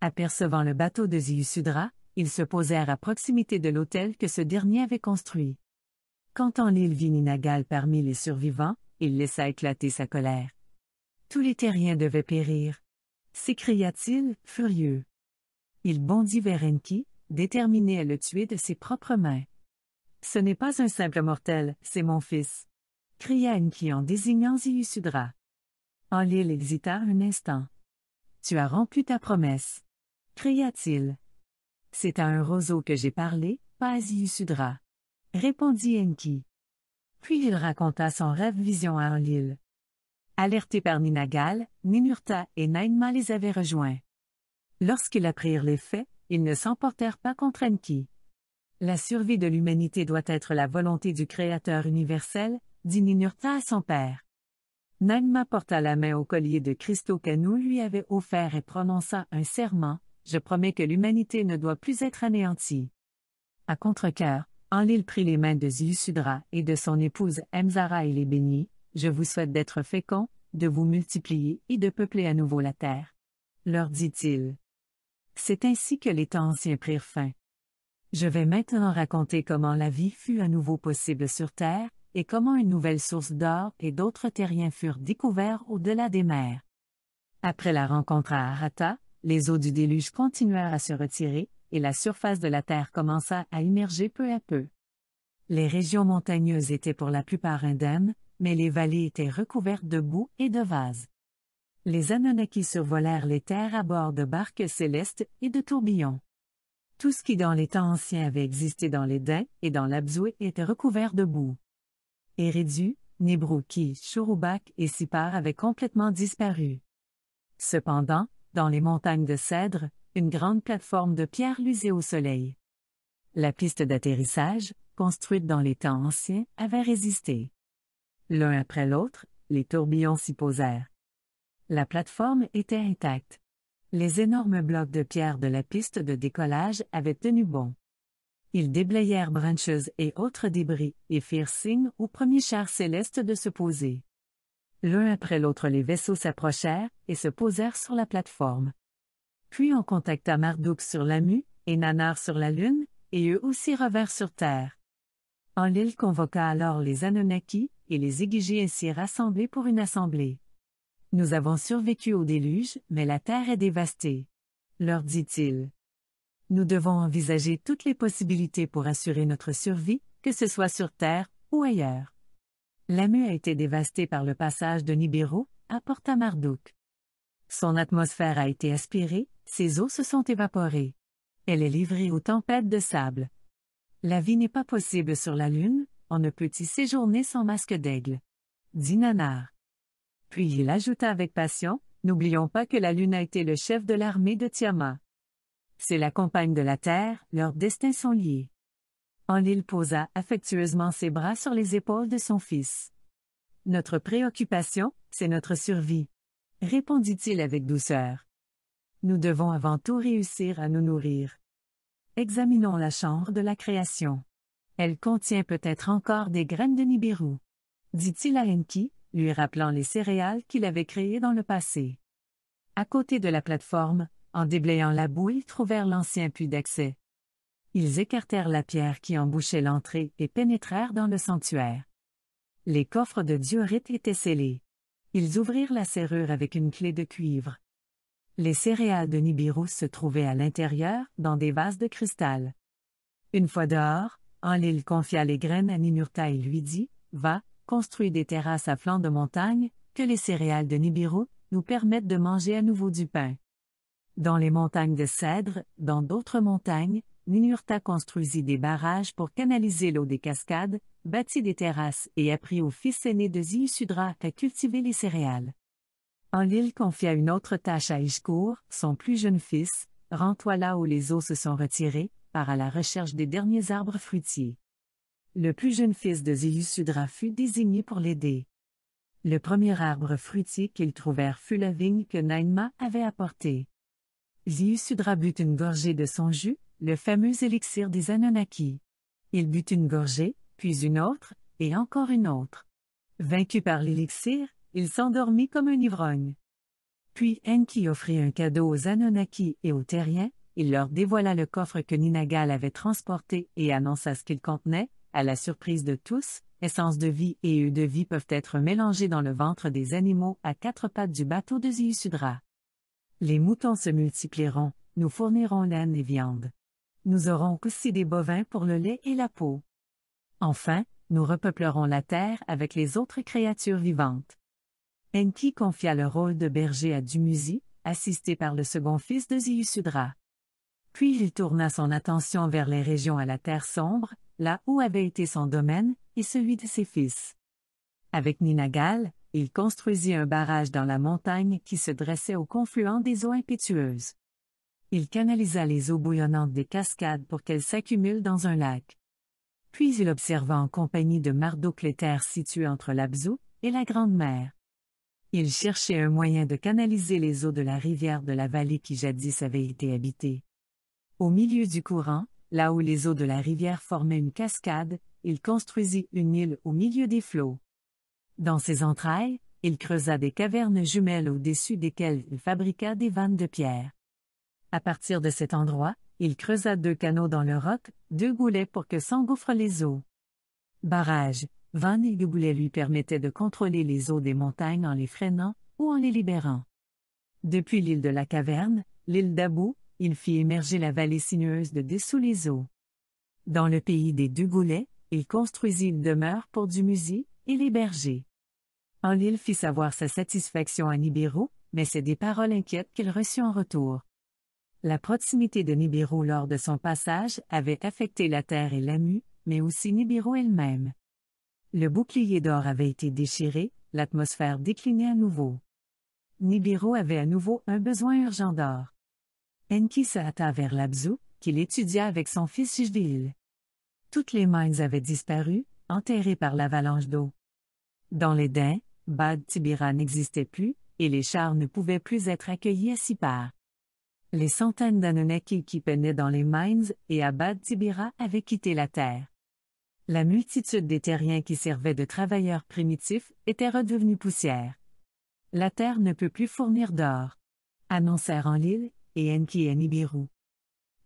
Apercevant le bateau de Ziusudra, ils se posèrent à proximité de l'hôtel que ce dernier avait construit. Quand en l'île Ninagal parmi les survivants, il laissa éclater sa colère. Tous les terriens devaient périr. S'écria-t-il, furieux. Il bondit vers Enki, déterminé à le tuer de ses propres mains. Ce n'est pas un simple mortel, c'est mon fils. cria Enki en désignant Ziusudra. Enlil hésita un instant. Tu as rompu ta promesse. cria-t-il. C'est à un roseau que j'ai parlé, pas à Ziusudra. répondit Enki. Puis il raconta son rêve-vision à Enlil. Alerté par Ninagal, Ninurta et Nainma les avaient rejoints. Lorsqu'ils apprirent les faits, ils ne s'emportèrent pas contre Enki. La survie de l'humanité doit être la volonté du Créateur universel, dit Ninurta à son père. Nanma porta la main au collier de cristaux qu'Anu lui avait offert et prononça un serment, Je promets que l'humanité ne doit plus être anéantie. À contre Enlil prit les mains de Ziusudra et de son épouse Emzara et les bénit, Je vous souhaite d'être fécond, de vous multiplier et de peupler à nouveau la terre. Leur dit-il. C'est ainsi que les temps anciens prirent fin. Je vais maintenant raconter comment la vie fut à nouveau possible sur Terre, et comment une nouvelle source d'or et d'autres terriens furent découverts au-delà des mers. Après la rencontre à Arata, les eaux du déluge continuèrent à se retirer, et la surface de la Terre commença à immerger peu à peu. Les régions montagneuses étaient pour la plupart indemnes, mais les vallées étaient recouvertes de boue et de vases les Anunnaki survolèrent les terres à bord de barques célestes et de tourbillons. Tout ce qui dans les temps anciens avait existé dans les dents et dans l'Abzoué était recouvert de boue. Eridu, Nibruki, Chouroubak et Sipar avaient complètement disparu. Cependant, dans les montagnes de Cèdre, une grande plateforme de pierre luisait au soleil. La piste d'atterrissage, construite dans les temps anciens, avait résisté. L'un après l'autre, les tourbillons s'y posèrent, la plateforme était intacte. Les énormes blocs de pierre de la piste de décollage avaient tenu bon. Ils déblayèrent branches et autres débris, et firent signe au premier char céleste de se poser. L'un après l'autre les vaisseaux s'approchèrent, et se posèrent sur la plateforme. Puis on contacta Marduk sur la mue, et Nanar sur la lune, et eux aussi revinrent sur terre. Enlil convoqua alors les Anunnaki, et les Igigi ainsi rassemblés pour une assemblée. Nous avons survécu au déluge, mais la terre est dévastée. Leur dit-il. Nous devons envisager toutes les possibilités pour assurer notre survie, que ce soit sur terre ou ailleurs. La mue a été dévastée par le passage de Nibiru à Porta Marduk. Son atmosphère a été aspirée, ses eaux se sont évaporées. Elle est livrée aux tempêtes de sable. La vie n'est pas possible sur la Lune, on ne peut y séjourner sans masque d'aigle. Dit Nanar. Puis il ajouta avec passion, N'oublions pas que la Lune a été le chef de l'armée de Tiamat. C'est la compagne de la Terre, leurs destins sont liés. Enlil posa affectueusement ses bras sur les épaules de son fils. Notre préoccupation, c'est notre survie. Répondit-il avec douceur. Nous devons avant tout réussir à nous nourrir. Examinons la chambre de la création. Elle contient peut-être encore des graines de Nibiru. Dit-il à Enki, lui rappelant les céréales qu'il avait créées dans le passé. À côté de la plateforme, en déblayant la boue, ils trouvèrent l'ancien puits d'accès. Ils écartèrent la pierre qui embouchait l'entrée et pénétrèrent dans le sanctuaire. Les coffres de diorite étaient scellés. Ils ouvrirent la serrure avec une clé de cuivre. Les céréales de Nibiru se trouvaient à l'intérieur, dans des vases de cristal. Une fois dehors, Enlil confia les graines à Ninurta et lui dit Va, construit des terrasses à flanc de montagne, que les céréales de Nibiru nous permettent de manger à nouveau du pain. Dans les montagnes de Cèdre, dans d'autres montagnes, Ninurta construisit des barrages pour canaliser l'eau des cascades, bâtit des terrasses et apprit au fils aîné de Ziusudra à cultiver les céréales. En l'île confia une autre tâche à Ishkur, son plus jeune fils, rends là où les eaux se sont retirées, par à la recherche des derniers arbres fruitiers. Le plus jeune fils de Ziyusudra fut désigné pour l'aider. Le premier arbre fruitier qu'ils trouvèrent fut la vigne que Nainma avait apportée. Ziyusudra but une gorgée de son jus, le fameux élixir des Anunnaki. Il but une gorgée, puis une autre, et encore une autre. Vaincu par l'élixir, il s'endormit comme un ivrogne. Puis Enki offrit un cadeau aux Anunnaki et aux Terriens, il leur dévoila le coffre que Ninagal avait transporté et annonça ce qu'il contenait, à la surprise de tous, essence de vie et œufs de vie peuvent être mélangés dans le ventre des animaux à quatre pattes du bateau de Ziusudra. Les moutons se multiplieront, nous fournirons laine et viande. Nous aurons aussi des bovins pour le lait et la peau. Enfin, nous repeuplerons la terre avec les autres créatures vivantes. Enki confia le rôle de berger à Dumuzi, assisté par le second fils de Ziusudra. Puis il tourna son attention vers les régions à la terre sombre, là où avait été son domaine, et celui de ses fils. Avec Ninagal, il construisit un barrage dans la montagne qui se dressait au confluent des eaux impétueuses. Il canalisa les eaux bouillonnantes des cascades pour qu'elles s'accumulent dans un lac. Puis il observa en compagnie de Marduk les terres situées entre l'Abzou et la Grande Mer. Il cherchait un moyen de canaliser les eaux de la rivière de la vallée qui jadis avait été habitée. Au milieu du courant, Là où les eaux de la rivière formaient une cascade, il construisit une île au milieu des flots. Dans ses entrailles, il creusa des cavernes jumelles au-dessus desquelles il fabriqua des vannes de pierre. À partir de cet endroit, il creusa deux canaux dans le roc, deux goulets pour que s'engouffrent les eaux. Barrage, vannes et goulets lui permettaient de contrôler les eaux des montagnes en les freinant ou en les libérant. Depuis l'île de la caverne, l'île d'Abou, il fit émerger la vallée sinueuse de dessous les eaux. Dans le pays des deux goulets, il construisit une demeure pour Dumuzi et les bergers. Enlil fit savoir sa satisfaction à Nibiru, mais c'est des paroles inquiètes qu'il reçut en retour. La proximité de Nibiru lors de son passage avait affecté la terre et l'AMU, mais aussi Nibiru elle-même. Le bouclier d'or avait été déchiré, l'atmosphère déclinait à nouveau. Nibiru avait à nouveau un besoin urgent d'or. Enki se hâta vers l'Abzu, qu'il étudia avec son fils Jvil. Toutes les mines avaient disparu, enterrées par l'avalanche d'eau. Dans les dents, Bad Tibira n'existait plus, et les chars ne pouvaient plus être accueillis à Sipar. Les centaines d'Anunnaki qui peinaient dans les mines et à Bad Tibira avaient quitté la terre. La multitude des terriens qui servaient de travailleurs primitifs était redevenue poussière. La terre ne peut plus fournir d'or. Annoncèrent en l'île et Enki et Nibiru.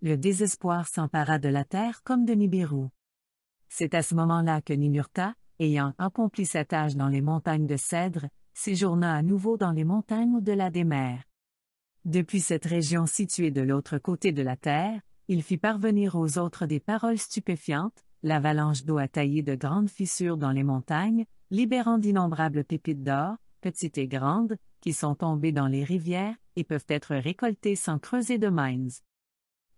Le désespoir s'empara de la terre comme de Nibiru. C'est à ce moment-là que Ninurta, ayant accompli sa tâche dans les montagnes de Cèdre, séjourna à nouveau dans les montagnes au-delà des mers. Depuis cette région située de l'autre côté de la terre, il fit parvenir aux autres des paroles stupéfiantes, l'avalanche d'eau a taillé de grandes fissures dans les montagnes, libérant d'innombrables pépites d'or, petites et grandes, qui sont tombés dans les rivières et peuvent être récoltés sans creuser de mines.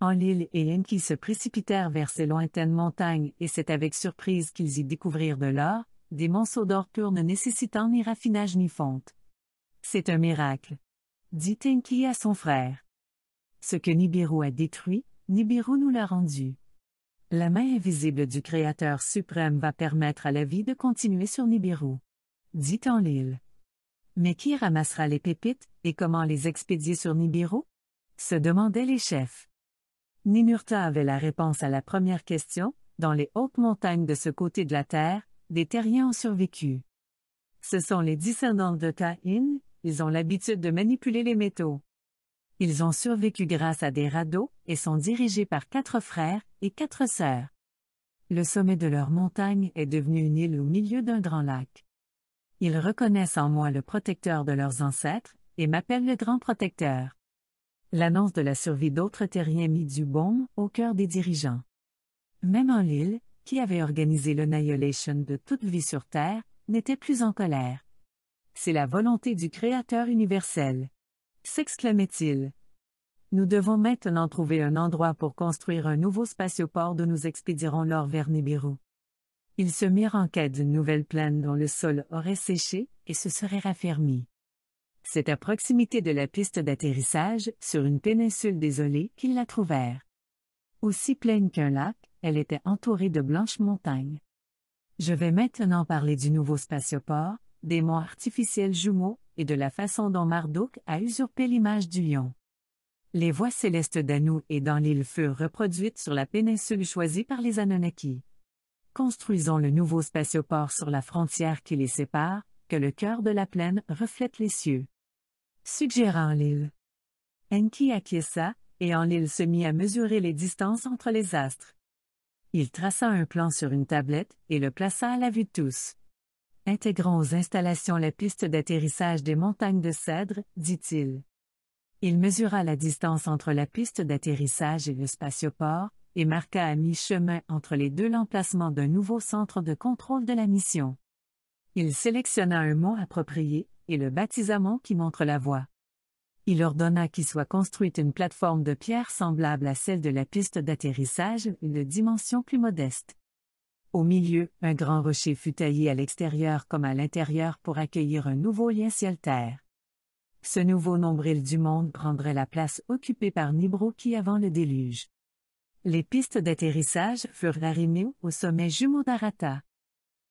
Enlil et Enki se précipitèrent vers ces lointaines montagnes et c'est avec surprise qu'ils y découvrirent de l'or, des monceaux d'or pur ne nécessitant ni raffinage ni fonte. C'est un miracle. Dit Enki à son frère. Ce que Nibiru a détruit, Nibiru nous l'a rendu. La main invisible du Créateur suprême va permettre à la vie de continuer sur Nibiru. Dit Enlil. Mais qui ramassera les pépites, et comment les expédier sur Nibiru? se demandaient les chefs. Ninurta avait la réponse à la première question, dans les hautes montagnes de ce côté de la Terre, des terriens ont survécu. Ce sont les descendants de Taïn, ils ont l'habitude de manipuler les métaux. Ils ont survécu grâce à des radeaux et sont dirigés par quatre frères et quatre sœurs. Le sommet de leur montagne est devenu une île au milieu d'un grand lac. Ils reconnaissent en moi le protecteur de leurs ancêtres, et m'appellent le grand protecteur. L'annonce de la survie d'autres terriens mit du bon au cœur des dirigeants. Même en Lille, qui avait organisé l'annihilation de toute vie sur Terre, n'était plus en colère. C'est la volonté du Créateur universel. S'exclamait-il. Nous devons maintenant trouver un endroit pour construire un nouveau spatioport d'où nous expédierons l'or vers Nibiru. Ils se mirent en quête d'une nouvelle plaine dont le sol aurait séché et se serait raffermi. C'est à proximité de la piste d'atterrissage, sur une péninsule désolée, qu'ils la trouvèrent. Aussi pleine qu'un lac, elle était entourée de blanches montagnes. Je vais maintenant parler du nouveau spatioport, des monts artificiels jumeaux et de la façon dont Marduk a usurpé l'image du lion. Les voies célestes d'Anou et dans l'île furent reproduites sur la péninsule choisie par les Anunnaki construisons le nouveau spatioport sur la frontière qui les sépare, que le cœur de la plaine reflète les cieux. Suggérant l'île. Enki acquiesça, et en l'île se mit à mesurer les distances entre les astres. Il traça un plan sur une tablette et le plaça à la vue de tous. Intégrons aux installations la piste d'atterrissage des montagnes de Cèdre, dit-il. Il mesura la distance entre la piste d'atterrissage et le spatioport, et marqua à mi-chemin entre les deux l'emplacement d'un nouveau centre de contrôle de la mission. Il sélectionna un mot approprié et le baptisa qui montre la voie. Il ordonna qu'il soit construite une plateforme de pierre semblable à celle de la piste d'atterrissage, une dimension plus modeste. Au milieu, un grand rocher fut taillé à l'extérieur comme à l'intérieur pour accueillir un nouveau lien ciel-terre. Ce nouveau nombril du monde prendrait la place occupée par Nibro qui avant le déluge. Les pistes d'atterrissage furent arrimées au sommet jumeau d'Arata.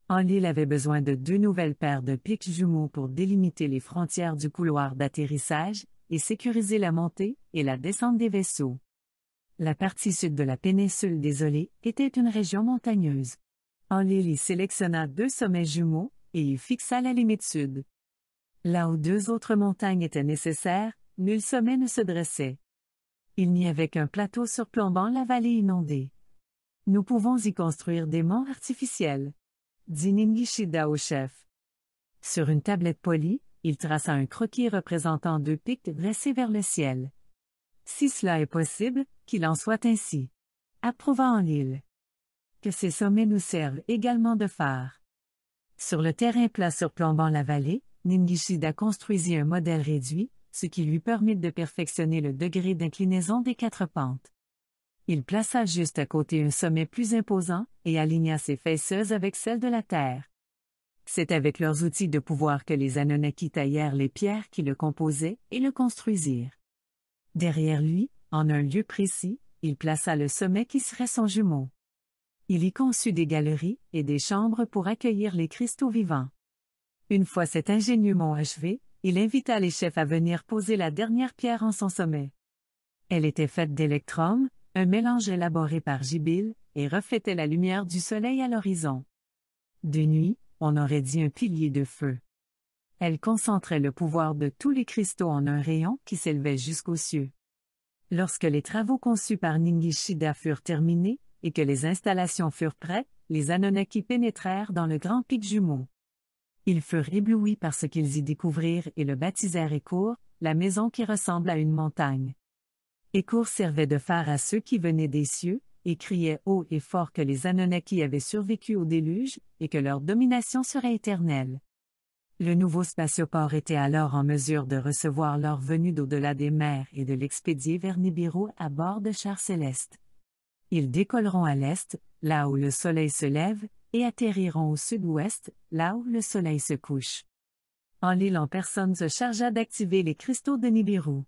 Enlil avait besoin de deux nouvelles paires de pics jumeaux pour délimiter les frontières du couloir d'atterrissage et sécuriser la montée et la descente des vaisseaux. La partie sud de la péninsule désolée était une région montagneuse. Enlil y sélectionna deux sommets jumeaux et y fixa la limite sud. Là où deux autres montagnes étaient nécessaires, nul sommet ne se dressait il n'y avait qu'un plateau surplombant la vallée inondée. Nous pouvons y construire des monts artificiels. Dit Ningishida au chef. Sur une tablette polie, il traça un croquis représentant deux pics dressés vers le ciel. Si cela est possible, qu'il en soit ainsi. Approuva en l'île. Que ces sommets nous servent également de phare. Sur le terrain plat surplombant la vallée, Ningishida construisit un modèle réduit, ce qui lui permit de perfectionner le degré d'inclinaison des quatre pentes. Il plaça juste à côté un sommet plus imposant et aligna ses faisseuses avec celles de la Terre. C'est avec leurs outils de pouvoir que les Anunnaki taillèrent les pierres qui le composaient et le construisirent. Derrière lui, en un lieu précis, il plaça le sommet qui serait son jumeau. Il y conçut des galeries et des chambres pour accueillir les cristaux vivants. Une fois cet ingénieux mont achevé, il invita les chefs à venir poser la dernière pierre en son sommet. Elle était faite d'électrum, un mélange élaboré par Gibil, et reflétait la lumière du soleil à l'horizon. De nuit, on aurait dit un pilier de feu. Elle concentrait le pouvoir de tous les cristaux en un rayon qui s'élevait jusqu'aux cieux. Lorsque les travaux conçus par Ningishida furent terminés, et que les installations furent prêtes, les Anunnaki pénétrèrent dans le grand pic jumeau. Ils furent éblouis par ce qu'ils y découvrirent et le baptisèrent Écour, la maison qui ressemble à une montagne. Écourt servait de phare à ceux qui venaient des cieux, et criait haut et fort que les Anunnaki avaient survécu au déluge, et que leur domination serait éternelle. Le nouveau spatioport était alors en mesure de recevoir leur venue d'au-delà des mers et de l'expédier vers Nibiru à bord de chars célestes. Ils décolleront à l'est, là où le soleil se lève, et atterriront au sud-ouest, là où le soleil se couche. En l'île personne se chargea d'activer les cristaux de Nibiru.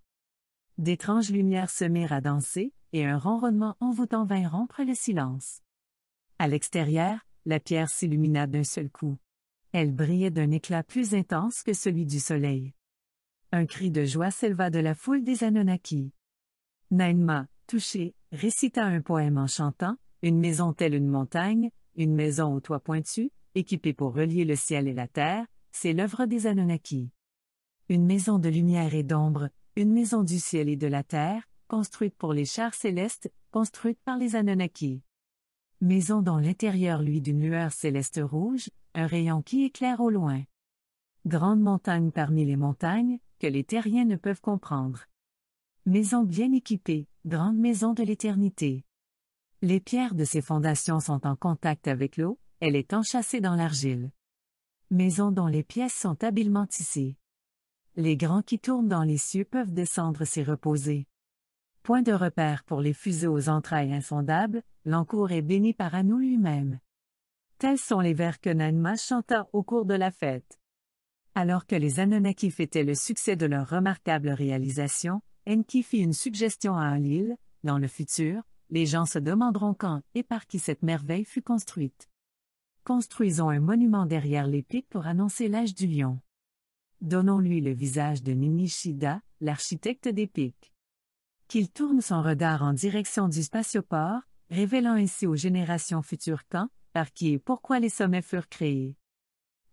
D'étranges lumières se mirent à danser, et un ronronnement envoûtant vint rompre le silence. À l'extérieur, la pierre s'illumina d'un seul coup. Elle brillait d'un éclat plus intense que celui du soleil. Un cri de joie s'éleva de la foule des Anunnaki. Nainma, touchée, récita un poème en chantant, Une maison telle une montagne, une maison au toit pointu, équipée pour relier le ciel et la terre, c'est l'œuvre des Anunnaki. Une maison de lumière et d'ombre, une maison du ciel et de la terre, construite pour les chars célestes, construite par les Anunnaki. Maison dans l'intérieur lui d'une lueur céleste rouge, un rayon qui éclaire au loin. Grande montagne parmi les montagnes, que les terriens ne peuvent comprendre. Maison bien équipée, grande maison de l'éternité. Les pierres de ses fondations sont en contact avec l'eau, elle est enchâssée dans l'argile. Maison dont les pièces sont habilement tissées. Les grands qui tournent dans les cieux peuvent descendre s'y reposer. Point de repère pour les fusées aux entrailles insondables, l'encours est béni par Anou lui-même. Tels sont les vers que Nanma chanta au cours de la fête. Alors que les Anunnaki fêtaient le succès de leur remarquable réalisation, Enki fit une suggestion à Enlil, dans le futur, les gens se demanderont quand et par qui cette merveille fut construite. Construisons un monument derrière les pour annoncer l'âge du lion. Donnons-lui le visage de Ninishida, l'architecte des pics. Qu'il tourne son regard en direction du spatioport, révélant ainsi aux générations futures quand, par qui et pourquoi les sommets furent créés.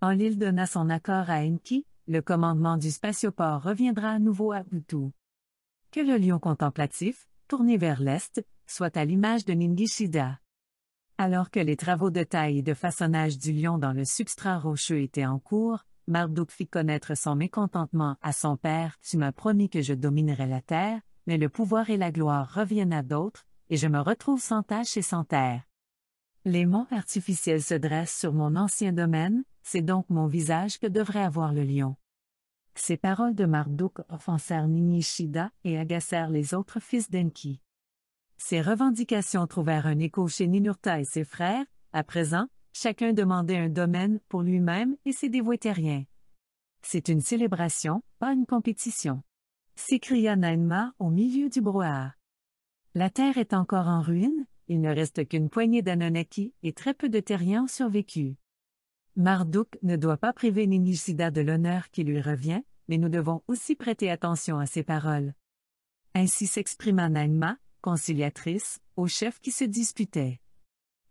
En l'île donna son accord à Enki, le commandement du spatioport reviendra à nouveau à Utu. Que le lion contemplatif, tourné vers l'est, soit à l'image de Ningishida. Alors que les travaux de taille et de façonnage du lion dans le substrat rocheux étaient en cours, Marduk fit connaître son mécontentement à son père Tu m'as promis que je dominerai la terre, mais le pouvoir et la gloire reviennent à d'autres, et je me retrouve sans tâche et sans terre. Les monts artificiels se dressent sur mon ancien domaine, c'est donc mon visage que devrait avoir le lion. Ces paroles de Marduk offensèrent Ningishida et agacèrent les autres fils d'Enki. Ces revendications trouvèrent un écho chez Ninurta et ses frères, à présent, chacun demandait un domaine pour lui-même et ses dévoués terriens. C'est une célébration, pas une compétition. S'écria Nainma au milieu du brouhaha. La terre est encore en ruine, il ne reste qu'une poignée d'Anunnaki et très peu de terriens ont survécu. Marduk ne doit pas priver Ninishida de l'honneur qui lui revient, mais nous devons aussi prêter attention à ses paroles. Ainsi s'exprima Nainma, conciliatrice, aux chefs qui se disputaient.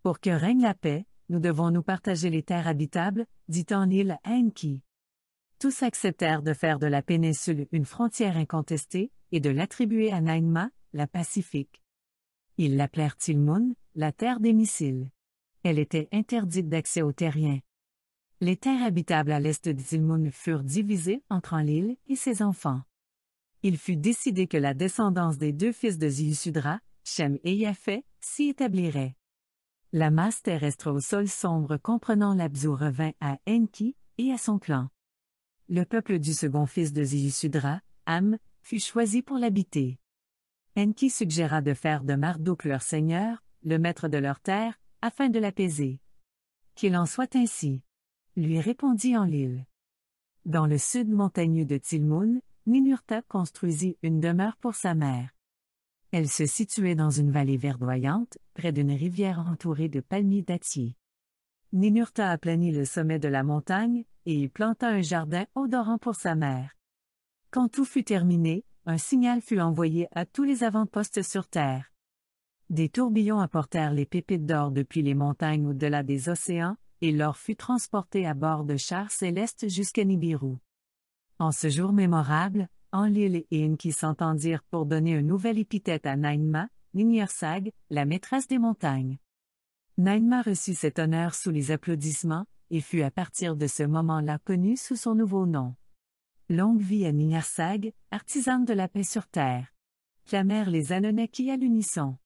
Pour que règne la paix, nous devons nous partager les terres habitables, dit en île Enki. Tous acceptèrent de faire de la péninsule une frontière incontestée, et de l'attribuer à Naïma, la Pacifique. Ils l'appelèrent Tilmun, la terre des missiles. Elle était interdite d'accès aux terriens. Les terres habitables à l'est de Tilmun furent divisées entre l'île et ses enfants il fut décidé que la descendance des deux fils de Ziusudra, Shem et Yafet, s'y établirait. La masse terrestre au sol sombre comprenant l'Abzu revint à Enki et à son clan. Le peuple du second fils de Ziusudra, Am, fut choisi pour l'habiter. Enki suggéra de faire de Marduk leur seigneur, le maître de leur terre, afin de l'apaiser. Qu'il en soit ainsi. Lui répondit en Dans le sud montagneux de Tilmoun, Ninurta construisit une demeure pour sa mère. Elle se situait dans une vallée verdoyante, près d'une rivière entourée de palmiers dattiers. Ninurta aplanit le sommet de la montagne et y planta un jardin odorant pour sa mère. Quand tout fut terminé, un signal fut envoyé à tous les avant-postes sur Terre. Des tourbillons apportèrent les pépites d'or depuis les montagnes au-delà des océans, et l'or fut transporté à bord de chars célestes jusqu'à Nibiru. En ce jour mémorable, Enlil et In qui s'entendirent pour donner un nouvel épithète à Naïma, Ninyarsag, la maîtresse des montagnes. Nainma reçut cet honneur sous les applaudissements, et fut à partir de ce moment-là connue sous son nouveau nom. Longue vie à Ninyarsag, artisane de la paix sur terre. Clamèrent les Anunnaki à l'unisson.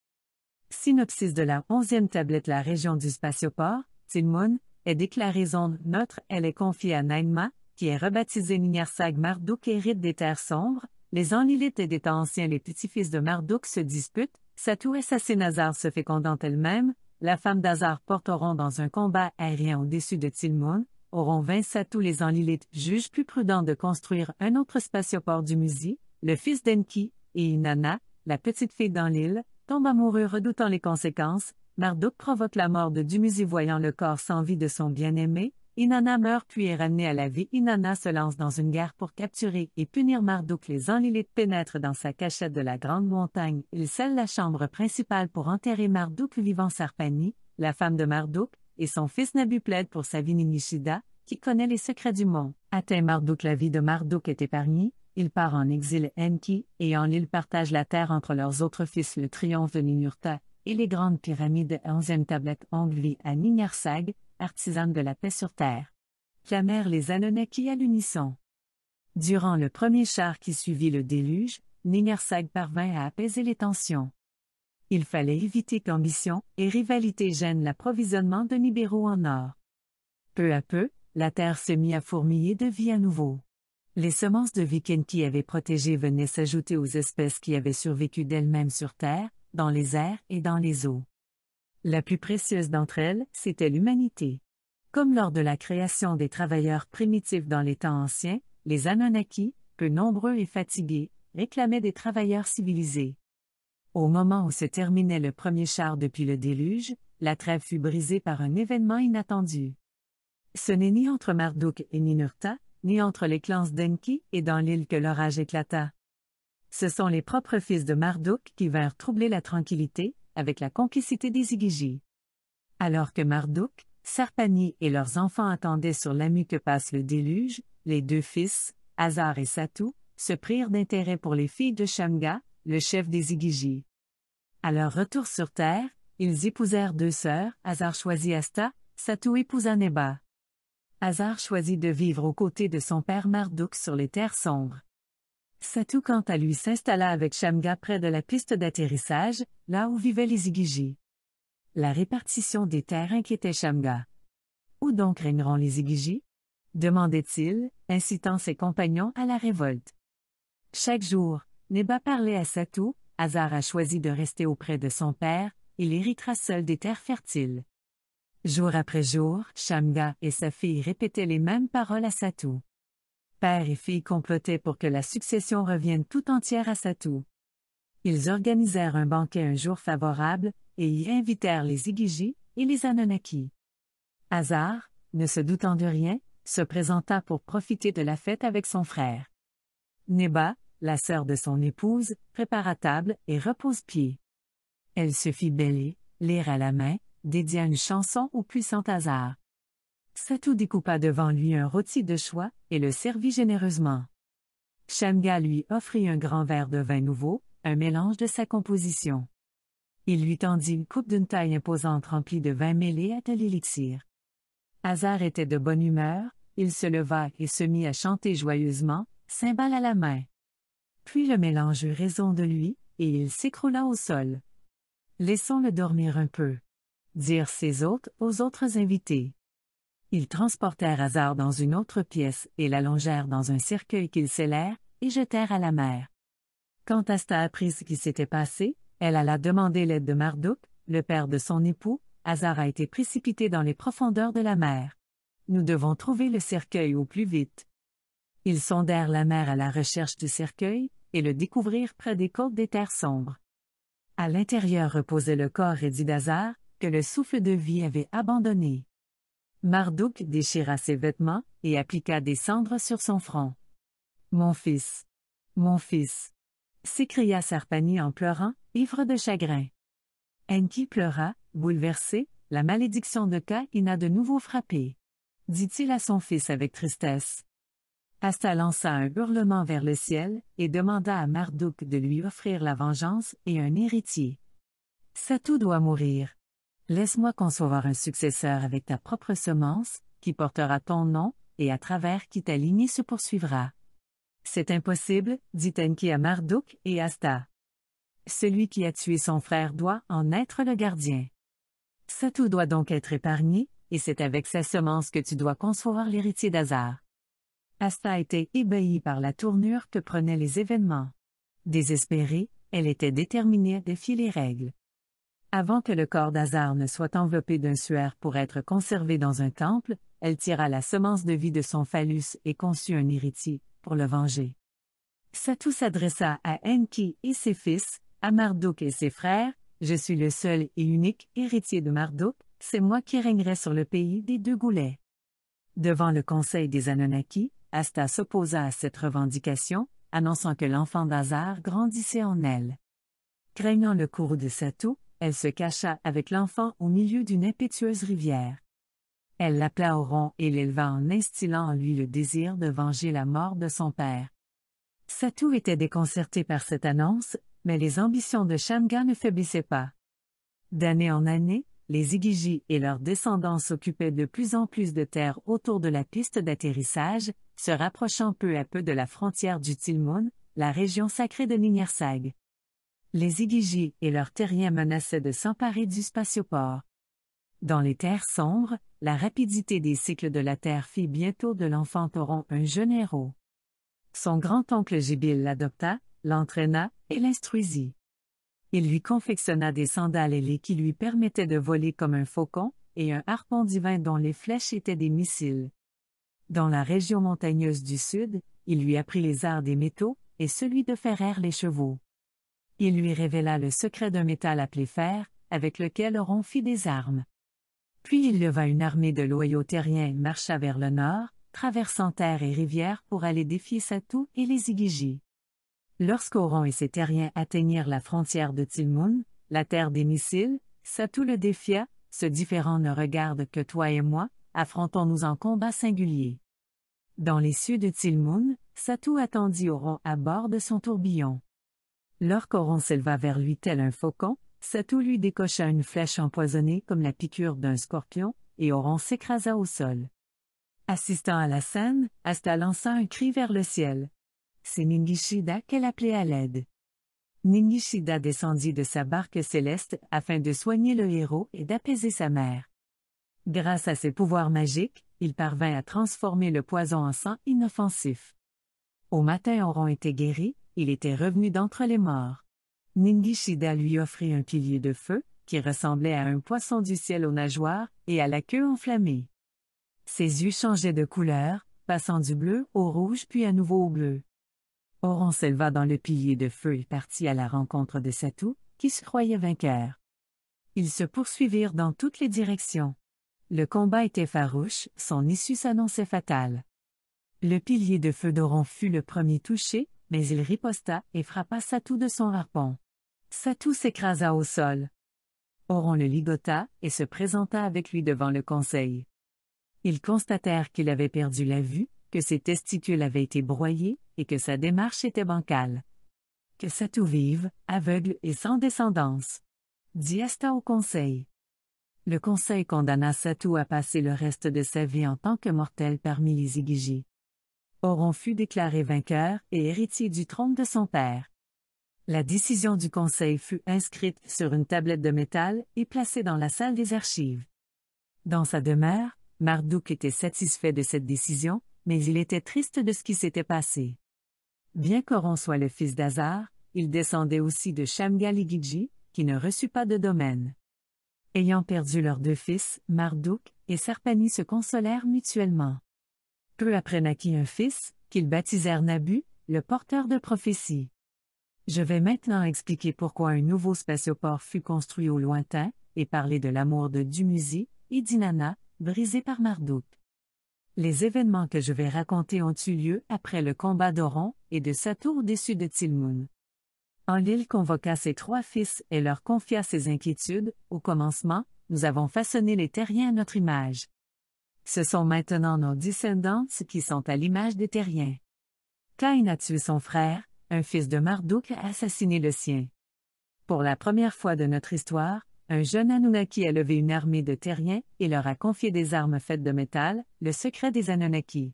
Synopsis de la onzième tablette La région du spatioport, Tilmun, est déclarée zone neutre, elle est confiée à Nainma, qui est rebaptisé Nignyarsag Marduk hérite des terres sombres, les Enlilites et des anciens les petits-fils de Marduk se disputent, Satou et Nazar se fécondant elle-même, la femme d'Azar porteront dans un combat aérien au-dessus de Tilmon, auront vaincu Satou les Enlilites jugent plus prudent de construire un autre spatioport du Musi, le fils d'Enki, et Inanna, la petite fille l'île, tombe amoureux redoutant les conséquences, Marduk provoque la mort de Dumuzi voyant le corps sans vie de son bien-aimé, Inanna meurt puis est ramenée à la vie. Inanna se lance dans une guerre pour capturer et punir Marduk. Les Enlilites pénètrent dans sa cachette de la grande montagne. Ils scellent la chambre principale pour enterrer Marduk vivant Sarpani, la femme de Marduk, et son fils Nabu plaide pour sa vie Ninishida, qui connaît les secrets du monde. Atteint Marduk, la vie de Marduk est épargnée. Il part en exil Enki, et en l'île partage la terre entre leurs autres fils le triomphe de Ninurta, et les grandes pyramides 11e tablette Ongvi à Ninyarsag, artisanes de la paix sur terre. Clamèrent les Anunnaki à l'unisson. Durant le premier char qui suivit le déluge, Ningersag parvint à apaiser les tensions. Il fallait éviter qu'ambition et rivalité gênent l'approvisionnement de Nibiru en or. Peu à peu, la terre se mit à fourmiller de vie à nouveau. Les semences de Viken qui avaient protégé venaient s'ajouter aux espèces qui avaient survécu d'elles-mêmes sur Terre, dans les airs et dans les eaux. La plus précieuse d'entre elles, c'était l'humanité. Comme lors de la création des travailleurs primitifs dans les temps anciens, les Anunnaki, peu nombreux et fatigués, réclamaient des travailleurs civilisés. Au moment où se terminait le premier char depuis le déluge, la trêve fut brisée par un événement inattendu. Ce n'est ni entre Marduk et Ninurta, ni entre les clans d'Enki et dans l'île que l'orage éclata. Ce sont les propres fils de Marduk qui vinrent troubler la tranquillité, avec la complicité des Igigi. Alors que Marduk, Sarpani et leurs enfants attendaient sur l'AMU que passe le déluge, les deux fils, Hazar et Satou, se prirent d'intérêt pour les filles de Shamga, le chef des Igigi. À leur retour sur Terre, ils épousèrent deux sœurs, Hazar choisit Asta, Satou épousa Neba. Hazar choisit de vivre aux côtés de son père Marduk sur les terres sombres. Satou quant à lui s'installa avec Shamga près de la piste d'atterrissage, là où vivaient les Igigi. La répartition des terres inquiétait Shamga. Où donc régneront les Igigi? demandait-il, incitant ses compagnons à la révolte. Chaque jour, Neba parlait à Satou, Hazar a choisi de rester auprès de son père, il héritera seul des terres fertiles. Jour après jour, Shamga et sa fille répétaient les mêmes paroles à Satou. Père et fille complotaient pour que la succession revienne tout entière à Satou. Ils organisèrent un banquet un jour favorable, et y invitèrent les Igigis et les Anunnaki. Hazard, ne se doutant de rien, se présenta pour profiter de la fête avec son frère. Neba, la sœur de son épouse, prépara table et repose-pied. Elle se fit bêler, lire à la main, dédia une chanson au puissant hasard. Satou découpa devant lui un rôti de choix et le servit généreusement. Shamga lui offrit un grand verre de vin nouveau, un mélange de sa composition. Il lui tendit une coupe d'une taille imposante remplie de vin mêlé à de l'élixir. Hazard était de bonne humeur, il se leva et se mit à chanter joyeusement, cymbale à la main. Puis le mélange eut raison de lui, et il s'écroula au sol. Laissons-le dormir un peu. Dirent ses hôtes aux autres invités. Ils transportèrent Hazard dans une autre pièce et l'allongèrent dans un cercueil qu'ils scellèrent et jetèrent à la mer. Quand Asta apprit ce qui s'était passé, elle alla demander l'aide de Marduk, le père de son époux. Hazard a été précipité dans les profondeurs de la mer. Nous devons trouver le cercueil au plus vite. Ils sondèrent la mer à la recherche du cercueil et le découvrirent près des côtes des terres sombres. À l'intérieur reposait le corps rédit d'Hazard, que le souffle de vie avait abandonné. Marduk déchira ses vêtements, et appliqua des cendres sur son front. Mon fils. Mon fils. s'écria Sarpani en pleurant, ivre de chagrin. Enki pleura, bouleversé, la malédiction de a de nouveau frappé. Dit-il à son fils avec tristesse. Asta lança un hurlement vers le ciel, et demanda à Marduk de lui offrir la vengeance et un héritier. Satou doit mourir. Laisse-moi concevoir un successeur avec ta propre semence, qui portera ton nom, et à travers qui ta lignée se poursuivra. C'est impossible, dit Enki à Marduk et Asta. Celui qui a tué son frère doit en être le gardien. Satou doit donc être épargné, et c'est avec sa semence que tu dois concevoir l'héritier d'Azar. Asta était ébahie par la tournure que prenaient les événements. Désespérée, elle était déterminée à défier les règles. Avant que le corps d'Azar ne soit enveloppé d'un suaire pour être conservé dans un temple, elle tira la semence de vie de son phallus et conçut un héritier, pour le venger. Satou s'adressa à Enki et ses fils, à Marduk et ses frères, Je suis le seul et unique héritier de Marduk, c'est moi qui régnerai sur le pays des deux goulets. Devant le conseil des Anunnaki, Asta s'opposa à cette revendication, annonçant que l'enfant d'Azar grandissait en elle. Craignant le cours de Satou, elle se cacha avec l'enfant au milieu d'une impétueuse rivière. Elle l'appela au rond et l'éleva en instillant en lui le désir de venger la mort de son père. Satou était déconcerté par cette annonce, mais les ambitions de Shamga ne faiblissaient pas. D'année en année, les Igiji et leurs descendants s'occupaient de plus en plus de terres autour de la piste d'atterrissage, se rapprochant peu à peu de la frontière du Tilmun, la région sacrée de Nignersag les Igigi et leurs terriens menaçaient de s'emparer du spatioport. Dans les terres sombres, la rapidité des cycles de la Terre fit bientôt de l'enfant tauron un jeune héros. Son grand-oncle Gibil l'adopta, l'entraîna et l'instruisit. Il lui confectionna des sandales ailées qui lui permettaient de voler comme un faucon, et un harpon divin dont les flèches étaient des missiles. Dans la région montagneuse du sud, il lui apprit les arts des métaux et celui de ferrer les chevaux. Il lui révéla le secret d'un métal appelé fer, avec lequel Oron fit des armes. Puis il leva une armée de loyaux terriens et marcha vers le nord, traversant terre et rivière pour aller défier Satou et les Igigi. Lorsqu'Oron et ses terriens atteignirent la frontière de Tilmoun, la terre des missiles, Satou le défia, ce différent ne regarde que toi et moi, affrontons-nous en combat singulier. Dans les cieux de Tilmoun, Satou attendit Oron à bord de son tourbillon. L'orcoron s'éleva vers lui tel un faucon, Satou lui décocha une flèche empoisonnée comme la piqûre d'un scorpion, et Oron s'écrasa au sol. Assistant à la scène, Asta lança un cri vers le ciel. C'est Ningishida qu'elle appelait à l'aide. Ningishida descendit de sa barque céleste afin de soigner le héros et d'apaiser sa mère. Grâce à ses pouvoirs magiques, il parvint à transformer le poison en sang inoffensif. Au matin Oron était guéri, il était revenu d'entre les morts. Ningishida lui offrit un pilier de feu, qui ressemblait à un poisson du ciel aux nageoires et à la queue enflammée. Ses yeux changeaient de couleur, passant du bleu au rouge puis à nouveau au bleu. Oron s'éleva dans le pilier de feu et partit à la rencontre de Satou, qui se croyait vainqueur. Ils se poursuivirent dans toutes les directions. Le combat était farouche, son issue s'annonçait fatale. Le pilier de feu d'Oron fut le premier touché, mais il riposta et frappa Satou de son harpon. Satou s'écrasa au sol. Oron le ligota et se présenta avec lui devant le conseil. Ils constatèrent qu'il avait perdu la vue, que ses testicules avaient été broyés et que sa démarche était bancale. Que Satou vive, aveugle et sans descendance. Dit Asta au conseil. Le conseil condamna Satou à passer le reste de sa vie en tant que mortel parmi les Igigi. Oron fut déclaré vainqueur et héritier du trône de son père. La décision du Conseil fut inscrite sur une tablette de métal et placée dans la salle des archives. Dans sa demeure, Marduk était satisfait de cette décision, mais il était triste de ce qui s'était passé. Bien qu'Oron soit le fils d'Azar, il descendait aussi de Shamgaligidji, qui ne reçut pas de domaine. Ayant perdu leurs deux fils, Marduk et Serpani se consolèrent mutuellement. Peu après naquit un fils, qu'ils baptisèrent Nabu, le porteur de prophéties. Je vais maintenant expliquer pourquoi un nouveau spatioport fut construit au lointain, et parler de l'amour de Dumuzi et d'Inanna, brisé par Marduk. Les événements que je vais raconter ont eu lieu après le combat d'Oron et de Saturn déçu de Tilmoun. Enlil convoqua ses trois fils et leur confia ses inquiétudes. Au commencement, nous avons façonné les terriens à notre image. Ce sont maintenant nos descendants qui sont à l'image des terriens. Kain a tué son frère, un fils de Marduk a assassiné le sien. Pour la première fois de notre histoire, un jeune Anunnaki a levé une armée de terriens et leur a confié des armes faites de métal, le secret des Anunnaki.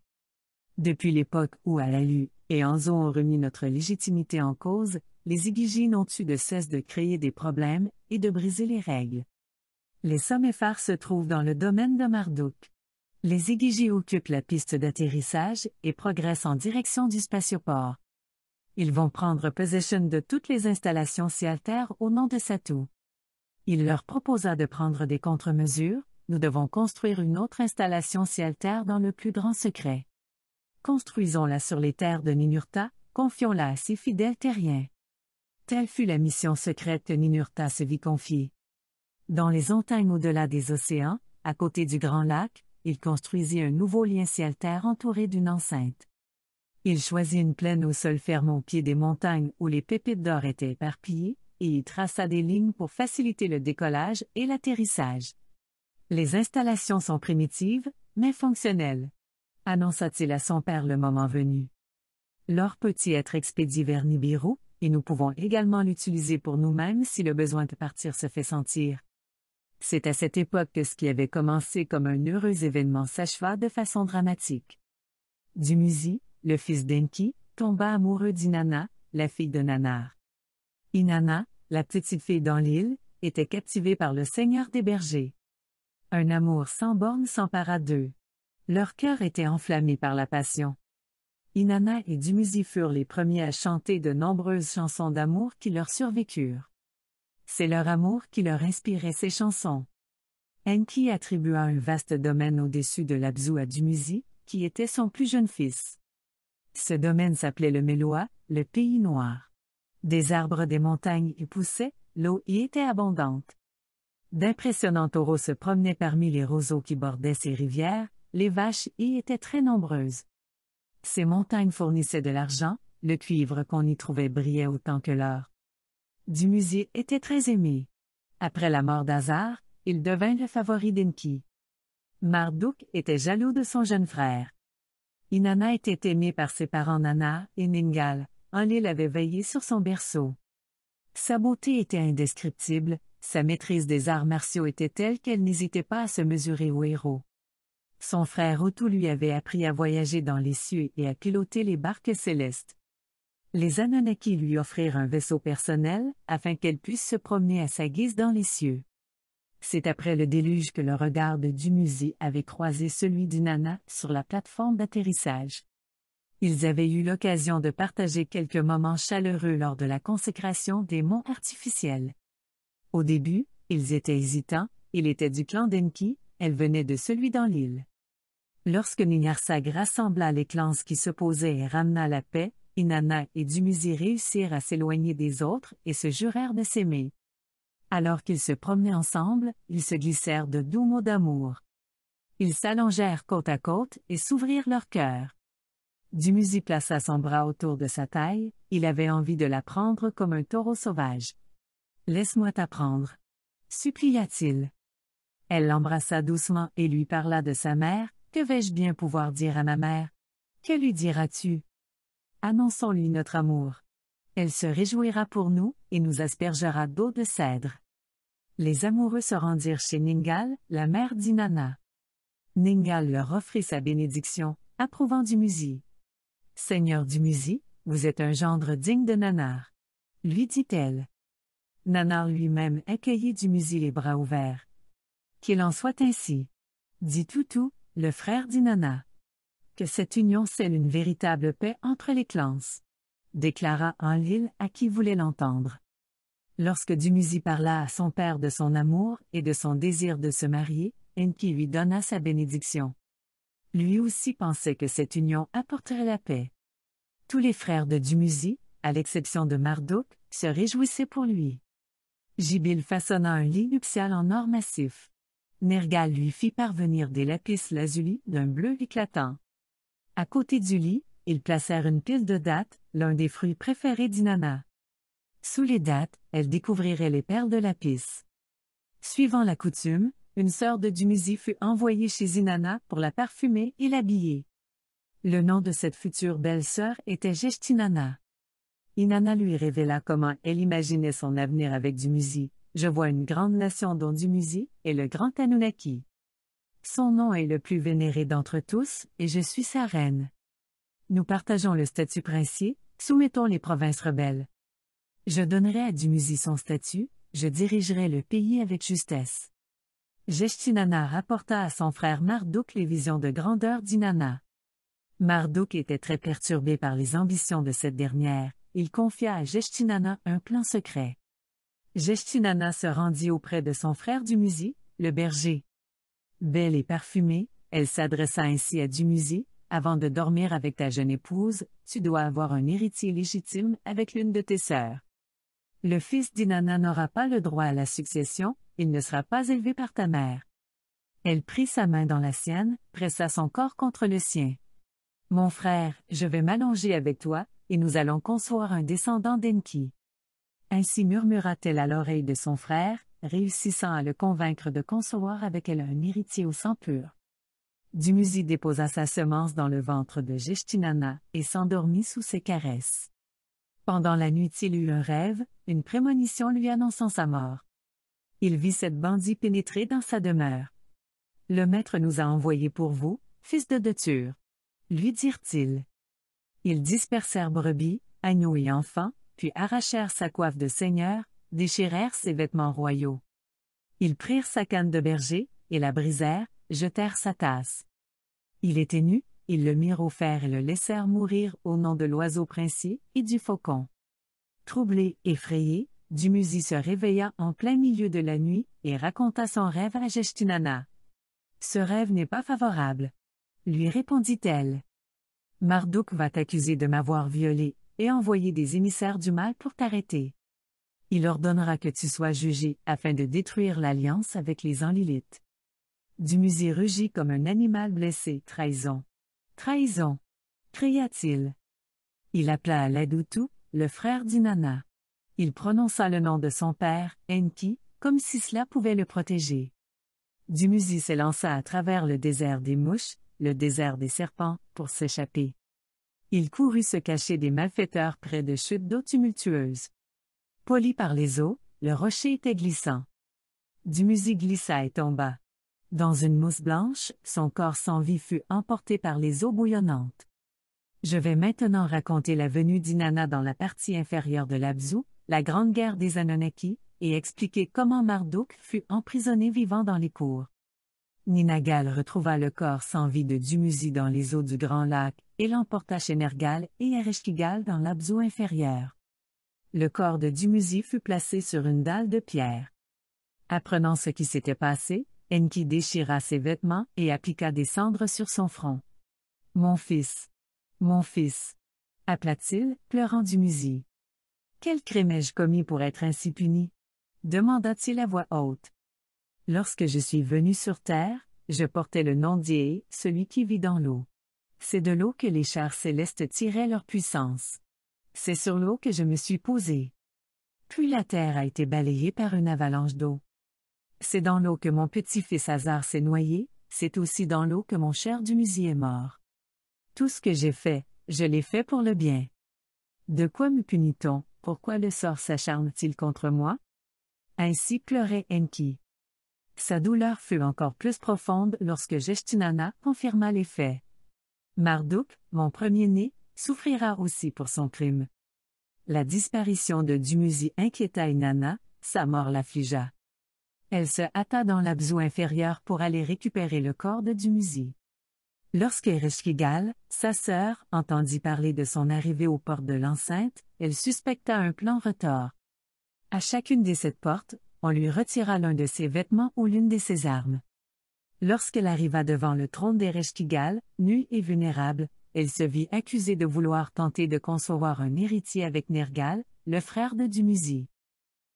Depuis l'époque où Alalu et Anzo ont remis notre légitimité en cause, les Igigi n'ont eu de cesse de créer des problèmes et de briser les règles. Les sommets se trouvent dans le domaine de Marduk. Les Igigis occupent la piste d'atterrissage et progressent en direction du spatioport. Ils vont prendre possession de toutes les installations ciel-terre au nom de Satou. Il leur proposa de prendre des contre-mesures, nous devons construire une autre installation ciel-terre dans le plus grand secret. Construisons-la sur les terres de Ninurta, confions-la à ses fidèles terriens. Telle fut la mission secrète que Ninurta se vit confier. Dans les montagnes au-delà des océans, à côté du Grand Lac, il construisit un nouveau lien ciel-terre entouré d'une enceinte. Il choisit une plaine au sol ferme au pied des montagnes où les pépites d'or étaient éparpillées, et y traça des lignes pour faciliter le décollage et l'atterrissage. Les installations sont primitives, mais fonctionnelles, annonça-t-il à son père le moment venu. L'or peut y être expédié vers Nibiru, et nous pouvons également l'utiliser pour nous-mêmes si le besoin de partir se fait sentir. C'est à cette époque que ce qui avait commencé comme un heureux événement s'acheva de façon dramatique. Dumuzi, le fils d'Enki, tomba amoureux d'Inanna, la fille de Nanar. Inanna, la petite fille dans l'île, était captivée par le seigneur des bergers. Un amour sans bornes s'empara d'eux. Leur cœur était enflammé par la passion. Inanna et Dumuzi furent les premiers à chanter de nombreuses chansons d'amour qui leur survécurent c'est leur amour qui leur inspirait ces chansons. Enki attribua un vaste domaine au-dessus de l'Abzu à Dumuzi, qui était son plus jeune fils. Ce domaine s'appelait le Meloa, le pays noir. Des arbres des montagnes y poussaient, l'eau y était abondante. D'impressionnants taureaux se promenaient parmi les roseaux qui bordaient ces rivières, les vaches y étaient très nombreuses. Ces montagnes fournissaient de l'argent, le cuivre qu'on y trouvait brillait autant que l'or, du musée était très aimé. Après la mort d'Azar, il devint le favori d'Enki. Marduk était jaloux de son jeune frère. Inanna était aimée par ses parents Nana et Ningal, Enlil avait veillé sur son berceau. Sa beauté était indescriptible, sa maîtrise des arts martiaux était telle qu'elle n'hésitait pas à se mesurer au héros. Son frère Otu lui avait appris à voyager dans les cieux et à piloter les barques célestes. Les Anunnaki lui offrirent un vaisseau personnel, afin qu'elle puisse se promener à sa guise dans les cieux. C'est après le déluge que le regard de Dumuzi avait croisé celui d'Inanna sur la plateforme d'atterrissage. Ils avaient eu l'occasion de partager quelques moments chaleureux lors de la consécration des monts artificiels. Au début, ils étaient hésitants, il était du clan d'Enki, elle venait de celui dans l'île. Lorsque Ninarsag rassembla les clans qui posaient et ramena la paix, Inanna et Dumuzi réussirent à s'éloigner des autres et se jurèrent de s'aimer. Alors qu'ils se promenaient ensemble, ils se glissèrent de doux mots d'amour. Ils s'allongèrent côte à côte et s'ouvrirent leur cœur. Dumuzi plaça son bras autour de sa taille, il avait envie de la prendre comme un taureau sauvage. Laisse-moi t'apprendre. Supplia-t-il. Elle l'embrassa doucement et lui parla de sa mère, que vais-je bien pouvoir dire à ma mère? Que lui diras-tu? annonçons-lui notre amour. Elle se réjouira pour nous, et nous aspergera d'eau de cèdre. Les amoureux se rendirent chez Ningal, la mère d'Inanna. Ningal leur offrit sa bénédiction, approuvant Dumuzi. « Seigneur Dumuzi, vous êtes un gendre digne de Nanar. Lui dit-elle. Nanar lui-même accueillit Dumuzi les bras ouverts. Qu'il en soit ainsi. Dit Toutou, le frère d'Inanna cette union scelle une véritable paix entre les clans, déclara Enlil à qui voulait l'entendre. Lorsque Dumuzi parla à son père de son amour et de son désir de se marier, Enki lui donna sa bénédiction. Lui aussi pensait que cette union apporterait la paix. Tous les frères de Dumuzi, à l'exception de Marduk, se réjouissaient pour lui. Jibil façonna un lit nuptial en or massif. Nergal lui fit parvenir des lapis lazuli d'un bleu éclatant. À côté du lit, ils placèrent une pile de dattes, l'un des fruits préférés d'Inanna. Sous les dattes, elle découvrirait les perles de lapis. Suivant la coutume, une sœur de Dumuzi fut envoyée chez Inanna pour la parfumer et l'habiller. Le nom de cette future belle-sœur était Gestinanna. Inanna lui révéla comment elle imaginait son avenir avec Dumuzi. Je vois une grande nation dont Dumuzi est le grand Anunnaki. Son nom est le plus vénéré d'entre tous, et je suis sa reine. Nous partageons le statut princier, soumettons les provinces rebelles. Je donnerai à Dumuzi son statut, je dirigerai le pays avec justesse. Jeshtinana rapporta à son frère Marduk les visions de grandeur d'Inanna. Marduk était très perturbé par les ambitions de cette dernière, il confia à Jeshtinana un plan secret. Jeshtinana se rendit auprès de son frère Dumuzi, le berger. Belle et parfumée, elle s'adressa ainsi à Dumuzi, « avant de dormir avec ta jeune épouse, tu dois avoir un héritier légitime avec l'une de tes sœurs. Le fils d'Inanna n'aura pas le droit à la succession, il ne sera pas élevé par ta mère. Elle prit sa main dans la sienne, pressa son corps contre le sien. Mon frère, je vais m'allonger avec toi, et nous allons concevoir un descendant d'Enki. Ainsi murmura-t-elle à l'oreille de son frère, réussissant à le convaincre de concevoir avec elle un héritier au sang pur. Dumuzi déposa sa semence dans le ventre de Gestinana et s'endormit sous ses caresses. Pendant la nuit, il eut un rêve, une prémonition lui annonçant sa mort. Il vit cette bandit pénétrer dans sa demeure. Le maître nous a envoyés pour vous, fils de Detur. Lui dirent-ils. Ils dispersèrent brebis, agneaux et enfants, puis arrachèrent sa coiffe de seigneur, déchirèrent ses vêtements royaux. Ils prirent sa canne de berger, et la brisèrent, jetèrent sa tasse. Il était nu, ils le mirent au fer et le laissèrent mourir au nom de l'oiseau princier et du faucon. Troublé, effrayé, Dumuzi se réveilla en plein milieu de la nuit et raconta son rêve à Gestinana. Ce rêve n'est pas favorable. Lui répondit-elle. Marduk va t'accuser de m'avoir violé et envoyer des émissaires du mal pour t'arrêter il ordonnera que tu sois jugé, afin de détruire l'alliance avec les Enlilites. Dumuzi rugit comme un animal blessé. Trahison. Trahison. Cria-t-il. Il appela à le frère d'Inanna. Il prononça le nom de son père, Enki, comme si cela pouvait le protéger. Dumuzi s'élança à travers le désert des mouches, le désert des serpents, pour s'échapper. Il courut se cacher des malfaiteurs près de chutes d'eau tumultueuses. Poli par les eaux, le rocher était glissant. Dumuzi glissa et tomba. Dans une mousse blanche, son corps sans vie fut emporté par les eaux bouillonnantes. Je vais maintenant raconter la venue d'Inanna dans la partie inférieure de l'Abzu, la grande guerre des Anunnaki, et expliquer comment Marduk fut emprisonné vivant dans les cours. Ninagal retrouva le corps sans vie de Dumuzi dans les eaux du Grand Lac et l'emporta chez Nergal et Ereshkigal dans l'Abzu inférieur le corps de Dumuzi fut placé sur une dalle de pierre. Apprenant ce qui s'était passé, Enki déchira ses vêtements et appliqua des cendres sur son front. Mon fils! Mon fils! appela-t-il, pleurant Dumuzi. Quel crime ai-je commis pour être ainsi puni? demanda-t-il à voix haute. Lorsque je suis venu sur terre, je portais le nom Die, celui qui vit dans l'eau. C'est de l'eau que les chars célestes tiraient leur puissance. C'est sur l'eau que je me suis posé. Puis la terre a été balayée par une avalanche d'eau. C'est dans l'eau que mon petit-fils Hazar s'est noyé, c'est aussi dans l'eau que mon cher Dumusier est mort. Tout ce que j'ai fait, je l'ai fait pour le bien. De quoi me punit-on, pourquoi le sort s'acharne-t-il contre moi? Ainsi pleurait Enki. Sa douleur fut encore plus profonde lorsque Jestinana confirma les faits. Marduk, mon premier-né, souffrira aussi pour son crime. La disparition de Dumuzi inquiéta Inanna, sa mort l'affligea. Elle se hâta dans l'Abzou inférieur pour aller récupérer le corps de Dumuzi. Lorsqu'Ereshkigal, sa sœur, entendit parler de son arrivée aux portes de l'enceinte, elle suspecta un plan retors. À chacune des sept portes, on lui retira l'un de ses vêtements ou l'une de ses armes. Lorsqu'elle arriva devant le trône d'Ereshkigal, nue et vulnérable, elle se vit accusée de vouloir tenter de concevoir un héritier avec Nergal, le frère de Dumuzi.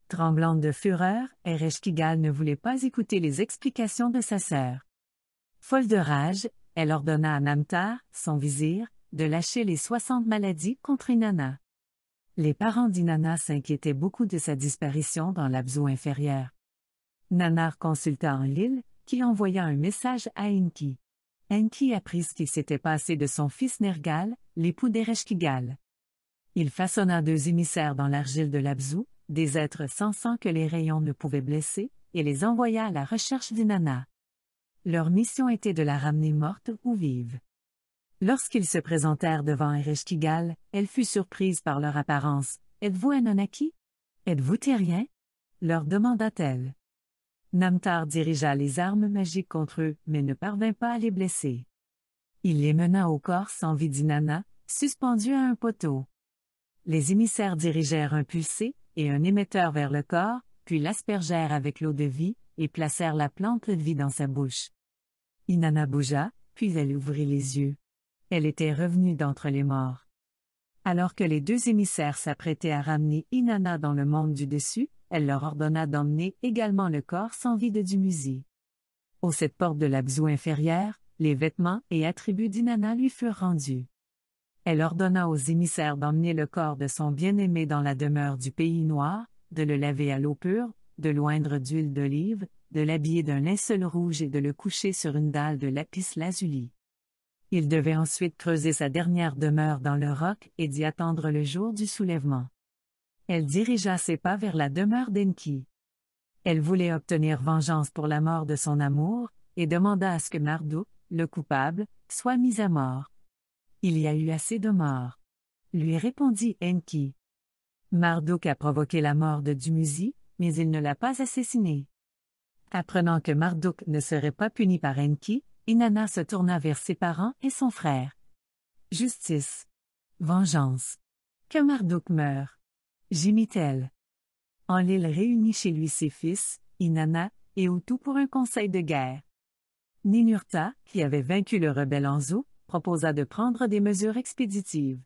Tremblante de fureur, Ereshkigal ne voulait pas écouter les explications de sa sœur. Folle de rage, elle ordonna à Namtar, son vizir, de lâcher les soixante maladies contre Inanna. Les parents d'Inanna s'inquiétaient beaucoup de sa disparition dans l'Abzou inférieur. Nanar consulta Enlil, qui envoya un message à Inki. Enki apprit ce qui s'était passé de son fils Nergal, l'époux d'Ereshkigal. Il façonna deux émissaires dans l'argile de l'Abzou, des êtres sans sang que les rayons ne pouvaient blesser, et les envoya à la recherche d'Inanna. Leur mission était de la ramener morte ou vive. Lorsqu'ils se présentèrent devant Ereshkigal, elle fut surprise par leur apparence. Êtes-vous Anunnaki Êtes-vous Terrien leur demanda-t-elle. Namtar dirigea les armes magiques contre eux, mais ne parvint pas à les blesser. Il les mena au corps sans vie d'Inanna, suspendu à un poteau. Les émissaires dirigèrent un pulsé et un émetteur vers le corps, puis l'aspergèrent avec l'eau de vie, et placèrent la plante de vie dans sa bouche. Inanna bougea, puis elle ouvrit les yeux. Elle était revenue d'entre les morts. Alors que les deux émissaires s'apprêtaient à ramener Inanna dans le monde du dessus, elle leur ordonna d'emmener également le corps sans vide du musée. Aux sept portes de bzou inférieure, les vêtements et attributs d'Inanna lui furent rendus. Elle ordonna aux émissaires d'emmener le corps de son bien-aimé dans la demeure du pays noir, de le laver à l'eau pure, de l'oindre d'huile d'olive, de l'habiller d'un linceul rouge et de le coucher sur une dalle de lapis lazuli. Il devait ensuite creuser sa dernière demeure dans le roc et d'y attendre le jour du soulèvement elle dirigea ses pas vers la demeure d'Enki. Elle voulait obtenir vengeance pour la mort de son amour, et demanda à ce que Marduk, le coupable, soit mis à mort. Il y a eu assez de morts. Lui répondit Enki. Marduk a provoqué la mort de Dumuzi, mais il ne l'a pas assassiné. Apprenant que Marduk ne serait pas puni par Enki, Inanna se tourna vers ses parents et son frère. Justice. Vengeance. Que Marduk meure. Jimitel. Enlil réunit chez lui ses fils, Inanna, et Utu pour un conseil de guerre. Ninurta, qui avait vaincu le rebelle Anzu, proposa de prendre des mesures expéditives.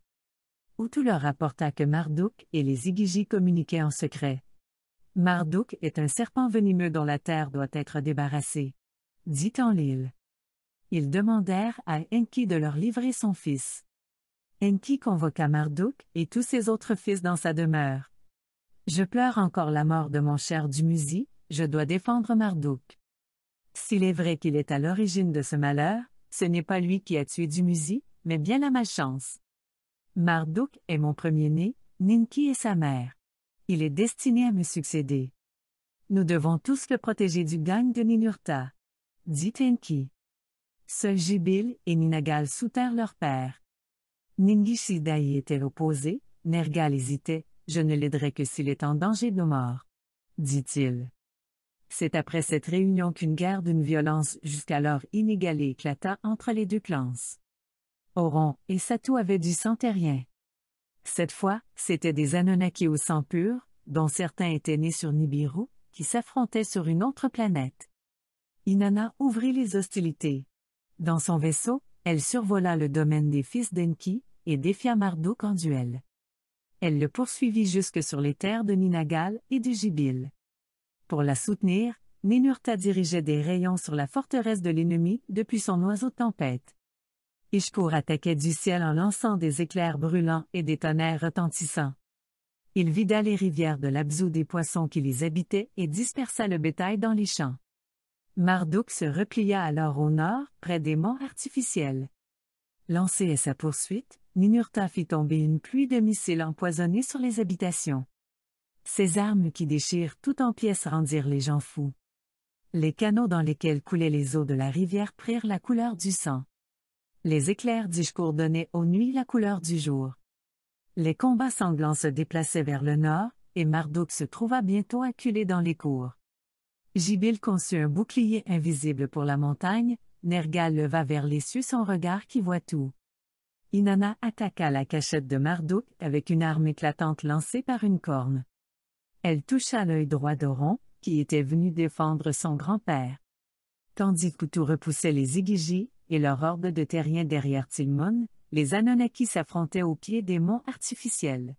Utu leur rapporta que Marduk et les Igigi communiquaient en secret. Marduk est un serpent venimeux dont la terre doit être débarrassée. Dit Enlil. Ils demandèrent à Enki de leur livrer son fils. Enki convoqua Marduk et tous ses autres fils dans sa demeure. Je pleure encore la mort de mon cher Dumuzi, je dois défendre Marduk. S'il est vrai qu'il est à l'origine de ce malheur, ce n'est pas lui qui a tué Dumuzi, mais bien la malchance. Marduk est mon premier-né, Ninki est sa mère. Il est destiné à me succéder. Nous devons tous le protéger du gang de Ninurta. Dit Enki. Seuls Jibil et Ninagal soutinrent leur père y était opposé, Nergal hésitait, je ne l'aiderai que s'il est en danger de mort. Dit-il. C'est après cette réunion qu'une guerre d'une violence jusqu'alors inégalée éclata entre les deux clans. Oron et Satou avaient du sang terrien. Cette fois, c'étaient des Anunnaki au sang pur, dont certains étaient nés sur Nibiru, qui s'affrontaient sur une autre planète. Inanna ouvrit les hostilités. Dans son vaisseau, elle survola le domaine des fils d'Enki, et défia Marduk en duel. Elle le poursuivit jusque sur les terres de Ninagal et du Gibil. Pour la soutenir, Ninurta dirigeait des rayons sur la forteresse de l'ennemi depuis son oiseau tempête. Ishkur attaquait du ciel en lançant des éclairs brûlants et des tonnerres retentissants. Il vida les rivières de l'Abzou des poissons qui les habitaient et dispersa le bétail dans les champs. Marduk se replia alors au nord, près des monts artificiels. Lancé à sa poursuite, Ninurta fit tomber une pluie de missiles empoisonnés sur les habitations. Ces armes qui déchirent tout en pièces rendirent les gens fous. Les canaux dans lesquels coulaient les eaux de la rivière prirent la couleur du sang. Les éclairs du jour donnaient aux nuits la couleur du jour. Les combats sanglants se déplaçaient vers le nord, et Marduk se trouva bientôt acculé dans les cours. Jibil conçut un bouclier invisible pour la montagne, Nergal leva vers les cieux son regard qui voit tout. Inanna attaqua la cachette de Marduk avec une arme éclatante lancée par une corne. Elle toucha l'œil droit d'Oron, qui était venu défendre son grand-père. Tandis que tout repoussait les igiji et leur horde de terriens derrière Tilmon, les Anunnaki s'affrontaient au pied des monts artificiels.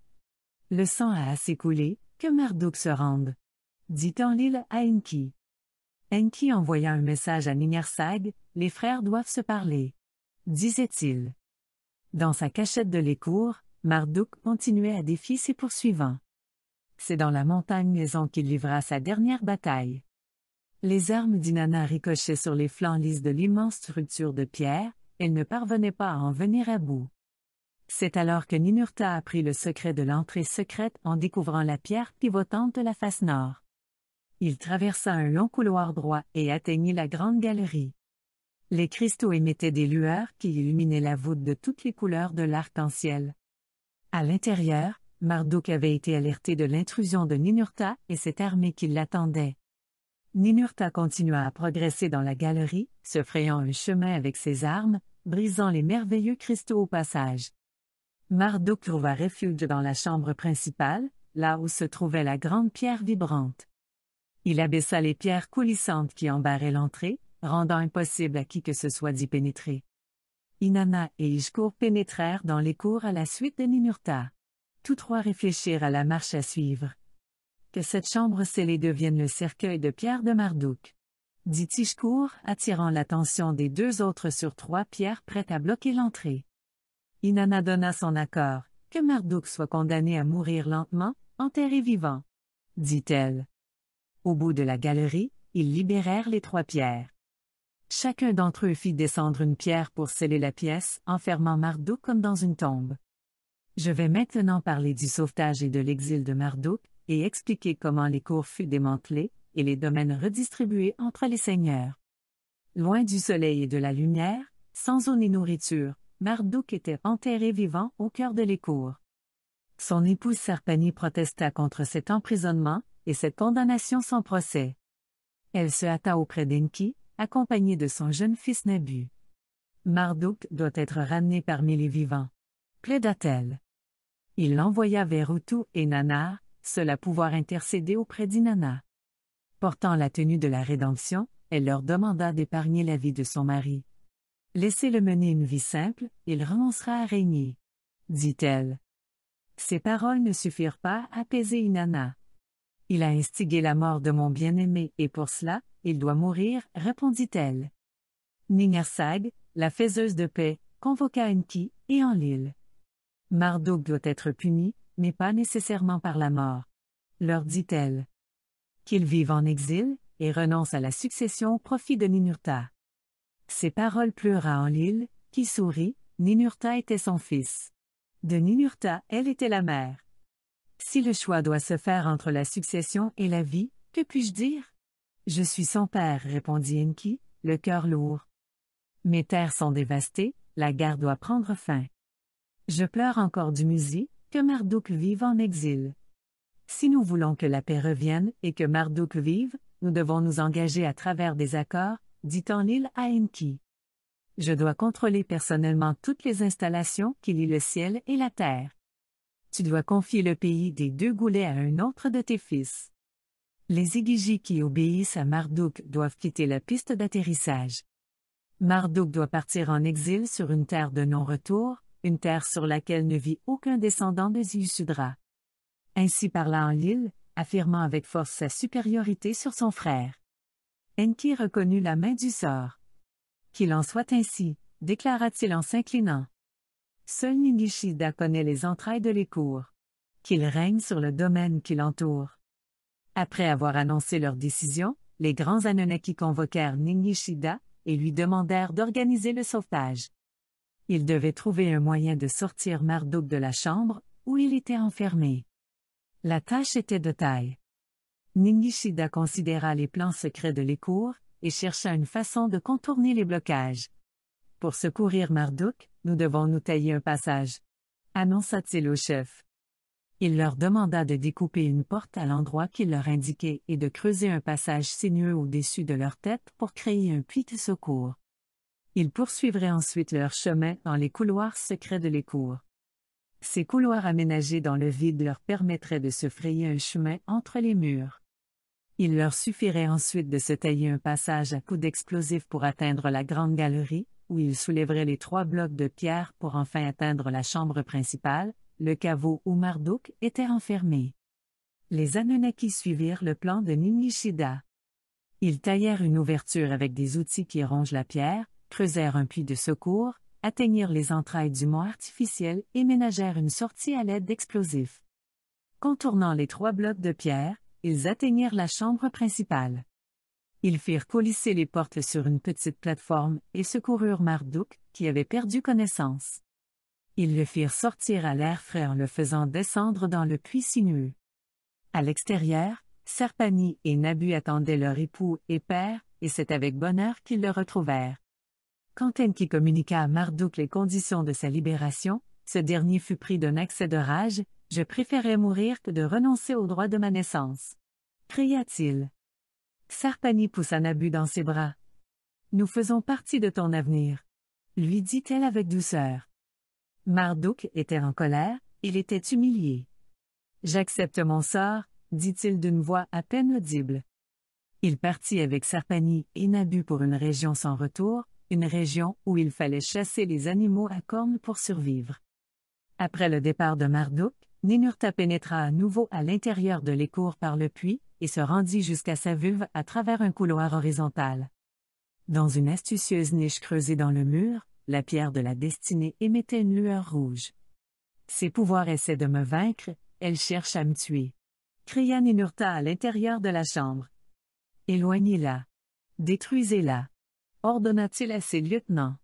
Le sang a assez coulé, que Marduk se rende. Dit en l'île à Enki. Enki envoya un message à Ninersag, les frères doivent se parler. Disait-il. Dans sa cachette de l'écour, Marduk continuait à défier ses poursuivants. C'est dans la montagne maison qu'il livra sa dernière bataille. Les armes d'Inanna ricochaient sur les flancs lisses de l'immense structure de pierre, elle ne parvenait pas à en venir à bout. C'est alors que Ninurta apprit le secret de l'entrée secrète en découvrant la pierre pivotante de la face nord. Il traversa un long couloir droit et atteignit la grande galerie. Les cristaux émettaient des lueurs qui illuminaient la voûte de toutes les couleurs de l'arc-en-ciel. À l'intérieur, Marduk avait été alerté de l'intrusion de Ninurta et cette armée qui l'attendait. Ninurta continua à progresser dans la galerie, se frayant un chemin avec ses armes, brisant les merveilleux cristaux au passage. Marduk trouva refuge dans la chambre principale, là où se trouvait la grande pierre vibrante. Il abaissa les pierres coulissantes qui embarraient l'entrée, rendant impossible à qui que ce soit d'y pénétrer. Inanna et Ishkur pénétrèrent dans les cours à la suite de Nimurta. Tous trois réfléchirent à la marche à suivre. Que cette chambre scellée devienne le cercueil de pierre de Marduk. Dit Ishkur, attirant l'attention des deux autres sur trois pierres prêtes à bloquer l'entrée. Inanna donna son accord, que Marduk soit condamné à mourir lentement, enterré vivant. Dit-elle. Au bout de la galerie, ils libérèrent les trois pierres. Chacun d'entre eux fit descendre une pierre pour sceller la pièce, enfermant Marduk comme dans une tombe. Je vais maintenant parler du sauvetage et de l'exil de Marduk, et expliquer comment les cours furent démantelés, et les domaines redistribués entre les seigneurs. Loin du soleil et de la lumière, sans eau ni nourriture, Marduk était enterré vivant au cœur de les cours. Son épouse Sarpani protesta contre cet emprisonnement, et cette condamnation sans procès. Elle se hâta auprès d'Enki, accompagné de son jeune fils Nabu. Marduk doit être ramené parmi les vivants. Plaida-t-elle. Il l'envoya vers Utu et Nana, seul à pouvoir intercéder auprès d'Inanna. Portant la tenue de la rédemption, elle leur demanda d'épargner la vie de son mari. Laissez-le mener une vie simple, il renoncera à régner. Dit-elle. Ces paroles ne suffirent pas à apaiser Inanna. Il a instigé la mort de mon bien-aimé, et pour cela, il doit mourir, répondit-elle. Ningarsag, la faiseuse de paix, convoqua Enki, et Enlil. Marduk doit être puni, mais pas nécessairement par la mort. Leur dit-elle. Qu'il vive en exil, et renonce à la succession au profit de Ninurta. Ces paroles pleura Enlil, qui sourit, Ninurta était son fils. De Ninurta, elle était la mère. Si le choix doit se faire entre la succession et la vie, que puis-je dire? Je suis son père, répondit Enki, le cœur lourd. Mes terres sont dévastées, la guerre doit prendre fin. Je pleure encore du Musée, que Marduk vive en exil. Si nous voulons que la paix revienne et que Marduk vive, nous devons nous engager à travers des accords, dit en l'île à Enki. Je dois contrôler personnellement toutes les installations qui lient le ciel et la terre tu dois confier le pays des deux goulets à un autre de tes fils. Les Igiji qui obéissent à Marduk doivent quitter la piste d'atterrissage. Marduk doit partir en exil sur une terre de non-retour, une terre sur laquelle ne vit aucun descendant de Ziusudra. Ainsi parla en l'île, affirmant avec force sa supériorité sur son frère. Enki reconnut la main du sort. Qu'il en soit ainsi, déclara-t-il en s'inclinant. Seul Ningishida connaît les entrailles de l'écour. Qu'il règne sur le domaine qui l'entoure. Après avoir annoncé leur décision, les grands Anunnaki convoquèrent Ningishida et lui demandèrent d'organiser le sauvetage. Il devait trouver un moyen de sortir Marduk de la chambre où il était enfermé. La tâche était de taille. Ningishida considéra les plans secrets de l'écour et chercha une façon de contourner les blocages. Pour secourir Marduk, nous devons nous tailler un passage. Annonça-t-il au chef. Il leur demanda de découper une porte à l'endroit qu'il leur indiquait et de creuser un passage sinueux au-dessus de leur tête pour créer un puits de secours. Ils poursuivraient ensuite leur chemin dans les couloirs secrets de l'écour. Ces couloirs aménagés dans le vide leur permettraient de se frayer un chemin entre les murs. Il leur suffirait ensuite de se tailler un passage à coups d'explosifs pour atteindre la grande galerie, où ils soulèveraient les trois blocs de pierre pour enfin atteindre la chambre principale, le caveau où Marduk était enfermé. Les Anunnaki suivirent le plan de Ninishida. Ils taillèrent une ouverture avec des outils qui rongent la pierre, creusèrent un puits de secours, atteignirent les entrailles du mont artificiel et ménagèrent une sortie à l'aide d'explosifs. Contournant les trois blocs de pierre, ils atteignirent la chambre principale. Ils firent coulisser les portes sur une petite plateforme et secoururent Marduk, qui avait perdu connaissance. Ils le firent sortir à l'air frais en le faisant descendre dans le puits sinueux. À l'extérieur, Serpani et Nabu attendaient leur époux et père, et c'est avec bonheur qu'ils le retrouvèrent. Quand Enki communiqua à Marduk les conditions de sa libération, ce dernier fut pris d'un accès de rage, je préférais mourir que de renoncer au droit de ma naissance. Cria-t-il. Sarpani poussa Nabu dans ses bras. Nous faisons partie de ton avenir. Lui dit-elle avec douceur. Marduk était en colère, il était humilié. J'accepte mon sort, dit-il d'une voix à peine audible. Il partit avec Sarpani et Nabu pour une région sans retour, une région où il fallait chasser les animaux à cornes pour survivre. Après le départ de Marduk, Ninurta pénétra à nouveau à l'intérieur de l'écour par le puits, et se rendit jusqu'à sa vulve à travers un couloir horizontal. Dans une astucieuse niche creusée dans le mur, la pierre de la destinée émettait une lueur rouge. Ses pouvoirs essaient de me vaincre, elle cherche à me tuer. Cria Ninurta à l'intérieur de la chambre. Éloignez-la. Détruisez-la. Ordonna-t-il à ses lieutenants.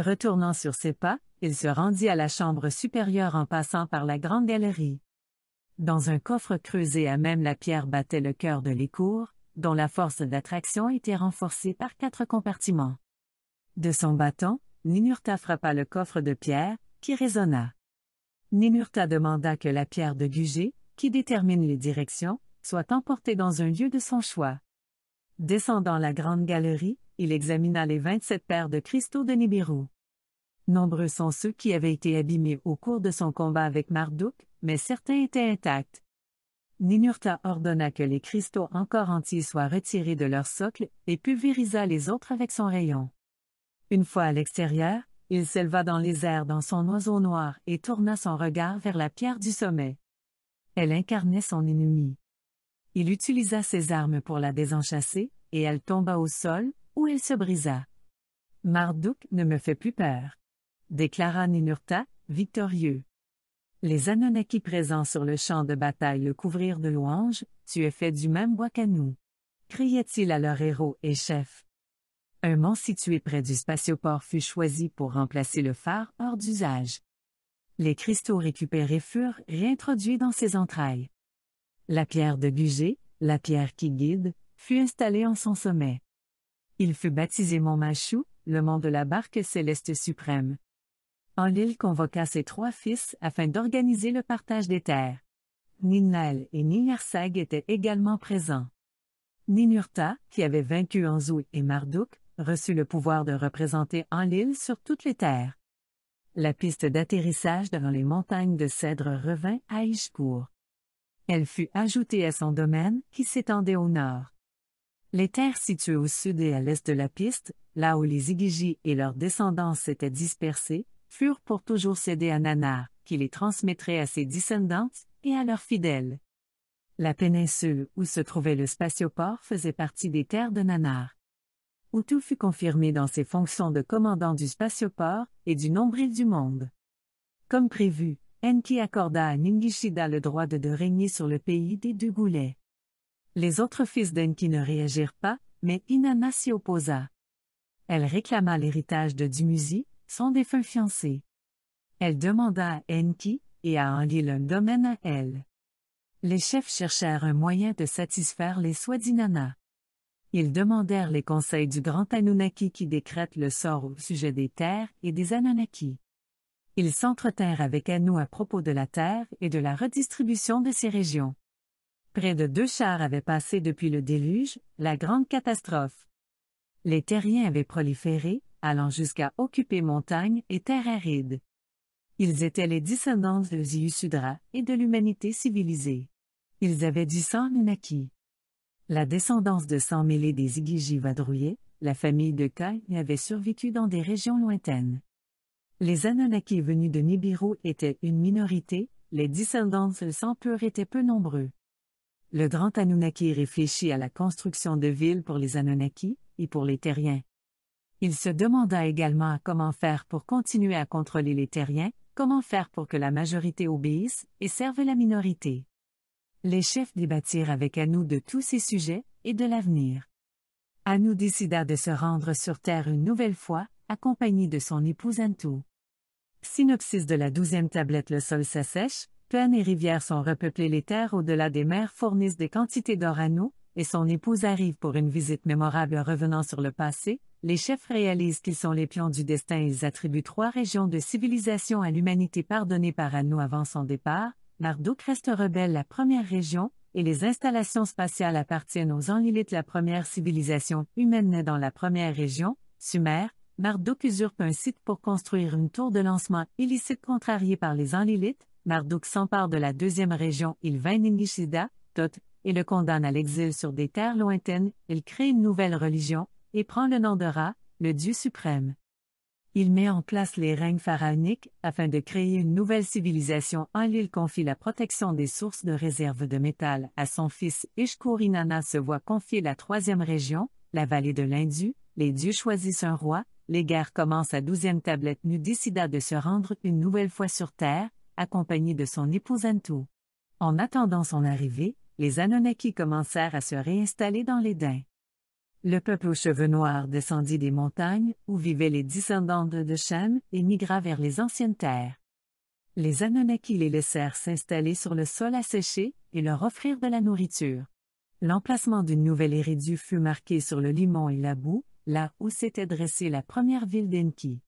Retournant sur ses pas, il se rendit à la chambre supérieure en passant par la grande galerie. Dans un coffre creusé à même la pierre battait le cœur de l'écour, dont la force d'attraction était renforcée par quatre compartiments. De son bâton, Ninurta frappa le coffre de pierre, qui résonna. Ninurta demanda que la pierre de Gugé, qui détermine les directions, soit emportée dans un lieu de son choix. Descendant la grande galerie, il examina les vingt-sept paires de cristaux de Nibiru. Nombreux sont ceux qui avaient été abîmés au cours de son combat avec Marduk, mais certains étaient intacts. Ninurta ordonna que les cristaux encore entiers soient retirés de leur socle et pulvérisa les autres avec son rayon. Une fois à l'extérieur, il s'éleva dans les airs dans son oiseau noir et tourna son regard vers la pierre du sommet. Elle incarnait son ennemi. Il utilisa ses armes pour la désenchasser, et elle tomba au sol, se brisa. Marduk ne me fait plus peur, déclara Ninurta, victorieux. Les Anunnaki présents sur le champ de bataille le couvrirent de louanges, tu es fait du même bois qu'à nous. Criait-il à leur héros et chef. Un mont situé près du spatioport fut choisi pour remplacer le phare hors d'usage. Les cristaux récupérés furent réintroduits dans ses entrailles. La pierre de Gugé, la pierre qui guide, fut installée en son sommet. Il fut baptisé Montmachou, le mont de la barque céleste suprême. Enlil convoqua ses trois fils afin d'organiser le partage des terres. Ninel et Ninarsag étaient également présents. Ninurta, qui avait vaincu Anzou et Marduk, reçut le pouvoir de représenter Enlil sur toutes les terres. La piste d'atterrissage devant les montagnes de cèdre revint à Ishkour. Elle fut ajoutée à son domaine qui s'étendait au nord. Les terres situées au sud et à l'est de la piste, là où les Igigi et leurs descendants s'étaient dispersés, furent pour toujours cédées à Nanar, qui les transmettrait à ses descendants et à leurs fidèles. La péninsule où se trouvait le spatioport faisait partie des terres de Nanar. tout fut confirmé dans ses fonctions de commandant du spatioport et du nombril du monde. Comme prévu, Enki accorda à Ningishida le droit de, de régner sur le pays des deux goulets. Les autres fils d'Enki ne réagirent pas, mais Inanna s'y opposa. Elle réclama l'héritage de Dumuzi, son défunt fiancé. Elle demanda à Enki, et à Enlil un domaine à elle. Les chefs cherchèrent un moyen de satisfaire les souhaits d'Inanna. Ils demandèrent les conseils du grand Anunnaki qui décrète le sort au sujet des terres et des Anunnaki. Ils s'entretinrent avec Anu à propos de la terre et de la redistribution de ces régions. Près de deux chars avaient passé depuis le déluge, la grande catastrophe. Les terriens avaient proliféré, allant jusqu'à occuper montagnes et terres arides. Ils étaient les descendants de Ziusudra et de l'humanité civilisée. Ils avaient du sang Nunaki. La descendance de sang mêlé des vadrouillait, la famille de Kai avait survécu dans des régions lointaines. Les Anunnaki venus de Nibiru étaient une minorité, les descendants de sang pur étaient peu nombreux. Le Grand Anunnaki réfléchit à la construction de villes pour les Anunnaki et pour les terriens. Il se demanda également comment faire pour continuer à contrôler les terriens, comment faire pour que la majorité obéisse et serve la minorité. Les chefs débattirent avec Anu de tous ces sujets et de l'avenir. Anu décida de se rendre sur Terre une nouvelle fois, accompagné de son épouse Antu. Synopsis de la douzième tablette Le sol s'assèche, plaines et rivières sont repeuplées, les terres au-delà des mers fournissent des quantités d'or à nous, et son épouse arrive pour une visite mémorable en revenant sur le passé, les chefs réalisent qu'ils sont les pions du destin et ils attribuent trois régions de civilisation à l'humanité pardonnée par Anno avant son départ, Marduk reste rebelle la première région, et les installations spatiales appartiennent aux Enlilites la première civilisation humaine naît dans la première région, Sumer, Marduk usurpe un site pour construire une tour de lancement illicite contrariée par les Enlilites, Marduk s'empare de la deuxième région il Ilvainingishida, Tot, et le condamne à l'exil sur des terres lointaines, il crée une nouvelle religion, et prend le nom de Ra, le Dieu suprême. Il met en place les règnes pharaoniques afin de créer une nouvelle civilisation. En l'île confie la protection des sources de réserves de métal à son fils Ishkurinana se voit confier la troisième région, la vallée de l'Indu, les dieux choisissent un roi, les guerres commencent à douzième tablette nu décida de se rendre une nouvelle fois sur Terre, accompagné de son épouse Antou. En attendant son arrivée, les Anunnaki commencèrent à se réinstaller dans les l'Éden. Le peuple aux cheveux noirs descendit des montagnes où vivaient les descendants de Shem et migra vers les anciennes terres. Les Anunnaki les laissèrent s'installer sur le sol asséché et leur offrirent de la nourriture. L'emplacement d'une nouvelle éridue fut marqué sur le Limon et la boue, là où s'était dressée la première ville d'Enki.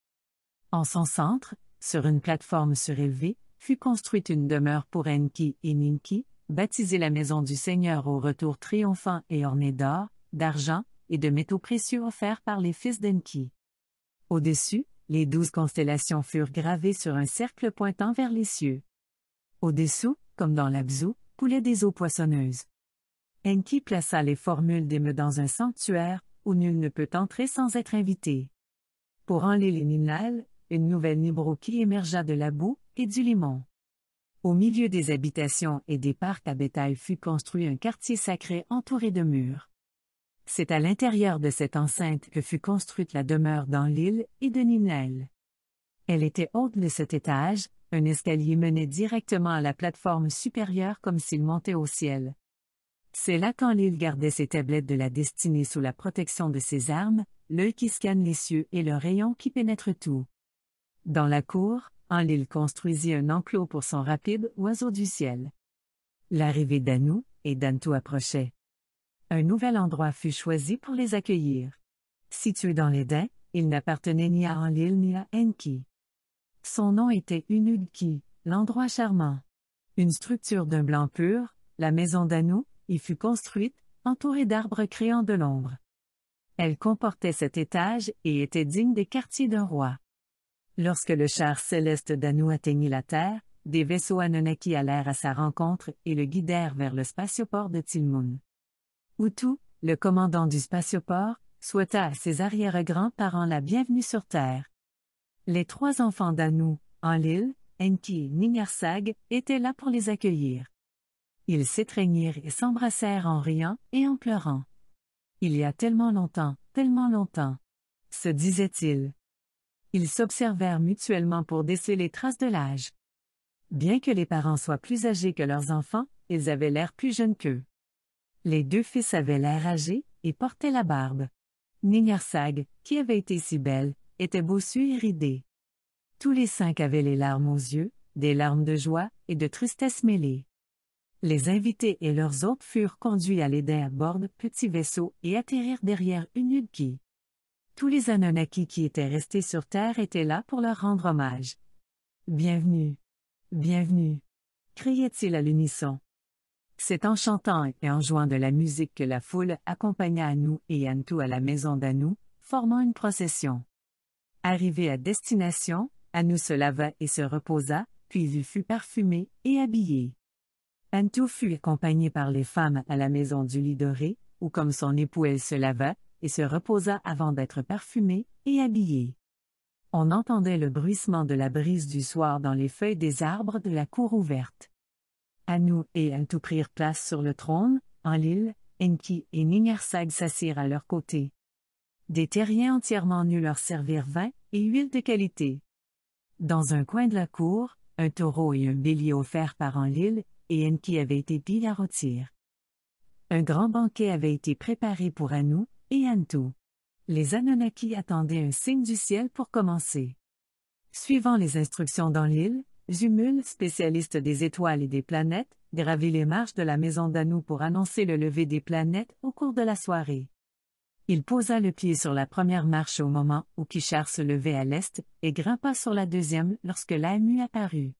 En son centre, sur une plateforme surélevée, fut construite une demeure pour Enki et Ninki, baptisée la maison du Seigneur au retour triomphant et ornée d'or, d'argent, et de métaux précieux offerts par les fils d'Enki. Au-dessus, les douze constellations furent gravées sur un cercle pointant vers les cieux. Au-dessous, comme dans l'Abzu, coulaient des eaux poissonneuses. Enki plaça les formules d'Eme dans un sanctuaire, où nul ne peut entrer sans être invité. Pour enlever les une nouvelle Nibroki émergea de la boue, du Limon. Au milieu des habitations et des parcs à bétail fut construit un quartier sacré entouré de murs. C'est à l'intérieur de cette enceinte que fut construite la demeure dans l'île et de Ninel. Elle était haute de cet étage, un escalier menait directement à la plateforme supérieure comme s'il montait au ciel. C'est là quand l'île gardait ses tablettes de la destinée sous la protection de ses armes, l'œil qui scanne les cieux et le rayon qui pénètre tout. Dans la cour, Anlil hein, construisit un enclos pour son rapide oiseau du ciel. L'arrivée d'Anu et d'Anto approchait. Un nouvel endroit fut choisi pour les accueillir. Situé dans l'Éden, il n'appartenait ni à Enlil ni à Enki. Son nom était Unugki, l'endroit charmant. Une structure d'un blanc pur, la maison d'Anu, y fut construite, entourée d'arbres créant de l'ombre. Elle comportait sept étages et était digne des quartiers d'un roi. Lorsque le char céleste d'Anu atteignit la Terre, des vaisseaux Anunnaki allèrent à sa rencontre et le guidèrent vers le spatioport de Tilmun. Utu, le commandant du spatioport, souhaita à ses arrière-grands-parents la bienvenue sur Terre. Les trois enfants d'Anu, Enlil, Enki et Ningarsag, étaient là pour les accueillir. Ils s'étreignirent et s'embrassèrent en riant et en pleurant. Il y a tellement longtemps, tellement longtemps, se disait-il ils s'observèrent mutuellement pour déceler les traces de l'âge. Bien que les parents soient plus âgés que leurs enfants, ils avaient l'air plus jeunes qu'eux. Les deux fils avaient l'air âgés et portaient la barbe. Nignarsag, qui avait été si belle, était bossu et ridée. Tous les cinq avaient les larmes aux yeux, des larmes de joie et de tristesse mêlées. Les invités et leurs hôtes furent conduits à l'aider à bord de petits vaisseaux et atterrirent derrière une tous les Anunnaki qui étaient restés sur Terre étaient là pour leur rendre hommage. Bienvenue. Bienvenue. criait-il à l'unisson. C'est en chantant et en jouant de la musique que la foule accompagna Anou et Antou à la maison d'Anou, formant une procession. Arrivé à destination, Anou se lava et se reposa, puis il fut parfumé et habillé. Antou fut accompagné par les femmes à la maison du lit doré, où comme son époux elle se lava, et se reposa avant d'être parfumé et habillé. On entendait le bruissement de la brise du soir dans les feuilles des arbres de la cour ouverte. Anu et Antou prirent place sur le trône, en l'île, Enki et Ningarsag s'assirent à leur côté. Des terriens entièrement nus leur servirent vin et huile de qualité. Dans un coin de la cour, un taureau et un bélier offerts par Enlil, et Enki avaient été pillés à rôtir. Un grand banquet avait été préparé pour Anou, et Les Anunnaki attendaient un signe du ciel pour commencer. Suivant les instructions dans l'île, Zumul, spécialiste des étoiles et des planètes, gravit les marches de la maison d'Anu pour annoncer le lever des planètes au cours de la soirée. Il posa le pied sur la première marche au moment où Kishar se levait à l'est et grimpa sur la deuxième lorsque Lamu apparut.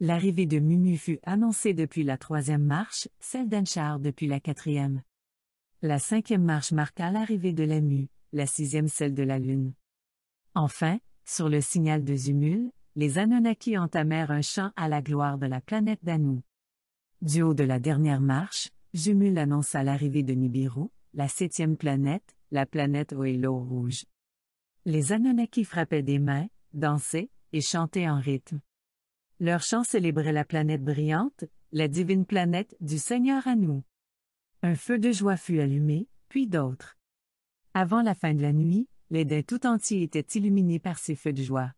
L'arrivée de Mumu fut annoncée depuis la troisième marche, celle d'Anchar depuis la quatrième. La cinquième marche marqua l'arrivée de la la sixième celle de la Lune. Enfin, sur le signal de Zumul, les Anunnaki entamèrent un chant à la gloire de la planète Danu. Du haut de la dernière marche, Zumul annonça l'arrivée de Nibiru, la septième planète, la planète Oelo rouge. Les Anunnaki frappaient des mains, dansaient et chantaient en rythme. Leur chant célébrait la planète brillante, la divine planète du Seigneur Anu. Un feu de joie fut allumé, puis d'autres. Avant la fin de la nuit, les dais tout entier était illuminé par ces feux de joie.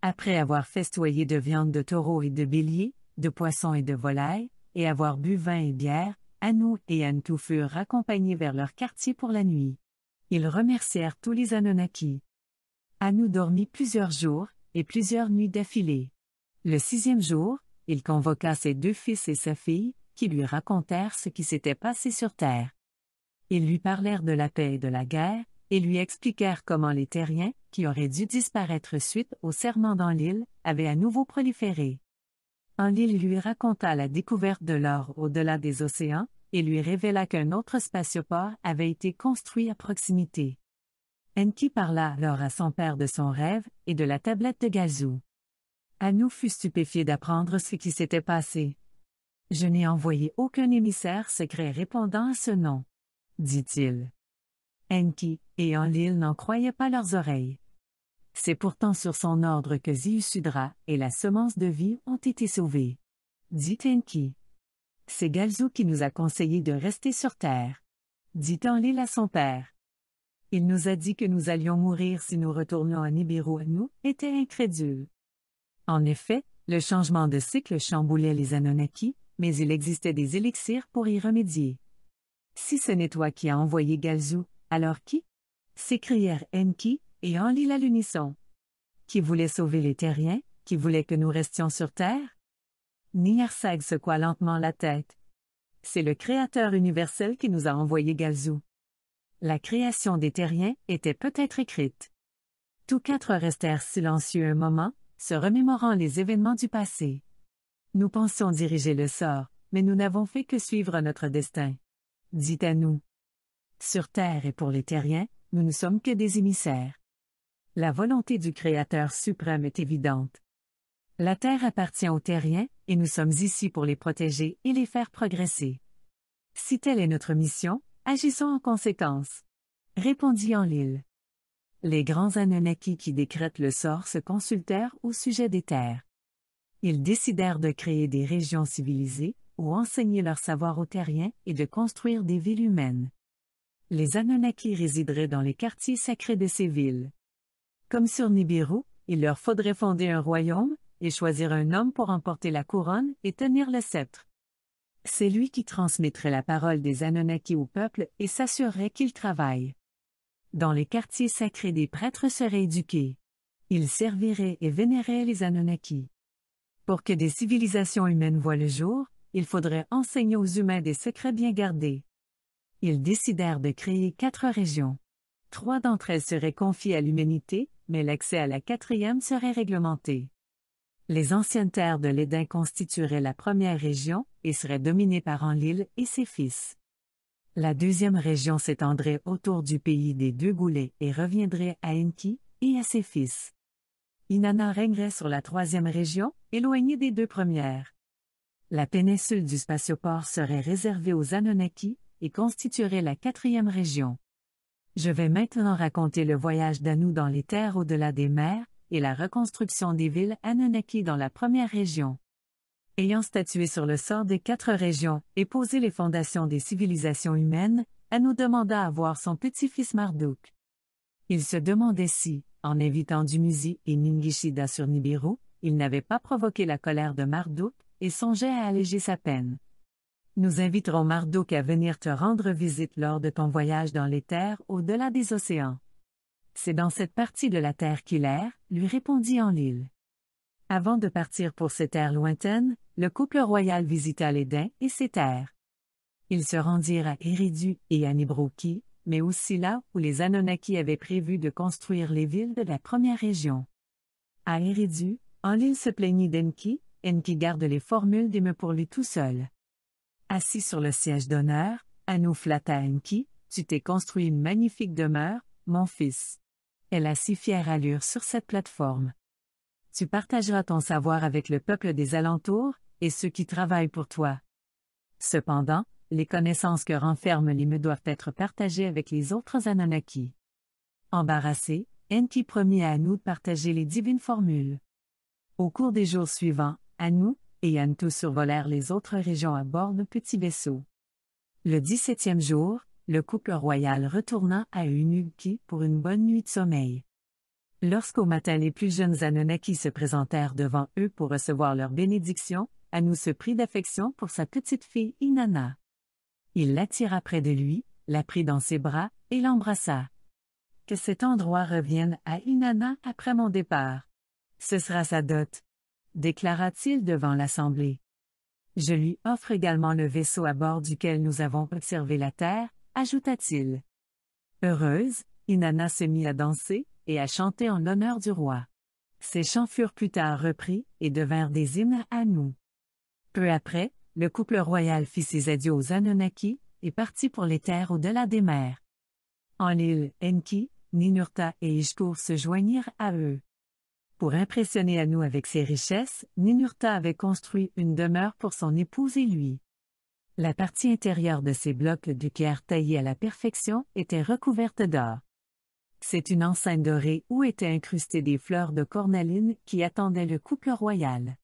Après avoir festoyé de viande de taureau et de bélier, de poisson et de volailles, et avoir bu vin et bière, Anou et Antou furent accompagnés vers leur quartier pour la nuit. Ils remercièrent tous les Anunnaki. Anou dormit plusieurs jours, et plusieurs nuits d'affilée. Le sixième jour, il convoqua ses deux fils et sa fille, qui lui racontèrent ce qui s'était passé sur Terre. Ils lui parlèrent de la paix et de la guerre, et lui expliquèrent comment les terriens, qui auraient dû disparaître suite au serment dans l'île, avaient à nouveau proliféré. Enlil lui raconta la découverte de l'or au-delà des océans, et lui révéla qu'un autre spatioport avait été construit à proximité. Enki parla alors à son père de son rêve et de la tablette de gazou. Anou fut stupéfié d'apprendre ce qui s'était passé, je n'ai envoyé aucun émissaire secret répondant à ce nom, dit-il. Enki et Enlil n'en croyaient pas leurs oreilles. C'est pourtant sur son ordre que Ziusudra et la semence de vie ont été sauvés, Dit Enki. C'est Galzu qui nous a conseillé de rester sur Terre. Dit Enlil à son père. Il nous a dit que nous allions mourir si nous retournions à Nibiru. Nous était incrédule. En effet, le changement de cycle chamboulait les Anunnaki, mais il existait des élixirs pour y remédier. Si ce n'est toi qui as envoyé Galzou, alors qui s'écrièrent Enki et Enlil à l'unisson. Qui voulait sauver les terriens, qui voulait que nous restions sur terre se secoua lentement la tête. C'est le Créateur universel qui nous a envoyé Galzou. La création des terriens était peut-être écrite. Tous quatre restèrent silencieux un moment, se remémorant les événements du passé. Nous pensions diriger le sort, mais nous n'avons fait que suivre notre destin. Dit à nous. Sur terre et pour les terriens, nous ne sommes que des émissaires. La volonté du Créateur suprême est évidente. La terre appartient aux terriens, et nous sommes ici pour les protéger et les faire progresser. Si telle est notre mission, agissons en conséquence. Répondit en l'île. Les grands Anunnaki qui décrètent le sort se consultèrent au sujet des terres. Ils décidèrent de créer des régions civilisées, ou enseigner leur savoir aux terriens et de construire des villes humaines. Les Anunnaki résideraient dans les quartiers sacrés de ces villes. Comme sur Nibiru, il leur faudrait fonder un royaume, et choisir un homme pour emporter la couronne et tenir le sceptre. C'est lui qui transmettrait la parole des Anunnaki au peuple et s'assurerait qu'ils travaillent. Dans les quartiers sacrés des prêtres seraient éduqués. Ils serviraient et vénéraient les Anunnaki. Pour que des civilisations humaines voient le jour, il faudrait enseigner aux humains des secrets bien gardés. Ils décidèrent de créer quatre régions. Trois d'entre elles seraient confiées à l'humanité, mais l'accès à la quatrième serait réglementé. Les anciennes terres de l'Éden constitueraient la première région et seraient dominées par Enlil et ses fils. La deuxième région s'étendrait autour du pays des deux goulets et reviendrait à Enki et à ses fils. Inanna régnerait sur la troisième région, Éloignée des deux premières. La péninsule du Spatioport serait réservée aux Anunnaki et constituerait la quatrième région. Je vais maintenant raconter le voyage d'Anu dans les terres au-delà des mers et la reconstruction des villes Anunnaki dans la première région. Ayant statué sur le sort des quatre régions et posé les fondations des civilisations humaines, Anu demanda à voir son petit-fils Marduk. Il se demandait si, en évitant Dumuzi et Ningishida sur Nibiru, il n'avait pas provoqué la colère de Marduk, et songeait à alléger sa peine. Nous inviterons Marduk à venir te rendre visite lors de ton voyage dans les terres au-delà des océans. C'est dans cette partie de la terre qu'il erre, lui répondit Enlil. Avant de partir pour ces terres lointaines, le couple royal visita les Dains et ses terres. Ils se rendirent à Eridu et à Nibroki, mais aussi là où les Anunnaki avaient prévu de construire les villes de la première région. À Eridu, l'île se plaignit d'Enki, Enki garde les formules d'Ime pour lui tout seul. Assis sur le siège d'honneur, Anou flatta Enki, Tu t'es construit une magnifique demeure, mon fils. Elle a si fière allure sur cette plateforme. Tu partageras ton savoir avec le peuple des alentours, et ceux qui travaillent pour toi. Cependant, les connaissances que renferme l'Ime doivent être partagées avec les autres Ananaki. Embarrassé, Enki promit à Anu de partager les divines formules. Au cours des jours suivants, Anu et Anto survolèrent les autres régions à bord de petits vaisseaux. Le dix-septième jour, le couple royal retourna à Unuki pour une bonne nuit de sommeil. Lorsqu'au matin les plus jeunes Anunnaki se présentèrent devant eux pour recevoir leur bénédiction, Anu se prit d'affection pour sa petite fille Inanna. Il l'attira près de lui, la prit dans ses bras et l'embrassa. Que cet endroit revienne à Inanna après mon départ. Ce sera sa dot, déclara-t-il devant l'Assemblée. Je lui offre également le vaisseau à bord duquel nous avons observé la Terre, ajouta-t-il. Heureuse, Inanna se mit à danser et à chanter en l'honneur du roi. Ses chants furent plus tard repris et devinrent des hymnes à nous. Peu après, le couple royal fit ses adieux aux Anunnaki et partit pour les terres au-delà des mers. En l'île, Enki, Ninurta et Ishkur se joignirent à eux. Pour impressionner nous avec ses richesses, Ninurta avait construit une demeure pour son épouse et lui. La partie intérieure de ces blocs de pierre taillés à la perfection était recouverte d'or. C'est une enceinte dorée où étaient incrustées des fleurs de cornaline qui attendaient le couple royal.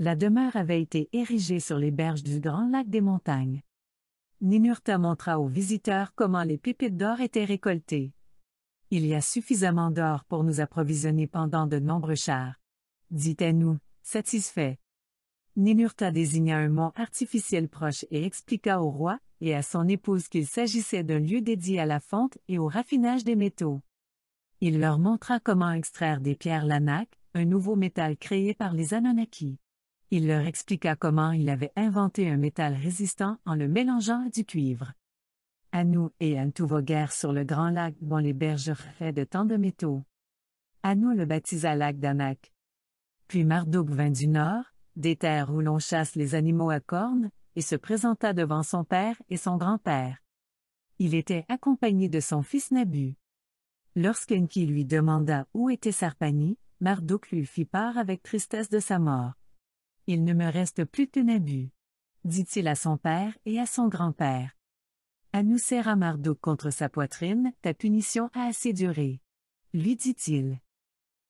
La demeure avait été érigée sur les berges du grand lac des montagnes. Ninurta montra aux visiteurs comment les pépites d'or étaient récoltées. Il y a suffisamment d'or pour nous approvisionner pendant de nombreux chars. Dit nous satisfait. Ninurta désigna un mont artificiel proche et expliqua au roi et à son épouse qu'il s'agissait d'un lieu dédié à la fonte et au raffinage des métaux. Il leur montra comment extraire des pierres Lanak, un nouveau métal créé par les Anunnaki. Il leur expliqua comment il avait inventé un métal résistant en le mélangeant à du cuivre à nous et à tous vos guerres sur le grand lac dont les bergers fait de tant de métaux. Anou le baptisa lac d'Anak. Puis Marduk vint du nord, des terres où l'on chasse les animaux à cornes, et se présenta devant son père et son grand-père. Il était accompagné de son fils Nabu. Lorsqu'Enki lui demanda où était Sarpani, Marduk lui fit part avec tristesse de sa mort. Il ne me reste plus que Nabu, dit-il à son père et à son grand-père à Marduk contre sa poitrine, ta punition a assez duré. Lui dit-il.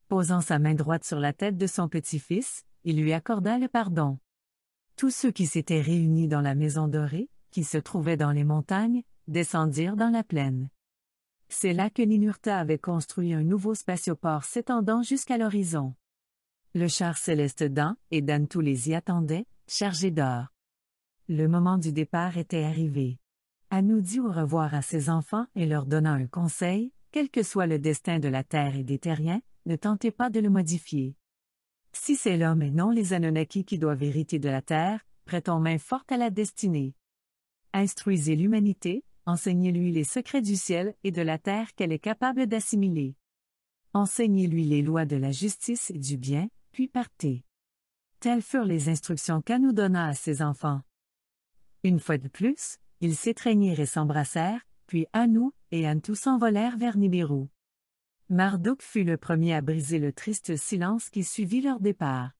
Posant sa main droite sur la tête de son petit-fils, il lui accorda le pardon. Tous ceux qui s'étaient réunis dans la maison dorée, qui se trouvaient dans les montagnes, descendirent dans la plaine. C'est là que Ninurta avait construit un nouveau spatioport s'étendant jusqu'à l'horizon. Le char céleste d'An et les y attendaient, chargés d'or. Le moment du départ était arrivé. Anou dit au revoir à ses enfants et leur donna un conseil, quel que soit le destin de la terre et des terriens, ne tentez pas de le modifier. Si c'est l'homme et non les Anunnaki qui doivent hériter de la terre, prêtons main forte à la destinée. Instruisez l'humanité, enseignez-lui les secrets du ciel et de la terre qu'elle est capable d'assimiler. Enseignez-lui les lois de la justice et du bien, puis partez. Telles furent les instructions qu'Anou donna à ses enfants. Une fois de plus, ils s'étreignirent et s'embrassèrent, puis Anu et Antu s'envolèrent vers Nibiru. Marduk fut le premier à briser le triste silence qui suivit leur départ.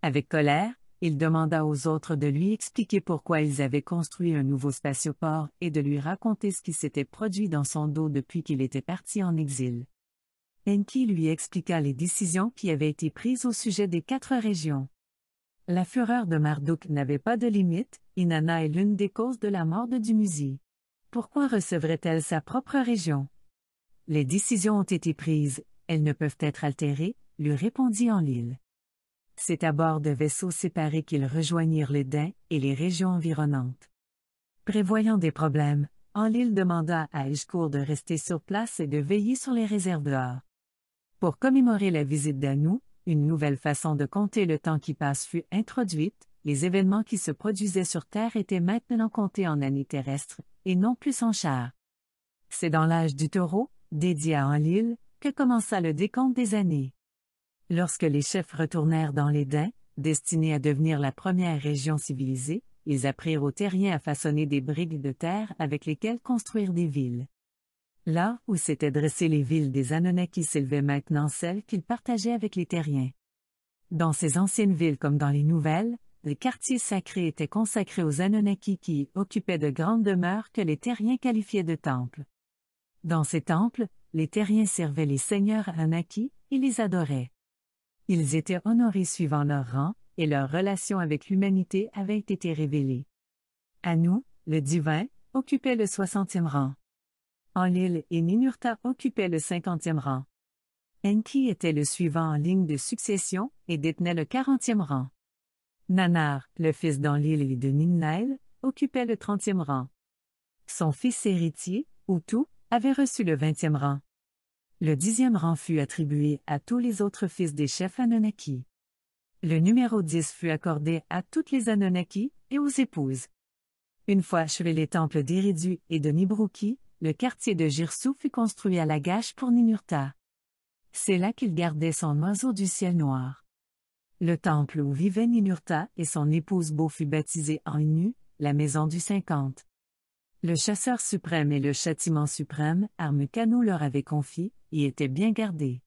Avec colère, il demanda aux autres de lui expliquer pourquoi ils avaient construit un nouveau spatioport et de lui raconter ce qui s'était produit dans son dos depuis qu'il était parti en exil. Enki lui expliqua les décisions qui avaient été prises au sujet des quatre régions. La fureur de Marduk n'avait pas de limite, Inanna est l'une des causes de la mort de Dumuzi. Pourquoi recevrait-elle sa propre région Les décisions ont été prises, elles ne peuvent être altérées, lui répondit Enlil. C'est à bord de vaisseaux séparés qu'ils rejoignirent les Dains et les régions environnantes. Prévoyant des problèmes, Enlil demanda à Ejcourt de rester sur place et de veiller sur les réservoirs. Pour commémorer la visite d'Anou, une nouvelle façon de compter le temps qui passe fut introduite, les événements qui se produisaient sur Terre étaient maintenant comptés en années terrestres, et non plus en chars. C'est dans l'âge du taureau, dédié à Enlil, que commença le décompte des années. Lorsque les chefs retournèrent dans l'Éden, destinés à devenir la première région civilisée, ils apprirent aux terriens à façonner des briques de terre avec lesquelles construire des villes. Là où s'étaient dressées les villes des Anunnaki s'élevaient maintenant celles qu'ils partageaient avec les terriens. Dans ces anciennes villes comme dans les nouvelles, les quartiers sacrés étaient consacrés aux Anunnaki qui occupaient de grandes demeures que les terriens qualifiaient de temples. Dans ces temples, les terriens servaient les seigneurs Anunnaki et les adoraient. Ils étaient honorés suivant leur rang, et leur relation avec l'humanité avait été révélée. À nous, le divin, occupait le soixantième rang. Enlil et Ninurta occupaient le cinquantième rang. Enki était le suivant en ligne de succession et détenait le quarantième rang. Nanar, le fils d'Enlil et de Ninnail, occupait le trentième rang. Son fils héritier, Utu, avait reçu le vingtième rang. Le dixième rang fut attribué à tous les autres fils des chefs Anunnaki. Le numéro dix fut accordé à toutes les Anunnaki et aux épouses. Une fois achevés les temples d'Eridu et de Nibruki, le quartier de Girsou fut construit à la gâche pour Ninurta. C'est là qu'il gardait son oiseau du ciel noir. Le temple où vivait Ninurta et son épouse Beau fut baptisé en Inu, la maison du cinquante. Le chasseur suprême et le châtiment suprême, Armucano leur avait confié, y étaient bien gardés.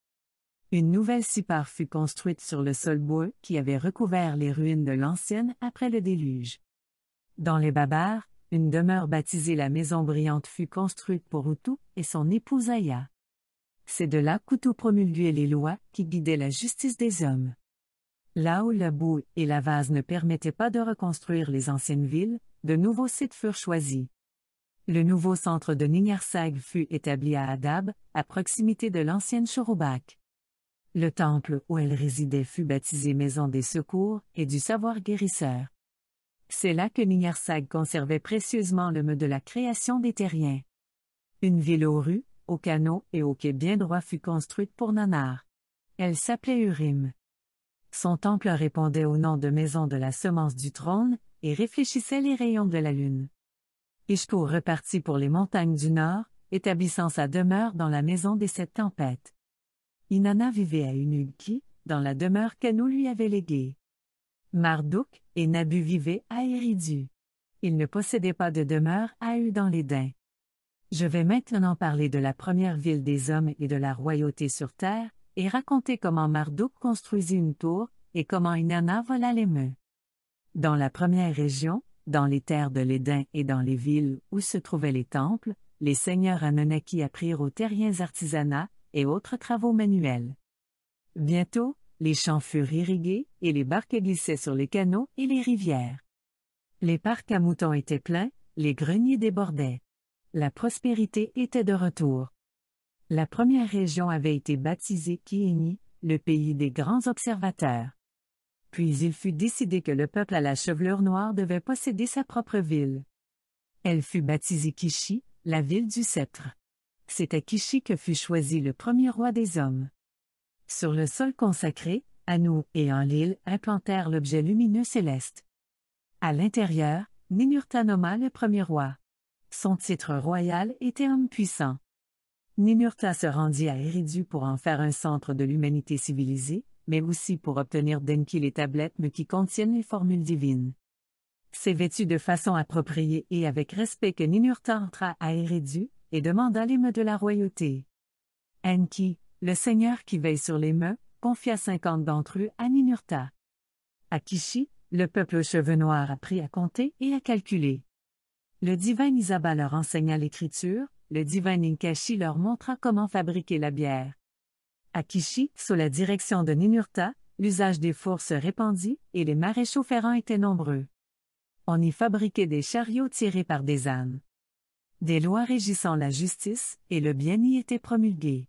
Une nouvelle sipare fut construite sur le sol bois qui avait recouvert les ruines de l'ancienne après le déluge. Dans les Babars, une demeure baptisée la Maison Brillante fut construite pour Hutu et son épouse Aya. C'est de là qu'Hutu promulguait les lois qui guidaient la justice des hommes. Là où la boue et la vase ne permettaient pas de reconstruire les anciennes villes, de nouveaux sites furent choisis. Le nouveau centre de Ninyarsag fut établi à Adab, à proximité de l'ancienne Chorobak. Le temple où elle résidait fut baptisé Maison des Secours et du Savoir Guérisseur. C'est là que Ningersag conservait précieusement le meuble de la création des terriens. Une ville aux rues, aux canaux et aux quais bien droits fut construite pour Nanar. Elle s'appelait Urim. Son temple répondait au nom de maison de la semence du trône, et réfléchissait les rayons de la lune. Ishko repartit pour les montagnes du nord, établissant sa demeure dans la maison des sept tempêtes. Inanna vivait à Unugki, dans la demeure qu'Anu lui avait léguée. Marduk, et Nabu vivait à Eridu. Il ne possédait pas de demeure à eux dans les Je vais maintenant parler de la première ville des hommes et de la royauté sur terre, et raconter comment Marduk construisit une tour, et comment Inanna vola les mœurs. Dans la première région, dans les terres de l'Éden et dans les villes où se trouvaient les temples, les seigneurs Anunnaki apprirent aux terriens artisanats et autres travaux manuels. Bientôt, les champs furent irrigués, et les barques glissaient sur les canaux et les rivières. Les parcs à moutons étaient pleins, les greniers débordaient. La prospérité était de retour. La première région avait été baptisée Kieni, le pays des grands observateurs. Puis il fut décidé que le peuple à la chevelure noire devait posséder sa propre ville. Elle fut baptisée Kishi, la ville du sceptre. C'est à Kishi que fut choisi le premier roi des hommes. Sur le sol consacré, à nous et en l'île implantèrent l'objet lumineux céleste. À l'intérieur, Ninurta nomma le premier roi. Son titre royal était homme puissant. Ninurta se rendit à Eridu pour en faire un centre de l'humanité civilisée, mais aussi pour obtenir d'Enki les tablettes qui contiennent les formules divines. C'est vêtu de façon appropriée et avec respect que Ninurta entra à Eridu et demanda les de la royauté. Enki, le Seigneur qui veille sur les mains confia cinquante d'entre eux à Ninurta. À Kishi, le peuple aux cheveux noirs apprit à compter et à calculer. Le divin Isaba leur enseigna l'écriture, le divin Ninkashi leur montra comment fabriquer la bière. À Kishi, sous la direction de Ninurta, l'usage des fours se répandit et les maréchaux ferrants étaient nombreux. On y fabriquait des chariots tirés par des ânes. Des lois régissant la justice et le bien y étaient promulguées.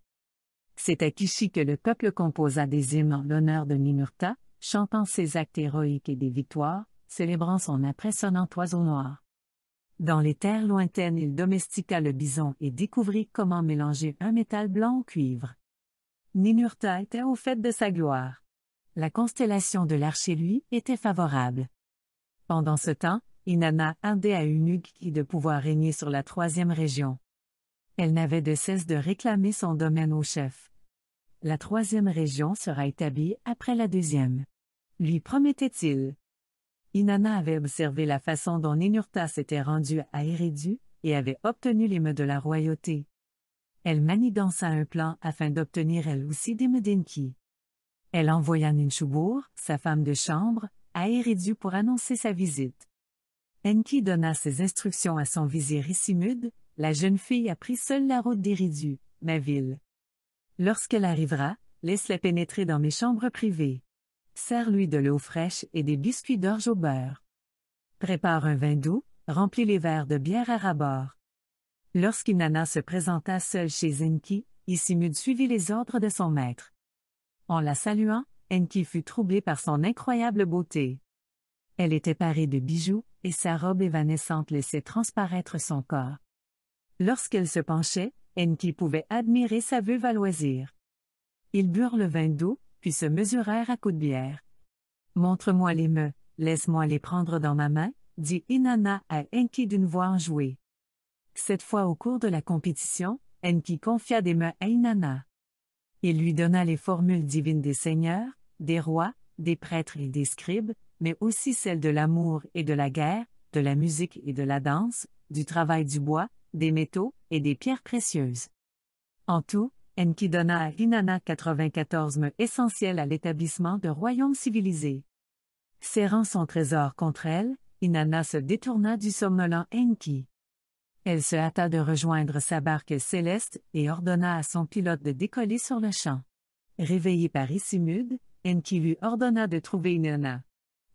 C'est à Kishi que le peuple composa des hymnes en l'honneur de Ninurta, chantant ses actes héroïques et des victoires, célébrant son impressionnant oiseau noir. Dans les terres lointaines, il domestiqua le bison et découvrit comment mélanger un métal blanc au cuivre. Ninurta était au fait de sa gloire. La constellation de l'archer lui était favorable. Pendant ce temps, Inanna indé à Unug qui de pouvoir régner sur la troisième région. Elle n'avait de cesse de réclamer son domaine au chef. La troisième région sera établie après la deuxième. Lui promettait-il. Inanna avait observé la façon dont Ninurta s'était rendue à Eridu et avait obtenu les de la royauté. Elle manigança un plan afin d'obtenir elle aussi des d'Enki. Elle envoya Ninshubur, sa femme de chambre, à Eridu pour annoncer sa visite. Enki donna ses instructions à son vizir Isimud, la jeune fille a pris seule la route d'Iridu, ma ville. Lorsqu'elle arrivera, laisse-la pénétrer dans mes chambres privées. Serre-lui de l'eau fraîche et des biscuits d'orge au beurre. Prépare un vin doux, remplis les verres de bière à rabord. Lorsqu'Inanna se présenta seule chez Enki, Isimud suivit les ordres de son maître. En la saluant, Enki fut troublée par son incroyable beauté. Elle était parée de bijoux, et sa robe évanescente laissait transparaître son corps. Lorsqu'elle se penchait, Enki pouvait admirer sa veuve à loisir. Ils burent le vin d'eau, puis se mesurèrent à coups de bière. Montre-moi les meux, laisse-moi les prendre dans ma main, dit Inanna à Enki d'une voix enjouée. Cette fois au cours de la compétition, Enki confia des meux à Inanna. Il lui donna les formules divines des seigneurs, des rois, des prêtres et des scribes, mais aussi celles de l'amour et de la guerre, de la musique et de la danse, du travail du bois, des métaux et des pierres précieuses. En tout, Enki donna à Inanna 94 mœurs essentiels à l'établissement de royaumes civilisés. Serrant son trésor contre elle, Inanna se détourna du somnolent Enki. Elle se hâta de rejoindre sa barque céleste et ordonna à son pilote de décoller sur le champ. Réveillé par Isimud, Enki lui ordonna de trouver Inanna.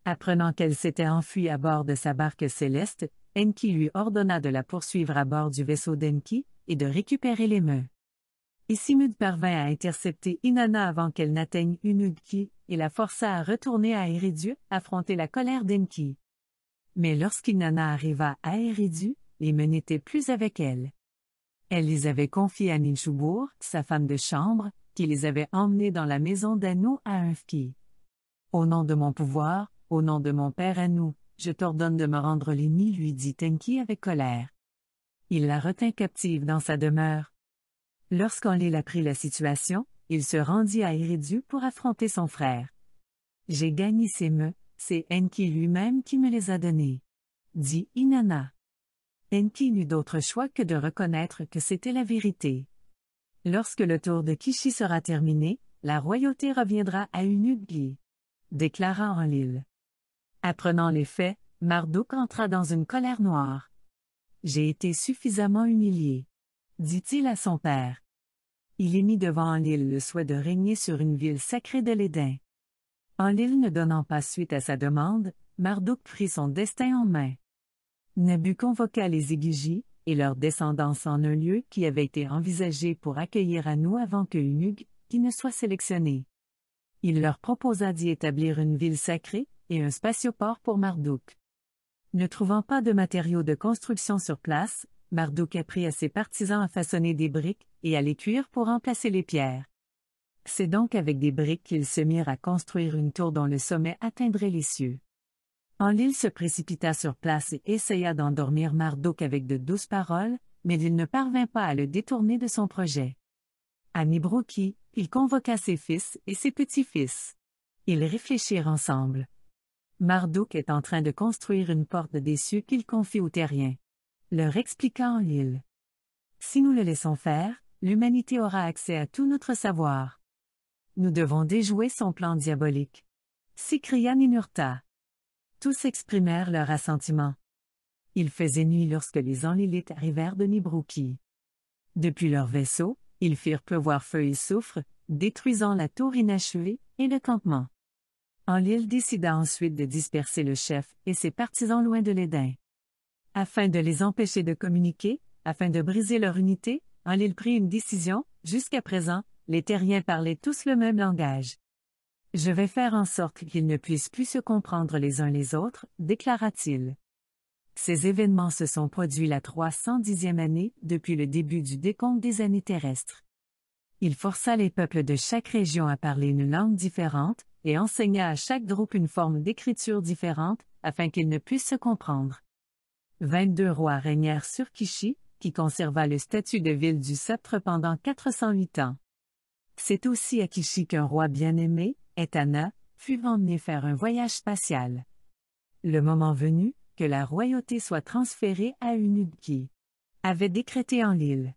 Apprenant qu'elle s'était enfuie à bord de sa barque céleste, Enki lui ordonna de la poursuivre à bord du vaisseau d'Enki et de récupérer les mains. Isimud parvint à intercepter Inanna avant qu'elle n'atteigne Unudki et la força à retourner à Eridu, affronter la colère d'Enki. Mais lorsqu'Inanna arriva à Eridu, les mains n'étaient plus avec elle. Elle les avait confiés à Ninshubur, sa femme de chambre, qui les avait emmenées dans la maison d'Anu à Unfki. Au nom de mon pouvoir, au nom de mon père Anu !» Je t'ordonne de me rendre l'ennemi, lui dit Enki avec colère. Il la retint captive dans sa demeure. Lorsqu'Enlil apprit la situation, il se rendit à Eridu pour affronter son frère. J'ai gagné ces meux, c'est Enki lui-même qui me les a donnés. Dit Inanna. Enki n'eut d'autre choix que de reconnaître que c'était la vérité. Lorsque le tour de Kishi sera terminé, la royauté reviendra à Unugi », Déclara Enlil. Apprenant les faits, Marduk entra dans une colère noire. J'ai été suffisamment humilié, dit-il à son père. Il émit devant l'île le souhait de régner sur une ville sacrée de l'Éden. En ne donnant pas suite à sa demande, Marduk prit son destin en main. Nabu convoqua les Égigis et leurs descendants en un lieu qui avait été envisagé pour accueillir à nous avant que Unug, qui ne soit sélectionné. Il leur proposa d'y établir une ville sacrée, et un spatioport pour Marduk. Ne trouvant pas de matériaux de construction sur place, Marduk apprit à ses partisans à façonner des briques et à les cuire pour remplacer les pierres. C'est donc avec des briques qu'ils se mirent à construire une tour dont le sommet atteindrait les cieux. Enlil se précipita sur place et essaya d'endormir Marduk avec de douces paroles, mais il ne parvint pas à le détourner de son projet. À Nibroki, il convoqua ses fils et ses petits-fils. Ils réfléchirent ensemble. Marduk est en train de construire une porte déçue qu'il confie aux terriens. Leur expliquant l'île. Si nous le laissons faire, l'humanité aura accès à tout notre savoir. Nous devons déjouer son plan diabolique. S'écria Ninurta. Tous exprimèrent leur assentiment. Il faisait nuit lorsque les Enlilites arrivèrent de Nibruki. Depuis leur vaisseau, ils firent pleuvoir feu et soufre, détruisant la tour inachevée et le campement l'île décida ensuite de disperser le chef et ses partisans loin de l'Éden. Afin de les empêcher de communiquer, afin de briser leur unité, l'île prit une décision, jusqu'à présent, les terriens parlaient tous le même langage. Je vais faire en sorte qu'ils ne puissent plus se comprendre les uns les autres, déclara-t-il. Ces événements se sont produits la 310e année depuis le début du décompte des années terrestres. Il força les peuples de chaque région à parler une langue différente, et enseigna à chaque groupe une forme d'écriture différente, afin qu'ils ne puissent se comprendre. Vingt-deux rois régnèrent sur Kishi, qui conserva le statut de ville du sceptre pendant 408 ans. C'est aussi à Kishi qu'un roi bien-aimé, Etana, fut emmené faire un voyage spatial. Le moment venu, que la royauté soit transférée à une avait décrété en l'île.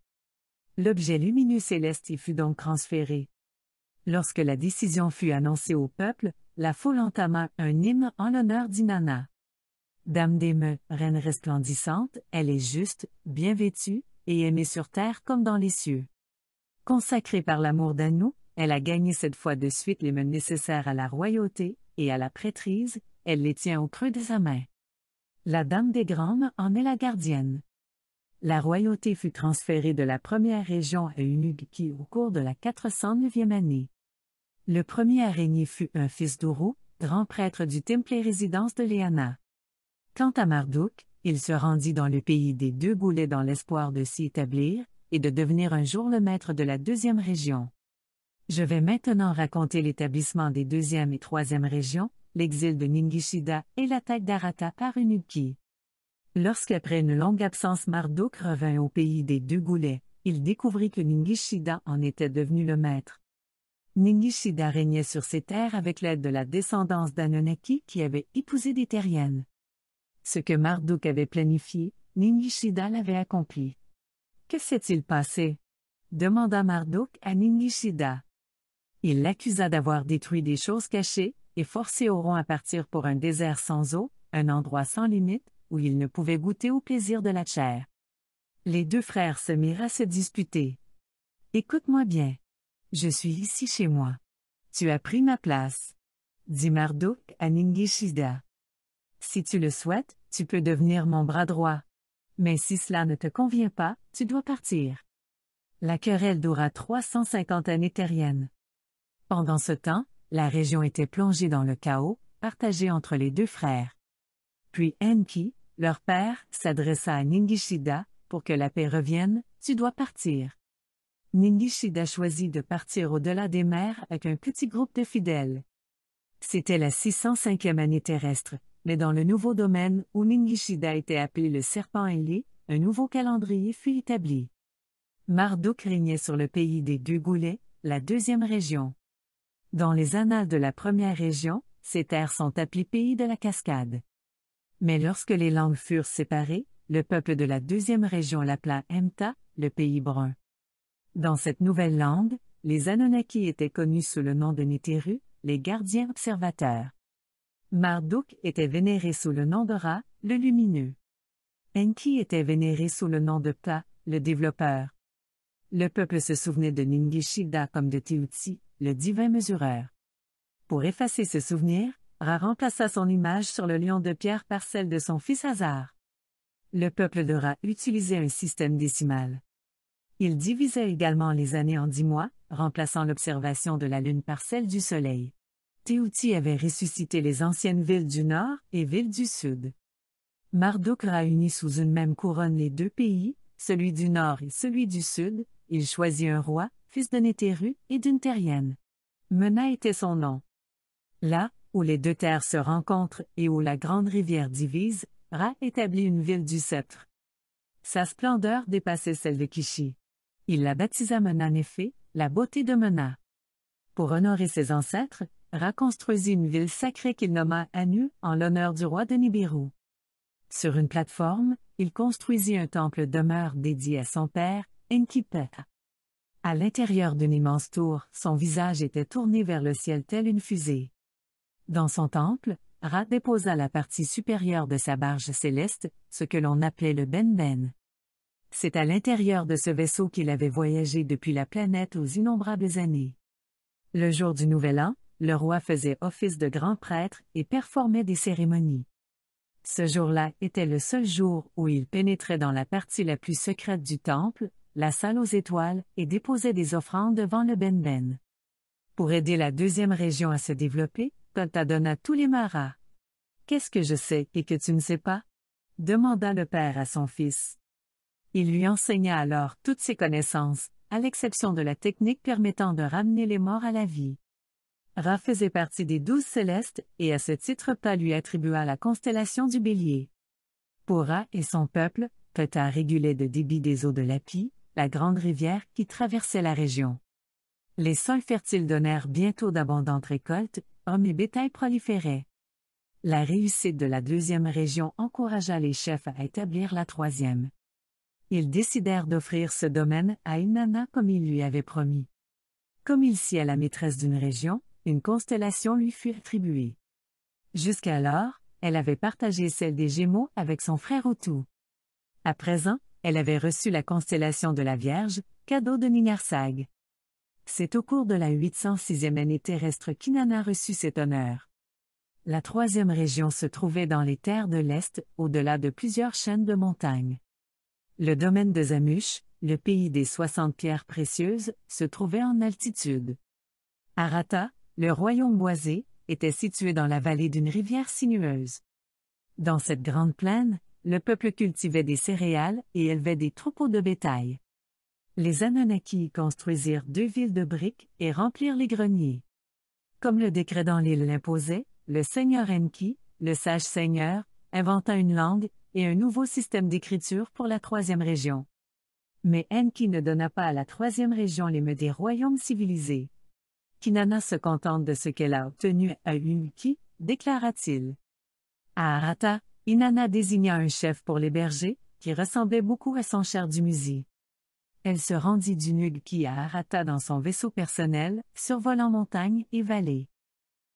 L'objet lumineux céleste y fut donc transféré. Lorsque la décision fut annoncée au peuple, la foule entama un hymne en l'honneur d'Inanna. Dame des Meux, reine resplendissante, elle est juste, bien vêtue, et aimée sur terre comme dans les cieux. Consacrée par l'amour d'Anou, elle a gagné cette fois de suite les mains nécessaires à la royauté, et à la prêtrise, elle les tient au creux de sa main. La Dame des Grandes en est la gardienne. La royauté fut transférée de la première région à une qui au cours de la 409e année. Le premier régner fut un fils d'Uru, grand prêtre du temple et résidence de Léana. Quant à Marduk, il se rendit dans le pays des deux goulets dans l'espoir de s'y établir, et de devenir un jour le maître de la deuxième région. Je vais maintenant raconter l'établissement des deuxième et troisième régions, l'exil de Ningishida et l'attaque d'Arata par Unuki. Lorsqu'après une longue absence Marduk revint au pays des deux goulets, il découvrit que Ningishida en était devenu le maître, Ningishida régnait sur ses terres avec l'aide de la descendance d'Anunnaki qui avait épousé des terriennes. Ce que Marduk avait planifié, Ninishida l'avait accompli. Que s'est-il passé demanda Marduk à Ningishida. Il l'accusa d'avoir détruit des choses cachées et forcé Oron à partir pour un désert sans eau, un endroit sans limite, où il ne pouvait goûter au plaisir de la chair. Les deux frères se mirent à se disputer. Écoute-moi bien. Je suis ici chez moi. Tu as pris ma place. Dit Marduk à Ningishida. Si tu le souhaites, tu peux devenir mon bras droit. Mais si cela ne te convient pas, tu dois partir. La querelle dura 350 années terriennes. Pendant ce temps, la région était plongée dans le chaos, partagée entre les deux frères. Puis Enki, leur père, s'adressa à Ningishida, pour que la paix revienne, tu dois partir. Ningishida choisit de partir au-delà des mers avec un petit groupe de fidèles. C'était la 605e année terrestre, mais dans le nouveau domaine où Ningishida était appelé le serpent ailé, un nouveau calendrier fut établi. Marduk régnait sur le pays des deux goulets, la deuxième région. Dans les annales de la première région, ces terres sont appelées pays de la cascade. Mais lorsque les langues furent séparées, le peuple de la deuxième région l'appela Emta, le pays brun. Dans cette nouvelle langue, les Anunnaki étaient connus sous le nom de Niteru, les gardiens observateurs. Marduk était vénéré sous le nom de Ra, le lumineux. Enki était vénéré sous le nom de Pa, le développeur. Le peuple se souvenait de Ningishida comme de Teuti, le divin mesureur. Pour effacer ce souvenir, Ra remplaça son image sur le lion de pierre par celle de son fils Hazar. Le peuple de Ra utilisait un système décimal. Il divisait également les années en dix mois, remplaçant l'observation de la Lune par celle du Soleil. Théouti avait ressuscité les anciennes villes du Nord et villes du Sud. Marduk réunit sous une même couronne les deux pays, celui du Nord et celui du Sud, il choisit un roi, fils de Néteru et d'une terrienne. Mena était son nom. Là, où les deux terres se rencontrent et où la grande rivière divise, Ra établit une ville du sceptre. Sa splendeur dépassait celle de Kishi. Il la baptisa Mena Nefe, la beauté de Mena. Pour honorer ses ancêtres, Ra construisit une ville sacrée qu'il nomma Anu en l'honneur du roi de Nibiru. Sur une plateforme, il construisit un temple demeure dédié à son père, Enkipet. À l'intérieur d'une immense tour, son visage était tourné vers le ciel tel une fusée. Dans son temple, Ra déposa la partie supérieure de sa barge céleste, ce que l'on appelait le Benben. -ben. ben. C'est à l'intérieur de ce vaisseau qu'il avait voyagé depuis la planète aux innombrables années. Le jour du Nouvel An, le roi faisait office de grand prêtre et performait des cérémonies. Ce jour-là était le seul jour où il pénétrait dans la partie la plus secrète du temple, la salle aux étoiles, et déposait des offrandes devant le Benben. Pour aider la deuxième région à se développer, tota donna tous les maras. Qu'est-ce que je sais et que tu ne sais pas? demanda le père à son fils. Il lui enseigna alors toutes ses connaissances, à l'exception de la technique permettant de ramener les morts à la vie. Ra faisait partie des douze célestes, et à ce titre Pas lui attribua la constellation du bélier. Pour Ra et son peuple, Peta régulait de débit des eaux de l'Api, la grande rivière qui traversait la région. Les sols fertiles donnèrent bientôt d'abondantes récoltes, hommes et bétails proliféraient. La réussite de la deuxième région encouragea les chefs à établir la troisième ils décidèrent d'offrir ce domaine à Inanna comme il lui avait promis. Comme il s'y est la maîtresse d'une région, une constellation lui fut attribuée. Jusqu'alors, elle avait partagé celle des Gémeaux avec son frère Otu. À présent, elle avait reçu la constellation de la Vierge, cadeau de Ningarsag. C'est au cours de la 806e année terrestre qu'Inanna reçut cet honneur. La troisième région se trouvait dans les terres de l'Est, au-delà de plusieurs chaînes de montagnes. Le domaine de Zamush, le pays des soixante pierres précieuses, se trouvait en altitude. Arata, le royaume boisé, était situé dans la vallée d'une rivière sinueuse. Dans cette grande plaine, le peuple cultivait des céréales et élevait des troupeaux de bétail. Les Anunnaki construisirent deux villes de briques et remplirent les greniers. Comme le décret dans l'île l'imposait, le seigneur Enki, le sage seigneur, inventa une langue et un nouveau système d'écriture pour la troisième région. Mais Enki ne donna pas à la troisième région les mêmes des royaumes civilisés. Kinana se contente de ce qu'elle a obtenu à Uki, déclara-t-il. À Arata, Inanna désigna un chef pour les bergers, qui ressemblait beaucoup à son cher Dumuzi. Elle se rendit du à Arata dans son vaisseau personnel, survolant montagnes et vallées.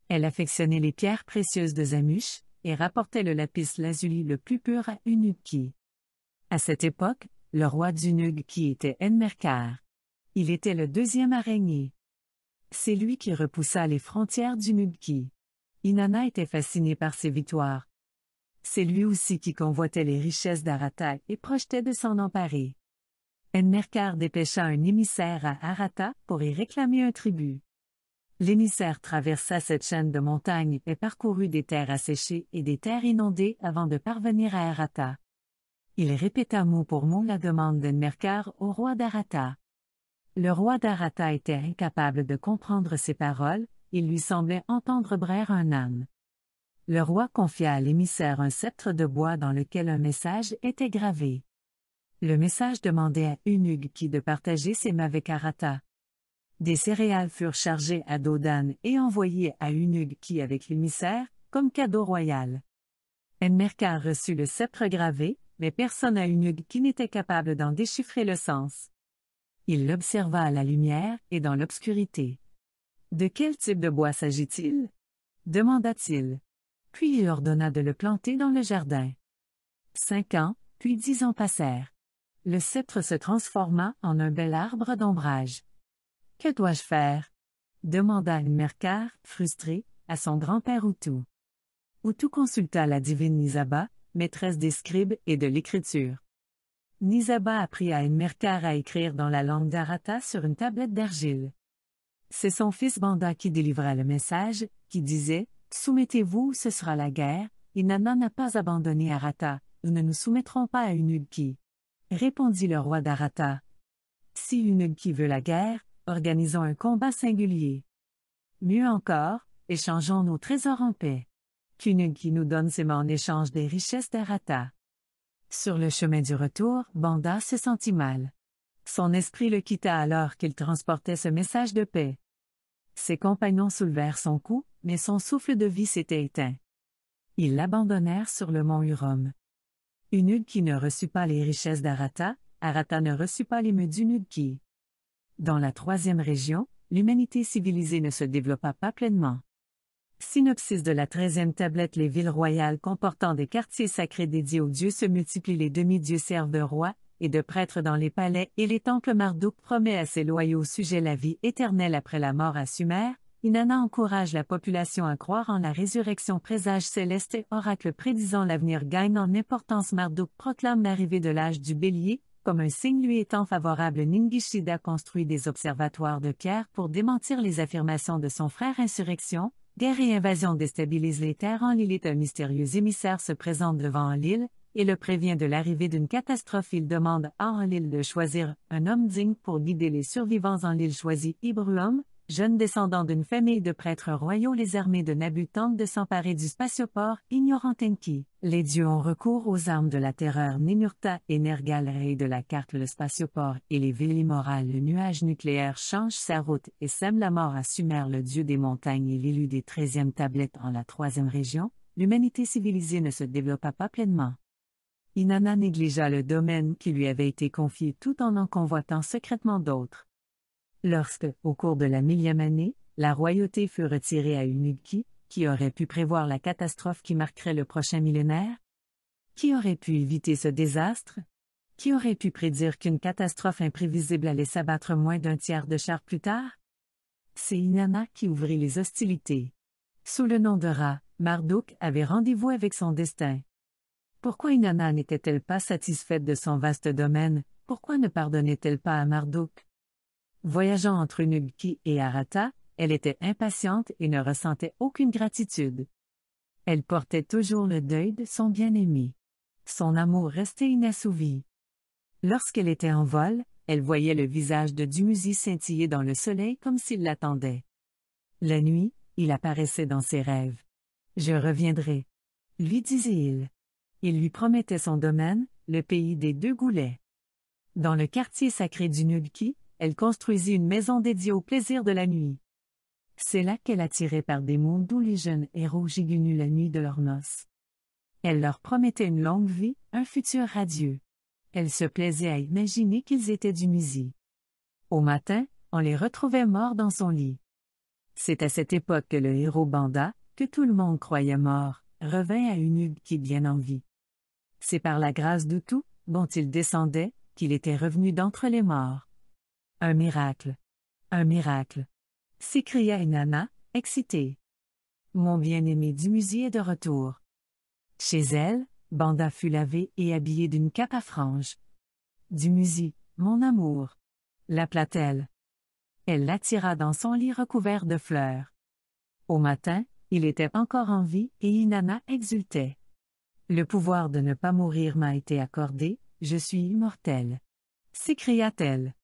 Elle affectionnait les pierres précieuses de Zamush, et rapportait le lapis lazuli le plus pur à Unugki. À cette époque, le roi d'Unugki était Enmerkar. Il était le deuxième à régner. C'est lui qui repoussa les frontières d'Unugki. Inanna était fasciné par ses victoires. C'est lui aussi qui convoitait les richesses d'Arata et projetait de s'en emparer. Enmerkar dépêcha un émissaire à Arata pour y réclamer un tribut. L'émissaire traversa cette chaîne de montagnes et parcourut des terres asséchées et des terres inondées avant de parvenir à Arata. Il répéta mot pour mot la demande d'Enmerkar au roi d'Arata. Le roi d'Arata était incapable de comprendre ses paroles, il lui semblait entendre braire un âne. Le roi confia à l'émissaire un sceptre de bois dans lequel un message était gravé. Le message demandait à Unug qui de partager ses mains avec Arata. Des céréales furent chargées à Dodan et envoyées à Unug qui avec l'émissaire, comme cadeau royal. Enmerkar reçut le sceptre gravé, mais personne à Unug qui n'était capable d'en déchiffrer le sens. Il l'observa à la lumière et dans l'obscurité. De quel type de bois s'agit-il? demanda-t-il. Puis il ordonna de le planter dans le jardin. Cinq ans, puis dix ans passèrent. Le sceptre se transforma en un bel arbre d'ombrage. Que dois-je faire demanda Enmerkar, frustré, à son grand-père Utu. Utu consulta la divine Nisaba, maîtresse des scribes et de l'écriture. Nisaba apprit à Enmerkar à écrire dans la langue d'Arata sur une tablette d'argile. C'est son fils Banda qui délivra le message, qui disait Soumettez-vous, ce sera la guerre, et Nana n'a pas abandonné Arata, nous ne nous soumettrons pas à une Répondit le roi d'Arata. Si une veut la guerre, organisons un combat singulier. Mieux encore, échangeons nos trésors en paix. qui nous donne ses mains en échange des richesses d'Arata. Sur le chemin du retour, Banda se sentit mal. Son esprit le quitta alors qu'il transportait ce message de paix. Ses compagnons soulevèrent son cou, mais son souffle de vie s'était éteint. Ils l'abandonnèrent sur le mont Hurom. qui ne reçut pas les richesses d'Arata, Arata ne reçut pas les mains dans la troisième région, l'humanité civilisée ne se développa pas pleinement. Synopsis de la treizième tablette Les villes royales comportant des quartiers sacrés dédiés aux dieux se multiplient les demi-dieux servent de rois et de prêtres dans les palais et les temples Marduk promet à ses loyaux sujets la vie éternelle après la mort à Sumer, Inanna encourage la population à croire en la résurrection présage céleste et oracle prédisant l'avenir gagne en importance Marduk proclame l'arrivée de l'âge du bélier, comme un signe lui étant favorable, Ningishida construit des observatoires de pierre pour démentir les affirmations de son frère insurrection, guerre et invasion déstabilisent les terres en Lilith. Un mystérieux émissaire se présente devant l'île et le prévient de l'arrivée d'une catastrophe. Il demande à l'île de choisir un homme digne pour guider les survivants. en l'île choisit Ibruum, Jeunes descendants d'une famille de prêtres royaux, les armées de Nabu tentent de s'emparer du spatioport, ignorant Enki. Les dieux ont recours aux armes de la terreur Ninurta et Nergal de la carte le spatioport et les villes immorales. Le nuage nucléaire change sa route et sème la mort à Sumer, le dieu des montagnes et l'élu des treizièmes tablettes en la troisième région. L'humanité civilisée ne se développa pas pleinement. Inanna négligea le domaine qui lui avait été confié tout en en convoitant secrètement d'autres. Lorsque, au cours de la millième année, la royauté fut retirée à Unulki, qui aurait pu prévoir la catastrophe qui marquerait le prochain millénaire? Qui aurait pu éviter ce désastre? Qui aurait pu prédire qu'une catastrophe imprévisible allait s'abattre moins d'un tiers de char plus tard? C'est Inanna qui ouvrit les hostilités. Sous le nom de Ra, Marduk avait rendez-vous avec son destin. Pourquoi Inanna n'était-elle pas satisfaite de son vaste domaine, pourquoi ne pardonnait-elle pas à Marduk? Voyageant entre Nugki et Arata, elle était impatiente et ne ressentait aucune gratitude. Elle portait toujours le deuil de son bien-aimé. Son amour restait inassouvi. Lorsqu'elle était en vol, elle voyait le visage de Dumuzi scintiller dans le soleil comme s'il l'attendait. La nuit, il apparaissait dans ses rêves. Je reviendrai, lui disait-il. Il lui promettait son domaine, le pays des deux goulets. Dans le quartier sacré du Nulki, elle construisit une maison dédiée au plaisir de la nuit. C'est là qu'elle attirait par des mondes d'où les jeunes héros gigunus la nuit de leurs noces. Elle leur promettait une longue vie, un futur radieux. Elle se plaisait à imaginer qu'ils étaient du musée. Au matin, on les retrouvait morts dans son lit. C'est à cette époque que le héros Banda, que tout le monde croyait mort, revint à une qui bien en vie. C'est par la grâce de tout, dont il descendait, qu'il était revenu d'entre les morts. Un miracle. Un miracle. s'écria Inanna, excitée. Mon bien-aimé Dumuzi est de retour. Chez elle, Banda fut lavée et habillée d'une cape à franges. Dumuzi, mon amour. L'appela-t-elle. Elle l'attira dans son lit recouvert de fleurs. Au matin, il était encore en vie et Inanna exultait. Le pouvoir de ne pas mourir m'a été accordé, je suis immortelle. S'écria-t-elle.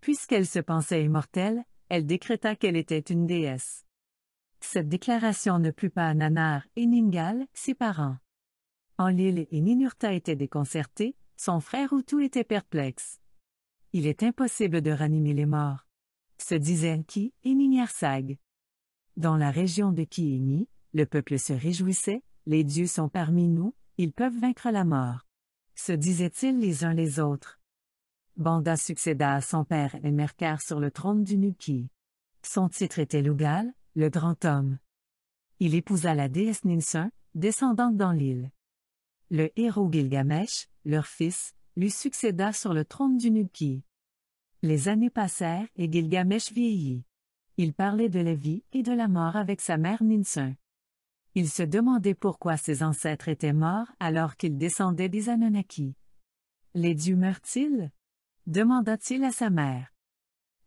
Puisqu'elle se pensait immortelle, elle décréta qu'elle était une déesse. Cette déclaration ne plut pas à Nanar et Ningal, ses parents. Enlil et Ninurta étaient déconcertés, son frère Hutu était perplexe. Il est impossible de ranimer les morts. Se disaient Ki et Nignarsag. Dans la région de Kiini, le peuple se réjouissait, les dieux sont parmi nous, ils peuvent vaincre la mort. Se disaient-ils les uns les autres. Banda succéda à son père et merkar sur le trône du Nuki. Son titre était Lugal, le grand homme. Il épousa la déesse Ninsun, descendante dans l'île. Le héros Gilgamesh, leur fils, lui succéda sur le trône du Nuki. Les années passèrent et Gilgamesh vieillit. Il parlait de la vie et de la mort avec sa mère Ninsun. Il se demandait pourquoi ses ancêtres étaient morts alors qu'ils descendaient des Anunnaki. Les dieux meurent-ils? demanda-t-il à sa mère.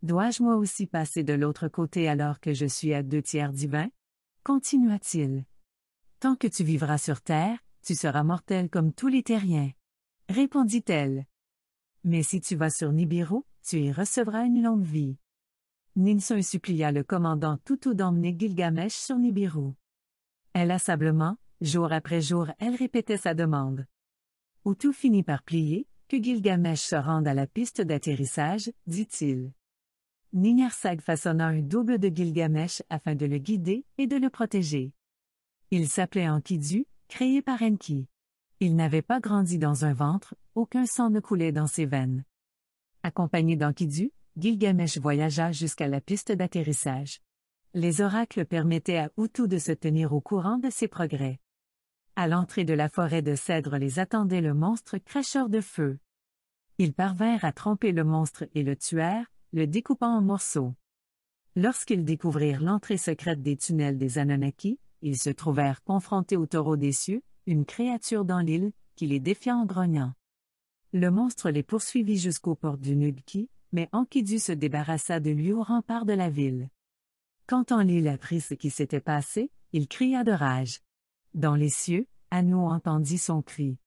Dois-je moi aussi passer de l'autre côté alors que je suis à deux tiers divin? continua-t-il. Tant que tu vivras sur terre, tu seras mortel comme tous les terriens. Répondit-elle. Mais si tu vas sur Nibiru, tu y recevras une longue vie. Ninsun supplia le commandant Tutu d'emmener Gilgamesh sur Nibiru. Inlassablement, jour après jour, elle répétait sa demande. tout finit par plier, que Gilgamesh se rende à la piste d'atterrissage, dit-il. Nignarsag façonna un double de Gilgamesh afin de le guider et de le protéger. Il s'appelait Enkidu, créé par Enki. Il n'avait pas grandi dans un ventre, aucun sang ne coulait dans ses veines. Accompagné d'Enkidu, Gilgamesh voyagea jusqu'à la piste d'atterrissage. Les oracles permettaient à Utu de se tenir au courant de ses progrès. À l'entrée de la forêt de cèdres les attendait le monstre cracheur de feu. Ils parvinrent à tromper le monstre et le tuèrent, le découpant en morceaux. Lorsqu'ils découvrirent l'entrée secrète des tunnels des Anunnaki, ils se trouvèrent confrontés au taureau des cieux, une créature dans l'île, qui les défia en grognant. Le monstre les poursuivit jusqu'aux portes du Nugki, mais Enkidu se débarrassa de lui au rempart de la ville. Quand Enlil apprit ce qui s'était passé, il cria de rage. Dans les cieux, Anou entendit son cri.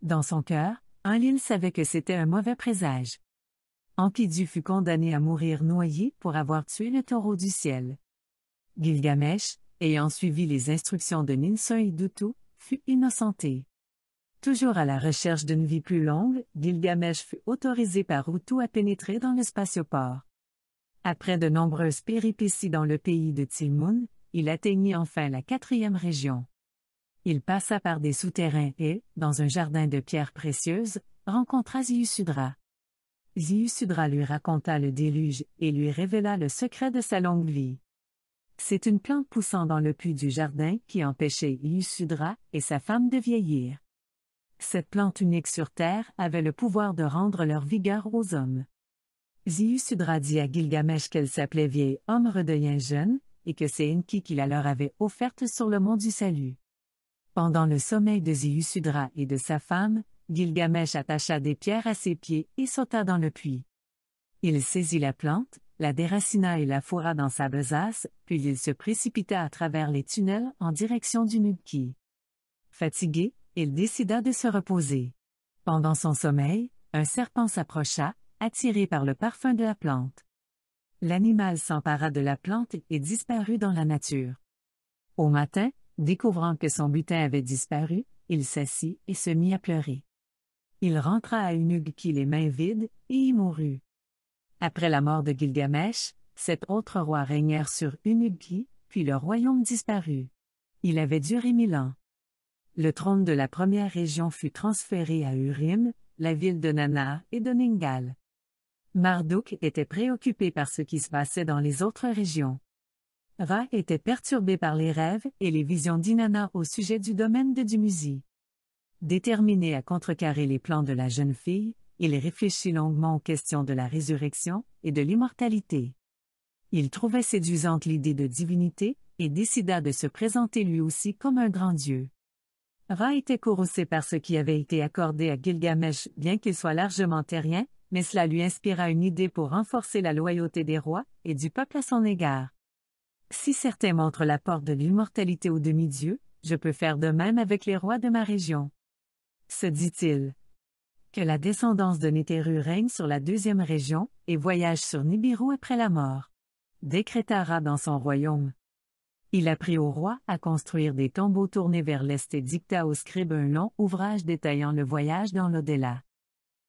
Dans son cœur, lil savait que c'était un mauvais présage. Enkidu fut condamné à mourir noyé pour avoir tué le taureau du ciel. Gilgamesh, ayant suivi les instructions de Ninsun Dutu, fut innocenté. Toujours à la recherche d'une vie plus longue, Gilgamesh fut autorisé par Utu à pénétrer dans le spatioport. Après de nombreuses péripéties dans le pays de Tilmun, il atteignit enfin la quatrième région il passa par des souterrains et, dans un jardin de pierres précieuses, rencontra Ziusudra. Ziusudra lui raconta le déluge et lui révéla le secret de sa longue vie. C'est une plante poussant dans le puits du jardin qui empêchait Ziusudra et sa femme de vieillir. Cette plante unique sur Terre avait le pouvoir de rendre leur vigueur aux hommes. Ziusudra dit à Gilgamesh qu'elle s'appelait vieil homme redevenu jeune, et que c'est Enki qui la leur avait offerte sur le mont du salut. Pendant le sommeil de Ziusudra et de sa femme, Gilgamesh attacha des pierres à ses pieds et sauta dans le puits. Il saisit la plante, la déracina et la fourra dans sa besace, puis il se précipita à travers les tunnels en direction du Nubki. Fatigué, il décida de se reposer. Pendant son sommeil, un serpent s'approcha, attiré par le parfum de la plante. L'animal s'empara de la plante et disparut dans la nature. Au matin, Découvrant que son butin avait disparu, il s'assit et se mit à pleurer. Il rentra à Unugki les mains vides, et y mourut. Après la mort de Gilgamesh, sept autres rois régnèrent sur Unugi, puis le royaume disparut. Il avait duré mille ans. Le trône de la première région fut transféré à Urim, la ville de Nana et de Ningal. Marduk était préoccupé par ce qui se passait dans les autres régions. Ra était perturbé par les rêves et les visions d'Inanna au sujet du domaine de Dumuzi. Déterminé à contrecarrer les plans de la jeune fille, il réfléchit longuement aux questions de la résurrection et de l'immortalité. Il trouvait séduisante l'idée de divinité et décida de se présenter lui aussi comme un grand dieu. Ra était courroucé par ce qui avait été accordé à Gilgamesh, bien qu'il soit largement terrien, mais cela lui inspira une idée pour renforcer la loyauté des rois et du peuple à son égard. Si certains montrent la porte de l'immortalité au demi dieu je peux faire de même avec les rois de ma région. Se dit-il. Que la descendance de Néthéru règne sur la deuxième région, et voyage sur Nibiru après la mort. Décrétara dans son royaume. Il apprit au roi à construire des tombeaux tournés vers l'est et dicta au scribe un long ouvrage détaillant le voyage dans l'au-delà.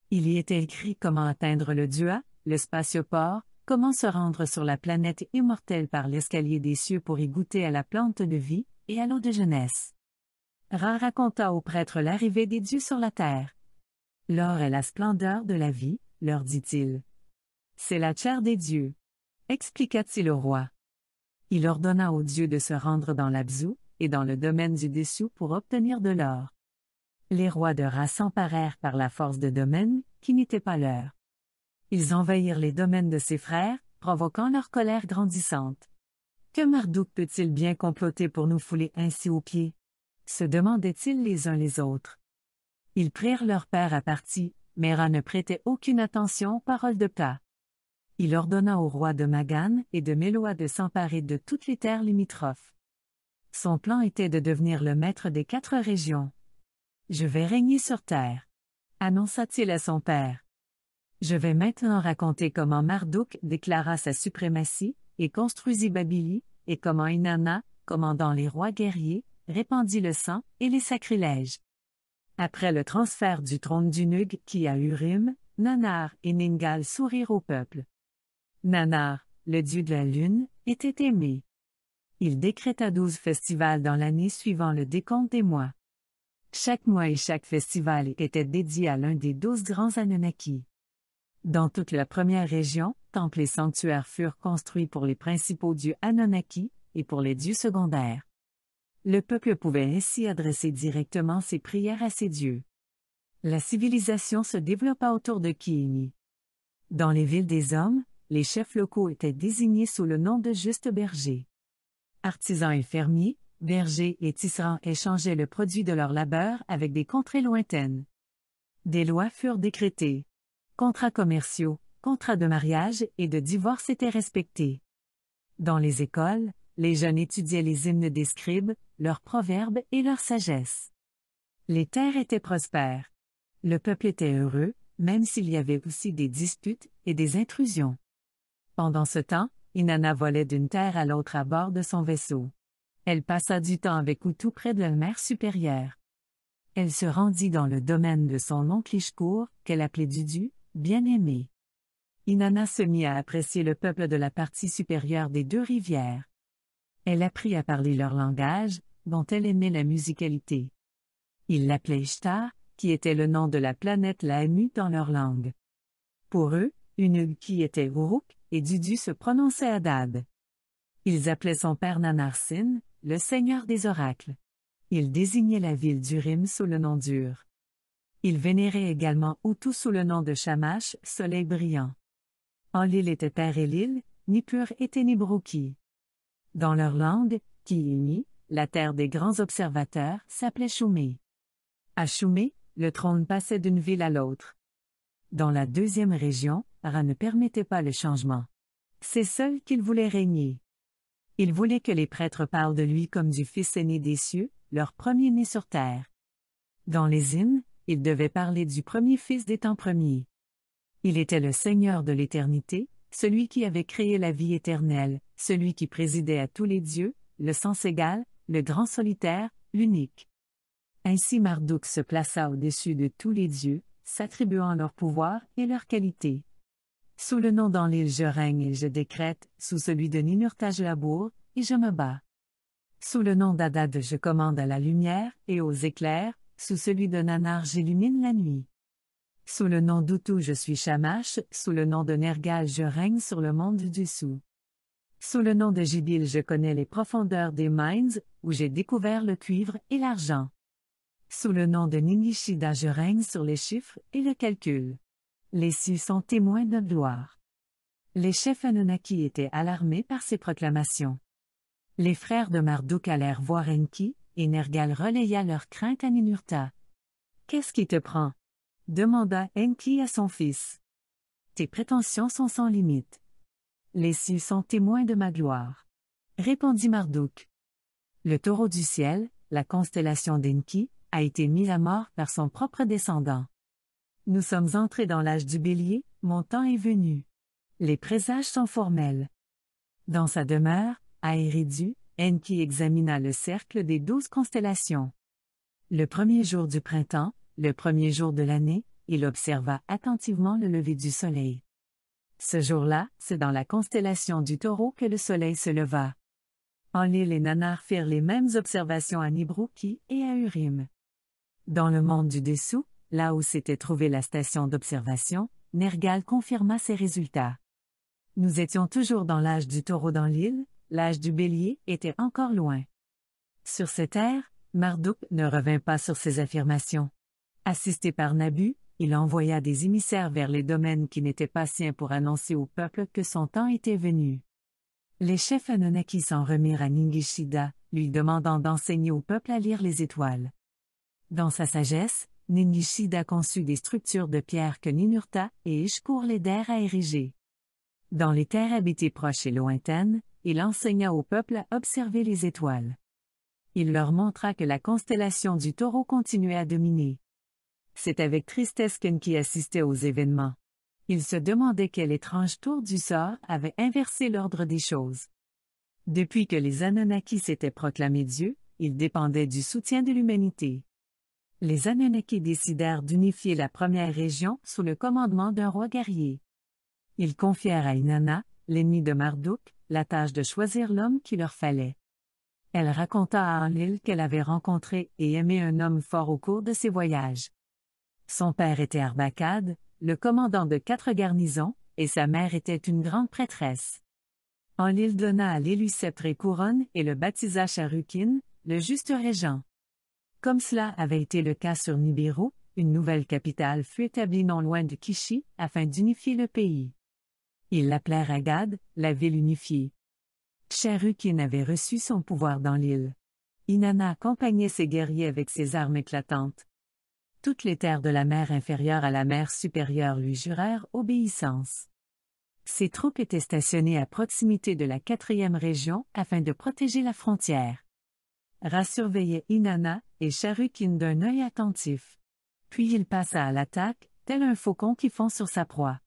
Il y était écrit comment atteindre le Dua, le spatioport, Comment se rendre sur la planète immortelle par l'escalier des cieux pour y goûter à la plante de vie et à l'eau de jeunesse? Ra raconta au prêtre l'arrivée des dieux sur la terre. L'or est la splendeur de la vie, leur dit-il. C'est la chair des dieux. Expliqua-t-il au roi. Il ordonna aux dieux de se rendre dans l'Abzou et dans le domaine du dessous pour obtenir de l'or. Les rois de Ra s'emparèrent par la force de domaine, qui n'était pas leur ils envahirent les domaines de ses frères, provoquant leur colère grandissante. Que Marduk peut-il bien comploter pour nous fouler ainsi aux pieds se demandaient-ils les uns les autres. Ils prirent leur père à partie, mais Ra ne prêtait aucune attention aux paroles de Ptah. Il ordonna au roi de Magan et de Méloa de s'emparer de toutes les terres limitrophes. Son plan était de devenir le maître des quatre régions. Je vais régner sur terre, annonça-t-il à son père. Je vais maintenant raconter comment Marduk déclara sa suprématie, et construisit Babylie, et comment Inanna, commandant les rois guerriers, répandit le sang et les sacrilèges. Après le transfert du trône d'Unug qui à Urim, Nanar et Ningal sourirent au peuple. Nanar, le dieu de la lune, était aimé. Il décréta douze festivals dans l'année suivant le décompte des mois. Chaque mois et chaque festival était dédié à l'un des douze grands Anunnaki. Dans toute la première région, temples et sanctuaires furent construits pour les principaux dieux Anunnaki et pour les dieux secondaires. Le peuple pouvait ainsi adresser directement ses prières à ses dieux. La civilisation se développa autour de Kini. Dans les villes des hommes, les chefs locaux étaient désignés sous le nom de justes bergers. Artisans et fermiers, bergers et tisserands échangeaient le produit de leur labeur avec des contrées lointaines. Des lois furent décrétées contrats commerciaux, contrats de mariage et de divorce étaient respectés. Dans les écoles, les jeunes étudiaient les hymnes des scribes, leurs proverbes et leur sagesse. Les terres étaient prospères. Le peuple était heureux, même s'il y avait aussi des disputes et des intrusions. Pendant ce temps, Inanna volait d'une terre à l'autre à bord de son vaisseau. Elle passa du temps avec Utu près de la mer supérieure. Elle se rendit dans le domaine de son oncle Ishkour, qu'elle appelait Dudu, bien aimée Inanna se mit à apprécier le peuple de la partie supérieure des deux rivières. Elle apprit à parler leur langage, dont elle aimait la musicalité. Ils l'appelaient Ishtar, qui était le nom de la planète Laemu dans leur langue. Pour eux, une qui était Uruk, et Dudu se prononçait Adad. Ils appelaient son père Nanarsin, le seigneur des oracles. Ils désignaient la ville d'Urim sous le nom d'Ur. Ils vénéraient également Hutu sous le nom de Shamash, soleil brillant. En l'île était terre et l'île, ni Nippur était Nibruki. Dans leur langue, Kiini, la terre des grands observateurs, s'appelait Shumé. À Shumé, le trône passait d'une ville à l'autre. Dans la deuxième région, Ra ne permettait pas le changement. C'est seul qu'il voulait régner. Il voulait que les prêtres parlent de lui comme du fils aîné des cieux, leur premier-né sur terre. Dans les hymnes, il devait parler du premier fils des temps premiers. Il était le Seigneur de l'éternité, celui qui avait créé la vie éternelle, celui qui présidait à tous les dieux, le sens égal, le grand solitaire, l'unique. Ainsi Marduk se plaça au-dessus de tous les dieux, s'attribuant leur pouvoir et leur qualité. Sous le nom d'Anlil je règne et je décrète, sous celui de Ninurta je laboure, et je me bats. Sous le nom d'Adad je commande à la lumière et aux éclairs, sous celui de Nanar j'illumine la nuit. Sous le nom d'Utu je suis Shamash, sous le nom de Nergal je règne sur le monde du Sou. Sous le nom de Jibil je connais les profondeurs des mines, où j'ai découvert le cuivre et l'argent. Sous le nom de Ninishida je règne sur les chiffres et le calcul. Les Su sont témoins de gloire. Les chefs Anunnaki étaient alarmés par ces proclamations. Les frères de Marduk allèrent voir Enki, et Nergal relaya leur crainte à Ninurta. Qu'est-ce qui te prend demanda Enki à son fils. Tes prétentions sont sans limite. Les cieux sont témoins de ma gloire. Répondit Marduk. Le taureau du ciel, la constellation d'Enki, a été mis à mort par son propre descendant. Nous sommes entrés dans l'âge du bélier, mon temps est venu. Les présages sont formels. Dans sa demeure, à Eridu, Enki examina le cercle des douze constellations. Le premier jour du printemps, le premier jour de l'année, il observa attentivement le lever du soleil. Ce jour-là, c'est dans la constellation du taureau que le soleil se leva. Enlil et Nanar firent les mêmes observations à Nibruki et à Urim. Dans le monde du dessous, là où s'était trouvée la station d'observation, Nergal confirma ses résultats. Nous étions toujours dans l'âge du taureau dans l'île, l'âge du bélier était encore loin. Sur ces terres, Marduk ne revint pas sur ses affirmations. Assisté par Nabu, il envoya des émissaires vers les domaines qui n'étaient pas siens pour annoncer au peuple que son temps était venu. Les chefs Anunnaki s'en remirent à Ningishida, lui demandant d'enseigner au peuple à lire les étoiles. Dans sa sagesse, Ningishida conçut des structures de pierre que Ninurta et Ishkur l'aidèrent à ériger. Dans les terres habitées proches et lointaines, il enseigna au peuple à observer les étoiles. Il leur montra que la constellation du taureau continuait à dominer. C'est avec tristesse qu'Enki assistait aux événements. Il se demandait quel étrange tour du sort avait inversé l'ordre des choses. Depuis que les Anunnaki s'étaient proclamés dieux, ils dépendaient du soutien de l'humanité. Les Anunnaki décidèrent d'unifier la première région sous le commandement d'un roi guerrier. Ils confièrent à Inanna, l'ennemi de Marduk, la tâche de choisir l'homme qu'il leur fallait. Elle raconta à Anil qu'elle avait rencontré et aimé un homme fort au cours de ses voyages. Son père était Arbacade, le commandant de quatre garnisons, et sa mère était une grande prêtresse. Enlil donna à l'élu sceptre et couronne et le baptisa Charukin, le juste régent. Comme cela avait été le cas sur Nibiru, une nouvelle capitale fut établie non loin de Kishi afin d'unifier le pays. Ils l'appelèrent Agad, la ville unifiée. Cherukin avait reçu son pouvoir dans l'île. Inanna accompagnait ses guerriers avec ses armes éclatantes. Toutes les terres de la mer inférieure à la mer supérieure lui jurèrent obéissance. Ses troupes étaient stationnées à proximité de la quatrième région afin de protéger la frontière. Ra surveillait Inanna et Charukin d'un œil attentif. Puis il passa à l'attaque, tel un faucon qui fond sur sa proie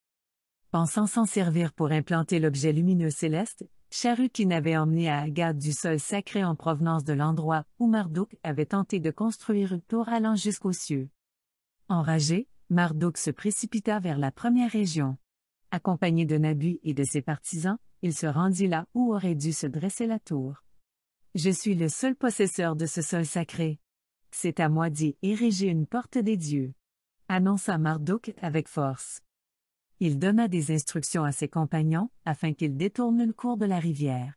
pensant s'en servir pour implanter l'objet lumineux céleste, charrue qui n'avait emmené à Agathe du sol sacré en provenance de l'endroit où Marduk avait tenté de construire une tour allant jusqu'aux cieux. Enragé, Marduk se précipita vers la première région. Accompagné de Nabu et de ses partisans, il se rendit là où aurait dû se dresser la tour. Je suis le seul possesseur de ce sol sacré. C'est à moi d'y ériger une porte des dieux. Annonça Marduk avec force il donna des instructions à ses compagnons, afin qu'ils détournent le cours de la rivière.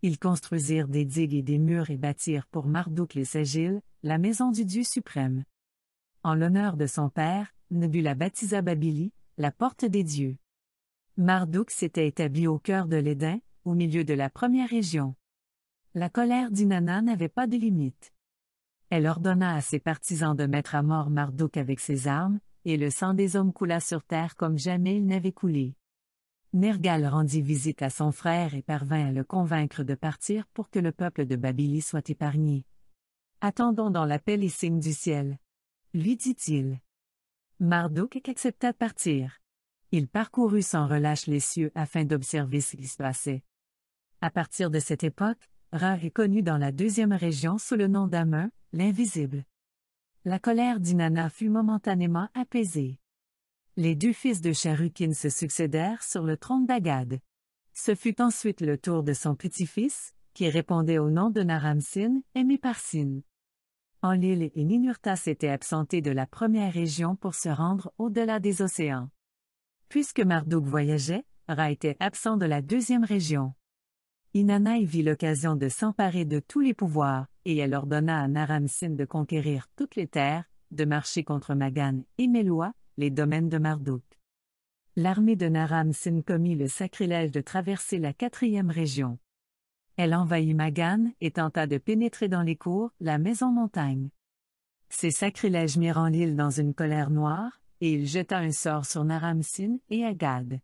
Ils construisirent des digues et des murs et bâtirent pour Marduk les Ségiles, la maison du Dieu suprême. En l'honneur de son père, Nebula baptisa Babili, la porte des dieux. Marduk s'était établi au cœur de l'Éden, au milieu de la première région. La colère d'Inanna n'avait pas de limite. Elle ordonna à ses partisans de mettre à mort Marduk avec ses armes, et le sang des hommes coula sur terre comme jamais il n'avait coulé. Nergal rendit visite à son frère et parvint à le convaincre de partir pour que le peuple de Babylie soit épargné. Attendons dans la paix les signes du ciel. Lui dit-il. Marduk accepta de partir. Il parcourut sans relâche les cieux afin d'observer ce qui se passait. À partir de cette époque, Ra est connu dans la deuxième région sous le nom d'Amun, l'invisible. La colère d'Inanna fut momentanément apaisée. Les deux fils de Sharukin se succédèrent sur le trône d'Agad. Ce fut ensuite le tour de son petit-fils, qui répondait au nom de Naramsin par Sin. Enlil et Ninurta s'étaient absentés de la première région pour se rendre au-delà des océans. Puisque Marduk voyageait, Ra était absent de la deuxième région. Inanna y vit l'occasion de s'emparer de tous les pouvoirs, et elle ordonna à Naramsin de conquérir toutes les terres, de marcher contre Magan et Mélois, les domaines de Marduk. L'armée de Naram-Sin commit le sacrilège de traverser la quatrième région. Elle envahit Magan et tenta de pénétrer dans les cours, la maison montagne. Ces sacrilèges mirent en l'île dans une colère noire, et il jeta un sort sur Naram-Sin et Agad.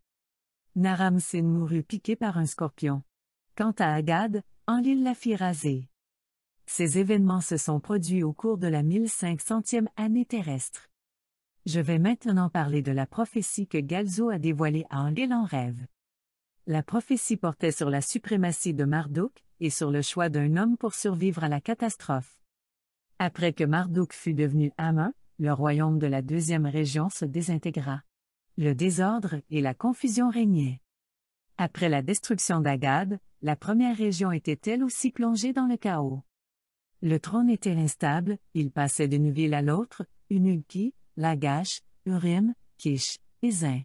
Naram-Sin mourut piqué par un scorpion. Quant à Agad, Enlil la fit raser. Ces événements se sont produits au cours de la 1500e année terrestre. Je vais maintenant parler de la prophétie que Galzo a dévoilée à Angel en rêve. La prophétie portait sur la suprématie de Marduk et sur le choix d'un homme pour survivre à la catastrophe. Après que Marduk fut devenu Hamun, le royaume de la deuxième région se désintégra. Le désordre et la confusion régnaient. Après la destruction d'Agad, la première région était elle aussi plongée dans le chaos. Le trône était instable, il passait d'une ville à l'autre, Unulki, Lagash, Urim, Kish, Izin.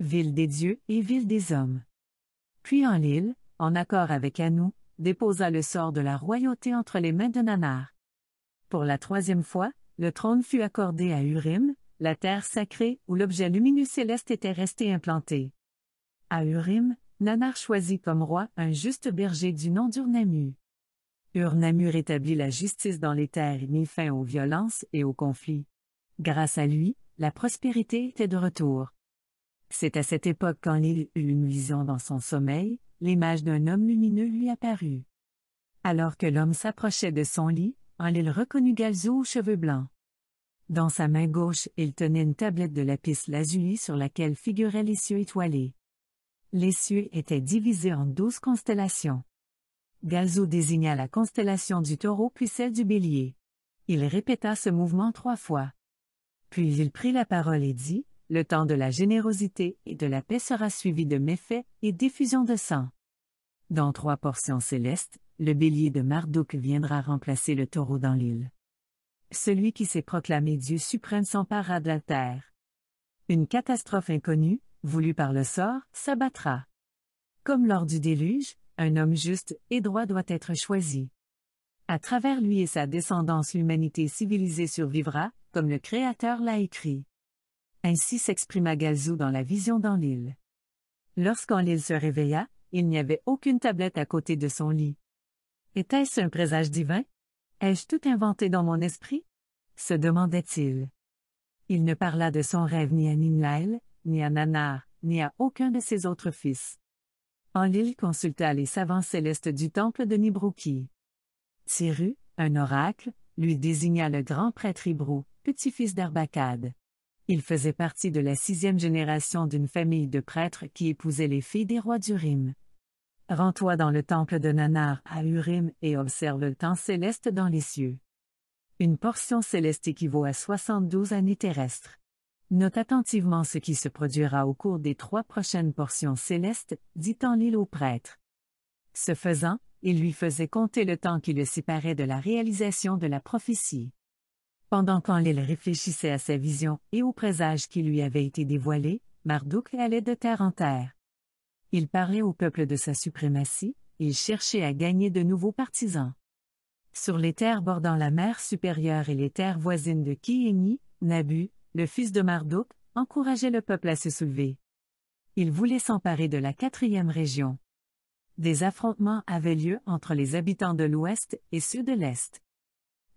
Ville des dieux et ville des hommes. Puis en l'île, en accord avec Anu, déposa le sort de la royauté entre les mains de Nanar. Pour la troisième fois, le trône fut accordé à Urim, la terre sacrée où l'objet lumineux céleste était resté implanté. À Urim, Nanar choisit comme roi un juste berger du nom d'Urnamu. Urnamur établit la justice dans les terres et mit fin aux violences et aux conflits. Grâce à lui, la prospérité était de retour. C'est à cette époque qu'en l'île eut une vision dans son sommeil, l'image d'un homme lumineux lui apparut. Alors que l'homme s'approchait de son lit, l'île reconnut Galzo aux cheveux blancs. Dans sa main gauche, il tenait une tablette de lapis lazuli sur laquelle figuraient les cieux étoilés. Les cieux étaient divisés en douze constellations. Gazou désigna la constellation du taureau puis celle du bélier. Il répéta ce mouvement trois fois. Puis il prit la parole et dit, Le temps de la générosité et de la paix sera suivi de méfaits et d'effusion de sang. Dans trois portions célestes, le bélier de Marduk viendra remplacer le taureau dans l'île. Celui qui s'est proclamé Dieu suprême s'emparera de la terre. Une catastrophe inconnue, voulue par le sort, s'abattra. Comme lors du déluge, un homme juste et droit doit être choisi. À travers lui et sa descendance l'humanité civilisée survivra, comme le Créateur l'a écrit. Ainsi s'exprima Gazou dans la vision dans l'île. Lorsqu'en l'île se réveilla, il n'y avait aucune tablette à côté de son lit. Était-ce un présage divin? Ai-je tout inventé dans mon esprit? se demandait-il. Il ne parla de son rêve ni à Ninlaël, ni à Nanar, ni à aucun de ses autres fils. En l'île consulta les savants célestes du temple de Nibruki. Tiru, un oracle, lui désigna le grand prêtre Ibrou, petit-fils d'Arbacade. Il faisait partie de la sixième génération d'une famille de prêtres qui épousaient les filles des rois d'Urim. Rends-toi dans le temple de Nanar à Urim et observe le temps céleste dans les cieux. Une portion céleste équivaut à 72 années terrestres. Note attentivement ce qui se produira au cours des trois prochaines portions célestes, dit en l'île au prêtre. Ce faisant, il lui faisait compter le temps qui le séparait de la réalisation de la prophétie. Pendant l'île réfléchissait à sa vision et aux présages qui lui avaient été dévoilés, Marduk allait de terre en terre. Il parlait au peuple de sa suprématie, il cherchait à gagner de nouveaux partisans. Sur les terres bordant la mer supérieure et les terres voisines de Kieni, Nabu, le fils de Marduk, encourageait le peuple à se soulever. Il voulait s'emparer de la quatrième région. Des affrontements avaient lieu entre les habitants de l'Ouest et ceux de l'Est.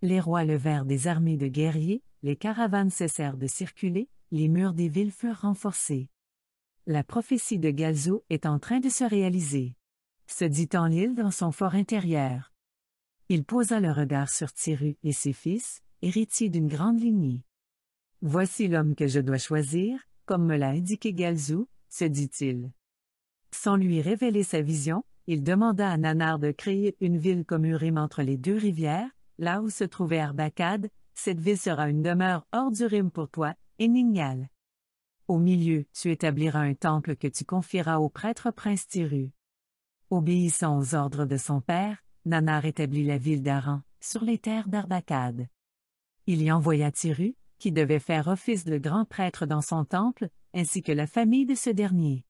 Les rois levèrent des armées de guerriers, les caravanes cessèrent de circuler, les murs des villes furent renforcés. La prophétie de Galzo est en train de se réaliser. Se dit en l'île dans son fort intérieur. Il posa le regard sur Tiru et ses fils, héritiers d'une grande lignée. Voici l'homme que je dois choisir, comme me l'a indiqué Galzou, se dit-il. Sans lui révéler sa vision, il demanda à Nanar de créer une ville comme Urim entre les deux rivières, là où se trouvait Arbacade, cette ville sera une demeure hors du Rime pour toi, et Au milieu, tu établiras un temple que tu confieras au prêtre prince Tiru. Obéissant aux ordres de son père, Nanar établit la ville d'Aran, sur les terres d'Arbacad. Il y envoya Tiru, qui devait faire office de grand prêtre dans son temple, ainsi que la famille de ce dernier.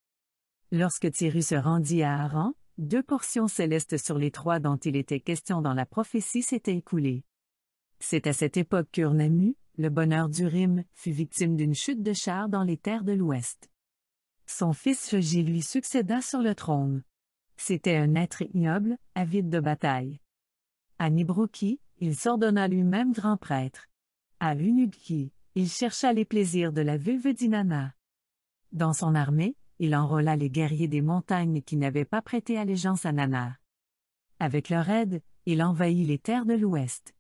Lorsque Thierry se rendit à Aran, deux portions célestes sur les trois dont il était question dans la prophétie s'étaient écoulées. C'est à cette époque qu'Urnamu, le bonheur du rim fut victime d'une chute de char dans les terres de l'Ouest. Son fils Shoji lui succéda sur le trône. C'était un être ignoble, avide de bataille. À Nibroki, il s'ordonna lui-même grand prêtre. À il chercha les plaisirs de la d'Inanna. Dans son armée, il enrôla les guerriers des montagnes qui n'avaient pas prêté allégeance à Nana. Avec leur aide, il envahit les terres de l'Ouest.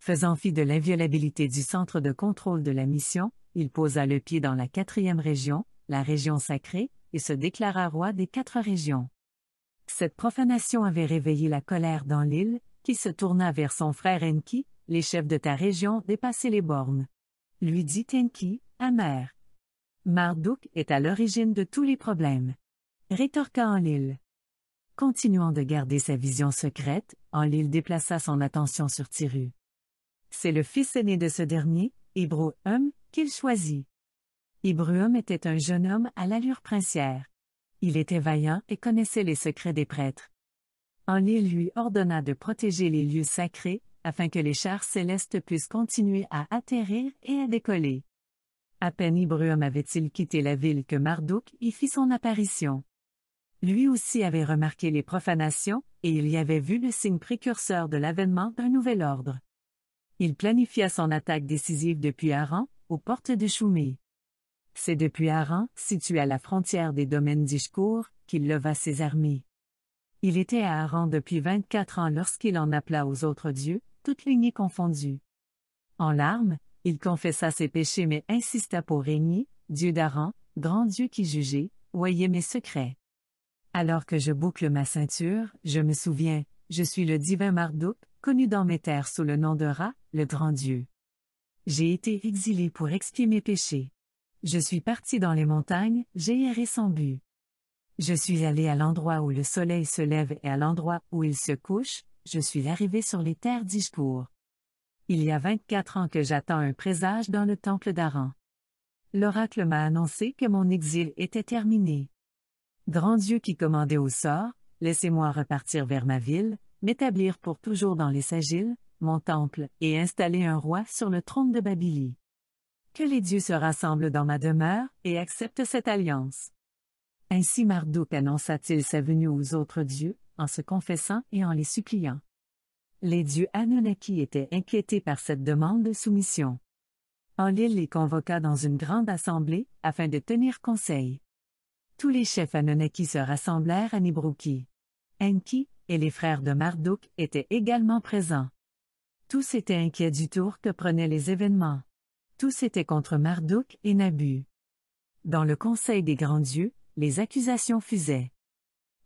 Faisant fi de l'inviolabilité du centre de contrôle de la mission, il posa le pied dans la quatrième région, la région sacrée, et se déclara roi des quatre régions. Cette profanation avait réveillé la colère dans l'île, qui se tourna vers son frère Enki, les chefs de ta région dépassaient les bornes. Lui dit tenki amer. Marduk est à l'origine de tous les problèmes. Rétorqua Enlil. Continuant de garder sa vision secrète, Enlil déplaça son attention sur Tiru. C'est le fils aîné de ce dernier, Ibruhum, qu'il choisit. Ibruhum était un jeune homme à l'allure princière. Il était vaillant et connaissait les secrets des prêtres. Enlil lui ordonna de protéger les lieux sacrés, afin que les chars célestes puissent continuer à atterrir et à décoller. À peine Ibrahim avait-il quitté la ville que Marduk y fit son apparition. Lui aussi avait remarqué les profanations, et il y avait vu le signe précurseur de l'avènement d'un nouvel ordre. Il planifia son attaque décisive depuis Haran, aux portes de Choumé. C'est depuis Haran, situé à la frontière des domaines d'Ishkour, qu'il leva ses armées. Il était à Haran depuis 24 ans lorsqu'il en appela aux autres dieux, toutes lignées confondues. En larmes, il confessa ses péchés mais insista pour régner, Dieu d'Aran, grand Dieu qui jugeait, voyez mes secrets. Alors que je boucle ma ceinture, je me souviens, je suis le divin Marduk, connu dans mes terres sous le nom de Ra, le grand Dieu. J'ai été exilé pour expier mes péchés. Je suis parti dans les montagnes, j'ai erré sans but. Je suis allé à l'endroit où le soleil se lève et à l'endroit où il se couche, je suis arrivé sur les terres d'Ishkour. Il y a 24 ans que j'attends un présage dans le temple d'Aran. L'oracle m'a annoncé que mon exil était terminé. Grand Dieu qui commandait au sort, laissez-moi repartir vers ma ville, m'établir pour toujours dans les Sagiles, mon temple, et installer un roi sur le trône de Babylie. Que les dieux se rassemblent dans ma demeure et acceptent cette alliance. Ainsi Marduk annonça-t-il sa venue aux autres dieux, en se confessant et en les suppliant. Les dieux Anunnaki étaient inquiétés par cette demande de soumission. Enlil les convoqua dans une grande assemblée, afin de tenir conseil. Tous les chefs Anunnaki se rassemblèrent à Nibruki. Enki, et les frères de Marduk étaient également présents. Tous étaient inquiets du tour que prenaient les événements. Tous étaient contre Marduk et Nabu. Dans le conseil des grands dieux, les accusations fusaient.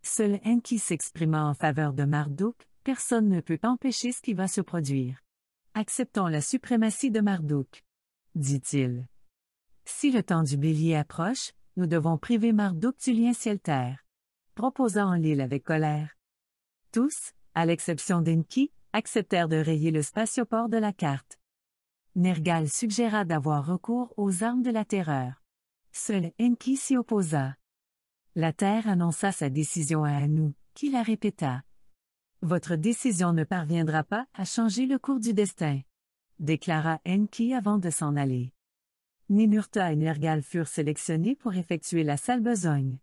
Seul Enki s'exprima en faveur de Marduk, personne ne peut empêcher ce qui va se produire. Acceptons la suprématie de Marduk. Dit-il. Si le temps du bélier approche, nous devons priver Marduk du lien ciel-terre. Proposant l'île avec colère. Tous, à l'exception d'Enki, acceptèrent de rayer le spatioport de la carte. Nergal suggéra d'avoir recours aux armes de la terreur. Seul Enki s'y opposa. La Terre annonça sa décision à Anu, qui la répéta. Votre décision ne parviendra pas à changer le cours du destin, déclara Enki avant de s'en aller. Ninurta et Nergal furent sélectionnés pour effectuer la sale besogne.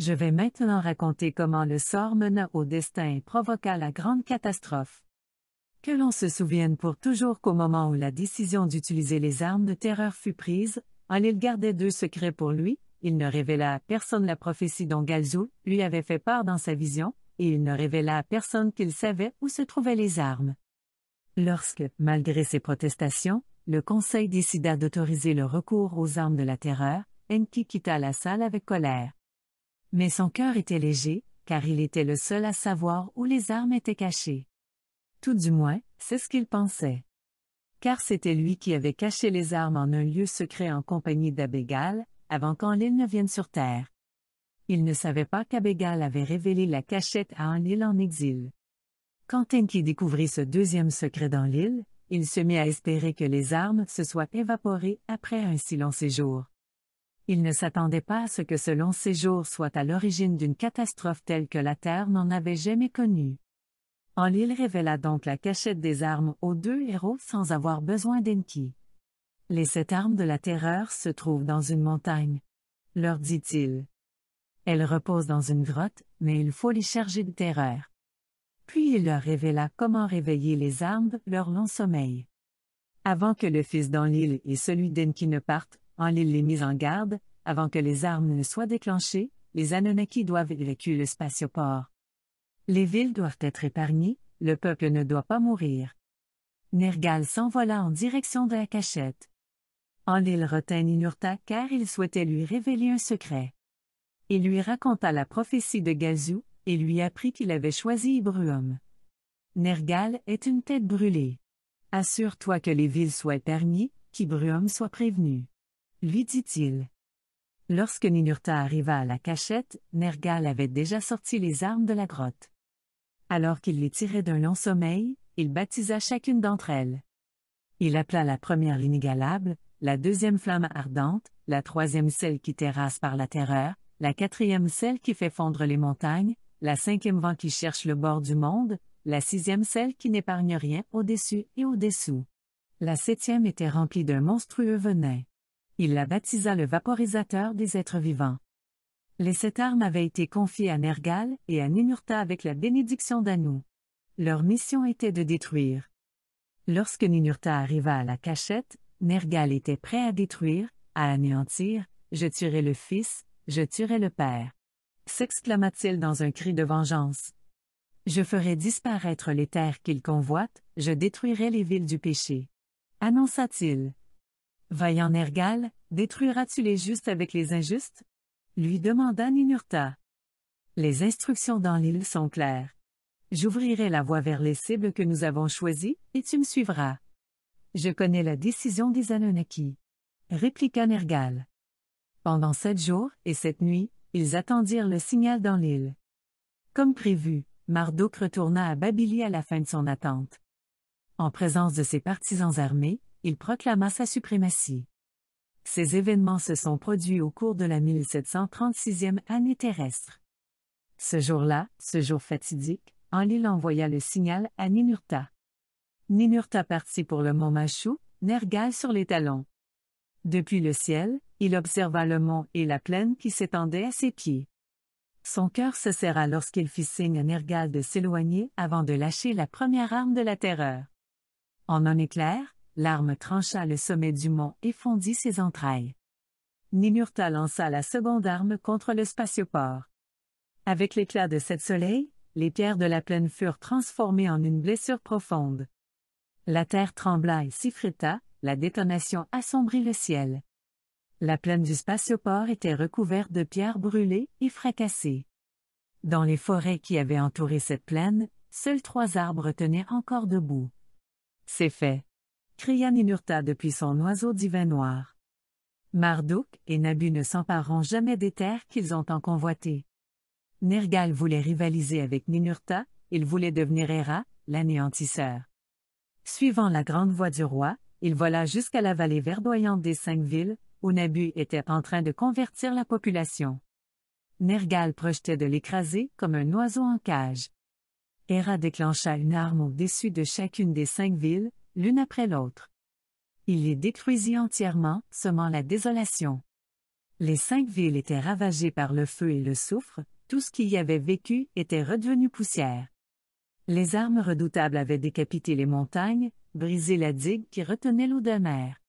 Je vais maintenant raconter comment le sort mena au destin et provoqua la grande catastrophe. Que l'on se souvienne pour toujours qu'au moment où la décision d'utiliser les armes de terreur fut prise, Alil gardait deux secrets pour lui, il ne révéla à personne la prophétie dont Galzou lui avait fait part dans sa vision, et il ne révéla à personne qu'il savait où se trouvaient les armes. Lorsque, malgré ses protestations, le Conseil décida d'autoriser le recours aux armes de la terreur, Enki quitta la salle avec colère. Mais son cœur était léger, car il était le seul à savoir où les armes étaient cachées. Tout du moins, c'est ce qu'il pensait. Car c'était lui qui avait caché les armes en un lieu secret en compagnie d'Abégal, avant qu'Enlil ne vienne sur Terre. Il ne savait pas qu'Abégal avait révélé la cachette à Enlil en exil. Quand Enki découvrit ce deuxième secret dans l'île, il se mit à espérer que les armes se soient évaporées après un si long séjour. Il ne s'attendait pas à ce que ce long séjour soit à l'origine d'une catastrophe telle que la Terre n'en avait jamais connue. Enlil révéla donc la cachette des armes aux deux héros sans avoir besoin d'Enki. Les sept armes de la terreur se trouvent dans une montagne. Leur dit-il. Elles reposent dans une grotte, mais il faut les charger de terreur. Puis il leur révéla comment réveiller les armes de leur long sommeil. Avant que le fils l'île et celui d'Enki ne partent, Enlil les mise en garde, avant que les armes ne soient déclenchées, les Anunnaki doivent évacuer le spatioport. Les villes doivent être épargnées, le peuple ne doit pas mourir. Nergal s'envola en direction de la cachette l'île retint Ninurta car il souhaitait lui révéler un secret. Il lui raconta la prophétie de Gazou, et lui apprit qu'il avait choisi Ibruum. Nergal est une tête brûlée. Assure-toi que les villes soient épargnées, qu'Ibruum soit prévenu. Lui dit-il. Lorsque Ninurta arriva à la cachette, Nergal avait déjà sorti les armes de la grotte. Alors qu'il les tirait d'un long sommeil, il baptisa chacune d'entre elles. Il appela la première l'inégalable, la deuxième flamme ardente, la troisième celle qui terrasse par la terreur, la quatrième celle qui fait fondre les montagnes, la cinquième vent qui cherche le bord du monde, la sixième celle qui n'épargne rien au-dessus et au-dessous. La septième était remplie d'un monstrueux venin. Il la baptisa le vaporisateur des êtres vivants. Les sept armes avaient été confiées à Nergal et à Ninurta avec la bénédiction d'Anu. Leur mission était de détruire. Lorsque Ninurta arriva à la cachette, Nergal était prêt à détruire, à anéantir, je tuerai le fils, je tuerai le père. S'exclama-t-il dans un cri de vengeance. Je ferai disparaître les terres qu'il convoite, je détruirai les villes du péché. Annonça-t-il. Vaillant Nergal, détruiras-tu les justes avec les injustes? lui demanda Ninurta. Les instructions dans l'île sont claires. J'ouvrirai la voie vers les cibles que nous avons choisies, et tu me suivras. Je connais la décision des Anunnaki. Répliqua Nergal. Pendant sept jours et sept nuits, ils attendirent le signal dans l'île. Comme prévu, Marduk retourna à Babylie à la fin de son attente. En présence de ses partisans armés, il proclama sa suprématie. Ces événements se sont produits au cours de la 1736e année terrestre. Ce jour-là, ce jour fatidique, Anlil envoya le signal à Ninurta. Ninurta partit pour le mont Machu, Nergal sur les talons. Depuis le ciel, il observa le mont et la plaine qui s'étendaient à ses pieds. Son cœur se serra lorsqu'il fit signe à Nergal de s'éloigner avant de lâcher la première arme de la terreur. En un éclair, l'arme trancha le sommet du mont et fondit ses entrailles. Ninurta lança la seconde arme contre le spatioport. Avec l'éclat de cet soleil, les pierres de la plaine furent transformées en une blessure profonde. La terre trembla et s'effrita, la détonation assombrit le ciel. La plaine du spatioport était recouverte de pierres brûlées et fracassées. Dans les forêts qui avaient entouré cette plaine, seuls trois arbres tenaient encore debout. C'est fait. Cria Ninurta depuis son oiseau divin noir. Marduk et Nabu ne s'empareront jamais des terres qu'ils ont en convoité. Nergal voulait rivaliser avec Ninurta, il voulait devenir Hera, l'anéantisseur. Suivant la grande voie du roi, il vola jusqu'à la vallée verdoyante des cinq villes, où Nabu était en train de convertir la population. Nergal projetait de l'écraser comme un oiseau en cage. Hera déclencha une arme au-dessus de chacune des cinq villes, l'une après l'autre. Il les détruisit entièrement, semant la désolation. Les cinq villes étaient ravagées par le feu et le soufre, tout ce qui y avait vécu était redevenu poussière. Les armes redoutables avaient décapité les montagnes, brisé la digue qui retenait l'eau de mer.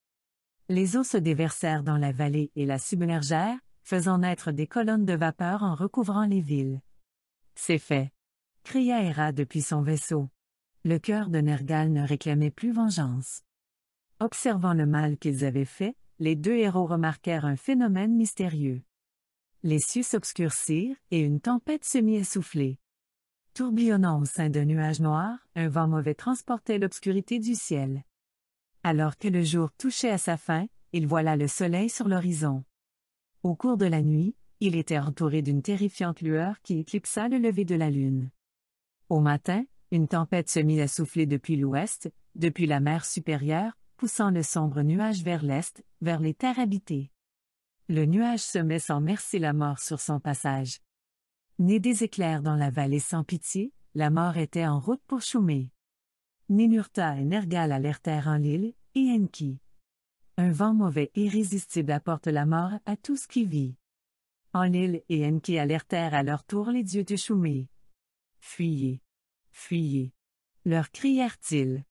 Les eaux se déversèrent dans la vallée et la submergèrent, faisant naître des colonnes de vapeur en recouvrant les villes. C'est fait! cria Hera depuis son vaisseau. Le cœur de Nergal ne réclamait plus vengeance. Observant le mal qu'ils avaient fait, les deux héros remarquèrent un phénomène mystérieux. Les cieux s'obscurcirent et une tempête se mit à souffler tourbillonnant au sein d'un nuage noir, un vent mauvais transportait l'obscurité du ciel. Alors que le jour touchait à sa fin, il voila le soleil sur l'horizon. Au cours de la nuit, il était entouré d'une terrifiante lueur qui éclipsa le lever de la lune. Au matin, une tempête se mit à souffler depuis l'ouest, depuis la mer supérieure, poussant le sombre nuage vers l'est, vers les terres habitées. Le nuage se met sans merci la mort sur son passage. Né des éclairs dans la vallée sans pitié, la mort était en route pour Choumé. Ninurta et Nergal alertèrent en l'île, et Enki. Un vent mauvais irrésistible apporte la mort à tout ce qui vit. En l'île et Enki alertèrent à leur tour les dieux de Choumé. Fuyez. Fuyez. Leur crièrent-ils.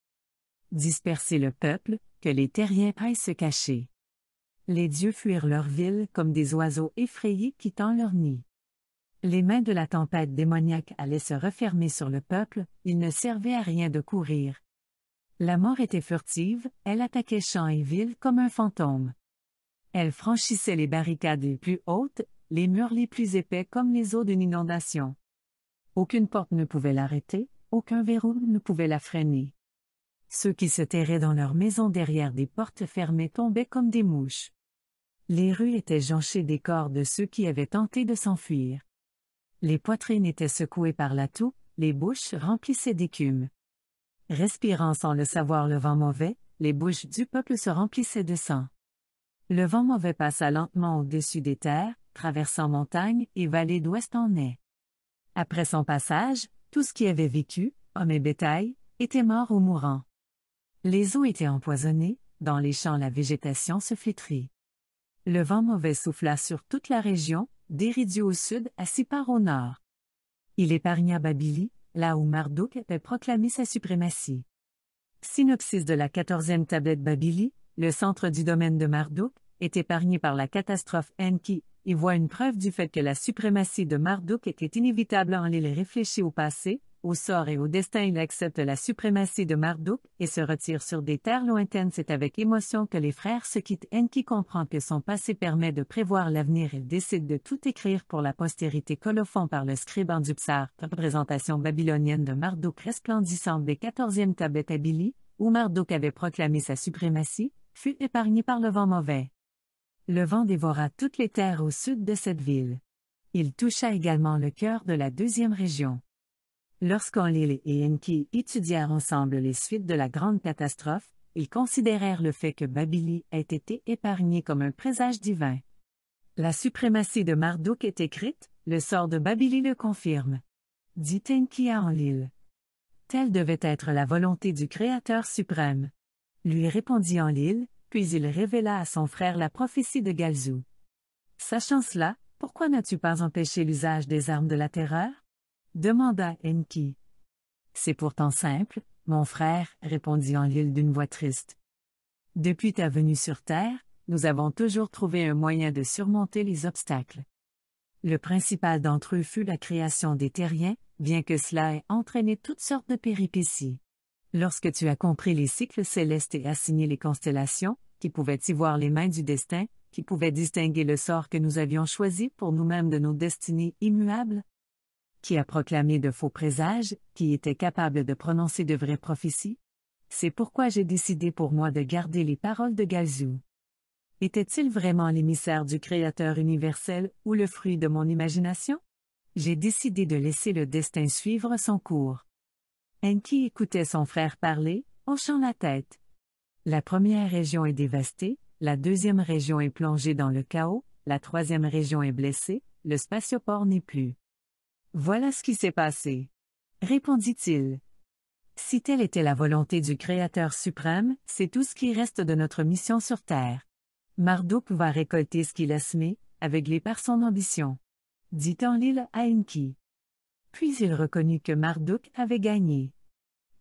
Dispersez le peuple, que les terriens aillent se cacher. Les dieux fuirent leur ville comme des oiseaux effrayés quittant leur nid. Les mains de la tempête démoniaque allaient se refermer sur le peuple, il ne servait à rien de courir. La mort était furtive, elle attaquait champs et villes comme un fantôme. Elle franchissait les barricades les plus hautes, les murs les plus épais comme les eaux d'une inondation. Aucune porte ne pouvait l'arrêter, aucun verrou ne pouvait la freiner. Ceux qui se terraient dans leurs maisons derrière des portes fermées tombaient comme des mouches. Les rues étaient jonchées des corps de ceux qui avaient tenté de s'enfuir. Les poitrines étaient secouées par la toux, les bouches remplissaient d'écume. Respirant sans le savoir le vent mauvais, les bouches du peuple se remplissaient de sang. Le vent mauvais passa lentement au-dessus des terres, traversant montagnes et vallées d'ouest en est. Après son passage, tout ce qui avait vécu, hommes et bétail, était mort ou mourant. Les eaux étaient empoisonnées, dans les champs la végétation se flétrit. Le vent mauvais souffla sur toute la région, d'Eridu au sud à Sipar au nord. Il épargna Babylie, là où Marduk avait proclamé sa suprématie. Synopsis de la quatorzième tablette Babylie, le centre du domaine de Marduk, est épargné par la catastrophe Enki et voit une preuve du fait que la suprématie de Marduk était inévitable en l'île réfléchie au passé, au sort et au destin il accepte la suprématie de Marduk et se retire sur des terres lointaines. C'est avec émotion que les frères se quittent. Enki comprend que son passé permet de prévoir l'avenir. Il décide de tout écrire pour la postérité colophon par le scribe dupsar, représentation babylonienne de Marduk resplendissante des 14e à où Marduk avait proclamé sa suprématie, fut épargné par le vent mauvais. Le vent dévora toutes les terres au sud de cette ville. Il toucha également le cœur de la deuxième région. Lorsqu'Enlil et Enki étudièrent ensemble les suites de la grande catastrophe, ils considérèrent le fait que Babylie ait été épargnée comme un présage divin. La suprématie de Marduk est écrite, le sort de Babylie le confirme. Dit Enki à Enlil. Telle devait être la volonté du Créateur suprême. Lui répondit Enlil, puis il révéla à son frère la prophétie de Galzou. Sachant cela, pourquoi n'as-tu pas empêché l'usage des armes de la terreur? demanda Enki. C'est pourtant simple, mon frère, répondit Anlil d'une voix triste. Depuis ta venue sur Terre, nous avons toujours trouvé un moyen de surmonter les obstacles. Le principal d'entre eux fut la création des terriens, bien que cela ait entraîné toutes sortes de péripéties. Lorsque tu as compris les cycles célestes et assigné les constellations, qui pouvaient y voir les mains du destin, qui pouvaient distinguer le sort que nous avions choisi pour nous-mêmes de nos destinées immuables, qui a proclamé de faux présages, qui était capable de prononcer de vraies prophéties? C'est pourquoi j'ai décidé pour moi de garder les paroles de Galzou. Était-il vraiment l'émissaire du Créateur universel ou le fruit de mon imagination? J'ai décidé de laisser le destin suivre son cours. Enki écoutait son frère parler, hochant la tête. La première région est dévastée, la deuxième région est plongée dans le chaos, la troisième région est blessée, le spatioport n'est plus. Voilà ce qui s'est passé. Répondit-il. Si telle était la volonté du Créateur suprême, c'est tout ce qui reste de notre mission sur Terre. Marduk va récolter ce qu'il a semé, aveuglé par son ambition. Dit en l'île à Enki. Puis il reconnut que Marduk avait gagné.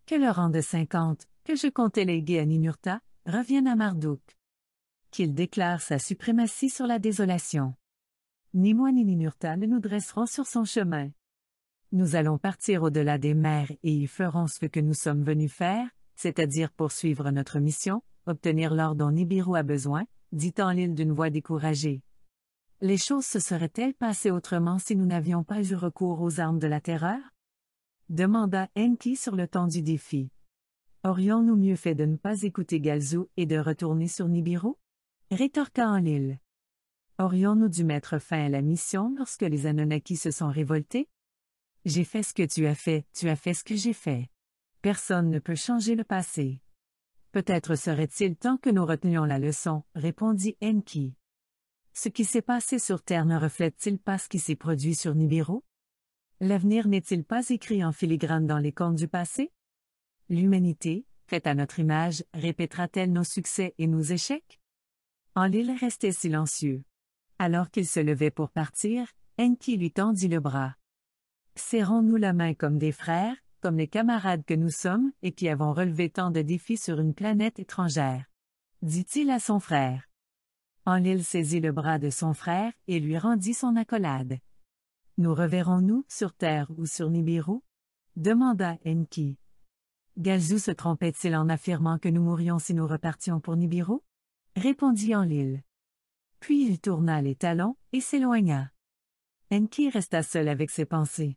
Que le rang de cinquante, que je comptais léguer à Ninurta, revienne à Marduk. Qu'il déclare sa suprématie sur la désolation. Ni moi ni Ninurta ne nous dresserons sur son chemin. Nous allons partir au-delà des mers et y ferons ce que nous sommes venus faire, c'est-à-dire poursuivre notre mission, obtenir l'or dont Nibiru a besoin, dit en l'île d'une voix découragée. Les choses se seraient-elles passées autrement si nous n'avions pas eu recours aux armes de la terreur? demanda Enki sur le ton du défi. Aurions-nous mieux fait de ne pas écouter Galzu et de retourner sur Nibiru? rétorqua Enlil. Aurions-nous dû mettre fin à la mission lorsque les Anunnaki se sont révoltés? J'ai fait ce que tu as fait, tu as fait ce que j'ai fait. Personne ne peut changer le passé. Peut-être serait-il temps que nous retenions la leçon, répondit Enki. Ce qui s'est passé sur Terre ne reflète-t-il pas ce qui s'est produit sur Nibiru? L'avenir n'est-il pas écrit en filigrane dans les contes du passé? L'humanité, faite à notre image, répétera-t-elle nos succès et nos échecs? Enlil restait silencieux. Alors qu'il se levait pour partir, Enki lui tendit le bras. Serrons-nous la main comme des frères, comme les camarades que nous sommes et qui avons relevé tant de défis sur une planète étrangère. Dit-il à son frère. Enlil saisit le bras de son frère et lui rendit son accolade. Nous reverrons-nous sur Terre ou sur Nibiru demanda Enki. Gazou se trompait-il en affirmant que nous mourions si nous repartions pour Nibiru répondit Enlil. Puis il tourna les talons et s'éloigna. Enki resta seul avec ses pensées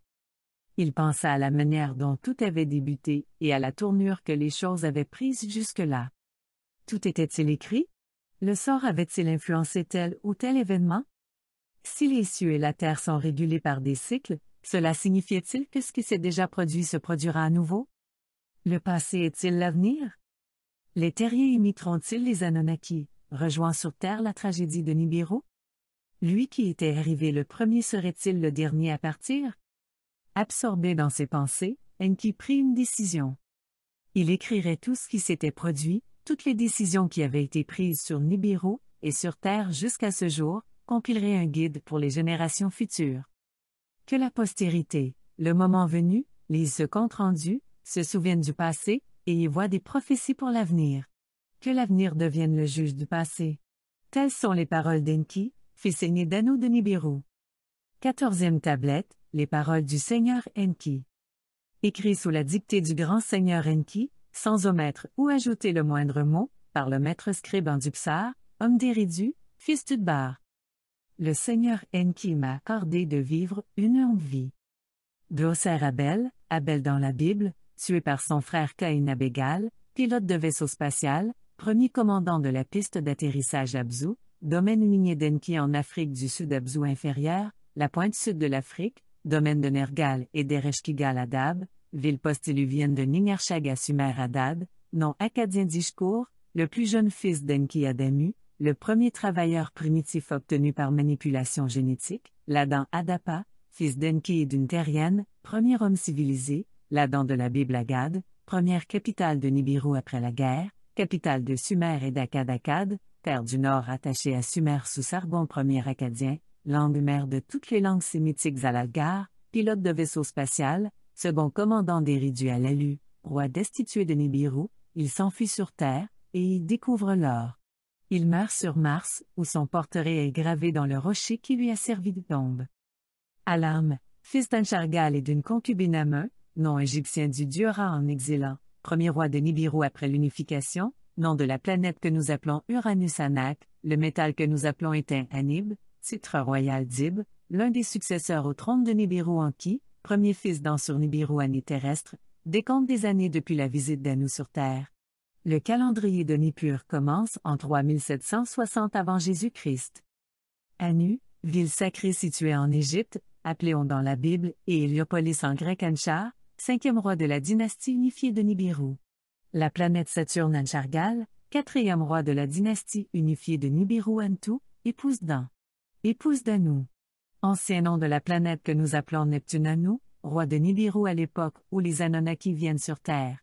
il pensa à la manière dont tout avait débuté et à la tournure que les choses avaient prise jusque-là. Tout était-il écrit? Le sort avait-il influencé tel ou tel événement? Si les cieux et la terre sont régulés par des cycles, cela signifiait-il que ce qui s'est déjà produit se produira à nouveau? Le passé est-il l'avenir? Les terriers imiteront-ils les Anunnaki, rejoint sur terre la tragédie de Nibiru? Lui qui était arrivé le premier serait-il le dernier à partir, Absorbé dans ses pensées, Enki prit une décision. Il écrirait tout ce qui s'était produit, toutes les décisions qui avaient été prises sur Nibiru et sur Terre jusqu'à ce jour, compilerait un guide pour les générations futures. Que la postérité, le moment venu, lise ce compte rendu, se souvienne du passé et y voit des prophéties pour l'avenir. Que l'avenir devienne le juge du passé. Telles sont les paroles d'Enki, fils aîné d'Anu de Nibiru. Quatorzième tablette, les paroles du Seigneur Enki. Écrit sous la dictée du grand Seigneur Enki, sans omettre ou ajouter le moindre mot, par le maître scribe en Dupsar, homme d'Éridu, fils d'Udbar. Le Seigneur Enki m'a accordé de vivre une longue vie. Glossaire Abel, Abel dans la Bible, tué par son frère Caïn Abégal, pilote de vaisseau spatial, premier commandant de la piste d'atterrissage Abzou, domaine minier d'Enki en Afrique du Sud Abzou inférieure, la pointe sud de l'Afrique, domaine de Nergal et d'Ereshkigal Adab, ville post de Ninarchag à Sumer adab nom acadien d'Ishkour, le plus jeune fils d'Enki Adamu, le premier travailleur primitif obtenu par manipulation génétique, l'Adam Adapa, fils d'Enki et d'une terrienne, premier homme civilisé, l'Adam de la Bible Agad, première capitale de Nibiru après la guerre, capitale de Sumer et dakkad akad terre du Nord attachée à Sumer sous Sargon Ier Acadien, langue mère de toutes les langues sémitiques à l'Algar, pilote de vaisseau spatial, second commandant des à l'alu, roi destitué de Nibiru, il s'enfuit sur Terre, et y découvre l'or. Il meurt sur Mars, où son portrait est gravé dans le rocher qui lui a servi de tombe. Alarme, fils chargal et d'une concubine main, nom égyptien du dieu Ra en exilant, premier roi de Nibiru après l'unification, nom de la planète que nous appelons Uranus Anak, le métal que nous appelons étain Anib, titre royal d'Ib, l'un des successeurs au trône de Nibiru Anki, premier fils d'Ansur Nibiru Anni terrestre, décompte des années depuis la visite d'Anu sur Terre. Le calendrier de Nipur commence en 3760 avant Jésus-Christ. Anu, ville sacrée située en Égypte, appelée on dans la Bible et Héliopolis en grec Anchar, cinquième roi de la dynastie unifiée de Nibiru. La planète Saturne Anchargal, quatrième roi de la dynastie unifiée de Nibiru Antu, épouse Dan épouse d'Anu. Ancien nom de la planète que nous appelons Neptune Anu, roi de Nibiru à l'époque où les Anunnaki viennent sur Terre.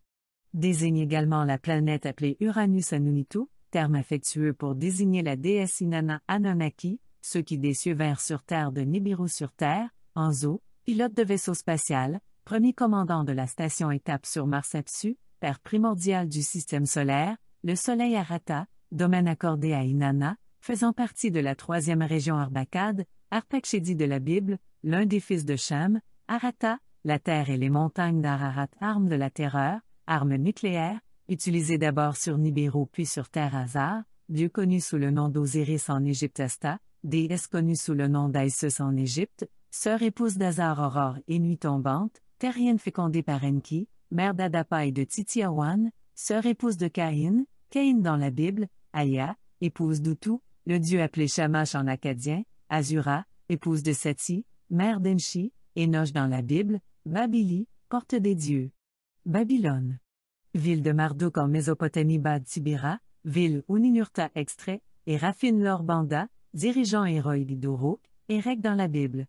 Désigne également la planète appelée Uranus Anunitu, terme affectueux pour désigner la déesse Inanna Anunnaki, ceux qui des cieux sur Terre de Nibiru sur Terre, Anzo, pilote de vaisseau spatial, premier commandant de la station étape sur Mars Apsu, père primordial du système solaire, le Soleil Arata, domaine accordé à Inanna, Faisant partie de la troisième région Arbacade, Arpachédi de la Bible, l'un des fils de Cham, Arata, la terre et les montagnes d'Ararat, arme de la terreur, arme nucléaire, utilisée d'abord sur Nibiru puis sur Terre Azar, dieu connu sous le nom d'Osiris en Égypte Asta, déesse connue sous le nom d'Aïsus en Égypte, sœur épouse d'Azar Aurore et Nuit tombante, terrienne fécondée par Enki, mère d'Adapa et de Titiawan, sœur épouse de Cain, Cain dans la Bible, Aya, épouse d'Utu, le dieu appelé Shamash en acadien, Azura, épouse de Sati, mère et Enoch dans la Bible, Babili, porte des dieux. Babylone. Ville de Marduk en Mésopotamie Bad tibira ville où Ninurta extrait, et raffine leur banda, dirigeant héroïque et Érec dans la Bible.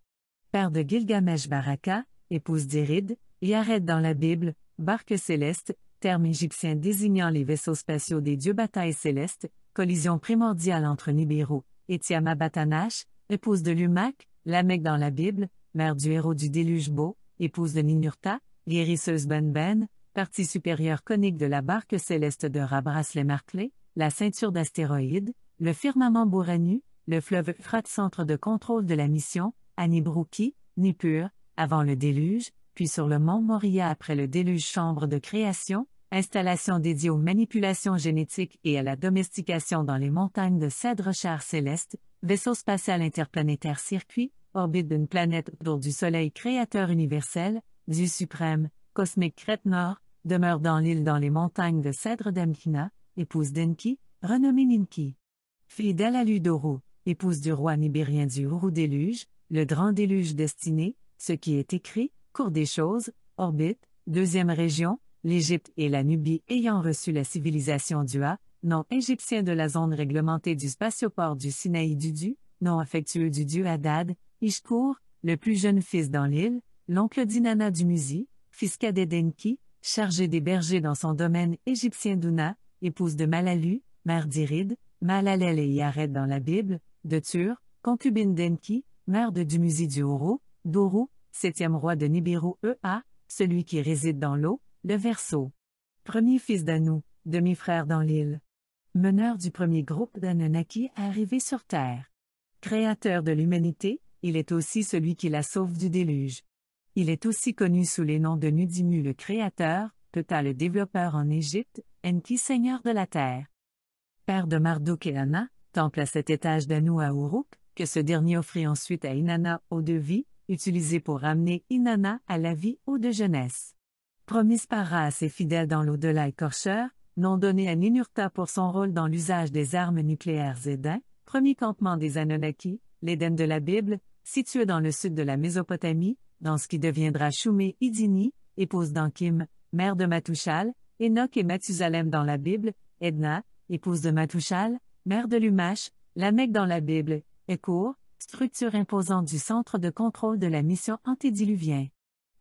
Père de Gilgamesh Baraka, épouse et Yared dans la Bible, barque céleste, terme égyptien désignant les vaisseaux spatiaux des dieux batailles célestes, collision primordiale entre Nibiru et Batanash, épouse de Lumac, la Mecque dans la Bible, mère du héros du déluge Beau, épouse de Ninurta, guérisseuse Benben, ben, partie supérieure conique de la barque céleste de Rabras les Marclés, la ceinture d'astéroïdes, le firmament Bouranu, le fleuve Euphrate centre de contrôle de la mission, à Nibruki, Nippur, avant le déluge, puis sur le mont Moria après le déluge chambre de création, installation dédiée aux manipulations génétiques et à la domestication dans les montagnes de Cèdre-Char Céleste, vaisseau spatial interplanétaire circuit, orbite d'une planète autour du Soleil créateur universel, Dieu suprême, cosmique crête nord, demeure dans l'île dans les montagnes de Cèdre d'Amkina, épouse d'Enki, renommée Ninki. Fille d'Alalu-Doru, épouse du roi nibérien du Huru-Déluge, le grand déluge destiné, ce qui est écrit, cours des choses, orbite, deuxième région, l'Égypte et la Nubie ayant reçu la civilisation du A, nom égyptien de la zone réglementée du spatioport du Sinaï Dudu, nom affectueux du dieu Hadad, Ishkour, le plus jeune fils dans l'île, l'oncle d'Inanna du Musi, fils cadet d'Enki, chargé des bergers dans son domaine égyptien d'Una, épouse de Malalu, mère d'Iride, Malalel et Yared dans la Bible, de Tur, concubine d'Enki, mère de Dumuzi du Horo, d'Oru, septième roi de Nibiru Ea, celui qui réside dans l'eau, le Verseau. Premier fils d'Anu, demi-frère dans l'île. Meneur du premier groupe d'Anunnaki arrivé sur Terre. Créateur de l'humanité, il est aussi celui qui la sauve du déluge. Il est aussi connu sous les noms de Nudimu le Créateur, Ptah le Développeur en Égypte, Enki Seigneur de la Terre. Père de Marduk et Anna, temple à cet étage d'Anu à Uruk, que ce dernier offrit ensuite à Inanna eau de vie, utilisée pour ramener Inanna à la vie ou de jeunesse promis par race et fidèles dans l'au-delà écorcheur, nom donné à Ninurta pour son rôle dans l'usage des armes nucléaires Eden, premier campement des Anunnaki, l'Éden de la Bible, situé dans le sud de la Mésopotamie, dans ce qui deviendra Shumé Idini, épouse d'Ankim, mère de Matouchal, Enoch et Mathusalem dans la Bible, Edna, épouse de Matouchal, mère de Lumash, Lamech dans la Bible, Ekour, structure imposante du centre de contrôle de la mission antédiluvienne.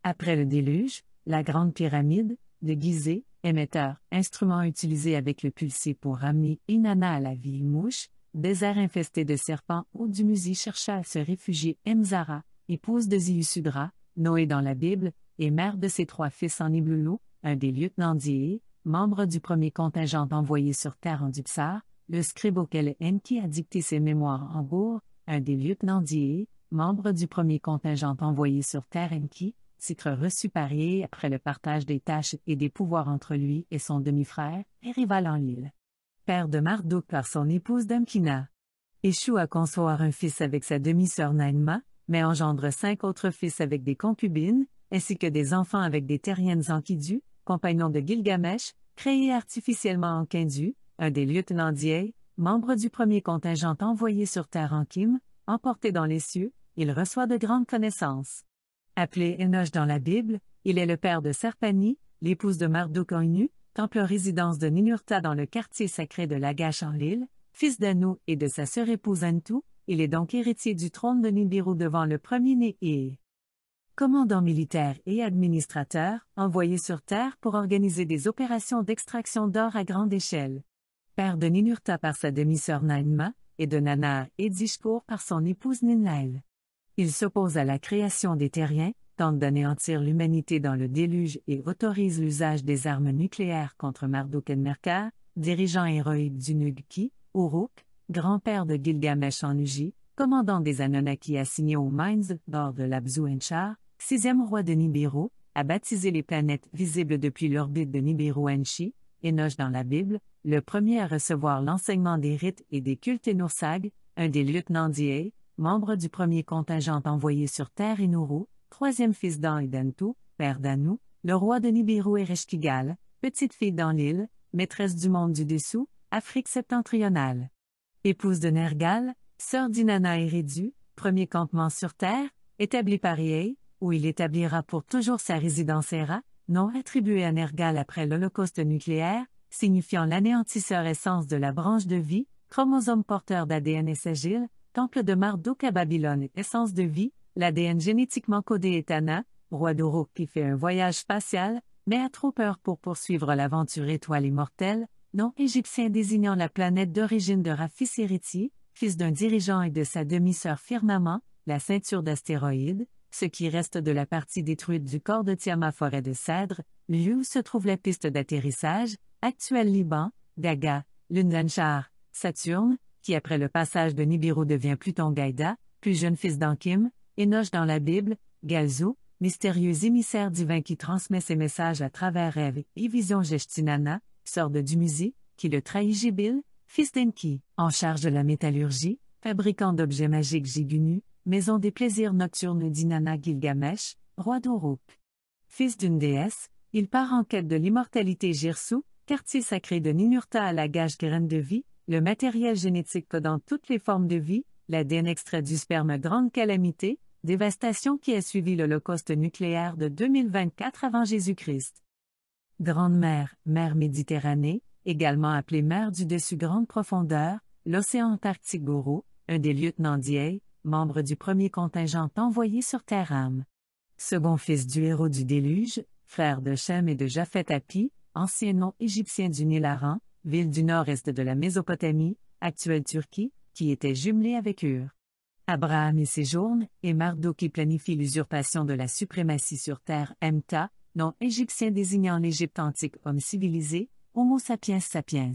Après le déluge, la Grande Pyramide, de Gizeh, émetteur, instrument utilisé avec le pulsé pour ramener Inanna à la vie mouche, désert infesté de serpents où Dumuzi chercha à se réfugier Mzara, épouse de Ziusudra, Noé dans la Bible, et mère de ses trois fils en Ibulu, un des lieutenants d'Ié, membre du premier contingent envoyé sur Terre en Dupsar, le scribe auquel Enki a dicté ses mémoires en Gour, un des lieutenants d'Ié, membre du premier contingent envoyé sur Terre Enki, titre reçu parier après le partage des tâches et des pouvoirs entre lui et son demi-frère, et rival en l'île. Père de Marduk par son épouse Damkina. Échoue à concevoir un fils avec sa demi-sœur Naïma, mais engendre cinq autres fils avec des concubines, ainsi que des enfants avec des terriennes Enkidu, compagnons de Gilgamesh, créés artificiellement en Kindu, un des lieutenants d'Yei, membre du premier contingent envoyé sur Terre en Kim, emporté dans les cieux, il reçoit de grandes connaissances. Appelé Enoch dans la Bible, il est le père de Serpani, l'épouse de Marduk Inu, temple résidence de Ninurta dans le quartier sacré de Lagash en Lille, fils d'Anu et de sa sœur épouse Antu, il est donc héritier du trône de Nibiru devant le premier-né et commandant militaire et administrateur, envoyé sur Terre pour organiser des opérations d'extraction d'or à grande échelle. Père de Ninurta par sa demi-sœur Nainma, et de Nanar et Dishkur par son épouse Ninlail. Il s'oppose à la création des terriens, tente d'anéantir l'humanité dans le déluge et autorise l'usage des armes nucléaires contre Marduk Enmerkar, dirigeant héroïque du Nug Uruk, grand-père de Gilgamesh en Uji, commandant des Anunnaki assignés aux Mines bord de l'Abzu Enchar, sixième roi de Nibiru, a baptisé les planètes visibles depuis l'orbite de Nibiru Enchi, Enoch dans la Bible, le premier à recevoir l'enseignement des rites et des cultes enoursag, un des lieutenants d'Iei, membre du premier contingent envoyé sur Terre Nourou, troisième fils d'Anhidantu, père d'Anu, le roi de Nibiru et Reshkigal, petite-fille d'Anlil, maîtresse du monde du dessous, Afrique septentrionale. Épouse de Nergal, sœur d'Inanna Redu, premier campement sur Terre, établi par Iei, où il établira pour toujours sa résidence ERA, nom attribué à Nergal après l'Holocauste nucléaire, signifiant l'anéantisseur essence de la branche de vie, chromosome porteur d'ADN Sagile temple de Marduk à Babylone, essence de vie, l'ADN génétiquement codé est Anna, roi d'Uruk qui fait un voyage spatial, mais a trop peur pour poursuivre l'aventure étoile immortelle, nom égyptien désignant la planète d'origine de Rafis Eriti, fils d'un dirigeant et de sa demi-sœur Firmament, la ceinture d'astéroïdes, ce qui reste de la partie détruite du corps de Tiama forêt de cèdre, lieu où se trouve la piste d'atterrissage, actuel Liban, Daga, Lundanchar, Saturne, qui après le passage de Nibiru devient Pluton Gaïda, plus jeune fils d'Ankim, Enoch dans la Bible, Gazou, mystérieux émissaire divin qui transmet ses messages à travers rêves et vision Gestinana, sort de Dumuzi, qui le trahit Gibil, fils d'Enki, en charge de la métallurgie, fabricant d'objets magiques Jigunu, maison des plaisirs nocturnes d'Inanna Gilgamesh, roi d'Oruk. Fils d'une déesse, il part en quête de l'immortalité Girsu, quartier sacré de Ninurta à la gage graine de vie, le matériel génétique dans toutes les formes de vie, l'ADN extrait du sperme grande calamité, dévastation qui a suivi l'Holocauste nucléaire de 2024 avant Jésus-Christ. Grande mer, mer Méditerranée, également appelée mer du dessus grande profondeur, l'océan Antarctique Gourou, un des lieutenants d'Yei, membre du premier contingent envoyé sur Terram. Second fils du héros du déluge, frère de Shem et de Japhet Api, ancien nom égyptien du Nil ville du nord-est de la Mésopotamie, actuelle Turquie, qui était jumelée avec Ur. Abraham y séjourne, et qui planifie l'usurpation de la suprématie sur terre Mta, nom égyptien désignant l'Égypte antique homme civilisé, Homo sapiens sapiens.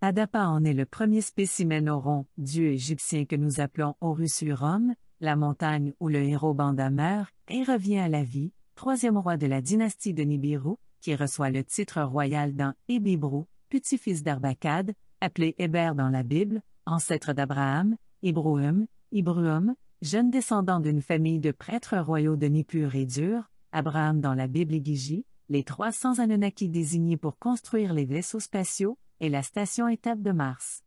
Adapa en est le premier spécimen oron, dieu égyptien que nous appelons Horus Rome, la montagne où le héros Banda meurt et revient à la vie, troisième roi de la dynastie de Nibiru, qui reçoit le titre royal dans Ebibru petit-fils d'Arbacad, appelé Héber dans la Bible, ancêtre d'Abraham, Ibrahim Ibrahim, jeune descendant d'une famille de prêtres royaux de Nippur et Dur, Abraham dans la Bible et les 300 Anunnaki désignés pour construire les vaisseaux spatiaux, et la station étape de Mars.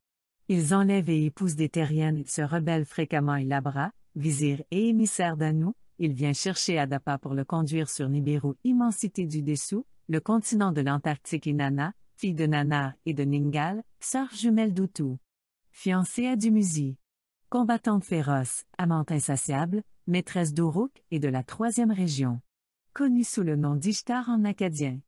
Ils enlèvent et épousent des terriennes, se rebellent fréquemment et Labra, vizir et émissaire d'Anu, il vient chercher Adapa pour le conduire sur Nibiru, immensité du dessous, le continent de l'Antarctique et Nana, fille de Nana et de Ningal, sœur jumelle d'Utu. Fiancée à Dumuzi. Combattante féroce, amante insatiable, maîtresse d'Uruk et de la troisième région. Connue sous le nom d'Ishtar en acadien.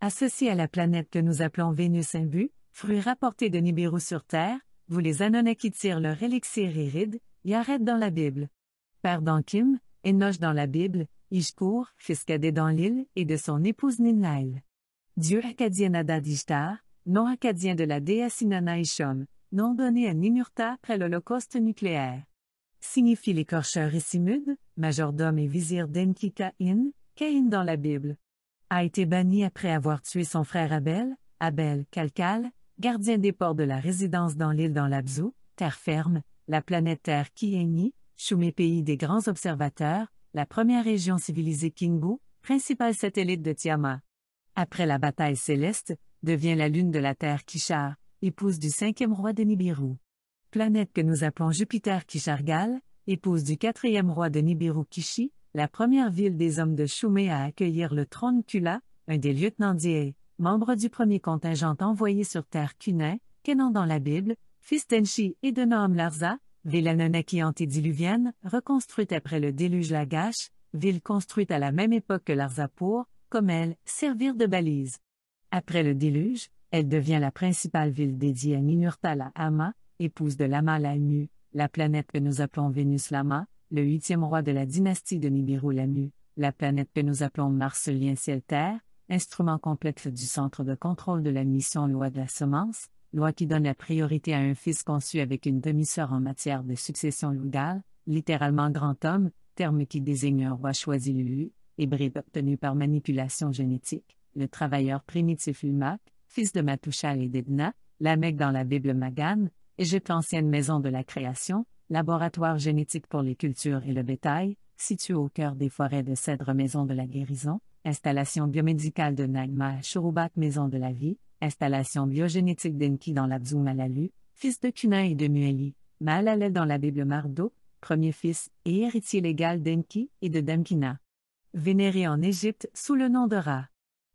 Associée à la planète que nous appelons Vénus imbu, fruit rapporté de Nibiru sur Terre, vous les Anunnaki tirent leur élixir iride, Yaret dans la Bible. Père d'Ankim, Enoch dans la Bible, Ishkour, fils cadet dans l'île, et de son épouse Ninlail dieu acadien Adadishtar, nom acadien de la déesse Inanna Ishom, nom donné à Nimurta après l'Holocauste nucléaire. Signifie l'écorcheur Isimud, majordome et vizir denkita in dans la Bible. A été banni après avoir tué son frère Abel, Abel Kalkal, gardien des ports de la résidence dans l'île dans l'Abzu, terre ferme, la planète Terre Kieni, Choumé pays des grands observateurs, la première région civilisée Kingu, principal satellite de Tiamat après la bataille céleste, devient la lune de la Terre Kishar, épouse du cinquième roi de Nibiru. Planète que nous appelons Jupiter Kishargal, épouse du quatrième roi de Nibiru Kishi, la première ville des hommes de Shumé à accueillir le trône Kula, un des lieutenants d'Ie, membre du premier contingent envoyé sur Terre Kunin, Kenan dans la Bible, fils d'Enchi et de Nom Larza, ville Anunnaki antédiluvienne, reconstruite après le déluge Lagash, ville construite à la même époque que pour, comme elle, servir de balise. Après le déluge, elle devient la principale ville dédiée à la Hama, épouse de Lama Lamu, la planète que nous appelons Vénus Lama, le huitième roi de la dynastie de Nibiru Lamu, la planète que nous appelons Marcelien Ciel-Terre, instrument complexe du centre de contrôle de la mission loi de la semence, loi qui donne la priorité à un fils conçu avec une demi-sœur en matière de succession lugale, littéralement grand homme, terme qui désigne un roi choisi lui, hybride obtenu par manipulation génétique, le travailleur primitif Humac, fils de Matouchal et d'Edna, la Mecque dans la Bible Magan, Égypte ancienne maison de la création, laboratoire génétique pour les cultures et le bétail, situé au cœur des forêts de cèdres maison de la guérison, installation biomédicale de Nagma à maison de la vie, installation biogénétique d'Enki dans la Malalu, fils de Cunin et de Mueli, Malalel dans la Bible Mardo, premier fils et héritier légal d'Enki et de Damkina. Vénéré en Égypte sous le nom de Ra.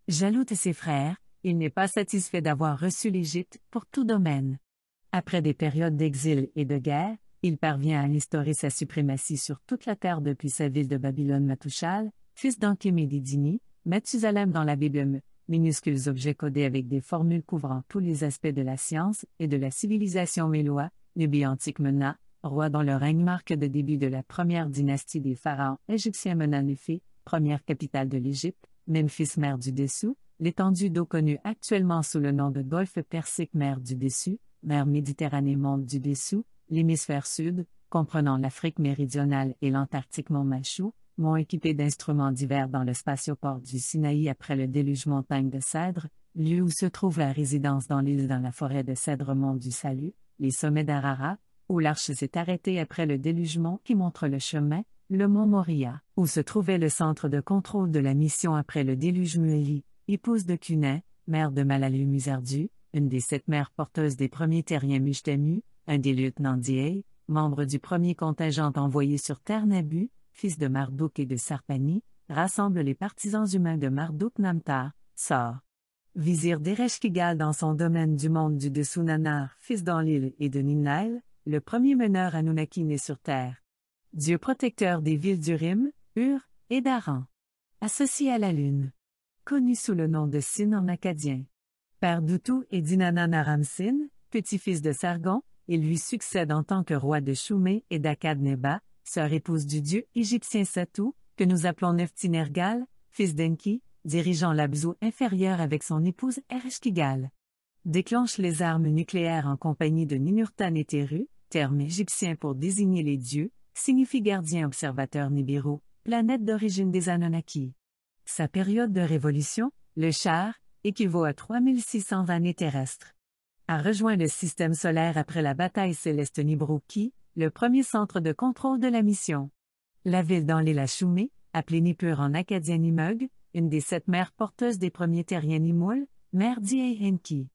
Jaloux de ses frères, il n'est pas satisfait d'avoir reçu l'Égypte pour tout domaine. Après des périodes d'exil et de guerre, il parvient à instaurer sa suprématie sur toute la terre depuis sa ville de Babylone Matouchal, fils d'Ankémédidini, Mathusalem dans la Bible minuscules objets codés avec des formules couvrant tous les aspects de la science et de la civilisation méloua, Nubie antique Mena, roi dans le règne marque de début de la première dynastie des pharaons égyptiens Menanéphi, première capitale de l'Égypte, Memphis mer du Dessous, l'étendue d'eau connue actuellement sous le nom de Golfe Persique mer du Dessous, mer Méditerranée monde du Dessous, l'hémisphère sud, comprenant l'Afrique méridionale et l'Antarctique Mont Machou, m'ont équipé d'instruments divers dans le spatioport du Sinaï après le déluge montagne de Cèdre, lieu où se trouve la résidence dans l'île dans la forêt de Cèdre-Mont du Salut, les sommets d'Arara, où l'arche s'est arrêtée après le délugement qui montre le chemin, le mont Moria, où se trouvait le centre de contrôle de la mission après le déluge Mueli, épouse de Cunet, mère de Malalu Musardu, une des sept mères porteuses des premiers terriens Mujtemu, un des lieutenants d'Iei, membre du premier contingent envoyé sur Terre Nabu, fils de Marduk et de Sarpani, rassemble les partisans humains de Marduk Namtar, sort. Vizir d'Ereshkigal dans son domaine du monde du dessous Nanar, fils d'Anlil et de Ninlail, le premier meneur Anunnaki né sur Terre dieu protecteur des villes d'Urim, Ur et d'Aran. Associé à la lune. Connu sous le nom de Sin en acadien. Père d'Utu et naram sin petit-fils de Sargon, il lui succède en tant que roi de Choumé et d'akkad neba sœur épouse du dieu égyptien Satou que nous appelons Neftinergal, fils d'Enki, dirigeant l'Abzu inférieur avec son épouse Ereshkigal. Déclenche les armes nucléaires en compagnie de Ninurtan et terme égyptien pour désigner les dieux, signifie gardien observateur Nibiru, planète d'origine des Anunnaki. Sa période de révolution, le char, équivaut à 3620 années terrestres. A rejoint le système solaire après la bataille céleste Nibruki, le premier centre de contrôle de la mission. La ville dans l'île appelée Nippur en acadien Nimug, une des sept mères porteuses des premiers terriens Nimoul, mère d'Yehenki.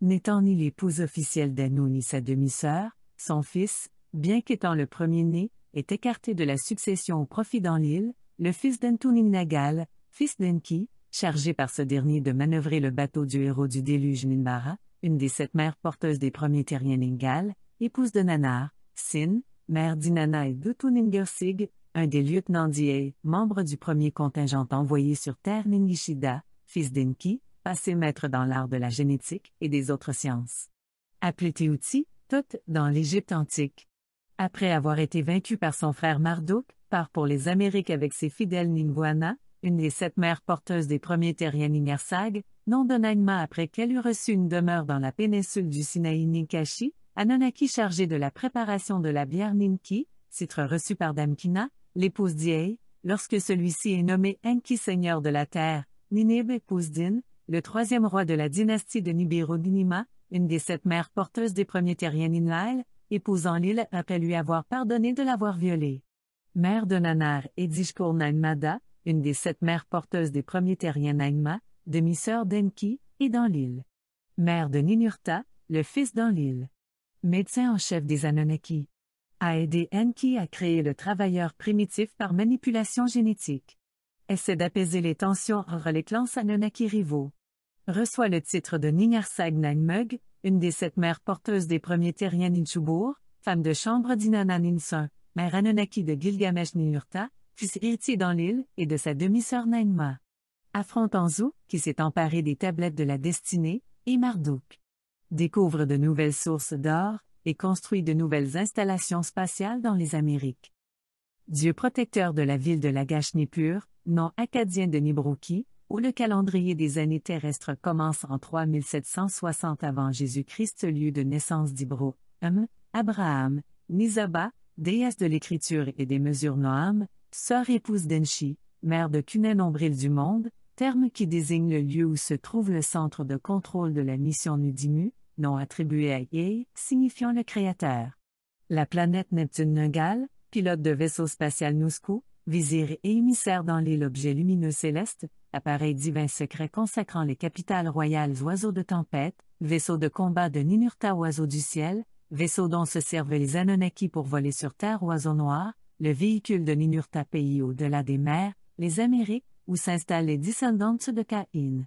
N'étant ni l'épouse officielle d'Anu ni sa demi-sœur, son fils, bien qu'étant le premier-né, est écarté de la succession au profit l'île, le fils Nagal, fils d'Enki, chargé par ce dernier de manœuvrer le bateau du héros du déluge Ninbara, une des sept mères porteuses des premiers terriens Ningal, épouse de Nanar, Sin, mère d'Inana et d'Utuningersig, un des lieutenants d'Iei, membre du premier contingent envoyé sur terre Ningishida, fils d'Enki, passé maître dans l'art de la génétique et des autres sciences. Appelé Théouti, tout dans l'Égypte antique. Après avoir été vaincu par son frère Marduk, part pour les Amériques avec ses fidèles Ningwana, une des sept mères porteuses des premiers terriens Ningersag, nom d'un après qu'elle eut reçu une demeure dans la péninsule du Sinaï Ninkashi, Ananaki chargé de la préparation de la bière Ninki, citre reçu par Damkina, l'épouse d'Iei, lorsque celui-ci est nommé Enki seigneur de la terre, Ninib épouse Din, le troisième roi de la dynastie de Nibiru-Dinima, une des sept mères porteuses des premiers terriens épousant l'île après lui avoir pardonné de l'avoir violée. Mère de Nanar et Dishkur Nainmada, une des sept mères porteuses des premiers terriens Naïma, demi-sœur d'Enki, et l'île. Mère de Ninurta, le fils l'île. Médecin en chef des Anunnaki. A aidé Enki à créer le travailleur primitif par manipulation génétique. Essaie d'apaiser les tensions entre les clans Anunnaki rivaux reçoit le titre de Ningarsag Nangmug, une des sept mères porteuses des premiers terriens Ninchubur, femme de chambre d'Inanna Ninsun, mère Anunnaki de Gilgamesh Ninurta, fils héritier dans l'île, et de sa demi-sœur Nainma. Affrontant Zou, qui s'est emparé des tablettes de la destinée, et Marduk. Découvre de nouvelles sources d'or, et construit de nouvelles installations spatiales dans les Amériques. Dieu protecteur de la ville de Lagash Nippur, nom acadien de Nibroki, où le calendrier des années terrestres commence en 3760 avant Jésus-Christ lieu de naissance d'Ibro, Abraham, Nisaba, déesse de l'écriture et des mesures Noam, sœur épouse d'Enchi, mère de Cunen nombril du monde, terme qui désigne le lieu où se trouve le centre de contrôle de la mission Nudimu, nom attribué à Yei, signifiant le Créateur. La planète Neptune Nungal, pilote de vaisseau spatial Nusku, vizir et émissaire dans l'île objet lumineux céleste, appareils divin secrets consacrant les capitales royales oiseaux de tempête, vaisseau de combat de Ninurta oiseau du ciel, vaisseau dont se servent les Anunnaki pour voler sur terre oiseau noir, le véhicule de Ninurta pays au-delà des mers, les Amériques, où s'installent les descendants de Caïn.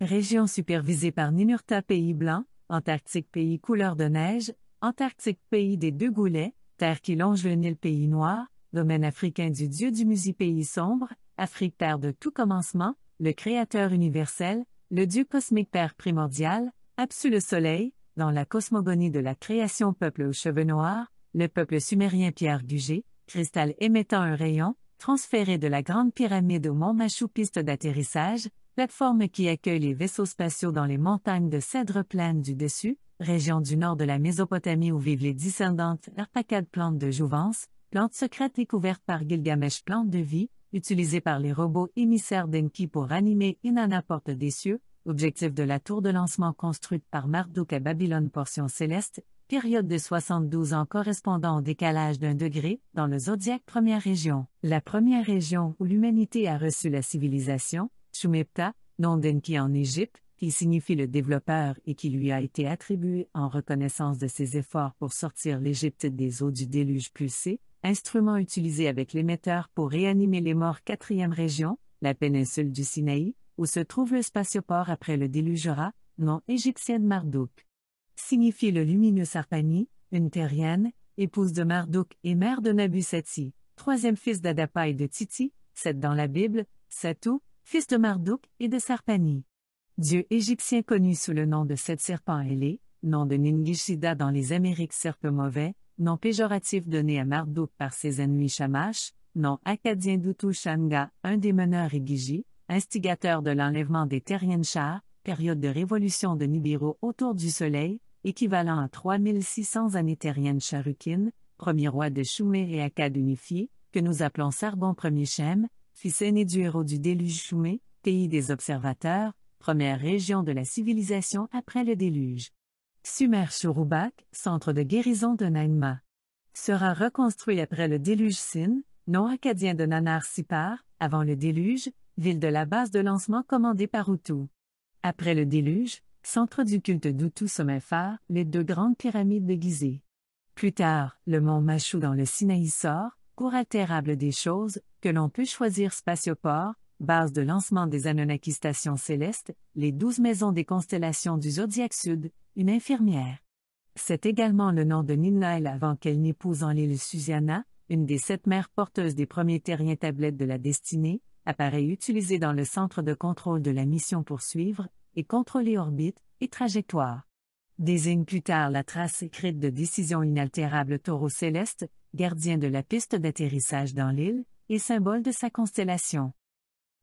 Région supervisée par Ninurta pays blanc, Antarctique pays couleur de neige, Antarctique pays des deux goulets, terre qui longe le Nil pays noir, domaine africain du Dieu du Musée Pays sombre, Afrique Père de tout commencement, le Créateur universel, le Dieu cosmique Père primordial, absu le Soleil, dans la cosmogonie de la création peuple aux cheveux noirs, le peuple sumérien Pierre Gugé, cristal émettant un rayon, transféré de la Grande Pyramide au Mont Machu piste d'atterrissage, plateforme qui accueille les vaisseaux spatiaux dans les montagnes de Cèdre pleines du dessus, région du nord de la Mésopotamie où vivent les descendantes d'arpacades plantes de jouvence, Plante secrète découverte par Gilgamesh Plante de vie, utilisée par les robots émissaires d'Enki pour animer Inanna Porte des cieux, objectif de la tour de lancement construite par Marduk à Babylone portion céleste, période de 72 ans correspondant au décalage d'un degré, dans le zodiaque première région. La première région où l'humanité a reçu la civilisation, Chumepta, nom d'Enki en Égypte, qui signifie le développeur et qui lui a été attribué en reconnaissance de ses efforts pour sortir l'Égypte des eaux du déluge pulsé, instrument utilisé avec l'émetteur pour réanimer les morts quatrième région, la péninsule du Sinaï, où se trouve le spatioport après le délugeurat, nom de Marduk. Signifie le lumineux Sarpani, une terrienne, épouse de Marduk et mère de Nabusati, troisième fils d'Adapa et de Titi, sept dans la Bible, Satou, fils de Marduk et de Sarpani. Dieu égyptien connu sous le nom de sept serpents ailés, nom de Ningishida dans les Amériques serpe mauvais, nom péjoratif donné à Marduk par ses ennemis Shamash, nom acadien d'Utu Shanga, un des meneurs Igigi, instigateur de l'enlèvement des chars, période de révolution de Nibiru autour du Soleil, équivalent à 3600 années terriennes Charukin, premier roi de Shumé et Akkad unifié, que nous appelons Sarbon Ier Shem, fils aîné du héros du déluge Shumé, pays des observateurs, première région de la civilisation après le déluge. Sumer Shurubak, centre de guérison de Nainma, sera reconstruit après le déluge Sin, nom acadien de Nanar Sipar, avant le déluge, ville de la base de lancement commandée par Utu. Après le déluge, centre du culte d'Utu Sommephare, les deux grandes pyramides déguisées. Plus tard, le mont Machu dans le Sinaï sort, cours altérable des choses, que l'on peut choisir spatioport, base de lancement des Anunnaki Stations Célestes, les douze maisons des constellations du Zodiaque Sud, une infirmière. C'est également le nom de Ninlail avant qu'elle n'épouse en l'île Susiana, une des sept mères porteuses des premiers terriens tablettes de la destinée, appareil utilisé dans le centre de contrôle de la mission pour suivre et contrôler orbite et trajectoire. Désigne plus tard la trace écrite de décision inaltérable taureau céleste, gardien de la piste d'atterrissage dans l'île, et symbole de sa constellation.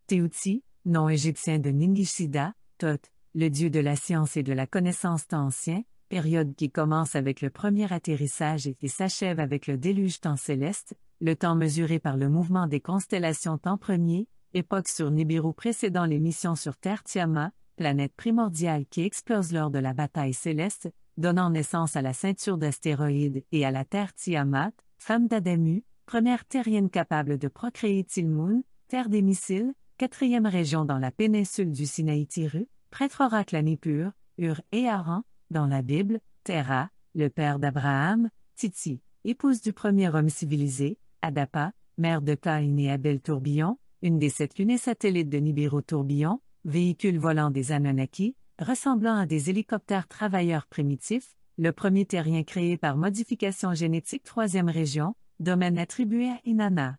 Théouti, nom égyptien de Ningishida, Thoth, le dieu de la science et de la connaissance ancien, période qui commence avec le premier atterrissage et qui s'achève avec le déluge temps céleste, le temps mesuré par le mouvement des constellations temps premier, époque sur Nibiru précédant les missions sur Terre Tiamat, planète primordiale qui explose lors de la bataille céleste, donnant naissance à la ceinture d'astéroïdes et à la Terre Tiamat, femme d'Adamu, première terrienne capable de procréer Tilmun, terre des missiles, quatrième région dans la péninsule du Sinaï Tiru, prêtre oracle à Nippur, Ur et Aran, dans la Bible, Terra, le père d'Abraham, Titi, épouse du premier homme civilisé, Adapa, mère de Caïn et Abel Tourbillon, une des sept lunes satellites de Nibiru Tourbillon, véhicule volant des Anunnaki, ressemblant à des hélicoptères travailleurs primitifs, le premier terrien créé par modification génétique troisième région, domaine attribué à Inanna.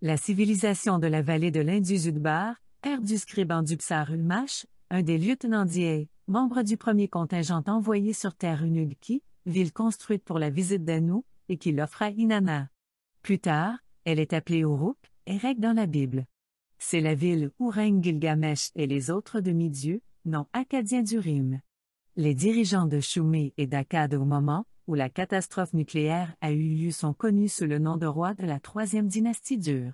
La civilisation de la vallée de l'Indus-Udbar, père du scriban du Psar Ulmash, un des lieutenants d'Iei, membre du premier contingent envoyé sur terre Unugki, ville construite pour la visite d'Anu, et qui l'offre à Inanna. Plus tard, elle est appelée Uruk, Erek dans la Bible. C'est la ville où règne Gilgamesh et les autres demi-dieux, non acadiens du Rime. Les dirigeants de Shumé et d'Akkad au moment, où la catastrophe nucléaire a eu lieu sont connus sous le nom de roi de la troisième dynastie dure.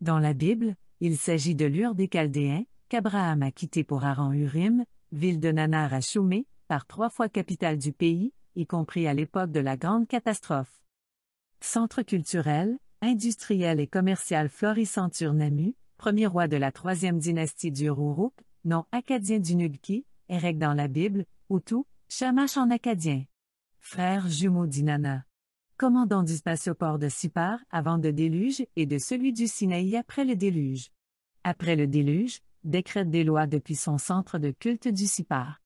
Dans la Bible, il s'agit de l'Ur des Chaldéens, qu'Abraham a quitté pour Aran-Urim, ville de Nanar à Choumé, par trois fois capitale du pays, y compris à l'époque de la grande catastrophe. Centre culturel, industriel et commercial florissant Turnamu, premier roi de la troisième dynastie du Uruk, nom acadien du Nugki, Erek dans la Bible, Hutu, Shamash en acadien frère jumeau d'Inanna. Commandant du spatioport de Sipar avant le déluge et de celui du Sinaï après le déluge. Après le déluge, décrète des lois depuis son centre de culte du Sipar.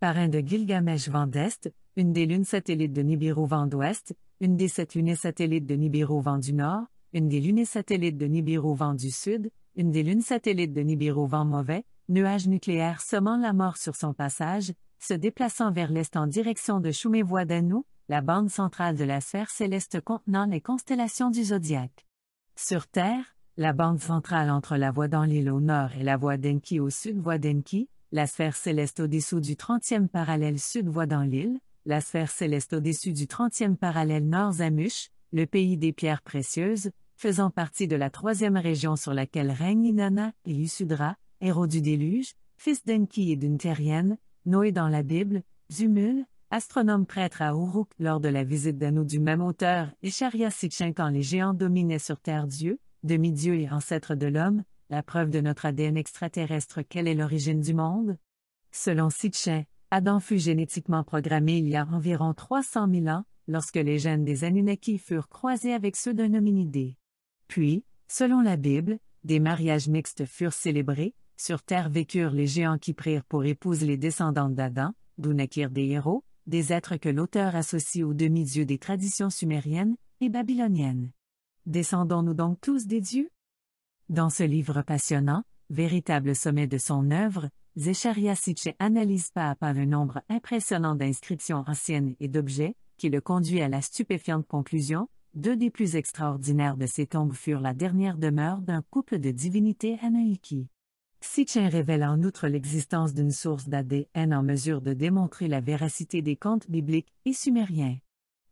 Parrain de Gilgamesh vent d'Est, une des lunes satellites de Nibiru vent d'Ouest, une des sept lunes satellites de Nibiru vent du Nord, une des lunes satellites de Nibiru vent du Sud, une des lunes satellites de Nibiru vent mauvais, nuage nucléaire semant la mort sur son passage, se déplaçant vers l'est en direction de d'Anu, la bande centrale de la sphère céleste contenant les constellations du zodiaque. Sur Terre, la bande centrale entre la voie dans l'île au nord et la voie d'Enki au sud voie d'Enki, la sphère céleste au-dessous du 30e parallèle sud voie l'île, la sphère céleste au-dessus du 30e parallèle nord Zamush, le pays des pierres précieuses, faisant partie de la troisième région sur laquelle règne Inanna et Usudra, héros du déluge, fils d'Enki et d'une terrienne, Noé dans la Bible, Zumul, astronome prêtre à Uruk lors de la visite d'anneaux du même auteur, et Sharia Sitchin quand les géants dominaient sur Terre Dieu, demi-dieu et ancêtre de l'homme, la preuve de notre ADN extraterrestre quelle est l'origine du monde? Selon Sitchin, Adam fut génétiquement programmé il y a environ 300 000 ans, lorsque les gènes des Anunnaki furent croisés avec ceux d'un hominidé. Puis, selon la Bible, des mariages mixtes furent célébrés, sur terre vécurent les géants qui prirent pour épouse les descendants d'Adam, d'où naquirent des héros, des êtres que l'auteur associe aux demi-dieux des traditions sumériennes et babyloniennes. Descendons-nous donc tous des dieux Dans ce livre passionnant, véritable sommet de son œuvre, Zecharia Sitche analyse pas à pas un nombre impressionnant d'inscriptions anciennes et d'objets, qui le conduit à la stupéfiante conclusion, deux des plus extraordinaires de ces tombes furent la dernière demeure d'un couple de divinités Anaïki. Sitchin révèle en outre l'existence d'une source d'ADN en mesure de démontrer la véracité des contes bibliques et sumériens.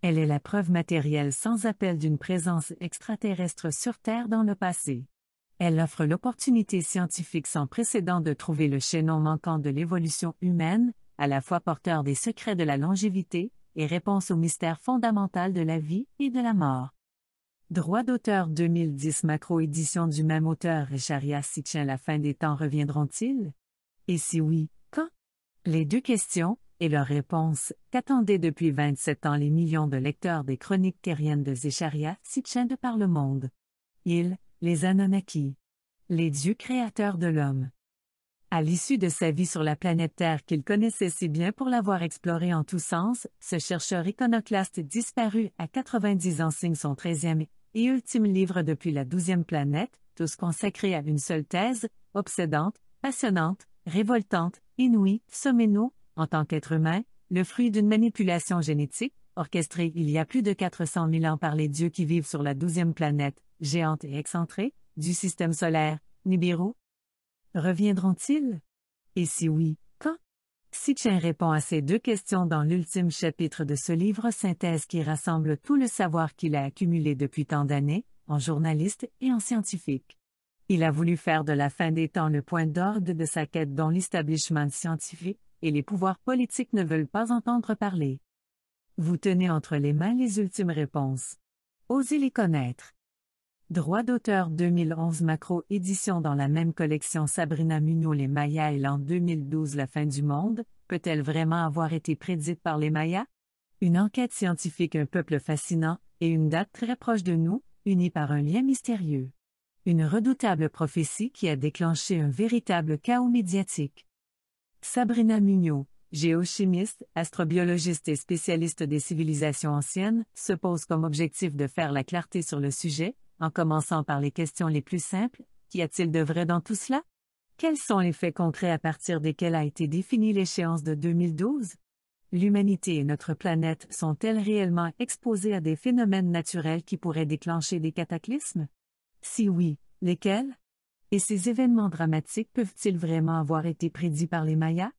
Elle est la preuve matérielle sans appel d'une présence extraterrestre sur Terre dans le passé. Elle offre l'opportunité scientifique sans précédent de trouver le chaînon manquant de l'évolution humaine, à la fois porteur des secrets de la longévité et réponse au mystère fondamental de la vie et de la mort. Droit d'auteur 2010 macro-édition du même auteur Richard Sitchin La fin des temps reviendront-ils? Et si oui, quand? Les deux questions, et leurs réponses qu'attendaient depuis 27 ans les millions de lecteurs des chroniques terriennes de Zécharia Sitchin de par le monde. Ils, les Anunnaki. Les dieux créateurs de l'homme. À l'issue de sa vie sur la planète Terre qu'il connaissait si bien pour l'avoir explorée en tous sens, ce chercheur iconoclaste disparu à 90 ans signe son 13e et ultime livre depuis la douzième planète, tous consacrés à une seule thèse, obsédante, passionnante, révoltante, inouïe, sommez-nous, en tant qu'être humain, le fruit d'une manipulation génétique, orchestrée il y a plus de 400 000 ans par les dieux qui vivent sur la douzième planète, géante et excentrée, du système solaire, Nibiru. Reviendront-ils? Et si oui, Sitchin répond à ces deux questions dans l'ultime chapitre de ce livre synthèse qui rassemble tout le savoir qu'il a accumulé depuis tant d'années, en journaliste et en scientifique. Il a voulu faire de la fin des temps le point d'orgue de sa quête dont l'establishment scientifique et les pouvoirs politiques ne veulent pas entendre parler. Vous tenez entre les mains les ultimes réponses. Osez les connaître. Droit d'auteur 2011 Macro édition dans la même collection Sabrina Muno Les Mayas et l'an 2012 La fin du monde, peut-elle vraiment avoir été prédite par les Mayas? Une enquête scientifique Un peuple fascinant, et une date très proche de nous, unie par un lien mystérieux. Une redoutable prophétie qui a déclenché un véritable chaos médiatique. Sabrina Mugno géochimiste, astrobiologiste et spécialiste des civilisations anciennes, se pose comme objectif de faire la clarté sur le sujet, en commençant par les questions les plus simples, qu'y a-t-il de vrai dans tout cela? Quels sont les faits concrets à partir desquels a été définie l'échéance de 2012? L'humanité et notre planète sont-elles réellement exposées à des phénomènes naturels qui pourraient déclencher des cataclysmes? Si oui, lesquels? Et ces événements dramatiques peuvent-ils vraiment avoir été prédits par les Mayas?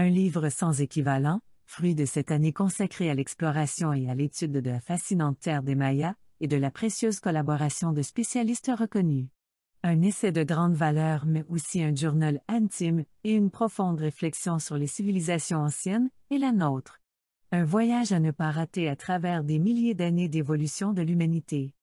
Un livre sans équivalent, fruit de cette année consacrée à l'exploration et à l'étude de la fascinante terre des Mayas, et de la précieuse collaboration de spécialistes reconnus. Un essai de grande valeur mais aussi un journal intime et une profonde réflexion sur les civilisations anciennes et la nôtre. Un voyage à ne pas rater à travers des milliers d'années d'évolution de l'humanité.